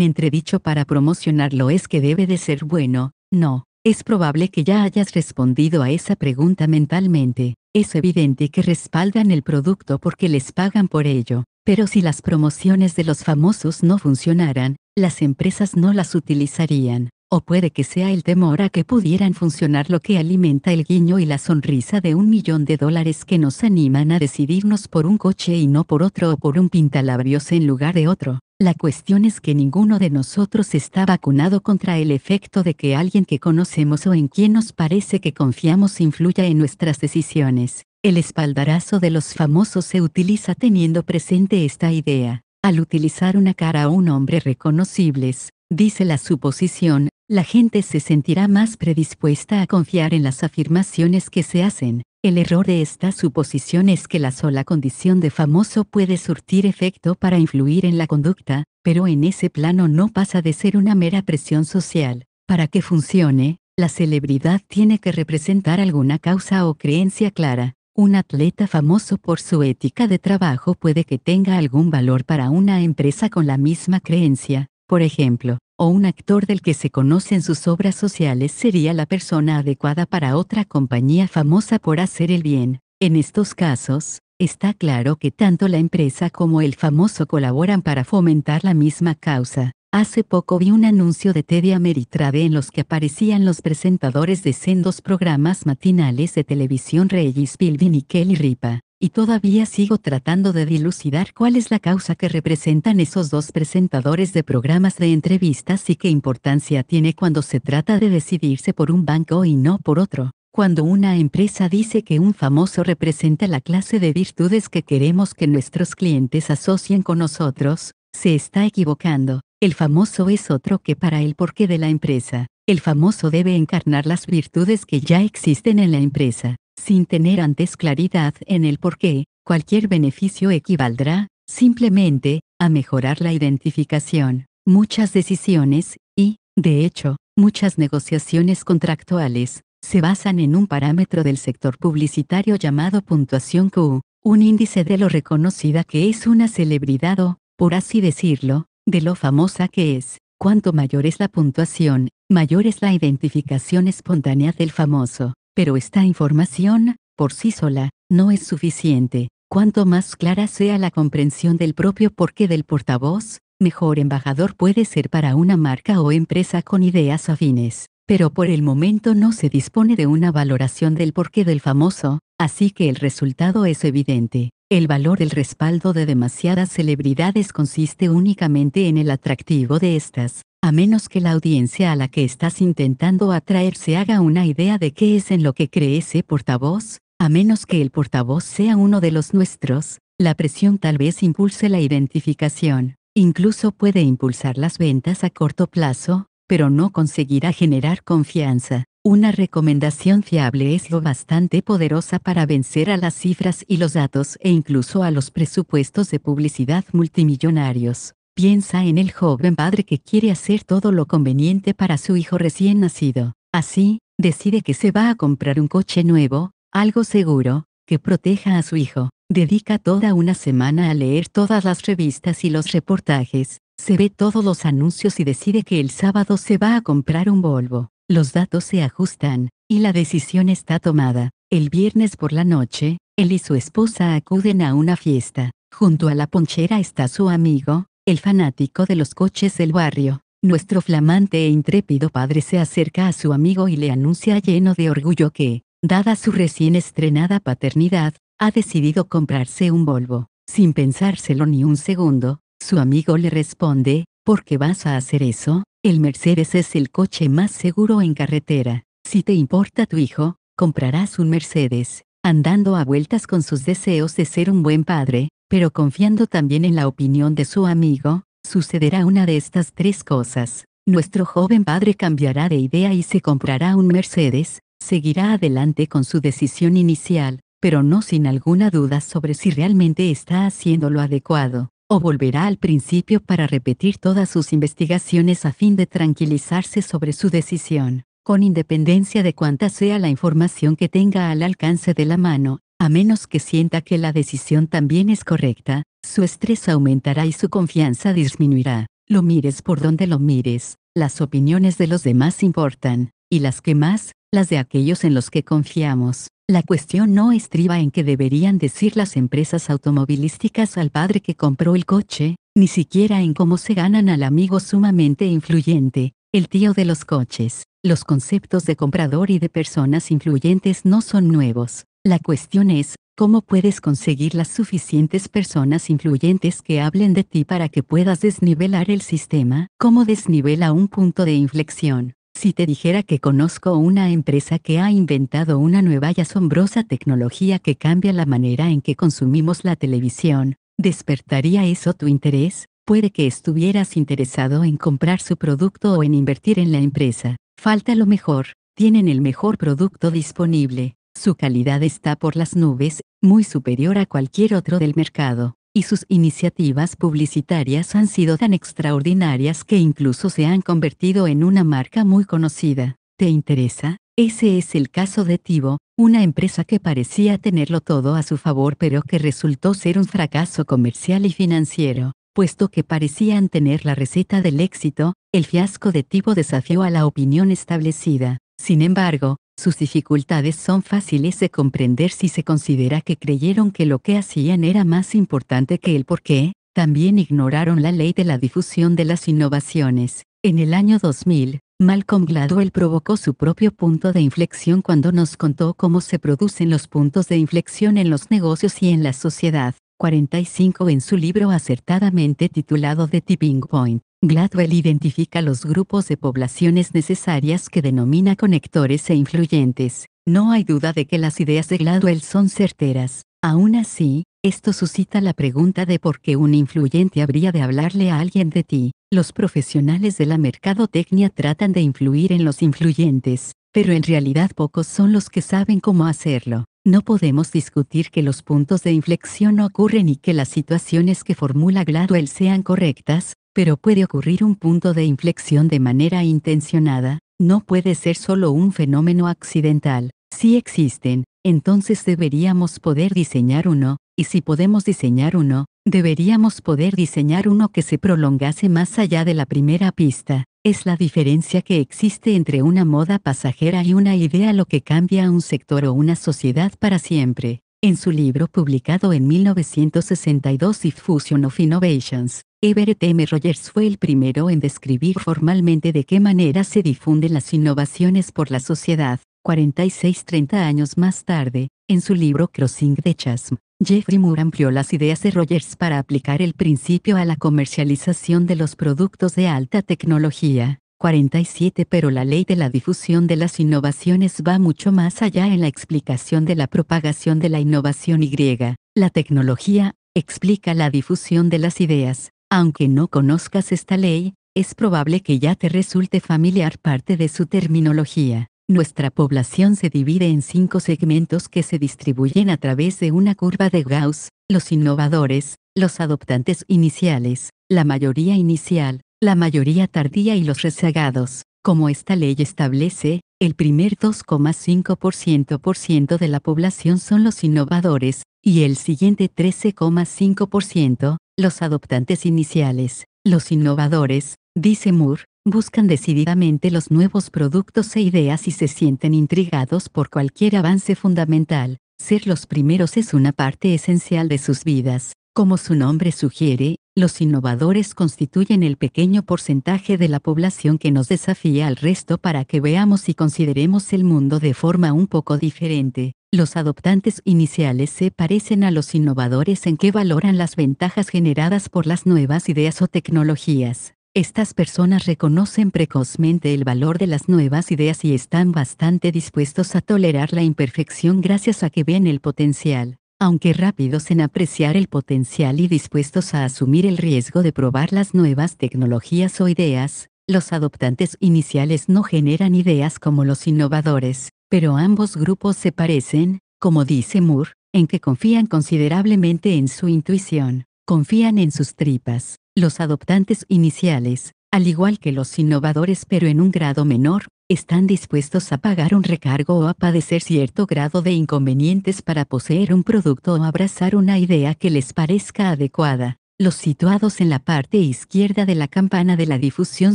entredicho para promocionarlo es que debe de ser bueno, no. Es probable que ya hayas respondido a esa pregunta mentalmente. Es evidente que respaldan el producto porque les pagan por ello. Pero si las promociones de los famosos no funcionaran, las empresas no las utilizarían o puede que sea el temor a que pudieran funcionar lo que alimenta el guiño y la sonrisa de un millón de dólares que nos animan a decidirnos por un coche y no por otro o por un pintalabios en lugar de otro. La cuestión es que ninguno de nosotros está vacunado contra el efecto de que alguien que conocemos o en quien nos parece que confiamos influya en nuestras decisiones. El espaldarazo de los famosos se utiliza teniendo presente esta idea. Al utilizar una cara o un hombre reconocibles, dice la suposición, la gente se sentirá más predispuesta a confiar en las afirmaciones que se hacen. El error de esta suposición es que la sola condición de famoso puede surtir efecto para influir en la conducta, pero en ese plano no pasa de ser una mera presión social. Para que funcione, la celebridad tiene que representar alguna causa o creencia clara. Un atleta famoso por su ética de trabajo puede que tenga algún valor para una empresa con la misma creencia, por ejemplo, o un actor del que se conoce en sus obras sociales sería la persona adecuada para otra compañía famosa por hacer el bien. En estos casos, está claro que tanto la empresa como el famoso colaboran para fomentar la misma causa. Hace poco vi un anuncio de Teddy Ameritrade en los que aparecían los presentadores de sendos programas matinales de televisión Regis Pilvin y Kelly Ripa y todavía sigo tratando de dilucidar cuál es la causa que representan esos dos presentadores de programas de entrevistas y qué importancia tiene cuando se trata de decidirse por un banco y no por otro. Cuando una empresa dice que un famoso representa la clase de virtudes que queremos que nuestros clientes asocien con nosotros, se está equivocando. El famoso es otro que para el porqué de la empresa. El famoso debe encarnar las virtudes que ya existen en la empresa sin tener antes claridad en el por qué, cualquier beneficio equivaldrá, simplemente, a mejorar la identificación. Muchas decisiones, y, de hecho, muchas negociaciones contractuales, se basan en un parámetro del sector publicitario llamado puntuación Q, un índice de lo reconocida que es una celebridad o, por así decirlo, de lo famosa que es. Cuanto mayor es la puntuación, mayor es la identificación espontánea del famoso. Pero esta información, por sí sola, no es suficiente. Cuanto más clara sea la comprensión del propio porqué del portavoz, mejor embajador puede ser para una marca o empresa con ideas afines. Pero por el momento no se dispone de una valoración del porqué del famoso, así que el resultado es evidente. El valor del respaldo de demasiadas celebridades consiste únicamente en el atractivo de estas, a menos que la audiencia a la que estás intentando atraer se haga una idea de qué es en lo que cree ese portavoz, a menos que el portavoz sea uno de los nuestros, la presión tal vez impulse la identificación, incluso puede impulsar las ventas a corto plazo, pero no conseguirá generar confianza. Una recomendación fiable es lo bastante poderosa para vencer a las cifras y los datos e incluso a los presupuestos de publicidad multimillonarios. Piensa en el joven padre que quiere hacer todo lo conveniente para su hijo recién nacido. Así, decide que se va a comprar un coche nuevo, algo seguro, que proteja a su hijo. Dedica toda una semana a leer todas las revistas y los reportajes, se ve todos los anuncios y decide que el sábado se va a comprar un Volvo. Los datos se ajustan, y la decisión está tomada. El viernes por la noche, él y su esposa acuden a una fiesta. Junto a la ponchera está su amigo, el fanático de los coches del barrio. Nuestro flamante e intrépido padre se acerca a su amigo y le anuncia lleno de orgullo que, dada su recién estrenada paternidad, ha decidido comprarse un Volvo. Sin pensárselo ni un segundo, su amigo le responde, ¿por qué vas a hacer eso? El Mercedes es el coche más seguro en carretera. Si te importa tu hijo, comprarás un Mercedes. Andando a vueltas con sus deseos de ser un buen padre, pero confiando también en la opinión de su amigo, sucederá una de estas tres cosas. Nuestro joven padre cambiará de idea y se comprará un Mercedes, seguirá adelante con su decisión inicial, pero no sin alguna duda sobre si realmente está haciendo lo adecuado, o volverá al principio para repetir todas sus investigaciones a fin de tranquilizarse sobre su decisión. Con independencia de cuánta sea la información que tenga al alcance de la mano, a menos que sienta que la decisión también es correcta, su estrés aumentará y su confianza disminuirá. Lo mires por donde lo mires, las opiniones de los demás importan, y las que más, las de aquellos en los que confiamos. La cuestión no estriba en que deberían decir las empresas automovilísticas al padre que compró el coche, ni siquiera en cómo se ganan al amigo sumamente influyente, el tío de los coches. Los conceptos de comprador y de personas influyentes no son nuevos, la cuestión es, ¿cómo puedes conseguir las suficientes personas influyentes que hablen de ti para que puedas desnivelar el sistema? ¿Cómo desnivela un punto de inflexión? Si te dijera que conozco una empresa que ha inventado una nueva y asombrosa tecnología que cambia la manera en que consumimos la televisión, ¿despertaría eso tu interés? Puede que estuvieras interesado en comprar su producto o en invertir en la empresa. Falta lo mejor, tienen el mejor producto disponible su calidad está por las nubes, muy superior a cualquier otro del mercado, y sus iniciativas publicitarias han sido tan extraordinarias que incluso se han convertido en una marca muy conocida. ¿Te interesa? Ese es el caso de Tivo, una empresa que parecía tenerlo todo a su favor pero que resultó ser un fracaso comercial y financiero puesto que parecían tener la receta del éxito, el fiasco de Tivo desafió a la opinión establecida. Sin embargo, sus dificultades son fáciles de comprender si se considera que creyeron que lo que hacían era más importante que el por qué, también ignoraron la ley de la difusión de las innovaciones. En el año 2000, Malcolm Gladwell provocó su propio punto de inflexión cuando nos contó cómo se producen los puntos de inflexión en los negocios y en la sociedad. 45 en su libro acertadamente titulado The Tipping Point. Gladwell identifica los grupos de poblaciones necesarias que denomina conectores e influyentes. No hay duda de que las ideas de Gladwell son certeras. Aún así, esto suscita la pregunta de por qué un influyente habría de hablarle a alguien de ti. Los profesionales de la mercadotecnia tratan de influir en los influyentes, pero en realidad pocos son los que saben cómo hacerlo. No podemos discutir que los puntos de inflexión ocurren y que las situaciones que formula Gladwell sean correctas, pero puede ocurrir un punto de inflexión de manera intencionada, no puede ser solo un fenómeno accidental. Si existen, entonces deberíamos poder diseñar uno, y si podemos diseñar uno, deberíamos poder diseñar uno que se prolongase más allá de la primera pista. Es la diferencia que existe entre una moda pasajera y una idea lo que cambia a un sector o una sociedad para siempre. En su libro publicado en 1962 Fusion of Innovations, Everett M. Rogers fue el primero en describir formalmente de qué manera se difunden las innovaciones por la sociedad. 46-30 años más tarde, en su libro Crossing the Chasm, Jeffrey Moore amplió las ideas de Rogers para aplicar el principio a la comercialización de los productos de alta tecnología. 47 Pero la ley de la difusión de las innovaciones va mucho más allá en la explicación de la propagación de la innovación y la tecnología, explica la difusión de las ideas. Aunque no conozcas esta ley, es probable que ya te resulte familiar parte de su terminología. Nuestra población se divide en cinco segmentos que se distribuyen a través de una curva de Gauss, los innovadores, los adoptantes iniciales, la mayoría inicial, la mayoría tardía y los rezagados, como esta ley establece, el primer 2,5% de la población son los innovadores, y el siguiente 13,5%, los adoptantes iniciales. Los innovadores, dice Moore, buscan decididamente los nuevos productos e ideas y se sienten intrigados por cualquier avance fundamental. Ser los primeros es una parte esencial de sus vidas. Como su nombre sugiere, los innovadores constituyen el pequeño porcentaje de la población que nos desafía al resto para que veamos y consideremos el mundo de forma un poco diferente. Los adoptantes iniciales se parecen a los innovadores en que valoran las ventajas generadas por las nuevas ideas o tecnologías. Estas personas reconocen precozmente el valor de las nuevas ideas y están bastante dispuestos a tolerar la imperfección gracias a que ven el potencial aunque rápidos en apreciar el potencial y dispuestos a asumir el riesgo de probar las nuevas tecnologías o ideas, los adoptantes iniciales no generan ideas como los innovadores, pero ambos grupos se parecen, como dice Moore, en que confían considerablemente en su intuición, confían en sus tripas. Los adoptantes iniciales, al igual que los innovadores pero en un grado menor, están dispuestos a pagar un recargo o a padecer cierto grado de inconvenientes para poseer un producto o abrazar una idea que les parezca adecuada. Los situados en la parte izquierda de la campana de la difusión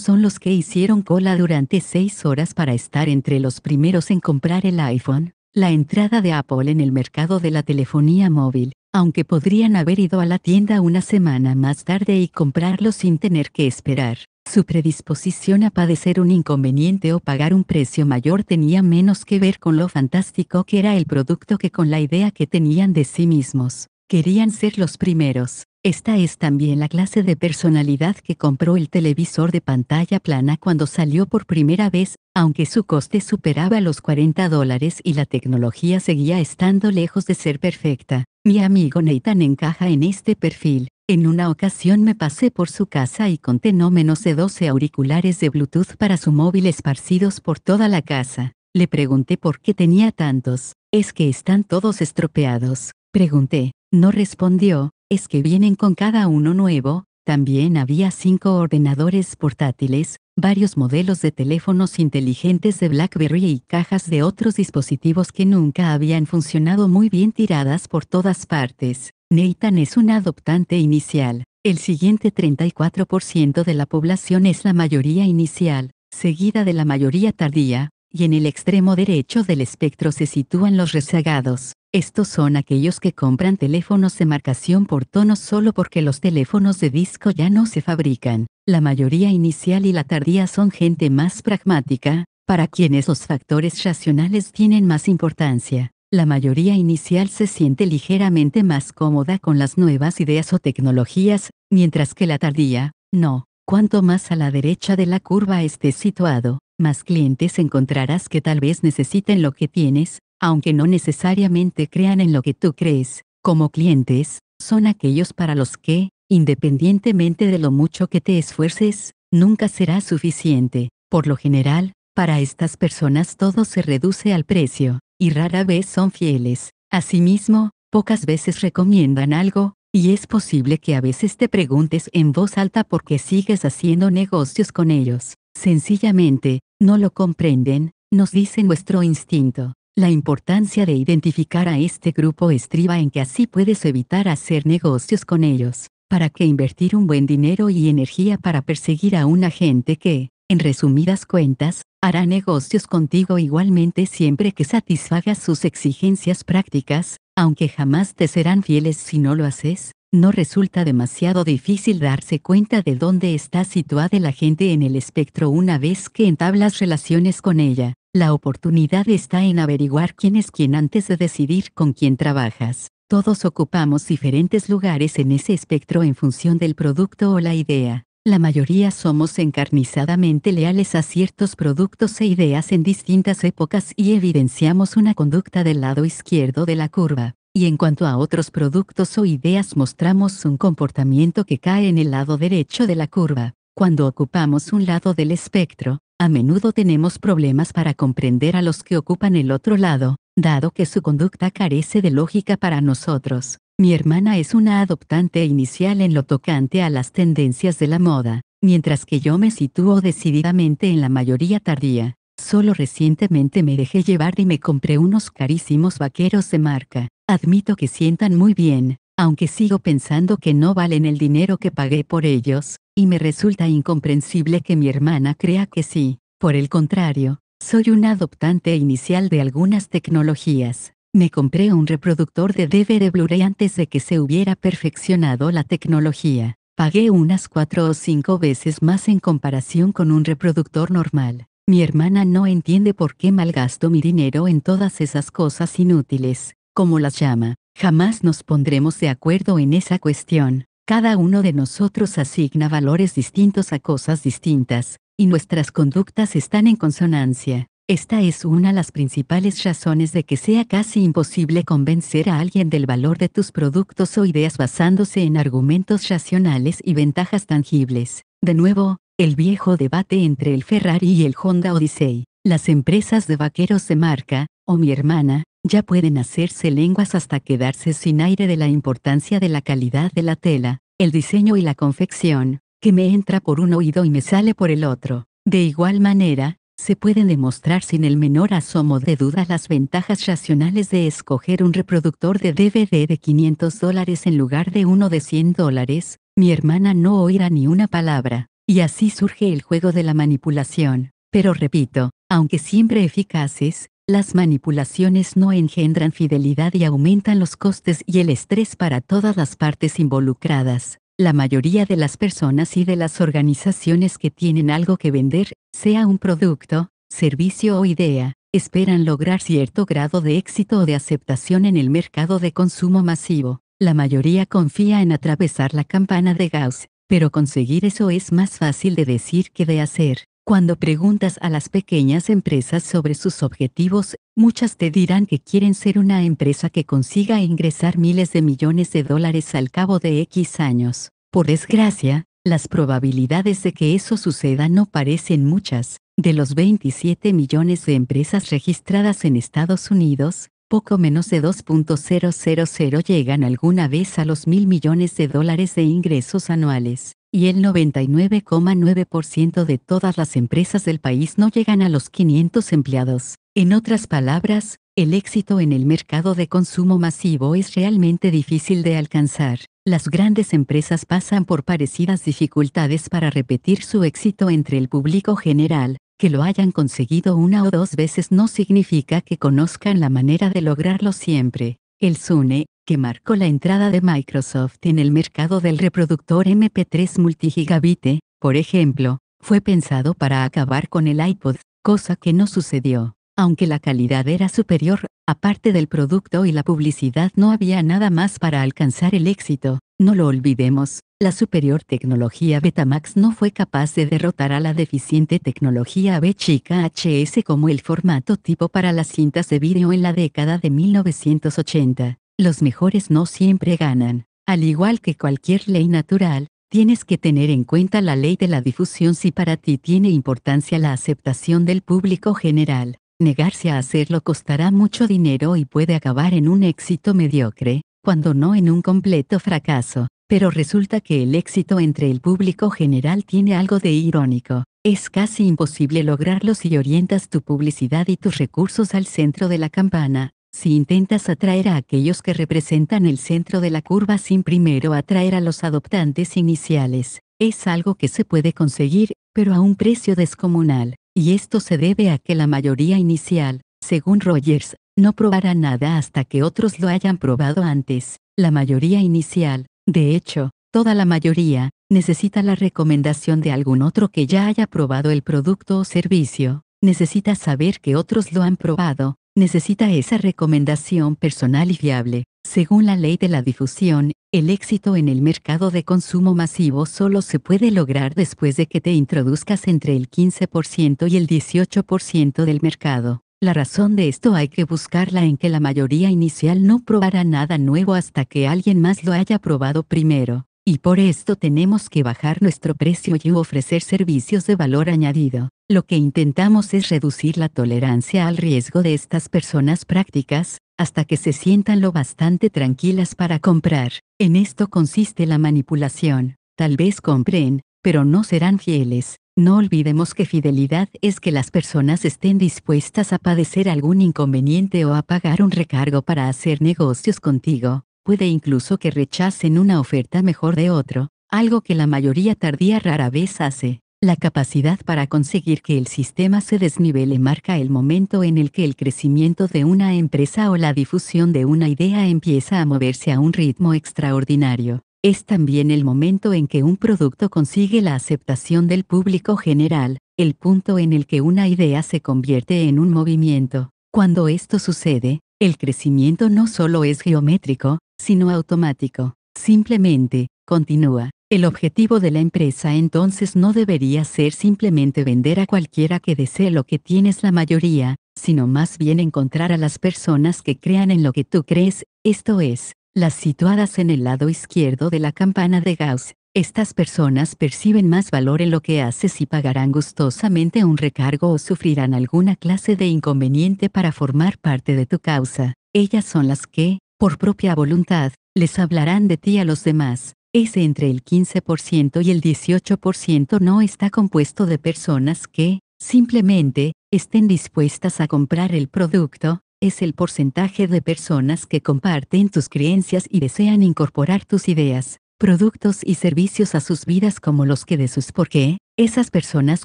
son los que hicieron cola durante seis horas para estar entre los primeros en comprar el iPhone. La entrada de Apple en el mercado de la telefonía móvil, aunque podrían haber ido a la tienda una semana más tarde y comprarlo sin tener que esperar, su predisposición a padecer un inconveniente o pagar un precio mayor tenía menos que ver con lo fantástico que era el producto que con la idea que tenían de sí mismos. Querían ser los primeros. Esta es también la clase de personalidad que compró el televisor de pantalla plana cuando salió por primera vez, aunque su coste superaba los 40 dólares y la tecnología seguía estando lejos de ser perfecta. Mi amigo Nathan encaja en este perfil. En una ocasión me pasé por su casa y conté no menos de 12 auriculares de Bluetooth para su móvil esparcidos por toda la casa. Le pregunté por qué tenía tantos. Es que están todos estropeados. Pregunté. No respondió. Es que vienen con cada uno nuevo. También había cinco ordenadores portátiles, varios modelos de teléfonos inteligentes de BlackBerry y cajas de otros dispositivos que nunca habían funcionado muy bien tiradas por todas partes. Nathan es un adoptante inicial. El siguiente 34% de la población es la mayoría inicial, seguida de la mayoría tardía, y en el extremo derecho del espectro se sitúan los rezagados. Estos son aquellos que compran teléfonos de marcación por tono solo porque los teléfonos de disco ya no se fabrican. La mayoría inicial y la tardía son gente más pragmática, para quienes los factores racionales tienen más importancia la mayoría inicial se siente ligeramente más cómoda con las nuevas ideas o tecnologías, mientras que la tardía, no. Cuanto más a la derecha de la curva estés situado, más clientes encontrarás que tal vez necesiten lo que tienes, aunque no necesariamente crean en lo que tú crees. Como clientes, son aquellos para los que, independientemente de lo mucho que te esfuerces, nunca será suficiente. Por lo general, para estas personas todo se reduce al precio y rara vez son fieles. Asimismo, pocas veces recomiendan algo, y es posible que a veces te preguntes en voz alta por qué sigues haciendo negocios con ellos. Sencillamente, no lo comprenden, nos dice nuestro instinto. La importancia de identificar a este grupo estriba en que así puedes evitar hacer negocios con ellos. ¿Para qué invertir un buen dinero y energía para perseguir a una gente que, en resumidas cuentas, hará negocios contigo igualmente siempre que satisfagas sus exigencias prácticas, aunque jamás te serán fieles si no lo haces, no resulta demasiado difícil darse cuenta de dónde está situada la gente en el espectro una vez que entablas relaciones con ella. La oportunidad está en averiguar quién es quién antes de decidir con quién trabajas. Todos ocupamos diferentes lugares en ese espectro en función del producto o la idea. La mayoría somos encarnizadamente leales a ciertos productos e ideas en distintas épocas y evidenciamos una conducta del lado izquierdo de la curva, y en cuanto a otros productos o ideas mostramos un comportamiento que cae en el lado derecho de la curva. Cuando ocupamos un lado del espectro, a menudo tenemos problemas para comprender a los que ocupan el otro lado, dado que su conducta carece de lógica para nosotros. Mi hermana es una adoptante inicial en lo tocante a las tendencias de la moda, mientras que yo me sitúo decididamente en la mayoría tardía. Solo recientemente me dejé llevar y me compré unos carísimos vaqueros de marca. Admito que sientan muy bien, aunque sigo pensando que no valen el dinero que pagué por ellos, y me resulta incomprensible que mi hermana crea que sí. Por el contrario, soy un adoptante inicial de algunas tecnologías. Me compré un reproductor de DVD Blu-ray antes de que se hubiera perfeccionado la tecnología. Pagué unas cuatro o cinco veces más en comparación con un reproductor normal. Mi hermana no entiende por qué malgasto mi dinero en todas esas cosas inútiles, como las llama. Jamás nos pondremos de acuerdo en esa cuestión. Cada uno de nosotros asigna valores distintos a cosas distintas, y nuestras conductas están en consonancia. Esta es una de las principales razones de que sea casi imposible convencer a alguien del valor de tus productos o ideas basándose en argumentos racionales y ventajas tangibles. De nuevo, el viejo debate entre el Ferrari y el Honda Odyssey. Las empresas de vaqueros de marca, o mi hermana, ya pueden hacerse lenguas hasta quedarse sin aire de la importancia de la calidad de la tela, el diseño y la confección, que me entra por un oído y me sale por el otro. De igual manera, se pueden demostrar sin el menor asomo de duda las ventajas racionales de escoger un reproductor de DVD de 500 dólares en lugar de uno de 100 dólares, mi hermana no oirá ni una palabra, y así surge el juego de la manipulación. Pero repito, aunque siempre eficaces, las manipulaciones no engendran fidelidad y aumentan los costes y el estrés para todas las partes involucradas la mayoría de las personas y de las organizaciones que tienen algo que vender, sea un producto, servicio o idea, esperan lograr cierto grado de éxito o de aceptación en el mercado de consumo masivo. La mayoría confía en atravesar la campana de Gauss, pero conseguir eso es más fácil de decir que de hacer. Cuando preguntas a las pequeñas empresas sobre sus objetivos, muchas te dirán que quieren ser una empresa que consiga ingresar miles de millones de dólares al cabo de X años. Por desgracia, las probabilidades de que eso suceda no parecen muchas. De los 27 millones de empresas registradas en Estados Unidos, poco menos de 2.000 llegan alguna vez a los mil millones de dólares de ingresos anuales y el 99,9% de todas las empresas del país no llegan a los 500 empleados. En otras palabras, el éxito en el mercado de consumo masivo es realmente difícil de alcanzar. Las grandes empresas pasan por parecidas dificultades para repetir su éxito entre el público general. Que lo hayan conseguido una o dos veces no significa que conozcan la manera de lograrlo siempre. El SUNE, que marcó la entrada de Microsoft en el mercado del reproductor MP3 multigigabit, por ejemplo, fue pensado para acabar con el iPod, cosa que no sucedió. Aunque la calidad era superior, aparte del producto y la publicidad no había nada más para alcanzar el éxito, no lo olvidemos, la superior tecnología Betamax no fue capaz de derrotar a la deficiente tecnología B HS como el formato tipo para las cintas de vídeo en la década de 1980 los mejores no siempre ganan. Al igual que cualquier ley natural, tienes que tener en cuenta la ley de la difusión si para ti tiene importancia la aceptación del público general. Negarse a hacerlo costará mucho dinero y puede acabar en un éxito mediocre, cuando no en un completo fracaso. Pero resulta que el éxito entre el público general tiene algo de irónico. Es casi imposible lograrlo si orientas tu publicidad y tus recursos al centro de la campana, si intentas atraer a aquellos que representan el centro de la curva sin primero atraer a los adoptantes iniciales, es algo que se puede conseguir, pero a un precio descomunal, y esto se debe a que la mayoría inicial, según Rogers, no probará nada hasta que otros lo hayan probado antes. La mayoría inicial, de hecho, toda la mayoría, necesita la recomendación de algún otro que ya haya probado el producto o servicio, necesita saber que otros lo han probado, necesita esa recomendación personal y fiable. Según la ley de la difusión, el éxito en el mercado de consumo masivo solo se puede lograr después de que te introduzcas entre el 15% y el 18% del mercado. La razón de esto hay que buscarla en que la mayoría inicial no probará nada nuevo hasta que alguien más lo haya probado primero y por esto tenemos que bajar nuestro precio y ofrecer servicios de valor añadido. Lo que intentamos es reducir la tolerancia al riesgo de estas personas prácticas, hasta que se sientan lo bastante tranquilas para comprar. En esto consiste la manipulación. Tal vez compren, pero no serán fieles. No olvidemos que fidelidad es que las personas estén dispuestas a padecer algún inconveniente o a pagar un recargo para hacer negocios contigo puede incluso que rechacen una oferta mejor de otro, algo que la mayoría tardía rara vez hace. La capacidad para conseguir que el sistema se desnivele marca el momento en el que el crecimiento de una empresa o la difusión de una idea empieza a moverse a un ritmo extraordinario. Es también el momento en que un producto consigue la aceptación del público general, el punto en el que una idea se convierte en un movimiento. Cuando esto sucede, el crecimiento no solo es geométrico, sino automático. Simplemente, continúa. El objetivo de la empresa entonces no debería ser simplemente vender a cualquiera que desee lo que tienes la mayoría, sino más bien encontrar a las personas que crean en lo que tú crees, esto es, las situadas en el lado izquierdo de la campana de Gauss. Estas personas perciben más valor en lo que haces y pagarán gustosamente un recargo o sufrirán alguna clase de inconveniente para formar parte de tu causa. Ellas son las que, por propia voluntad, les hablarán de ti a los demás. Ese entre el 15% y el 18% no está compuesto de personas que, simplemente, estén dispuestas a comprar el producto, es el porcentaje de personas que comparten tus creencias y desean incorporar tus ideas, productos y servicios a sus vidas como los que de sus por qué, esas personas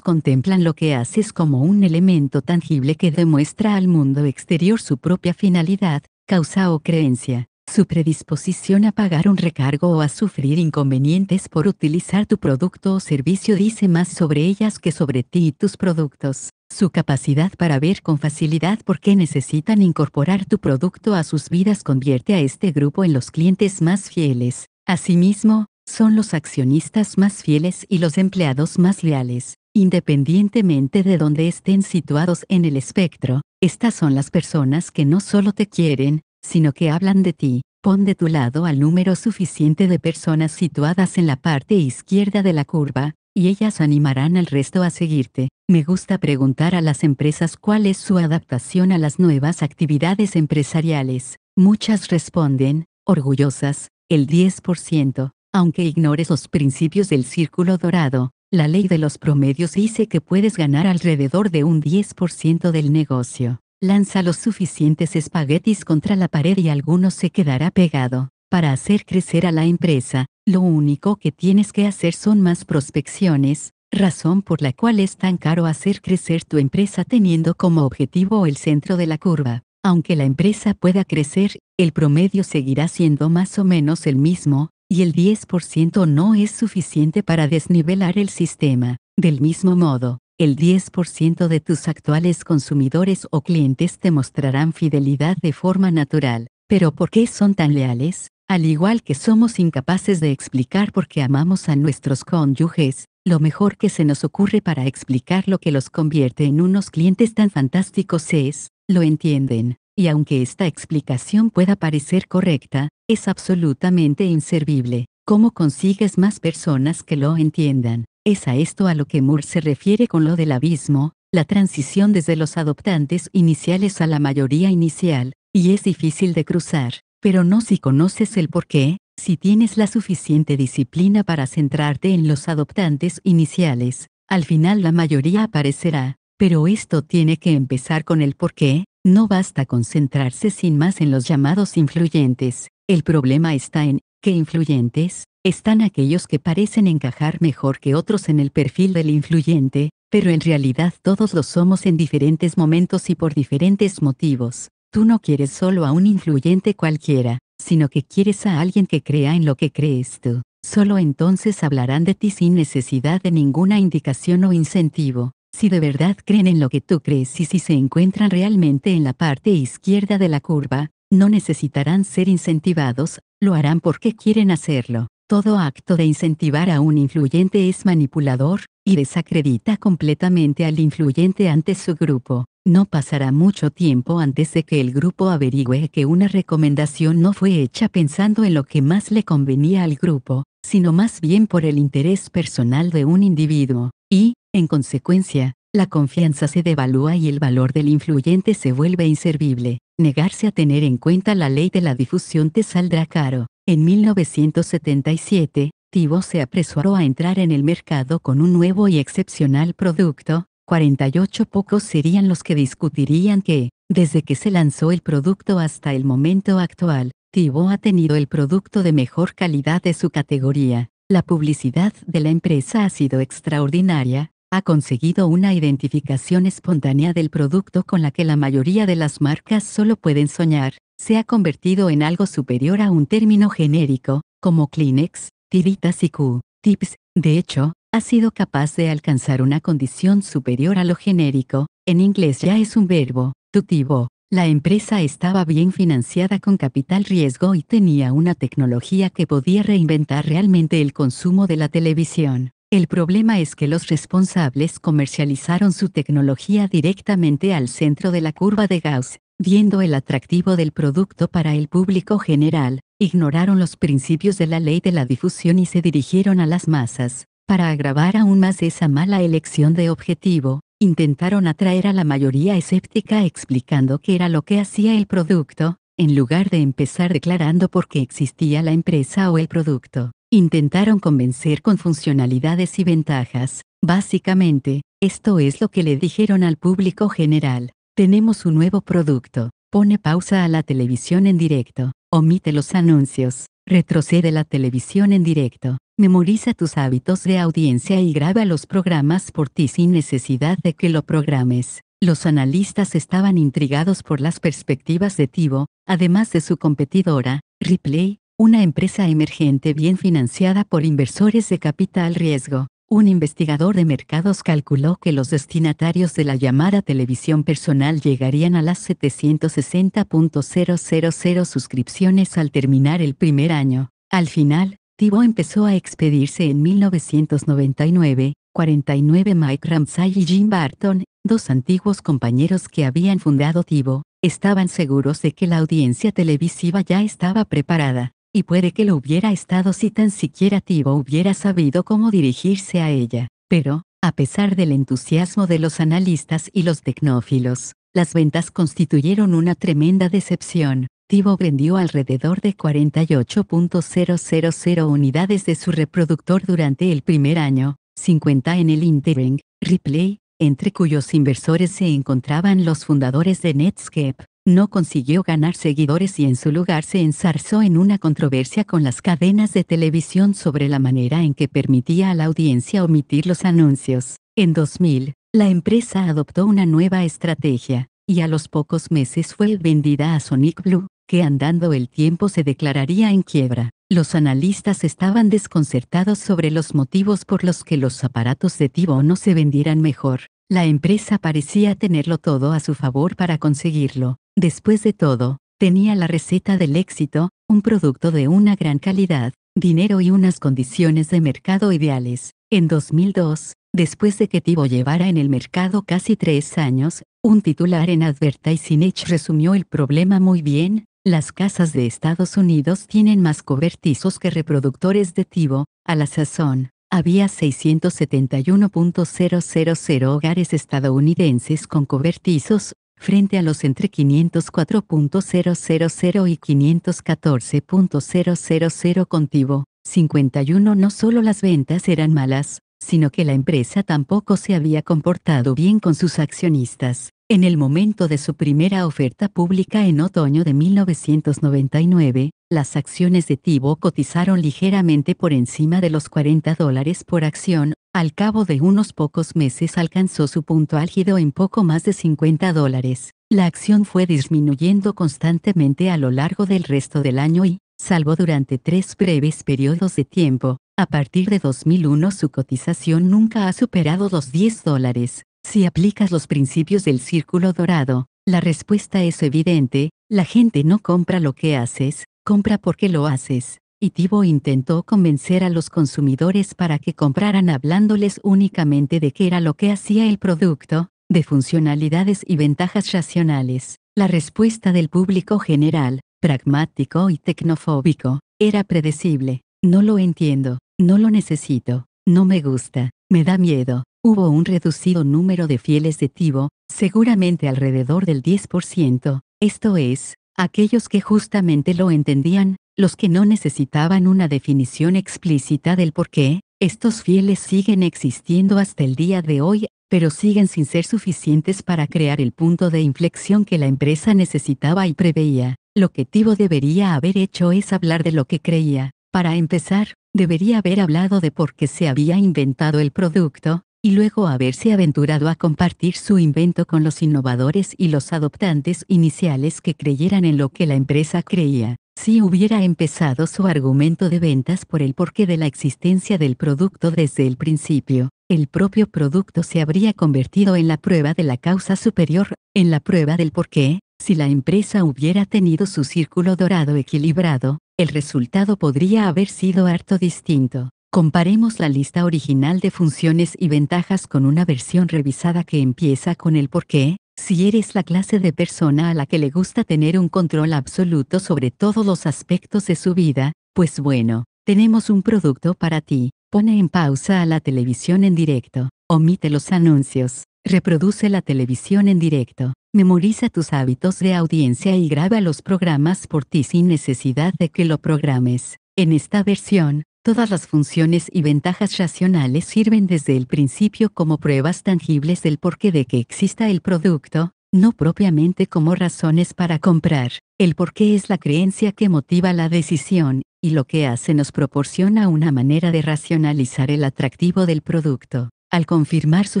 contemplan lo que haces como un elemento tangible que demuestra al mundo exterior su propia finalidad, causa o creencia, su predisposición a pagar un recargo o a sufrir inconvenientes por utilizar tu producto o servicio dice más sobre ellas que sobre ti y tus productos. Su capacidad para ver con facilidad por qué necesitan incorporar tu producto a sus vidas convierte a este grupo en los clientes más fieles. Asimismo, son los accionistas más fieles y los empleados más leales, independientemente de dónde estén situados en el espectro. Estas son las personas que no solo te quieren, sino que hablan de ti. Pon de tu lado al número suficiente de personas situadas en la parte izquierda de la curva, y ellas animarán al resto a seguirte. Me gusta preguntar a las empresas cuál es su adaptación a las nuevas actividades empresariales. Muchas responden, orgullosas, el 10%, aunque ignores los principios del círculo dorado, la ley de los promedios dice que puedes ganar alrededor de un 10% del negocio. Lanza los suficientes espaguetis contra la pared y alguno se quedará pegado. Para hacer crecer a la empresa, lo único que tienes que hacer son más prospecciones, razón por la cual es tan caro hacer crecer tu empresa teniendo como objetivo el centro de la curva. Aunque la empresa pueda crecer, el promedio seguirá siendo más o menos el mismo, y el 10% no es suficiente para desnivelar el sistema. Del mismo modo, el 10% de tus actuales consumidores o clientes te mostrarán fidelidad de forma natural. Pero ¿por qué son tan leales? Al igual que somos incapaces de explicar por qué amamos a nuestros cónyuges, lo mejor que se nos ocurre para explicar lo que los convierte en unos clientes tan fantásticos es, lo entienden y aunque esta explicación pueda parecer correcta, es absolutamente inservible. ¿Cómo consigues más personas que lo entiendan? Es a esto a lo que Moore se refiere con lo del abismo, la transición desde los adoptantes iniciales a la mayoría inicial, y es difícil de cruzar, pero no si conoces el porqué, si tienes la suficiente disciplina para centrarte en los adoptantes iniciales, al final la mayoría aparecerá, pero esto tiene que empezar con el porqué, no basta concentrarse sin más en los llamados influyentes, el problema está en, ¿qué influyentes? Están aquellos que parecen encajar mejor que otros en el perfil del influyente, pero en realidad todos lo somos en diferentes momentos y por diferentes motivos. Tú no quieres solo a un influyente cualquiera, sino que quieres a alguien que crea en lo que crees tú. Solo entonces hablarán de ti sin necesidad de ninguna indicación o incentivo si de verdad creen en lo que tú crees y si se encuentran realmente en la parte izquierda de la curva, no necesitarán ser incentivados, lo harán porque quieren hacerlo. Todo acto de incentivar a un influyente es manipulador, y desacredita completamente al influyente ante su grupo. No pasará mucho tiempo antes de que el grupo averigüe que una recomendación no fue hecha pensando en lo que más le convenía al grupo, sino más bien por el interés personal de un individuo, y, en consecuencia, la confianza se devalúa y el valor del influyente se vuelve inservible. Negarse a tener en cuenta la ley de la difusión te saldrá caro. En 1977, Tivo se apresuró a entrar en el mercado con un nuevo y excepcional producto, 48 pocos serían los que discutirían que, desde que se lanzó el producto hasta el momento actual, Tivo ha tenido el producto de mejor calidad de su categoría. La publicidad de la empresa ha sido extraordinaria, ha conseguido una identificación espontánea del producto con la que la mayoría de las marcas solo pueden soñar, se ha convertido en algo superior a un término genérico, como Kleenex, tiritas y Q, tips, de hecho, ha sido capaz de alcanzar una condición superior a lo genérico, en inglés ya es un verbo, tutivo. La empresa estaba bien financiada con capital riesgo y tenía una tecnología que podía reinventar realmente el consumo de la televisión. El problema es que los responsables comercializaron su tecnología directamente al centro de la curva de Gauss, viendo el atractivo del producto para el público general, ignoraron los principios de la ley de la difusión y se dirigieron a las masas. Para agravar aún más esa mala elección de objetivo, intentaron atraer a la mayoría escéptica explicando qué era lo que hacía el producto, en lugar de empezar declarando por qué existía la empresa o el producto. Intentaron convencer con funcionalidades y ventajas, básicamente, esto es lo que le dijeron al público general. Tenemos un nuevo producto. Pone pausa a la televisión en directo. Omite los anuncios. Retrocede la televisión en directo. Memoriza tus hábitos de audiencia y graba los programas por ti sin necesidad de que lo programes. Los analistas estaban intrigados por las perspectivas de Tivo, además de su competidora, Ripley, una empresa emergente bien financiada por inversores de capital riesgo. Un investigador de mercados calculó que los destinatarios de la llamada televisión personal llegarían a las 760.000 suscripciones al terminar el primer año. Al final, Tivo empezó a expedirse en 1999, 49 Mike Ramsay y Jim Barton, dos antiguos compañeros que habían fundado Tivo, estaban seguros de que la audiencia televisiva ya estaba preparada y puede que lo hubiera estado si tan siquiera Tivo hubiera sabido cómo dirigirse a ella. Pero, a pesar del entusiasmo de los analistas y los tecnófilos, las ventas constituyeron una tremenda decepción. Tivo vendió alrededor de 48.000 unidades de su reproductor durante el primer año, 50 en el Interring, Replay, entre cuyos inversores se encontraban los fundadores de Netscape, no consiguió ganar seguidores y en su lugar se ensarzó en una controversia con las cadenas de televisión sobre la manera en que permitía a la audiencia omitir los anuncios. En 2000, la empresa adoptó una nueva estrategia, y a los pocos meses fue vendida a Sonic Blue, que andando el tiempo se declararía en quiebra. Los analistas estaban desconcertados sobre los motivos por los que los aparatos de Tivo no se vendieran mejor. La empresa parecía tenerlo todo a su favor para conseguirlo. Después de todo, tenía la receta del éxito, un producto de una gran calidad, dinero y unas condiciones de mercado ideales. En 2002, después de que Tivo llevara en el mercado casi tres años, un titular en Advertising Edge resumió el problema muy bien, las casas de Estados Unidos tienen más cobertizos que reproductores de tivo, a la sazón. Había 671.000 hogares estadounidenses con cobertizos, frente a los entre 504.000 y 514.000 con tivo. 51 No solo las ventas eran malas, sino que la empresa tampoco se había comportado bien con sus accionistas. En el momento de su primera oferta pública en otoño de 1999, las acciones de Tibo cotizaron ligeramente por encima de los 40 dólares por acción, al cabo de unos pocos meses alcanzó su punto álgido en poco más de 50 dólares. La acción fue disminuyendo constantemente a lo largo del resto del año y, salvo durante tres breves periodos de tiempo, a partir de 2001 su cotización nunca ha superado los 10 dólares. Si aplicas los principios del círculo dorado, la respuesta es evidente, la gente no compra lo que haces, compra porque lo haces. Y Tibo intentó convencer a los consumidores para que compraran hablándoles únicamente de qué era lo que hacía el producto, de funcionalidades y ventajas racionales. La respuesta del público general, pragmático y tecnofóbico, era predecible. No lo entiendo, no lo necesito, no me gusta, me da miedo, hubo un reducido número de fieles de Tibo, seguramente alrededor del 10%, esto es, aquellos que justamente lo entendían, los que no necesitaban una definición explícita del por qué, estos fieles siguen existiendo hasta el día de hoy, pero siguen sin ser suficientes para crear el punto de inflexión que la empresa necesitaba y preveía. Lo que Tibo debería haber hecho es hablar de lo que creía. Para empezar, debería haber hablado de por qué se había inventado el producto, y luego haberse aventurado a compartir su invento con los innovadores y los adoptantes iniciales que creyeran en lo que la empresa creía. Si hubiera empezado su argumento de ventas por el porqué de la existencia del producto desde el principio, el propio producto se habría convertido en la prueba de la causa superior, en la prueba del porqué, si la empresa hubiera tenido su círculo dorado equilibrado, el resultado podría haber sido harto distinto. Comparemos la lista original de funciones y ventajas con una versión revisada que empieza con el por qué, si eres la clase de persona a la que le gusta tener un control absoluto sobre todos los aspectos de su vida, pues bueno, tenemos un producto para ti. Pone en pausa a la televisión en directo, omite los anuncios, reproduce la televisión en directo, memoriza tus hábitos de audiencia y graba los programas por ti sin necesidad de que lo programes. En esta versión, Todas las funciones y ventajas racionales sirven desde el principio como pruebas tangibles del porqué de que exista el producto, no propiamente como razones para comprar. El porqué es la creencia que motiva la decisión, y lo que hace nos proporciona una manera de racionalizar el atractivo del producto. Al confirmar su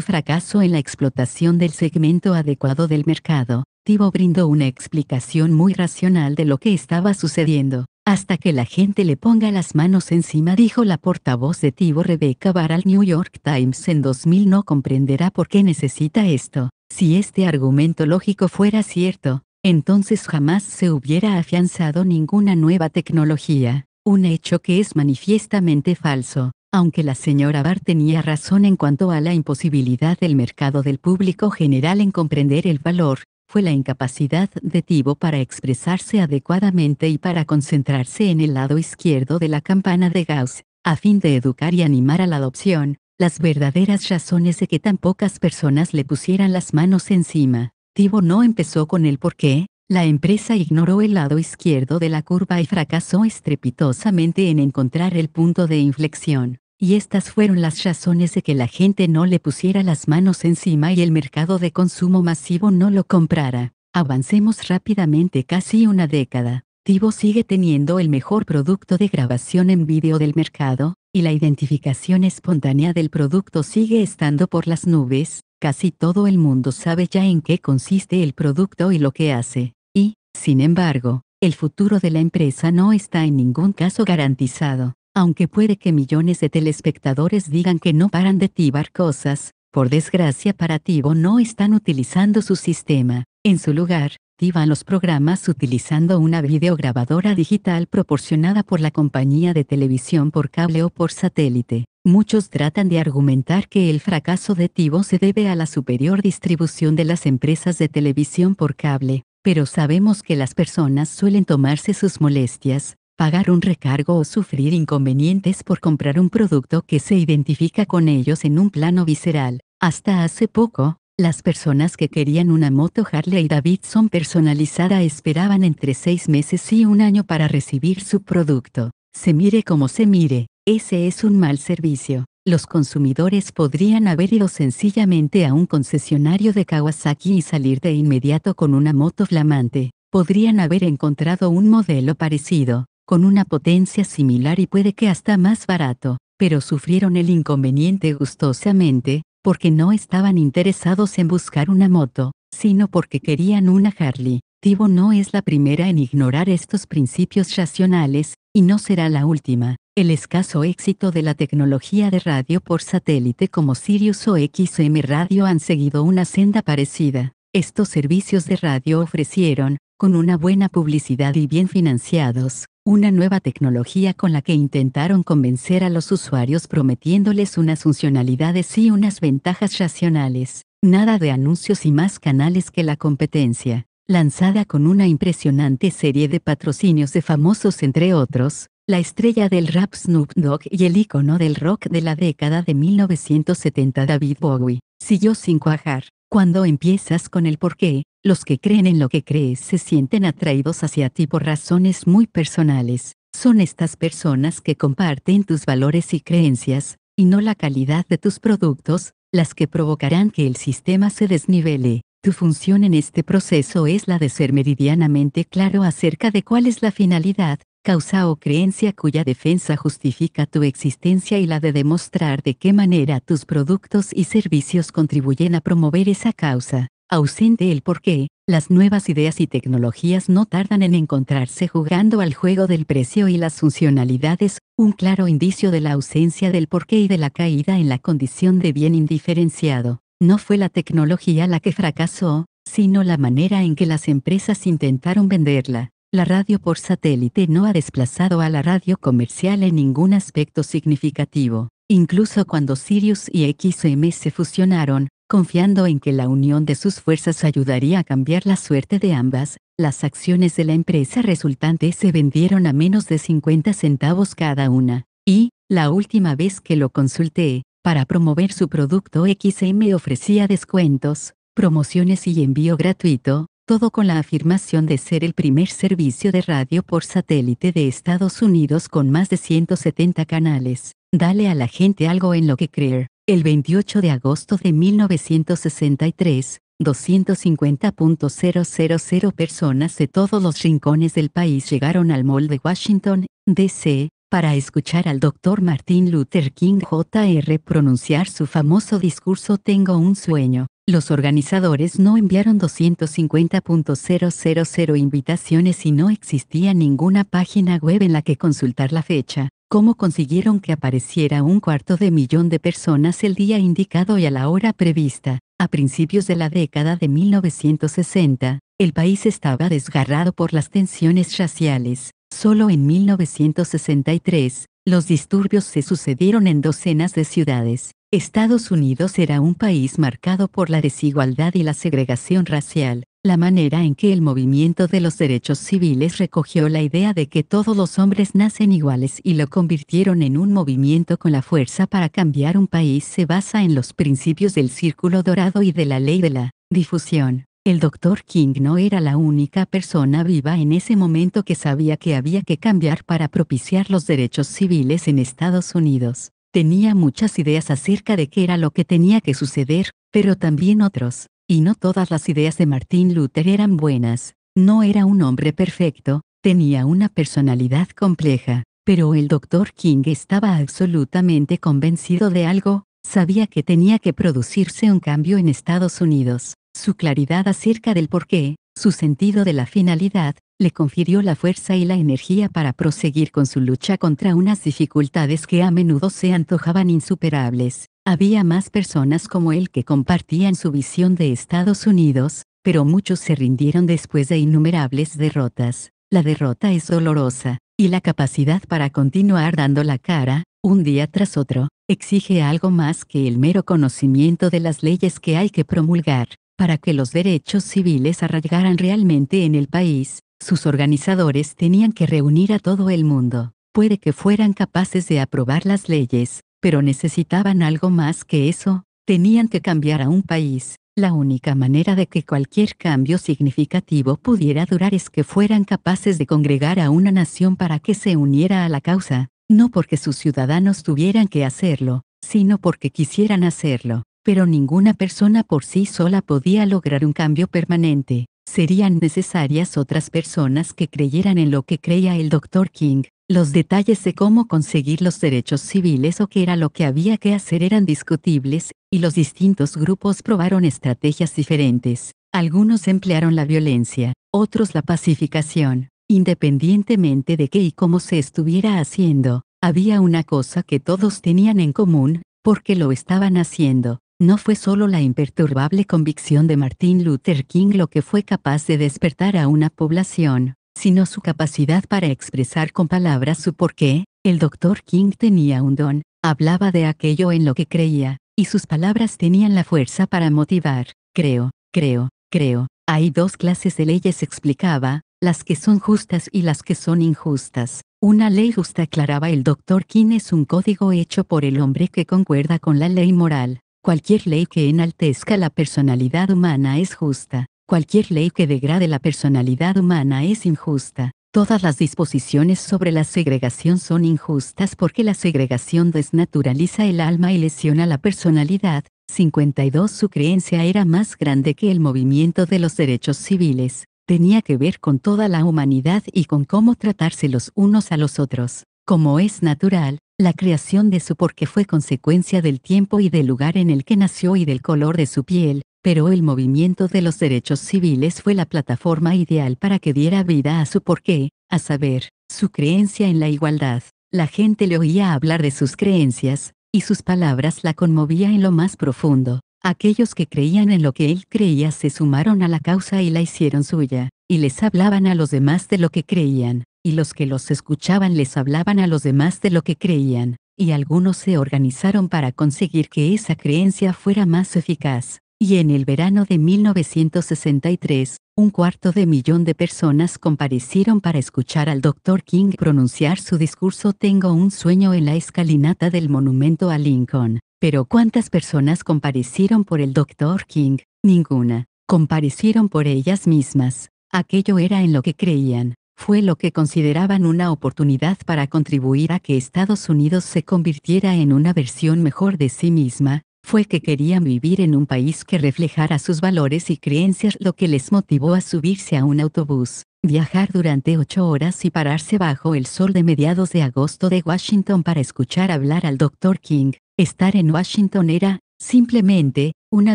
fracaso en la explotación del segmento adecuado del mercado, Tivo brindó una explicación muy racional de lo que estaba sucediendo hasta que la gente le ponga las manos encima, dijo la portavoz de tivo Rebecca Barr al New York Times en 2000. No comprenderá por qué necesita esto. Si este argumento lógico fuera cierto, entonces jamás se hubiera afianzado ninguna nueva tecnología, un hecho que es manifiestamente falso. Aunque la señora Barr tenía razón en cuanto a la imposibilidad del mercado del público general en comprender el valor, fue la incapacidad de Tibo para expresarse adecuadamente y para concentrarse en el lado izquierdo de la campana de Gauss, a fin de educar y animar a la adopción, las verdaderas razones de que tan pocas personas le pusieran las manos encima. Tibo no empezó con el por qué, la empresa ignoró el lado izquierdo de la curva y fracasó estrepitosamente en encontrar el punto de inflexión y estas fueron las razones de que la gente no le pusiera las manos encima y el mercado de consumo masivo no lo comprara. Avancemos rápidamente casi una década. Tivo sigue teniendo el mejor producto de grabación en vídeo del mercado, y la identificación espontánea del producto sigue estando por las nubes, casi todo el mundo sabe ya en qué consiste el producto y lo que hace, y, sin embargo, el futuro de la empresa no está en ningún caso garantizado. Aunque puede que millones de telespectadores digan que no paran de tibar cosas, por desgracia para Tivo no están utilizando su sistema. En su lugar, tiban los programas utilizando una videograbadora digital proporcionada por la compañía de televisión por cable o por satélite. Muchos tratan de argumentar que el fracaso de Tivo se debe a la superior distribución de las empresas de televisión por cable, pero sabemos que las personas suelen tomarse sus molestias, pagar un recargo o sufrir inconvenientes por comprar un producto que se identifica con ellos en un plano visceral. Hasta hace poco, las personas que querían una moto Harley Davidson personalizada esperaban entre seis meses y un año para recibir su producto. Se mire como se mire, ese es un mal servicio. Los consumidores podrían haber ido sencillamente a un concesionario de Kawasaki y salir de inmediato con una moto flamante. Podrían haber encontrado un modelo parecido, con una potencia similar y puede que hasta más barato, pero sufrieron el inconveniente gustosamente, porque no estaban interesados en buscar una moto, sino porque querían una Harley. Tivo no es la primera en ignorar estos principios racionales, y no será la última. El escaso éxito de la tecnología de radio por satélite como Sirius o XM Radio han seguido una senda parecida. Estos servicios de radio ofrecieron, con una buena publicidad y bien financiados, una nueva tecnología con la que intentaron convencer a los usuarios prometiéndoles unas funcionalidades y unas ventajas racionales, nada de anuncios y más canales que la competencia, lanzada con una impresionante serie de patrocinios de famosos entre otros, la estrella del rap Snoop Dogg y el ícono del rock de la década de 1970 David Bowie, siguió sin cuajar. Cuando empiezas con el porqué, los que creen en lo que crees se sienten atraídos hacia ti por razones muy personales. Son estas personas que comparten tus valores y creencias, y no la calidad de tus productos, las que provocarán que el sistema se desnivele. Tu función en este proceso es la de ser meridianamente claro acerca de cuál es la finalidad, causa o creencia cuya defensa justifica tu existencia y la de demostrar de qué manera tus productos y servicios contribuyen a promover esa causa ausente el porqué, las nuevas ideas y tecnologías no tardan en encontrarse jugando al juego del precio y las funcionalidades, un claro indicio de la ausencia del porqué y de la caída en la condición de bien indiferenciado. No fue la tecnología la que fracasó, sino la manera en que las empresas intentaron venderla. La radio por satélite no ha desplazado a la radio comercial en ningún aspecto significativo. Incluso cuando Sirius y XM se fusionaron, confiando en que la unión de sus fuerzas ayudaría a cambiar la suerte de ambas, las acciones de la empresa resultante se vendieron a menos de 50 centavos cada una, y, la última vez que lo consulté, para promover su producto XM ofrecía descuentos, promociones y envío gratuito, todo con la afirmación de ser el primer servicio de radio por satélite de Estados Unidos con más de 170 canales. Dale a la gente algo en lo que creer. El 28 de agosto de 1963, 250.000 personas de todos los rincones del país llegaron al Mall de Washington, D.C., para escuchar al Dr. Martin Luther King Jr. pronunciar su famoso discurso Tengo un sueño. Los organizadores no enviaron 250.000 invitaciones y no existía ninguna página web en la que consultar la fecha cómo consiguieron que apareciera un cuarto de millón de personas el día indicado y a la hora prevista. A principios de la década de 1960, el país estaba desgarrado por las tensiones raciales. Solo en 1963, los disturbios se sucedieron en docenas de ciudades. Estados Unidos era un país marcado por la desigualdad y la segregación racial, la manera en que el movimiento de los derechos civiles recogió la idea de que todos los hombres nacen iguales y lo convirtieron en un movimiento con la fuerza para cambiar un país se basa en los principios del círculo dorado y de la ley de la difusión. El doctor King no era la única persona viva en ese momento que sabía que había que cambiar para propiciar los derechos civiles en Estados Unidos. Tenía muchas ideas acerca de qué era lo que tenía que suceder, pero también otros y no todas las ideas de Martín Luther eran buenas. No era un hombre perfecto, tenía una personalidad compleja, pero el Dr. King estaba absolutamente convencido de algo, sabía que tenía que producirse un cambio en Estados Unidos. Su claridad acerca del porqué, su sentido de la finalidad, le confirió la fuerza y la energía para proseguir con su lucha contra unas dificultades que a menudo se antojaban insuperables. Había más personas como él que compartían su visión de Estados Unidos, pero muchos se rindieron después de innumerables derrotas. La derrota es dolorosa, y la capacidad para continuar dando la cara, un día tras otro, exige algo más que el mero conocimiento de las leyes que hay que promulgar. Para que los derechos civiles arraigaran realmente en el país, sus organizadores tenían que reunir a todo el mundo. Puede que fueran capaces de aprobar las leyes, pero necesitaban algo más que eso, tenían que cambiar a un país. La única manera de que cualquier cambio significativo pudiera durar es que fueran capaces de congregar a una nación para que se uniera a la causa, no porque sus ciudadanos tuvieran que hacerlo, sino porque quisieran hacerlo, pero ninguna persona por sí sola podía lograr un cambio permanente. Serían necesarias otras personas que creyeran en lo que creía el Dr. King, los detalles de cómo conseguir los derechos civiles o qué era lo que había que hacer eran discutibles, y los distintos grupos probaron estrategias diferentes. Algunos emplearon la violencia, otros la pacificación. Independientemente de qué y cómo se estuviera haciendo, había una cosa que todos tenían en común, porque lo estaban haciendo. No fue solo la imperturbable convicción de Martin Luther King lo que fue capaz de despertar a una población, sino su capacidad para expresar con palabras su porqué, el doctor King tenía un don, hablaba de aquello en lo que creía, y sus palabras tenían la fuerza para motivar, creo, creo, creo, hay dos clases de leyes explicaba, las que son justas y las que son injustas. Una ley justa aclaraba el doctor King es un código hecho por el hombre que concuerda con la ley moral. Cualquier ley que enaltezca la personalidad humana es justa. Cualquier ley que degrade la personalidad humana es injusta. Todas las disposiciones sobre la segregación son injustas porque la segregación desnaturaliza el alma y lesiona la personalidad. 52 Su creencia era más grande que el movimiento de los derechos civiles. Tenía que ver con toda la humanidad y con cómo tratarse los unos a los otros. Como es natural, la creación de su porque fue consecuencia del tiempo y del lugar en el que nació y del color de su piel, pero el movimiento de los derechos civiles fue la plataforma ideal para que diera vida a su porqué, a saber, su creencia en la igualdad. La gente le oía hablar de sus creencias, y sus palabras la conmovía en lo más profundo. Aquellos que creían en lo que él creía se sumaron a la causa y la hicieron suya, y les hablaban a los demás de lo que creían, y los que los escuchaban les hablaban a los demás de lo que creían, y algunos se organizaron para conseguir que esa creencia fuera más eficaz y en el verano de 1963, un cuarto de millón de personas comparecieron para escuchar al Dr. King pronunciar su discurso Tengo un sueño en la escalinata del monumento a Lincoln. Pero ¿cuántas personas comparecieron por el Dr. King? Ninguna. Comparecieron por ellas mismas. Aquello era en lo que creían. Fue lo que consideraban una oportunidad para contribuir a que Estados Unidos se convirtiera en una versión mejor de sí misma, fue que querían vivir en un país que reflejara sus valores y creencias lo que les motivó a subirse a un autobús, viajar durante ocho horas y pararse bajo el sol de mediados de agosto de Washington para escuchar hablar al Dr. King. Estar en Washington era, simplemente, una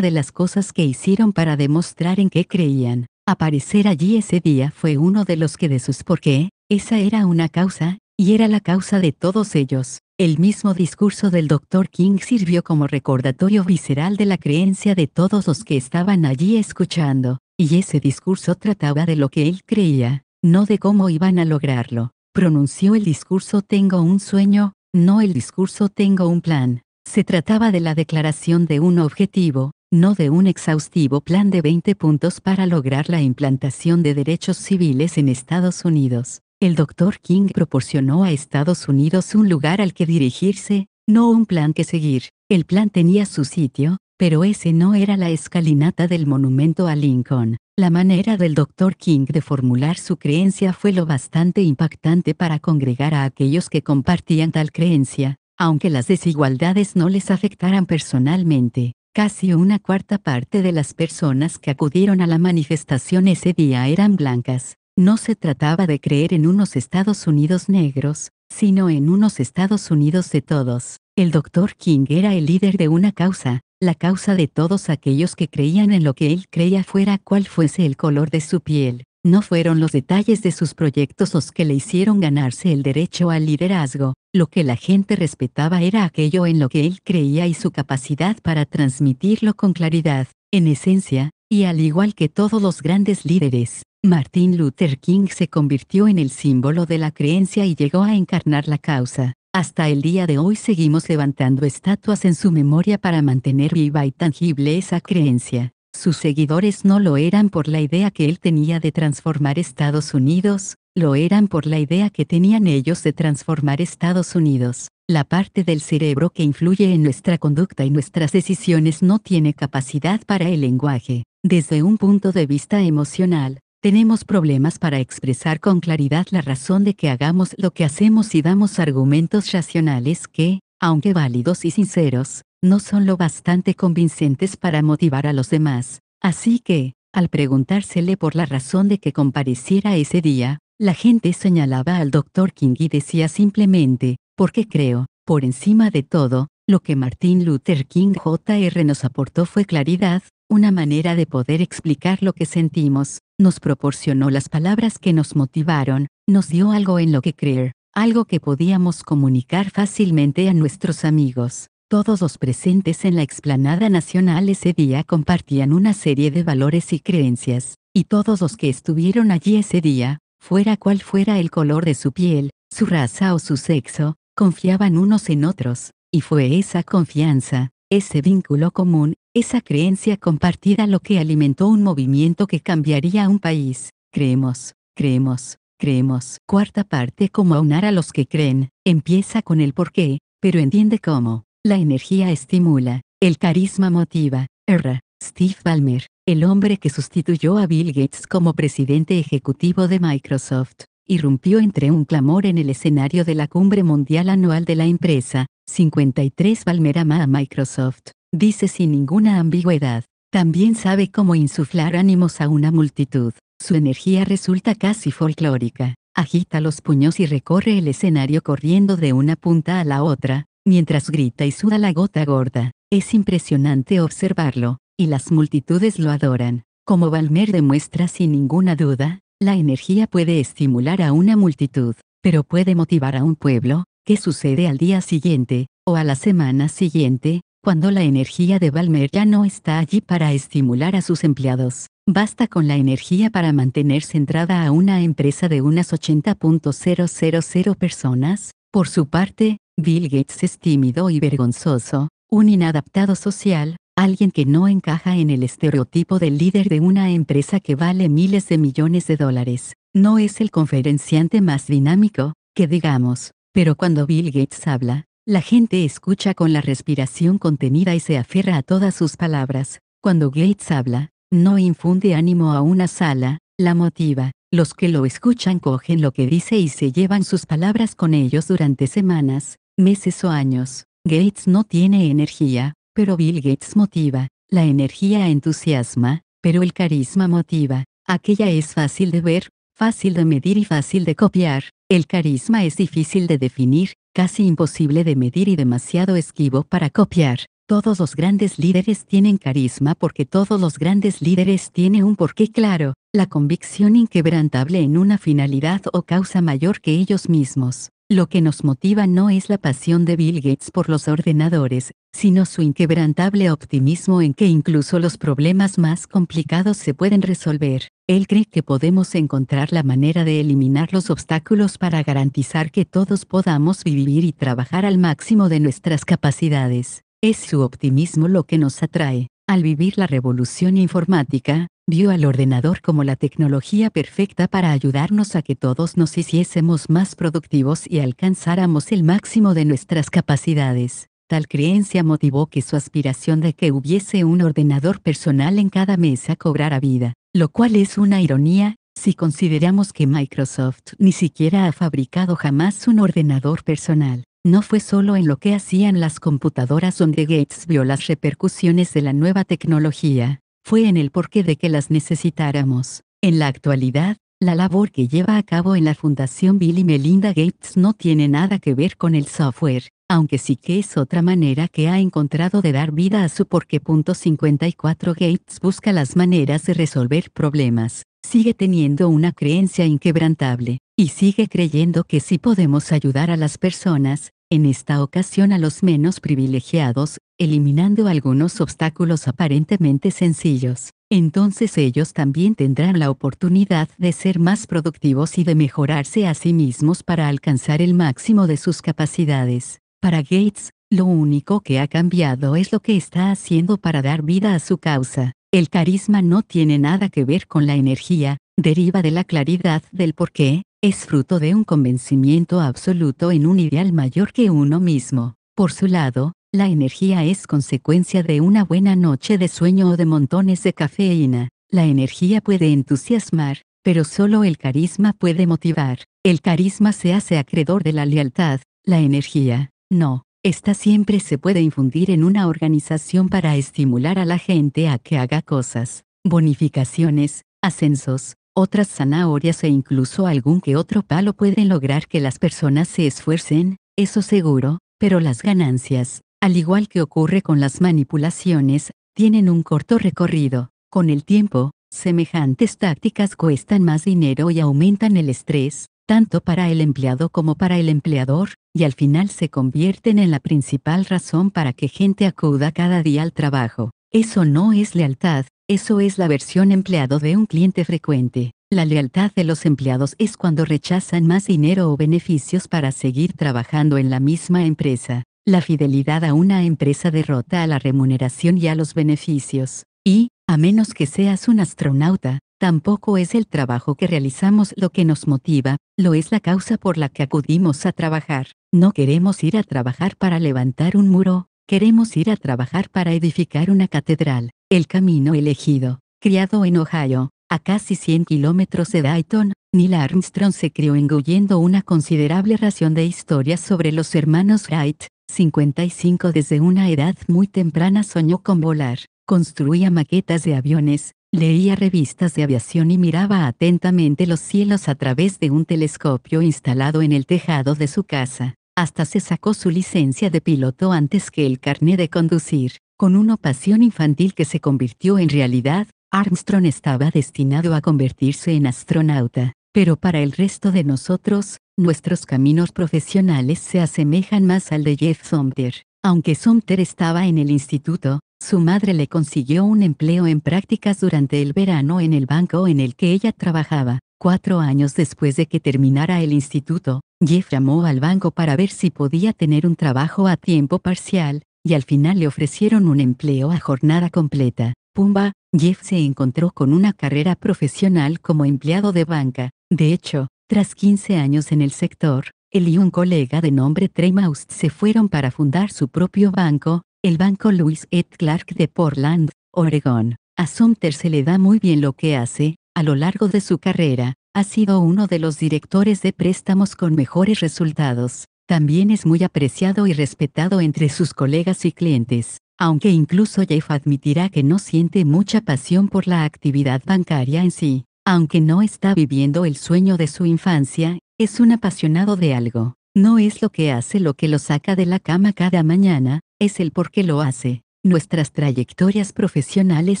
de las cosas que hicieron para demostrar en qué creían. Aparecer allí ese día fue uno de los que de sus por qué, esa era una causa, y era la causa de todos ellos. El mismo discurso del Dr. King sirvió como recordatorio visceral de la creencia de todos los que estaban allí escuchando, y ese discurso trataba de lo que él creía, no de cómo iban a lograrlo. Pronunció el discurso Tengo un sueño, no el discurso Tengo un plan. Se trataba de la declaración de un objetivo, no de un exhaustivo plan de 20 puntos para lograr la implantación de derechos civiles en Estados Unidos. El Dr. King proporcionó a Estados Unidos un lugar al que dirigirse, no un plan que seguir. El plan tenía su sitio, pero ese no era la escalinata del monumento a Lincoln. La manera del Dr. King de formular su creencia fue lo bastante impactante para congregar a aquellos que compartían tal creencia, aunque las desigualdades no les afectaran personalmente. Casi una cuarta parte de las personas que acudieron a la manifestación ese día eran blancas, no se trataba de creer en unos Estados Unidos negros, sino en unos Estados Unidos de todos. El Dr. King era el líder de una causa, la causa de todos aquellos que creían en lo que él creía fuera cual fuese el color de su piel. No fueron los detalles de sus proyectos los que le hicieron ganarse el derecho al liderazgo, lo que la gente respetaba era aquello en lo que él creía y su capacidad para transmitirlo con claridad, en esencia, y al igual que todos los grandes líderes, Martin Luther King se convirtió en el símbolo de la creencia y llegó a encarnar la causa. Hasta el día de hoy seguimos levantando estatuas en su memoria para mantener viva y tangible esa creencia. Sus seguidores no lo eran por la idea que él tenía de transformar Estados Unidos, lo eran por la idea que tenían ellos de transformar Estados Unidos. La parte del cerebro que influye en nuestra conducta y nuestras decisiones no tiene capacidad para el lenguaje. Desde un punto de vista emocional, tenemos problemas para expresar con claridad la razón de que hagamos lo que hacemos y damos argumentos racionales que, aunque válidos y sinceros, no son lo bastante convincentes para motivar a los demás. Así que, al preguntársele por la razón de que compareciera ese día, la gente señalaba al doctor King y decía simplemente, porque creo, por encima de todo, lo que Martin Luther King Jr. nos aportó fue claridad, una manera de poder explicar lo que sentimos, nos proporcionó las palabras que nos motivaron, nos dio algo en lo que creer, algo que podíamos comunicar fácilmente a nuestros amigos. Todos los presentes en la explanada nacional ese día compartían una serie de valores y creencias, y todos los que estuvieron allí ese día, fuera cual fuera el color de su piel, su raza o su sexo, confiaban unos en otros, y fue esa confianza, ese vínculo común, esa creencia compartida lo que alimentó un movimiento que cambiaría un país. Creemos, creemos, creemos. Cuarta parte como aunar a los que creen, empieza con el por qué, pero entiende cómo. La energía estimula, el carisma motiva. Erra. Steve Ballmer, el hombre que sustituyó a Bill Gates como presidente ejecutivo de Microsoft, irrumpió entre un clamor en el escenario de la cumbre mundial anual de la empresa, 53 ama a Microsoft, dice sin ninguna ambigüedad. También sabe cómo insuflar ánimos a una multitud. Su energía resulta casi folclórica. Agita los puños y recorre el escenario corriendo de una punta a la otra, mientras grita y suda la gota gorda. Es impresionante observarlo, y las multitudes lo adoran. Como Balmer demuestra sin ninguna duda, la energía puede estimular a una multitud, pero puede motivar a un pueblo, ¿Qué sucede al día siguiente, o a la semana siguiente, cuando la energía de Valmer ya no está allí para estimular a sus empleados. Basta con la energía para mantener centrada a una empresa de unas 80.000 personas. Por su parte, Bill Gates es tímido y vergonzoso, un inadaptado social, alguien que no encaja en el estereotipo del líder de una empresa que vale miles de millones de dólares. No es el conferenciante más dinámico, que digamos, pero cuando Bill Gates habla, la gente escucha con la respiración contenida y se aferra a todas sus palabras. Cuando Gates habla, no infunde ánimo a una sala, la motiva. Los que lo escuchan cogen lo que dice y se llevan sus palabras con ellos durante semanas, meses o años. Gates no tiene energía, pero Bill Gates motiva. La energía entusiasma, pero el carisma motiva. Aquella es fácil de ver, fácil de medir y fácil de copiar, el carisma es difícil de definir, casi imposible de medir y demasiado esquivo para copiar. Todos los grandes líderes tienen carisma porque todos los grandes líderes tienen un porqué claro, la convicción inquebrantable en una finalidad o causa mayor que ellos mismos. Lo que nos motiva no es la pasión de Bill Gates por los ordenadores, sino su inquebrantable optimismo en que incluso los problemas más complicados se pueden resolver. Él cree que podemos encontrar la manera de eliminar los obstáculos para garantizar que todos podamos vivir y trabajar al máximo de nuestras capacidades. Es su optimismo lo que nos atrae. Al vivir la revolución informática, vio al ordenador como la tecnología perfecta para ayudarnos a que todos nos hiciésemos más productivos y alcanzáramos el máximo de nuestras capacidades. Tal creencia motivó que su aspiración de que hubiese un ordenador personal en cada mesa cobrara vida, lo cual es una ironía, si consideramos que Microsoft ni siquiera ha fabricado jamás un ordenador personal. No fue solo en lo que hacían las computadoras donde Gates vio las repercusiones de la nueva tecnología, fue en el porqué de que las necesitáramos. En la actualidad, la labor que lleva a cabo en la Fundación Bill y Melinda Gates no tiene nada que ver con el software, aunque sí que es otra manera que ha encontrado de dar vida a su porqué. 54 Gates busca las maneras de resolver problemas, sigue teniendo una creencia inquebrantable, y sigue creyendo que si podemos ayudar a las personas, en esta ocasión a los menos privilegiados, eliminando algunos obstáculos aparentemente sencillos. Entonces ellos también tendrán la oportunidad de ser más productivos y de mejorarse a sí mismos para alcanzar el máximo de sus capacidades. Para Gates, lo único que ha cambiado es lo que está haciendo para dar vida a su causa. El carisma no tiene nada que ver con la energía, deriva de la claridad del por qué es fruto de un convencimiento absoluto en un ideal mayor que uno mismo. Por su lado, la energía es consecuencia de una buena noche de sueño o de montones de cafeína. La energía puede entusiasmar, pero solo el carisma puede motivar. El carisma se hace acreedor de la lealtad, la energía, no. Esta siempre se puede infundir en una organización para estimular a la gente a que haga cosas, bonificaciones, ascensos, otras zanahorias e incluso algún que otro palo pueden lograr que las personas se esfuercen, eso seguro, pero las ganancias, al igual que ocurre con las manipulaciones, tienen un corto recorrido. Con el tiempo, semejantes tácticas cuestan más dinero y aumentan el estrés, tanto para el empleado como para el empleador, y al final se convierten en la principal razón para que gente acuda cada día al trabajo. Eso no es lealtad, eso es la versión empleado de un cliente frecuente. La lealtad de los empleados es cuando rechazan más dinero o beneficios para seguir trabajando en la misma empresa. La fidelidad a una empresa derrota a la remuneración y a los beneficios. Y, a menos que seas un astronauta, tampoco es el trabajo que realizamos lo que nos motiva, lo es la causa por la que acudimos a trabajar. No queremos ir a trabajar para levantar un muro, queremos ir a trabajar para edificar una catedral. El camino elegido, criado en Ohio, a casi 100 kilómetros de Dayton, Neil Armstrong se crió engullendo una considerable ración de historias sobre los hermanos Wright, 55 desde una edad muy temprana soñó con volar, construía maquetas de aviones, leía revistas de aviación y miraba atentamente los cielos a través de un telescopio instalado en el tejado de su casa. Hasta se sacó su licencia de piloto antes que el carné de conducir. Con una pasión infantil que se convirtió en realidad, Armstrong estaba destinado a convertirse en astronauta, pero para el resto de nosotros, nuestros caminos profesionales se asemejan más al de Jeff Sumter. Aunque Sumter estaba en el instituto, su madre le consiguió un empleo en prácticas durante el verano en el banco en el que ella trabajaba. Cuatro años después de que terminara el instituto, Jeff llamó al banco para ver si podía tener un trabajo a tiempo parcial, y al final le ofrecieron un empleo a jornada completa. Pumba, Jeff se encontró con una carrera profesional como empleado de banca. De hecho, tras 15 años en el sector, él y un colega de nombre Trey se fueron para fundar su propio banco, el Banco Louis E. Clark de Portland, Oregón. A Sumter se le da muy bien lo que hace, a lo largo de su carrera, ha sido uno de los directores de préstamos con mejores resultados. También es muy apreciado y respetado entre sus colegas y clientes, aunque incluso Jeff admitirá que no siente mucha pasión por la actividad bancaria en sí. Aunque no está viviendo el sueño de su infancia, es un apasionado de algo. No es lo que hace lo que lo saca de la cama cada mañana, es el por qué lo hace. Nuestras trayectorias profesionales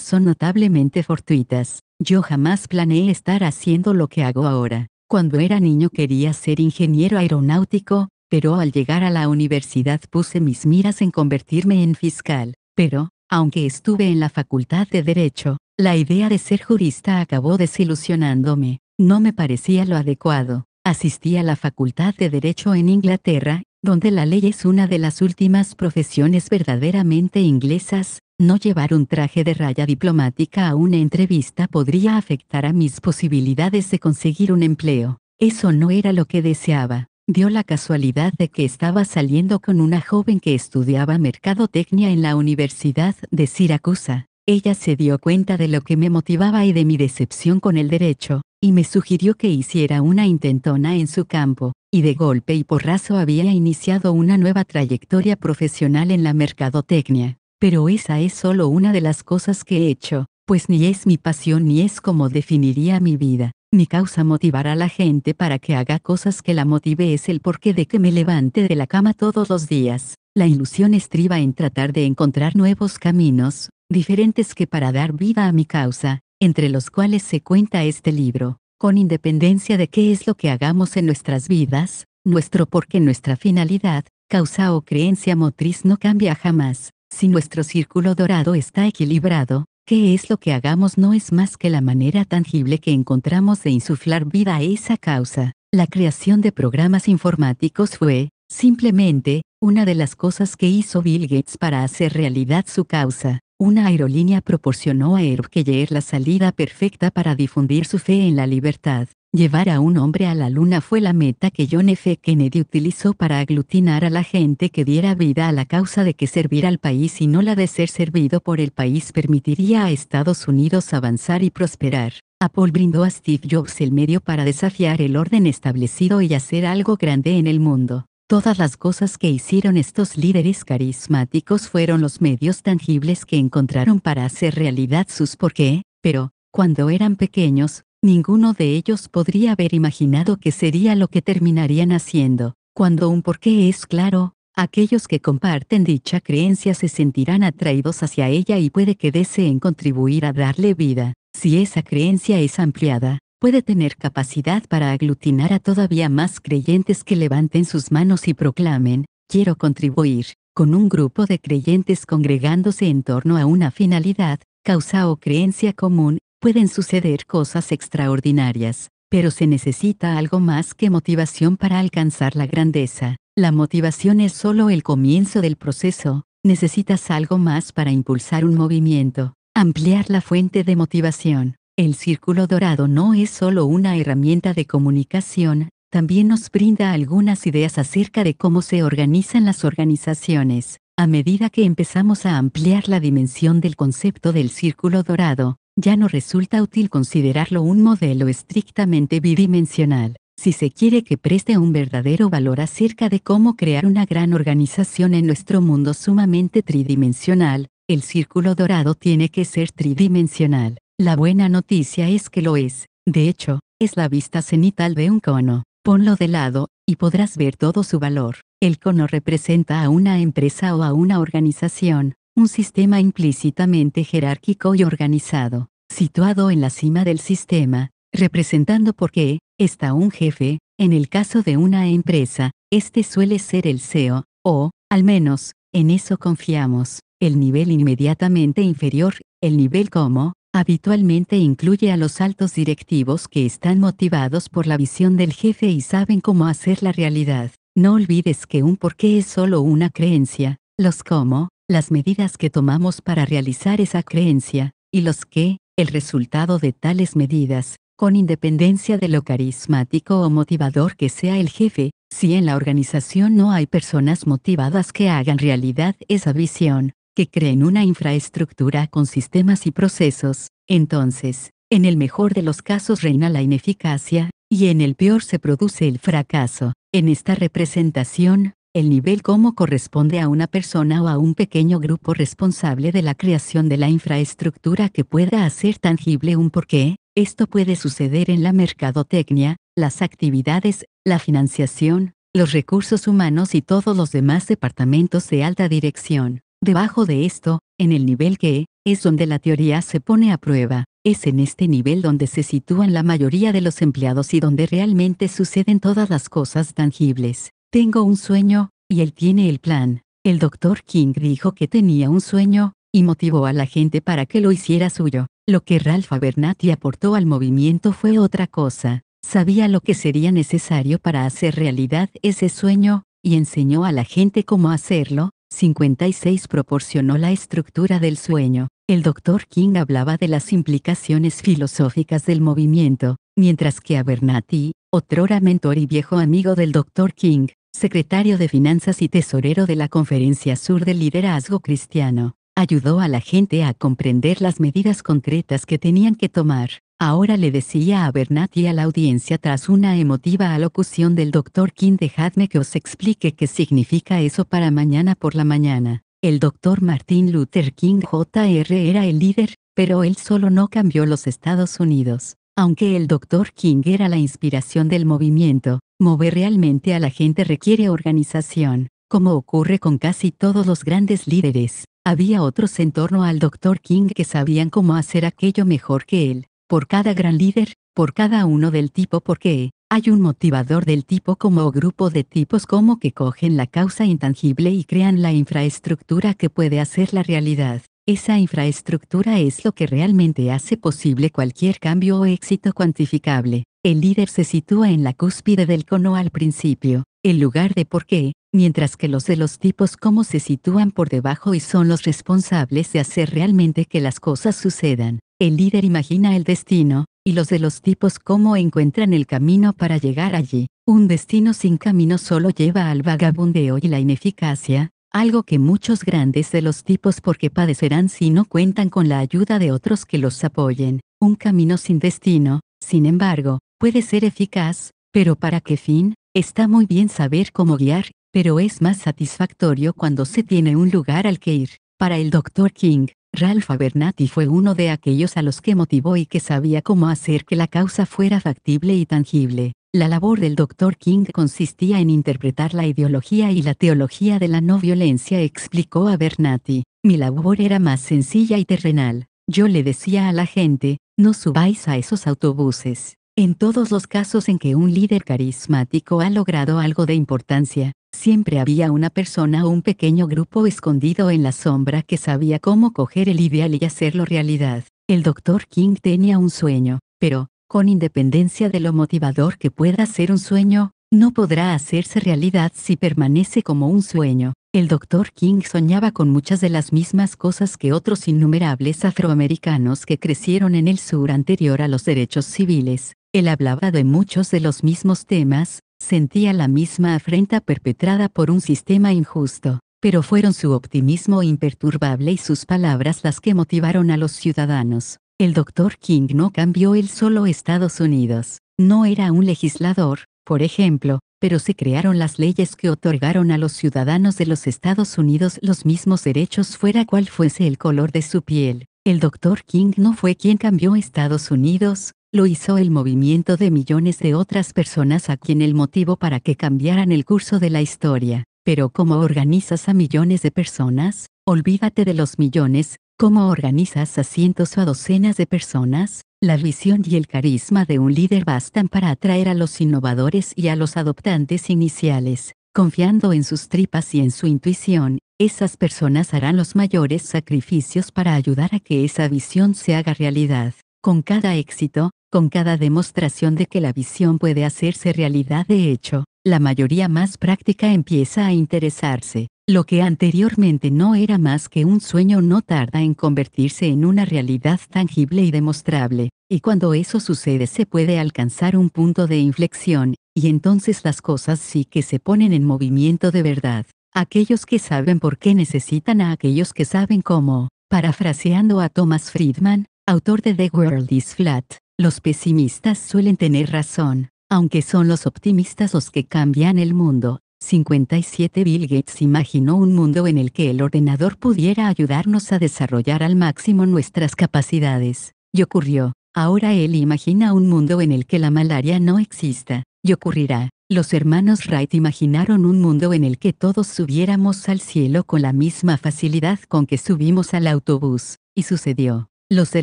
son notablemente fortuitas. Yo jamás planeé estar haciendo lo que hago ahora. Cuando era niño quería ser ingeniero aeronáutico, pero al llegar a la universidad puse mis miras en convertirme en fiscal, pero, aunque estuve en la facultad de Derecho, la idea de ser jurista acabó desilusionándome, no me parecía lo adecuado. Asistí a la Facultad de Derecho en Inglaterra, donde la ley es una de las últimas profesiones verdaderamente inglesas, no llevar un traje de raya diplomática a una entrevista podría afectar a mis posibilidades de conseguir un empleo. Eso no era lo que deseaba. Dio la casualidad de que estaba saliendo con una joven que estudiaba mercadotecnia en la Universidad de Siracusa. Ella se dio cuenta de lo que me motivaba y de mi decepción con el derecho, y me sugirió que hiciera una intentona en su campo, y de golpe y porrazo había iniciado una nueva trayectoria profesional en la mercadotecnia. Pero esa es solo una de las cosas que he hecho, pues ni es mi pasión ni es como definiría mi vida. Mi causa motivará a la gente para que haga cosas que la motive es el porqué de que me levante de la cama todos los días. La ilusión estriba en tratar de encontrar nuevos caminos, diferentes que para dar vida a mi causa, entre los cuales se cuenta este libro. Con independencia de qué es lo que hagamos en nuestras vidas, nuestro porqué, nuestra finalidad, causa o creencia motriz no cambia jamás. Si nuestro círculo dorado está equilibrado, ¿Qué es lo que hagamos no es más que la manera tangible que encontramos de insuflar vida a esa causa. La creación de programas informáticos fue, simplemente, una de las cosas que hizo Bill Gates para hacer realidad su causa. Una aerolínea proporcionó a Herb Keller la salida perfecta para difundir su fe en la libertad. Llevar a un hombre a la luna fue la meta que John F. Kennedy utilizó para aglutinar a la gente que diera vida a la causa de que servir al país y no la de ser servido por el país permitiría a Estados Unidos avanzar y prosperar. Apple brindó a Steve Jobs el medio para desafiar el orden establecido y hacer algo grande en el mundo. Todas las cosas que hicieron estos líderes carismáticos fueron los medios tangibles que encontraron para hacer realidad sus por qué, pero, cuando eran pequeños, Ninguno de ellos podría haber imaginado que sería lo que terminarían haciendo. Cuando un porqué es claro, aquellos que comparten dicha creencia se sentirán atraídos hacia ella y puede que deseen contribuir a darle vida. Si esa creencia es ampliada, puede tener capacidad para aglutinar a todavía más creyentes que levanten sus manos y proclamen, quiero contribuir, con un grupo de creyentes congregándose en torno a una finalidad, causa o creencia común, pueden suceder cosas extraordinarias, pero se necesita algo más que motivación para alcanzar la grandeza. La motivación es solo el comienzo del proceso, necesitas algo más para impulsar un movimiento, ampliar la fuente de motivación. El círculo dorado no es solo una herramienta de comunicación, también nos brinda algunas ideas acerca de cómo se organizan las organizaciones. A medida que empezamos a ampliar la dimensión del concepto del círculo dorado, ya no resulta útil considerarlo un modelo estrictamente bidimensional, si se quiere que preste un verdadero valor acerca de cómo crear una gran organización en nuestro mundo sumamente tridimensional, el círculo dorado tiene que ser tridimensional. La buena noticia es que lo es, de hecho, es la vista cenital de un cono. Ponlo de lado, y podrás ver todo su valor. El cono representa a una empresa o a una organización, un sistema implícitamente jerárquico y organizado, situado en la cima del sistema, representando por qué está un jefe, en el caso de una empresa, este suele ser el CEO, o, al menos, en eso confiamos, el nivel inmediatamente inferior, el nivel como, habitualmente incluye a los altos directivos que están motivados por la visión del jefe y saben cómo hacer la realidad. No olvides que un por qué es solo una creencia, los como, las medidas que tomamos para realizar esa creencia, y los que, el resultado de tales medidas, con independencia de lo carismático o motivador que sea el jefe, si en la organización no hay personas motivadas que hagan realidad esa visión, que creen una infraestructura con sistemas y procesos, entonces, en el mejor de los casos reina la ineficacia, y en el peor se produce el fracaso. En esta representación, el nivel como corresponde a una persona o a un pequeño grupo responsable de la creación de la infraestructura que pueda hacer tangible un porqué. Esto puede suceder en la mercadotecnia, las actividades, la financiación, los recursos humanos y todos los demás departamentos de alta dirección. Debajo de esto, en el nivel que, es donde la teoría se pone a prueba, es en este nivel donde se sitúan la mayoría de los empleados y donde realmente suceden todas las cosas tangibles. Tengo un sueño, y él tiene el plan. El doctor King dijo que tenía un sueño, y motivó a la gente para que lo hiciera suyo. Lo que Ralph Abernathy aportó al movimiento fue otra cosa. Sabía lo que sería necesario para hacer realidad ese sueño, y enseñó a la gente cómo hacerlo. 56 proporcionó la estructura del sueño. El doctor King hablaba de las implicaciones filosóficas del movimiento, mientras que Abernathy, otrora mentor y viejo amigo del doctor King, secretario de Finanzas y tesorero de la Conferencia Sur del Liderazgo Cristiano, ayudó a la gente a comprender las medidas concretas que tenían que tomar. Ahora le decía a Bernat y a la audiencia tras una emotiva alocución del doctor King, dejadme que os explique qué significa eso para mañana por la mañana. El doctor Martin Luther King Jr. era el líder, pero él solo no cambió los Estados Unidos. Aunque el Dr. King era la inspiración del movimiento, Mover realmente a la gente requiere organización, como ocurre con casi todos los grandes líderes. Había otros en torno al Dr. King que sabían cómo hacer aquello mejor que él. Por cada gran líder, por cada uno del tipo porque, hay un motivador del tipo como o grupo de tipos como que cogen la causa intangible y crean la infraestructura que puede hacer la realidad. Esa infraestructura es lo que realmente hace posible cualquier cambio o éxito cuantificable. El líder se sitúa en la cúspide del cono al principio, el lugar de por qué, mientras que los de los tipos cómo se sitúan por debajo y son los responsables de hacer realmente que las cosas sucedan. El líder imagina el destino, y los de los tipos cómo encuentran el camino para llegar allí. Un destino sin camino solo lleva al vagabundeo y la ineficacia, algo que muchos grandes de los tipos porque padecerán si no cuentan con la ayuda de otros que los apoyen. Un camino sin destino, sin embargo, puede ser eficaz, pero para qué fin, está muy bien saber cómo guiar, pero es más satisfactorio cuando se tiene un lugar al que ir. Para el Dr. King, Ralph Abernathy fue uno de aquellos a los que motivó y que sabía cómo hacer que la causa fuera factible y tangible. La labor del Dr. King consistía en interpretar la ideología y la teología de la no violencia, explicó Abernathy. Mi labor era más sencilla y terrenal. Yo le decía a la gente, no subáis a esos autobuses. En todos los casos en que un líder carismático ha logrado algo de importancia, siempre había una persona o un pequeño grupo escondido en la sombra que sabía cómo coger el ideal y hacerlo realidad. El Dr. King tenía un sueño, pero, con independencia de lo motivador que pueda ser un sueño, no podrá hacerse realidad si permanece como un sueño. El Dr. King soñaba con muchas de las mismas cosas que otros innumerables afroamericanos que crecieron en el sur anterior a los derechos civiles, él hablaba de muchos de los mismos temas, sentía la misma afrenta perpetrada por un sistema injusto, pero fueron su optimismo imperturbable y sus palabras las que motivaron a los ciudadanos. El doctor King no cambió el solo Estados Unidos, no era un legislador, por ejemplo, pero se crearon las leyes que otorgaron a los ciudadanos de los Estados Unidos los mismos derechos fuera cual fuese el color de su piel. El Dr. King no fue quien cambió Estados Unidos, lo hizo el movimiento de millones de otras personas a quien el motivo para que cambiaran el curso de la historia. Pero ¿cómo organizas a millones de personas? Olvídate de los millones, ¿cómo organizas a cientos o a docenas de personas? La visión y el carisma de un líder bastan para atraer a los innovadores y a los adoptantes iniciales. Confiando en sus tripas y en su intuición, esas personas harán los mayores sacrificios para ayudar a que esa visión se haga realidad. Con cada éxito, con cada demostración de que la visión puede hacerse realidad de hecho, la mayoría más práctica empieza a interesarse. Lo que anteriormente no era más que un sueño no tarda en convertirse en una realidad tangible y demostrable, y cuando eso sucede se puede alcanzar un punto de inflexión, y entonces las cosas sí que se ponen en movimiento de verdad. Aquellos que saben por qué necesitan a aquellos que saben cómo, parafraseando a Thomas Friedman, autor de The World is Flat, los pesimistas suelen tener razón, aunque son los optimistas los que cambian el mundo. 57 Bill Gates imaginó un mundo en el que el ordenador pudiera ayudarnos a desarrollar al máximo nuestras capacidades. Y ocurrió. Ahora él imagina un mundo en el que la malaria no exista. Y ocurrirá. Los hermanos Wright imaginaron un mundo en el que todos subiéramos al cielo con la misma facilidad con que subimos al autobús, y sucedió. Los de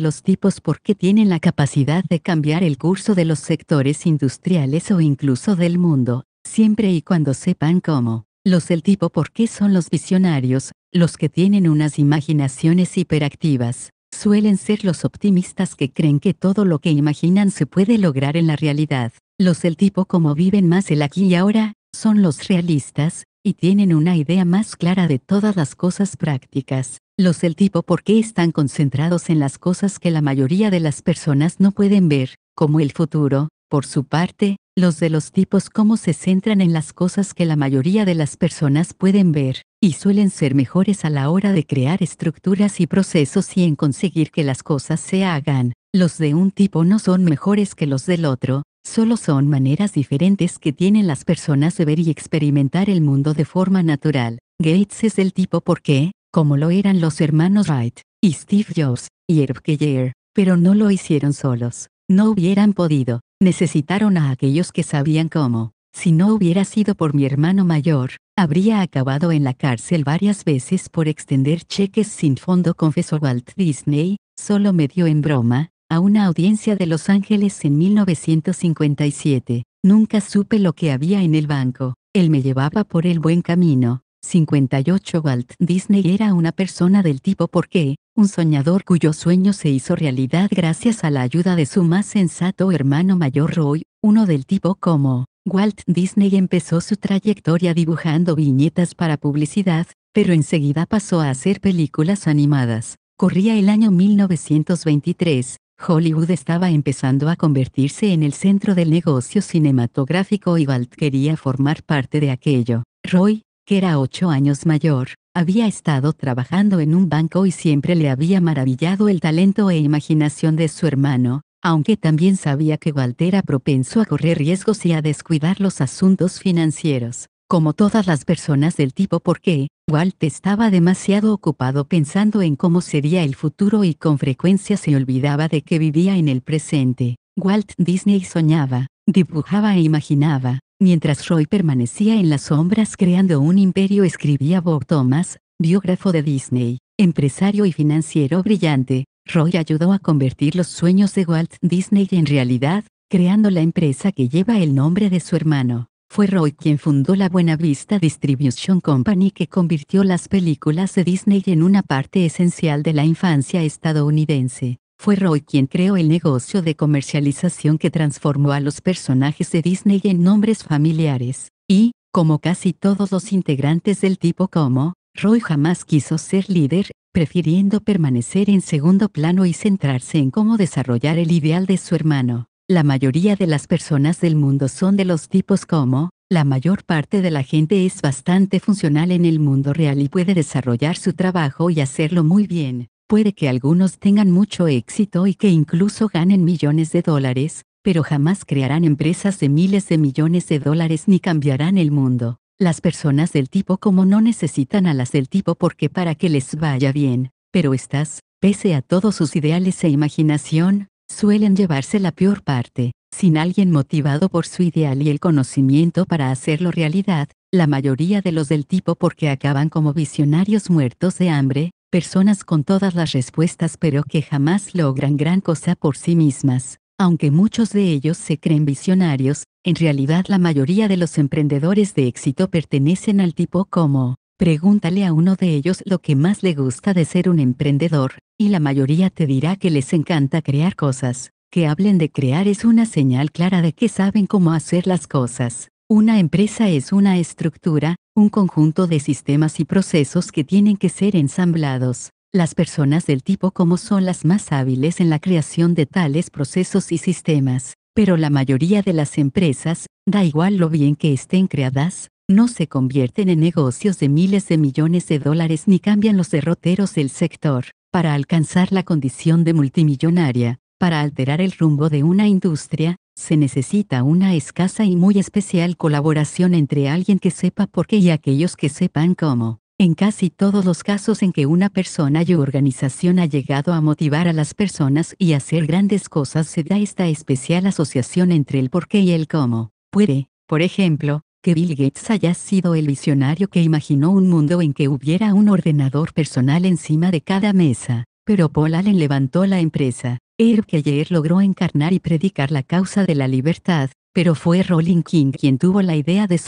los tipos porque tienen la capacidad de cambiar el curso de los sectores industriales o incluso del mundo, siempre y cuando sepan cómo. Los del tipo porque son los visionarios, los que tienen unas imaginaciones hiperactivas, suelen ser los optimistas que creen que todo lo que imaginan se puede lograr en la realidad. Los del tipo como viven más el aquí y ahora, son los realistas, y tienen una idea más clara de todas las cosas prácticas. Los del tipo por qué están concentrados en las cosas que la mayoría de las personas no pueden ver, como el futuro, por su parte, los de los tipos cómo se centran en las cosas que la mayoría de las personas pueden ver, y suelen ser mejores a la hora de crear estructuras y procesos y en conseguir que las cosas se hagan. Los de un tipo no son mejores que los del otro, solo son maneras diferentes que tienen las personas de ver y experimentar el mundo de forma natural. Gates es del tipo por qué como lo eran los hermanos Wright, y Steve Jobs, y Herb Geyer, pero no lo hicieron solos. No hubieran podido, necesitaron a aquellos que sabían cómo. Si no hubiera sido por mi hermano mayor, habría acabado en la cárcel varias veces por extender cheques sin fondo, confesó Walt Disney, solo me dio en broma, a una audiencia de Los Ángeles en 1957. Nunca supe lo que había en el banco, él me llevaba por el buen camino, 58 Walt Disney era una persona del tipo porque, un soñador cuyo sueño se hizo realidad gracias a la ayuda de su más sensato hermano mayor Roy, uno del tipo como, Walt Disney empezó su trayectoria dibujando viñetas para publicidad, pero enseguida pasó a hacer películas animadas. Corría el año 1923, Hollywood estaba empezando a convertirse en el centro del negocio cinematográfico y Walt quería formar parte de aquello. Roy, que era ocho años mayor, había estado trabajando en un banco y siempre le había maravillado el talento e imaginación de su hermano, aunque también sabía que Walt era propenso a correr riesgos y a descuidar los asuntos financieros, como todas las personas del tipo porque, Walt estaba demasiado ocupado pensando en cómo sería el futuro y con frecuencia se olvidaba de que vivía en el presente. Walt Disney soñaba, dibujaba e imaginaba, Mientras Roy permanecía en las sombras creando un imperio escribía Bob Thomas, biógrafo de Disney, empresario y financiero brillante, Roy ayudó a convertir los sueños de Walt Disney en realidad, creando la empresa que lleva el nombre de su hermano. Fue Roy quien fundó la Buena Vista Distribution Company que convirtió las películas de Disney en una parte esencial de la infancia estadounidense. Fue Roy quien creó el negocio de comercialización que transformó a los personajes de Disney en nombres familiares, y, como casi todos los integrantes del tipo como, Roy jamás quiso ser líder, prefiriendo permanecer en segundo plano y centrarse en cómo desarrollar el ideal de su hermano. La mayoría de las personas del mundo son de los tipos como, la mayor parte de la gente es bastante funcional en el mundo real y puede desarrollar su trabajo y hacerlo muy bien. Puede que algunos tengan mucho éxito y que incluso ganen millones de dólares, pero jamás crearán empresas de miles de millones de dólares ni cambiarán el mundo. Las personas del tipo como no necesitan a las del tipo porque para que les vaya bien, pero estas, pese a todos sus ideales e imaginación, suelen llevarse la peor parte. Sin alguien motivado por su ideal y el conocimiento para hacerlo realidad, la mayoría de los del tipo porque acaban como visionarios muertos de hambre, personas con todas las respuestas pero que jamás logran gran cosa por sí mismas. Aunque muchos de ellos se creen visionarios, en realidad la mayoría de los emprendedores de éxito pertenecen al tipo como, pregúntale a uno de ellos lo que más le gusta de ser un emprendedor, y la mayoría te dirá que les encanta crear cosas. Que hablen de crear es una señal clara de que saben cómo hacer las cosas. Una empresa es una estructura, un conjunto de sistemas y procesos que tienen que ser ensamblados. Las personas del tipo como son las más hábiles en la creación de tales procesos y sistemas, pero la mayoría de las empresas, da igual lo bien que estén creadas, no se convierten en negocios de miles de millones de dólares ni cambian los derroteros del sector, para alcanzar la condición de multimillonaria, para alterar el rumbo de una industria, se necesita una escasa y muy especial colaboración entre alguien que sepa por qué y aquellos que sepan cómo. En casi todos los casos en que una persona y organización ha llegado a motivar a las personas y hacer grandes cosas se da esta especial asociación entre el por qué y el cómo. Puede, por ejemplo, que Bill Gates haya sido el visionario que imaginó un mundo en que hubiera un ordenador personal encima de cada mesa, pero Paul Allen levantó la empresa, Keller logró encarnar y predicar la causa de la libertad, pero fue Rolling King quien tuvo la idea de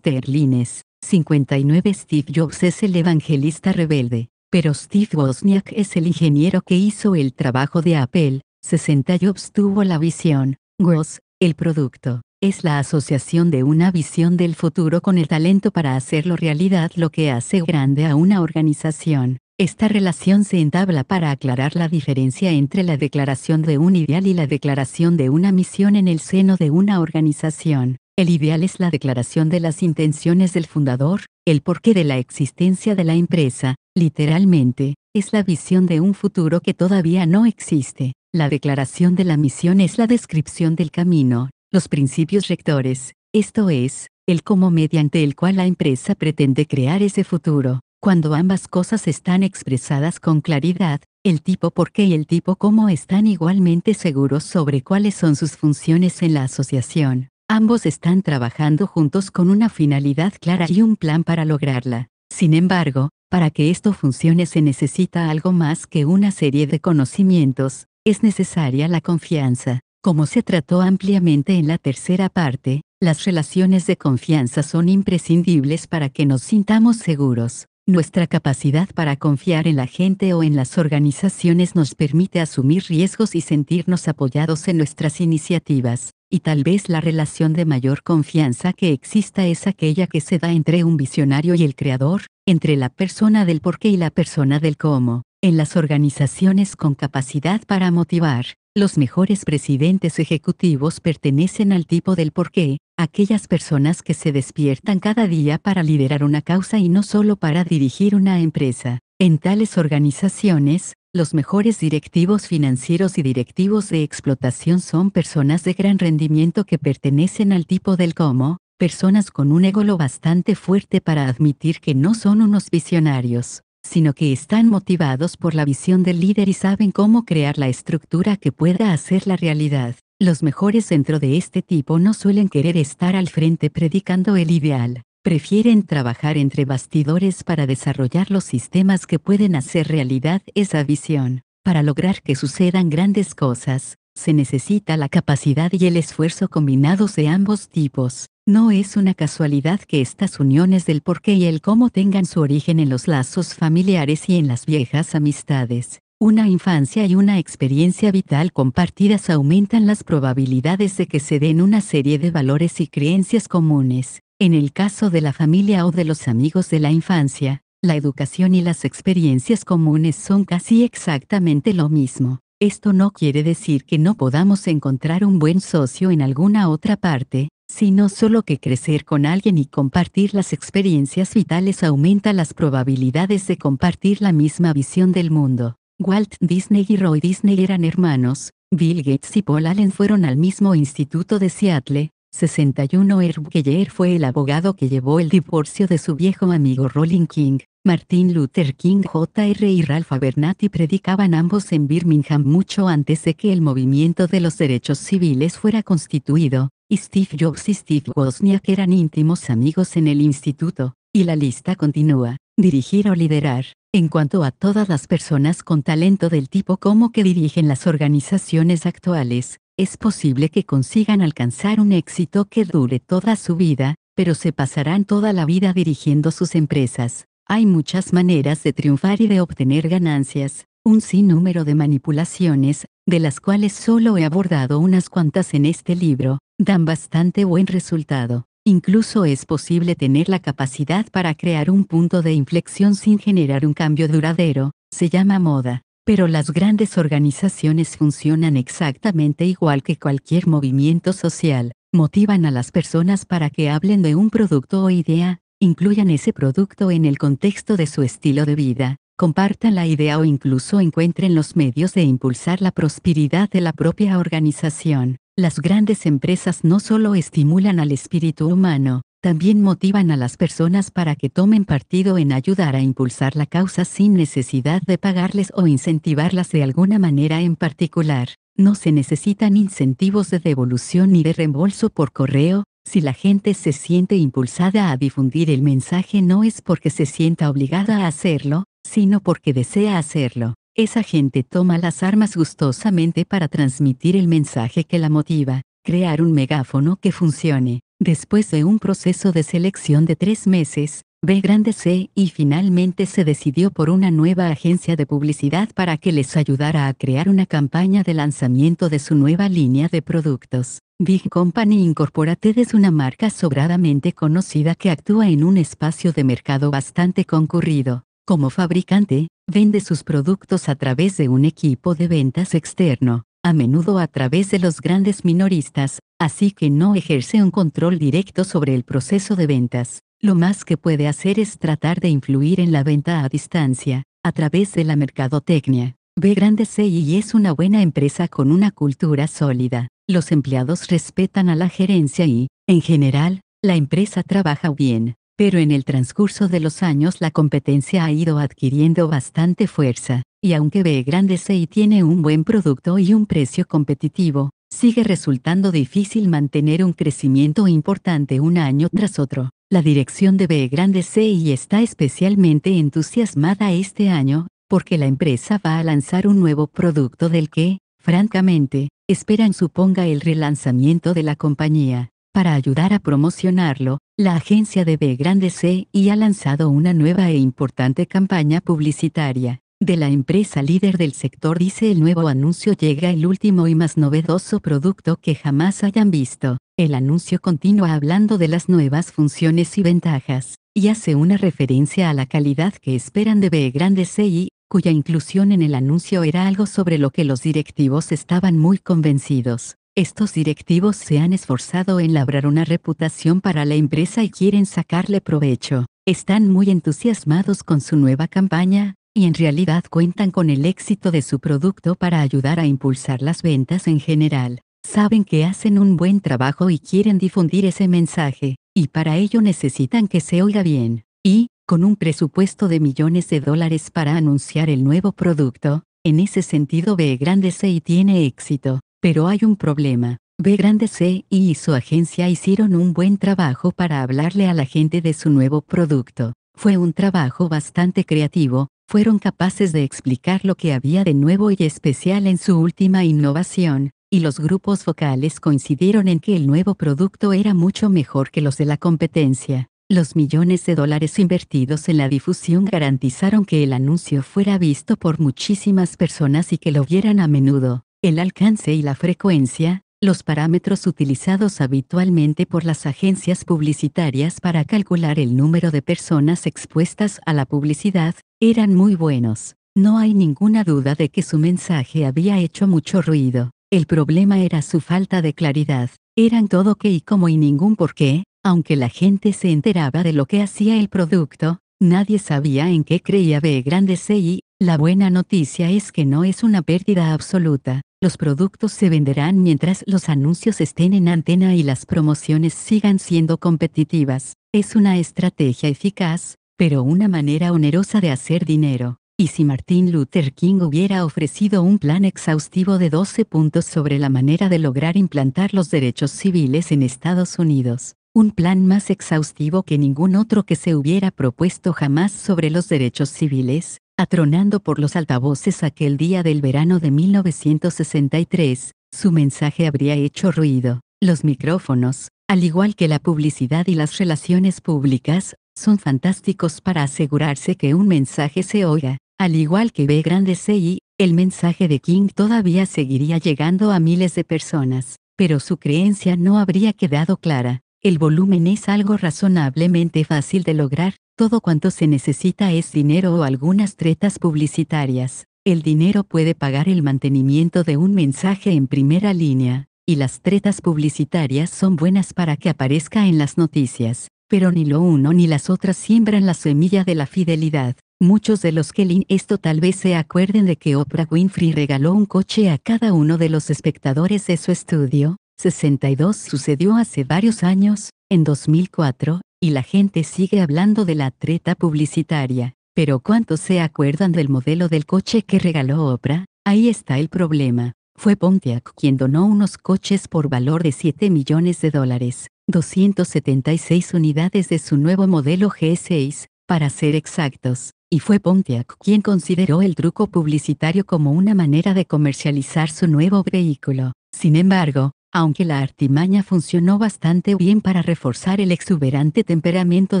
Airlines. 59 Steve Jobs es el evangelista rebelde, pero Steve Wozniak es el ingeniero que hizo el trabajo de Apple. 60 Jobs tuvo la visión, Gross, el producto. Es la asociación de una visión del futuro con el talento para hacerlo realidad lo que hace grande a una organización. Esta relación se entabla para aclarar la diferencia entre la declaración de un ideal y la declaración de una misión en el seno de una organización. El ideal es la declaración de las intenciones del fundador, el porqué de la existencia de la empresa, literalmente, es la visión de un futuro que todavía no existe. La declaración de la misión es la descripción del camino, los principios rectores, esto es, el cómo mediante el cual la empresa pretende crear ese futuro. Cuando ambas cosas están expresadas con claridad, el tipo por qué y el tipo cómo están igualmente seguros sobre cuáles son sus funciones en la asociación. Ambos están trabajando juntos con una finalidad clara y un plan para lograrla. Sin embargo, para que esto funcione se necesita algo más que una serie de conocimientos, es necesaria la confianza. Como se trató ampliamente en la tercera parte, las relaciones de confianza son imprescindibles para que nos sintamos seguros. Nuestra capacidad para confiar en la gente o en las organizaciones nos permite asumir riesgos y sentirnos apoyados en nuestras iniciativas, y tal vez la relación de mayor confianza que exista es aquella que se da entre un visionario y el creador, entre la persona del por qué y la persona del cómo. En las organizaciones con capacidad para motivar, los mejores presidentes ejecutivos pertenecen al tipo del porqué, aquellas personas que se despiertan cada día para liderar una causa y no solo para dirigir una empresa. En tales organizaciones, los mejores directivos financieros y directivos de explotación son personas de gran rendimiento que pertenecen al tipo del cómo, personas con un ego lo bastante fuerte para admitir que no son unos visionarios sino que están motivados por la visión del líder y saben cómo crear la estructura que pueda hacer la realidad. Los mejores dentro de este tipo no suelen querer estar al frente predicando el ideal, prefieren trabajar entre bastidores para desarrollar los sistemas que pueden hacer realidad esa visión. Para lograr que sucedan grandes cosas, se necesita la capacidad y el esfuerzo combinados de ambos tipos. No es una casualidad que estas uniones del porqué y el cómo tengan su origen en los lazos familiares y en las viejas amistades. Una infancia y una experiencia vital compartidas aumentan las probabilidades de que se den una serie de valores y creencias comunes. En el caso de la familia o de los amigos de la infancia, la educación y las experiencias comunes son casi exactamente lo mismo. Esto no quiere decir que no podamos encontrar un buen socio en alguna otra parte, sino solo que crecer con alguien y compartir las experiencias vitales aumenta las probabilidades de compartir la misma visión del mundo. Walt Disney y Roy Disney eran hermanos, Bill Gates y Paul Allen fueron al mismo instituto de Seattle, 61 Erb fue el abogado que llevó el divorcio de su viejo amigo Rolling King. Martin Luther King Jr. y Ralph Abernathy predicaban ambos en Birmingham mucho antes de que el movimiento de los derechos civiles fuera constituido. Steve Jobs y Steve Wozniak eran íntimos amigos en el instituto, y la lista continúa, dirigir o liderar, en cuanto a todas las personas con talento del tipo como que dirigen las organizaciones actuales, es posible que consigan alcanzar un éxito que dure toda su vida, pero se pasarán toda la vida dirigiendo sus empresas. Hay muchas maneras de triunfar y de obtener ganancias, un sinnúmero de manipulaciones, de las cuales solo he abordado unas cuantas en este libro, dan bastante buen resultado. Incluso es posible tener la capacidad para crear un punto de inflexión sin generar un cambio duradero, se llama moda. Pero las grandes organizaciones funcionan exactamente igual que cualquier movimiento social, motivan a las personas para que hablen de un producto o idea, incluyan ese producto en el contexto de su estilo de vida, compartan la idea o incluso encuentren los medios de impulsar la prosperidad de la propia organización. Las grandes empresas no solo estimulan al espíritu humano, también motivan a las personas para que tomen partido en ayudar a impulsar la causa sin necesidad de pagarles o incentivarlas de alguna manera en particular. No se necesitan incentivos de devolución ni de reembolso por correo, si la gente se siente impulsada a difundir el mensaje no es porque se sienta obligada a hacerlo, sino porque desea hacerlo. Esa gente toma las armas gustosamente para transmitir el mensaje que la motiva, crear un megáfono que funcione. Después de un proceso de selección de tres meses, B grande C y finalmente se decidió por una nueva agencia de publicidad para que les ayudara a crear una campaña de lanzamiento de su nueva línea de productos. Big Company Incorporated es una marca sobradamente conocida que actúa en un espacio de mercado bastante concurrido. Como fabricante, vende sus productos a través de un equipo de ventas externo, a menudo a través de los grandes minoristas, así que no ejerce un control directo sobre el proceso de ventas. Lo más que puede hacer es tratar de influir en la venta a distancia, a través de la mercadotecnia. B Grande C y es una buena empresa con una cultura sólida. Los empleados respetan a la gerencia y, en general, la empresa trabaja bien pero en el transcurso de los años la competencia ha ido adquiriendo bastante fuerza, y aunque B.E. Grande tiene un buen producto y un precio competitivo, sigue resultando difícil mantener un crecimiento importante un año tras otro. La dirección de B.E. Grande CI está especialmente entusiasmada este año, porque la empresa va a lanzar un nuevo producto del que, francamente, esperan suponga el relanzamiento de la compañía. Para ayudar a promocionarlo, la agencia de B Grande C&I ha lanzado una nueva e importante campaña publicitaria. De la empresa líder del sector dice el nuevo anuncio llega el último y más novedoso producto que jamás hayan visto. El anuncio continúa hablando de las nuevas funciones y ventajas, y hace una referencia a la calidad que esperan de B Grande CI, cuya inclusión en el anuncio era algo sobre lo que los directivos estaban muy convencidos. Estos directivos se han esforzado en labrar una reputación para la empresa y quieren sacarle provecho. Están muy entusiasmados con su nueva campaña, y en realidad cuentan con el éxito de su producto para ayudar a impulsar las ventas en general. Saben que hacen un buen trabajo y quieren difundir ese mensaje, y para ello necesitan que se oiga bien. Y, con un presupuesto de millones de dólares para anunciar el nuevo producto, en ese sentido ve grande y tiene éxito. Pero hay un problema. B grande C y su agencia hicieron un buen trabajo para hablarle a la gente de su nuevo producto. Fue un trabajo bastante creativo, fueron capaces de explicar lo que había de nuevo y especial en su última innovación, y los grupos vocales coincidieron en que el nuevo producto era mucho mejor que los de la competencia. Los millones de dólares invertidos en la difusión garantizaron que el anuncio fuera visto por muchísimas personas y que lo vieran a menudo el alcance y la frecuencia, los parámetros utilizados habitualmente por las agencias publicitarias para calcular el número de personas expuestas a la publicidad, eran muy buenos. No hay ninguna duda de que su mensaje había hecho mucho ruido. El problema era su falta de claridad. Eran todo qué y cómo y ningún por qué, aunque la gente se enteraba de lo que hacía el producto, nadie sabía en qué creía B grande C y, la buena noticia es que no es una pérdida absoluta. Los productos se venderán mientras los anuncios estén en antena y las promociones sigan siendo competitivas. Es una estrategia eficaz, pero una manera onerosa de hacer dinero. Y si Martin Luther King hubiera ofrecido un plan exhaustivo de 12 puntos sobre la manera de lograr implantar los derechos civiles en Estados Unidos, un plan más exhaustivo que ningún otro que se hubiera propuesto jamás sobre los derechos civiles, atronando por los altavoces aquel día del verano de 1963, su mensaje habría hecho ruido. Los micrófonos, al igual que la publicidad y las relaciones públicas, son fantásticos para asegurarse que un mensaje se oiga. Al igual que B grande CI, el mensaje de King todavía seguiría llegando a miles de personas, pero su creencia no habría quedado clara. El volumen es algo razonablemente fácil de lograr, todo cuanto se necesita es dinero o algunas tretas publicitarias. El dinero puede pagar el mantenimiento de un mensaje en primera línea, y las tretas publicitarias son buenas para que aparezca en las noticias, pero ni lo uno ni las otras siembran la semilla de la fidelidad. Muchos de los que leen esto tal vez se acuerden de que Oprah Winfrey regaló un coche a cada uno de los espectadores de su estudio. 62 sucedió hace varios años, en 2004, y la gente sigue hablando de la treta publicitaria. Pero ¿cuántos se acuerdan del modelo del coche que regaló Oprah? Ahí está el problema. Fue Pontiac quien donó unos coches por valor de 7 millones de dólares, 276 unidades de su nuevo modelo G6, para ser exactos, y fue Pontiac quien consideró el truco publicitario como una manera de comercializar su nuevo vehículo. Sin embargo, aunque la artimaña funcionó bastante bien para reforzar el exuberante temperamento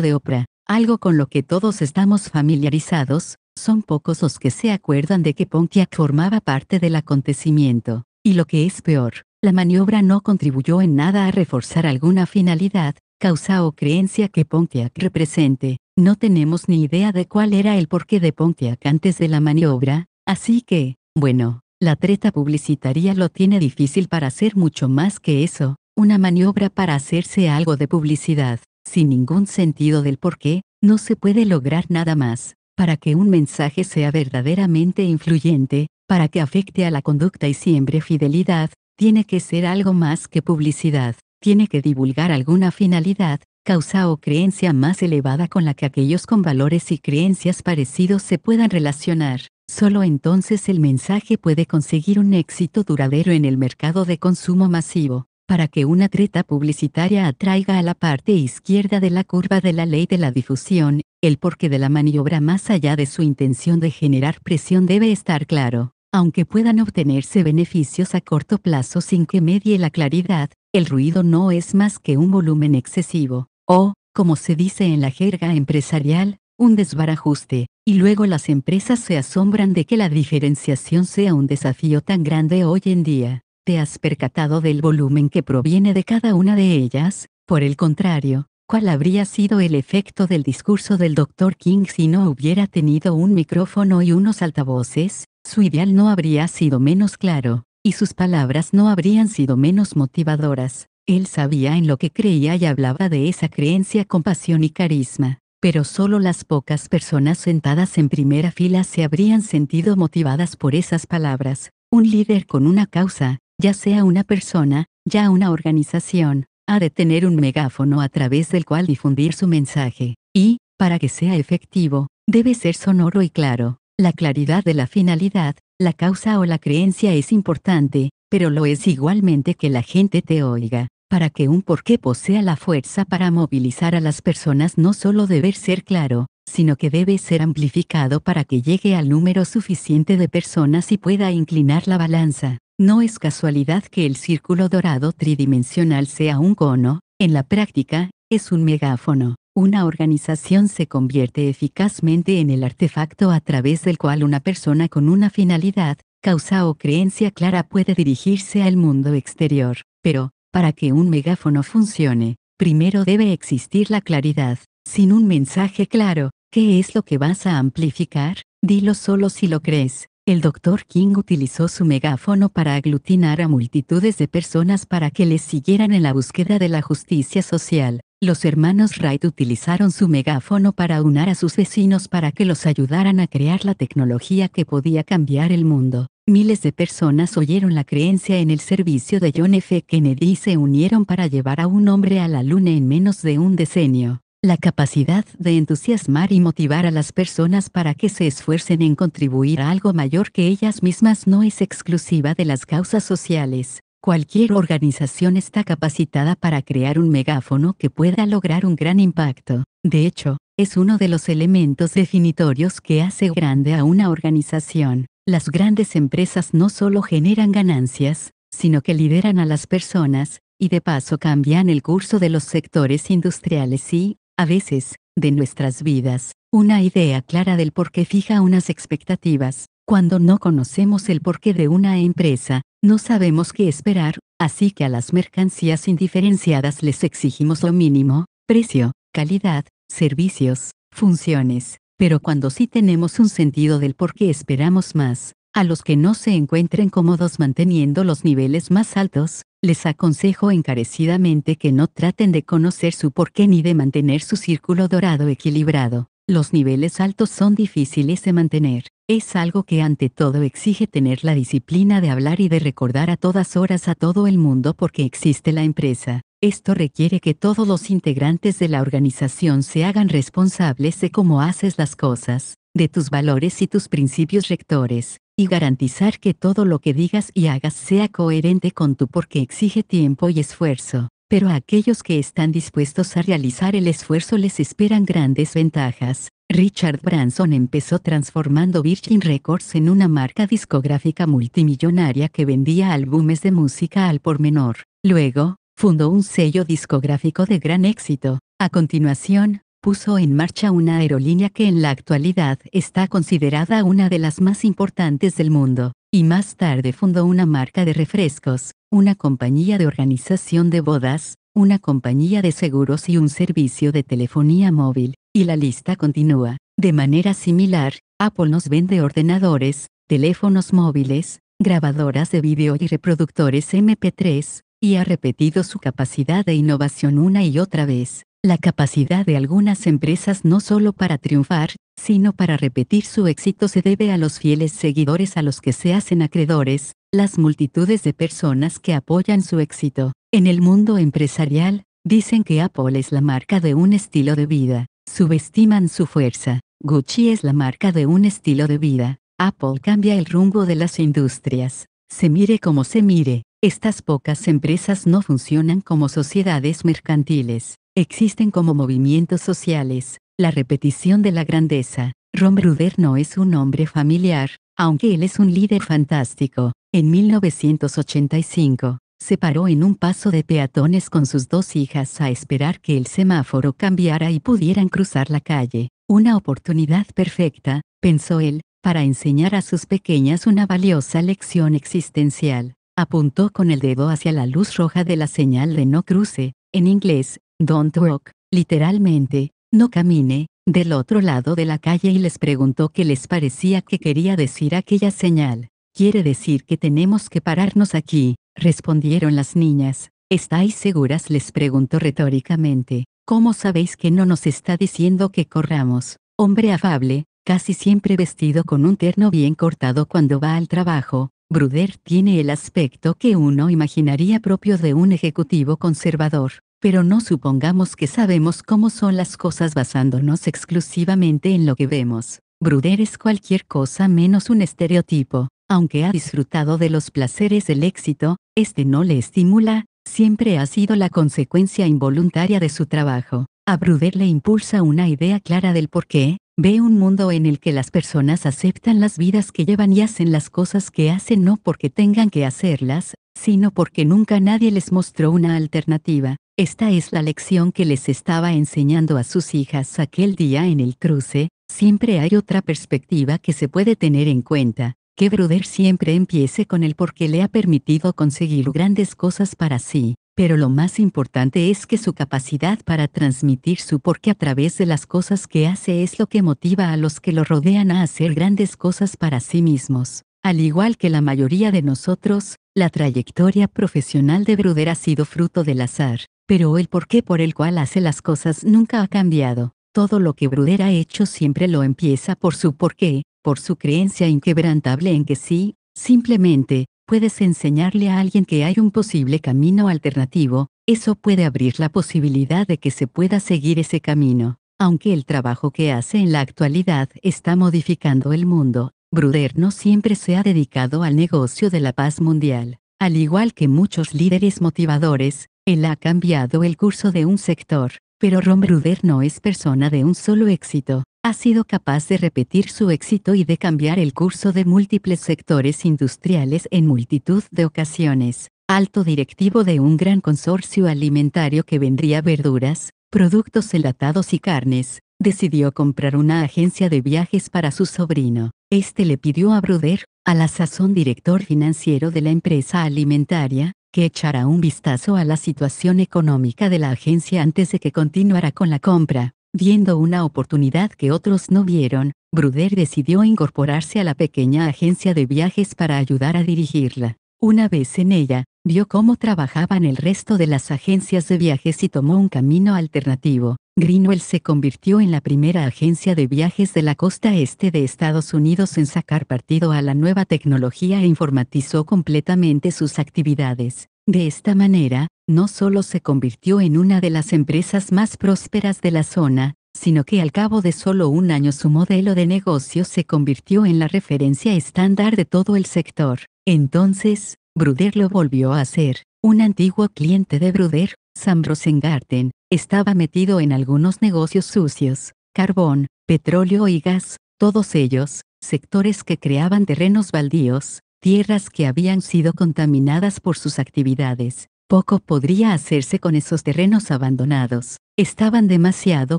de Oprah, algo con lo que todos estamos familiarizados, son pocos los que se acuerdan de que Pontiac formaba parte del acontecimiento, y lo que es peor, la maniobra no contribuyó en nada a reforzar alguna finalidad, causa o creencia que Pontiac represente. No tenemos ni idea de cuál era el porqué de Pontiac antes de la maniobra, así que, bueno, la treta publicitaria lo tiene difícil para hacer mucho más que eso, una maniobra para hacerse algo de publicidad, sin ningún sentido del por qué, no se puede lograr nada más. Para que un mensaje sea verdaderamente influyente, para que afecte a la conducta y siembre fidelidad, tiene que ser algo más que publicidad, tiene que divulgar alguna finalidad, causa o creencia más elevada con la que aquellos con valores y creencias parecidos se puedan relacionar. Solo entonces el mensaje puede conseguir un éxito duradero en el mercado de consumo masivo, para que una treta publicitaria atraiga a la parte izquierda de la curva de la ley de la difusión, el porqué de la maniobra más allá de su intención de generar presión debe estar claro. Aunque puedan obtenerse beneficios a corto plazo sin que medie la claridad, el ruido no es más que un volumen excesivo, o, como se dice en la jerga empresarial, un desbarajuste, y luego las empresas se asombran de que la diferenciación sea un desafío tan grande hoy en día. ¿Te has percatado del volumen que proviene de cada una de ellas? Por el contrario, ¿cuál habría sido el efecto del discurso del Dr. King si no hubiera tenido un micrófono y unos altavoces? Su ideal no habría sido menos claro, y sus palabras no habrían sido menos motivadoras. Él sabía en lo que creía y hablaba de esa creencia con pasión y carisma pero solo las pocas personas sentadas en primera fila se habrían sentido motivadas por esas palabras. Un líder con una causa, ya sea una persona, ya una organización, ha de tener un megáfono a través del cual difundir su mensaje, y, para que sea efectivo, debe ser sonoro y claro. La claridad de la finalidad, la causa o la creencia es importante, pero lo es igualmente que la gente te oiga para que un porqué posea la fuerza para movilizar a las personas no solo debe ser claro, sino que debe ser amplificado para que llegue al número suficiente de personas y pueda inclinar la balanza. No es casualidad que el círculo dorado tridimensional sea un cono, en la práctica, es un megáfono. Una organización se convierte eficazmente en el artefacto a través del cual una persona con una finalidad, causa o creencia clara puede dirigirse al mundo exterior. Pero, para que un megáfono funcione, primero debe existir la claridad. Sin un mensaje claro, ¿qué es lo que vas a amplificar? Dilo solo si lo crees. El Dr. King utilizó su megáfono para aglutinar a multitudes de personas para que les siguieran en la búsqueda de la justicia social. Los hermanos Wright utilizaron su megáfono para unar a sus vecinos para que los ayudaran a crear la tecnología que podía cambiar el mundo. Miles de personas oyeron la creencia en el servicio de John F. Kennedy y se unieron para llevar a un hombre a la luna en menos de un decenio. La capacidad de entusiasmar y motivar a las personas para que se esfuercen en contribuir a algo mayor que ellas mismas no es exclusiva de las causas sociales. Cualquier organización está capacitada para crear un megáfono que pueda lograr un gran impacto. De hecho, es uno de los elementos definitorios que hace grande a una organización. Las grandes empresas no solo generan ganancias, sino que lideran a las personas, y de paso cambian el curso de los sectores industriales y, a veces, de nuestras vidas. Una idea clara del por qué fija unas expectativas. Cuando no conocemos el porqué de una empresa, no sabemos qué esperar, así que a las mercancías indiferenciadas les exigimos lo mínimo, precio, calidad, servicios, funciones, pero cuando sí tenemos un sentido del por qué esperamos más, a los que no se encuentren cómodos manteniendo los niveles más altos, les aconsejo encarecidamente que no traten de conocer su porqué ni de mantener su círculo dorado equilibrado. Los niveles altos son difíciles de mantener. Es algo que ante todo exige tener la disciplina de hablar y de recordar a todas horas a todo el mundo porque existe la empresa, esto requiere que todos los integrantes de la organización se hagan responsables de cómo haces las cosas, de tus valores y tus principios rectores, y garantizar que todo lo que digas y hagas sea coherente con tu porque exige tiempo y esfuerzo. Pero a aquellos que están dispuestos a realizar el esfuerzo les esperan grandes ventajas. Richard Branson empezó transformando Virgin Records en una marca discográfica multimillonaria que vendía álbumes de música al por menor. Luego, fundó un sello discográfico de gran éxito. A continuación, puso en marcha una aerolínea que en la actualidad está considerada una de las más importantes del mundo, y más tarde fundó una marca de refrescos, una compañía de organización de bodas, una compañía de seguros y un servicio de telefonía móvil, y la lista continúa. De manera similar, Apple nos vende ordenadores, teléfonos móviles, grabadoras de vídeo y reproductores MP3, y ha repetido su capacidad de innovación una y otra vez, la capacidad de algunas empresas no solo para triunfar, sino para repetir su éxito se debe a los fieles seguidores a los que se hacen acreedores, las multitudes de personas que apoyan su éxito. En el mundo empresarial, dicen que Apple es la marca de un estilo de vida, subestiman su fuerza, Gucci es la marca de un estilo de vida, Apple cambia el rumbo de las industrias, se mire como se mire, estas pocas empresas no funcionan como sociedades mercantiles, existen como movimientos sociales, la repetición de la grandeza. Rombruder Bruder no es un hombre familiar, aunque él es un líder fantástico. En 1985, se paró en un paso de peatones con sus dos hijas a esperar que el semáforo cambiara y pudieran cruzar la calle. Una oportunidad perfecta, pensó él, para enseñar a sus pequeñas una valiosa lección existencial apuntó con el dedo hacia la luz roja de la señal de no cruce, en inglés, don't walk, literalmente, no camine, del otro lado de la calle y les preguntó qué les parecía que quería decir aquella señal. Quiere decir que tenemos que pararnos aquí, respondieron las niñas. ¿Estáis seguras? les preguntó retóricamente. ¿Cómo sabéis que no nos está diciendo que corramos? Hombre afable, casi siempre vestido con un terno bien cortado cuando va al trabajo, Bruder tiene el aspecto que uno imaginaría propio de un ejecutivo conservador, pero no supongamos que sabemos cómo son las cosas basándonos exclusivamente en lo que vemos. Bruder es cualquier cosa menos un estereotipo, aunque ha disfrutado de los placeres del éxito, este no le estimula, siempre ha sido la consecuencia involuntaria de su trabajo. A Bruder le impulsa una idea clara del por qué, Ve un mundo en el que las personas aceptan las vidas que llevan y hacen las cosas que hacen no porque tengan que hacerlas, sino porque nunca nadie les mostró una alternativa. Esta es la lección que les estaba enseñando a sus hijas aquel día en el cruce, siempre hay otra perspectiva que se puede tener en cuenta, que Bruder siempre empiece con el porque le ha permitido conseguir grandes cosas para sí, pero lo más importante es que su capacidad para transmitir su qué a través de las cosas que hace es lo que motiva a los que lo rodean a hacer grandes cosas para sí mismos. Al igual que la mayoría de nosotros, la trayectoria profesional de Bruder ha sido fruto del azar, pero el porqué por el cual hace las cosas nunca ha cambiado. Todo lo que Bruder ha hecho siempre lo empieza por su porqué, por su creencia inquebrantable en que sí, simplemente, puedes enseñarle a alguien que hay un posible camino alternativo, eso puede abrir la posibilidad de que se pueda seguir ese camino. Aunque el trabajo que hace en la actualidad está modificando el mundo, Bruder no siempre se ha dedicado al negocio de la paz mundial. Al igual que muchos líderes motivadores, él ha cambiado el curso de un sector, pero Ron Bruder no es persona de un solo éxito ha sido capaz de repetir su éxito y de cambiar el curso de múltiples sectores industriales en multitud de ocasiones. Alto directivo de un gran consorcio alimentario que vendría verduras, productos enlatados y carnes, decidió comprar una agencia de viajes para su sobrino. Este le pidió a Bruder, a la sazón director financiero de la empresa alimentaria, que echara un vistazo a la situación económica de la agencia antes de que continuara con la compra. Viendo una oportunidad que otros no vieron, Bruder decidió incorporarse a la pequeña agencia de viajes para ayudar a dirigirla. Una vez en ella, vio cómo trabajaban el resto de las agencias de viajes y tomó un camino alternativo. Greenwell se convirtió en la primera agencia de viajes de la costa este de Estados Unidos en sacar partido a la nueva tecnología e informatizó completamente sus actividades. De esta manera, no solo se convirtió en una de las empresas más prósperas de la zona, sino que al cabo de solo un año su modelo de negocio se convirtió en la referencia estándar de todo el sector. Entonces, Bruder lo volvió a hacer. Un antiguo cliente de Bruder, Sam Rosengarten, estaba metido en algunos negocios sucios, carbón, petróleo y gas, todos ellos, sectores que creaban terrenos baldíos, tierras que habían sido contaminadas por sus actividades. Poco podría hacerse con esos terrenos abandonados. Estaban demasiado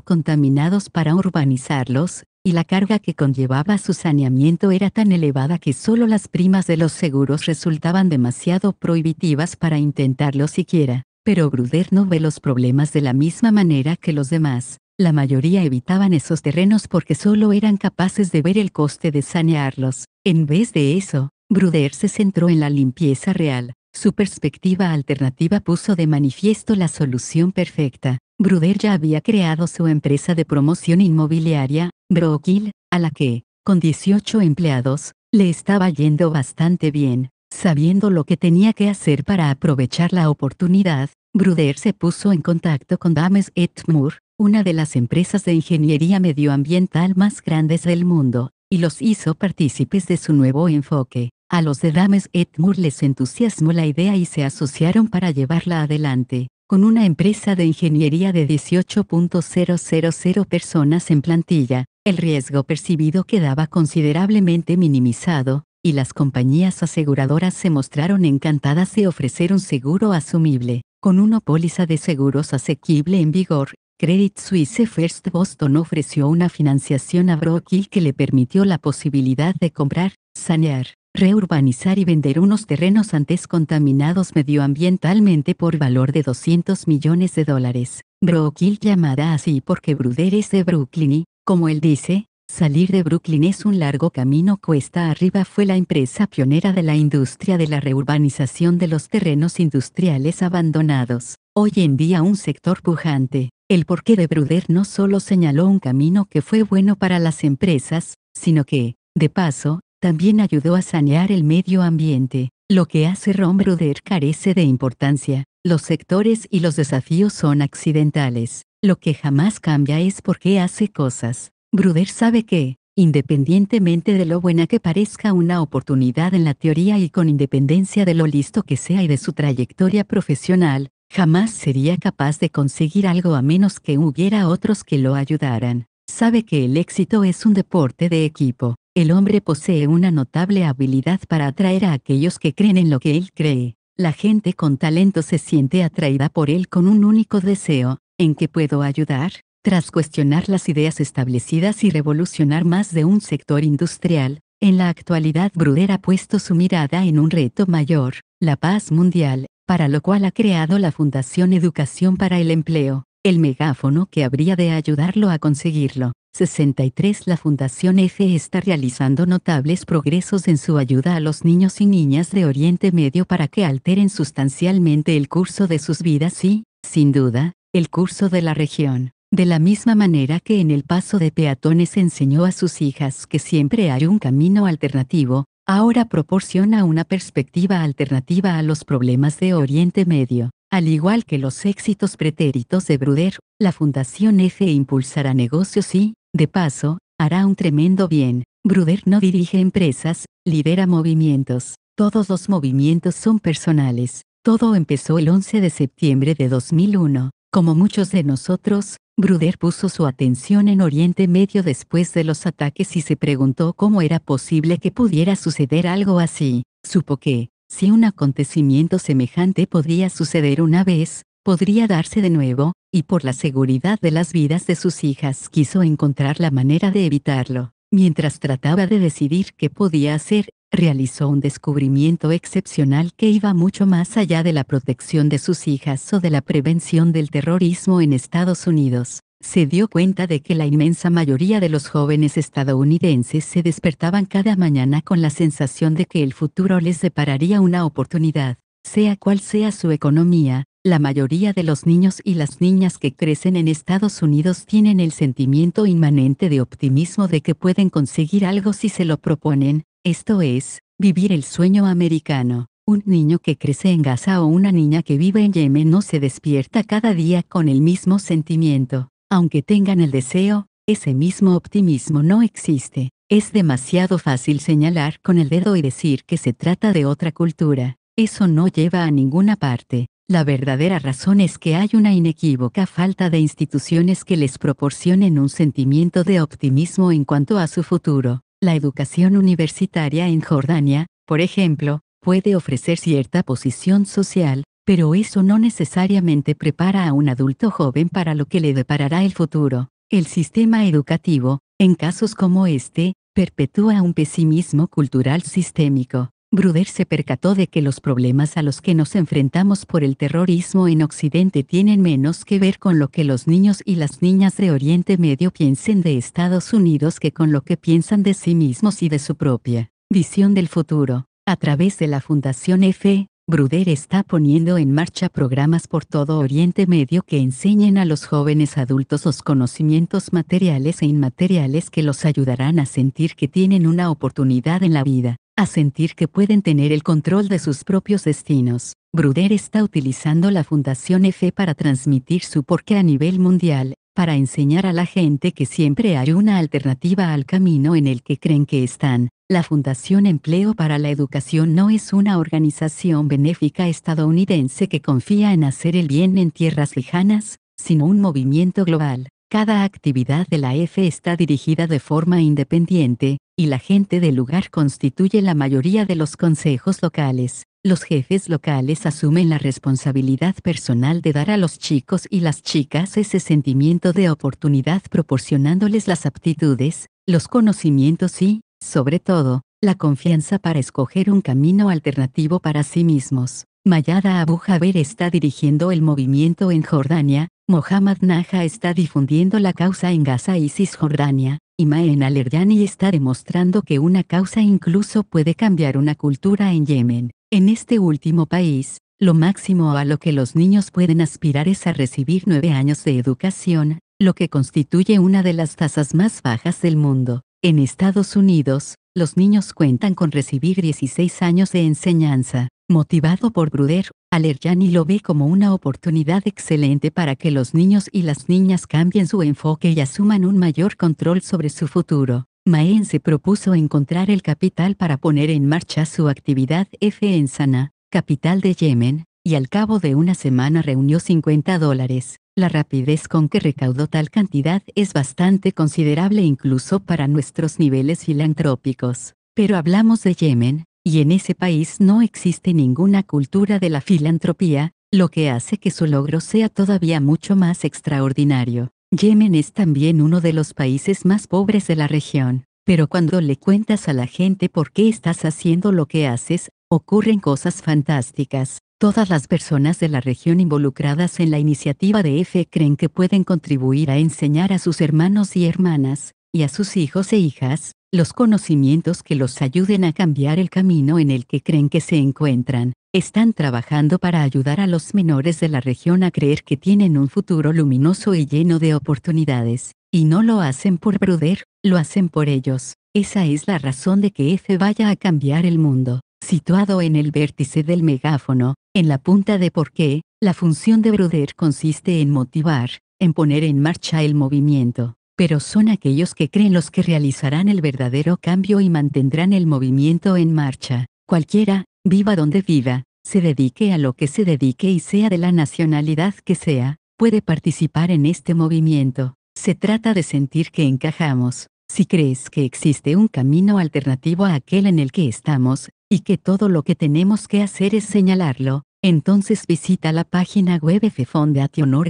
contaminados para urbanizarlos, y la carga que conllevaba su saneamiento era tan elevada que solo las primas de los seguros resultaban demasiado prohibitivas para intentarlo siquiera. Pero Gruder no ve los problemas de la misma manera que los demás. La mayoría evitaban esos terrenos porque solo eran capaces de ver el coste de sanearlos. En vez de eso, Bruder se centró en la limpieza real. Su perspectiva alternativa puso de manifiesto la solución perfecta. Bruder ya había creado su empresa de promoción inmobiliaria, Broquil, a la que, con 18 empleados, le estaba yendo bastante bien. Sabiendo lo que tenía que hacer para aprovechar la oportunidad, Bruder se puso en contacto con Dames et Moore, una de las empresas de ingeniería medioambiental más grandes del mundo, y los hizo partícipes de su nuevo enfoque. A los de Dames et les entusiasmó la idea y se asociaron para llevarla adelante, con una empresa de ingeniería de 18.000 personas en plantilla. El riesgo percibido quedaba considerablemente minimizado, y las compañías aseguradoras se mostraron encantadas de ofrecer un seguro asumible, con una póliza de seguros asequible en vigor, Credit Suisse First Boston ofreció una financiación a Brookhill que le permitió la posibilidad de comprar, sanear, reurbanizar y vender unos terrenos antes contaminados medioambientalmente por valor de 200 millones de dólares. Brookhill llamada así porque Bruder es de Brooklyn y, como él dice, salir de Brooklyn es un largo camino cuesta arriba fue la empresa pionera de la industria de la reurbanización de los terrenos industriales abandonados, hoy en día un sector pujante. El porqué de Bruder no solo señaló un camino que fue bueno para las empresas, sino que, de paso, también ayudó a sanear el medio ambiente. Lo que hace Ron Bruder carece de importancia. Los sectores y los desafíos son accidentales. Lo que jamás cambia es por qué hace cosas. Bruder sabe que, independientemente de lo buena que parezca una oportunidad en la teoría y con independencia de lo listo que sea y de su trayectoria profesional, Jamás sería capaz de conseguir algo a menos que hubiera otros que lo ayudaran. Sabe que el éxito es un deporte de equipo. El hombre posee una notable habilidad para atraer a aquellos que creen en lo que él cree. La gente con talento se siente atraída por él con un único deseo, ¿en qué puedo ayudar? Tras cuestionar las ideas establecidas y revolucionar más de un sector industrial, en la actualidad Bruder ha puesto su mirada en un reto mayor, la paz mundial, para lo cual ha creado la Fundación Educación para el Empleo, el megáfono que habría de ayudarlo a conseguirlo. 63 La Fundación F está realizando notables progresos en su ayuda a los niños y niñas de Oriente Medio para que alteren sustancialmente el curso de sus vidas y, sin duda, el curso de la región. De la misma manera que en el paso de peatones enseñó a sus hijas que siempre hay un camino alternativo, ahora proporciona una perspectiva alternativa a los problemas de Oriente Medio. Al igual que los éxitos pretéritos de Bruder, la Fundación F impulsará negocios y, de paso, hará un tremendo bien. Bruder no dirige empresas, lidera movimientos. Todos los movimientos son personales. Todo empezó el 11 de septiembre de 2001. Como muchos de nosotros, Bruder puso su atención en Oriente Medio después de los ataques y se preguntó cómo era posible que pudiera suceder algo así. Supo que, si un acontecimiento semejante podía suceder una vez, podría darse de nuevo, y por la seguridad de las vidas de sus hijas quiso encontrar la manera de evitarlo. Mientras trataba de decidir qué podía hacer, realizó un descubrimiento excepcional que iba mucho más allá de la protección de sus hijas o de la prevención del terrorismo en Estados Unidos. Se dio cuenta de que la inmensa mayoría de los jóvenes estadounidenses se despertaban cada mañana con la sensación de que el futuro les depararía una oportunidad, sea cual sea su economía, la mayoría de los niños y las niñas que crecen en Estados Unidos tienen el sentimiento inmanente de optimismo de que pueden conseguir algo si se lo proponen, esto es, vivir el sueño americano. Un niño que crece en Gaza o una niña que vive en Yemen no se despierta cada día con el mismo sentimiento. Aunque tengan el deseo, ese mismo optimismo no existe. Es demasiado fácil señalar con el dedo y decir que se trata de otra cultura. Eso no lleva a ninguna parte. La verdadera razón es que hay una inequívoca falta de instituciones que les proporcionen un sentimiento de optimismo en cuanto a su futuro. La educación universitaria en Jordania, por ejemplo, puede ofrecer cierta posición social, pero eso no necesariamente prepara a un adulto joven para lo que le deparará el futuro. El sistema educativo, en casos como este, perpetúa un pesimismo cultural sistémico. Bruder se percató de que los problemas a los que nos enfrentamos por el terrorismo en Occidente tienen menos que ver con lo que los niños y las niñas de Oriente Medio piensen de Estados Unidos que con lo que piensan de sí mismos y de su propia visión del futuro. A través de la Fundación F, Bruder está poniendo en marcha programas por todo Oriente Medio que enseñen a los jóvenes adultos los conocimientos materiales e inmateriales que los ayudarán a sentir que tienen una oportunidad en la vida a sentir que pueden tener el control de sus propios destinos. Bruder está utilizando la Fundación EFE para transmitir su porqué a nivel mundial, para enseñar a la gente que siempre hay una alternativa al camino en el que creen que están. La Fundación Empleo para la Educación no es una organización benéfica estadounidense que confía en hacer el bien en tierras lejanas, sino un movimiento global cada actividad de la F está dirigida de forma independiente, y la gente del lugar constituye la mayoría de los consejos locales. Los jefes locales asumen la responsabilidad personal de dar a los chicos y las chicas ese sentimiento de oportunidad proporcionándoles las aptitudes, los conocimientos y, sobre todo, la confianza para escoger un camino alternativo para sí mismos. Mayada Abu está dirigiendo el movimiento en Jordania, Mohammad Naja está difundiendo la causa en Gaza y Cisjordania, y Maen al está demostrando que una causa incluso puede cambiar una cultura en Yemen. En este último país, lo máximo a lo que los niños pueden aspirar es a recibir nueve años de educación, lo que constituye una de las tasas más bajas del mundo. En Estados Unidos, los niños cuentan con recibir 16 años de enseñanza. Motivado por Bruder, Alerjani lo ve como una oportunidad excelente para que los niños y las niñas cambien su enfoque y asuman un mayor control sobre su futuro. Maen se propuso encontrar el capital para poner en marcha su actividad F en Sana, capital de Yemen, y al cabo de una semana reunió 50 dólares. La rapidez con que recaudó tal cantidad es bastante considerable incluso para nuestros niveles filantrópicos. Pero hablamos de Yemen, y en ese país no existe ninguna cultura de la filantropía, lo que hace que su logro sea todavía mucho más extraordinario. Yemen es también uno de los países más pobres de la región, pero cuando le cuentas a la gente por qué estás haciendo lo que haces, ocurren cosas fantásticas. Todas las personas de la región involucradas en la iniciativa de EFE creen que pueden contribuir a enseñar a sus hermanos y hermanas, y a sus hijos e hijas, los conocimientos que los ayuden a cambiar el camino en el que creen que se encuentran. Están trabajando para ayudar a los menores de la región a creer que tienen un futuro luminoso y lleno de oportunidades, y no lo hacen por Bruder, lo hacen por ellos. Esa es la razón de que F vaya a cambiar el mundo. Situado en el vértice del megáfono, en la punta de por qué, la función de Bruder consiste en motivar, en poner en marcha el movimiento pero son aquellos que creen los que realizarán el verdadero cambio y mantendrán el movimiento en marcha. Cualquiera, viva donde viva, se dedique a lo que se dedique y sea de la nacionalidad que sea, puede participar en este movimiento. Se trata de sentir que encajamos. Si crees que existe un camino alternativo a aquel en el que estamos, y que todo lo que tenemos que hacer es señalarlo, entonces visita la página web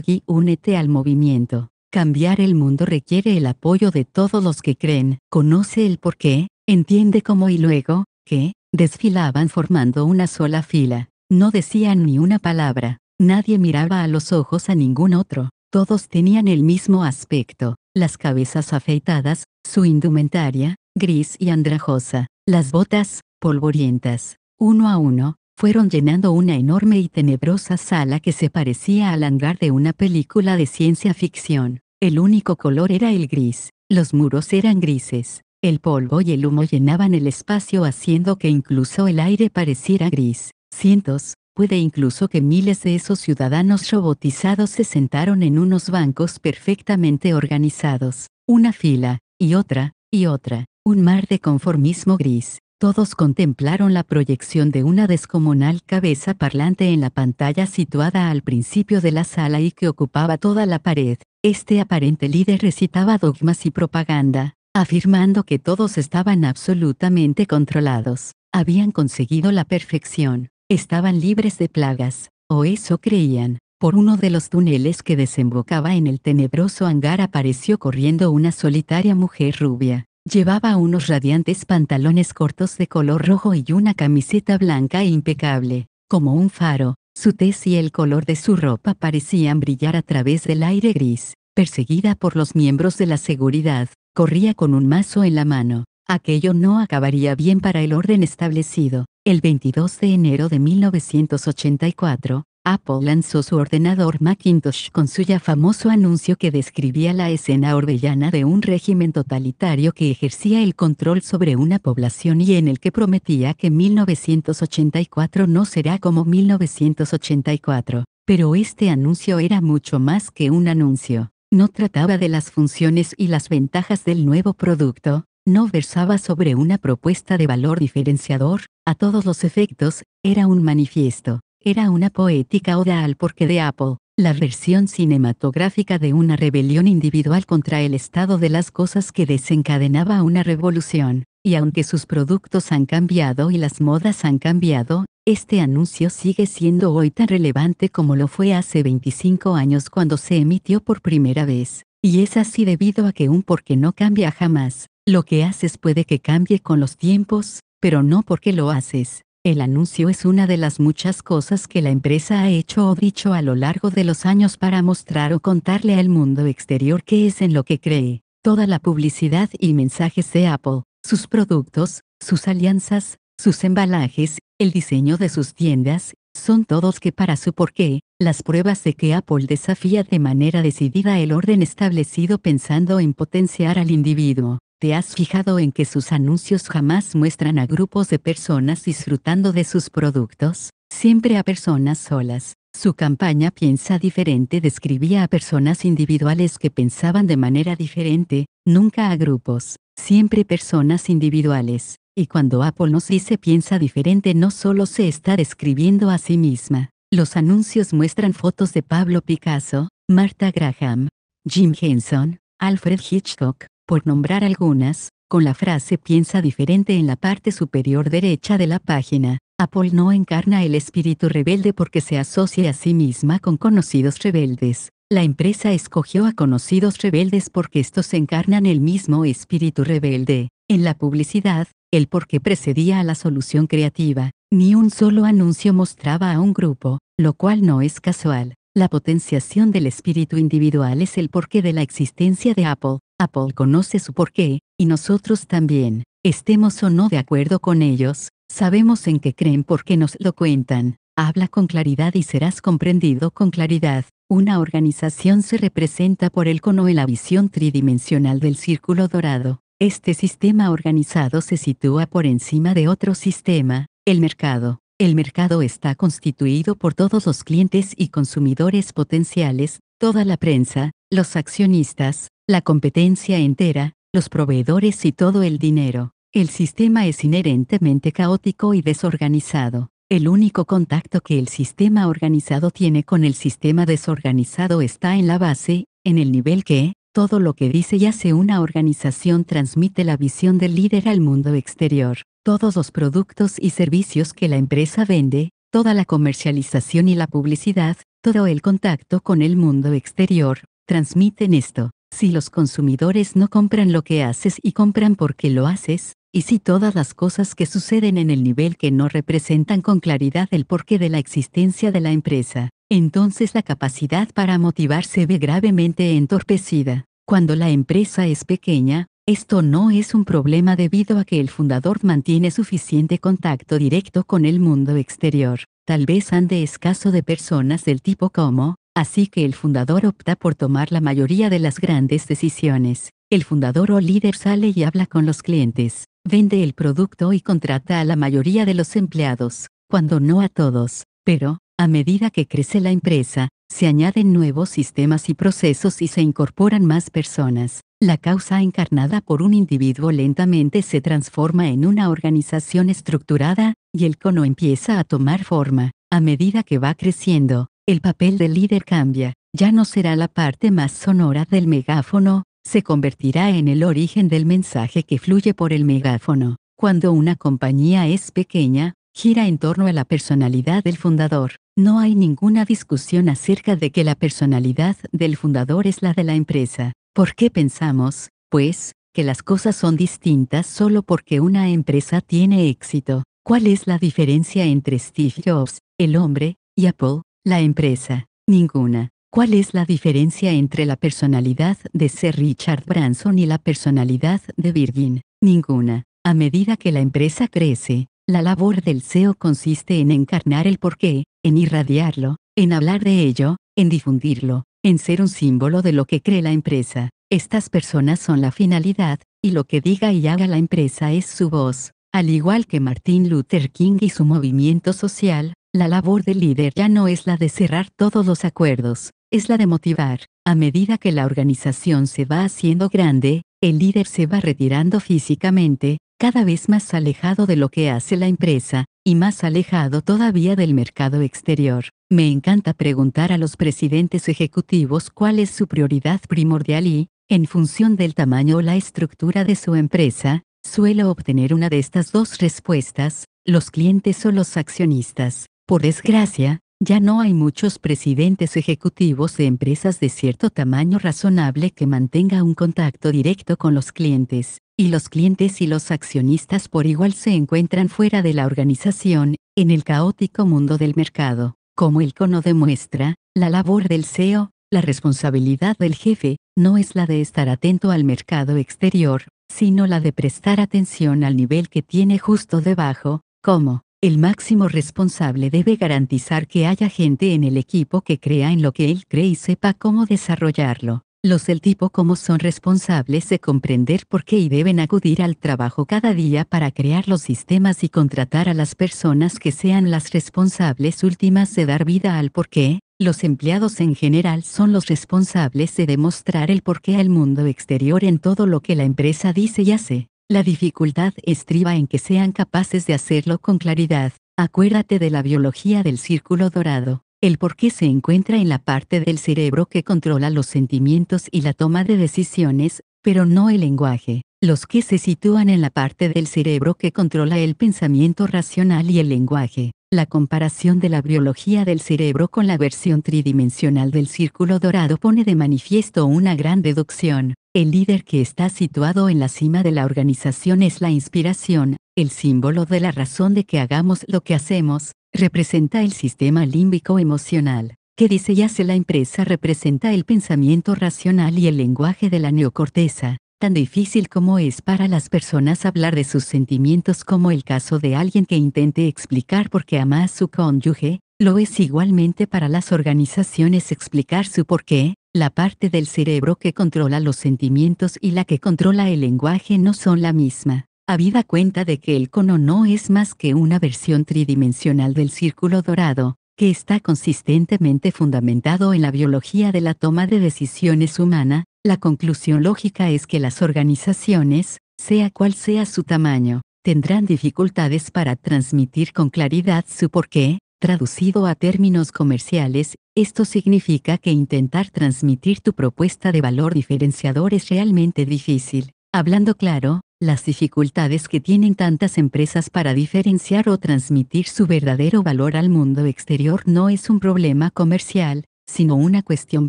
y únete al movimiento. Cambiar el mundo requiere el apoyo de todos los que creen, conoce el por qué, entiende cómo y luego, que, desfilaban formando una sola fila. No decían ni una palabra, nadie miraba a los ojos a ningún otro, todos tenían el mismo aspecto, las cabezas afeitadas, su indumentaria, gris y andrajosa, las botas, polvorientas, uno a uno, fueron llenando una enorme y tenebrosa sala que se parecía al hangar de una película de ciencia ficción. El único color era el gris, los muros eran grises, el polvo y el humo llenaban el espacio haciendo que incluso el aire pareciera gris. Cientos, puede incluso que miles de esos ciudadanos robotizados se sentaron en unos bancos perfectamente organizados, una fila, y otra, y otra, un mar de conformismo gris. Todos contemplaron la proyección de una descomunal cabeza parlante en la pantalla situada al principio de la sala y que ocupaba toda la pared. Este aparente líder recitaba dogmas y propaganda, afirmando que todos estaban absolutamente controlados, habían conseguido la perfección, estaban libres de plagas, o eso creían. Por uno de los túneles que desembocaba en el tenebroso hangar apareció corriendo una solitaria mujer rubia. Llevaba unos radiantes pantalones cortos de color rojo y una camiseta blanca e impecable, como un faro, su tez y el color de su ropa parecían brillar a través del aire gris. Perseguida por los miembros de la seguridad, corría con un mazo en la mano. Aquello no acabaría bien para el orden establecido. El 22 de enero de 1984, Apple lanzó su ordenador Macintosh con su ya famoso anuncio que describía la escena orbellana de un régimen totalitario que ejercía el control sobre una población y en el que prometía que 1984 no será como 1984. Pero este anuncio era mucho más que un anuncio. No trataba de las funciones y las ventajas del nuevo producto, no versaba sobre una propuesta de valor diferenciador, a todos los efectos, era un manifiesto era una poética oda al porqué de Apple, la versión cinematográfica de una rebelión individual contra el estado de las cosas que desencadenaba una revolución, y aunque sus productos han cambiado y las modas han cambiado, este anuncio sigue siendo hoy tan relevante como lo fue hace 25 años cuando se emitió por primera vez, y es así debido a que un porqué no cambia jamás, lo que haces puede que cambie con los tiempos, pero no porque lo haces, el anuncio es una de las muchas cosas que la empresa ha hecho o dicho a lo largo de los años para mostrar o contarle al mundo exterior qué es en lo que cree. Toda la publicidad y mensajes de Apple, sus productos, sus alianzas, sus embalajes, el diseño de sus tiendas, son todos que para su porqué, las pruebas de que Apple desafía de manera decidida el orden establecido pensando en potenciar al individuo. ¿Te has fijado en que sus anuncios jamás muestran a grupos de personas disfrutando de sus productos? Siempre a personas solas. Su campaña Piensa diferente describía a personas individuales que pensaban de manera diferente, nunca a grupos, siempre personas individuales. Y cuando Apple nos dice piensa diferente no solo se está describiendo a sí misma. Los anuncios muestran fotos de Pablo Picasso, Marta Graham, Jim Henson, Alfred Hitchcock, por nombrar algunas, con la frase piensa diferente en la parte superior derecha de la página. Apple no encarna el espíritu rebelde porque se asocia a sí misma con conocidos rebeldes. La empresa escogió a conocidos rebeldes porque estos encarnan el mismo espíritu rebelde. En la publicidad, el porqué precedía a la solución creativa, ni un solo anuncio mostraba a un grupo, lo cual no es casual. La potenciación del espíritu individual es el porqué de la existencia de Apple. Apple conoce su porqué, y nosotros también, estemos o no de acuerdo con ellos, sabemos en qué creen porque nos lo cuentan. Habla con claridad y serás comprendido con claridad. Una organización se representa por el cono en la visión tridimensional del círculo dorado. Este sistema organizado se sitúa por encima de otro sistema, el mercado. El mercado está constituido por todos los clientes y consumidores potenciales, toda la prensa, los accionistas, la competencia entera, los proveedores y todo el dinero. El sistema es inherentemente caótico y desorganizado. El único contacto que el sistema organizado tiene con el sistema desorganizado está en la base, en el nivel que, todo lo que dice y hace una organización transmite la visión del líder al mundo exterior. Todos los productos y servicios que la empresa vende, toda la comercialización y la publicidad, todo el contacto con el mundo exterior, transmiten esto. Si los consumidores no compran lo que haces y compran porque lo haces, y si todas las cosas que suceden en el nivel que no representan con claridad el porqué de la existencia de la empresa, entonces la capacidad para motivar se ve gravemente entorpecida. Cuando la empresa es pequeña, esto no es un problema debido a que el fundador mantiene suficiente contacto directo con el mundo exterior. Tal vez ande escaso de personas del tipo como, Así que el fundador opta por tomar la mayoría de las grandes decisiones. El fundador o líder sale y habla con los clientes, vende el producto y contrata a la mayoría de los empleados, cuando no a todos. Pero, a medida que crece la empresa, se añaden nuevos sistemas y procesos y se incorporan más personas. La causa encarnada por un individuo lentamente se transforma en una organización estructurada, y el cono empieza a tomar forma. A medida que va creciendo, el papel del líder cambia, ya no será la parte más sonora del megáfono, se convertirá en el origen del mensaje que fluye por el megáfono. Cuando una compañía es pequeña, gira en torno a la personalidad del fundador. No hay ninguna discusión acerca de que la personalidad del fundador es la de la empresa. ¿Por qué pensamos, pues, que las cosas son distintas solo porque una empresa tiene éxito? ¿Cuál es la diferencia entre Steve Jobs, el hombre, y Apple, la empresa. Ninguna. ¿Cuál es la diferencia entre la personalidad de Sir Richard Branson y la personalidad de Virgin? Ninguna. A medida que la empresa crece, la labor del CEO consiste en encarnar el porqué, en irradiarlo, en hablar de ello, en difundirlo, en ser un símbolo de lo que cree la empresa. Estas personas son la finalidad, y lo que diga y haga la empresa es su voz. Al igual que Martin Luther King y su movimiento social, la labor del líder ya no es la de cerrar todos los acuerdos, es la de motivar. A medida que la organización se va haciendo grande, el líder se va retirando físicamente, cada vez más alejado de lo que hace la empresa, y más alejado todavía del mercado exterior. Me encanta preguntar a los presidentes ejecutivos cuál es su prioridad primordial y, en función del tamaño o la estructura de su empresa, suelo obtener una de estas dos respuestas, los clientes o los accionistas. Por desgracia, ya no hay muchos presidentes ejecutivos de empresas de cierto tamaño razonable que mantenga un contacto directo con los clientes, y los clientes y los accionistas por igual se encuentran fuera de la organización, en el caótico mundo del mercado. Como el cono demuestra, la labor del CEO, la responsabilidad del jefe, no es la de estar atento al mercado exterior, sino la de prestar atención al nivel que tiene justo debajo, como, el máximo responsable debe garantizar que haya gente en el equipo que crea en lo que él cree y sepa cómo desarrollarlo. Los del tipo como son responsables de comprender por qué y deben acudir al trabajo cada día para crear los sistemas y contratar a las personas que sean las responsables últimas de dar vida al por qué. Los empleados en general son los responsables de demostrar el por qué al mundo exterior en todo lo que la empresa dice y hace. La dificultad estriba en que sean capaces de hacerlo con claridad. Acuérdate de la biología del círculo dorado. El por qué se encuentra en la parte del cerebro que controla los sentimientos y la toma de decisiones, pero no el lenguaje. Los que se sitúan en la parte del cerebro que controla el pensamiento racional y el lenguaje. La comparación de la biología del cerebro con la versión tridimensional del círculo dorado pone de manifiesto una gran deducción. El líder que está situado en la cima de la organización es la inspiración, el símbolo de la razón de que hagamos lo que hacemos, representa el sistema límbico emocional, que dice y hace la empresa representa el pensamiento racional y el lenguaje de la neocorteza, tan difícil como es para las personas hablar de sus sentimientos como el caso de alguien que intente explicar por qué ama a su cónyuge, lo es igualmente para las organizaciones explicar su por qué, la parte del cerebro que controla los sentimientos y la que controla el lenguaje no son la misma. Habida cuenta de que el cono no es más que una versión tridimensional del círculo dorado, que está consistentemente fundamentado en la biología de la toma de decisiones humana, la conclusión lógica es que las organizaciones, sea cual sea su tamaño, tendrán dificultades para transmitir con claridad su porqué, traducido a términos comerciales, esto significa que intentar transmitir tu propuesta de valor diferenciador es realmente difícil. Hablando claro, las dificultades que tienen tantas empresas para diferenciar o transmitir su verdadero valor al mundo exterior no es un problema comercial, sino una cuestión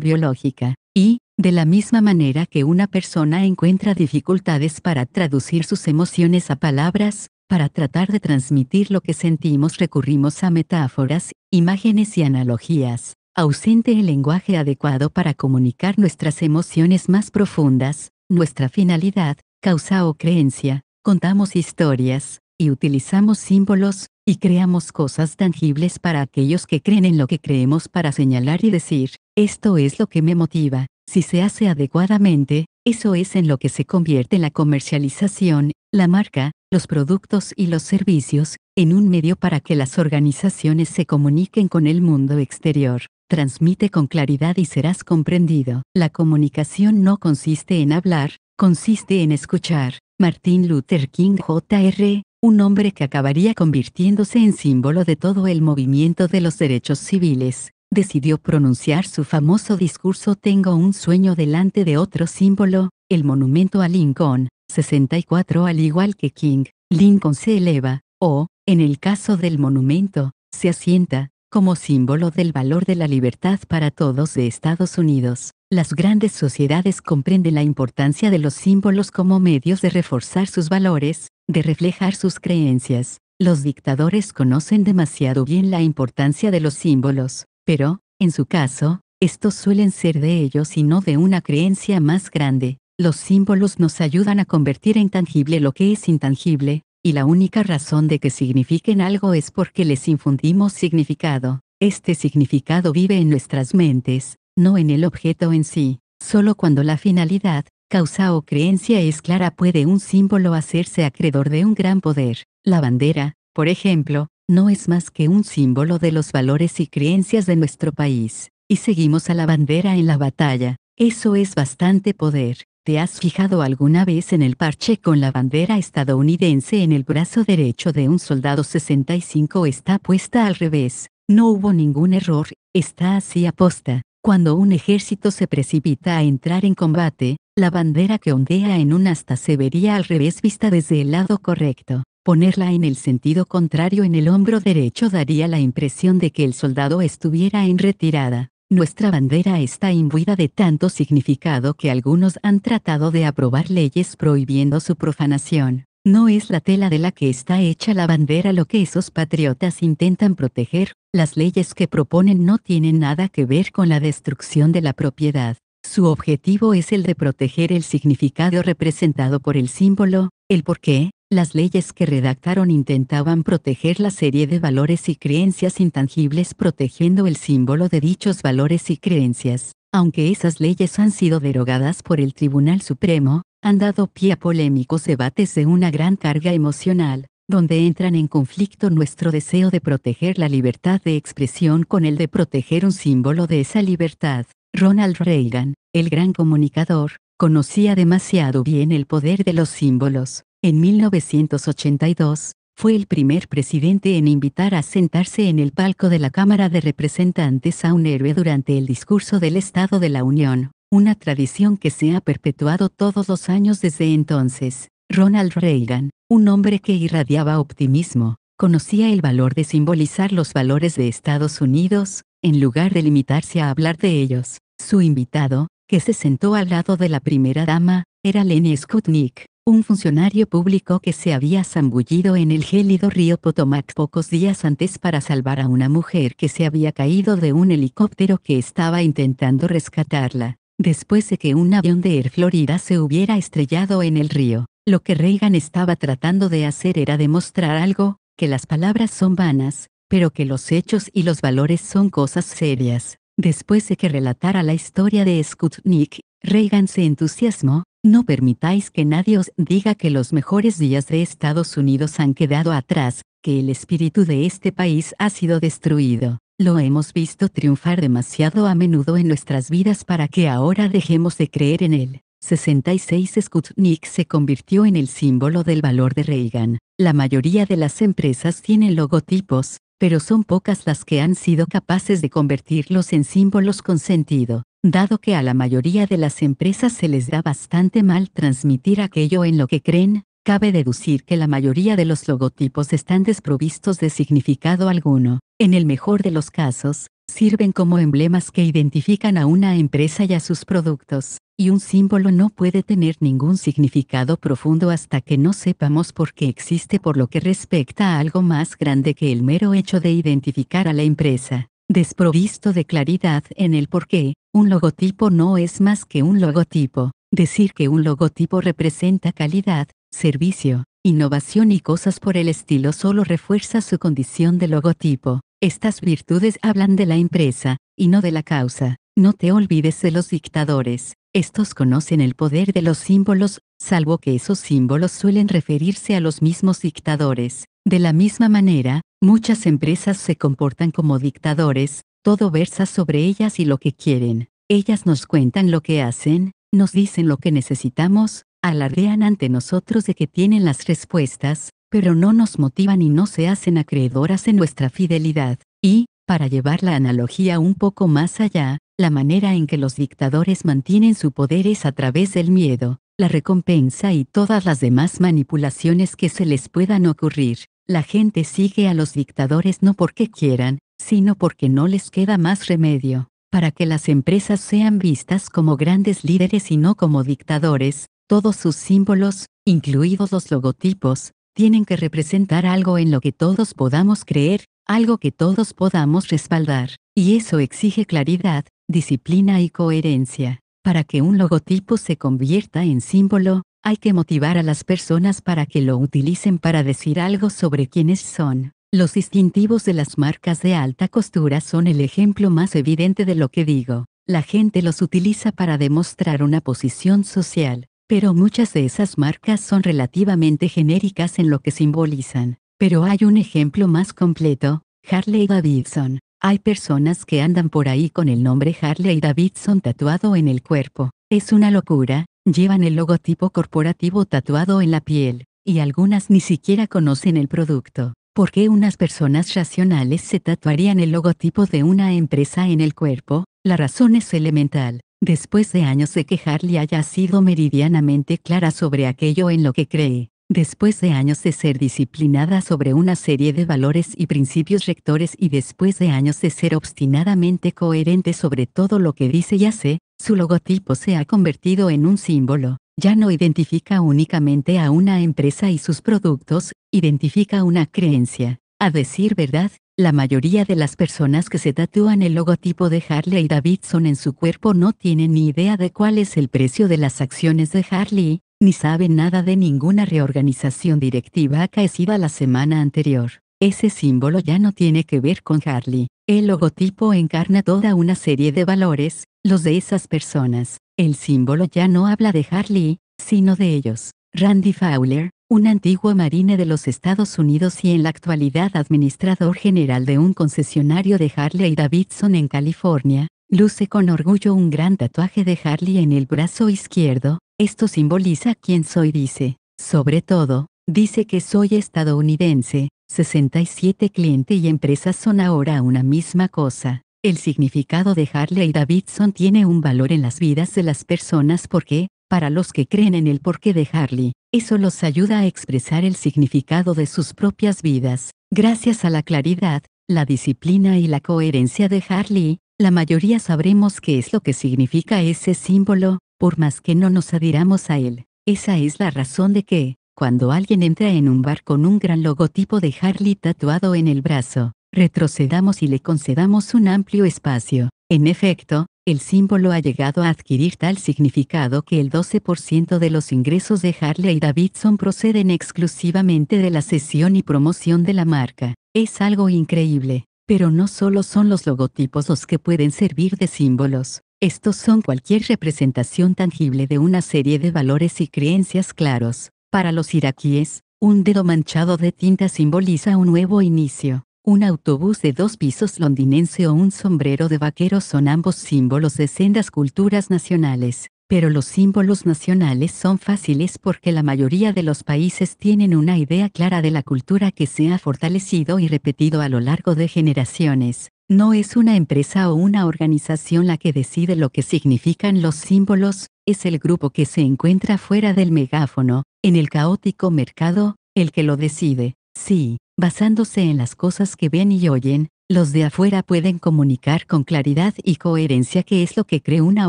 biológica. Y, de la misma manera que una persona encuentra dificultades para traducir sus emociones a palabras, para tratar de transmitir lo que sentimos recurrimos a metáforas, imágenes y analogías ausente el lenguaje adecuado para comunicar nuestras emociones más profundas, nuestra finalidad, causa o creencia, contamos historias, y utilizamos símbolos, y creamos cosas tangibles para aquellos que creen en lo que creemos para señalar y decir, esto es lo que me motiva, si se hace adecuadamente, eso es en lo que se convierte la comercialización, la marca, los productos y los servicios, en un medio para que las organizaciones se comuniquen con el mundo exterior. Transmite con claridad y serás comprendido. La comunicación no consiste en hablar, consiste en escuchar. Martin Luther King Jr., un hombre que acabaría convirtiéndose en símbolo de todo el movimiento de los derechos civiles, decidió pronunciar su famoso discurso Tengo un sueño delante de otro símbolo, el monumento a Lincoln, 64 al igual que King, Lincoln se eleva, o, en el caso del monumento, se asienta, como símbolo del valor de la libertad para todos de Estados Unidos. Las grandes sociedades comprenden la importancia de los símbolos como medios de reforzar sus valores, de reflejar sus creencias. Los dictadores conocen demasiado bien la importancia de los símbolos, pero, en su caso, estos suelen ser de ellos y no de una creencia más grande. Los símbolos nos ayudan a convertir en tangible lo que es intangible, y la única razón de que signifiquen algo es porque les infundimos significado. Este significado vive en nuestras mentes, no en el objeto en sí. Solo cuando la finalidad, causa o creencia es clara puede un símbolo hacerse acreedor de un gran poder. La bandera, por ejemplo, no es más que un símbolo de los valores y creencias de nuestro país, y seguimos a la bandera en la batalla. Eso es bastante poder. ¿Te has fijado alguna vez en el parche con la bandera estadounidense en el brazo derecho de un soldado 65? Está puesta al revés. No hubo ningún error, está así aposta. Cuando un ejército se precipita a entrar en combate, la bandera que ondea en un hasta se vería al revés vista desde el lado correcto. Ponerla en el sentido contrario en el hombro derecho daría la impresión de que el soldado estuviera en retirada. Nuestra bandera está imbuida de tanto significado que algunos han tratado de aprobar leyes prohibiendo su profanación. No es la tela de la que está hecha la bandera lo que esos patriotas intentan proteger, las leyes que proponen no tienen nada que ver con la destrucción de la propiedad. Su objetivo es el de proteger el significado representado por el símbolo, el porqué, las leyes que redactaron intentaban proteger la serie de valores y creencias intangibles protegiendo el símbolo de dichos valores y creencias, aunque esas leyes han sido derogadas por el Tribunal Supremo, han dado pie a polémicos debates de una gran carga emocional, donde entran en conflicto nuestro deseo de proteger la libertad de expresión con el de proteger un símbolo de esa libertad. Ronald Reagan, el gran comunicador, conocía demasiado bien el poder de los símbolos, en 1982, fue el primer presidente en invitar a sentarse en el palco de la Cámara de Representantes a un héroe durante el discurso del Estado de la Unión, una tradición que se ha perpetuado todos los años desde entonces. Ronald Reagan, un hombre que irradiaba optimismo, conocía el valor de simbolizar los valores de Estados Unidos, en lugar de limitarse a hablar de ellos. Su invitado, que se sentó al lado de la primera dama, era Lenny Skutnik, un funcionario público que se había zambullido en el gélido río Potomac pocos días antes para salvar a una mujer que se había caído de un helicóptero que estaba intentando rescatarla, después de que un avión de Air Florida se hubiera estrellado en el río. Lo que Reagan estaba tratando de hacer era demostrar algo, que las palabras son vanas, pero que los hechos y los valores son cosas serias. Después de que relatara la historia de Skutnik, Reagan se entusiasmó, no permitáis que nadie os diga que los mejores días de Estados Unidos han quedado atrás, que el espíritu de este país ha sido destruido. Lo hemos visto triunfar demasiado a menudo en nuestras vidas para que ahora dejemos de creer en él. 66 Scutnik se convirtió en el símbolo del valor de Reagan. La mayoría de las empresas tienen logotipos, pero son pocas las que han sido capaces de convertirlos en símbolos con sentido dado que a la mayoría de las empresas se les da bastante mal transmitir aquello en lo que creen, cabe deducir que la mayoría de los logotipos están desprovistos de significado alguno. En el mejor de los casos, sirven como emblemas que identifican a una empresa y a sus productos, y un símbolo no puede tener ningún significado profundo hasta que no sepamos por qué existe por lo que respecta a algo más grande que el mero hecho de identificar a la empresa desprovisto de claridad en el por qué, un logotipo no es más que un logotipo. Decir que un logotipo representa calidad, servicio, innovación y cosas por el estilo solo refuerza su condición de logotipo. Estas virtudes hablan de la empresa, y no de la causa. No te olvides de los dictadores estos conocen el poder de los símbolos, salvo que esos símbolos suelen referirse a los mismos dictadores. De la misma manera, muchas empresas se comportan como dictadores, todo versa sobre ellas y lo que quieren. Ellas nos cuentan lo que hacen, nos dicen lo que necesitamos, alardean ante nosotros de que tienen las respuestas, pero no nos motivan y no se hacen acreedoras en nuestra fidelidad. Y, para llevar la analogía un poco más allá, la manera en que los dictadores mantienen su poder es a través del miedo, la recompensa y todas las demás manipulaciones que se les puedan ocurrir. La gente sigue a los dictadores no porque quieran, sino porque no les queda más remedio. Para que las empresas sean vistas como grandes líderes y no como dictadores, todos sus símbolos, incluidos los logotipos, tienen que representar algo en lo que todos podamos creer, algo que todos podamos respaldar, y eso exige claridad, disciplina y coherencia. Para que un logotipo se convierta en símbolo, hay que motivar a las personas para que lo utilicen para decir algo sobre quiénes son. Los distintivos de las marcas de alta costura son el ejemplo más evidente de lo que digo. La gente los utiliza para demostrar una posición social, pero muchas de esas marcas son relativamente genéricas en lo que simbolizan. Pero hay un ejemplo más completo, Harley Davidson. Hay personas que andan por ahí con el nombre Harley Davidson tatuado en el cuerpo. Es una locura, llevan el logotipo corporativo tatuado en la piel, y algunas ni siquiera conocen el producto. ¿Por qué unas personas racionales se tatuarían el logotipo de una empresa en el cuerpo? La razón es elemental. Después de años de que Harley haya sido meridianamente clara sobre aquello en lo que cree, Después de años de ser disciplinada sobre una serie de valores y principios rectores y después de años de ser obstinadamente coherente sobre todo lo que dice y hace, su logotipo se ha convertido en un símbolo. Ya no identifica únicamente a una empresa y sus productos, identifica una creencia. A decir verdad, la mayoría de las personas que se tatúan el logotipo de Harley Davidson en su cuerpo no tienen ni idea de cuál es el precio de las acciones de Harley, ni sabe nada de ninguna reorganización directiva acaecida la semana anterior. Ese símbolo ya no tiene que ver con Harley. El logotipo encarna toda una serie de valores, los de esas personas. El símbolo ya no habla de Harley, sino de ellos. Randy Fowler, un antiguo marine de los Estados Unidos y en la actualidad administrador general de un concesionario de Harley Davidson en California, luce con orgullo un gran tatuaje de Harley en el brazo izquierdo, esto simboliza quién soy dice. Sobre todo, dice que soy estadounidense, 67 cliente y empresas son ahora una misma cosa. El significado de Harley y Davidson tiene un valor en las vidas de las personas porque, para los que creen en el porqué de Harley, eso los ayuda a expresar el significado de sus propias vidas. Gracias a la claridad, la disciplina y la coherencia de Harley, la mayoría sabremos qué es lo que significa ese símbolo, por más que no nos adhiramos a él. Esa es la razón de que, cuando alguien entra en un bar con un gran logotipo de Harley tatuado en el brazo, retrocedamos y le concedamos un amplio espacio. En efecto, el símbolo ha llegado a adquirir tal significado que el 12% de los ingresos de Harley y Davidson proceden exclusivamente de la sesión y promoción de la marca. Es algo increíble. Pero no solo son los logotipos los que pueden servir de símbolos. Estos son cualquier representación tangible de una serie de valores y creencias claros. Para los iraquíes, un dedo manchado de tinta simboliza un nuevo inicio. Un autobús de dos pisos londinense o un sombrero de vaquero son ambos símbolos de sendas culturas nacionales, pero los símbolos nacionales son fáciles porque la mayoría de los países tienen una idea clara de la cultura que se ha fortalecido y repetido a lo largo de generaciones. No es una empresa o una organización la que decide lo que significan los símbolos, es el grupo que se encuentra fuera del megáfono, en el caótico mercado, el que lo decide. Sí, basándose en las cosas que ven y oyen, los de afuera pueden comunicar con claridad y coherencia qué es lo que cree una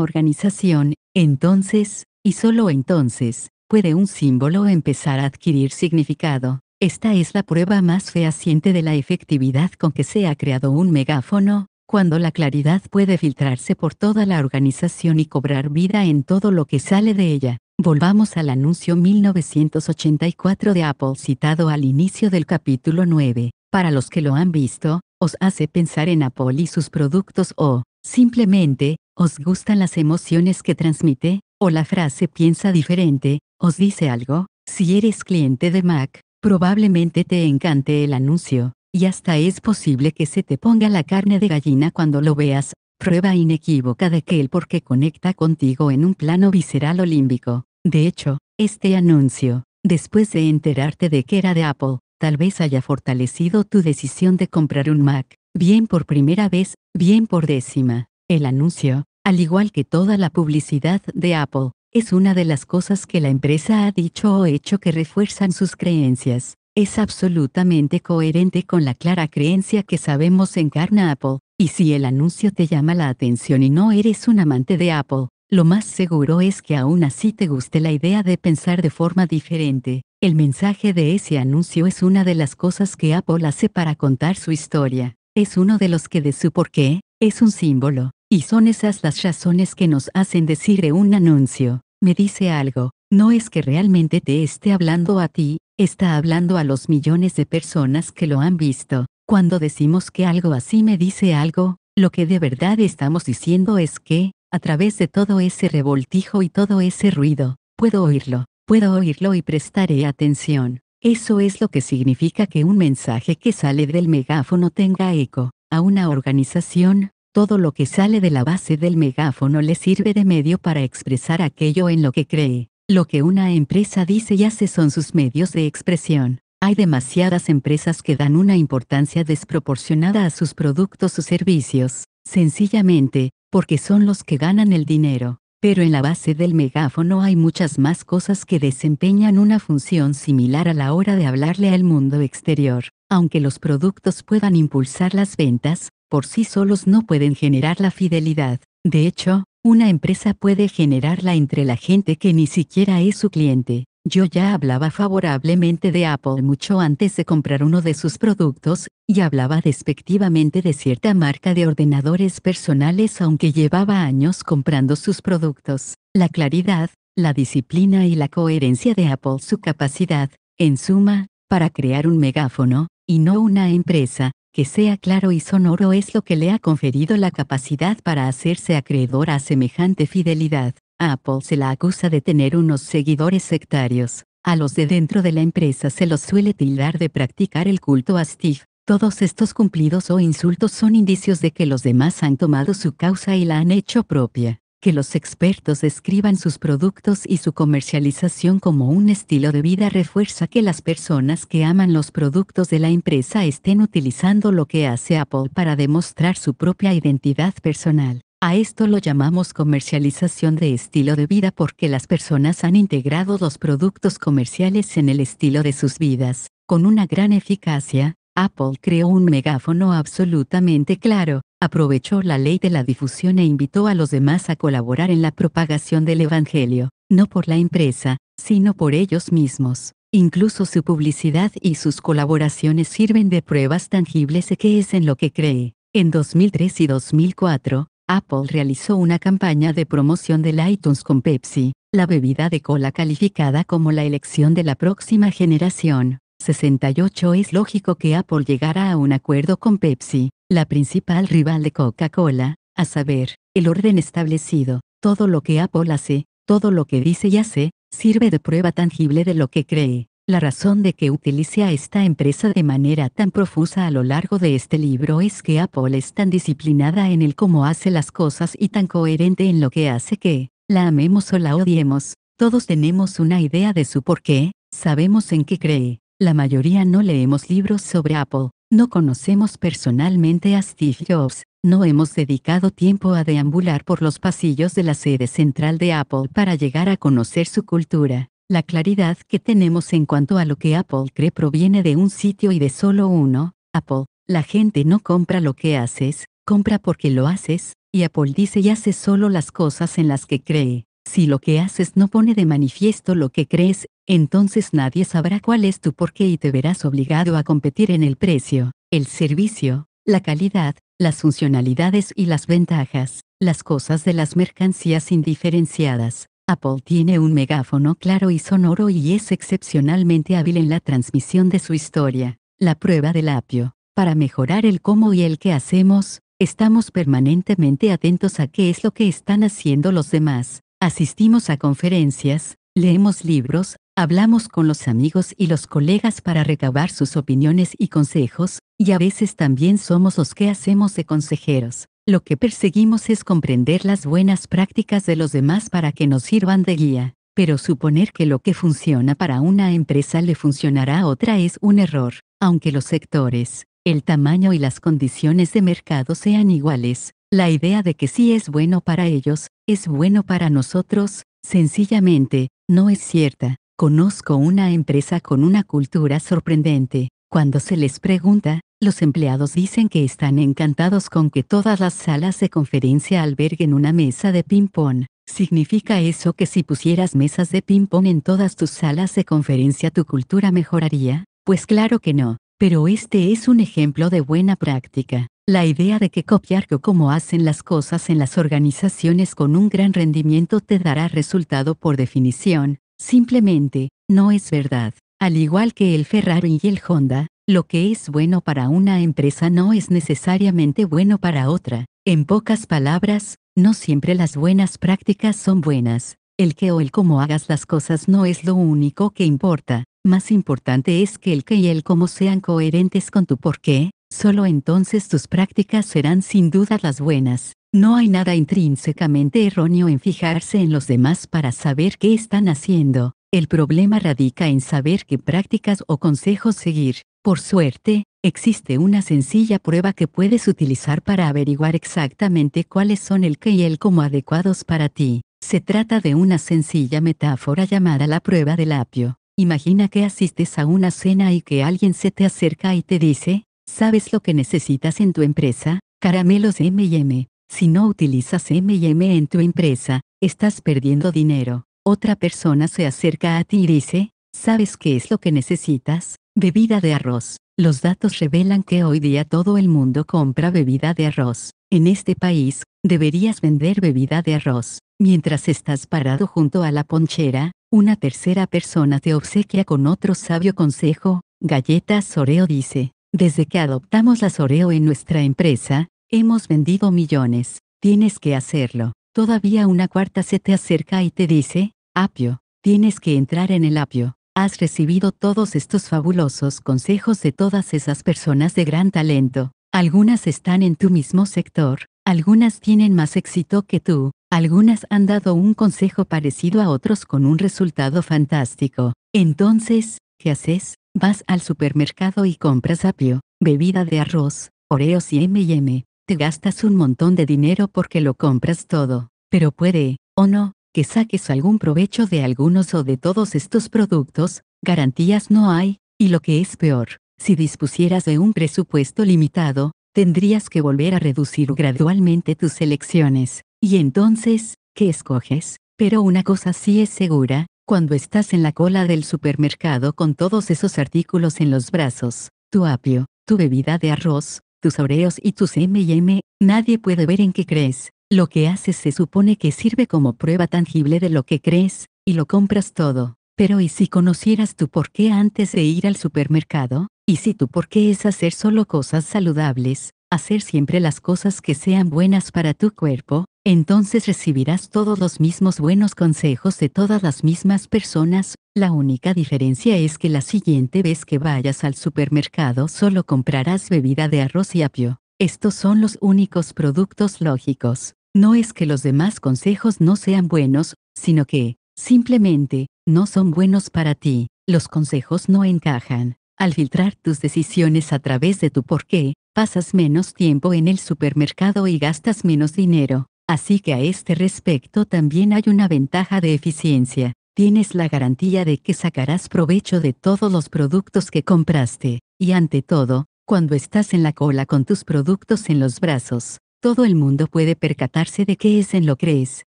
organización, entonces, y solo entonces, puede un símbolo empezar a adquirir significado. Esta es la prueba más fehaciente de la efectividad con que se ha creado un megáfono, cuando la claridad puede filtrarse por toda la organización y cobrar vida en todo lo que sale de ella. Volvamos al anuncio 1984 de Apple citado al inicio del capítulo 9. Para los que lo han visto, os hace pensar en Apple y sus productos o, simplemente, os gustan las emociones que transmite, o la frase piensa diferente, os dice algo, si eres cliente de Mac, Probablemente te encante el anuncio, y hasta es posible que se te ponga la carne de gallina cuando lo veas, prueba inequívoca de que el porqué conecta contigo en un plano visceral olímpico, De hecho, este anuncio, después de enterarte de que era de Apple, tal vez haya fortalecido tu decisión de comprar un Mac, bien por primera vez, bien por décima. El anuncio, al igual que toda la publicidad de Apple, es una de las cosas que la empresa ha dicho o hecho que refuerzan sus creencias. Es absolutamente coherente con la clara creencia que sabemos encarna Apple, y si el anuncio te llama la atención y no eres un amante de Apple, lo más seguro es que aún así te guste la idea de pensar de forma diferente. El mensaje de ese anuncio es una de las cosas que Apple hace para contar su historia. Es uno de los que de su porqué, es un símbolo, y son esas las razones que nos hacen decir un anuncio me dice algo, no es que realmente te esté hablando a ti, está hablando a los millones de personas que lo han visto. Cuando decimos que algo así me dice algo, lo que de verdad estamos diciendo es que, a través de todo ese revoltijo y todo ese ruido, puedo oírlo, puedo oírlo y prestaré atención. Eso es lo que significa que un mensaje que sale del megáfono tenga eco. A una organización, todo lo que sale de la base del megáfono le sirve de medio para expresar aquello en lo que cree. Lo que una empresa dice y hace son sus medios de expresión. Hay demasiadas empresas que dan una importancia desproporcionada a sus productos o servicios, sencillamente, porque son los que ganan el dinero. Pero en la base del megáfono hay muchas más cosas que desempeñan una función similar a la hora de hablarle al mundo exterior. Aunque los productos puedan impulsar las ventas, por sí solos no pueden generar la fidelidad. De hecho, una empresa puede generarla entre la gente que ni siquiera es su cliente. Yo ya hablaba favorablemente de Apple mucho antes de comprar uno de sus productos, y hablaba despectivamente de cierta marca de ordenadores personales aunque llevaba años comprando sus productos. La claridad, la disciplina y la coherencia de Apple, su capacidad, en suma, para crear un megáfono, y no una empresa, que sea claro y sonoro es lo que le ha conferido la capacidad para hacerse acreedor a semejante fidelidad. Apple se la acusa de tener unos seguidores sectarios. A los de dentro de la empresa se los suele tildar de practicar el culto a Steve. Todos estos cumplidos o insultos son indicios de que los demás han tomado su causa y la han hecho propia que los expertos describan sus productos y su comercialización como un estilo de vida refuerza que las personas que aman los productos de la empresa estén utilizando lo que hace Apple para demostrar su propia identidad personal. A esto lo llamamos comercialización de estilo de vida porque las personas han integrado los productos comerciales en el estilo de sus vidas, con una gran eficacia, Apple creó un megáfono absolutamente claro, aprovechó la ley de la difusión e invitó a los demás a colaborar en la propagación del Evangelio, no por la empresa, sino por ellos mismos. Incluso su publicidad y sus colaboraciones sirven de pruebas tangibles de que es en lo que cree. En 2003 y 2004, Apple realizó una campaña de promoción del iTunes con Pepsi, la bebida de cola calificada como la elección de la próxima generación. 68 Es lógico que Apple llegara a un acuerdo con Pepsi, la principal rival de Coca-Cola, a saber, el orden establecido, todo lo que Apple hace, todo lo que dice y hace, sirve de prueba tangible de lo que cree. La razón de que utilice a esta empresa de manera tan profusa a lo largo de este libro es que Apple es tan disciplinada en el cómo hace las cosas y tan coherente en lo que hace que, la amemos o la odiemos, todos tenemos una idea de su qué, sabemos en qué cree, la mayoría no leemos libros sobre Apple, no conocemos personalmente a Steve Jobs, no hemos dedicado tiempo a deambular por los pasillos de la sede central de Apple para llegar a conocer su cultura. La claridad que tenemos en cuanto a lo que Apple cree proviene de un sitio y de solo uno, Apple. La gente no compra lo que haces, compra porque lo haces, y Apple dice y hace solo las cosas en las que cree. Si lo que haces no pone de manifiesto lo que crees, entonces nadie sabrá cuál es tu porqué y te verás obligado a competir en el precio, el servicio, la calidad, las funcionalidades y las ventajas, las cosas de las mercancías indiferenciadas. Apple tiene un megáfono claro y sonoro y es excepcionalmente hábil en la transmisión de su historia. La prueba del apio. Para mejorar el cómo y el qué hacemos, estamos permanentemente atentos a qué es lo que están haciendo los demás. Asistimos a conferencias, leemos libros, hablamos con los amigos y los colegas para recabar sus opiniones y consejos, y a veces también somos los que hacemos de consejeros. Lo que perseguimos es comprender las buenas prácticas de los demás para que nos sirvan de guía, pero suponer que lo que funciona para una empresa le funcionará a otra es un error, aunque los sectores, el tamaño y las condiciones de mercado sean iguales, la idea de que si es bueno para ellos, es bueno para nosotros, sencillamente, no es cierta. Conozco una empresa con una cultura sorprendente. Cuando se les pregunta, los empleados dicen que están encantados con que todas las salas de conferencia alberguen una mesa de ping-pong. ¿Significa eso que si pusieras mesas de ping-pong en todas tus salas de conferencia tu cultura mejoraría? Pues claro que no, pero este es un ejemplo de buena práctica. La idea de que copiar cómo hacen las cosas en las organizaciones con un gran rendimiento te dará resultado por definición, simplemente, no es verdad. Al igual que el Ferrari y el Honda, lo que es bueno para una empresa no es necesariamente bueno para otra. En pocas palabras, no siempre las buenas prácticas son buenas. El qué o el cómo hagas las cosas no es lo único que importa. Más importante es que el qué y el cómo sean coherentes con tu por qué, solo entonces tus prácticas serán sin duda las buenas. No hay nada intrínsecamente erróneo en fijarse en los demás para saber qué están haciendo. El problema radica en saber qué prácticas o consejos seguir. Por suerte, existe una sencilla prueba que puedes utilizar para averiguar exactamente cuáles son el que y el como adecuados para ti. Se trata de una sencilla metáfora llamada la prueba del apio. Imagina que asistes a una cena y que alguien se te acerca y te dice, ¿Sabes lo que necesitas en tu empresa? Caramelos MM. Si no utilizas MM en tu empresa, estás perdiendo dinero. Otra persona se acerca a ti y dice, ¿sabes qué es lo que necesitas? Bebida de arroz. Los datos revelan que hoy día todo el mundo compra bebida de arroz. En este país, deberías vender bebida de arroz. Mientras estás parado junto a la ponchera, una tercera persona te obsequia con otro sabio consejo, galletas Oreo dice, desde que adoptamos la Oreo en nuestra empresa, hemos vendido millones. Tienes que hacerlo. Todavía una cuarta se te acerca y te dice, Apio, tienes que entrar en el Apio. Has recibido todos estos fabulosos consejos de todas esas personas de gran talento. Algunas están en tu mismo sector, algunas tienen más éxito que tú, algunas han dado un consejo parecido a otros con un resultado fantástico. Entonces, ¿qué haces? Vas al supermercado y compras apio, bebida de arroz, oreos y M&M. Te gastas un montón de dinero porque lo compras todo, pero puede, o no, que saques algún provecho de algunos o de todos estos productos, garantías no hay, y lo que es peor, si dispusieras de un presupuesto limitado, tendrías que volver a reducir gradualmente tus elecciones, y entonces, ¿qué escoges? Pero una cosa sí es segura, cuando estás en la cola del supermercado con todos esos artículos en los brazos, tu apio, tu bebida de arroz, tus oreos y tus MM, nadie puede ver en qué crees. Lo que haces se supone que sirve como prueba tangible de lo que crees, y lo compras todo. Pero ¿y si conocieras tu por qué antes de ir al supermercado? ¿Y si tu por qué es hacer solo cosas saludables, hacer siempre las cosas que sean buenas para tu cuerpo, entonces recibirás todos los mismos buenos consejos de todas las mismas personas, la única diferencia es que la siguiente vez que vayas al supermercado solo comprarás bebida de arroz y apio. Estos son los únicos productos lógicos. No es que los demás consejos no sean buenos, sino que, simplemente, no son buenos para ti. Los consejos no encajan. Al filtrar tus decisiones a través de tu porqué, pasas menos tiempo en el supermercado y gastas menos dinero. Así que a este respecto también hay una ventaja de eficiencia. Tienes la garantía de que sacarás provecho de todos los productos que compraste. Y ante todo, cuando estás en la cola con tus productos en los brazos, todo el mundo puede percatarse de qué es en lo crees,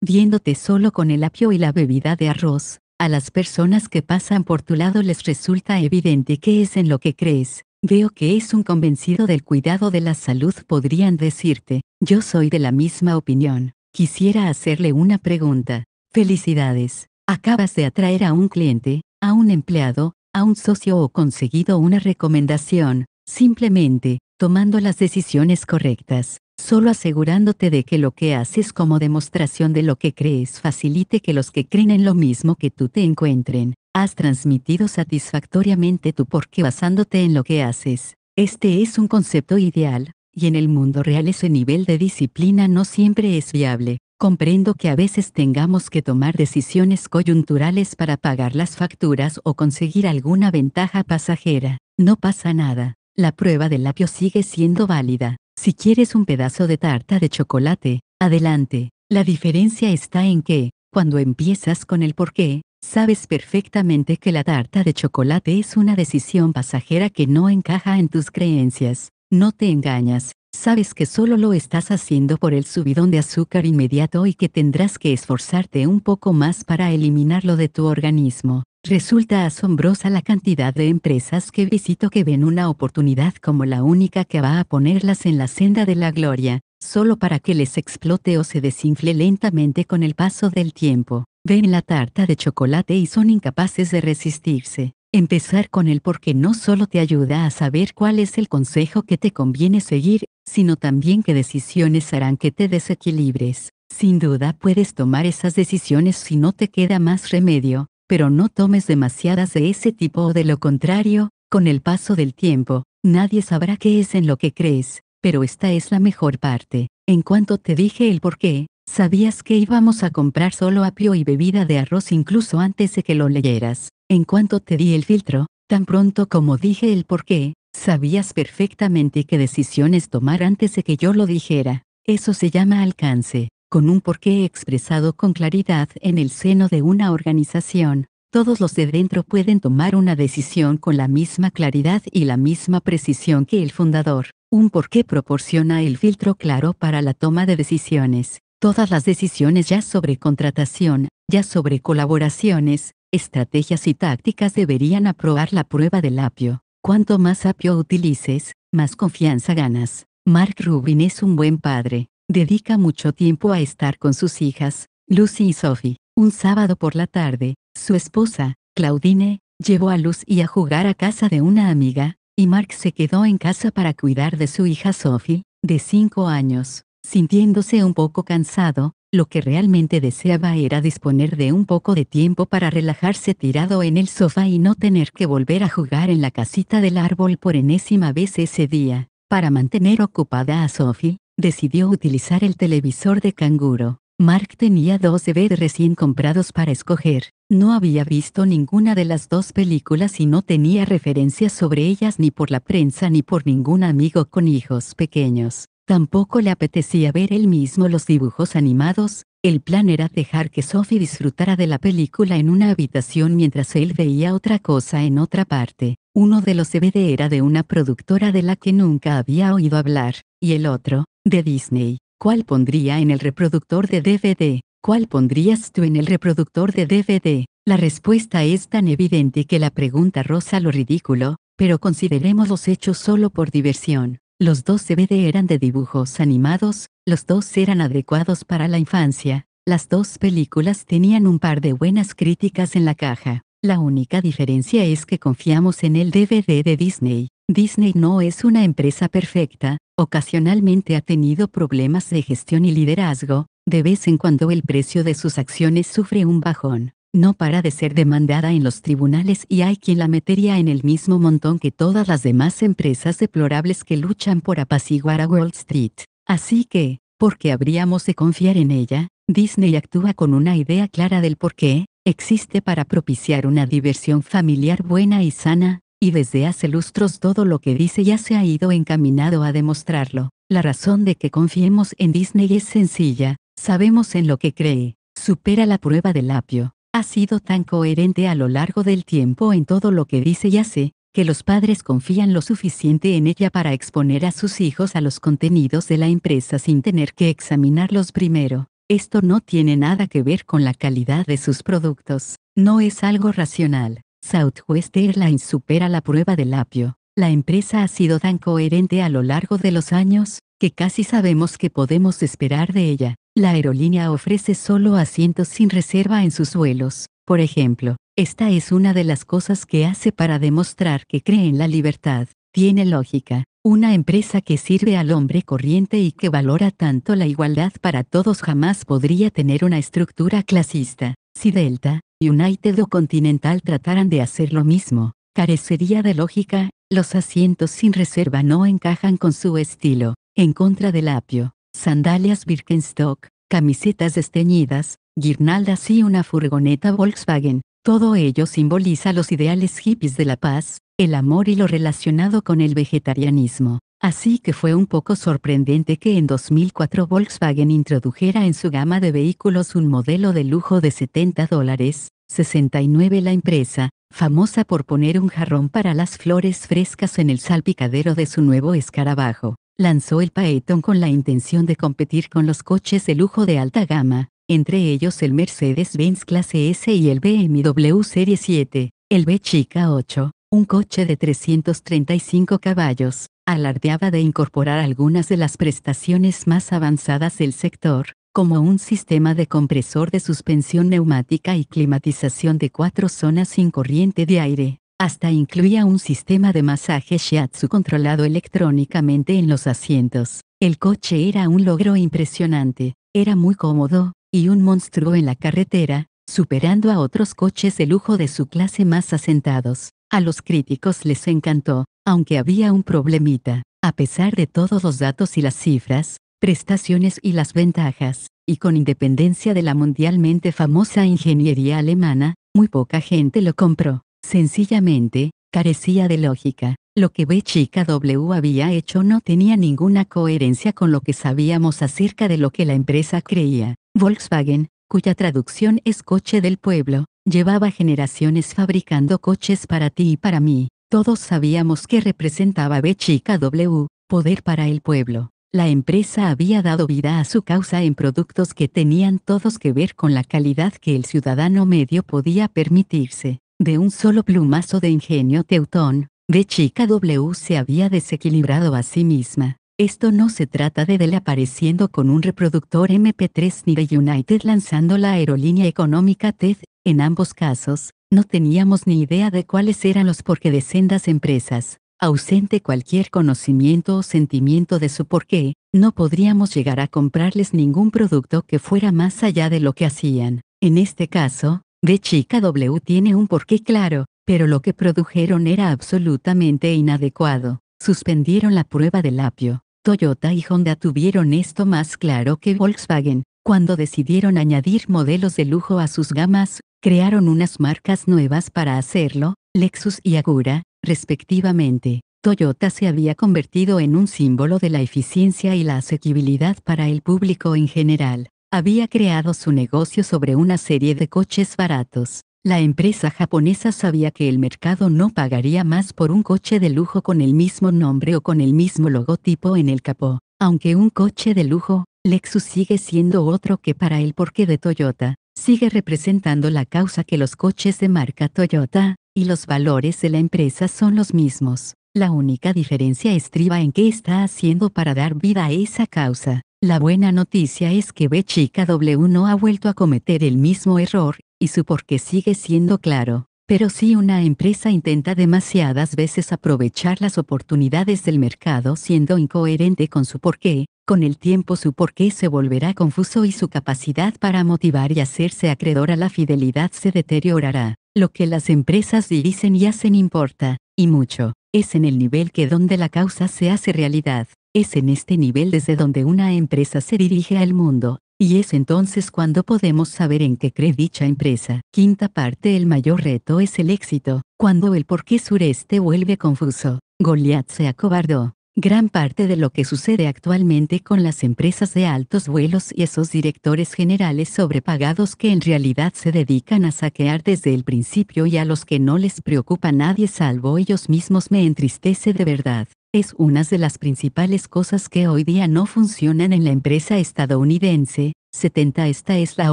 viéndote solo con el apio y la bebida de arroz. A las personas que pasan por tu lado les resulta evidente qué es en lo que crees, veo que es un convencido del cuidado de la salud podrían decirte, yo soy de la misma opinión. Quisiera hacerle una pregunta. Felicidades. Acabas de atraer a un cliente, a un empleado, a un socio o conseguido una recomendación, simplemente, tomando las decisiones correctas, solo asegurándote de que lo que haces como demostración de lo que crees facilite que los que creen en lo mismo que tú te encuentren, Has transmitido satisfactoriamente tu porqué basándote en lo que haces. Este es un concepto ideal, y en el mundo real ese nivel de disciplina no siempre es viable. Comprendo que a veces tengamos que tomar decisiones coyunturales para pagar las facturas o conseguir alguna ventaja pasajera. No pasa nada. La prueba del labio sigue siendo válida. Si quieres un pedazo de tarta de chocolate, adelante. La diferencia está en que, cuando empiezas con el porqué, Sabes perfectamente que la tarta de chocolate es una decisión pasajera que no encaja en tus creencias. No te engañas, sabes que solo lo estás haciendo por el subidón de azúcar inmediato y que tendrás que esforzarte un poco más para eliminarlo de tu organismo. Resulta asombrosa la cantidad de empresas que visito que ven una oportunidad como la única que va a ponerlas en la senda de la gloria, solo para que les explote o se desinfle lentamente con el paso del tiempo ven la tarta de chocolate y son incapaces de resistirse. Empezar con el porque no solo te ayuda a saber cuál es el consejo que te conviene seguir, sino también qué decisiones harán que te desequilibres. Sin duda puedes tomar esas decisiones si no te queda más remedio, pero no tomes demasiadas de ese tipo o de lo contrario, con el paso del tiempo, nadie sabrá qué es en lo que crees, pero esta es la mejor parte. En cuanto te dije el por qué, Sabías que íbamos a comprar solo apio y bebida de arroz incluso antes de que lo leyeras. En cuanto te di el filtro, tan pronto como dije el por qué, sabías perfectamente qué decisiones tomar antes de que yo lo dijera. Eso se llama alcance, con un porqué expresado con claridad en el seno de una organización. Todos los de dentro pueden tomar una decisión con la misma claridad y la misma precisión que el fundador. Un porqué proporciona el filtro claro para la toma de decisiones. Todas las decisiones ya sobre contratación, ya sobre colaboraciones, estrategias y tácticas deberían aprobar la prueba del apio. Cuanto más apio utilices, más confianza ganas. Mark Rubin es un buen padre. Dedica mucho tiempo a estar con sus hijas, Lucy y Sophie. Un sábado por la tarde, su esposa, Claudine, llevó a Lucy a jugar a casa de una amiga, y Mark se quedó en casa para cuidar de su hija Sophie, de 5 años. Sintiéndose un poco cansado, lo que realmente deseaba era disponer de un poco de tiempo para relajarse tirado en el sofá y no tener que volver a jugar en la casita del árbol por enésima vez ese día. Para mantener ocupada a Sophie, decidió utilizar el televisor de canguro. Mark tenía dos DVD recién comprados para escoger. No había visto ninguna de las dos películas y no tenía referencias sobre ellas ni por la prensa ni por ningún amigo con hijos pequeños. Tampoco le apetecía ver él mismo los dibujos animados, el plan era dejar que Sophie disfrutara de la película en una habitación mientras él veía otra cosa en otra parte. Uno de los DVD era de una productora de la que nunca había oído hablar, y el otro, de Disney. ¿Cuál pondría en el reproductor de DVD? ¿Cuál pondrías tú en el reproductor de DVD? La respuesta es tan evidente que la pregunta rosa lo ridículo, pero consideremos los hechos solo por diversión. Los dos DVD eran de dibujos animados, los dos eran adecuados para la infancia, las dos películas tenían un par de buenas críticas en la caja. La única diferencia es que confiamos en el DVD de Disney. Disney no es una empresa perfecta, ocasionalmente ha tenido problemas de gestión y liderazgo, de vez en cuando el precio de sus acciones sufre un bajón no para de ser demandada en los tribunales y hay quien la metería en el mismo montón que todas las demás empresas deplorables que luchan por apaciguar a Wall Street. Así que, porque habríamos de confiar en ella, Disney actúa con una idea clara del por qué, existe para propiciar una diversión familiar buena y sana, y desde hace lustros todo lo que dice ya se ha ido encaminado a demostrarlo. La razón de que confiemos en Disney es sencilla, sabemos en lo que cree, supera la prueba del apio ha sido tan coherente a lo largo del tiempo en todo lo que dice y hace, que los padres confían lo suficiente en ella para exponer a sus hijos a los contenidos de la empresa sin tener que examinarlos primero. Esto no tiene nada que ver con la calidad de sus productos, no es algo racional. Southwest Airlines supera la prueba del apio. La empresa ha sido tan coherente a lo largo de los años, que casi sabemos qué podemos esperar de ella. La aerolínea ofrece solo asientos sin reserva en sus vuelos, por ejemplo. Esta es una de las cosas que hace para demostrar que cree en la libertad. Tiene lógica. Una empresa que sirve al hombre corriente y que valora tanto la igualdad para todos jamás podría tener una estructura clasista. Si Delta, United o Continental trataran de hacer lo mismo, carecería de lógica, los asientos sin reserva no encajan con su estilo, en contra del apio sandalias Birkenstock, camisetas desteñidas, guirnaldas y una furgoneta Volkswagen. Todo ello simboliza los ideales hippies de la paz, el amor y lo relacionado con el vegetarianismo. Así que fue un poco sorprendente que en 2004 Volkswagen introdujera en su gama de vehículos un modelo de lujo de 70 dólares, 69 la empresa, famosa por poner un jarrón para las flores frescas en el salpicadero de su nuevo escarabajo lanzó el Paeton con la intención de competir con los coches de lujo de alta gama, entre ellos el Mercedes-Benz Clase S y el BMW Serie 7, el B Chica 8, un coche de 335 caballos, alardeaba de incorporar algunas de las prestaciones más avanzadas del sector, como un sistema de compresor de suspensión neumática y climatización de cuatro zonas sin corriente de aire, hasta incluía un sistema de masaje shiatsu controlado electrónicamente en los asientos. El coche era un logro impresionante, era muy cómodo, y un monstruo en la carretera, superando a otros coches de lujo de su clase más asentados. A los críticos les encantó, aunque había un problemita. A pesar de todos los datos y las cifras, prestaciones y las ventajas, y con independencia de la mundialmente famosa ingeniería alemana, muy poca gente lo compró. Sencillamente, carecía de lógica. Lo que B W había hecho no tenía ninguna coherencia con lo que sabíamos acerca de lo que la empresa creía. Volkswagen, cuya traducción es coche del pueblo, llevaba generaciones fabricando coches para ti y para mí. Todos sabíamos que representaba B W, poder para el pueblo. La empresa había dado vida a su causa en productos que tenían todos que ver con la calidad que el ciudadano medio podía permitirse de un solo plumazo de ingenio teutón, de chica W se había desequilibrado a sí misma. Esto no se trata de Del apareciendo con un reproductor MP3 ni de United lanzando la aerolínea económica TED, en ambos casos, no teníamos ni idea de cuáles eran los porqué de sendas empresas. Ausente cualquier conocimiento o sentimiento de su porqué, no podríamos llegar a comprarles ningún producto que fuera más allá de lo que hacían. En este caso, de chica W tiene un porqué claro, pero lo que produjeron era absolutamente inadecuado. Suspendieron la prueba del apio. Toyota y Honda tuvieron esto más claro que Volkswagen. Cuando decidieron añadir modelos de lujo a sus gamas, crearon unas marcas nuevas para hacerlo, Lexus y Agura, respectivamente. Toyota se había convertido en un símbolo de la eficiencia y la asequibilidad para el público en general había creado su negocio sobre una serie de coches baratos. La empresa japonesa sabía que el mercado no pagaría más por un coche de lujo con el mismo nombre o con el mismo logotipo en el capó. Aunque un coche de lujo, Lexus sigue siendo otro que para el porqué de Toyota, sigue representando la causa que los coches de marca Toyota, y los valores de la empresa son los mismos. La única diferencia estriba en qué está haciendo para dar vida a esa causa. La buena noticia es que B W no ha vuelto a cometer el mismo error, y su porqué sigue siendo claro. Pero si una empresa intenta demasiadas veces aprovechar las oportunidades del mercado siendo incoherente con su porqué, con el tiempo su porqué se volverá confuso y su capacidad para motivar y hacerse acreedor a la fidelidad se deteriorará. Lo que las empresas dicen y hacen importa, y mucho, es en el nivel que donde la causa se hace realidad. Es en este nivel desde donde una empresa se dirige al mundo, y es entonces cuando podemos saber en qué cree dicha empresa. Quinta parte El mayor reto es el éxito, cuando el porqué sureste vuelve confuso. Goliath se acobardó. Gran parte de lo que sucede actualmente con las empresas de altos vuelos y esos directores generales sobrepagados que en realidad se dedican a saquear desde el principio y a los que no les preocupa nadie salvo ellos mismos me entristece de verdad es una de las principales cosas que hoy día no funcionan en la empresa estadounidense. 70 Esta es la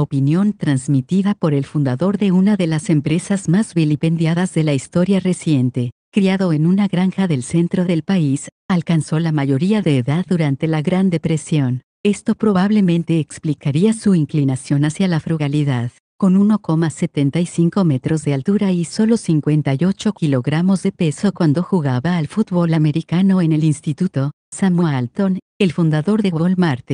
opinión transmitida por el fundador de una de las empresas más vilipendiadas de la historia reciente. Criado en una granja del centro del país, alcanzó la mayoría de edad durante la Gran Depresión. Esto probablemente explicaría su inclinación hacia la frugalidad con 1,75 metros de altura y solo 58 kilogramos de peso cuando jugaba al fútbol americano en el instituto, Samuel Alton, el fundador de Walmart,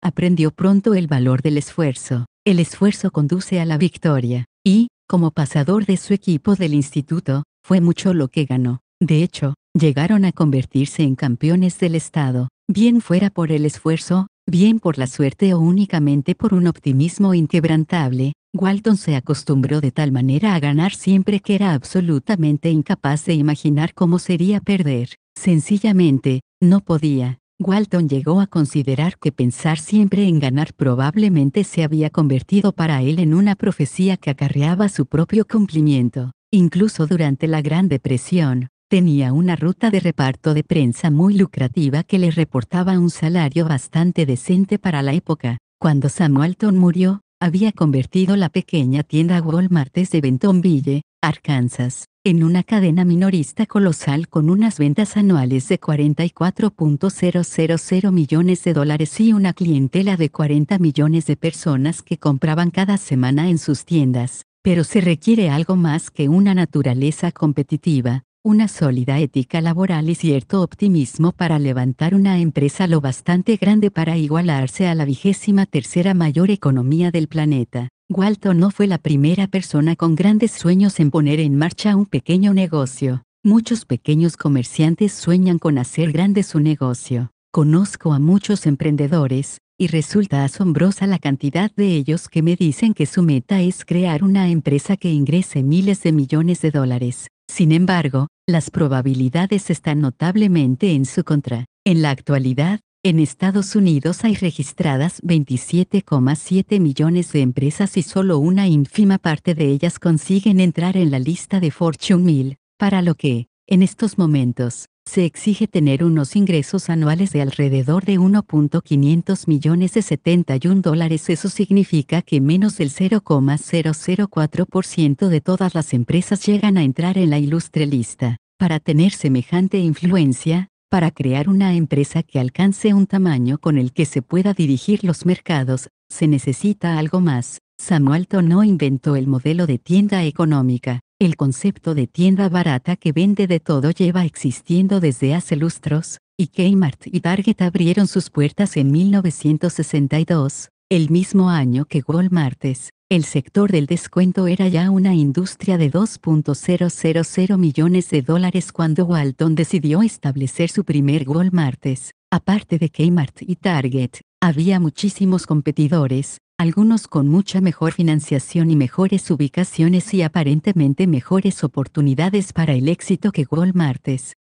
aprendió pronto el valor del esfuerzo. El esfuerzo conduce a la victoria, y, como pasador de su equipo del instituto, fue mucho lo que ganó. De hecho, llegaron a convertirse en campeones del Estado, bien fuera por el esfuerzo, bien por la suerte o únicamente por un optimismo inquebrantable, Walton se acostumbró de tal manera a ganar siempre que era absolutamente incapaz de imaginar cómo sería perder. Sencillamente, no podía. Walton llegó a considerar que pensar siempre en ganar probablemente se había convertido para él en una profecía que acarreaba su propio cumplimiento. Incluso durante la Gran Depresión, tenía una ruta de reparto de prensa muy lucrativa que le reportaba un salario bastante decente para la época. Cuando Walton murió, había convertido la pequeña tienda Walmart de Bentonville, Arkansas, en una cadena minorista colosal con unas ventas anuales de 44.000 millones de dólares y una clientela de 40 millones de personas que compraban cada semana en sus tiendas, pero se requiere algo más que una naturaleza competitiva, una sólida ética laboral y cierto optimismo para levantar una empresa lo bastante grande para igualarse a la vigésima tercera mayor economía del planeta. Walton no fue la primera persona con grandes sueños en poner en marcha un pequeño negocio. Muchos pequeños comerciantes sueñan con hacer grande su negocio. Conozco a muchos emprendedores, y resulta asombrosa la cantidad de ellos que me dicen que su meta es crear una empresa que ingrese miles de millones de dólares. Sin embargo, las probabilidades están notablemente en su contra. En la actualidad, en Estados Unidos hay registradas 27,7 millones de empresas y solo una ínfima parte de ellas consiguen entrar en la lista de Fortune 1000, para lo que, en estos momentos, se exige tener unos ingresos anuales de alrededor de 1.500 millones de 71 dólares. Eso significa que menos del 0,004% de todas las empresas llegan a entrar en la ilustre lista. Para tener semejante influencia, para crear una empresa que alcance un tamaño con el que se pueda dirigir los mercados, se necesita algo más, Samuel no inventó el modelo de tienda económica. El concepto de tienda barata que vende de todo lleva existiendo desde hace lustros, y Kmart y Target abrieron sus puertas en 1962, el mismo año que Walmart. El sector del descuento era ya una industria de 2.000 millones de dólares cuando Walton decidió establecer su primer Walmart. Aparte de Kmart y Target, había muchísimos competidores, algunos con mucha mejor financiación y mejores ubicaciones y aparentemente mejores oportunidades para el éxito que Walmart.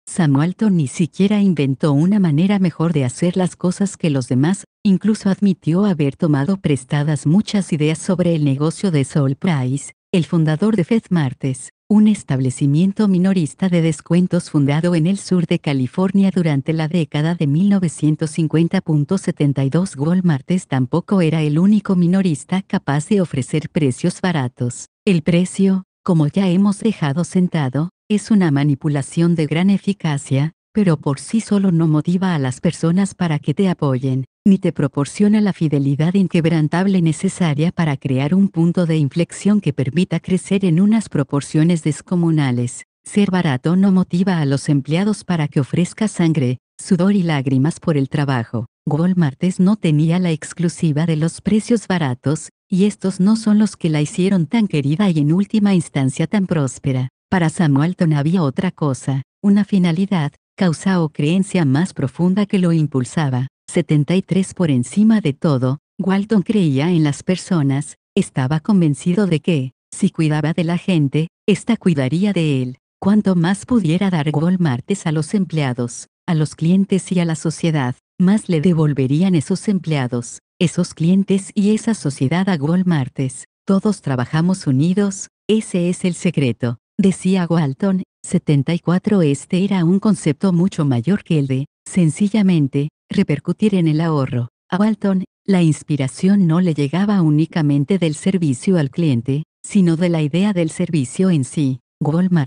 Samuelton ni siquiera inventó una manera mejor de hacer las cosas que los demás, incluso admitió haber tomado prestadas muchas ideas sobre el negocio de Sol Price, el fundador de Fed Martes, un establecimiento minorista de descuentos fundado en el sur de California durante la década de 1950.72 Walmart tampoco era el único minorista capaz de ofrecer precios baratos. El precio, como ya hemos dejado sentado, es una manipulación de gran eficacia, pero por sí solo no motiva a las personas para que te apoyen, ni te proporciona la fidelidad inquebrantable necesaria para crear un punto de inflexión que permita crecer en unas proporciones descomunales. Ser barato no motiva a los empleados para que ofrezca sangre, sudor y lágrimas por el trabajo. Walmart no tenía la exclusiva de los precios baratos, y estos no son los que la hicieron tan querida y en última instancia tan próspera. Para Samuelton había otra cosa, una finalidad, causa o creencia más profunda que lo impulsaba. 73 Por encima de todo, Walton creía en las personas, estaba convencido de que, si cuidaba de la gente, ésta cuidaría de él. Cuanto más pudiera dar Walmartes a los empleados, a los clientes y a la sociedad, más le devolverían esos empleados, esos clientes y esa sociedad a Walmartes. Todos trabajamos unidos, ese es el secreto decía Walton, 74 este era un concepto mucho mayor que el de, sencillamente, repercutir en el ahorro. A Walton, la inspiración no le llegaba únicamente del servicio al cliente, sino de la idea del servicio en sí.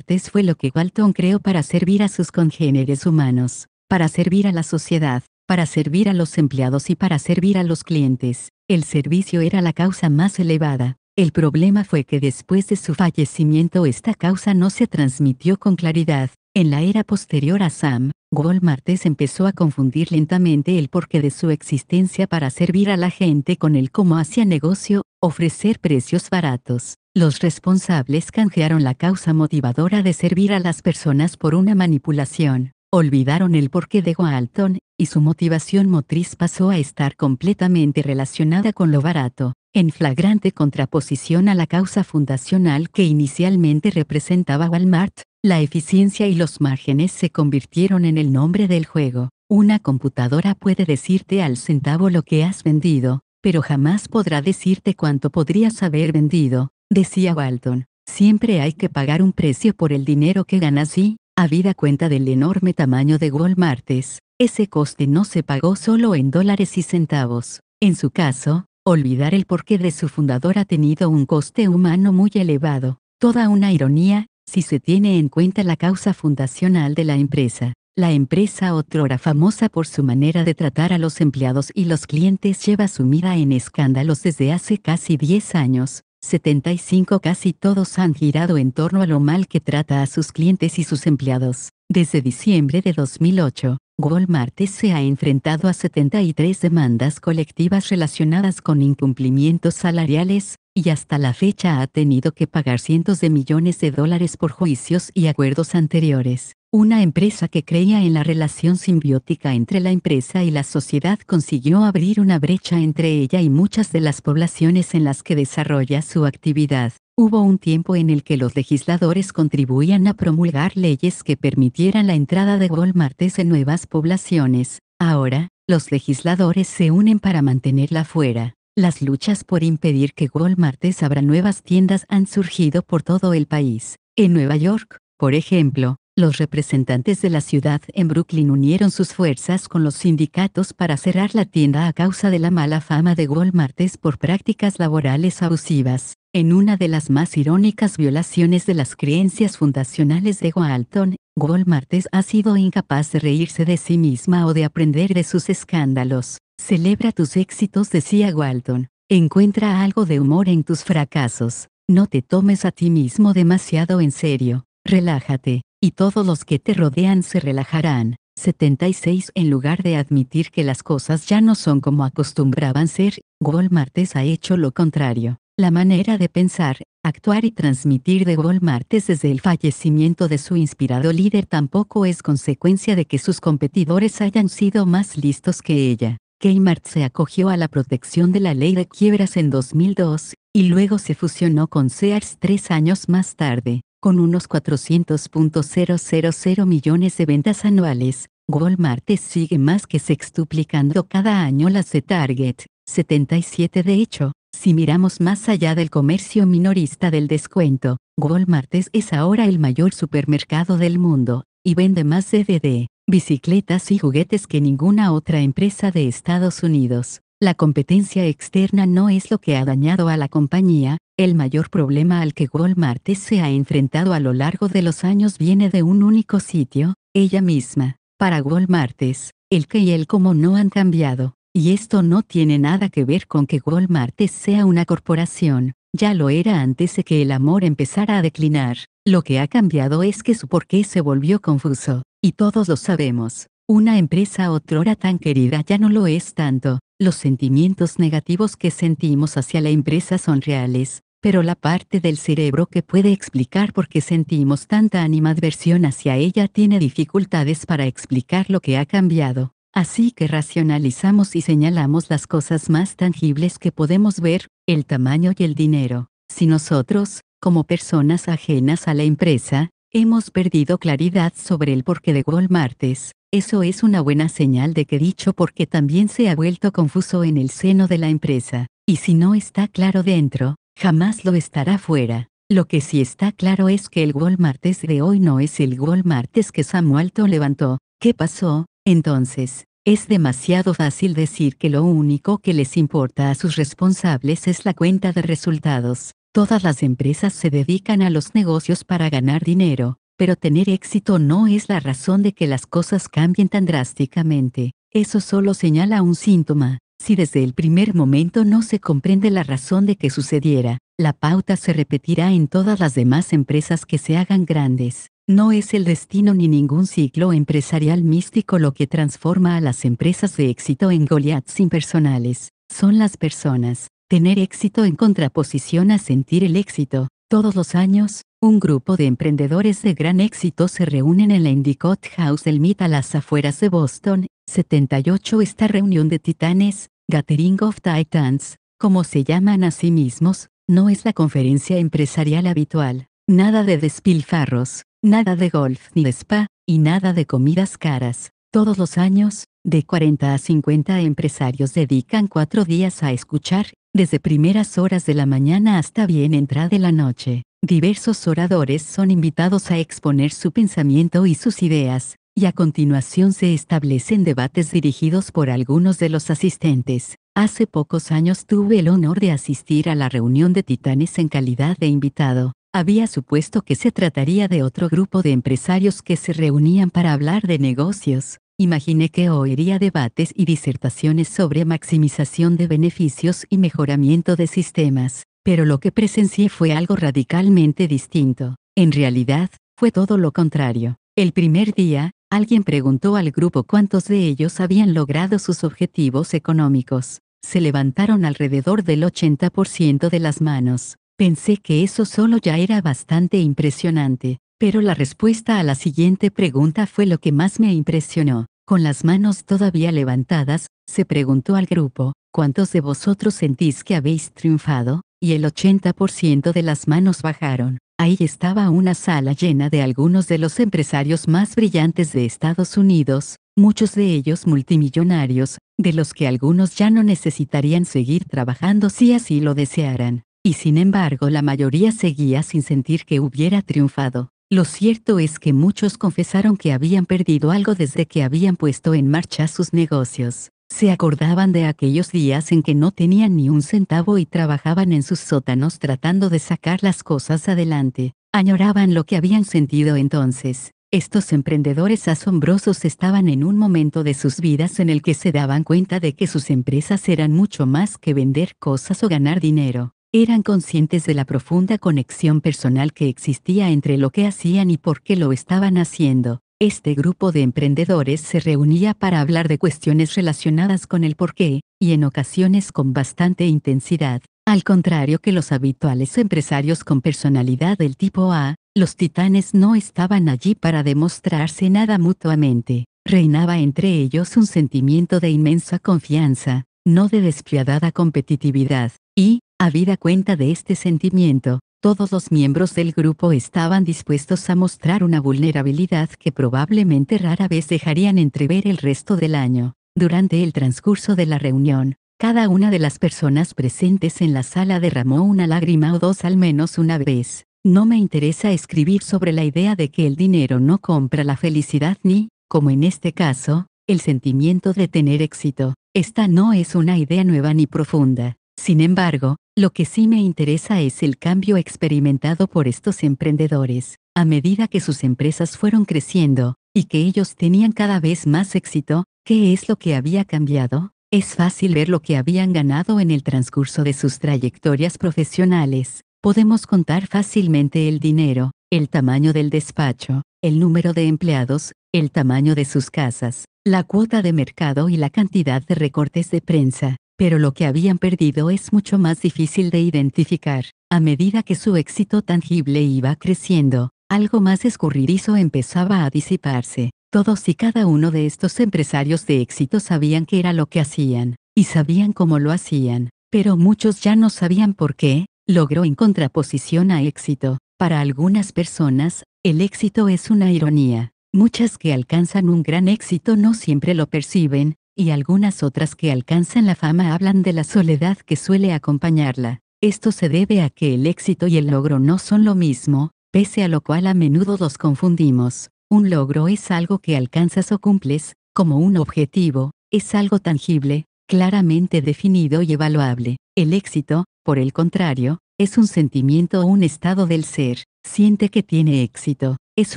es fue lo que Walton creó para servir a sus congéneres humanos, para servir a la sociedad, para servir a los empleados y para servir a los clientes. El servicio era la causa más elevada, el problema fue que después de su fallecimiento esta causa no se transmitió con claridad. En la era posterior a Sam, Walmart empezó a confundir lentamente el porqué de su existencia para servir a la gente con el cómo hacía negocio, ofrecer precios baratos. Los responsables canjearon la causa motivadora de servir a las personas por una manipulación. Olvidaron el porqué de Walton, y su motivación motriz pasó a estar completamente relacionada con lo barato en flagrante contraposición a la causa fundacional que inicialmente representaba Walmart, la eficiencia y los márgenes se convirtieron en el nombre del juego. Una computadora puede decirte al centavo lo que has vendido, pero jamás podrá decirte cuánto podrías haber vendido, decía Walton. Siempre hay que pagar un precio por el dinero que ganas y, vida cuenta del enorme tamaño de Walmartes, ese coste no se pagó solo en dólares y centavos. En su caso, Olvidar el porqué de su fundador ha tenido un coste humano muy elevado, toda una ironía, si se tiene en cuenta la causa fundacional de la empresa. La empresa otrora famosa por su manera de tratar a los empleados y los clientes lleva sumida en escándalos desde hace casi 10 años. 75 Casi todos han girado en torno a lo mal que trata a sus clientes y sus empleados. Desde diciembre de 2008, Walmart se ha enfrentado a 73 demandas colectivas relacionadas con incumplimientos salariales, y hasta la fecha ha tenido que pagar cientos de millones de dólares por juicios y acuerdos anteriores. Una empresa que creía en la relación simbiótica entre la empresa y la sociedad consiguió abrir una brecha entre ella y muchas de las poblaciones en las que desarrolla su actividad. Hubo un tiempo en el que los legisladores contribuían a promulgar leyes que permitieran la entrada de Walmartes en nuevas poblaciones. Ahora, los legisladores se unen para mantenerla fuera. Las luchas por impedir que Walmartes abra nuevas tiendas han surgido por todo el país. En Nueva York, por ejemplo, los representantes de la ciudad en Brooklyn unieron sus fuerzas con los sindicatos para cerrar la tienda a causa de la mala fama de Walmartes por prácticas laborales abusivas. En una de las más irónicas violaciones de las creencias fundacionales de Walton, Golmartes ha sido incapaz de reírse de sí misma o de aprender de sus escándalos. Celebra tus éxitos, decía Walton. Encuentra algo de humor en tus fracasos. No te tomes a ti mismo demasiado en serio. Relájate, y todos los que te rodean se relajarán. 76 En lugar de admitir que las cosas ya no son como acostumbraban ser, Golmartes ha hecho lo contrario la manera de pensar, actuar y transmitir de Walmart desde el fallecimiento de su inspirado líder tampoco es consecuencia de que sus competidores hayan sido más listos que ella. Kmart se acogió a la protección de la ley de quiebras en 2002, y luego se fusionó con Sears tres años más tarde. Con unos 400.000 millones de ventas anuales, Walmart sigue más que sextuplicando cada año las de Target, 77 de hecho, si miramos más allá del comercio minorista del descuento, Walmart es ahora el mayor supermercado del mundo, y vende más DVD, bicicletas y juguetes que ninguna otra empresa de Estados Unidos. La competencia externa no es lo que ha dañado a la compañía, el mayor problema al que Walmart se ha enfrentado a lo largo de los años viene de un único sitio, ella misma. Para Walmart, el que y el cómo no han cambiado. Y esto no tiene nada que ver con que Walmart sea una corporación, ya lo era antes de que el amor empezara a declinar. Lo que ha cambiado es que su porqué se volvió confuso, y todos lo sabemos. Una empresa otrora tan querida ya no lo es tanto. Los sentimientos negativos que sentimos hacia la empresa son reales, pero la parte del cerebro que puede explicar por qué sentimos tanta animadversión hacia ella tiene dificultades para explicar lo que ha cambiado. Así que racionalizamos y señalamos las cosas más tangibles que podemos ver, el tamaño y el dinero. Si nosotros, como personas ajenas a la empresa, hemos perdido claridad sobre el porqué de Martes, eso es una buena señal de que dicho porqué también se ha vuelto confuso en el seno de la empresa, y si no está claro dentro, jamás lo estará fuera. Lo que sí está claro es que el Martes de hoy no es el Martes que Samuel levantó. ¿Qué pasó? Entonces, es demasiado fácil decir que lo único que les importa a sus responsables es la cuenta de resultados. Todas las empresas se dedican a los negocios para ganar dinero, pero tener éxito no es la razón de que las cosas cambien tan drásticamente. Eso solo señala un síntoma. Si desde el primer momento no se comprende la razón de que sucediera, la pauta se repetirá en todas las demás empresas que se hagan grandes. No es el destino ni ningún ciclo empresarial místico lo que transforma a las empresas de éxito en Goliaths impersonales, son las personas. Tener éxito en contraposición a sentir el éxito. Todos los años, un grupo de emprendedores de gran éxito se reúnen en la Indicot House del MIT a las afueras de Boston, 78 Esta reunión de titanes, Gathering of Titans, como se llaman a sí mismos, no es la conferencia empresarial habitual. Nada de despilfarros, nada de golf ni de spa, y nada de comidas caras. Todos los años, de 40 a 50 empresarios dedican cuatro días a escuchar, desde primeras horas de la mañana hasta bien entrada la noche. Diversos oradores son invitados a exponer su pensamiento y sus ideas, y a continuación se establecen debates dirigidos por algunos de los asistentes. Hace pocos años tuve el honor de asistir a la reunión de titanes en calidad de invitado había supuesto que se trataría de otro grupo de empresarios que se reunían para hablar de negocios. Imaginé que oiría debates y disertaciones sobre maximización de beneficios y mejoramiento de sistemas, pero lo que presencié fue algo radicalmente distinto. En realidad, fue todo lo contrario. El primer día, alguien preguntó al grupo cuántos de ellos habían logrado sus objetivos económicos. Se levantaron alrededor del 80% de las manos. Pensé que eso solo ya era bastante impresionante, pero la respuesta a la siguiente pregunta fue lo que más me impresionó. Con las manos todavía levantadas, se preguntó al grupo, ¿cuántos de vosotros sentís que habéis triunfado? Y el 80% de las manos bajaron. Ahí estaba una sala llena de algunos de los empresarios más brillantes de Estados Unidos, muchos de ellos multimillonarios, de los que algunos ya no necesitarían seguir trabajando si así lo desearan. Y sin embargo la mayoría seguía sin sentir que hubiera triunfado. Lo cierto es que muchos confesaron que habían perdido algo desde que habían puesto en marcha sus negocios. Se acordaban de aquellos días en que no tenían ni un centavo y trabajaban en sus sótanos tratando de sacar las cosas adelante. Añoraban lo que habían sentido entonces. Estos emprendedores asombrosos estaban en un momento de sus vidas en el que se daban cuenta de que sus empresas eran mucho más que vender cosas o ganar dinero eran conscientes de la profunda conexión personal que existía entre lo que hacían y por qué lo estaban haciendo. Este grupo de emprendedores se reunía para hablar de cuestiones relacionadas con el por qué, y en ocasiones con bastante intensidad. Al contrario que los habituales empresarios con personalidad del tipo A, los titanes no estaban allí para demostrarse nada mutuamente. Reinaba entre ellos un sentimiento de inmensa confianza, no de despiadada competitividad, y, Habida cuenta de este sentimiento, todos los miembros del grupo estaban dispuestos a mostrar una vulnerabilidad que probablemente rara vez dejarían entrever el resto del año. Durante el transcurso de la reunión, cada una de las personas presentes en la sala derramó una lágrima o dos al menos una vez. No me interesa escribir sobre la idea de que el dinero no compra la felicidad ni, como en este caso, el sentimiento de tener éxito. Esta no es una idea nueva ni profunda. Sin embargo, lo que sí me interesa es el cambio experimentado por estos emprendedores, a medida que sus empresas fueron creciendo, y que ellos tenían cada vez más éxito, ¿qué es lo que había cambiado? Es fácil ver lo que habían ganado en el transcurso de sus trayectorias profesionales. Podemos contar fácilmente el dinero, el tamaño del despacho, el número de empleados, el tamaño de sus casas, la cuota de mercado y la cantidad de recortes de prensa pero lo que habían perdido es mucho más difícil de identificar. A medida que su éxito tangible iba creciendo, algo más escurridizo empezaba a disiparse. Todos y cada uno de estos empresarios de éxito sabían qué era lo que hacían, y sabían cómo lo hacían, pero muchos ya no sabían por qué, logró en contraposición a éxito. Para algunas personas, el éxito es una ironía. Muchas que alcanzan un gran éxito no siempre lo perciben, y algunas otras que alcanzan la fama hablan de la soledad que suele acompañarla. Esto se debe a que el éxito y el logro no son lo mismo, pese a lo cual a menudo los confundimos. Un logro es algo que alcanzas o cumples, como un objetivo, es algo tangible, claramente definido y evaluable. El éxito, por el contrario, es un sentimiento o un estado del ser, siente que tiene éxito, es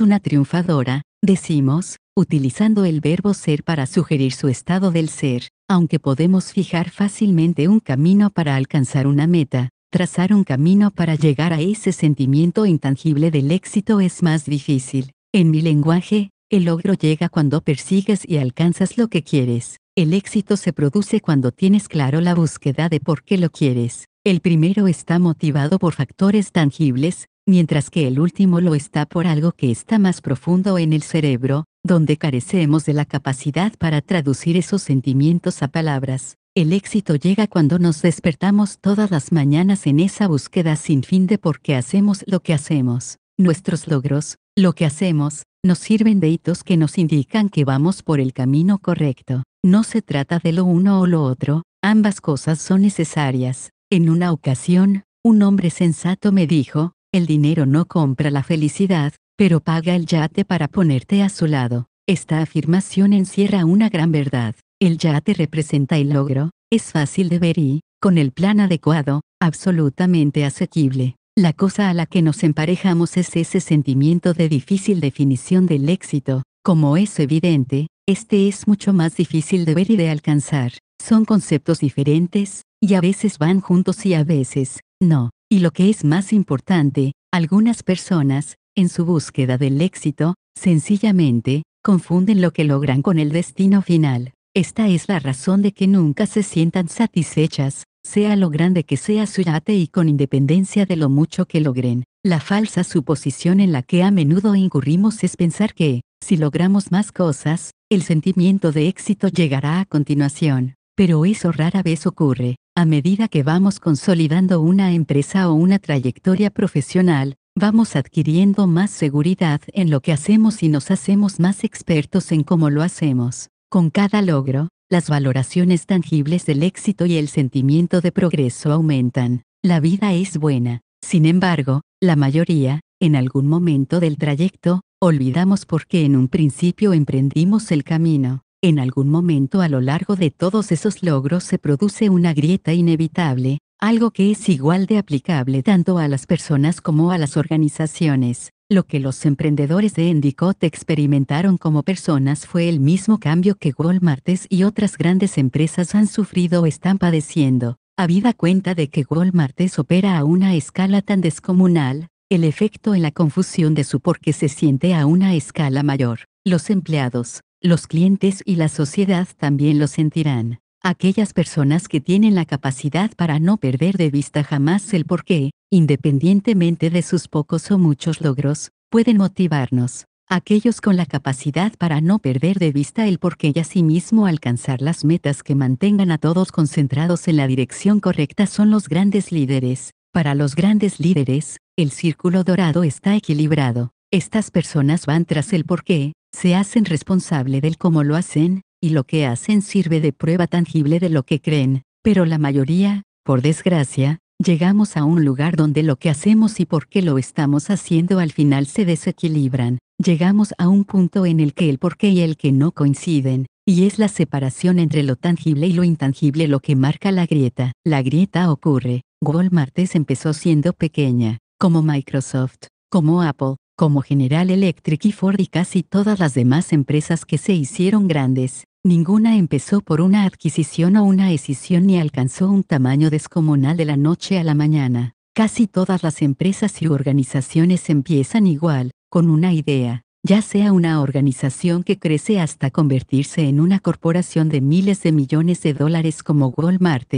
una triunfadora, decimos, utilizando el verbo ser para sugerir su estado del ser, aunque podemos fijar fácilmente un camino para alcanzar una meta, trazar un camino para llegar a ese sentimiento intangible del éxito es más difícil. En mi lenguaje, el logro llega cuando persigues y alcanzas lo que quieres. El éxito se produce cuando tienes claro la búsqueda de por qué lo quieres. El primero está motivado por factores tangibles, mientras que el último lo está por algo que está más profundo en el cerebro, donde carecemos de la capacidad para traducir esos sentimientos a palabras. El éxito llega cuando nos despertamos todas las mañanas en esa búsqueda sin fin de por qué hacemos lo que hacemos. Nuestros logros, lo que hacemos, nos sirven de hitos que nos indican que vamos por el camino correcto. No se trata de lo uno o lo otro, ambas cosas son necesarias. En una ocasión, un hombre sensato me dijo, el dinero no compra la felicidad, pero paga el yate para ponerte a su lado. Esta afirmación encierra una gran verdad. El yate representa el logro, es fácil de ver y, con el plan adecuado, absolutamente asequible. La cosa a la que nos emparejamos es ese sentimiento de difícil definición del éxito. Como es evidente, este es mucho más difícil de ver y de alcanzar. Son conceptos diferentes, y a veces van juntos y a veces, no. Y lo que es más importante, algunas personas, en su búsqueda del éxito, sencillamente, confunden lo que logran con el destino final. Esta es la razón de que nunca se sientan satisfechas, sea lo grande que sea su yate y con independencia de lo mucho que logren. La falsa suposición en la que a menudo incurrimos es pensar que, si logramos más cosas, el sentimiento de éxito llegará a continuación. Pero eso rara vez ocurre. A medida que vamos consolidando una empresa o una trayectoria profesional, vamos adquiriendo más seguridad en lo que hacemos y nos hacemos más expertos en cómo lo hacemos. Con cada logro, las valoraciones tangibles del éxito y el sentimiento de progreso aumentan. La vida es buena. Sin embargo, la mayoría, en algún momento del trayecto, olvidamos por qué en un principio emprendimos el camino. En algún momento a lo largo de todos esos logros se produce una grieta inevitable, algo que es igual de aplicable tanto a las personas como a las organizaciones. Lo que los emprendedores de Endicott experimentaron como personas fue el mismo cambio que Walmart y otras grandes empresas han sufrido o están padeciendo. Habida cuenta de que Walmart opera a una escala tan descomunal, el efecto en la confusión de su qué se siente a una escala mayor. Los empleados, los clientes y la sociedad también lo sentirán. Aquellas personas que tienen la capacidad para no perder de vista jamás el porqué, independientemente de sus pocos o muchos logros, pueden motivarnos. Aquellos con la capacidad para no perder de vista el porqué y asimismo alcanzar las metas que mantengan a todos concentrados en la dirección correcta son los grandes líderes. Para los grandes líderes, el círculo dorado está equilibrado. Estas personas van tras el porqué, se hacen responsable del cómo lo hacen, y lo que hacen sirve de prueba tangible de lo que creen, pero la mayoría, por desgracia, llegamos a un lugar donde lo que hacemos y por qué lo estamos haciendo al final se desequilibran, llegamos a un punto en el que el por qué y el que no coinciden, y es la separación entre lo tangible y lo intangible lo que marca la grieta. La grieta ocurre, Walmart empezó siendo pequeña, como Microsoft, como Apple, como General Electric y Ford y casi todas las demás empresas que se hicieron grandes, ninguna empezó por una adquisición o una escisión ni alcanzó un tamaño descomunal de la noche a la mañana. Casi todas las empresas y organizaciones empiezan igual, con una idea, ya sea una organización que crece hasta convertirse en una corporación de miles de millones de dólares como Walmart,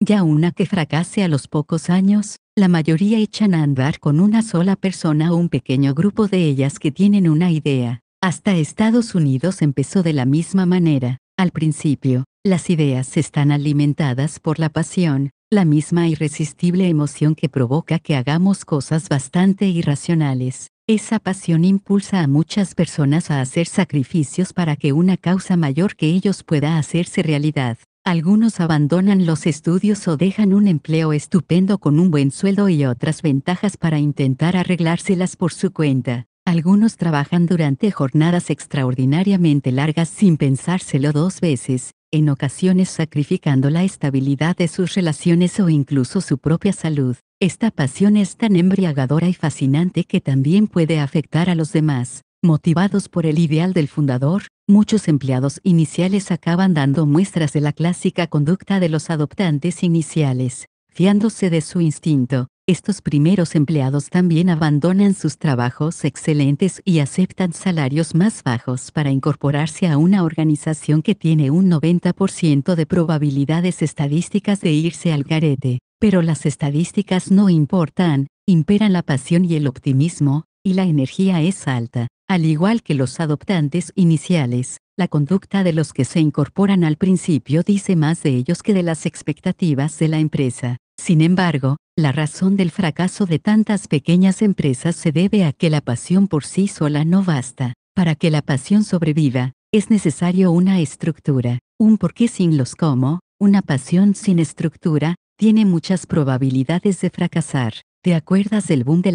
ya una que fracase a los pocos años, la mayoría echan a andar con una sola persona o un pequeño grupo de ellas que tienen una idea. Hasta Estados Unidos empezó de la misma manera. Al principio, las ideas están alimentadas por la pasión, la misma irresistible emoción que provoca que hagamos cosas bastante irracionales. Esa pasión impulsa a muchas personas a hacer sacrificios para que una causa mayor que ellos pueda hacerse realidad. Algunos abandonan los estudios o dejan un empleo estupendo con un buen sueldo y otras ventajas para intentar arreglárselas por su cuenta. Algunos trabajan durante jornadas extraordinariamente largas sin pensárselo dos veces, en ocasiones sacrificando la estabilidad de sus relaciones o incluso su propia salud. Esta pasión es tan embriagadora y fascinante que también puede afectar a los demás. Motivados por el ideal del fundador, Muchos empleados iniciales acaban dando muestras de la clásica conducta de los adoptantes iniciales. Fiándose de su instinto, estos primeros empleados también abandonan sus trabajos excelentes y aceptan salarios más bajos para incorporarse a una organización que tiene un 90% de probabilidades estadísticas de irse al carete. Pero las estadísticas no importan, imperan la pasión y el optimismo, y la energía es alta. Al igual que los adoptantes iniciales, la conducta de los que se incorporan al principio dice más de ellos que de las expectativas de la empresa. Sin embargo, la razón del fracaso de tantas pequeñas empresas se debe a que la pasión por sí sola no basta. Para que la pasión sobreviva, es necesario una estructura, un porqué sin los cómo, una pasión sin estructura, tiene muchas probabilidades de fracasar. ¿Te acuerdas del boom de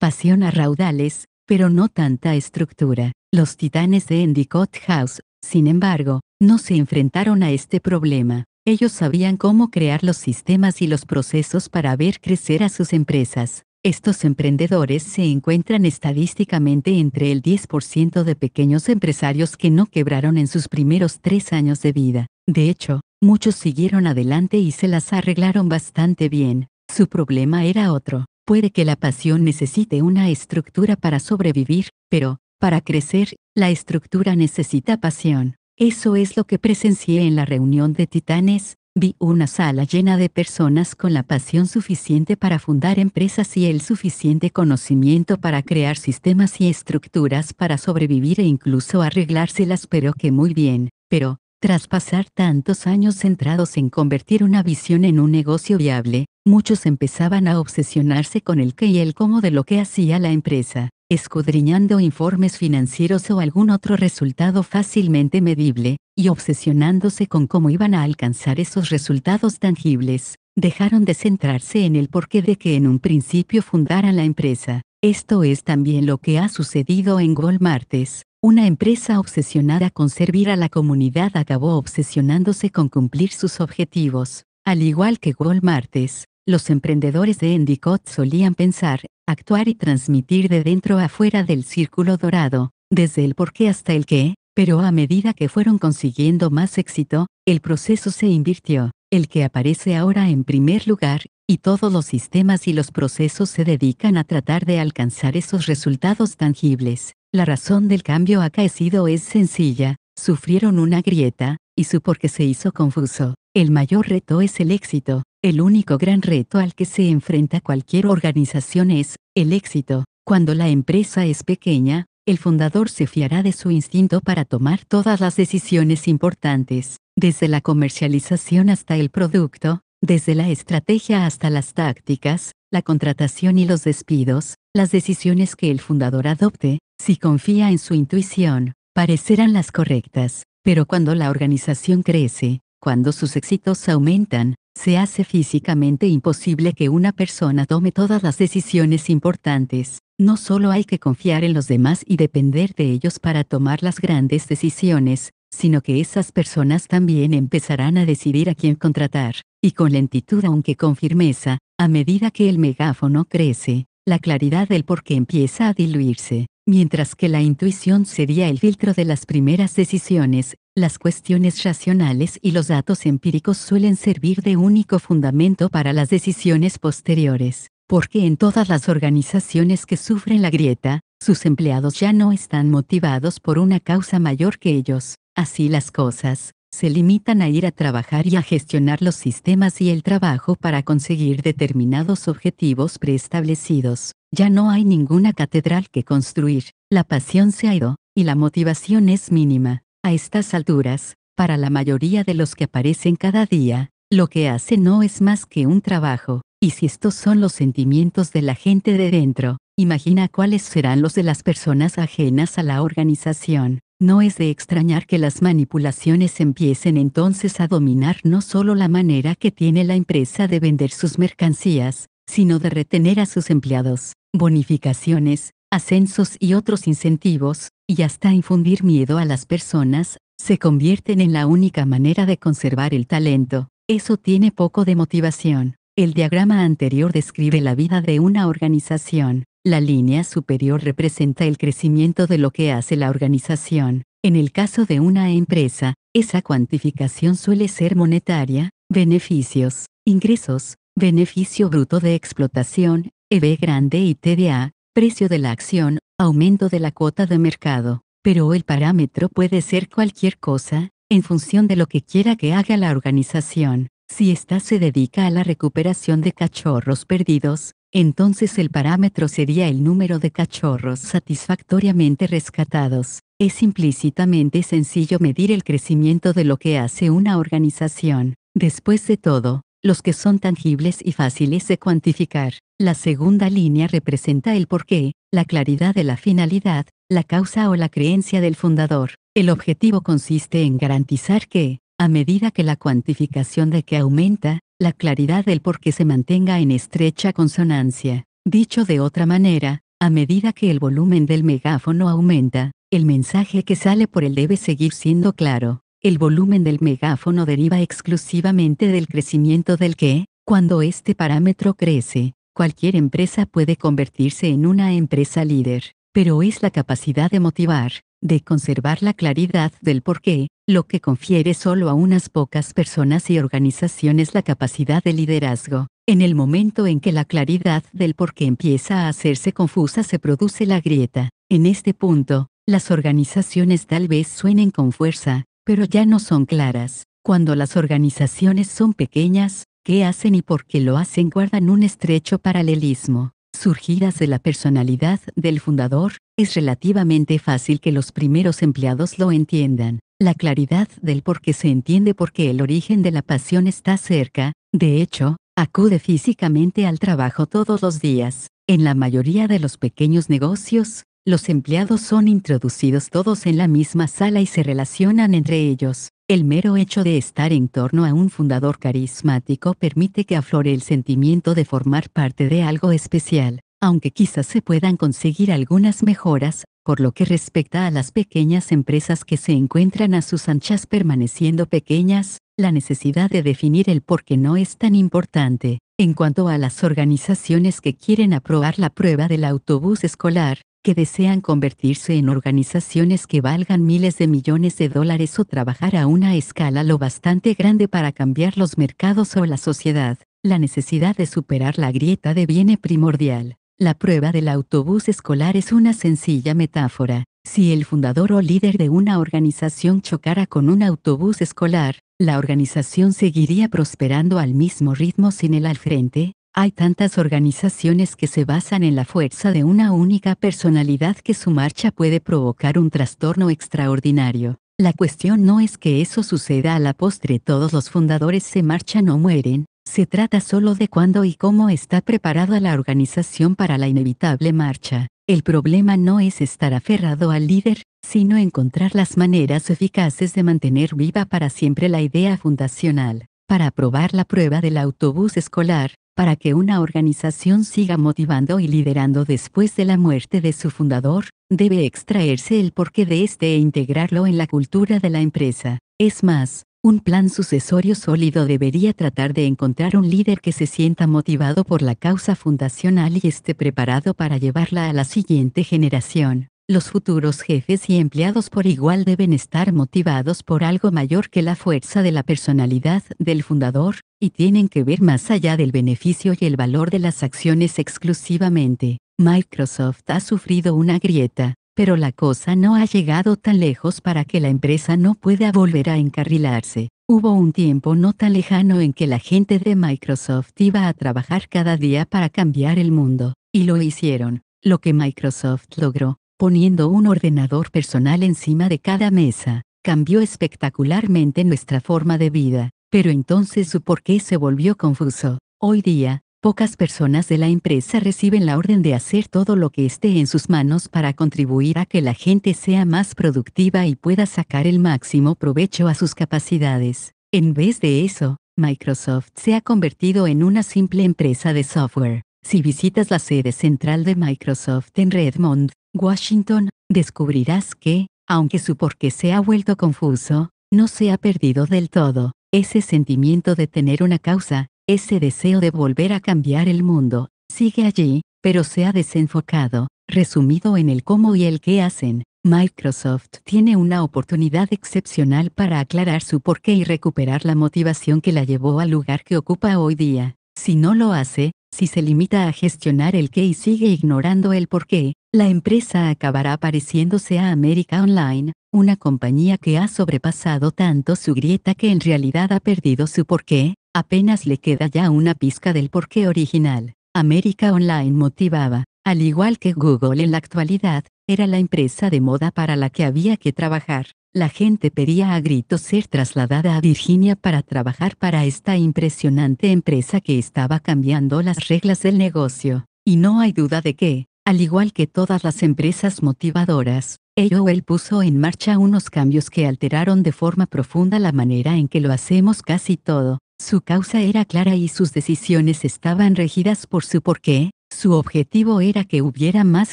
Pasión a raudales, pero no tanta estructura. Los titanes de Endicott House, sin embargo, no se enfrentaron a este problema. Ellos sabían cómo crear los sistemas y los procesos para ver crecer a sus empresas. Estos emprendedores se encuentran estadísticamente entre el 10% de pequeños empresarios que no quebraron en sus primeros tres años de vida. De hecho, muchos siguieron adelante y se las arreglaron bastante bien. Su problema era otro. Puede que la pasión necesite una estructura para sobrevivir, pero, para crecer, la estructura necesita pasión. Eso es lo que presencié en la reunión de titanes, vi una sala llena de personas con la pasión suficiente para fundar empresas y el suficiente conocimiento para crear sistemas y estructuras para sobrevivir e incluso arreglárselas pero que muy bien, pero, tras pasar tantos años centrados en convertir una visión en un negocio viable, muchos empezaban a obsesionarse con el qué y el cómo de lo que hacía la empresa, escudriñando informes financieros o algún otro resultado fácilmente medible, y obsesionándose con cómo iban a alcanzar esos resultados tangibles, dejaron de centrarse en el porqué de que en un principio fundaran la empresa. Esto es también lo que ha sucedido en Walmartes. Una empresa obsesionada con servir a la comunidad acabó obsesionándose con cumplir sus objetivos. Al igual que Martes, los emprendedores de Endicott solían pensar, actuar y transmitir de dentro a fuera del círculo dorado, desde el por qué hasta el qué, pero a medida que fueron consiguiendo más éxito, el proceso se invirtió. El que aparece ahora en primer lugar, y todos los sistemas y los procesos se dedican a tratar de alcanzar esos resultados tangibles. La razón del cambio acaecido es sencilla, sufrieron una grieta, y su porque se hizo confuso. El mayor reto es el éxito, el único gran reto al que se enfrenta cualquier organización es, el éxito. Cuando la empresa es pequeña, el fundador se fiará de su instinto para tomar todas las decisiones importantes, desde la comercialización hasta el producto, desde la estrategia hasta las tácticas, la contratación y los despidos, las decisiones que el fundador adopte, si confía en su intuición, parecerán las correctas, pero cuando la organización crece, cuando sus éxitos aumentan, se hace físicamente imposible que una persona tome todas las decisiones importantes. No solo hay que confiar en los demás y depender de ellos para tomar las grandes decisiones, sino que esas personas también empezarán a decidir a quién contratar, y con lentitud aunque con firmeza, a medida que el megáfono crece, la claridad del por qué empieza a diluirse. Mientras que la intuición sería el filtro de las primeras decisiones, las cuestiones racionales y los datos empíricos suelen servir de único fundamento para las decisiones posteriores, porque en todas las organizaciones que sufren la grieta, sus empleados ya no están motivados por una causa mayor que ellos. Así las cosas, se limitan a ir a trabajar y a gestionar los sistemas y el trabajo para conseguir determinados objetivos preestablecidos. Ya no hay ninguna catedral que construir, la pasión se ha ido, y la motivación es mínima. A estas alturas, para la mayoría de los que aparecen cada día, lo que hace no es más que un trabajo, y si estos son los sentimientos de la gente de dentro, imagina cuáles serán los de las personas ajenas a la organización. No es de extrañar que las manipulaciones empiecen entonces a dominar no solo la manera que tiene la empresa de vender sus mercancías, sino de retener a sus empleados, bonificaciones, ascensos y otros incentivos, y hasta infundir miedo a las personas, se convierten en la única manera de conservar el talento. Eso tiene poco de motivación. El diagrama anterior describe la vida de una organización. La línea superior representa el crecimiento de lo que hace la organización. En el caso de una empresa, esa cuantificación suele ser monetaria, beneficios, ingresos, beneficio bruto de explotación, EB grande y TDA, precio de la acción, aumento de la cuota de mercado. Pero el parámetro puede ser cualquier cosa, en función de lo que quiera que haga la organización. Si ésta se dedica a la recuperación de cachorros perdidos, entonces el parámetro sería el número de cachorros satisfactoriamente rescatados. Es implícitamente sencillo medir el crecimiento de lo que hace una organización. Después de todo, los que son tangibles y fáciles de cuantificar. La segunda línea representa el porqué, la claridad de la finalidad, la causa o la creencia del fundador. El objetivo consiste en garantizar que, a medida que la cuantificación de que aumenta, la claridad del por qué se mantenga en estrecha consonancia. Dicho de otra manera, a medida que el volumen del megáfono aumenta, el mensaje que sale por él debe seguir siendo claro. El volumen del megáfono deriva exclusivamente del crecimiento del que, cuando este parámetro crece, cualquier empresa puede convertirse en una empresa líder pero es la capacidad de motivar, de conservar la claridad del porqué, lo que confiere solo a unas pocas personas y organizaciones la capacidad de liderazgo. En el momento en que la claridad del porqué empieza a hacerse confusa se produce la grieta. En este punto, las organizaciones tal vez suenen con fuerza, pero ya no son claras. Cuando las organizaciones son pequeñas, qué hacen y por qué lo hacen guardan un estrecho paralelismo surgidas de la personalidad del fundador, es relativamente fácil que los primeros empleados lo entiendan. La claridad del por qué se entiende porque el origen de la pasión está cerca, de hecho, acude físicamente al trabajo todos los días. En la mayoría de los pequeños negocios, los empleados son introducidos todos en la misma sala y se relacionan entre ellos. El mero hecho de estar en torno a un fundador carismático permite que aflore el sentimiento de formar parte de algo especial, aunque quizás se puedan conseguir algunas mejoras, por lo que respecta a las pequeñas empresas que se encuentran a sus anchas permaneciendo pequeñas, la necesidad de definir el por qué no es tan importante. En cuanto a las organizaciones que quieren aprobar la prueba del autobús escolar, que desean convertirse en organizaciones que valgan miles de millones de dólares o trabajar a una escala lo bastante grande para cambiar los mercados o la sociedad, la necesidad de superar la grieta deviene primordial. La prueba del autobús escolar es una sencilla metáfora. Si el fundador o líder de una organización chocara con un autobús escolar, la organización seguiría prosperando al mismo ritmo sin él al frente, hay tantas organizaciones que se basan en la fuerza de una única personalidad que su marcha puede provocar un trastorno extraordinario. La cuestión no es que eso suceda a la postre, todos los fundadores se marchan o mueren, se trata solo de cuándo y cómo está preparada la organización para la inevitable marcha. El problema no es estar aferrado al líder, sino encontrar las maneras eficaces de mantener viva para siempre la idea fundacional. Para aprobar la prueba del autobús escolar, para que una organización siga motivando y liderando después de la muerte de su fundador, debe extraerse el porqué de este e integrarlo en la cultura de la empresa. Es más, un plan sucesorio sólido debería tratar de encontrar un líder que se sienta motivado por la causa fundacional y esté preparado para llevarla a la siguiente generación los futuros jefes y empleados por igual deben estar motivados por algo mayor que la fuerza de la personalidad del fundador, y tienen que ver más allá del beneficio y el valor de las acciones exclusivamente. Microsoft ha sufrido una grieta, pero la cosa no ha llegado tan lejos para que la empresa no pueda volver a encarrilarse. Hubo un tiempo no tan lejano en que la gente de Microsoft iba a trabajar cada día para cambiar el mundo, y lo hicieron. Lo que Microsoft logró, poniendo un ordenador personal encima de cada mesa, cambió espectacularmente nuestra forma de vida, pero entonces su porqué se volvió confuso. Hoy día, pocas personas de la empresa reciben la orden de hacer todo lo que esté en sus manos para contribuir a que la gente sea más productiva y pueda sacar el máximo provecho a sus capacidades. En vez de eso, Microsoft se ha convertido en una simple empresa de software. Si visitas la sede central de Microsoft en Redmond, Washington, descubrirás que, aunque su porqué se ha vuelto confuso, no se ha perdido del todo, ese sentimiento de tener una causa, ese deseo de volver a cambiar el mundo, sigue allí, pero se ha desenfocado, resumido en el cómo y el qué hacen. Microsoft tiene una oportunidad excepcional para aclarar su porqué y recuperar la motivación que la llevó al lugar que ocupa hoy día. Si no lo hace, si se limita a gestionar el qué y sigue ignorando el por qué, la empresa acabará pareciéndose a América Online, una compañía que ha sobrepasado tanto su grieta que en realidad ha perdido su porqué, apenas le queda ya una pizca del porqué original. América Online motivaba, al igual que Google en la actualidad, era la empresa de moda para la que había que trabajar. La gente pedía a gritos ser trasladada a Virginia para trabajar para esta impresionante empresa que estaba cambiando las reglas del negocio. Y no hay duda de que, al igual que todas las empresas motivadoras, AOL puso en marcha unos cambios que alteraron de forma profunda la manera en que lo hacemos casi todo. Su causa era clara y sus decisiones estaban regidas por su porqué, su objetivo era que hubiera más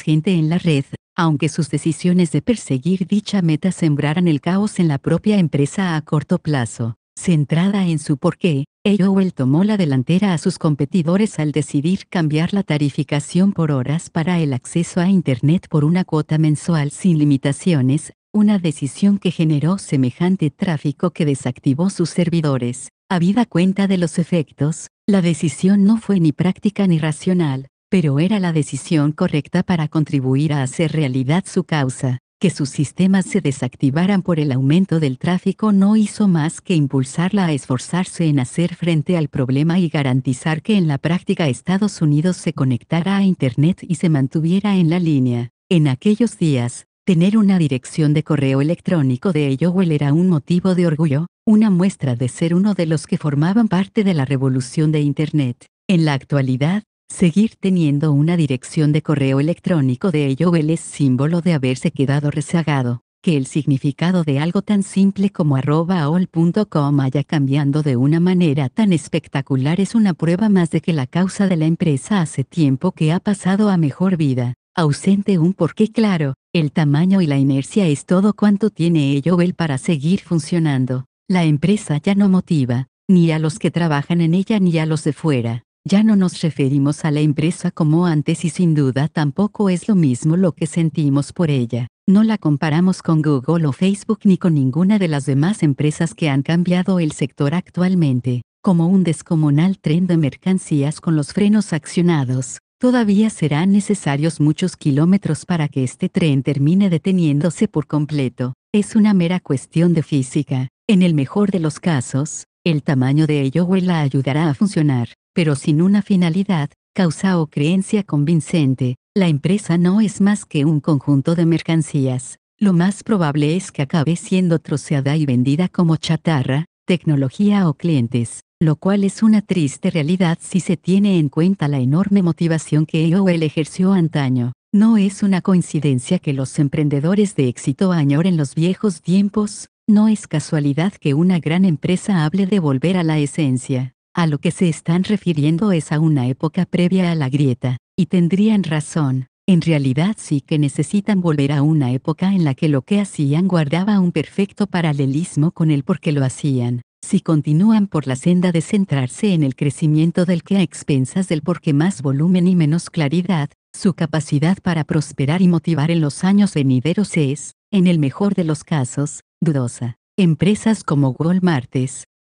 gente en la red, aunque sus decisiones de perseguir dicha meta sembraran el caos en la propia empresa a corto plazo. Centrada en su porqué, A.O.L. tomó la delantera a sus competidores al decidir cambiar la tarificación por horas para el acceso a Internet por una cuota mensual sin limitaciones, una decisión que generó semejante tráfico que desactivó sus servidores. Habida cuenta de los efectos, la decisión no fue ni práctica ni racional, pero era la decisión correcta para contribuir a hacer realidad su causa. Que sus sistemas se desactivaran por el aumento del tráfico no hizo más que impulsarla a esforzarse en hacer frente al problema y garantizar que en la práctica Estados Unidos se conectara a Internet y se mantuviera en la línea. En aquellos días, tener una dirección de correo electrónico de Elowell era un motivo de orgullo, una muestra de ser uno de los que formaban parte de la revolución de Internet. En la actualidad, Seguir teniendo una dirección de correo electrónico de ello es símbolo de haberse quedado rezagado, que el significado de algo tan simple como arrobaol.com haya cambiando de una manera tan espectacular es una prueba más de que la causa de la empresa hace tiempo que ha pasado a mejor vida, ausente un porqué claro, el tamaño y la inercia es todo cuanto tiene ello para seguir funcionando. La empresa ya no motiva, ni a los que trabajan en ella ni a los de fuera ya no nos referimos a la empresa como antes y sin duda tampoco es lo mismo lo que sentimos por ella. No la comparamos con Google o Facebook ni con ninguna de las demás empresas que han cambiado el sector actualmente. Como un descomunal tren de mercancías con los frenos accionados, todavía serán necesarios muchos kilómetros para que este tren termine deteniéndose por completo. Es una mera cuestión de física. En el mejor de los casos, el tamaño de ello la ayudará a funcionar pero sin una finalidad, causa o creencia convincente, la empresa no es más que un conjunto de mercancías. Lo más probable es que acabe siendo troceada y vendida como chatarra, tecnología o clientes, lo cual es una triste realidad si se tiene en cuenta la enorme motivación que EOL ejerció antaño. No es una coincidencia que los emprendedores de éxito añoren los viejos tiempos, no es casualidad que una gran empresa hable de volver a la esencia. A lo que se están refiriendo es a una época previa a la grieta, y tendrían razón, en realidad sí que necesitan volver a una época en la que lo que hacían guardaba un perfecto paralelismo con el por qué lo hacían. Si continúan por la senda de centrarse en el crecimiento del que a expensas del por qué más volumen y menos claridad, su capacidad para prosperar y motivar en los años venideros es, en el mejor de los casos, dudosa. Empresas como Walmart,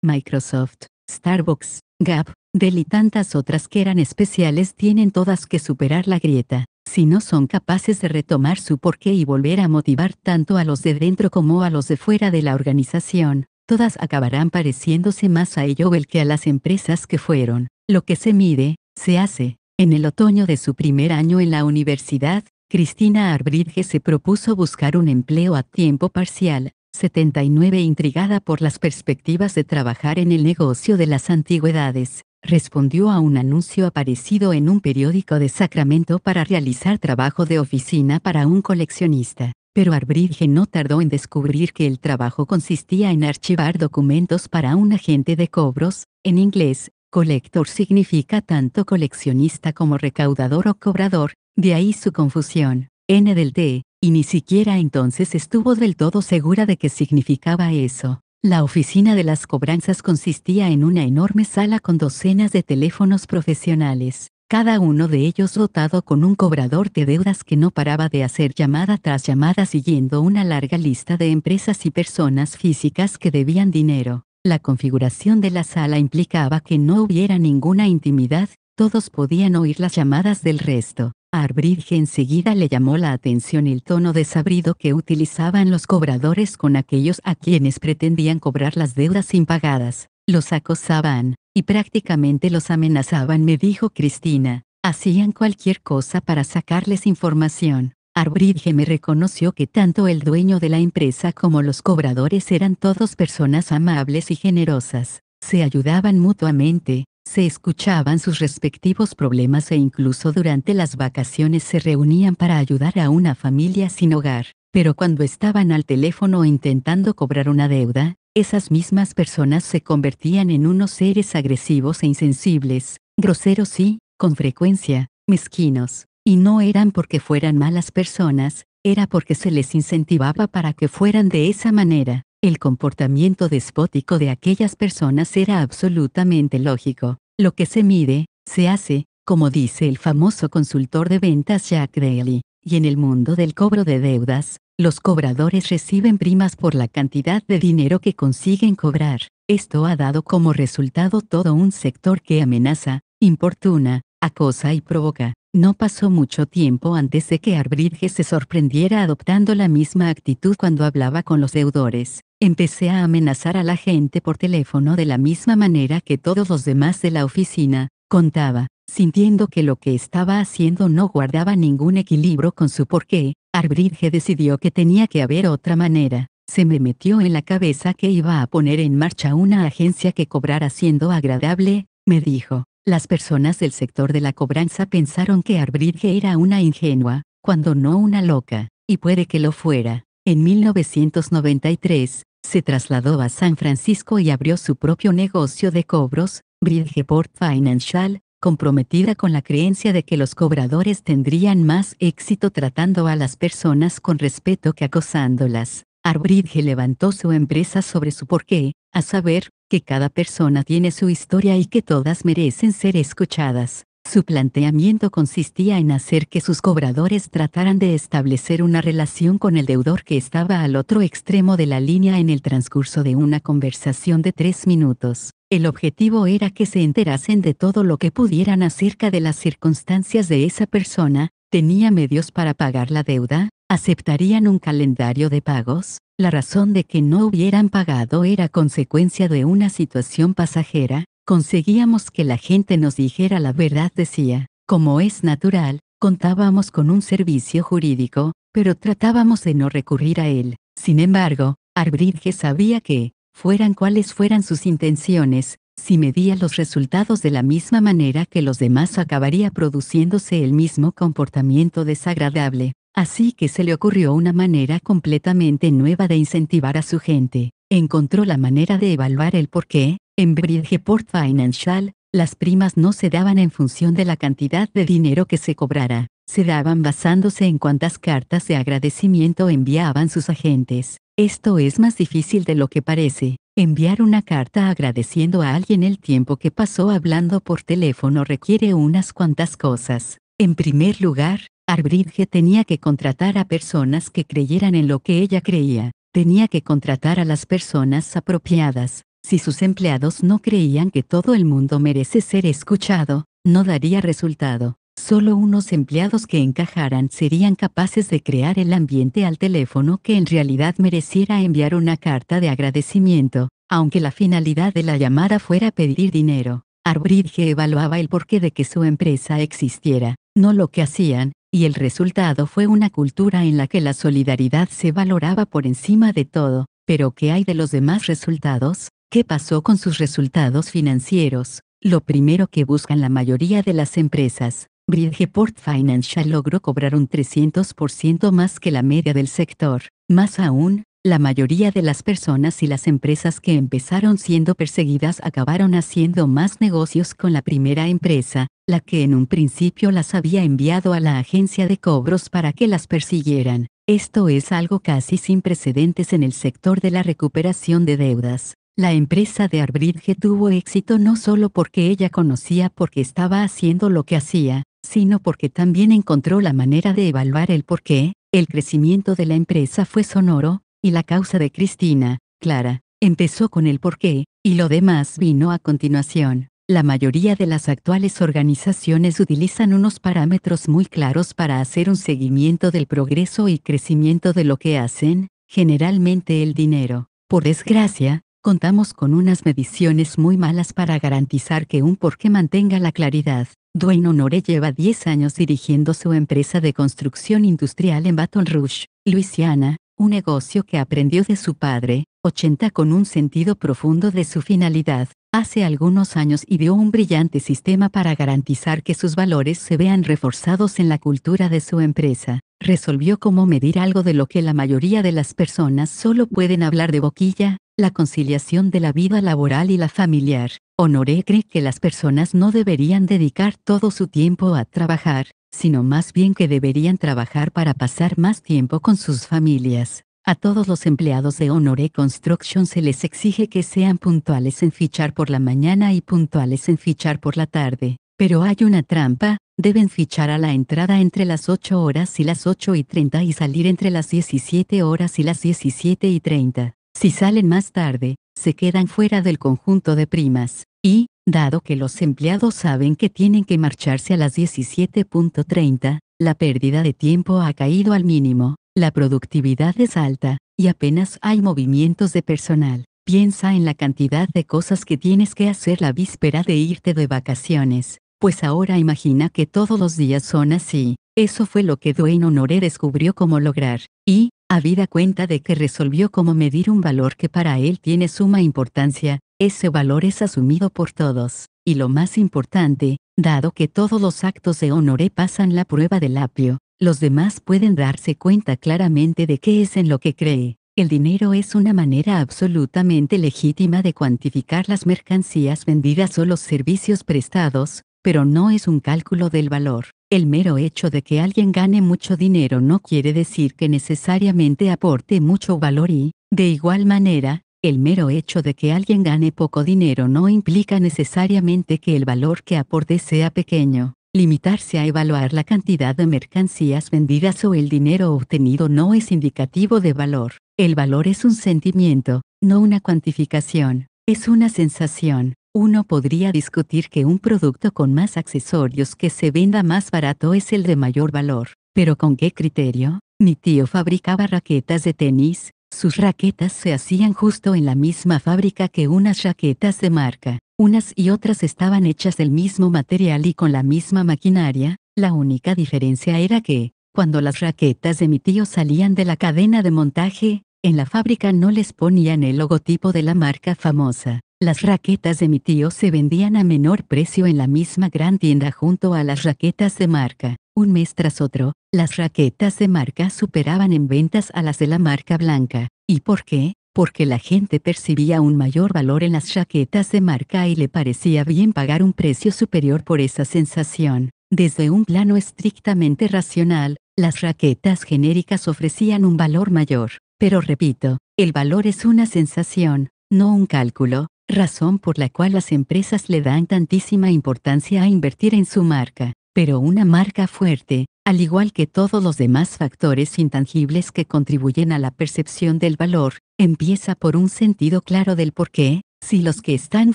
Microsoft, Starbucks, Gap, Dell y tantas otras que eran especiales tienen todas que superar la grieta, si no son capaces de retomar su porqué y volver a motivar tanto a los de dentro como a los de fuera de la organización, todas acabarán pareciéndose más a ello el que a las empresas que fueron. Lo que se mide, se hace. En el otoño de su primer año en la universidad, Cristina Arbridge se propuso buscar un empleo a tiempo parcial, 79 intrigada por las perspectivas de trabajar en el negocio de las antigüedades, respondió a un anuncio aparecido en un periódico de Sacramento para realizar trabajo de oficina para un coleccionista. Pero Arbridge no tardó en descubrir que el trabajo consistía en archivar documentos para un agente de cobros, en inglés, collector significa tanto coleccionista como recaudador o cobrador, de ahí su confusión. N del D, y ni siquiera entonces estuvo del todo segura de qué significaba eso. La oficina de las cobranzas consistía en una enorme sala con docenas de teléfonos profesionales, cada uno de ellos dotado con un cobrador de deudas que no paraba de hacer llamada tras llamada siguiendo una larga lista de empresas y personas físicas que debían dinero. La configuración de la sala implicaba que no hubiera ninguna intimidad, todos podían oír las llamadas del resto. A Arbridge enseguida le llamó la atención el tono desabrido que utilizaban los cobradores con aquellos a quienes pretendían cobrar las deudas impagadas, los acosaban, y prácticamente los amenazaban, me dijo Cristina, hacían cualquier cosa para sacarles información. Arbridge me reconoció que tanto el dueño de la empresa como los cobradores eran todos personas amables y generosas, se ayudaban mutuamente, se escuchaban sus respectivos problemas e incluso durante las vacaciones se reunían para ayudar a una familia sin hogar. Pero cuando estaban al teléfono intentando cobrar una deuda, esas mismas personas se convertían en unos seres agresivos e insensibles, groseros y, con frecuencia, mezquinos. Y no eran porque fueran malas personas, era porque se les incentivaba para que fueran de esa manera. El comportamiento despótico de aquellas personas era absolutamente lógico. Lo que se mide, se hace, como dice el famoso consultor de ventas Jack Daly. Y en el mundo del cobro de deudas, los cobradores reciben primas por la cantidad de dinero que consiguen cobrar. Esto ha dado como resultado todo un sector que amenaza, importuna, acosa y provoca. No pasó mucho tiempo antes de que Arbridge se sorprendiera adoptando la misma actitud cuando hablaba con los deudores. Empecé a amenazar a la gente por teléfono de la misma manera que todos los demás de la oficina, contaba, sintiendo que lo que estaba haciendo no guardaba ningún equilibrio con su porqué, Arbridge decidió que tenía que haber otra manera. Se me metió en la cabeza que iba a poner en marcha una agencia que cobrara siendo agradable, me dijo. Las personas del sector de la cobranza pensaron que Arbridge era una ingenua, cuando no una loca, y puede que lo fuera. En 1993, se trasladó a San Francisco y abrió su propio negocio de cobros, Bridgeport Financial, comprometida con la creencia de que los cobradores tendrían más éxito tratando a las personas con respeto que acosándolas. Arbridge levantó su empresa sobre su porqué, a saber, que cada persona tiene su historia y que todas merecen ser escuchadas. Su planteamiento consistía en hacer que sus cobradores trataran de establecer una relación con el deudor que estaba al otro extremo de la línea en el transcurso de una conversación de tres minutos. El objetivo era que se enterasen de todo lo que pudieran acerca de las circunstancias de esa persona, tenía medios para pagar la deuda, aceptarían un calendario de pagos, la razón de que no hubieran pagado era consecuencia de una situación pasajera, Conseguíamos que la gente nos dijera la verdad, decía. Como es natural, contábamos con un servicio jurídico, pero tratábamos de no recurrir a él. Sin embargo, Arbridge sabía que, fueran cuáles fueran sus intenciones, si medía los resultados de la misma manera que los demás acabaría produciéndose el mismo comportamiento desagradable. Así que se le ocurrió una manera completamente nueva de incentivar a su gente. Encontró la manera de evaluar el porqué, en Bridgeport Financial, las primas no se daban en función de la cantidad de dinero que se cobrara, se daban basándose en cuántas cartas de agradecimiento enviaban sus agentes. Esto es más difícil de lo que parece. Enviar una carta agradeciendo a alguien el tiempo que pasó hablando por teléfono requiere unas cuantas cosas. En primer lugar, Arbridge tenía que contratar a personas que creyeran en lo que ella creía. Tenía que contratar a las personas apropiadas si sus empleados no creían que todo el mundo merece ser escuchado, no daría resultado. Solo unos empleados que encajaran serían capaces de crear el ambiente al teléfono que en realidad mereciera enviar una carta de agradecimiento, aunque la finalidad de la llamada fuera pedir dinero. Arbridge evaluaba el porqué de que su empresa existiera, no lo que hacían, y el resultado fue una cultura en la que la solidaridad se valoraba por encima de todo, pero ¿qué hay de los demás resultados? ¿Qué pasó con sus resultados financieros? Lo primero que buscan la mayoría de las empresas, Bridgeport Financial logró cobrar un 300% más que la media del sector. Más aún, la mayoría de las personas y las empresas que empezaron siendo perseguidas acabaron haciendo más negocios con la primera empresa, la que en un principio las había enviado a la agencia de cobros para que las persiguieran. Esto es algo casi sin precedentes en el sector de la recuperación de deudas. La empresa de Arbridge tuvo éxito no solo porque ella conocía por qué estaba haciendo lo que hacía, sino porque también encontró la manera de evaluar el por qué, el crecimiento de la empresa fue sonoro, y la causa de Cristina, Clara, empezó con el por qué, y lo demás vino a continuación. La mayoría de las actuales organizaciones utilizan unos parámetros muy claros para hacer un seguimiento del progreso y crecimiento de lo que hacen, generalmente el dinero. Por desgracia, contamos con unas mediciones muy malas para garantizar que un porqué mantenga la claridad. Dwayne Honore lleva 10 años dirigiendo su empresa de construcción industrial en Baton Rouge, Luisiana, un negocio que aprendió de su padre, 80 con un sentido profundo de su finalidad. Hace algunos años y vio un brillante sistema para garantizar que sus valores se vean reforzados en la cultura de su empresa. Resolvió cómo medir algo de lo que la mayoría de las personas solo pueden hablar de boquilla, la conciliación de la vida laboral y la familiar. Honoré cree que las personas no deberían dedicar todo su tiempo a trabajar, sino más bien que deberían trabajar para pasar más tiempo con sus familias. A todos los empleados de Honoré Construction se les exige que sean puntuales en fichar por la mañana y puntuales en fichar por la tarde. Pero hay una trampa, deben fichar a la entrada entre las 8 horas y las 8 y 30 y salir entre las 17 horas y las 17 y 30. Si salen más tarde, se quedan fuera del conjunto de primas, y, dado que los empleados saben que tienen que marcharse a las 17.30, la pérdida de tiempo ha caído al mínimo, la productividad es alta, y apenas hay movimientos de personal. Piensa en la cantidad de cosas que tienes que hacer la víspera de irte de vacaciones, pues ahora imagina que todos los días son así. Eso fue lo que Duane Honoré descubrió cómo lograr, y, habida cuenta de que resolvió cómo medir un valor que para él tiene suma importancia, ese valor es asumido por todos, y lo más importante, dado que todos los actos de honoré pasan la prueba del apio, los demás pueden darse cuenta claramente de qué es en lo que cree. El dinero es una manera absolutamente legítima de cuantificar las mercancías vendidas o los servicios prestados, pero no es un cálculo del valor. El mero hecho de que alguien gane mucho dinero no quiere decir que necesariamente aporte mucho valor y, de igual manera, el mero hecho de que alguien gane poco dinero no implica necesariamente que el valor que aporte sea pequeño. Limitarse a evaluar la cantidad de mercancías vendidas o el dinero obtenido no es indicativo de valor. El valor es un sentimiento, no una cuantificación, es una sensación, uno podría discutir que un producto con más accesorios que se venda más barato es el de mayor valor, pero ¿con qué criterio? Mi tío fabricaba raquetas de tenis, sus raquetas se hacían justo en la misma fábrica que unas raquetas de marca, unas y otras estaban hechas del mismo material y con la misma maquinaria, la única diferencia era que, cuando las raquetas de mi tío salían de la cadena de montaje, en la fábrica no les ponían el logotipo de la marca famosa, las raquetas de mi tío se vendían a menor precio en la misma gran tienda junto a las raquetas de marca. Un mes tras otro, las raquetas de marca superaban en ventas a las de la marca blanca. ¿Y por qué? Porque la gente percibía un mayor valor en las raquetas de marca y le parecía bien pagar un precio superior por esa sensación. Desde un plano estrictamente racional, las raquetas genéricas ofrecían un valor mayor. Pero repito, el valor es una sensación, no un cálculo, razón por la cual las empresas le dan tantísima importancia a invertir en su marca, pero una marca fuerte, al igual que todos los demás factores intangibles que contribuyen a la percepción del valor, empieza por un sentido claro del porqué, si los que están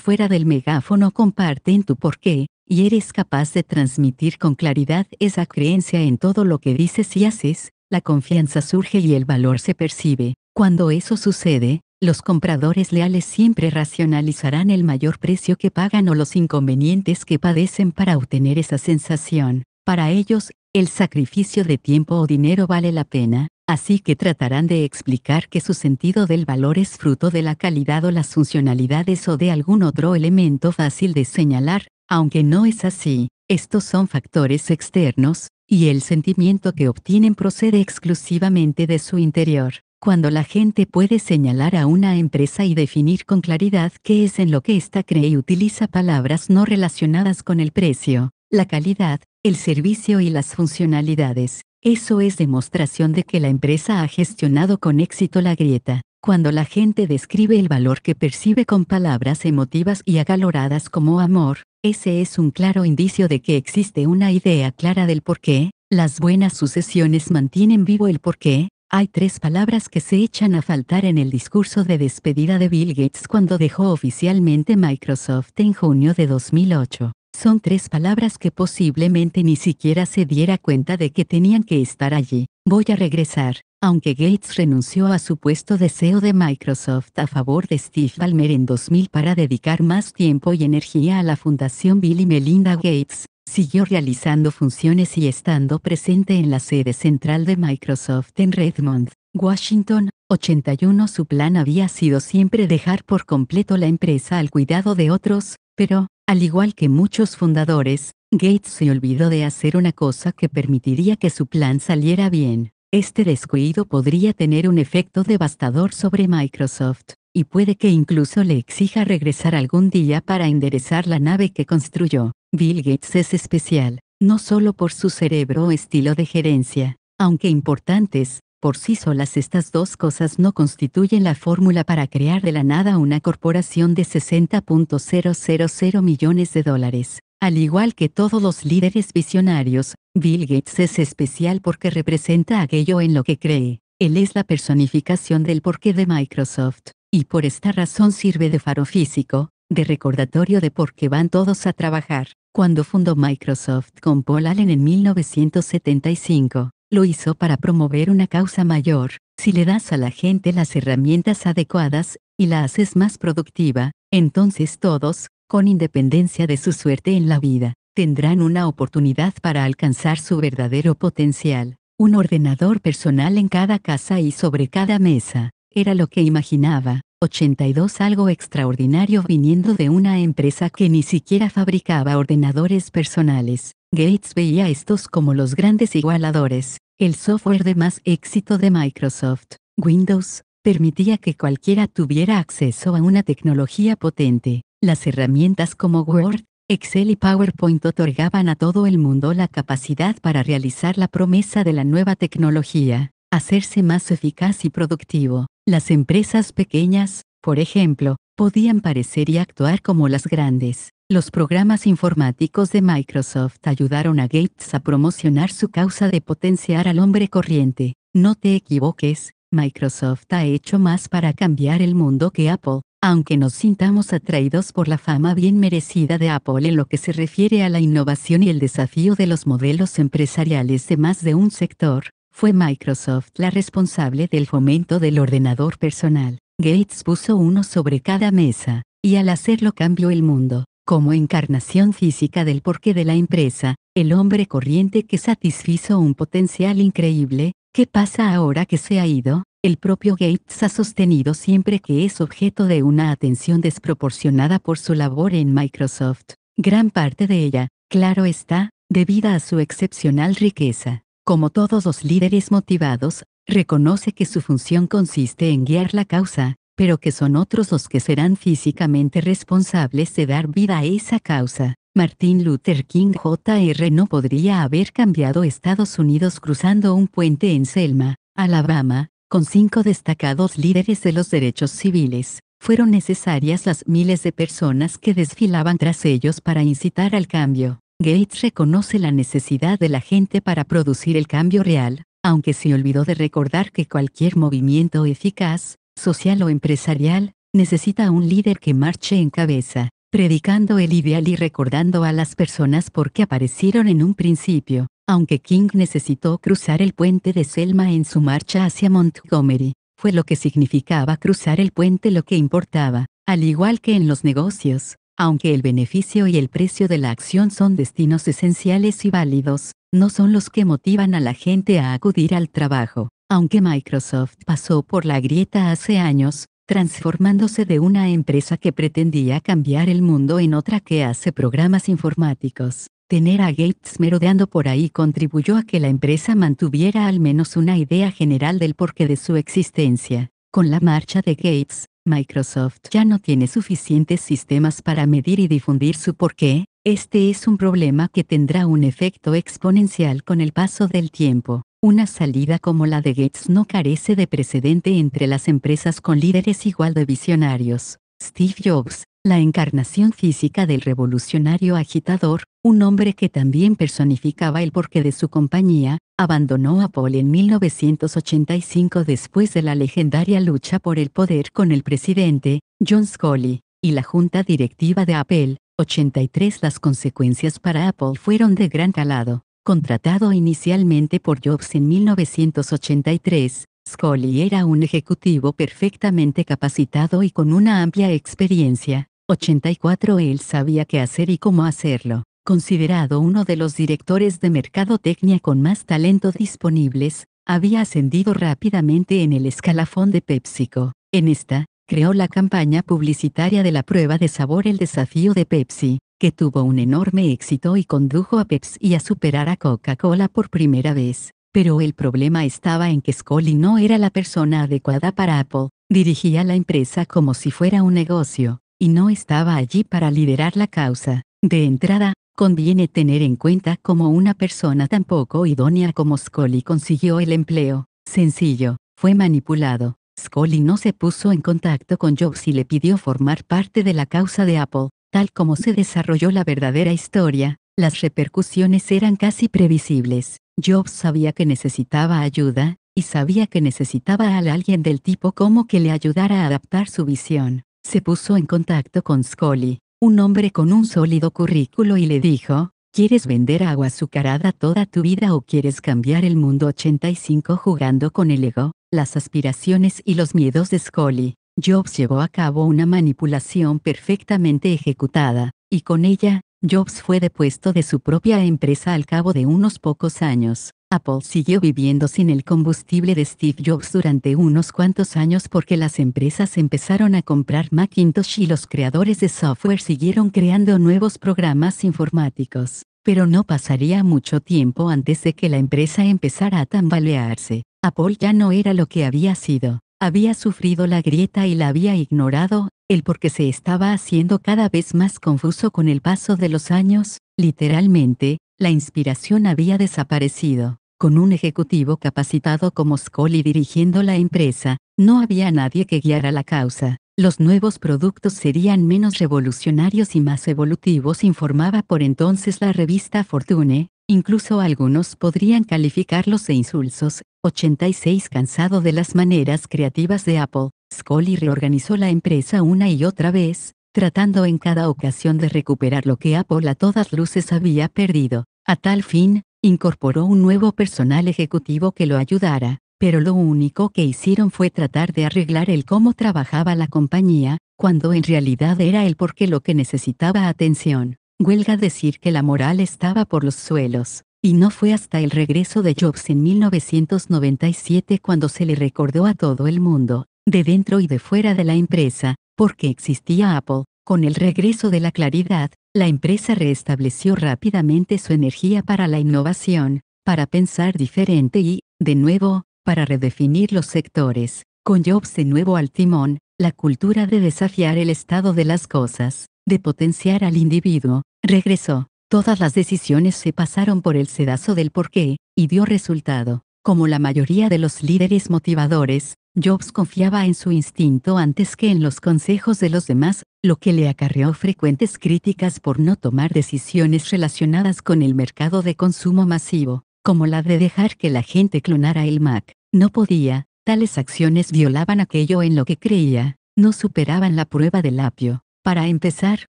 fuera del megáfono comparten tu porqué, y eres capaz de transmitir con claridad esa creencia en todo lo que dices y haces, la confianza surge y el valor se percibe. Cuando eso sucede, los compradores leales siempre racionalizarán el mayor precio que pagan o los inconvenientes que padecen para obtener esa sensación. Para ellos, el sacrificio de tiempo o dinero vale la pena, así que tratarán de explicar que su sentido del valor es fruto de la calidad o las funcionalidades o de algún otro elemento fácil de señalar, aunque no es así. Estos son factores externos, y el sentimiento que obtienen procede exclusivamente de su interior cuando la gente puede señalar a una empresa y definir con claridad qué es en lo que ésta cree y utiliza palabras no relacionadas con el precio, la calidad, el servicio y las funcionalidades. Eso es demostración de que la empresa ha gestionado con éxito la grieta. Cuando la gente describe el valor que percibe con palabras emotivas y acaloradas como amor, ese es un claro indicio de que existe una idea clara del por qué, las buenas sucesiones mantienen vivo el porqué, hay tres palabras que se echan a faltar en el discurso de despedida de Bill Gates cuando dejó oficialmente Microsoft en junio de 2008. Son tres palabras que posiblemente ni siquiera se diera cuenta de que tenían que estar allí. Voy a regresar. Aunque Gates renunció a su puesto de e de Microsoft a favor de Steve Ballmer en 2000 para dedicar más tiempo y energía a la Fundación Bill y Melinda Gates, siguió realizando funciones y estando presente en la sede central de Microsoft en Redmond, Washington, 81 Su plan había sido siempre dejar por completo la empresa al cuidado de otros, pero, al igual que muchos fundadores, Gates se olvidó de hacer una cosa que permitiría que su plan saliera bien. Este descuido podría tener un efecto devastador sobre Microsoft y puede que incluso le exija regresar algún día para enderezar la nave que construyó. Bill Gates es especial, no solo por su cerebro o estilo de gerencia, aunque importantes, por sí solas estas dos cosas no constituyen la fórmula para crear de la nada una corporación de 60.000 millones de dólares. Al igual que todos los líderes visionarios, Bill Gates es especial porque representa aquello en lo que cree. Él es la personificación del porqué de Microsoft y por esta razón sirve de faro físico, de recordatorio de por qué van todos a trabajar. Cuando fundó Microsoft con Paul Allen en 1975, lo hizo para promover una causa mayor. Si le das a la gente las herramientas adecuadas, y la haces más productiva, entonces todos, con independencia de su suerte en la vida, tendrán una oportunidad para alcanzar su verdadero potencial. Un ordenador personal en cada casa y sobre cada mesa era lo que imaginaba, 82 algo extraordinario viniendo de una empresa que ni siquiera fabricaba ordenadores personales. Gates veía estos como los grandes igualadores. El software de más éxito de Microsoft, Windows, permitía que cualquiera tuviera acceso a una tecnología potente. Las herramientas como Word, Excel y PowerPoint otorgaban a todo el mundo la capacidad para realizar la promesa de la nueva tecnología, hacerse más eficaz y productivo. Las empresas pequeñas, por ejemplo, podían parecer y actuar como las grandes. Los programas informáticos de Microsoft ayudaron a Gates a promocionar su causa de potenciar al hombre corriente. No te equivoques, Microsoft ha hecho más para cambiar el mundo que Apple, aunque nos sintamos atraídos por la fama bien merecida de Apple en lo que se refiere a la innovación y el desafío de los modelos empresariales de más de un sector, fue Microsoft la responsable del fomento del ordenador personal. Gates puso uno sobre cada mesa, y al hacerlo cambió el mundo. Como encarnación física del porqué de la empresa, el hombre corriente que satisfizo un potencial increíble, ¿qué pasa ahora que se ha ido? El propio Gates ha sostenido siempre que es objeto de una atención desproporcionada por su labor en Microsoft. Gran parte de ella, claro está, debida a su excepcional riqueza. Como todos los líderes motivados, reconoce que su función consiste en guiar la causa, pero que son otros los que serán físicamente responsables de dar vida a esa causa. Martin Luther King Jr. no podría haber cambiado Estados Unidos cruzando un puente en Selma, Alabama, con cinco destacados líderes de los derechos civiles. Fueron necesarias las miles de personas que desfilaban tras ellos para incitar al cambio. Gates reconoce la necesidad de la gente para producir el cambio real, aunque se olvidó de recordar que cualquier movimiento eficaz, social o empresarial, necesita un líder que marche en cabeza, predicando el ideal y recordando a las personas por qué aparecieron en un principio, aunque King necesitó cruzar el puente de Selma en su marcha hacia Montgomery, fue lo que significaba cruzar el puente lo que importaba, al igual que en los negocios, aunque el beneficio y el precio de la acción son destinos esenciales y válidos, no son los que motivan a la gente a acudir al trabajo. Aunque Microsoft pasó por la grieta hace años, transformándose de una empresa que pretendía cambiar el mundo en otra que hace programas informáticos. Tener a Gates merodeando por ahí contribuyó a que la empresa mantuviera al menos una idea general del porqué de su existencia. Con la marcha de Gates, Microsoft ya no tiene suficientes sistemas para medir y difundir su porqué, este es un problema que tendrá un efecto exponencial con el paso del tiempo. Una salida como la de Gates no carece de precedente entre las empresas con líderes igual de visionarios. Steve Jobs, la encarnación física del revolucionario agitador, un hombre que también personificaba el porqué de su compañía, abandonó Apple en 1985 después de la legendaria lucha por el poder con el presidente, John Scully, y la junta directiva de Apple. 83 Las consecuencias para Apple fueron de gran calado. Contratado inicialmente por Jobs en 1983, Scully era un ejecutivo perfectamente capacitado y con una amplia experiencia. 84 Él sabía qué hacer y cómo hacerlo considerado uno de los directores de mercadotecnia con más talento disponibles, había ascendido rápidamente en el escalafón de PepsiCo. En esta, creó la campaña publicitaria de la prueba de sabor El desafío de Pepsi, que tuvo un enorme éxito y condujo a Pepsi a superar a Coca-Cola por primera vez. Pero el problema estaba en que Scully no era la persona adecuada para Apple, dirigía la empresa como si fuera un negocio, y no estaba allí para liderar la causa. De entrada, Conviene tener en cuenta como una persona tan poco idónea como Scully consiguió el empleo. Sencillo, fue manipulado. Scully no se puso en contacto con Jobs y le pidió formar parte de la causa de Apple. Tal como se desarrolló la verdadera historia, las repercusiones eran casi previsibles. Jobs sabía que necesitaba ayuda, y sabía que necesitaba a alguien del tipo como que le ayudara a adaptar su visión. Se puso en contacto con Scully un hombre con un sólido currículo y le dijo, ¿Quieres vender agua azucarada toda tu vida o quieres cambiar el mundo 85 jugando con el ego, las aspiraciones y los miedos de Scully? Jobs llevó a cabo una manipulación perfectamente ejecutada, y con ella, Jobs fue depuesto de su propia empresa al cabo de unos pocos años. Apple siguió viviendo sin el combustible de Steve Jobs durante unos cuantos años porque las empresas empezaron a comprar Macintosh y los creadores de software siguieron creando nuevos programas informáticos. Pero no pasaría mucho tiempo antes de que la empresa empezara a tambalearse. Apple ya no era lo que había sido. Había sufrido la grieta y la había ignorado, el porque se estaba haciendo cada vez más confuso con el paso de los años, literalmente, la inspiración había desaparecido. Con un ejecutivo capacitado como Scully dirigiendo la empresa, no había nadie que guiara la causa. Los nuevos productos serían menos revolucionarios y más evolutivos, informaba por entonces la revista Fortune, incluso algunos podrían calificarlos de insulsos. 86 Cansado de las maneras creativas de Apple, Scully reorganizó la empresa una y otra vez, tratando en cada ocasión de recuperar lo que Apple a todas luces había perdido. A tal fin, incorporó un nuevo personal ejecutivo que lo ayudara, pero lo único que hicieron fue tratar de arreglar el cómo trabajaba la compañía, cuando en realidad era el porque lo que necesitaba atención. Huelga decir que la moral estaba por los suelos, y no fue hasta el regreso de Jobs en 1997 cuando se le recordó a todo el mundo, de dentro y de fuera de la empresa, porque existía Apple, con el regreso de la claridad, la empresa restableció rápidamente su energía para la innovación, para pensar diferente y, de nuevo, para redefinir los sectores, con Jobs de nuevo al timón, la cultura de desafiar el estado de las cosas, de potenciar al individuo, regresó. Todas las decisiones se pasaron por el sedazo del porqué, y dio resultado. Como la mayoría de los líderes motivadores, Jobs confiaba en su instinto antes que en los consejos de los demás, lo que le acarreó frecuentes críticas por no tomar decisiones relacionadas con el mercado de consumo masivo, como la de dejar que la gente clonara el Mac. No podía, tales acciones violaban aquello en lo que creía, no superaban la prueba del apio. Para empezar,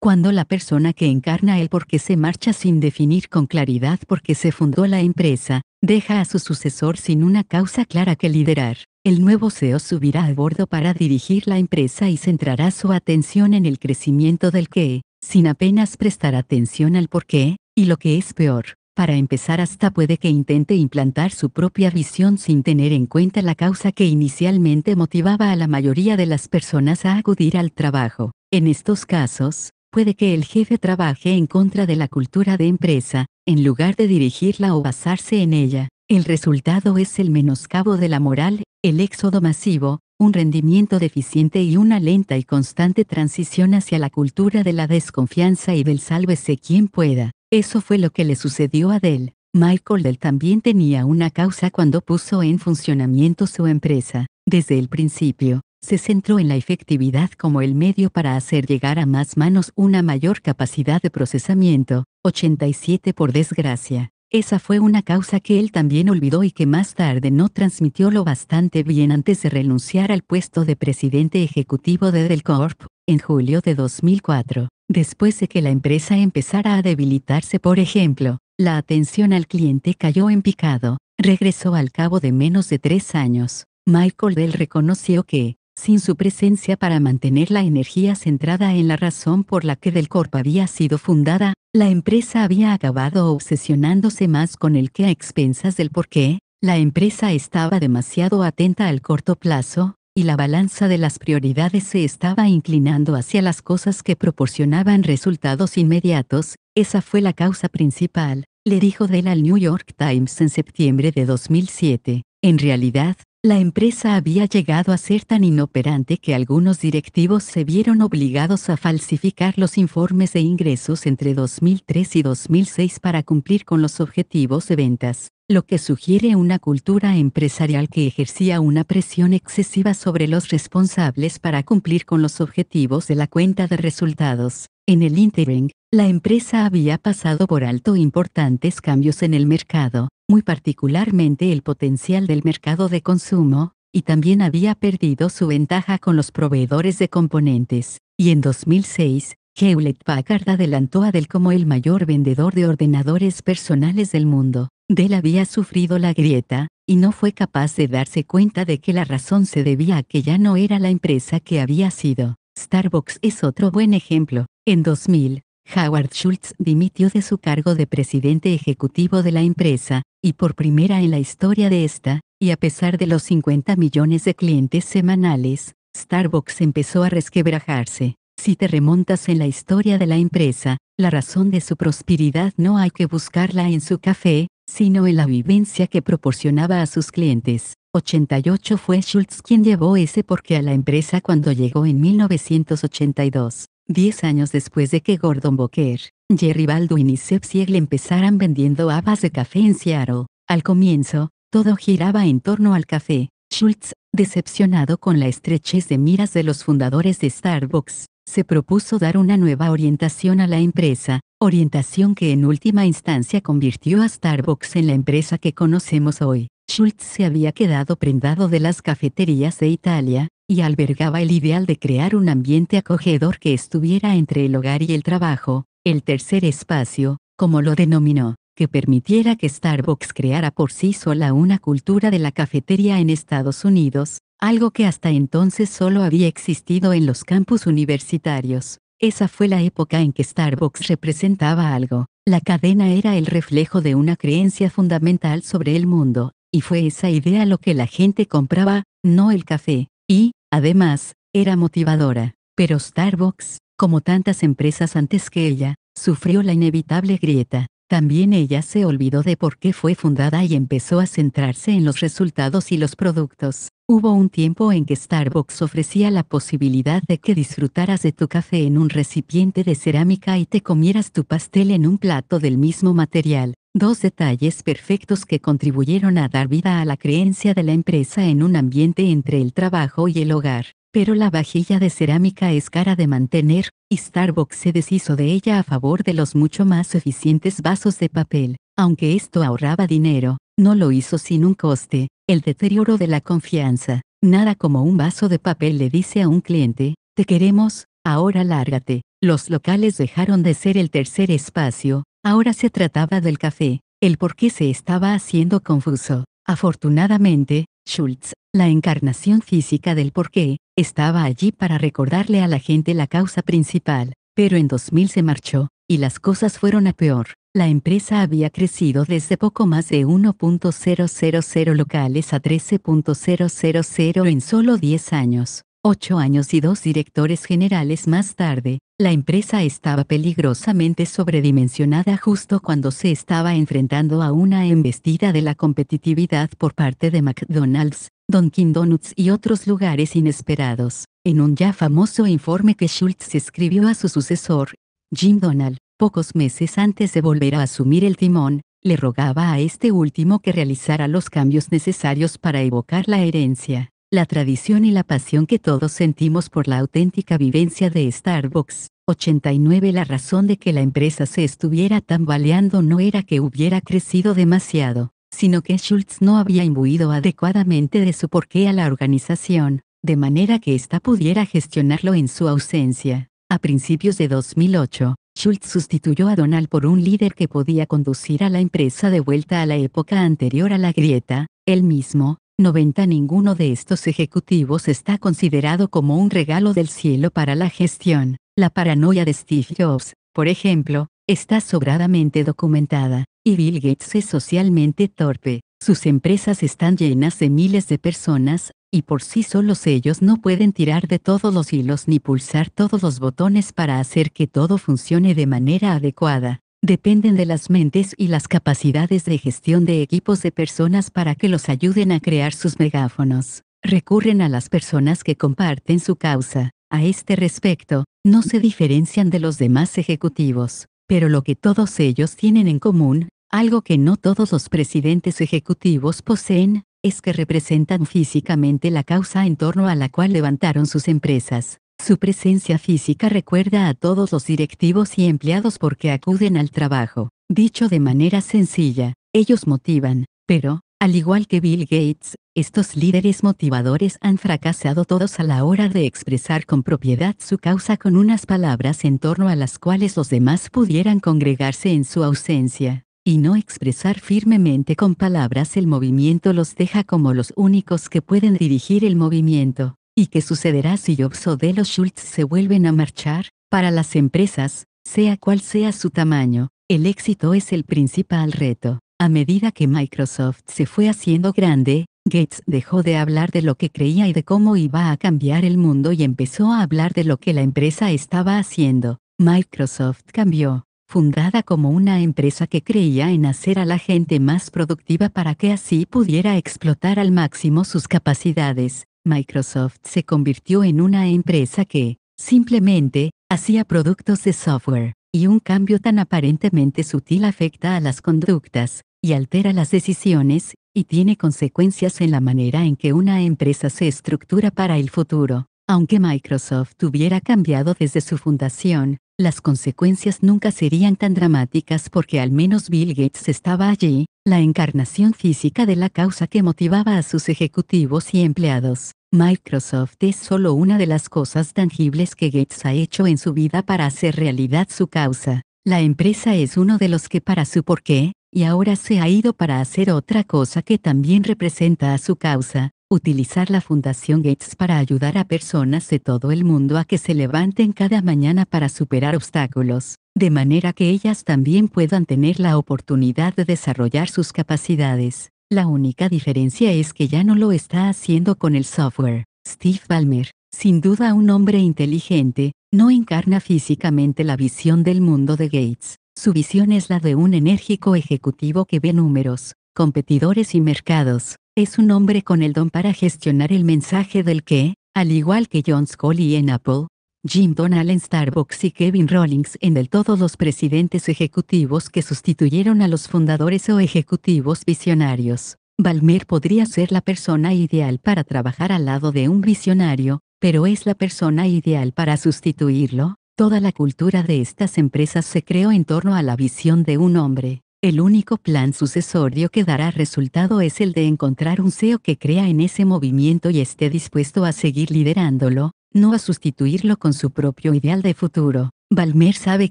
cuando la persona que encarna el por qué se marcha sin definir con claridad por qué se fundó la empresa, deja a su sucesor sin una causa clara que liderar el nuevo CEO subirá a bordo para dirigir la empresa y centrará su atención en el crecimiento del que, sin apenas prestar atención al por qué, y lo que es peor, para empezar hasta puede que intente implantar su propia visión sin tener en cuenta la causa que inicialmente motivaba a la mayoría de las personas a acudir al trabajo. En estos casos, puede que el jefe trabaje en contra de la cultura de empresa, en lugar de dirigirla o basarse en ella. El resultado es el menoscabo de la moral el éxodo masivo, un rendimiento deficiente y una lenta y constante transición hacia la cultura de la desconfianza y del sálvese quien pueda. Eso fue lo que le sucedió a Dell. Michael Dell también tenía una causa cuando puso en funcionamiento su empresa. Desde el principio, se centró en la efectividad como el medio para hacer llegar a más manos una mayor capacidad de procesamiento, 87 por desgracia. Esa fue una causa que él también olvidó y que más tarde no transmitió lo bastante bien antes de renunciar al puesto de presidente ejecutivo de Delcorp, en julio de 2004, después de que la empresa empezara a debilitarse por ejemplo, la atención al cliente cayó en picado, regresó al cabo de menos de tres años. Michael Dell reconoció que, sin su presencia para mantener la energía centrada en la razón por la que Del Corp había sido fundada, la empresa había acabado obsesionándose más con el que a expensas del por qué, la empresa estaba demasiado atenta al corto plazo, y la balanza de las prioridades se estaba inclinando hacia las cosas que proporcionaban resultados inmediatos, esa fue la causa principal, le dijo Dell al New York Times en septiembre de 2007. En realidad, la empresa había llegado a ser tan inoperante que algunos directivos se vieron obligados a falsificar los informes de ingresos entre 2003 y 2006 para cumplir con los objetivos de ventas, lo que sugiere una cultura empresarial que ejercía una presión excesiva sobre los responsables para cumplir con los objetivos de la cuenta de resultados. En el interim, la empresa había pasado por alto importantes cambios en el mercado, muy particularmente el potencial del mercado de consumo, y también había perdido su ventaja con los proveedores de componentes, y en 2006, Hewlett Packard adelantó a Dell como el mayor vendedor de ordenadores personales del mundo. Dell había sufrido la grieta, y no fue capaz de darse cuenta de que la razón se debía a que ya no era la empresa que había sido. Starbucks es otro buen ejemplo. En 2000, Howard Schultz dimitió de su cargo de presidente ejecutivo de la empresa, y por primera en la historia de esta, y a pesar de los 50 millones de clientes semanales, Starbucks empezó a resquebrajarse. Si te remontas en la historia de la empresa, la razón de su prosperidad no hay que buscarla en su café, sino en la vivencia que proporcionaba a sus clientes. 88 fue Schultz quien llevó ese porqué a la empresa cuando llegó en 1982. Diez años después de que Gordon Boker, Jerry Baldwin y Sepp Siegel empezaran vendiendo habas de café en Seattle, al comienzo, todo giraba en torno al café. Schultz, decepcionado con la estrechez de miras de los fundadores de Starbucks, se propuso dar una nueva orientación a la empresa, orientación que en última instancia convirtió a Starbucks en la empresa que conocemos hoy. Schultz se había quedado prendado de las cafeterías de Italia, y albergaba el ideal de crear un ambiente acogedor que estuviera entre el hogar y el trabajo, el tercer espacio, como lo denominó, que permitiera que Starbucks creara por sí sola una cultura de la cafetería en Estados Unidos, algo que hasta entonces solo había existido en los campus universitarios. Esa fue la época en que Starbucks representaba algo. La cadena era el reflejo de una creencia fundamental sobre el mundo, y fue esa idea lo que la gente compraba, no el café. Y, además, era motivadora. Pero Starbucks, como tantas empresas antes que ella, sufrió la inevitable grieta. También ella se olvidó de por qué fue fundada y empezó a centrarse en los resultados y los productos. Hubo un tiempo en que Starbucks ofrecía la posibilidad de que disfrutaras de tu café en un recipiente de cerámica y te comieras tu pastel en un plato del mismo material, dos detalles perfectos que contribuyeron a dar vida a la creencia de la empresa en un ambiente entre el trabajo y el hogar pero la vajilla de cerámica es cara de mantener, y Starbucks se deshizo de ella a favor de los mucho más eficientes vasos de papel. Aunque esto ahorraba dinero, no lo hizo sin un coste, el deterioro de la confianza. Nada como un vaso de papel le dice a un cliente, te queremos, ahora lárgate. Los locales dejaron de ser el tercer espacio, ahora se trataba del café. El por qué se estaba haciendo confuso. Afortunadamente, Schultz, la encarnación física del porqué, estaba allí para recordarle a la gente la causa principal, pero en 2000 se marchó, y las cosas fueron a peor. La empresa había crecido desde poco más de 1.000 locales a 13.000 en solo 10 años. Ocho años y dos directores generales más tarde, la empresa estaba peligrosamente sobredimensionada justo cuando se estaba enfrentando a una embestida de la competitividad por parte de McDonald's, Dunkin' Donuts y otros lugares inesperados. En un ya famoso informe que Schultz escribió a su sucesor, Jim Donald, pocos meses antes de volver a asumir el timón, le rogaba a este último que realizara los cambios necesarios para evocar la herencia, la tradición y la pasión que todos sentimos por la auténtica vivencia de Starbucks. 89 La razón de que la empresa se estuviera tambaleando no era que hubiera crecido demasiado, sino que Schultz no había imbuido adecuadamente de su porqué a la organización, de manera que ésta pudiera gestionarlo en su ausencia. A principios de 2008, Schultz sustituyó a Donald por un líder que podía conducir a la empresa de vuelta a la época anterior a la grieta, El mismo, 90 Ninguno de estos ejecutivos está considerado como un regalo del cielo para la gestión. La paranoia de Steve Jobs, por ejemplo, está sobradamente documentada. Bill Gates es socialmente torpe. Sus empresas están llenas de miles de personas, y por sí solos ellos no pueden tirar de todos los hilos ni pulsar todos los botones para hacer que todo funcione de manera adecuada. Dependen de las mentes y las capacidades de gestión de equipos de personas para que los ayuden a crear sus megáfonos. Recurren a las personas que comparten su causa. A este respecto, no se diferencian de los demás ejecutivos, pero lo que todos ellos tienen en común algo que no todos los presidentes ejecutivos poseen, es que representan físicamente la causa en torno a la cual levantaron sus empresas. Su presencia física recuerda a todos los directivos y empleados porque acuden al trabajo. Dicho de manera sencilla, ellos motivan, pero, al igual que Bill Gates, estos líderes motivadores han fracasado todos a la hora de expresar con propiedad su causa con unas palabras en torno a las cuales los demás pudieran congregarse en su ausencia y no expresar firmemente con palabras el movimiento los deja como los únicos que pueden dirigir el movimiento. ¿Y qué sucederá si Jobs o Los Schultz se vuelven a marchar? Para las empresas, sea cual sea su tamaño, el éxito es el principal reto. A medida que Microsoft se fue haciendo grande, Gates dejó de hablar de lo que creía y de cómo iba a cambiar el mundo y empezó a hablar de lo que la empresa estaba haciendo. Microsoft cambió fundada como una empresa que creía en hacer a la gente más productiva para que así pudiera explotar al máximo sus capacidades. Microsoft se convirtió en una empresa que, simplemente, hacía productos de software, y un cambio tan aparentemente sutil afecta a las conductas, y altera las decisiones, y tiene consecuencias en la manera en que una empresa se estructura para el futuro. Aunque Microsoft hubiera cambiado desde su fundación, las consecuencias nunca serían tan dramáticas porque al menos Bill Gates estaba allí, la encarnación física de la causa que motivaba a sus ejecutivos y empleados. Microsoft es solo una de las cosas tangibles que Gates ha hecho en su vida para hacer realidad su causa. La empresa es uno de los que para su porqué, y ahora se ha ido para hacer otra cosa que también representa a su causa, Utilizar la Fundación Gates para ayudar a personas de todo el mundo a que se levanten cada mañana para superar obstáculos, de manera que ellas también puedan tener la oportunidad de desarrollar sus capacidades. La única diferencia es que ya no lo está haciendo con el software. Steve Ballmer, sin duda un hombre inteligente, no encarna físicamente la visión del mundo de Gates. Su visión es la de un enérgico ejecutivo que ve números, competidores y mercados, es un hombre con el don para gestionar el mensaje del que, al igual que John Scully en Apple, Jim Donald en Starbucks y Kevin Rawlings en el todos los presidentes ejecutivos que sustituyeron a los fundadores o ejecutivos visionarios. Balmer podría ser la persona ideal para trabajar al lado de un visionario, pero es la persona ideal para sustituirlo. Toda la cultura de estas empresas se creó en torno a la visión de un hombre. El único plan sucesorio que dará resultado es el de encontrar un CEO que crea en ese movimiento y esté dispuesto a seguir liderándolo, no a sustituirlo con su propio ideal de futuro. Balmer sabe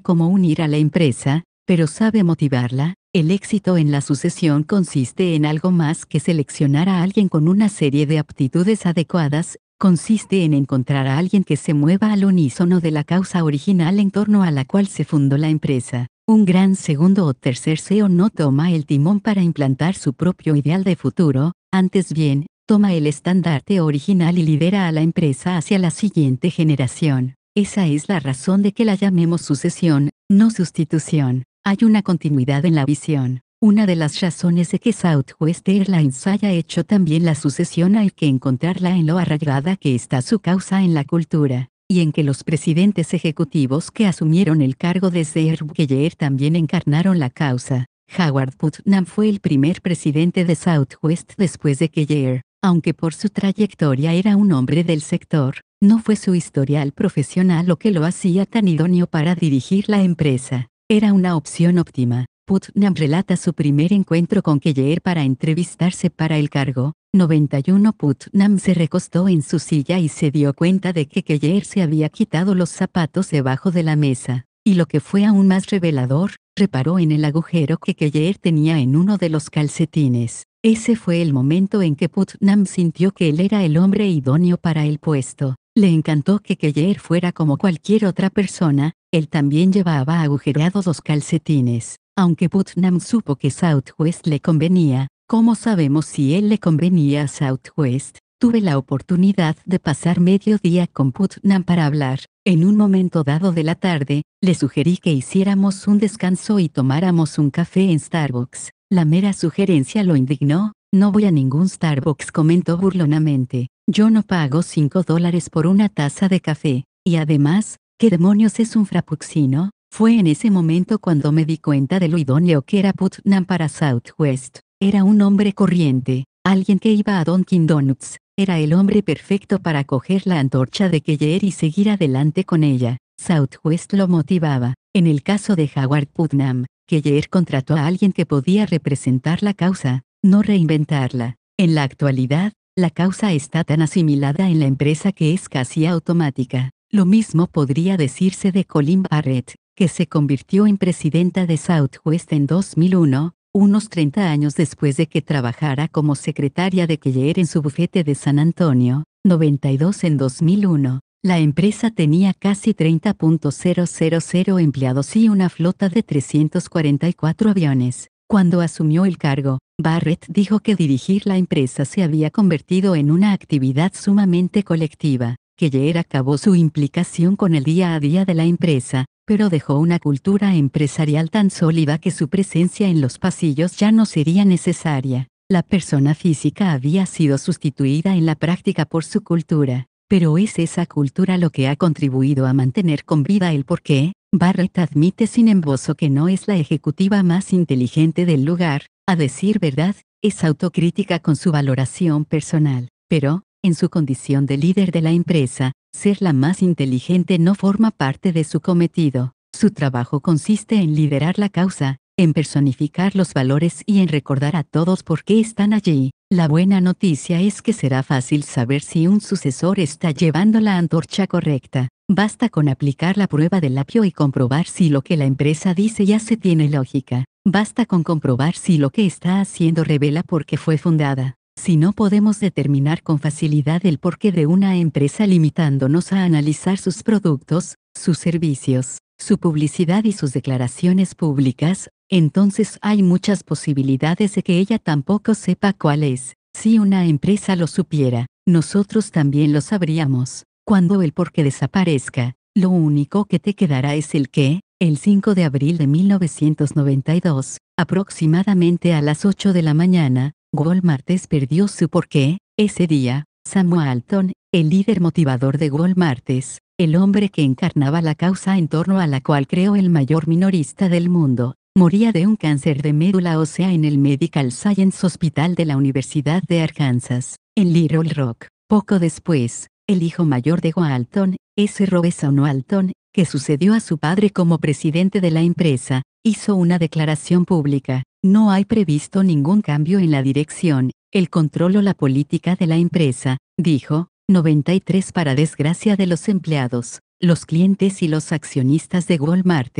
cómo unir a la empresa, pero sabe motivarla. El éxito en la sucesión consiste en algo más que seleccionar a alguien con una serie de aptitudes adecuadas, consiste en encontrar a alguien que se mueva al unísono de la causa original en torno a la cual se fundó la empresa. Un gran segundo o tercer CEO no toma el timón para implantar su propio ideal de futuro, antes bien, toma el estandarte original y lidera a la empresa hacia la siguiente generación. Esa es la razón de que la llamemos sucesión, no sustitución. Hay una continuidad en la visión. Una de las razones de que Southwest Airlines haya hecho también la sucesión hay que encontrarla en lo arraigada que está su causa en la cultura y en que los presidentes ejecutivos que asumieron el cargo desde Herb keller también encarnaron la causa. Howard Putnam fue el primer presidente de Southwest después de keller aunque por su trayectoria era un hombre del sector, no fue su historial profesional lo que lo hacía tan idóneo para dirigir la empresa. Era una opción óptima, Putnam relata su primer encuentro con Keller para entrevistarse para el cargo. 91 Putnam se recostó en su silla y se dio cuenta de que Keller se había quitado los zapatos debajo de la mesa. Y lo que fue aún más revelador, reparó en el agujero que Keller tenía en uno de los calcetines. Ese fue el momento en que Putnam sintió que él era el hombre idóneo para el puesto. Le encantó que Keller fuera como cualquier otra persona, él también llevaba agujerados los calcetines. Aunque Putnam supo que Southwest le convenía, ¿cómo sabemos si él le convenía a Southwest? Tuve la oportunidad de pasar medio día con Putnam para hablar. En un momento dado de la tarde, le sugerí que hiciéramos un descanso y tomáramos un café en Starbucks. La mera sugerencia lo indignó. No voy a ningún Starbucks, comentó burlonamente. Yo no pago 5 dólares por una taza de café. Y además, ¿qué demonios es un frappuccino? Fue en ese momento cuando me di cuenta de lo idóneo que era Putnam para Southwest. Era un hombre corriente, alguien que iba a Dunkin' Donuts. Era el hombre perfecto para coger la antorcha de Keller y seguir adelante con ella. Southwest lo motivaba. En el caso de Howard Putnam, Keller contrató a alguien que podía representar la causa, no reinventarla. En la actualidad, la causa está tan asimilada en la empresa que es casi automática. Lo mismo podría decirse de Colin Barrett, que se convirtió en presidenta de Southwest en 2001, unos 30 años después de que trabajara como secretaria de Keller en su bufete de San Antonio, 92 en 2001. La empresa tenía casi 30.000 empleados y una flota de 344 aviones. Cuando asumió el cargo, Barrett dijo que dirigir la empresa se había convertido en una actividad sumamente colectiva. Keller acabó su implicación con el día a día de la empresa, pero dejó una cultura empresarial tan sólida que su presencia en los pasillos ya no sería necesaria. La persona física había sido sustituida en la práctica por su cultura, pero es esa cultura lo que ha contribuido a mantener con vida el porqué. Barrett admite sin embozo que no es la ejecutiva más inteligente del lugar, a decir verdad, es autocrítica con su valoración personal, pero, en su condición de líder de la empresa, ser la más inteligente no forma parte de su cometido. Su trabajo consiste en liderar la causa, en personificar los valores y en recordar a todos por qué están allí. La buena noticia es que será fácil saber si un sucesor está llevando la antorcha correcta. Basta con aplicar la prueba del apio y comprobar si lo que la empresa dice ya se tiene lógica. Basta con comprobar si lo que está haciendo revela por qué fue fundada. Si no podemos determinar con facilidad el porqué de una empresa limitándonos a analizar sus productos, sus servicios, su publicidad y sus declaraciones públicas, entonces hay muchas posibilidades de que ella tampoco sepa cuál es. Si una empresa lo supiera, nosotros también lo sabríamos. Cuando el porqué desaparezca, lo único que te quedará es el que, El 5 de abril de 1992, aproximadamente a las 8 de la mañana, Gol Martes perdió su porqué, ese día, Samuel Alton, el líder motivador de Walmartes, Martes, el hombre que encarnaba la causa en torno a la cual creó el mayor minorista del mundo, moría de un cáncer de médula ósea en el Medical Science Hospital de la Universidad de Arkansas, en Little Rock. Poco después, el hijo mayor de Walton, S. Robeson Walton, que sucedió a su padre como presidente de la empresa, hizo una declaración pública, no hay previsto ningún cambio en la dirección, el control o la política de la empresa, dijo, 93 para desgracia de los empleados, los clientes y los accionistas de Walmart.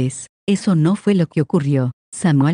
Eso no fue lo que ocurrió.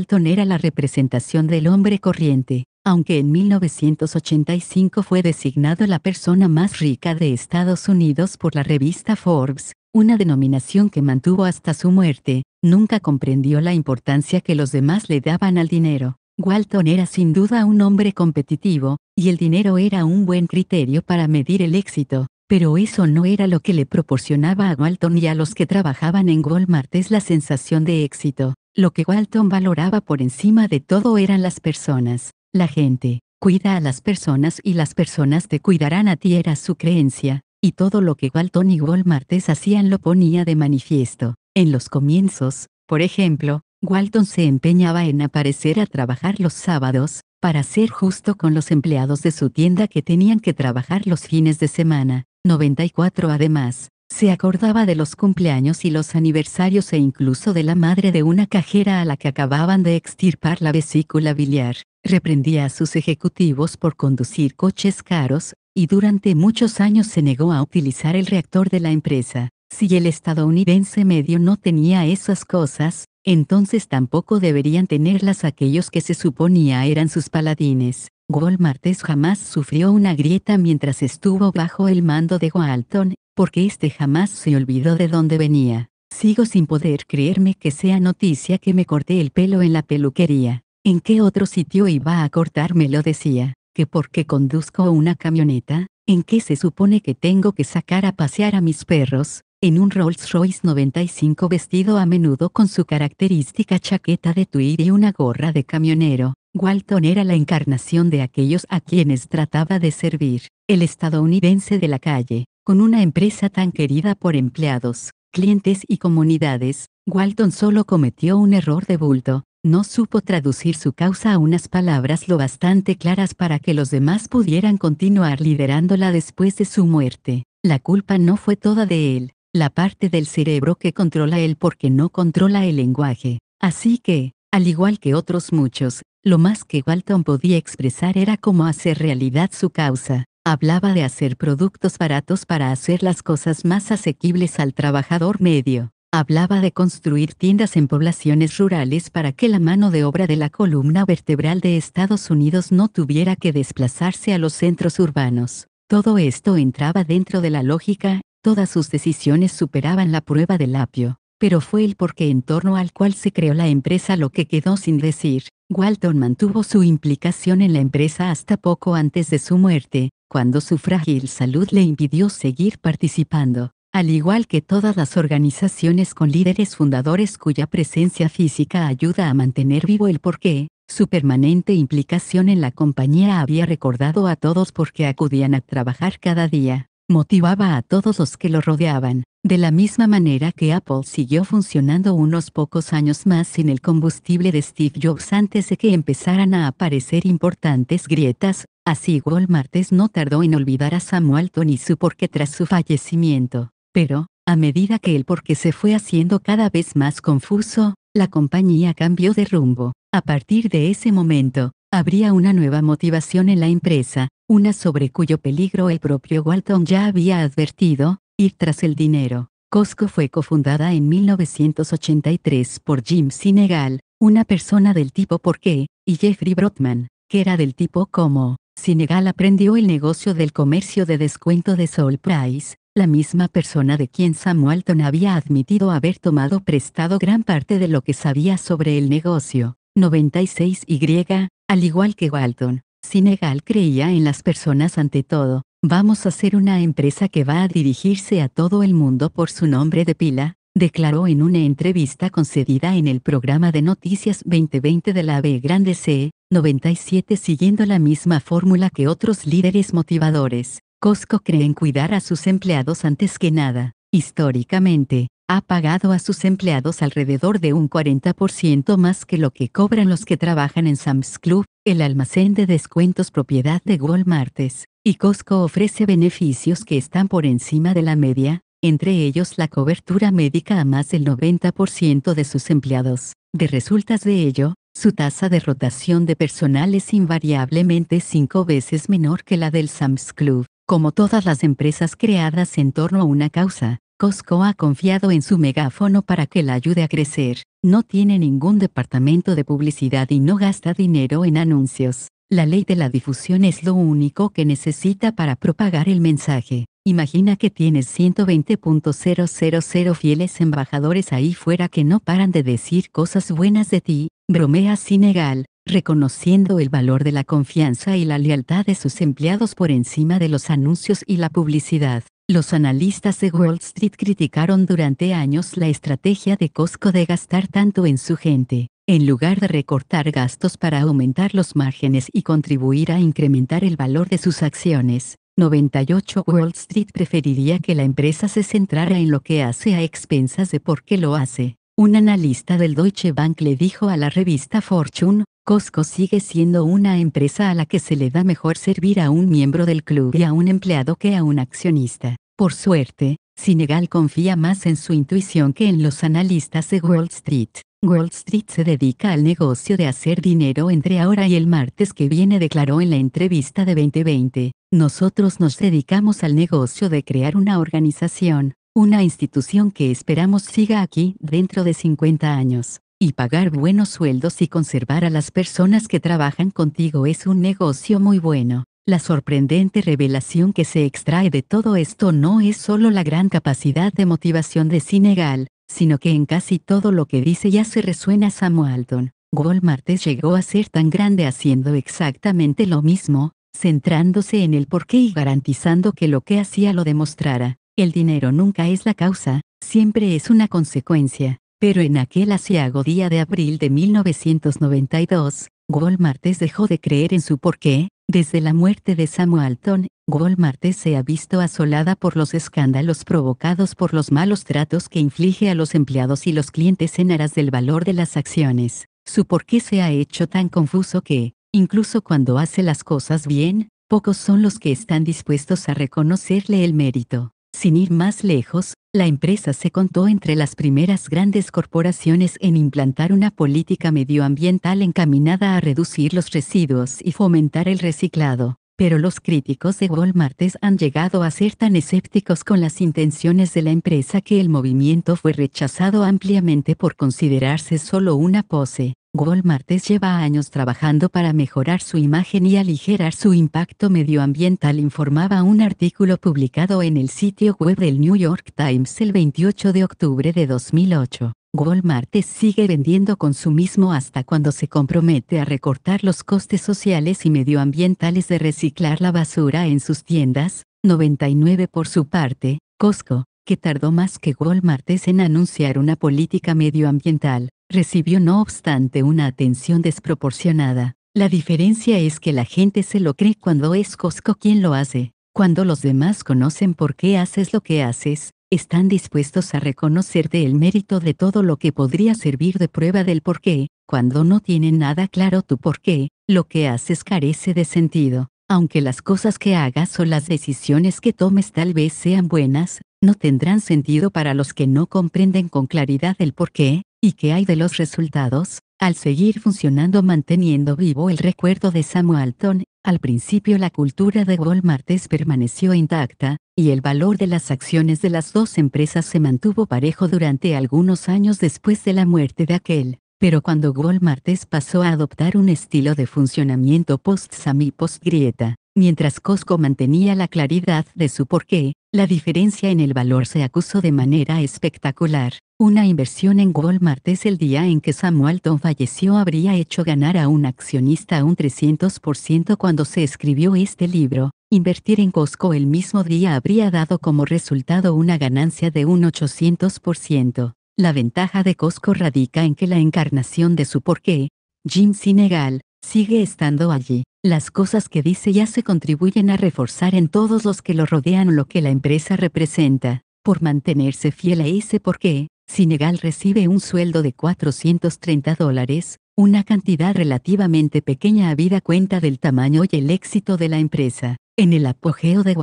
Ton era la representación del hombre corriente, aunque en 1985 fue designado la persona más rica de Estados Unidos por la revista Forbes, una denominación que mantuvo hasta su muerte, nunca comprendió la importancia que los demás le daban al dinero. Walton era sin duda un hombre competitivo, y el dinero era un buen criterio para medir el éxito, pero eso no era lo que le proporcionaba a Walton y a los que trabajaban en Walmart es la sensación de éxito. Lo que Walton valoraba por encima de todo eran las personas, la gente. Cuida a las personas y las personas te cuidarán a ti era su creencia, y todo lo que Walton y Walmart hacían lo ponía de manifiesto. En los comienzos, por ejemplo, Walton se empeñaba en aparecer a trabajar los sábados, para ser justo con los empleados de su tienda que tenían que trabajar los fines de semana. 94 Además, se acordaba de los cumpleaños y los aniversarios e incluso de la madre de una cajera a la que acababan de extirpar la vesícula biliar. Reprendía a sus ejecutivos por conducir coches caros, y durante muchos años se negó a utilizar el reactor de la empresa. Si el estadounidense medio no tenía esas cosas, entonces tampoco deberían tenerlas aquellos que se suponía eran sus paladines. Walmartes jamás sufrió una grieta mientras estuvo bajo el mando de Walton, porque éste jamás se olvidó de dónde venía. Sigo sin poder creerme que sea noticia que me corté el pelo en la peluquería. ¿En qué otro sitio iba a cortarme? Lo decía. ¿Que porque conduzco una camioneta? ¿En qué se supone que tengo que sacar a pasear a mis perros? en un Rolls-Royce 95 vestido a menudo con su característica chaqueta de tweed y una gorra de camionero. Walton era la encarnación de aquellos a quienes trataba de servir, el estadounidense de la calle, con una empresa tan querida por empleados, clientes y comunidades, Walton solo cometió un error de bulto, no supo traducir su causa a unas palabras lo bastante claras para que los demás pudieran continuar liderándola después de su muerte. La culpa no fue toda de él, la parte del cerebro que controla él porque no controla el lenguaje. Así que, al igual que otros muchos, lo más que Walton podía expresar era cómo hacer realidad su causa. Hablaba de hacer productos baratos para hacer las cosas más asequibles al trabajador medio. Hablaba de construir tiendas en poblaciones rurales para que la mano de obra de la columna vertebral de Estados Unidos no tuviera que desplazarse a los centros urbanos. Todo esto entraba dentro de la lógica, Todas sus decisiones superaban la prueba del apio, pero fue el porqué en torno al cual se creó la empresa lo que quedó sin decir. Walton mantuvo su implicación en la empresa hasta poco antes de su muerte, cuando su frágil salud le impidió seguir participando. Al igual que todas las organizaciones con líderes fundadores cuya presencia física ayuda a mantener vivo el porqué, su permanente implicación en la compañía había recordado a todos por qué acudían a trabajar cada día motivaba a todos los que lo rodeaban, de la misma manera que Apple siguió funcionando unos pocos años más sin el combustible de Steve Jobs antes de que empezaran a aparecer importantes grietas, así Walmart no tardó en olvidar a Samuel Tony su porqué tras su fallecimiento. Pero, a medida que el porqué se fue haciendo cada vez más confuso, la compañía cambió de rumbo. A partir de ese momento, habría una nueva motivación en la empresa, una sobre cuyo peligro el propio Walton ya había advertido, ir tras el dinero. Costco fue cofundada en 1983 por Jim Sinegal, una persona del tipo por qué, y Jeffrey Brotman, que era del tipo como. Sinegal aprendió el negocio del comercio de descuento de Soul Price, la misma persona de quien Sam Walton había admitido haber tomado prestado gran parte de lo que sabía sobre el negocio. 96 Y, al igual que Walton, Sinegal creía en las personas ante todo. Vamos a ser una empresa que va a dirigirse a todo el mundo por su nombre de pila, declaró en una entrevista concedida en el programa de noticias 2020 de la AB Grande C, 97 siguiendo la misma fórmula que otros líderes motivadores. Costco cree en cuidar a sus empleados antes que nada. Históricamente, ha pagado a sus empleados alrededor de un 40% más que lo que cobran los que trabajan en Sam's Club, el almacén de descuentos propiedad de Walmart, y Costco ofrece beneficios que están por encima de la media, entre ellos la cobertura médica a más del 90% de sus empleados. De resultas de ello, su tasa de rotación de personal es invariablemente cinco veces menor que la del Sam's Club. Como todas las empresas creadas en torno a una causa, Costco ha confiado en su megáfono para que la ayude a crecer. No tiene ningún departamento de publicidad y no gasta dinero en anuncios. La ley de la difusión es lo único que necesita para propagar el mensaje. Imagina que tienes 120.000 fieles embajadores ahí fuera que no paran de decir cosas buenas de ti, bromea Sinegal, reconociendo el valor de la confianza y la lealtad de sus empleados por encima de los anuncios y la publicidad. Los analistas de Wall Street criticaron durante años la estrategia de Costco de gastar tanto en su gente, en lugar de recortar gastos para aumentar los márgenes y contribuir a incrementar el valor de sus acciones. 98 Wall Street preferiría que la empresa se centrara en lo que hace a expensas de por qué lo hace. Un analista del Deutsche Bank le dijo a la revista Fortune, Costco sigue siendo una empresa a la que se le da mejor servir a un miembro del club y a un empleado que a un accionista. Por suerte, Sinegal confía más en su intuición que en los analistas de Wall Street. Wall Street se dedica al negocio de hacer dinero entre ahora y el martes que viene, declaró en la entrevista de 2020. Nosotros nos dedicamos al negocio de crear una organización, una institución que esperamos siga aquí dentro de 50 años y pagar buenos sueldos y conservar a las personas que trabajan contigo es un negocio muy bueno. La sorprendente revelación que se extrae de todo esto no es solo la gran capacidad de motivación de Sinegal, sino que en casi todo lo que dice ya se resuena samuel Alton. Walmart llegó a ser tan grande haciendo exactamente lo mismo, centrándose en el porqué y garantizando que lo que hacía lo demostrara. El dinero nunca es la causa, siempre es una consecuencia. Pero en aquel asiago día de abril de 1992, Golmartes dejó de creer en su porqué, desde la muerte de Samuel Alton, Golmartes se ha visto asolada por los escándalos provocados por los malos tratos que inflige a los empleados y los clientes en aras del valor de las acciones. Su porqué se ha hecho tan confuso que, incluso cuando hace las cosas bien, pocos son los que están dispuestos a reconocerle el mérito. Sin ir más lejos, la empresa se contó entre las primeras grandes corporaciones en implantar una política medioambiental encaminada a reducir los residuos y fomentar el reciclado. Pero los críticos de Walmart han llegado a ser tan escépticos con las intenciones de la empresa que el movimiento fue rechazado ampliamente por considerarse solo una pose. Walmartes lleva años trabajando para mejorar su imagen y aligerar su impacto medioambiental, informaba un artículo publicado en el sitio web del New York Times el 28 de octubre de 2008. Walmartes sigue vendiendo consumismo hasta cuando se compromete a recortar los costes sociales y medioambientales de reciclar la basura en sus tiendas, 99 por su parte, Costco, que tardó más que Walmartes en anunciar una política medioambiental recibió no obstante una atención desproporcionada. La diferencia es que la gente se lo cree cuando es Cosco quien lo hace. Cuando los demás conocen por qué haces lo que haces, están dispuestos a reconocerte el mérito de todo lo que podría servir de prueba del por qué, cuando no tienen nada claro tu por qué, lo que haces carece de sentido. Aunque las cosas que hagas o las decisiones que tomes tal vez sean buenas, no tendrán sentido para los que no comprenden con claridad el por qué, ¿Y qué hay de los resultados? Al seguir funcionando manteniendo vivo el recuerdo de Samuel Samuelton, al principio la cultura de Martes permaneció intacta, y el valor de las acciones de las dos empresas se mantuvo parejo durante algunos años después de la muerte de aquel. Pero cuando Martes pasó a adoptar un estilo de funcionamiento post-SAMI post-grieta, mientras Costco mantenía la claridad de su porqué, la diferencia en el valor se acusó de manera espectacular. Una inversión en Walmart es el día en que Samuel Tom falleció habría hecho ganar a un accionista un 300% cuando se escribió este libro. Invertir en Costco el mismo día habría dado como resultado una ganancia de un 800%. La ventaja de Costco radica en que la encarnación de su porqué, Jim Sinegal, sigue estando allí. Las cosas que dice ya se contribuyen a reforzar en todos los que lo rodean lo que la empresa representa. Por mantenerse fiel a ese porqué, Senegal recibe un sueldo de 430 dólares, una cantidad relativamente pequeña a vida cuenta del tamaño y el éxito de la empresa. En el apogeo de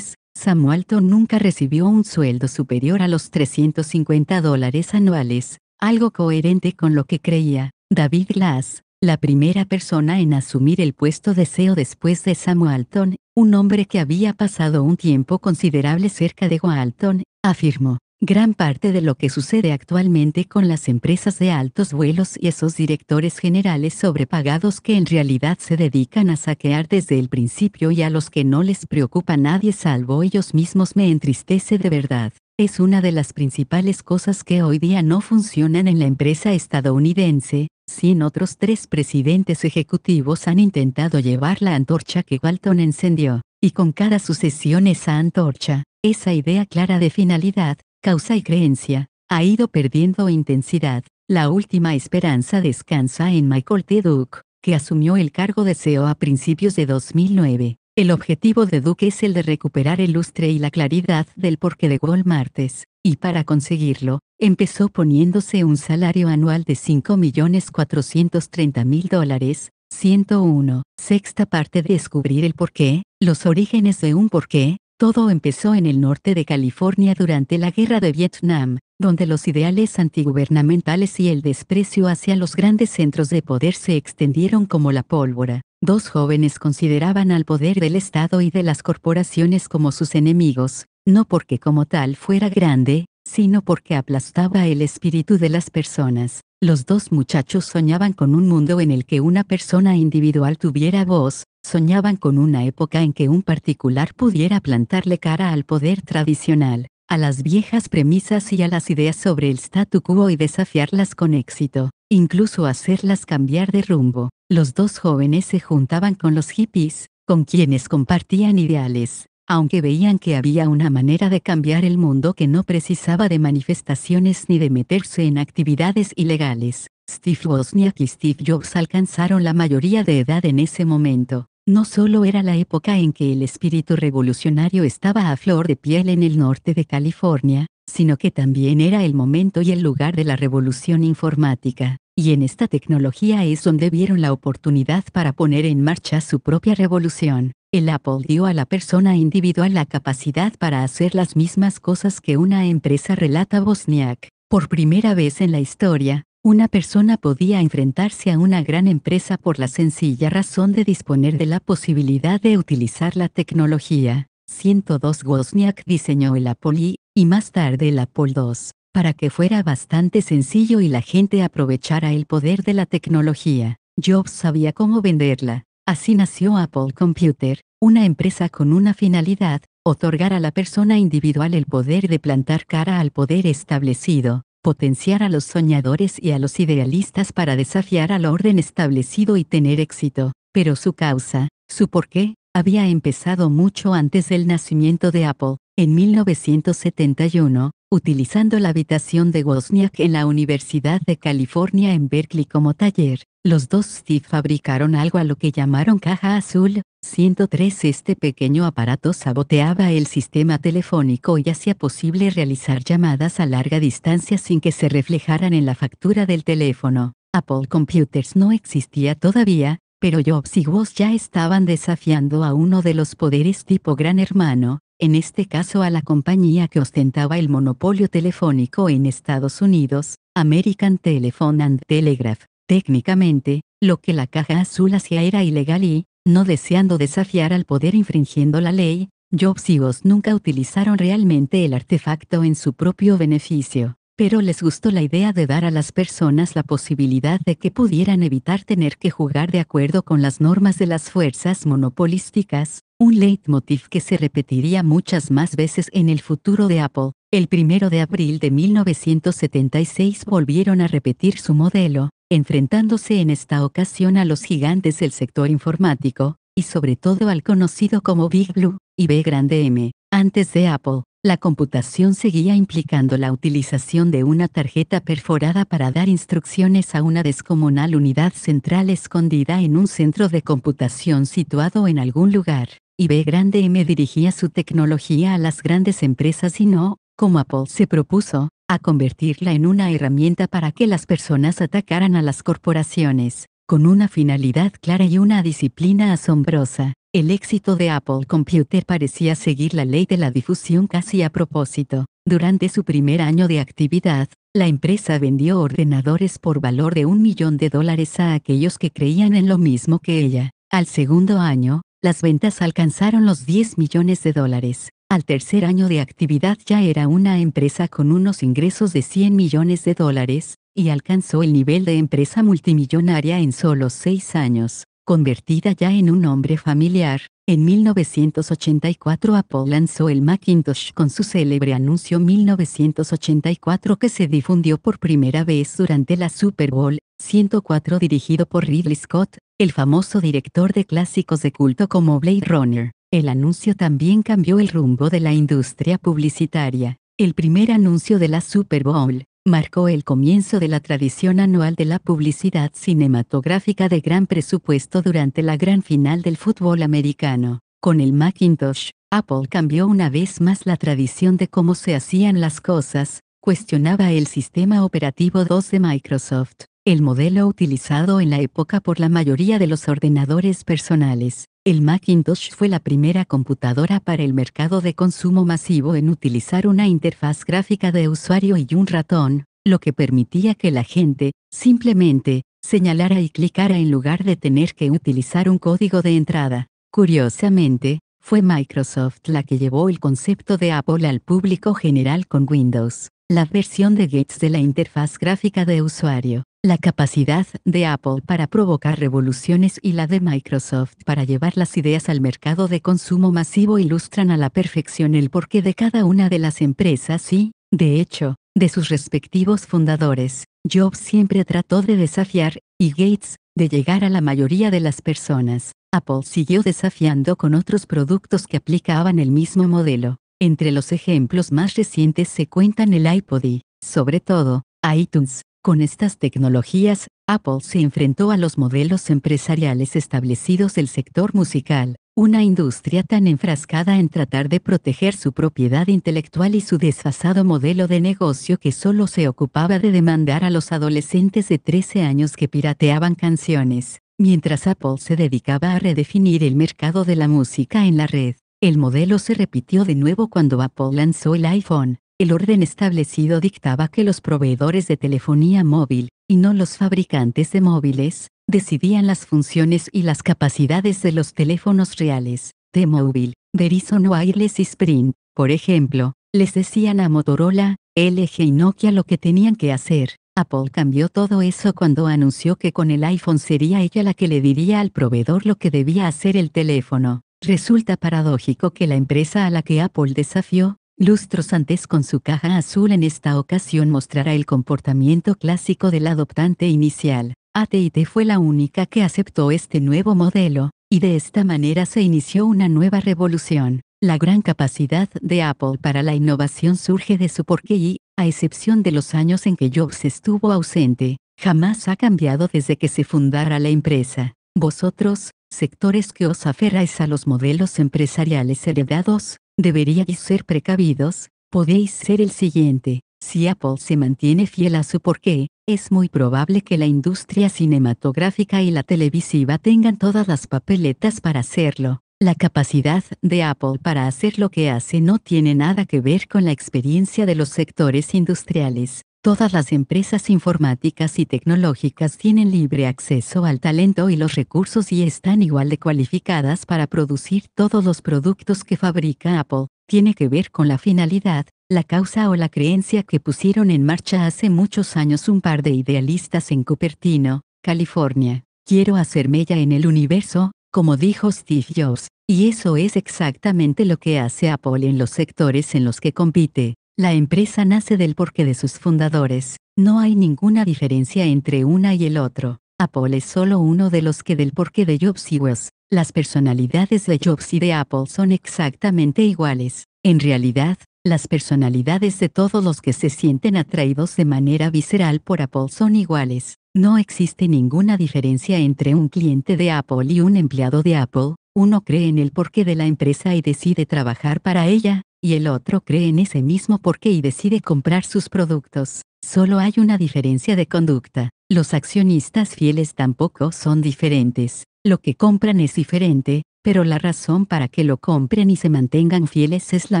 Samuel Walton nunca recibió un sueldo superior a los 350 dólares anuales, algo coherente con lo que creía David Glass, la primera persona en asumir el puesto de CEO después de Sam Walton, un hombre que había pasado un tiempo considerable cerca de Walton, afirmó. Gran parte de lo que sucede actualmente con las empresas de altos vuelos y esos directores generales sobrepagados que en realidad se dedican a saquear desde el principio y a los que no les preocupa nadie salvo ellos mismos me entristece de verdad. Es una de las principales cosas que hoy día no funcionan en la empresa estadounidense, sin otros tres presidentes ejecutivos han intentado llevar la antorcha que Walton encendió, y con cada sucesión esa antorcha, esa idea clara de finalidad, causa y creencia, ha ido perdiendo intensidad. La última esperanza descansa en Michael T. Duke, que asumió el cargo de CEO a principios de 2009. El objetivo de Duke es el de recuperar el lustre y la claridad del porqué de Walmart. y para conseguirlo, empezó poniéndose un salario anual de 5.430.000 dólares, 101, sexta parte de descubrir el porqué, los orígenes de un porqué, todo empezó en el norte de California durante la Guerra de Vietnam, donde los ideales antigubernamentales y el desprecio hacia los grandes centros de poder se extendieron como la pólvora. Dos jóvenes consideraban al poder del Estado y de las corporaciones como sus enemigos, no porque como tal fuera grande, sino porque aplastaba el espíritu de las personas. Los dos muchachos soñaban con un mundo en el que una persona individual tuviera voz, soñaban con una época en que un particular pudiera plantarle cara al poder tradicional, a las viejas premisas y a las ideas sobre el statu quo y desafiarlas con éxito, incluso hacerlas cambiar de rumbo. Los dos jóvenes se juntaban con los hippies, con quienes compartían ideales, aunque veían que había una manera de cambiar el mundo que no precisaba de manifestaciones ni de meterse en actividades ilegales. Steve Wozniak y Steve Jobs alcanzaron la mayoría de edad en ese momento, no solo era la época en que el espíritu revolucionario estaba a flor de piel en el norte de California, sino que también era el momento y el lugar de la revolución informática, y en esta tecnología es donde vieron la oportunidad para poner en marcha su propia revolución. El Apple dio a la persona individual la capacidad para hacer las mismas cosas que una empresa relata Bosniak. Por primera vez en la historia, una persona podía enfrentarse a una gran empresa por la sencilla razón de disponer de la posibilidad de utilizar la tecnología. 102 Wozniak diseñó el Apple I, y más tarde el Apple II, para que fuera bastante sencillo y la gente aprovechara el poder de la tecnología. Jobs sabía cómo venderla. Así nació Apple Computer, una empresa con una finalidad, otorgar a la persona individual el poder de plantar cara al poder establecido potenciar a los soñadores y a los idealistas para desafiar al orden establecido y tener éxito, pero su causa, su porqué, había empezado mucho antes del nacimiento de Apple, en 1971, utilizando la habitación de Wozniak en la Universidad de California en Berkeley como taller, los dos Steve fabricaron algo a lo que llamaron caja azul. 103 Este pequeño aparato saboteaba el sistema telefónico y hacía posible realizar llamadas a larga distancia sin que se reflejaran en la factura del teléfono. Apple Computers no existía todavía, pero Jobs y Woz ya estaban desafiando a uno de los poderes tipo Gran Hermano, en este caso a la compañía que ostentaba el monopolio telefónico en Estados Unidos, American Telephone and Telegraph. Técnicamente, lo que la caja azul hacía era ilegal y, no deseando desafiar al poder infringiendo la ley, Jobs y Voss nunca utilizaron realmente el artefacto en su propio beneficio pero les gustó la idea de dar a las personas la posibilidad de que pudieran evitar tener que jugar de acuerdo con las normas de las fuerzas monopolísticas, un leitmotiv que se repetiría muchas más veces en el futuro de Apple. El 1 de abril de 1976 volvieron a repetir su modelo, enfrentándose en esta ocasión a los gigantes del sector informático, y sobre todo al conocido como Big Blue, y B grande M, antes de Apple la computación seguía implicando la utilización de una tarjeta perforada para dar instrucciones a una descomunal unidad central escondida en un centro de computación situado en algún lugar. Y B grande M dirigía su tecnología a las grandes empresas y no, como Apple se propuso, a convertirla en una herramienta para que las personas atacaran a las corporaciones, con una finalidad clara y una disciplina asombrosa. El éxito de Apple Computer parecía seguir la ley de la difusión casi a propósito. Durante su primer año de actividad, la empresa vendió ordenadores por valor de un millón de dólares a aquellos que creían en lo mismo que ella. Al segundo año, las ventas alcanzaron los 10 millones de dólares. Al tercer año de actividad ya era una empresa con unos ingresos de 100 millones de dólares, y alcanzó el nivel de empresa multimillonaria en solo seis años convertida ya en un nombre familiar, en 1984 Apple lanzó el Macintosh con su célebre anuncio 1984 que se difundió por primera vez durante la Super Bowl 104 dirigido por Ridley Scott, el famoso director de clásicos de culto como Blade Runner. El anuncio también cambió el rumbo de la industria publicitaria. El primer anuncio de la Super Bowl marcó el comienzo de la tradición anual de la publicidad cinematográfica de gran presupuesto durante la gran final del fútbol americano. Con el Macintosh, Apple cambió una vez más la tradición de cómo se hacían las cosas, cuestionaba el sistema operativo 2 de Microsoft, el modelo utilizado en la época por la mayoría de los ordenadores personales, el Macintosh fue la primera computadora para el mercado de consumo masivo en utilizar una interfaz gráfica de usuario y un ratón, lo que permitía que la gente, simplemente, señalara y clicara en lugar de tener que utilizar un código de entrada. Curiosamente, fue Microsoft la que llevó el concepto de Apple al público general con Windows, la versión de Gates de la interfaz gráfica de usuario. La capacidad de Apple para provocar revoluciones y la de Microsoft para llevar las ideas al mercado de consumo masivo ilustran a la perfección el porqué de cada una de las empresas y, de hecho, de sus respectivos fundadores. Jobs siempre trató de desafiar, y Gates, de llegar a la mayoría de las personas. Apple siguió desafiando con otros productos que aplicaban el mismo modelo. Entre los ejemplos más recientes se cuentan el iPod y, sobre todo, iTunes, con estas tecnologías, Apple se enfrentó a los modelos empresariales establecidos del sector musical, una industria tan enfrascada en tratar de proteger su propiedad intelectual y su desfasado modelo de negocio que solo se ocupaba de demandar a los adolescentes de 13 años que pirateaban canciones, mientras Apple se dedicaba a redefinir el mercado de la música en la red. El modelo se repitió de nuevo cuando Apple lanzó el iPhone, el orden establecido dictaba que los proveedores de telefonía móvil, y no los fabricantes de móviles, decidían las funciones y las capacidades de los teléfonos reales, de móvil, de Verizon Wireless y Sprint, por ejemplo, les decían a Motorola, LG y Nokia lo que tenían que hacer. Apple cambió todo eso cuando anunció que con el iPhone sería ella la que le diría al proveedor lo que debía hacer el teléfono. Resulta paradójico que la empresa a la que Apple desafió, Lustros antes con su caja azul en esta ocasión mostrará el comportamiento clásico del adoptante inicial. AT&T fue la única que aceptó este nuevo modelo, y de esta manera se inició una nueva revolución. La gran capacidad de Apple para la innovación surge de su porqué y, a excepción de los años en que Jobs estuvo ausente, jamás ha cambiado desde que se fundara la empresa. Vosotros, sectores que os aferráis a los modelos empresariales heredados, deberíais ser precavidos, podéis ser el siguiente. Si Apple se mantiene fiel a su porqué, es muy probable que la industria cinematográfica y la televisiva tengan todas las papeletas para hacerlo. La capacidad de Apple para hacer lo que hace no tiene nada que ver con la experiencia de los sectores industriales. Todas las empresas informáticas y tecnológicas tienen libre acceso al talento y los recursos y están igual de cualificadas para producir todos los productos que fabrica Apple. Tiene que ver con la finalidad, la causa o la creencia que pusieron en marcha hace muchos años un par de idealistas en Cupertino, California. Quiero hacer mella en el universo, como dijo Steve Jobs, y eso es exactamente lo que hace Apple en los sectores en los que compite. La empresa nace del porqué de sus fundadores, no hay ninguna diferencia entre una y el otro. Apple es solo uno de los que del porqué de Jobs y Wells. Las personalidades de Jobs y de Apple son exactamente iguales. En realidad, las personalidades de todos los que se sienten atraídos de manera visceral por Apple son iguales. No existe ninguna diferencia entre un cliente de Apple y un empleado de Apple, uno cree en el porqué de la empresa y decide trabajar para ella, y el otro cree en ese mismo porqué y decide comprar sus productos. Solo hay una diferencia de conducta. Los accionistas fieles tampoco son diferentes. Lo que compran es diferente, pero la razón para que lo compren y se mantengan fieles es la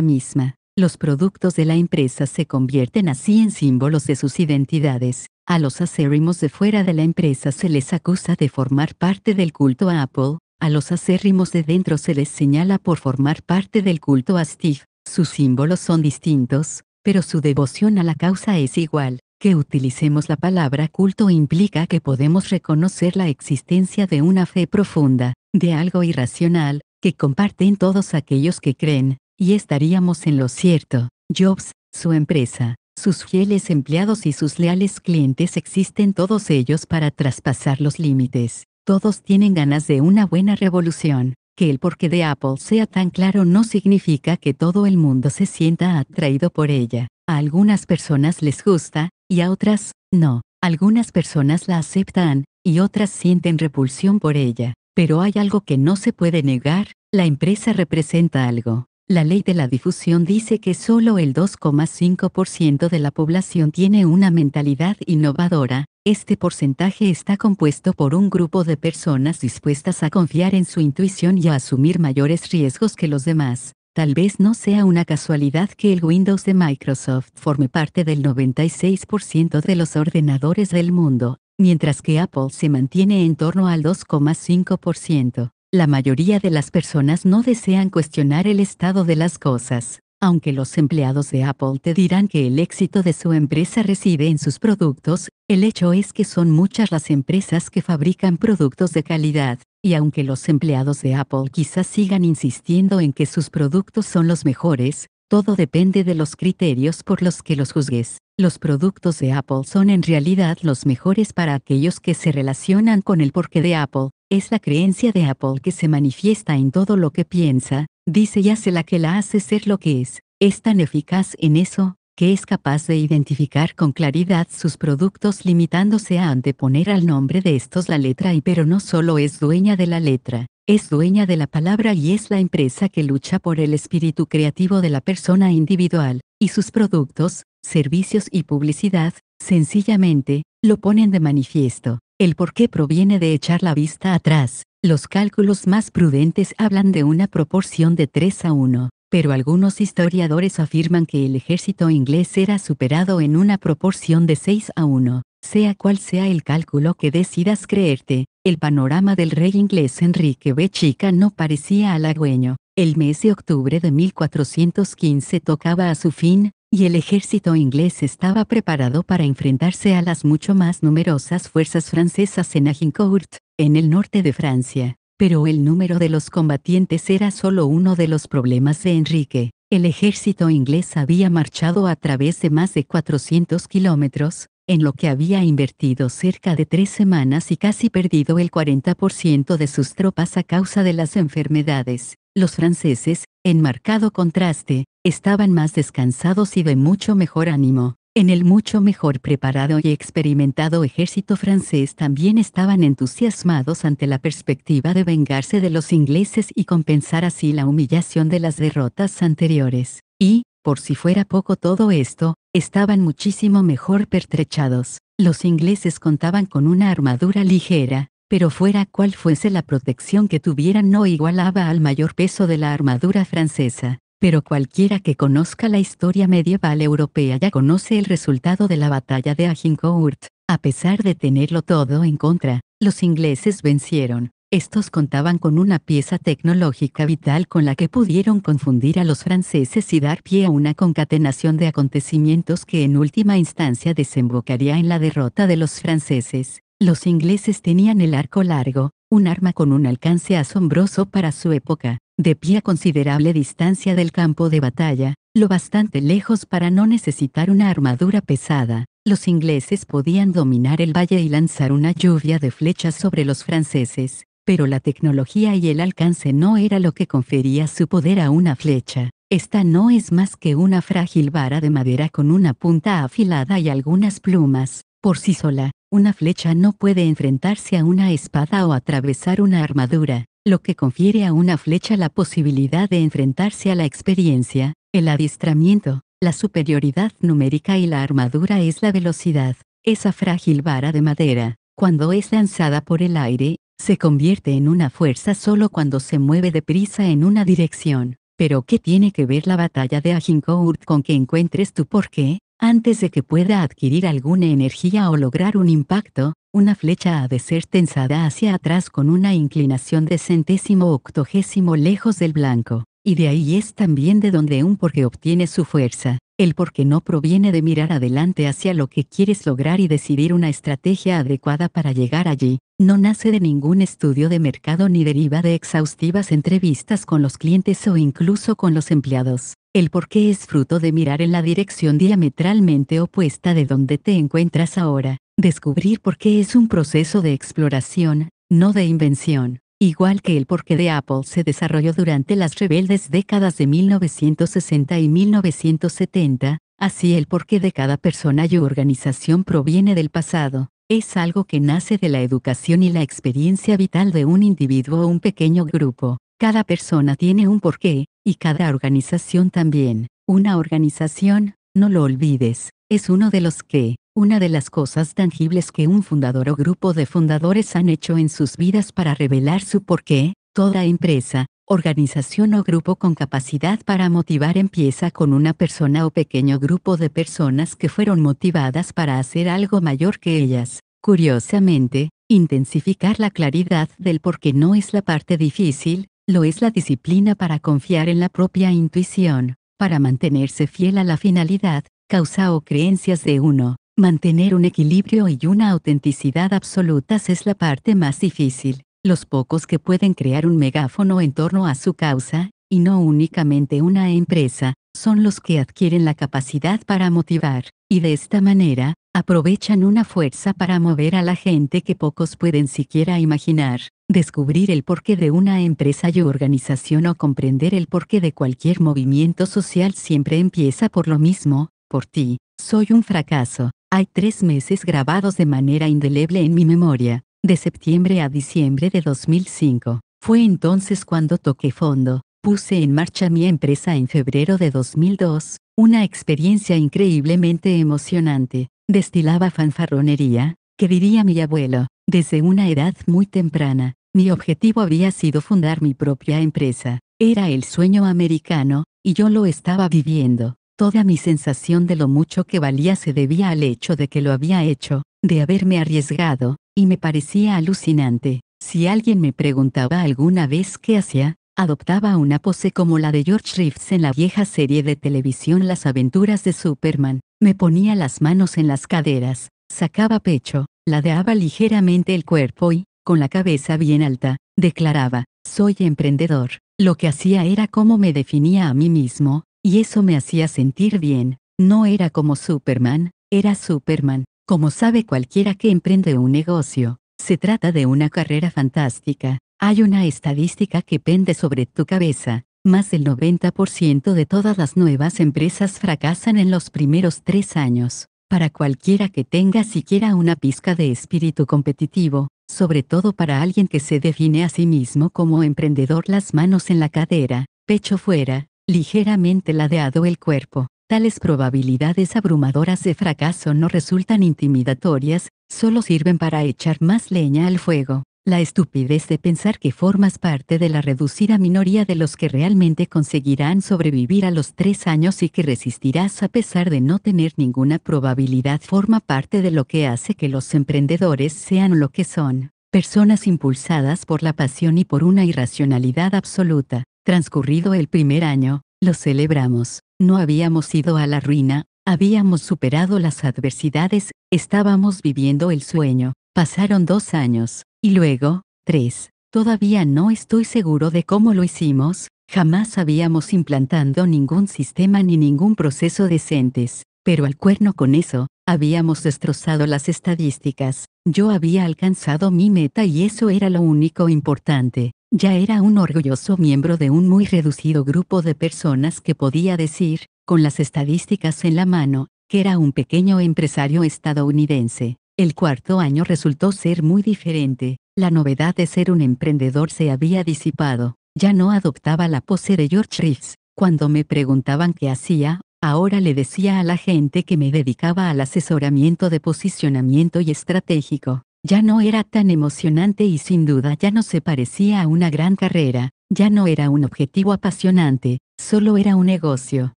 misma. Los productos de la empresa se convierten así en símbolos de sus identidades. A los acérrimos de fuera de la empresa se les acusa de formar parte del culto a Apple, a los acérrimos de dentro se les señala por formar parte del culto a Steve, sus símbolos son distintos, pero su devoción a la causa es igual. Que utilicemos la palabra culto implica que podemos reconocer la existencia de una fe profunda, de algo irracional, que comparten todos aquellos que creen, y estaríamos en lo cierto. Jobs, su empresa, sus fieles empleados y sus leales clientes existen todos ellos para traspasar los límites. Todos tienen ganas de una buena revolución. Que el porqué de Apple sea tan claro no significa que todo el mundo se sienta atraído por ella. A algunas personas les gusta, y a otras, no. Algunas personas la aceptan, y otras sienten repulsión por ella. Pero hay algo que no se puede negar, la empresa representa algo. La ley de la difusión dice que solo el 2,5% de la población tiene una mentalidad innovadora, este porcentaje está compuesto por un grupo de personas dispuestas a confiar en su intuición y a asumir mayores riesgos que los demás. Tal vez no sea una casualidad que el Windows de Microsoft forme parte del 96% de los ordenadores del mundo, mientras que Apple se mantiene en torno al 2,5%. La mayoría de las personas no desean cuestionar el estado de las cosas, aunque los empleados de Apple te dirán que el éxito de su empresa reside en sus productos, el hecho es que son muchas las empresas que fabrican productos de calidad, y aunque los empleados de Apple quizás sigan insistiendo en que sus productos son los mejores, todo depende de los criterios por los que los juzgues. Los productos de Apple son en realidad los mejores para aquellos que se relacionan con el porqué de Apple, es la creencia de Apple que se manifiesta en todo lo que piensa, dice y hace la que la hace ser lo que es. Es tan eficaz en eso, que es capaz de identificar con claridad sus productos limitándose a anteponer al nombre de estos la letra y pero no solo es dueña de la letra, es dueña de la palabra y es la empresa que lucha por el espíritu creativo de la persona individual, y sus productos, servicios y publicidad, sencillamente, lo ponen de manifiesto. El por qué proviene de echar la vista atrás. Los cálculos más prudentes hablan de una proporción de 3 a 1, pero algunos historiadores afirman que el ejército inglés era superado en una proporción de 6 a 1. Sea cual sea el cálculo que decidas creerte, el panorama del rey inglés Enrique B. Chica no parecía halagüeño. El mes de octubre de 1415 tocaba a su fin, y el ejército inglés estaba preparado para enfrentarse a las mucho más numerosas fuerzas francesas en Agincourt, en el norte de Francia. Pero el número de los combatientes era solo uno de los problemas de Enrique. El ejército inglés había marchado a través de más de 400 kilómetros, en lo que había invertido cerca de tres semanas y casi perdido el 40% de sus tropas a causa de las enfermedades. Los franceses, en marcado contraste, estaban más descansados y de mucho mejor ánimo. En el mucho mejor preparado y experimentado ejército francés también estaban entusiasmados ante la perspectiva de vengarse de los ingleses y compensar así la humillación de las derrotas anteriores. Y, por si fuera poco todo esto, estaban muchísimo mejor pertrechados. Los ingleses contaban con una armadura ligera, pero fuera cual fuese la protección que tuvieran no igualaba al mayor peso de la armadura francesa. Pero cualquiera que conozca la historia medieval europea ya conoce el resultado de la batalla de Agincourt. A pesar de tenerlo todo en contra, los ingleses vencieron. Estos contaban con una pieza tecnológica vital con la que pudieron confundir a los franceses y dar pie a una concatenación de acontecimientos que en última instancia desembocaría en la derrota de los franceses. Los ingleses tenían el arco largo, un arma con un alcance asombroso para su época, de pie a considerable distancia del campo de batalla, lo bastante lejos para no necesitar una armadura pesada, los ingleses podían dominar el valle y lanzar una lluvia de flechas sobre los franceses, pero la tecnología y el alcance no era lo que confería su poder a una flecha. Esta no es más que una frágil vara de madera con una punta afilada y algunas plumas. Por sí sola, una flecha no puede enfrentarse a una espada o atravesar una armadura lo que confiere a una flecha la posibilidad de enfrentarse a la experiencia, el adiestramiento, la superioridad numérica y la armadura es la velocidad. Esa frágil vara de madera, cuando es lanzada por el aire, se convierte en una fuerza solo cuando se mueve deprisa en una dirección. Pero ¿qué tiene que ver la batalla de Agincourt con que encuentres tu porqué? Antes de que pueda adquirir alguna energía o lograr un impacto, una flecha ha de ser tensada hacia atrás con una inclinación de centésimo octogésimo lejos del blanco, y de ahí es también de donde un porqué obtiene su fuerza. El porqué no proviene de mirar adelante hacia lo que quieres lograr y decidir una estrategia adecuada para llegar allí, no nace de ningún estudio de mercado ni deriva de exhaustivas entrevistas con los clientes o incluso con los empleados. El qué es fruto de mirar en la dirección diametralmente opuesta de donde te encuentras ahora, Descubrir por qué es un proceso de exploración, no de invención, igual que el porqué de Apple se desarrolló durante las rebeldes décadas de 1960 y 1970, así el porqué de cada persona y organización proviene del pasado, es algo que nace de la educación y la experiencia vital de un individuo o un pequeño grupo. Cada persona tiene un porqué, y cada organización también. Una organización, no lo olvides, es uno de los que, una de las cosas tangibles que un fundador o grupo de fundadores han hecho en sus vidas para revelar su porqué, toda empresa, organización o grupo con capacidad para motivar empieza con una persona o pequeño grupo de personas que fueron motivadas para hacer algo mayor que ellas. Curiosamente, intensificar la claridad del por qué no es la parte difícil, lo es la disciplina para confiar en la propia intuición, para mantenerse fiel a la finalidad, causa o creencias de uno. Mantener un equilibrio y una autenticidad absolutas es la parte más difícil. Los pocos que pueden crear un megáfono en torno a su causa, y no únicamente una empresa, son los que adquieren la capacidad para motivar, y de esta manera, aprovechan una fuerza para mover a la gente que pocos pueden siquiera imaginar. Descubrir el porqué de una empresa y organización o comprender el porqué de cualquier movimiento social siempre empieza por lo mismo, por ti, soy un fracaso. Hay tres meses grabados de manera indeleble en mi memoria, de septiembre a diciembre de 2005. Fue entonces cuando toqué fondo, puse en marcha mi empresa en febrero de 2002, una experiencia increíblemente emocionante, destilaba fanfarronería, que diría mi abuelo, desde una edad muy temprana. Mi objetivo había sido fundar mi propia empresa, era el sueño americano, y yo lo estaba viviendo. Toda mi sensación de lo mucho que valía se debía al hecho de que lo había hecho, de haberme arriesgado, y me parecía alucinante. Si alguien me preguntaba alguna vez qué hacía, adoptaba una pose como la de George Reeves en la vieja serie de televisión Las aventuras de Superman, me ponía las manos en las caderas, sacaba pecho, ladeaba ligeramente el cuerpo y, con la cabeza bien alta, declaraba, soy emprendedor. Lo que hacía era como me definía a mí mismo, y eso me hacía sentir bien. No era como Superman, era Superman, como sabe cualquiera que emprende un negocio. Se trata de una carrera fantástica. Hay una estadística que pende sobre tu cabeza. Más del 90% de todas las nuevas empresas fracasan en los primeros tres años. Para cualquiera que tenga siquiera una pizca de espíritu competitivo, sobre todo para alguien que se define a sí mismo como emprendedor las manos en la cadera, pecho fuera, ligeramente ladeado el cuerpo. Tales probabilidades abrumadoras de fracaso no resultan intimidatorias, solo sirven para echar más leña al fuego. La estupidez de pensar que formas parte de la reducida minoría de los que realmente conseguirán sobrevivir a los tres años y que resistirás a pesar de no tener ninguna probabilidad forma parte de lo que hace que los emprendedores sean lo que son, personas impulsadas por la pasión y por una irracionalidad absoluta. Transcurrido el primer año, lo celebramos. No habíamos ido a la ruina, habíamos superado las adversidades, estábamos viviendo el sueño. Pasaron dos años, y luego, tres. Todavía no estoy seguro de cómo lo hicimos, jamás habíamos implantado ningún sistema ni ningún proceso decentes, pero al cuerno con eso, habíamos destrozado las estadísticas, yo había alcanzado mi meta y eso era lo único importante. Ya era un orgulloso miembro de un muy reducido grupo de personas que podía decir, con las estadísticas en la mano, que era un pequeño empresario estadounidense. El cuarto año resultó ser muy diferente, la novedad de ser un emprendedor se había disipado, ya no adoptaba la pose de George Reeves. Cuando me preguntaban qué hacía, ahora le decía a la gente que me dedicaba al asesoramiento de posicionamiento y estratégico. Ya no era tan emocionante y sin duda ya no se parecía a una gran carrera, ya no era un objetivo apasionante, solo era un negocio.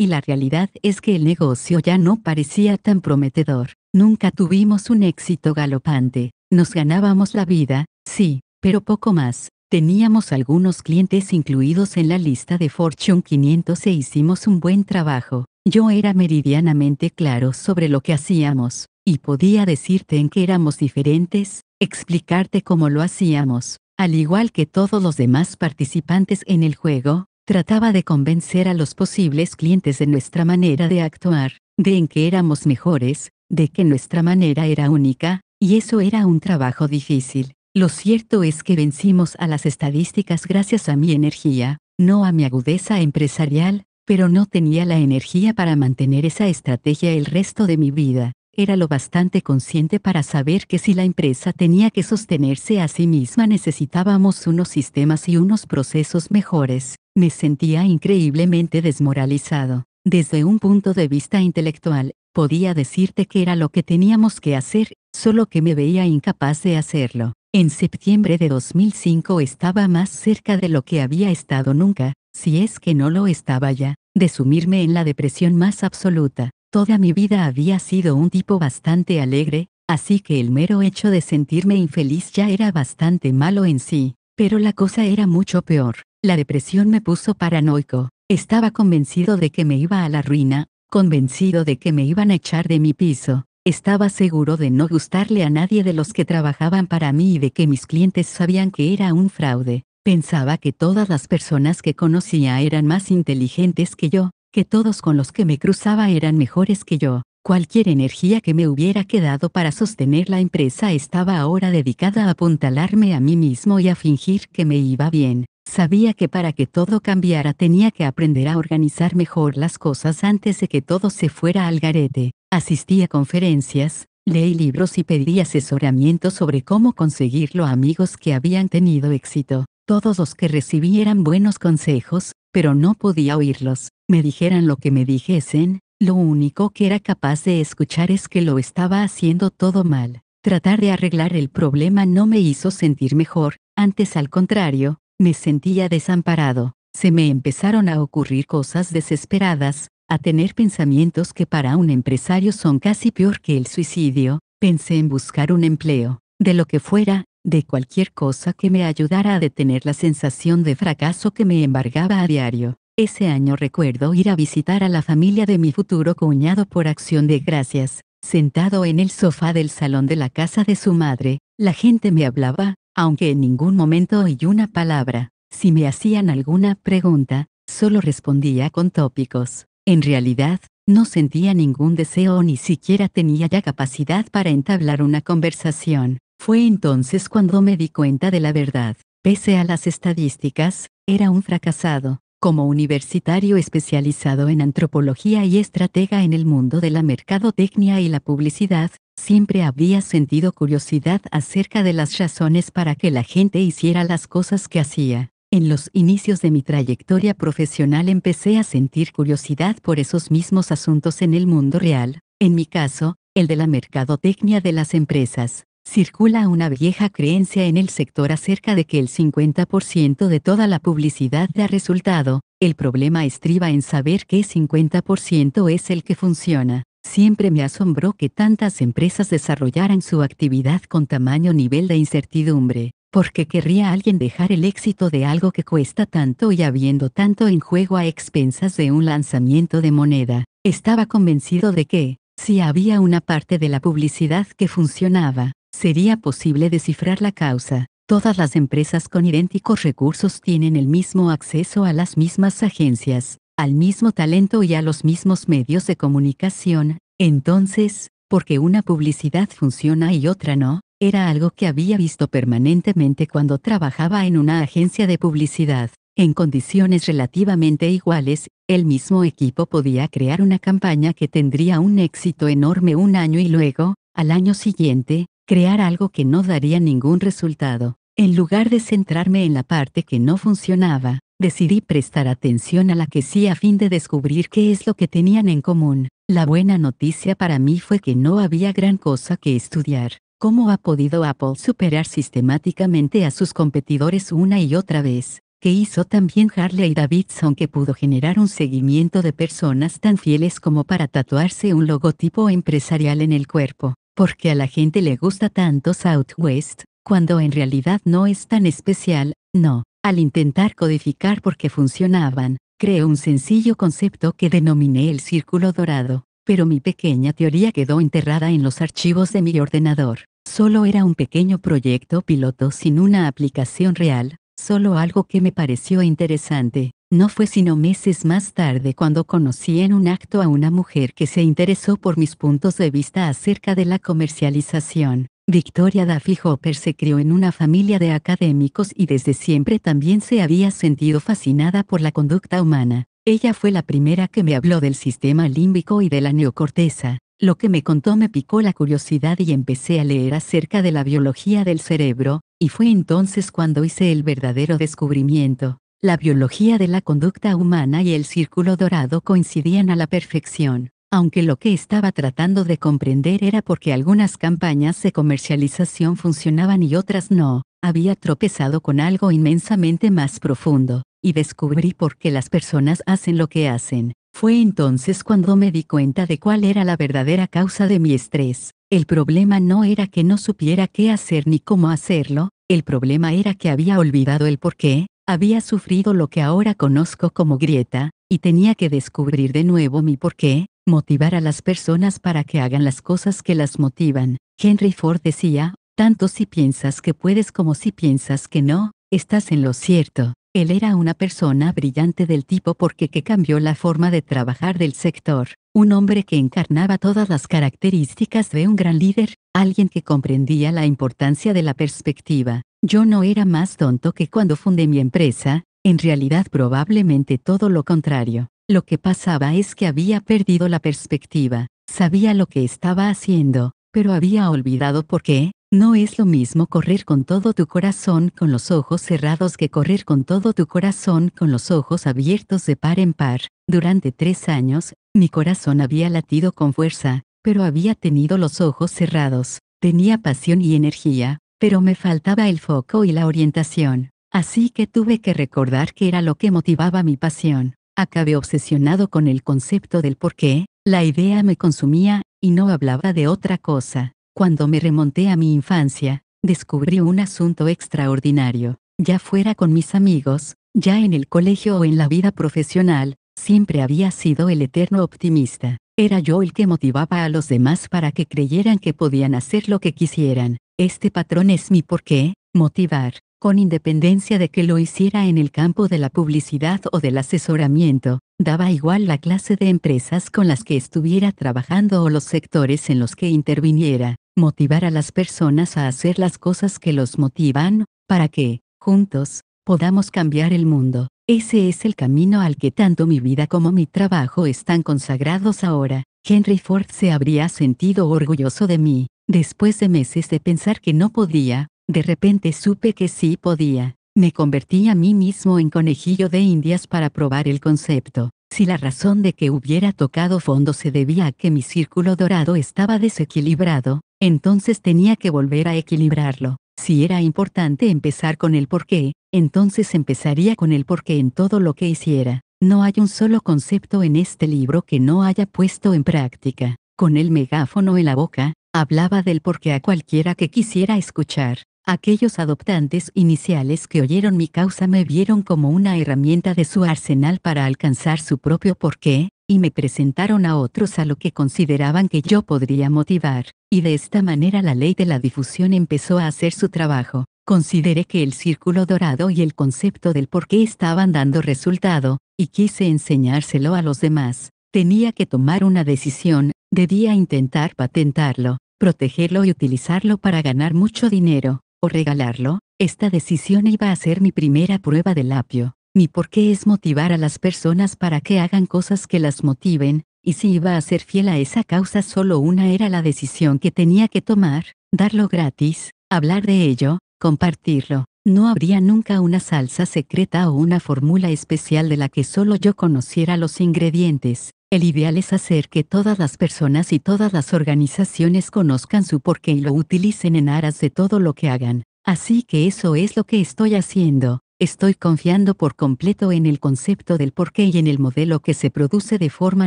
Y la realidad es que el negocio ya no parecía tan prometedor. Nunca tuvimos un éxito galopante. Nos ganábamos la vida, sí, pero poco más. Teníamos algunos clientes incluidos en la lista de Fortune 500 e hicimos un buen trabajo. Yo era meridianamente claro sobre lo que hacíamos, y podía decirte en qué éramos diferentes, explicarte cómo lo hacíamos. Al igual que todos los demás participantes en el juego, trataba de convencer a los posibles clientes de nuestra manera de actuar, de en que éramos mejores, de que nuestra manera era única, y eso era un trabajo difícil. Lo cierto es que vencimos a las estadísticas gracias a mi energía, no a mi agudeza empresarial, pero no tenía la energía para mantener esa estrategia el resto de mi vida era lo bastante consciente para saber que si la empresa tenía que sostenerse a sí misma necesitábamos unos sistemas y unos procesos mejores. Me sentía increíblemente desmoralizado. Desde un punto de vista intelectual, podía decirte que era lo que teníamos que hacer, solo que me veía incapaz de hacerlo. En septiembre de 2005 estaba más cerca de lo que había estado nunca, si es que no lo estaba ya, de sumirme en la depresión más absoluta. Toda mi vida había sido un tipo bastante alegre, así que el mero hecho de sentirme infeliz ya era bastante malo en sí, pero la cosa era mucho peor. La depresión me puso paranoico, estaba convencido de que me iba a la ruina, convencido de que me iban a echar de mi piso, estaba seguro de no gustarle a nadie de los que trabajaban para mí y de que mis clientes sabían que era un fraude. Pensaba que todas las personas que conocía eran más inteligentes que yo, que todos con los que me cruzaba eran mejores que yo. Cualquier energía que me hubiera quedado para sostener la empresa estaba ahora dedicada a apuntalarme a mí mismo y a fingir que me iba bien. Sabía que para que todo cambiara tenía que aprender a organizar mejor las cosas antes de que todo se fuera al garete. Asistía a conferencias, leí libros y pedí asesoramiento sobre cómo conseguirlo a amigos que habían tenido éxito. Todos los que recibieran buenos consejos, pero no podía oírlos, me dijeran lo que me dijesen, lo único que era capaz de escuchar es que lo estaba haciendo todo mal. Tratar de arreglar el problema no me hizo sentir mejor, antes al contrario, me sentía desamparado. Se me empezaron a ocurrir cosas desesperadas, a tener pensamientos que para un empresario son casi peor que el suicidio, pensé en buscar un empleo, de lo que fuera, de cualquier cosa que me ayudara a detener la sensación de fracaso que me embargaba a diario. Ese año recuerdo ir a visitar a la familia de mi futuro cuñado por acción de gracias. Sentado en el sofá del salón de la casa de su madre, la gente me hablaba, aunque en ningún momento oí una palabra. Si me hacían alguna pregunta, solo respondía con tópicos. En realidad, no sentía ningún deseo ni siquiera tenía ya capacidad para entablar una conversación. Fue entonces cuando me di cuenta de la verdad. Pese a las estadísticas, era un fracasado. Como universitario especializado en antropología y estratega en el mundo de la mercadotecnia y la publicidad, siempre había sentido curiosidad acerca de las razones para que la gente hiciera las cosas que hacía. En los inicios de mi trayectoria profesional empecé a sentir curiosidad por esos mismos asuntos en el mundo real, en mi caso, el de la mercadotecnia de las empresas. Circula una vieja creencia en el sector acerca de que el 50% de toda la publicidad da resultado, el problema estriba en saber qué 50% es el que funciona. Siempre me asombró que tantas empresas desarrollaran su actividad con tamaño nivel de incertidumbre, porque querría alguien dejar el éxito de algo que cuesta tanto y habiendo tanto en juego a expensas de un lanzamiento de moneda. Estaba convencido de que, si había una parte de la publicidad que funcionaba, sería posible descifrar la causa. Todas las empresas con idénticos recursos tienen el mismo acceso a las mismas agencias, al mismo talento y a los mismos medios de comunicación. Entonces, porque una publicidad funciona y otra no, era algo que había visto permanentemente cuando trabajaba en una agencia de publicidad. En condiciones relativamente iguales, el mismo equipo podía crear una campaña que tendría un éxito enorme un año y luego, al año siguiente, crear algo que no daría ningún resultado. En lugar de centrarme en la parte que no funcionaba, decidí prestar atención a la que sí a fin de descubrir qué es lo que tenían en común. La buena noticia para mí fue que no había gran cosa que estudiar. ¿Cómo ha podido Apple superar sistemáticamente a sus competidores una y otra vez? ¿Qué hizo también Harley Davidson que pudo generar un seguimiento de personas tan fieles como para tatuarse un logotipo empresarial en el cuerpo porque a la gente le gusta tanto Southwest, cuando en realidad no es tan especial, no. Al intentar codificar por qué funcionaban, creé un sencillo concepto que denominé el círculo dorado, pero mi pequeña teoría quedó enterrada en los archivos de mi ordenador. Solo era un pequeño proyecto piloto sin una aplicación real, solo algo que me pareció interesante. No fue sino meses más tarde cuando conocí en un acto a una mujer que se interesó por mis puntos de vista acerca de la comercialización. Victoria Duffy Hopper se crió en una familia de académicos y desde siempre también se había sentido fascinada por la conducta humana. Ella fue la primera que me habló del sistema límbico y de la neocorteza. Lo que me contó me picó la curiosidad y empecé a leer acerca de la biología del cerebro, y fue entonces cuando hice el verdadero descubrimiento. La biología de la conducta humana y el círculo dorado coincidían a la perfección, aunque lo que estaba tratando de comprender era por qué algunas campañas de comercialización funcionaban y otras no, había tropezado con algo inmensamente más profundo, y descubrí por qué las personas hacen lo que hacen. Fue entonces cuando me di cuenta de cuál era la verdadera causa de mi estrés. El problema no era que no supiera qué hacer ni cómo hacerlo, el problema era que había olvidado el por qué, había sufrido lo que ahora conozco como grieta, y tenía que descubrir de nuevo mi porqué, motivar a las personas para que hagan las cosas que las motivan. Henry Ford decía, tanto si piensas que puedes como si piensas que no, estás en lo cierto. Él era una persona brillante del tipo porque que cambió la forma de trabajar del sector, un hombre que encarnaba todas las características de un gran líder, alguien que comprendía la importancia de la perspectiva, yo no era más tonto que cuando fundé mi empresa, en realidad probablemente todo lo contrario. Lo que pasaba es que había perdido la perspectiva, sabía lo que estaba haciendo, pero había olvidado por qué. No es lo mismo correr con todo tu corazón con los ojos cerrados que correr con todo tu corazón con los ojos abiertos de par en par. Durante tres años, mi corazón había latido con fuerza, pero había tenido los ojos cerrados. Tenía pasión y energía, pero me faltaba el foco y la orientación. Así que tuve que recordar qué era lo que motivaba mi pasión. Acabé obsesionado con el concepto del por qué, la idea me consumía, y no hablaba de otra cosa. Cuando me remonté a mi infancia, descubrí un asunto extraordinario. Ya fuera con mis amigos, ya en el colegio o en la vida profesional, siempre había sido el eterno optimista. Era yo el que motivaba a los demás para que creyeran que podían hacer lo que quisieran. Este patrón es mi por qué, motivar, con independencia de que lo hiciera en el campo de la publicidad o del asesoramiento, daba igual la clase de empresas con las que estuviera trabajando o los sectores en los que interviniera, motivar a las personas a hacer las cosas que los motivan, para que, juntos, podamos cambiar el mundo. Ese es el camino al que tanto mi vida como mi trabajo están consagrados ahora. Henry Ford se habría sentido orgulloso de mí. Después de meses de pensar que no podía, de repente supe que sí podía. Me convertí a mí mismo en conejillo de indias para probar el concepto. Si la razón de que hubiera tocado fondo se debía a que mi círculo dorado estaba desequilibrado, entonces tenía que volver a equilibrarlo. Si era importante empezar con el porqué, entonces empezaría con el porqué en todo lo que hiciera. No hay un solo concepto en este libro que no haya puesto en práctica. Con el megáfono en la boca, Hablaba del porqué a cualquiera que quisiera escuchar. Aquellos adoptantes iniciales que oyeron mi causa me vieron como una herramienta de su arsenal para alcanzar su propio porqué, y me presentaron a otros a lo que consideraban que yo podría motivar, y de esta manera la ley de la difusión empezó a hacer su trabajo. Consideré que el círculo dorado y el concepto del porqué estaban dando resultado, y quise enseñárselo a los demás. Tenía que tomar una decisión, debía intentar patentarlo, protegerlo y utilizarlo para ganar mucho dinero, o regalarlo, esta decisión iba a ser mi primera prueba del apio. Mi por qué es motivar a las personas para que hagan cosas que las motiven, y si iba a ser fiel a esa causa solo una era la decisión que tenía que tomar, darlo gratis, hablar de ello, compartirlo, no habría nunca una salsa secreta o una fórmula especial de la que solo yo conociera los ingredientes. El ideal es hacer que todas las personas y todas las organizaciones conozcan su porqué y lo utilicen en aras de todo lo que hagan. Así que eso es lo que estoy haciendo. Estoy confiando por completo en el concepto del porqué y en el modelo que se produce de forma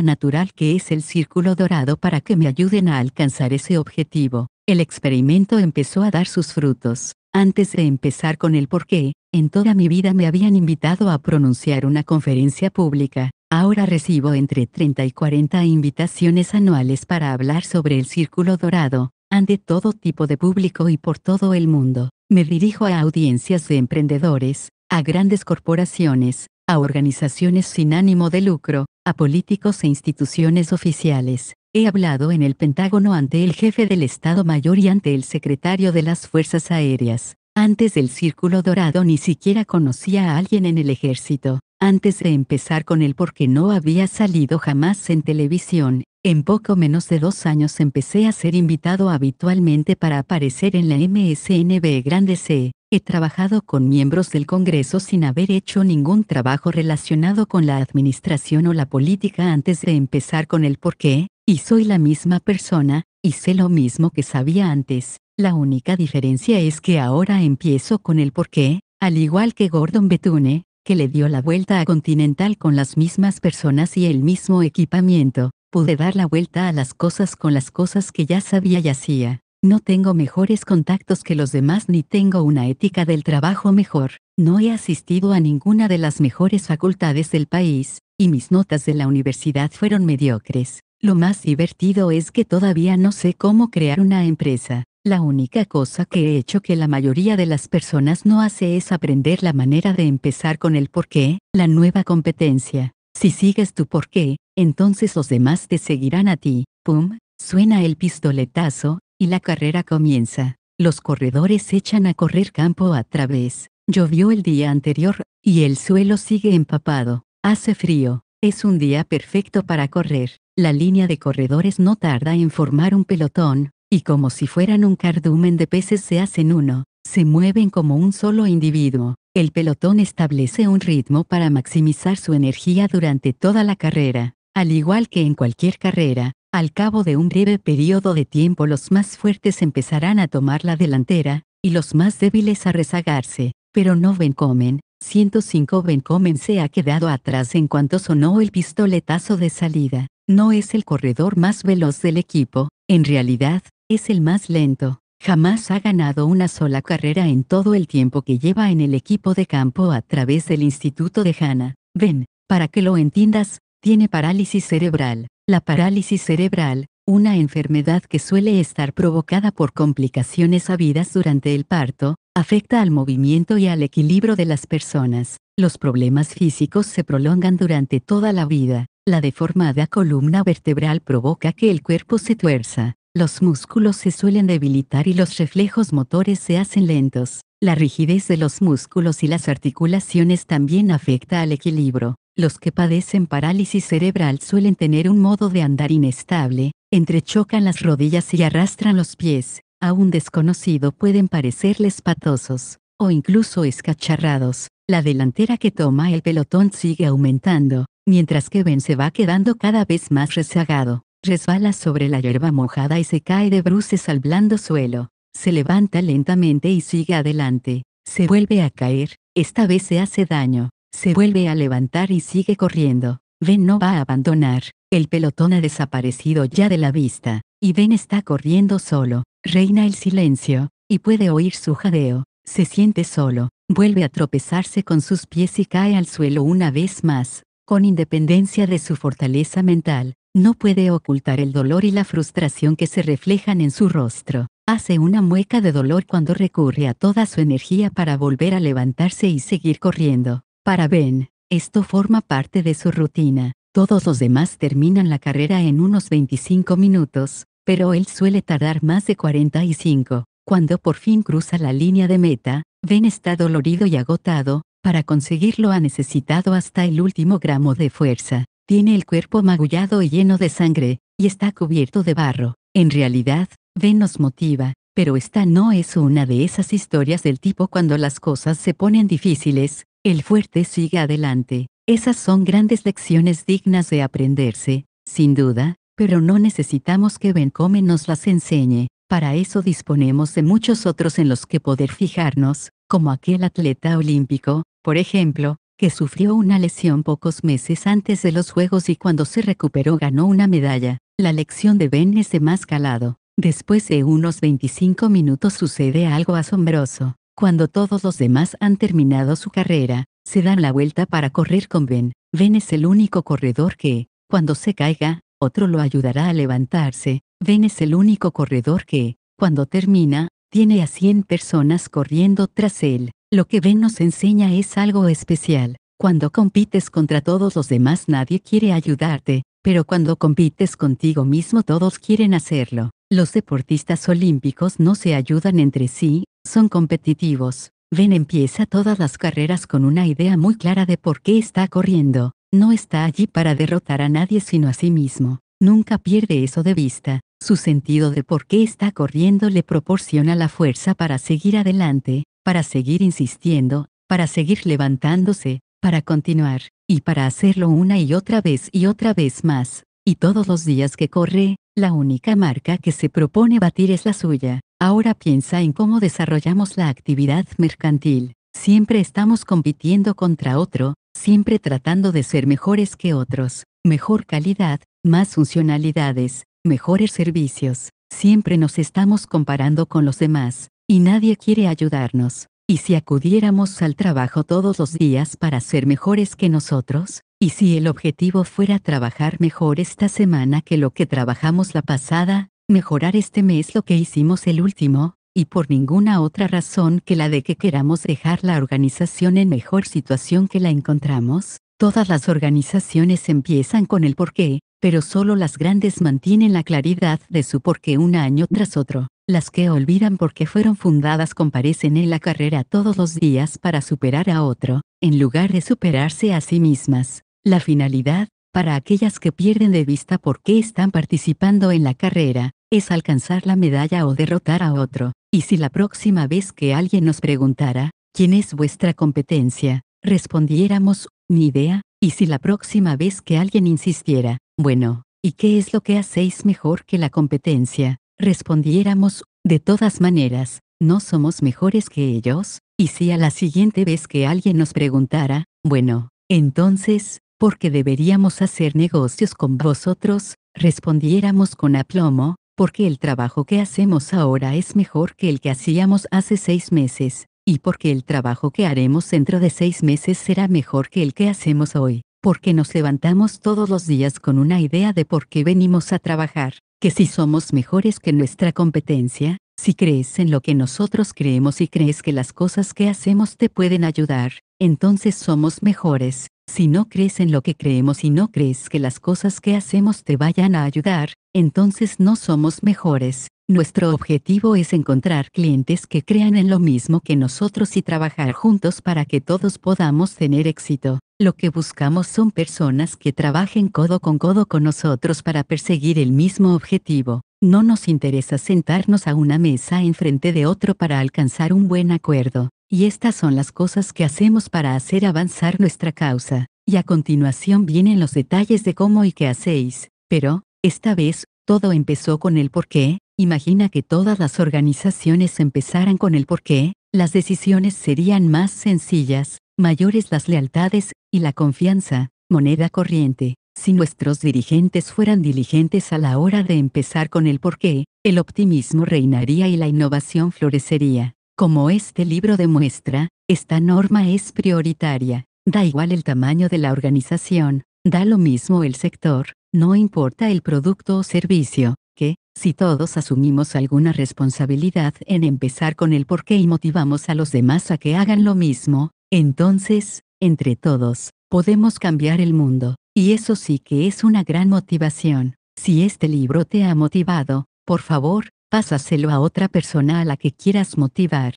natural que es el círculo dorado para que me ayuden a alcanzar ese objetivo. El experimento empezó a dar sus frutos. Antes de empezar con el porqué, en toda mi vida me habían invitado a pronunciar una conferencia pública, ahora recibo entre 30 y 40 invitaciones anuales para hablar sobre el Círculo Dorado, ante todo tipo de público y por todo el mundo. Me dirijo a audiencias de emprendedores, a grandes corporaciones, a organizaciones sin ánimo de lucro, a políticos e instituciones oficiales, He hablado en el Pentágono ante el jefe del Estado Mayor y ante el secretario de las Fuerzas Aéreas. Antes del Círculo Dorado ni siquiera conocía a alguien en el ejército. Antes de empezar con él porque no había salido jamás en televisión, en poco menos de dos años empecé a ser invitado habitualmente para aparecer en la MSNB Grande C, He trabajado con miembros del Congreso sin haber hecho ningún trabajo relacionado con la administración o la política antes de empezar con el por qué, y soy la misma persona, y sé lo mismo que sabía antes. La única diferencia es que ahora empiezo con el porqué, al igual que Gordon Betune, que le dio la vuelta a Continental con las mismas personas y el mismo equipamiento, pude dar la vuelta a las cosas con las cosas que ya sabía y hacía no tengo mejores contactos que los demás ni tengo una ética del trabajo mejor, no he asistido a ninguna de las mejores facultades del país, y mis notas de la universidad fueron mediocres. Lo más divertido es que todavía no sé cómo crear una empresa. La única cosa que he hecho que la mayoría de las personas no hace es aprender la manera de empezar con el porqué, la nueva competencia. Si sigues tu porqué, entonces los demás te seguirán a ti. Pum, suena el pistoletazo, y la carrera comienza. Los corredores se echan a correr campo a través. Llovió el día anterior, y el suelo sigue empapado. Hace frío. Es un día perfecto para correr. La línea de corredores no tarda en formar un pelotón, y como si fueran un cardumen de peces se hacen uno, se mueven como un solo individuo. El pelotón establece un ritmo para maximizar su energía durante toda la carrera. Al igual que en cualquier carrera, al cabo de un breve periodo de tiempo los más fuertes empezarán a tomar la delantera, y los más débiles a rezagarse, pero no Bencomen, 105 Bencomen se ha quedado atrás en cuanto sonó el pistoletazo de salida, no es el corredor más veloz del equipo, en realidad, es el más lento, jamás ha ganado una sola carrera en todo el tiempo que lleva en el equipo de campo a través del Instituto de Hanna, ven, para que lo entiendas, tiene parálisis cerebral. La parálisis cerebral, una enfermedad que suele estar provocada por complicaciones habidas durante el parto, afecta al movimiento y al equilibrio de las personas. Los problemas físicos se prolongan durante toda la vida. La deformada columna vertebral provoca que el cuerpo se tuerza. Los músculos se suelen debilitar y los reflejos motores se hacen lentos. La rigidez de los músculos y las articulaciones también afecta al equilibrio. Los que padecen parálisis cerebral suelen tener un modo de andar inestable, entrechocan las rodillas y arrastran los pies, a un desconocido pueden parecerles patosos, o incluso escacharrados. La delantera que toma el pelotón sigue aumentando, mientras que Ben se va quedando cada vez más rezagado, resbala sobre la hierba mojada y se cae de bruces al blando suelo, se levanta lentamente y sigue adelante, se vuelve a caer, esta vez se hace daño, se vuelve a levantar y sigue corriendo. Ben no va a abandonar, el pelotón ha desaparecido ya de la vista, y Ben está corriendo solo, reina el silencio, y puede oír su jadeo, se siente solo, vuelve a tropezarse con sus pies y cae al suelo una vez más, con independencia de su fortaleza mental, no puede ocultar el dolor y la frustración que se reflejan en su rostro. Hace una mueca de dolor cuando recurre a toda su energía para volver a levantarse y seguir corriendo. Para Ben, esto forma parte de su rutina. Todos los demás terminan la carrera en unos 25 minutos, pero él suele tardar más de 45. Cuando por fin cruza la línea de meta, Ben está dolorido y agotado, para conseguirlo ha necesitado hasta el último gramo de fuerza. Tiene el cuerpo magullado y lleno de sangre, y está cubierto de barro. En realidad, Ben nos motiva, pero esta no es una de esas historias del tipo cuando las cosas se ponen difíciles, el fuerte sigue adelante. Esas son grandes lecciones dignas de aprenderse, sin duda, pero no necesitamos que Ben Come nos las enseñe. Para eso disponemos de muchos otros en los que poder fijarnos, como aquel atleta olímpico, por ejemplo, que sufrió una lesión pocos meses antes de los Juegos y cuando se recuperó ganó una medalla. La lección de Ben es de más calado. Después de unos 25 minutos sucede algo asombroso. Cuando todos los demás han terminado su carrera, se dan la vuelta para correr con Ben. Ben es el único corredor que, cuando se caiga, otro lo ayudará a levantarse. Ben es el único corredor que, cuando termina, tiene a 100 personas corriendo tras él. Lo que Ben nos enseña es algo especial. Cuando compites contra todos los demás nadie quiere ayudarte, pero cuando compites contigo mismo todos quieren hacerlo. Los deportistas olímpicos no se ayudan entre sí, son competitivos. Ben empieza todas las carreras con una idea muy clara de por qué está corriendo. No está allí para derrotar a nadie sino a sí mismo. Nunca pierde eso de vista. Su sentido de por qué está corriendo le proporciona la fuerza para seguir adelante, para seguir insistiendo, para seguir levantándose, para continuar, y para hacerlo una y otra vez y otra vez más. Y todos los días que corre, la única marca que se propone batir es la suya. Ahora piensa en cómo desarrollamos la actividad mercantil. Siempre estamos compitiendo contra otro, siempre tratando de ser mejores que otros, mejor calidad, más funcionalidades, mejores servicios. Siempre nos estamos comparando con los demás, y nadie quiere ayudarnos. ¿Y si acudiéramos al trabajo todos los días para ser mejores que nosotros? ¿Y si el objetivo fuera trabajar mejor esta semana que lo que trabajamos la pasada? mejorar este mes lo que hicimos el último, y por ninguna otra razón que la de que queramos dejar la organización en mejor situación que la encontramos, todas las organizaciones empiezan con el porqué, pero solo las grandes mantienen la claridad de su porqué un año tras otro. Las que olvidan por qué fueron fundadas comparecen en la carrera todos los días para superar a otro, en lugar de superarse a sí mismas. La finalidad, para aquellas que pierden de vista por qué están participando en la carrera, es alcanzar la medalla o derrotar a otro. Y si la próxima vez que alguien nos preguntara, ¿quién es vuestra competencia? Respondiéramos, ni idea, y si la próxima vez que alguien insistiera, bueno, ¿y qué es lo que hacéis mejor que la competencia? Respondiéramos, de todas maneras, no somos mejores que ellos, y si a la siguiente vez que alguien nos preguntara, bueno, entonces, ¿por qué deberíamos hacer negocios con vosotros? Respondiéramos con aplomo, porque el trabajo que hacemos ahora es mejor que el que hacíamos hace seis meses, y porque el trabajo que haremos dentro de seis meses será mejor que el que hacemos hoy, porque nos levantamos todos los días con una idea de por qué venimos a trabajar, que si somos mejores que nuestra competencia, si crees en lo que nosotros creemos y crees que las cosas que hacemos te pueden ayudar, entonces somos mejores. Si no crees en lo que creemos y no crees que las cosas que hacemos te vayan a ayudar, entonces no somos mejores. Nuestro objetivo es encontrar clientes que crean en lo mismo que nosotros y trabajar juntos para que todos podamos tener éxito. Lo que buscamos son personas que trabajen codo con codo con nosotros para perseguir el mismo objetivo. No nos interesa sentarnos a una mesa enfrente de otro para alcanzar un buen acuerdo, y estas son las cosas que hacemos para hacer avanzar nuestra causa, y a continuación vienen los detalles de cómo y qué hacéis, pero, esta vez, todo empezó con el por qué, imagina que todas las organizaciones empezaran con el por qué, las decisiones serían más sencillas, mayores las lealtades, y la confianza, moneda corriente. Si nuestros dirigentes fueran diligentes a la hora de empezar con el porqué, el optimismo reinaría y la innovación florecería. Como este libro demuestra, esta norma es prioritaria. Da igual el tamaño de la organización, da lo mismo el sector, no importa el producto o servicio, que, si todos asumimos alguna responsabilidad en empezar con el porqué y motivamos a los demás a que hagan lo mismo, entonces, entre todos, podemos cambiar el mundo. Y eso sí que es una gran motivación. Si este libro te ha motivado, por favor, pásaselo a otra persona a la que quieras motivar.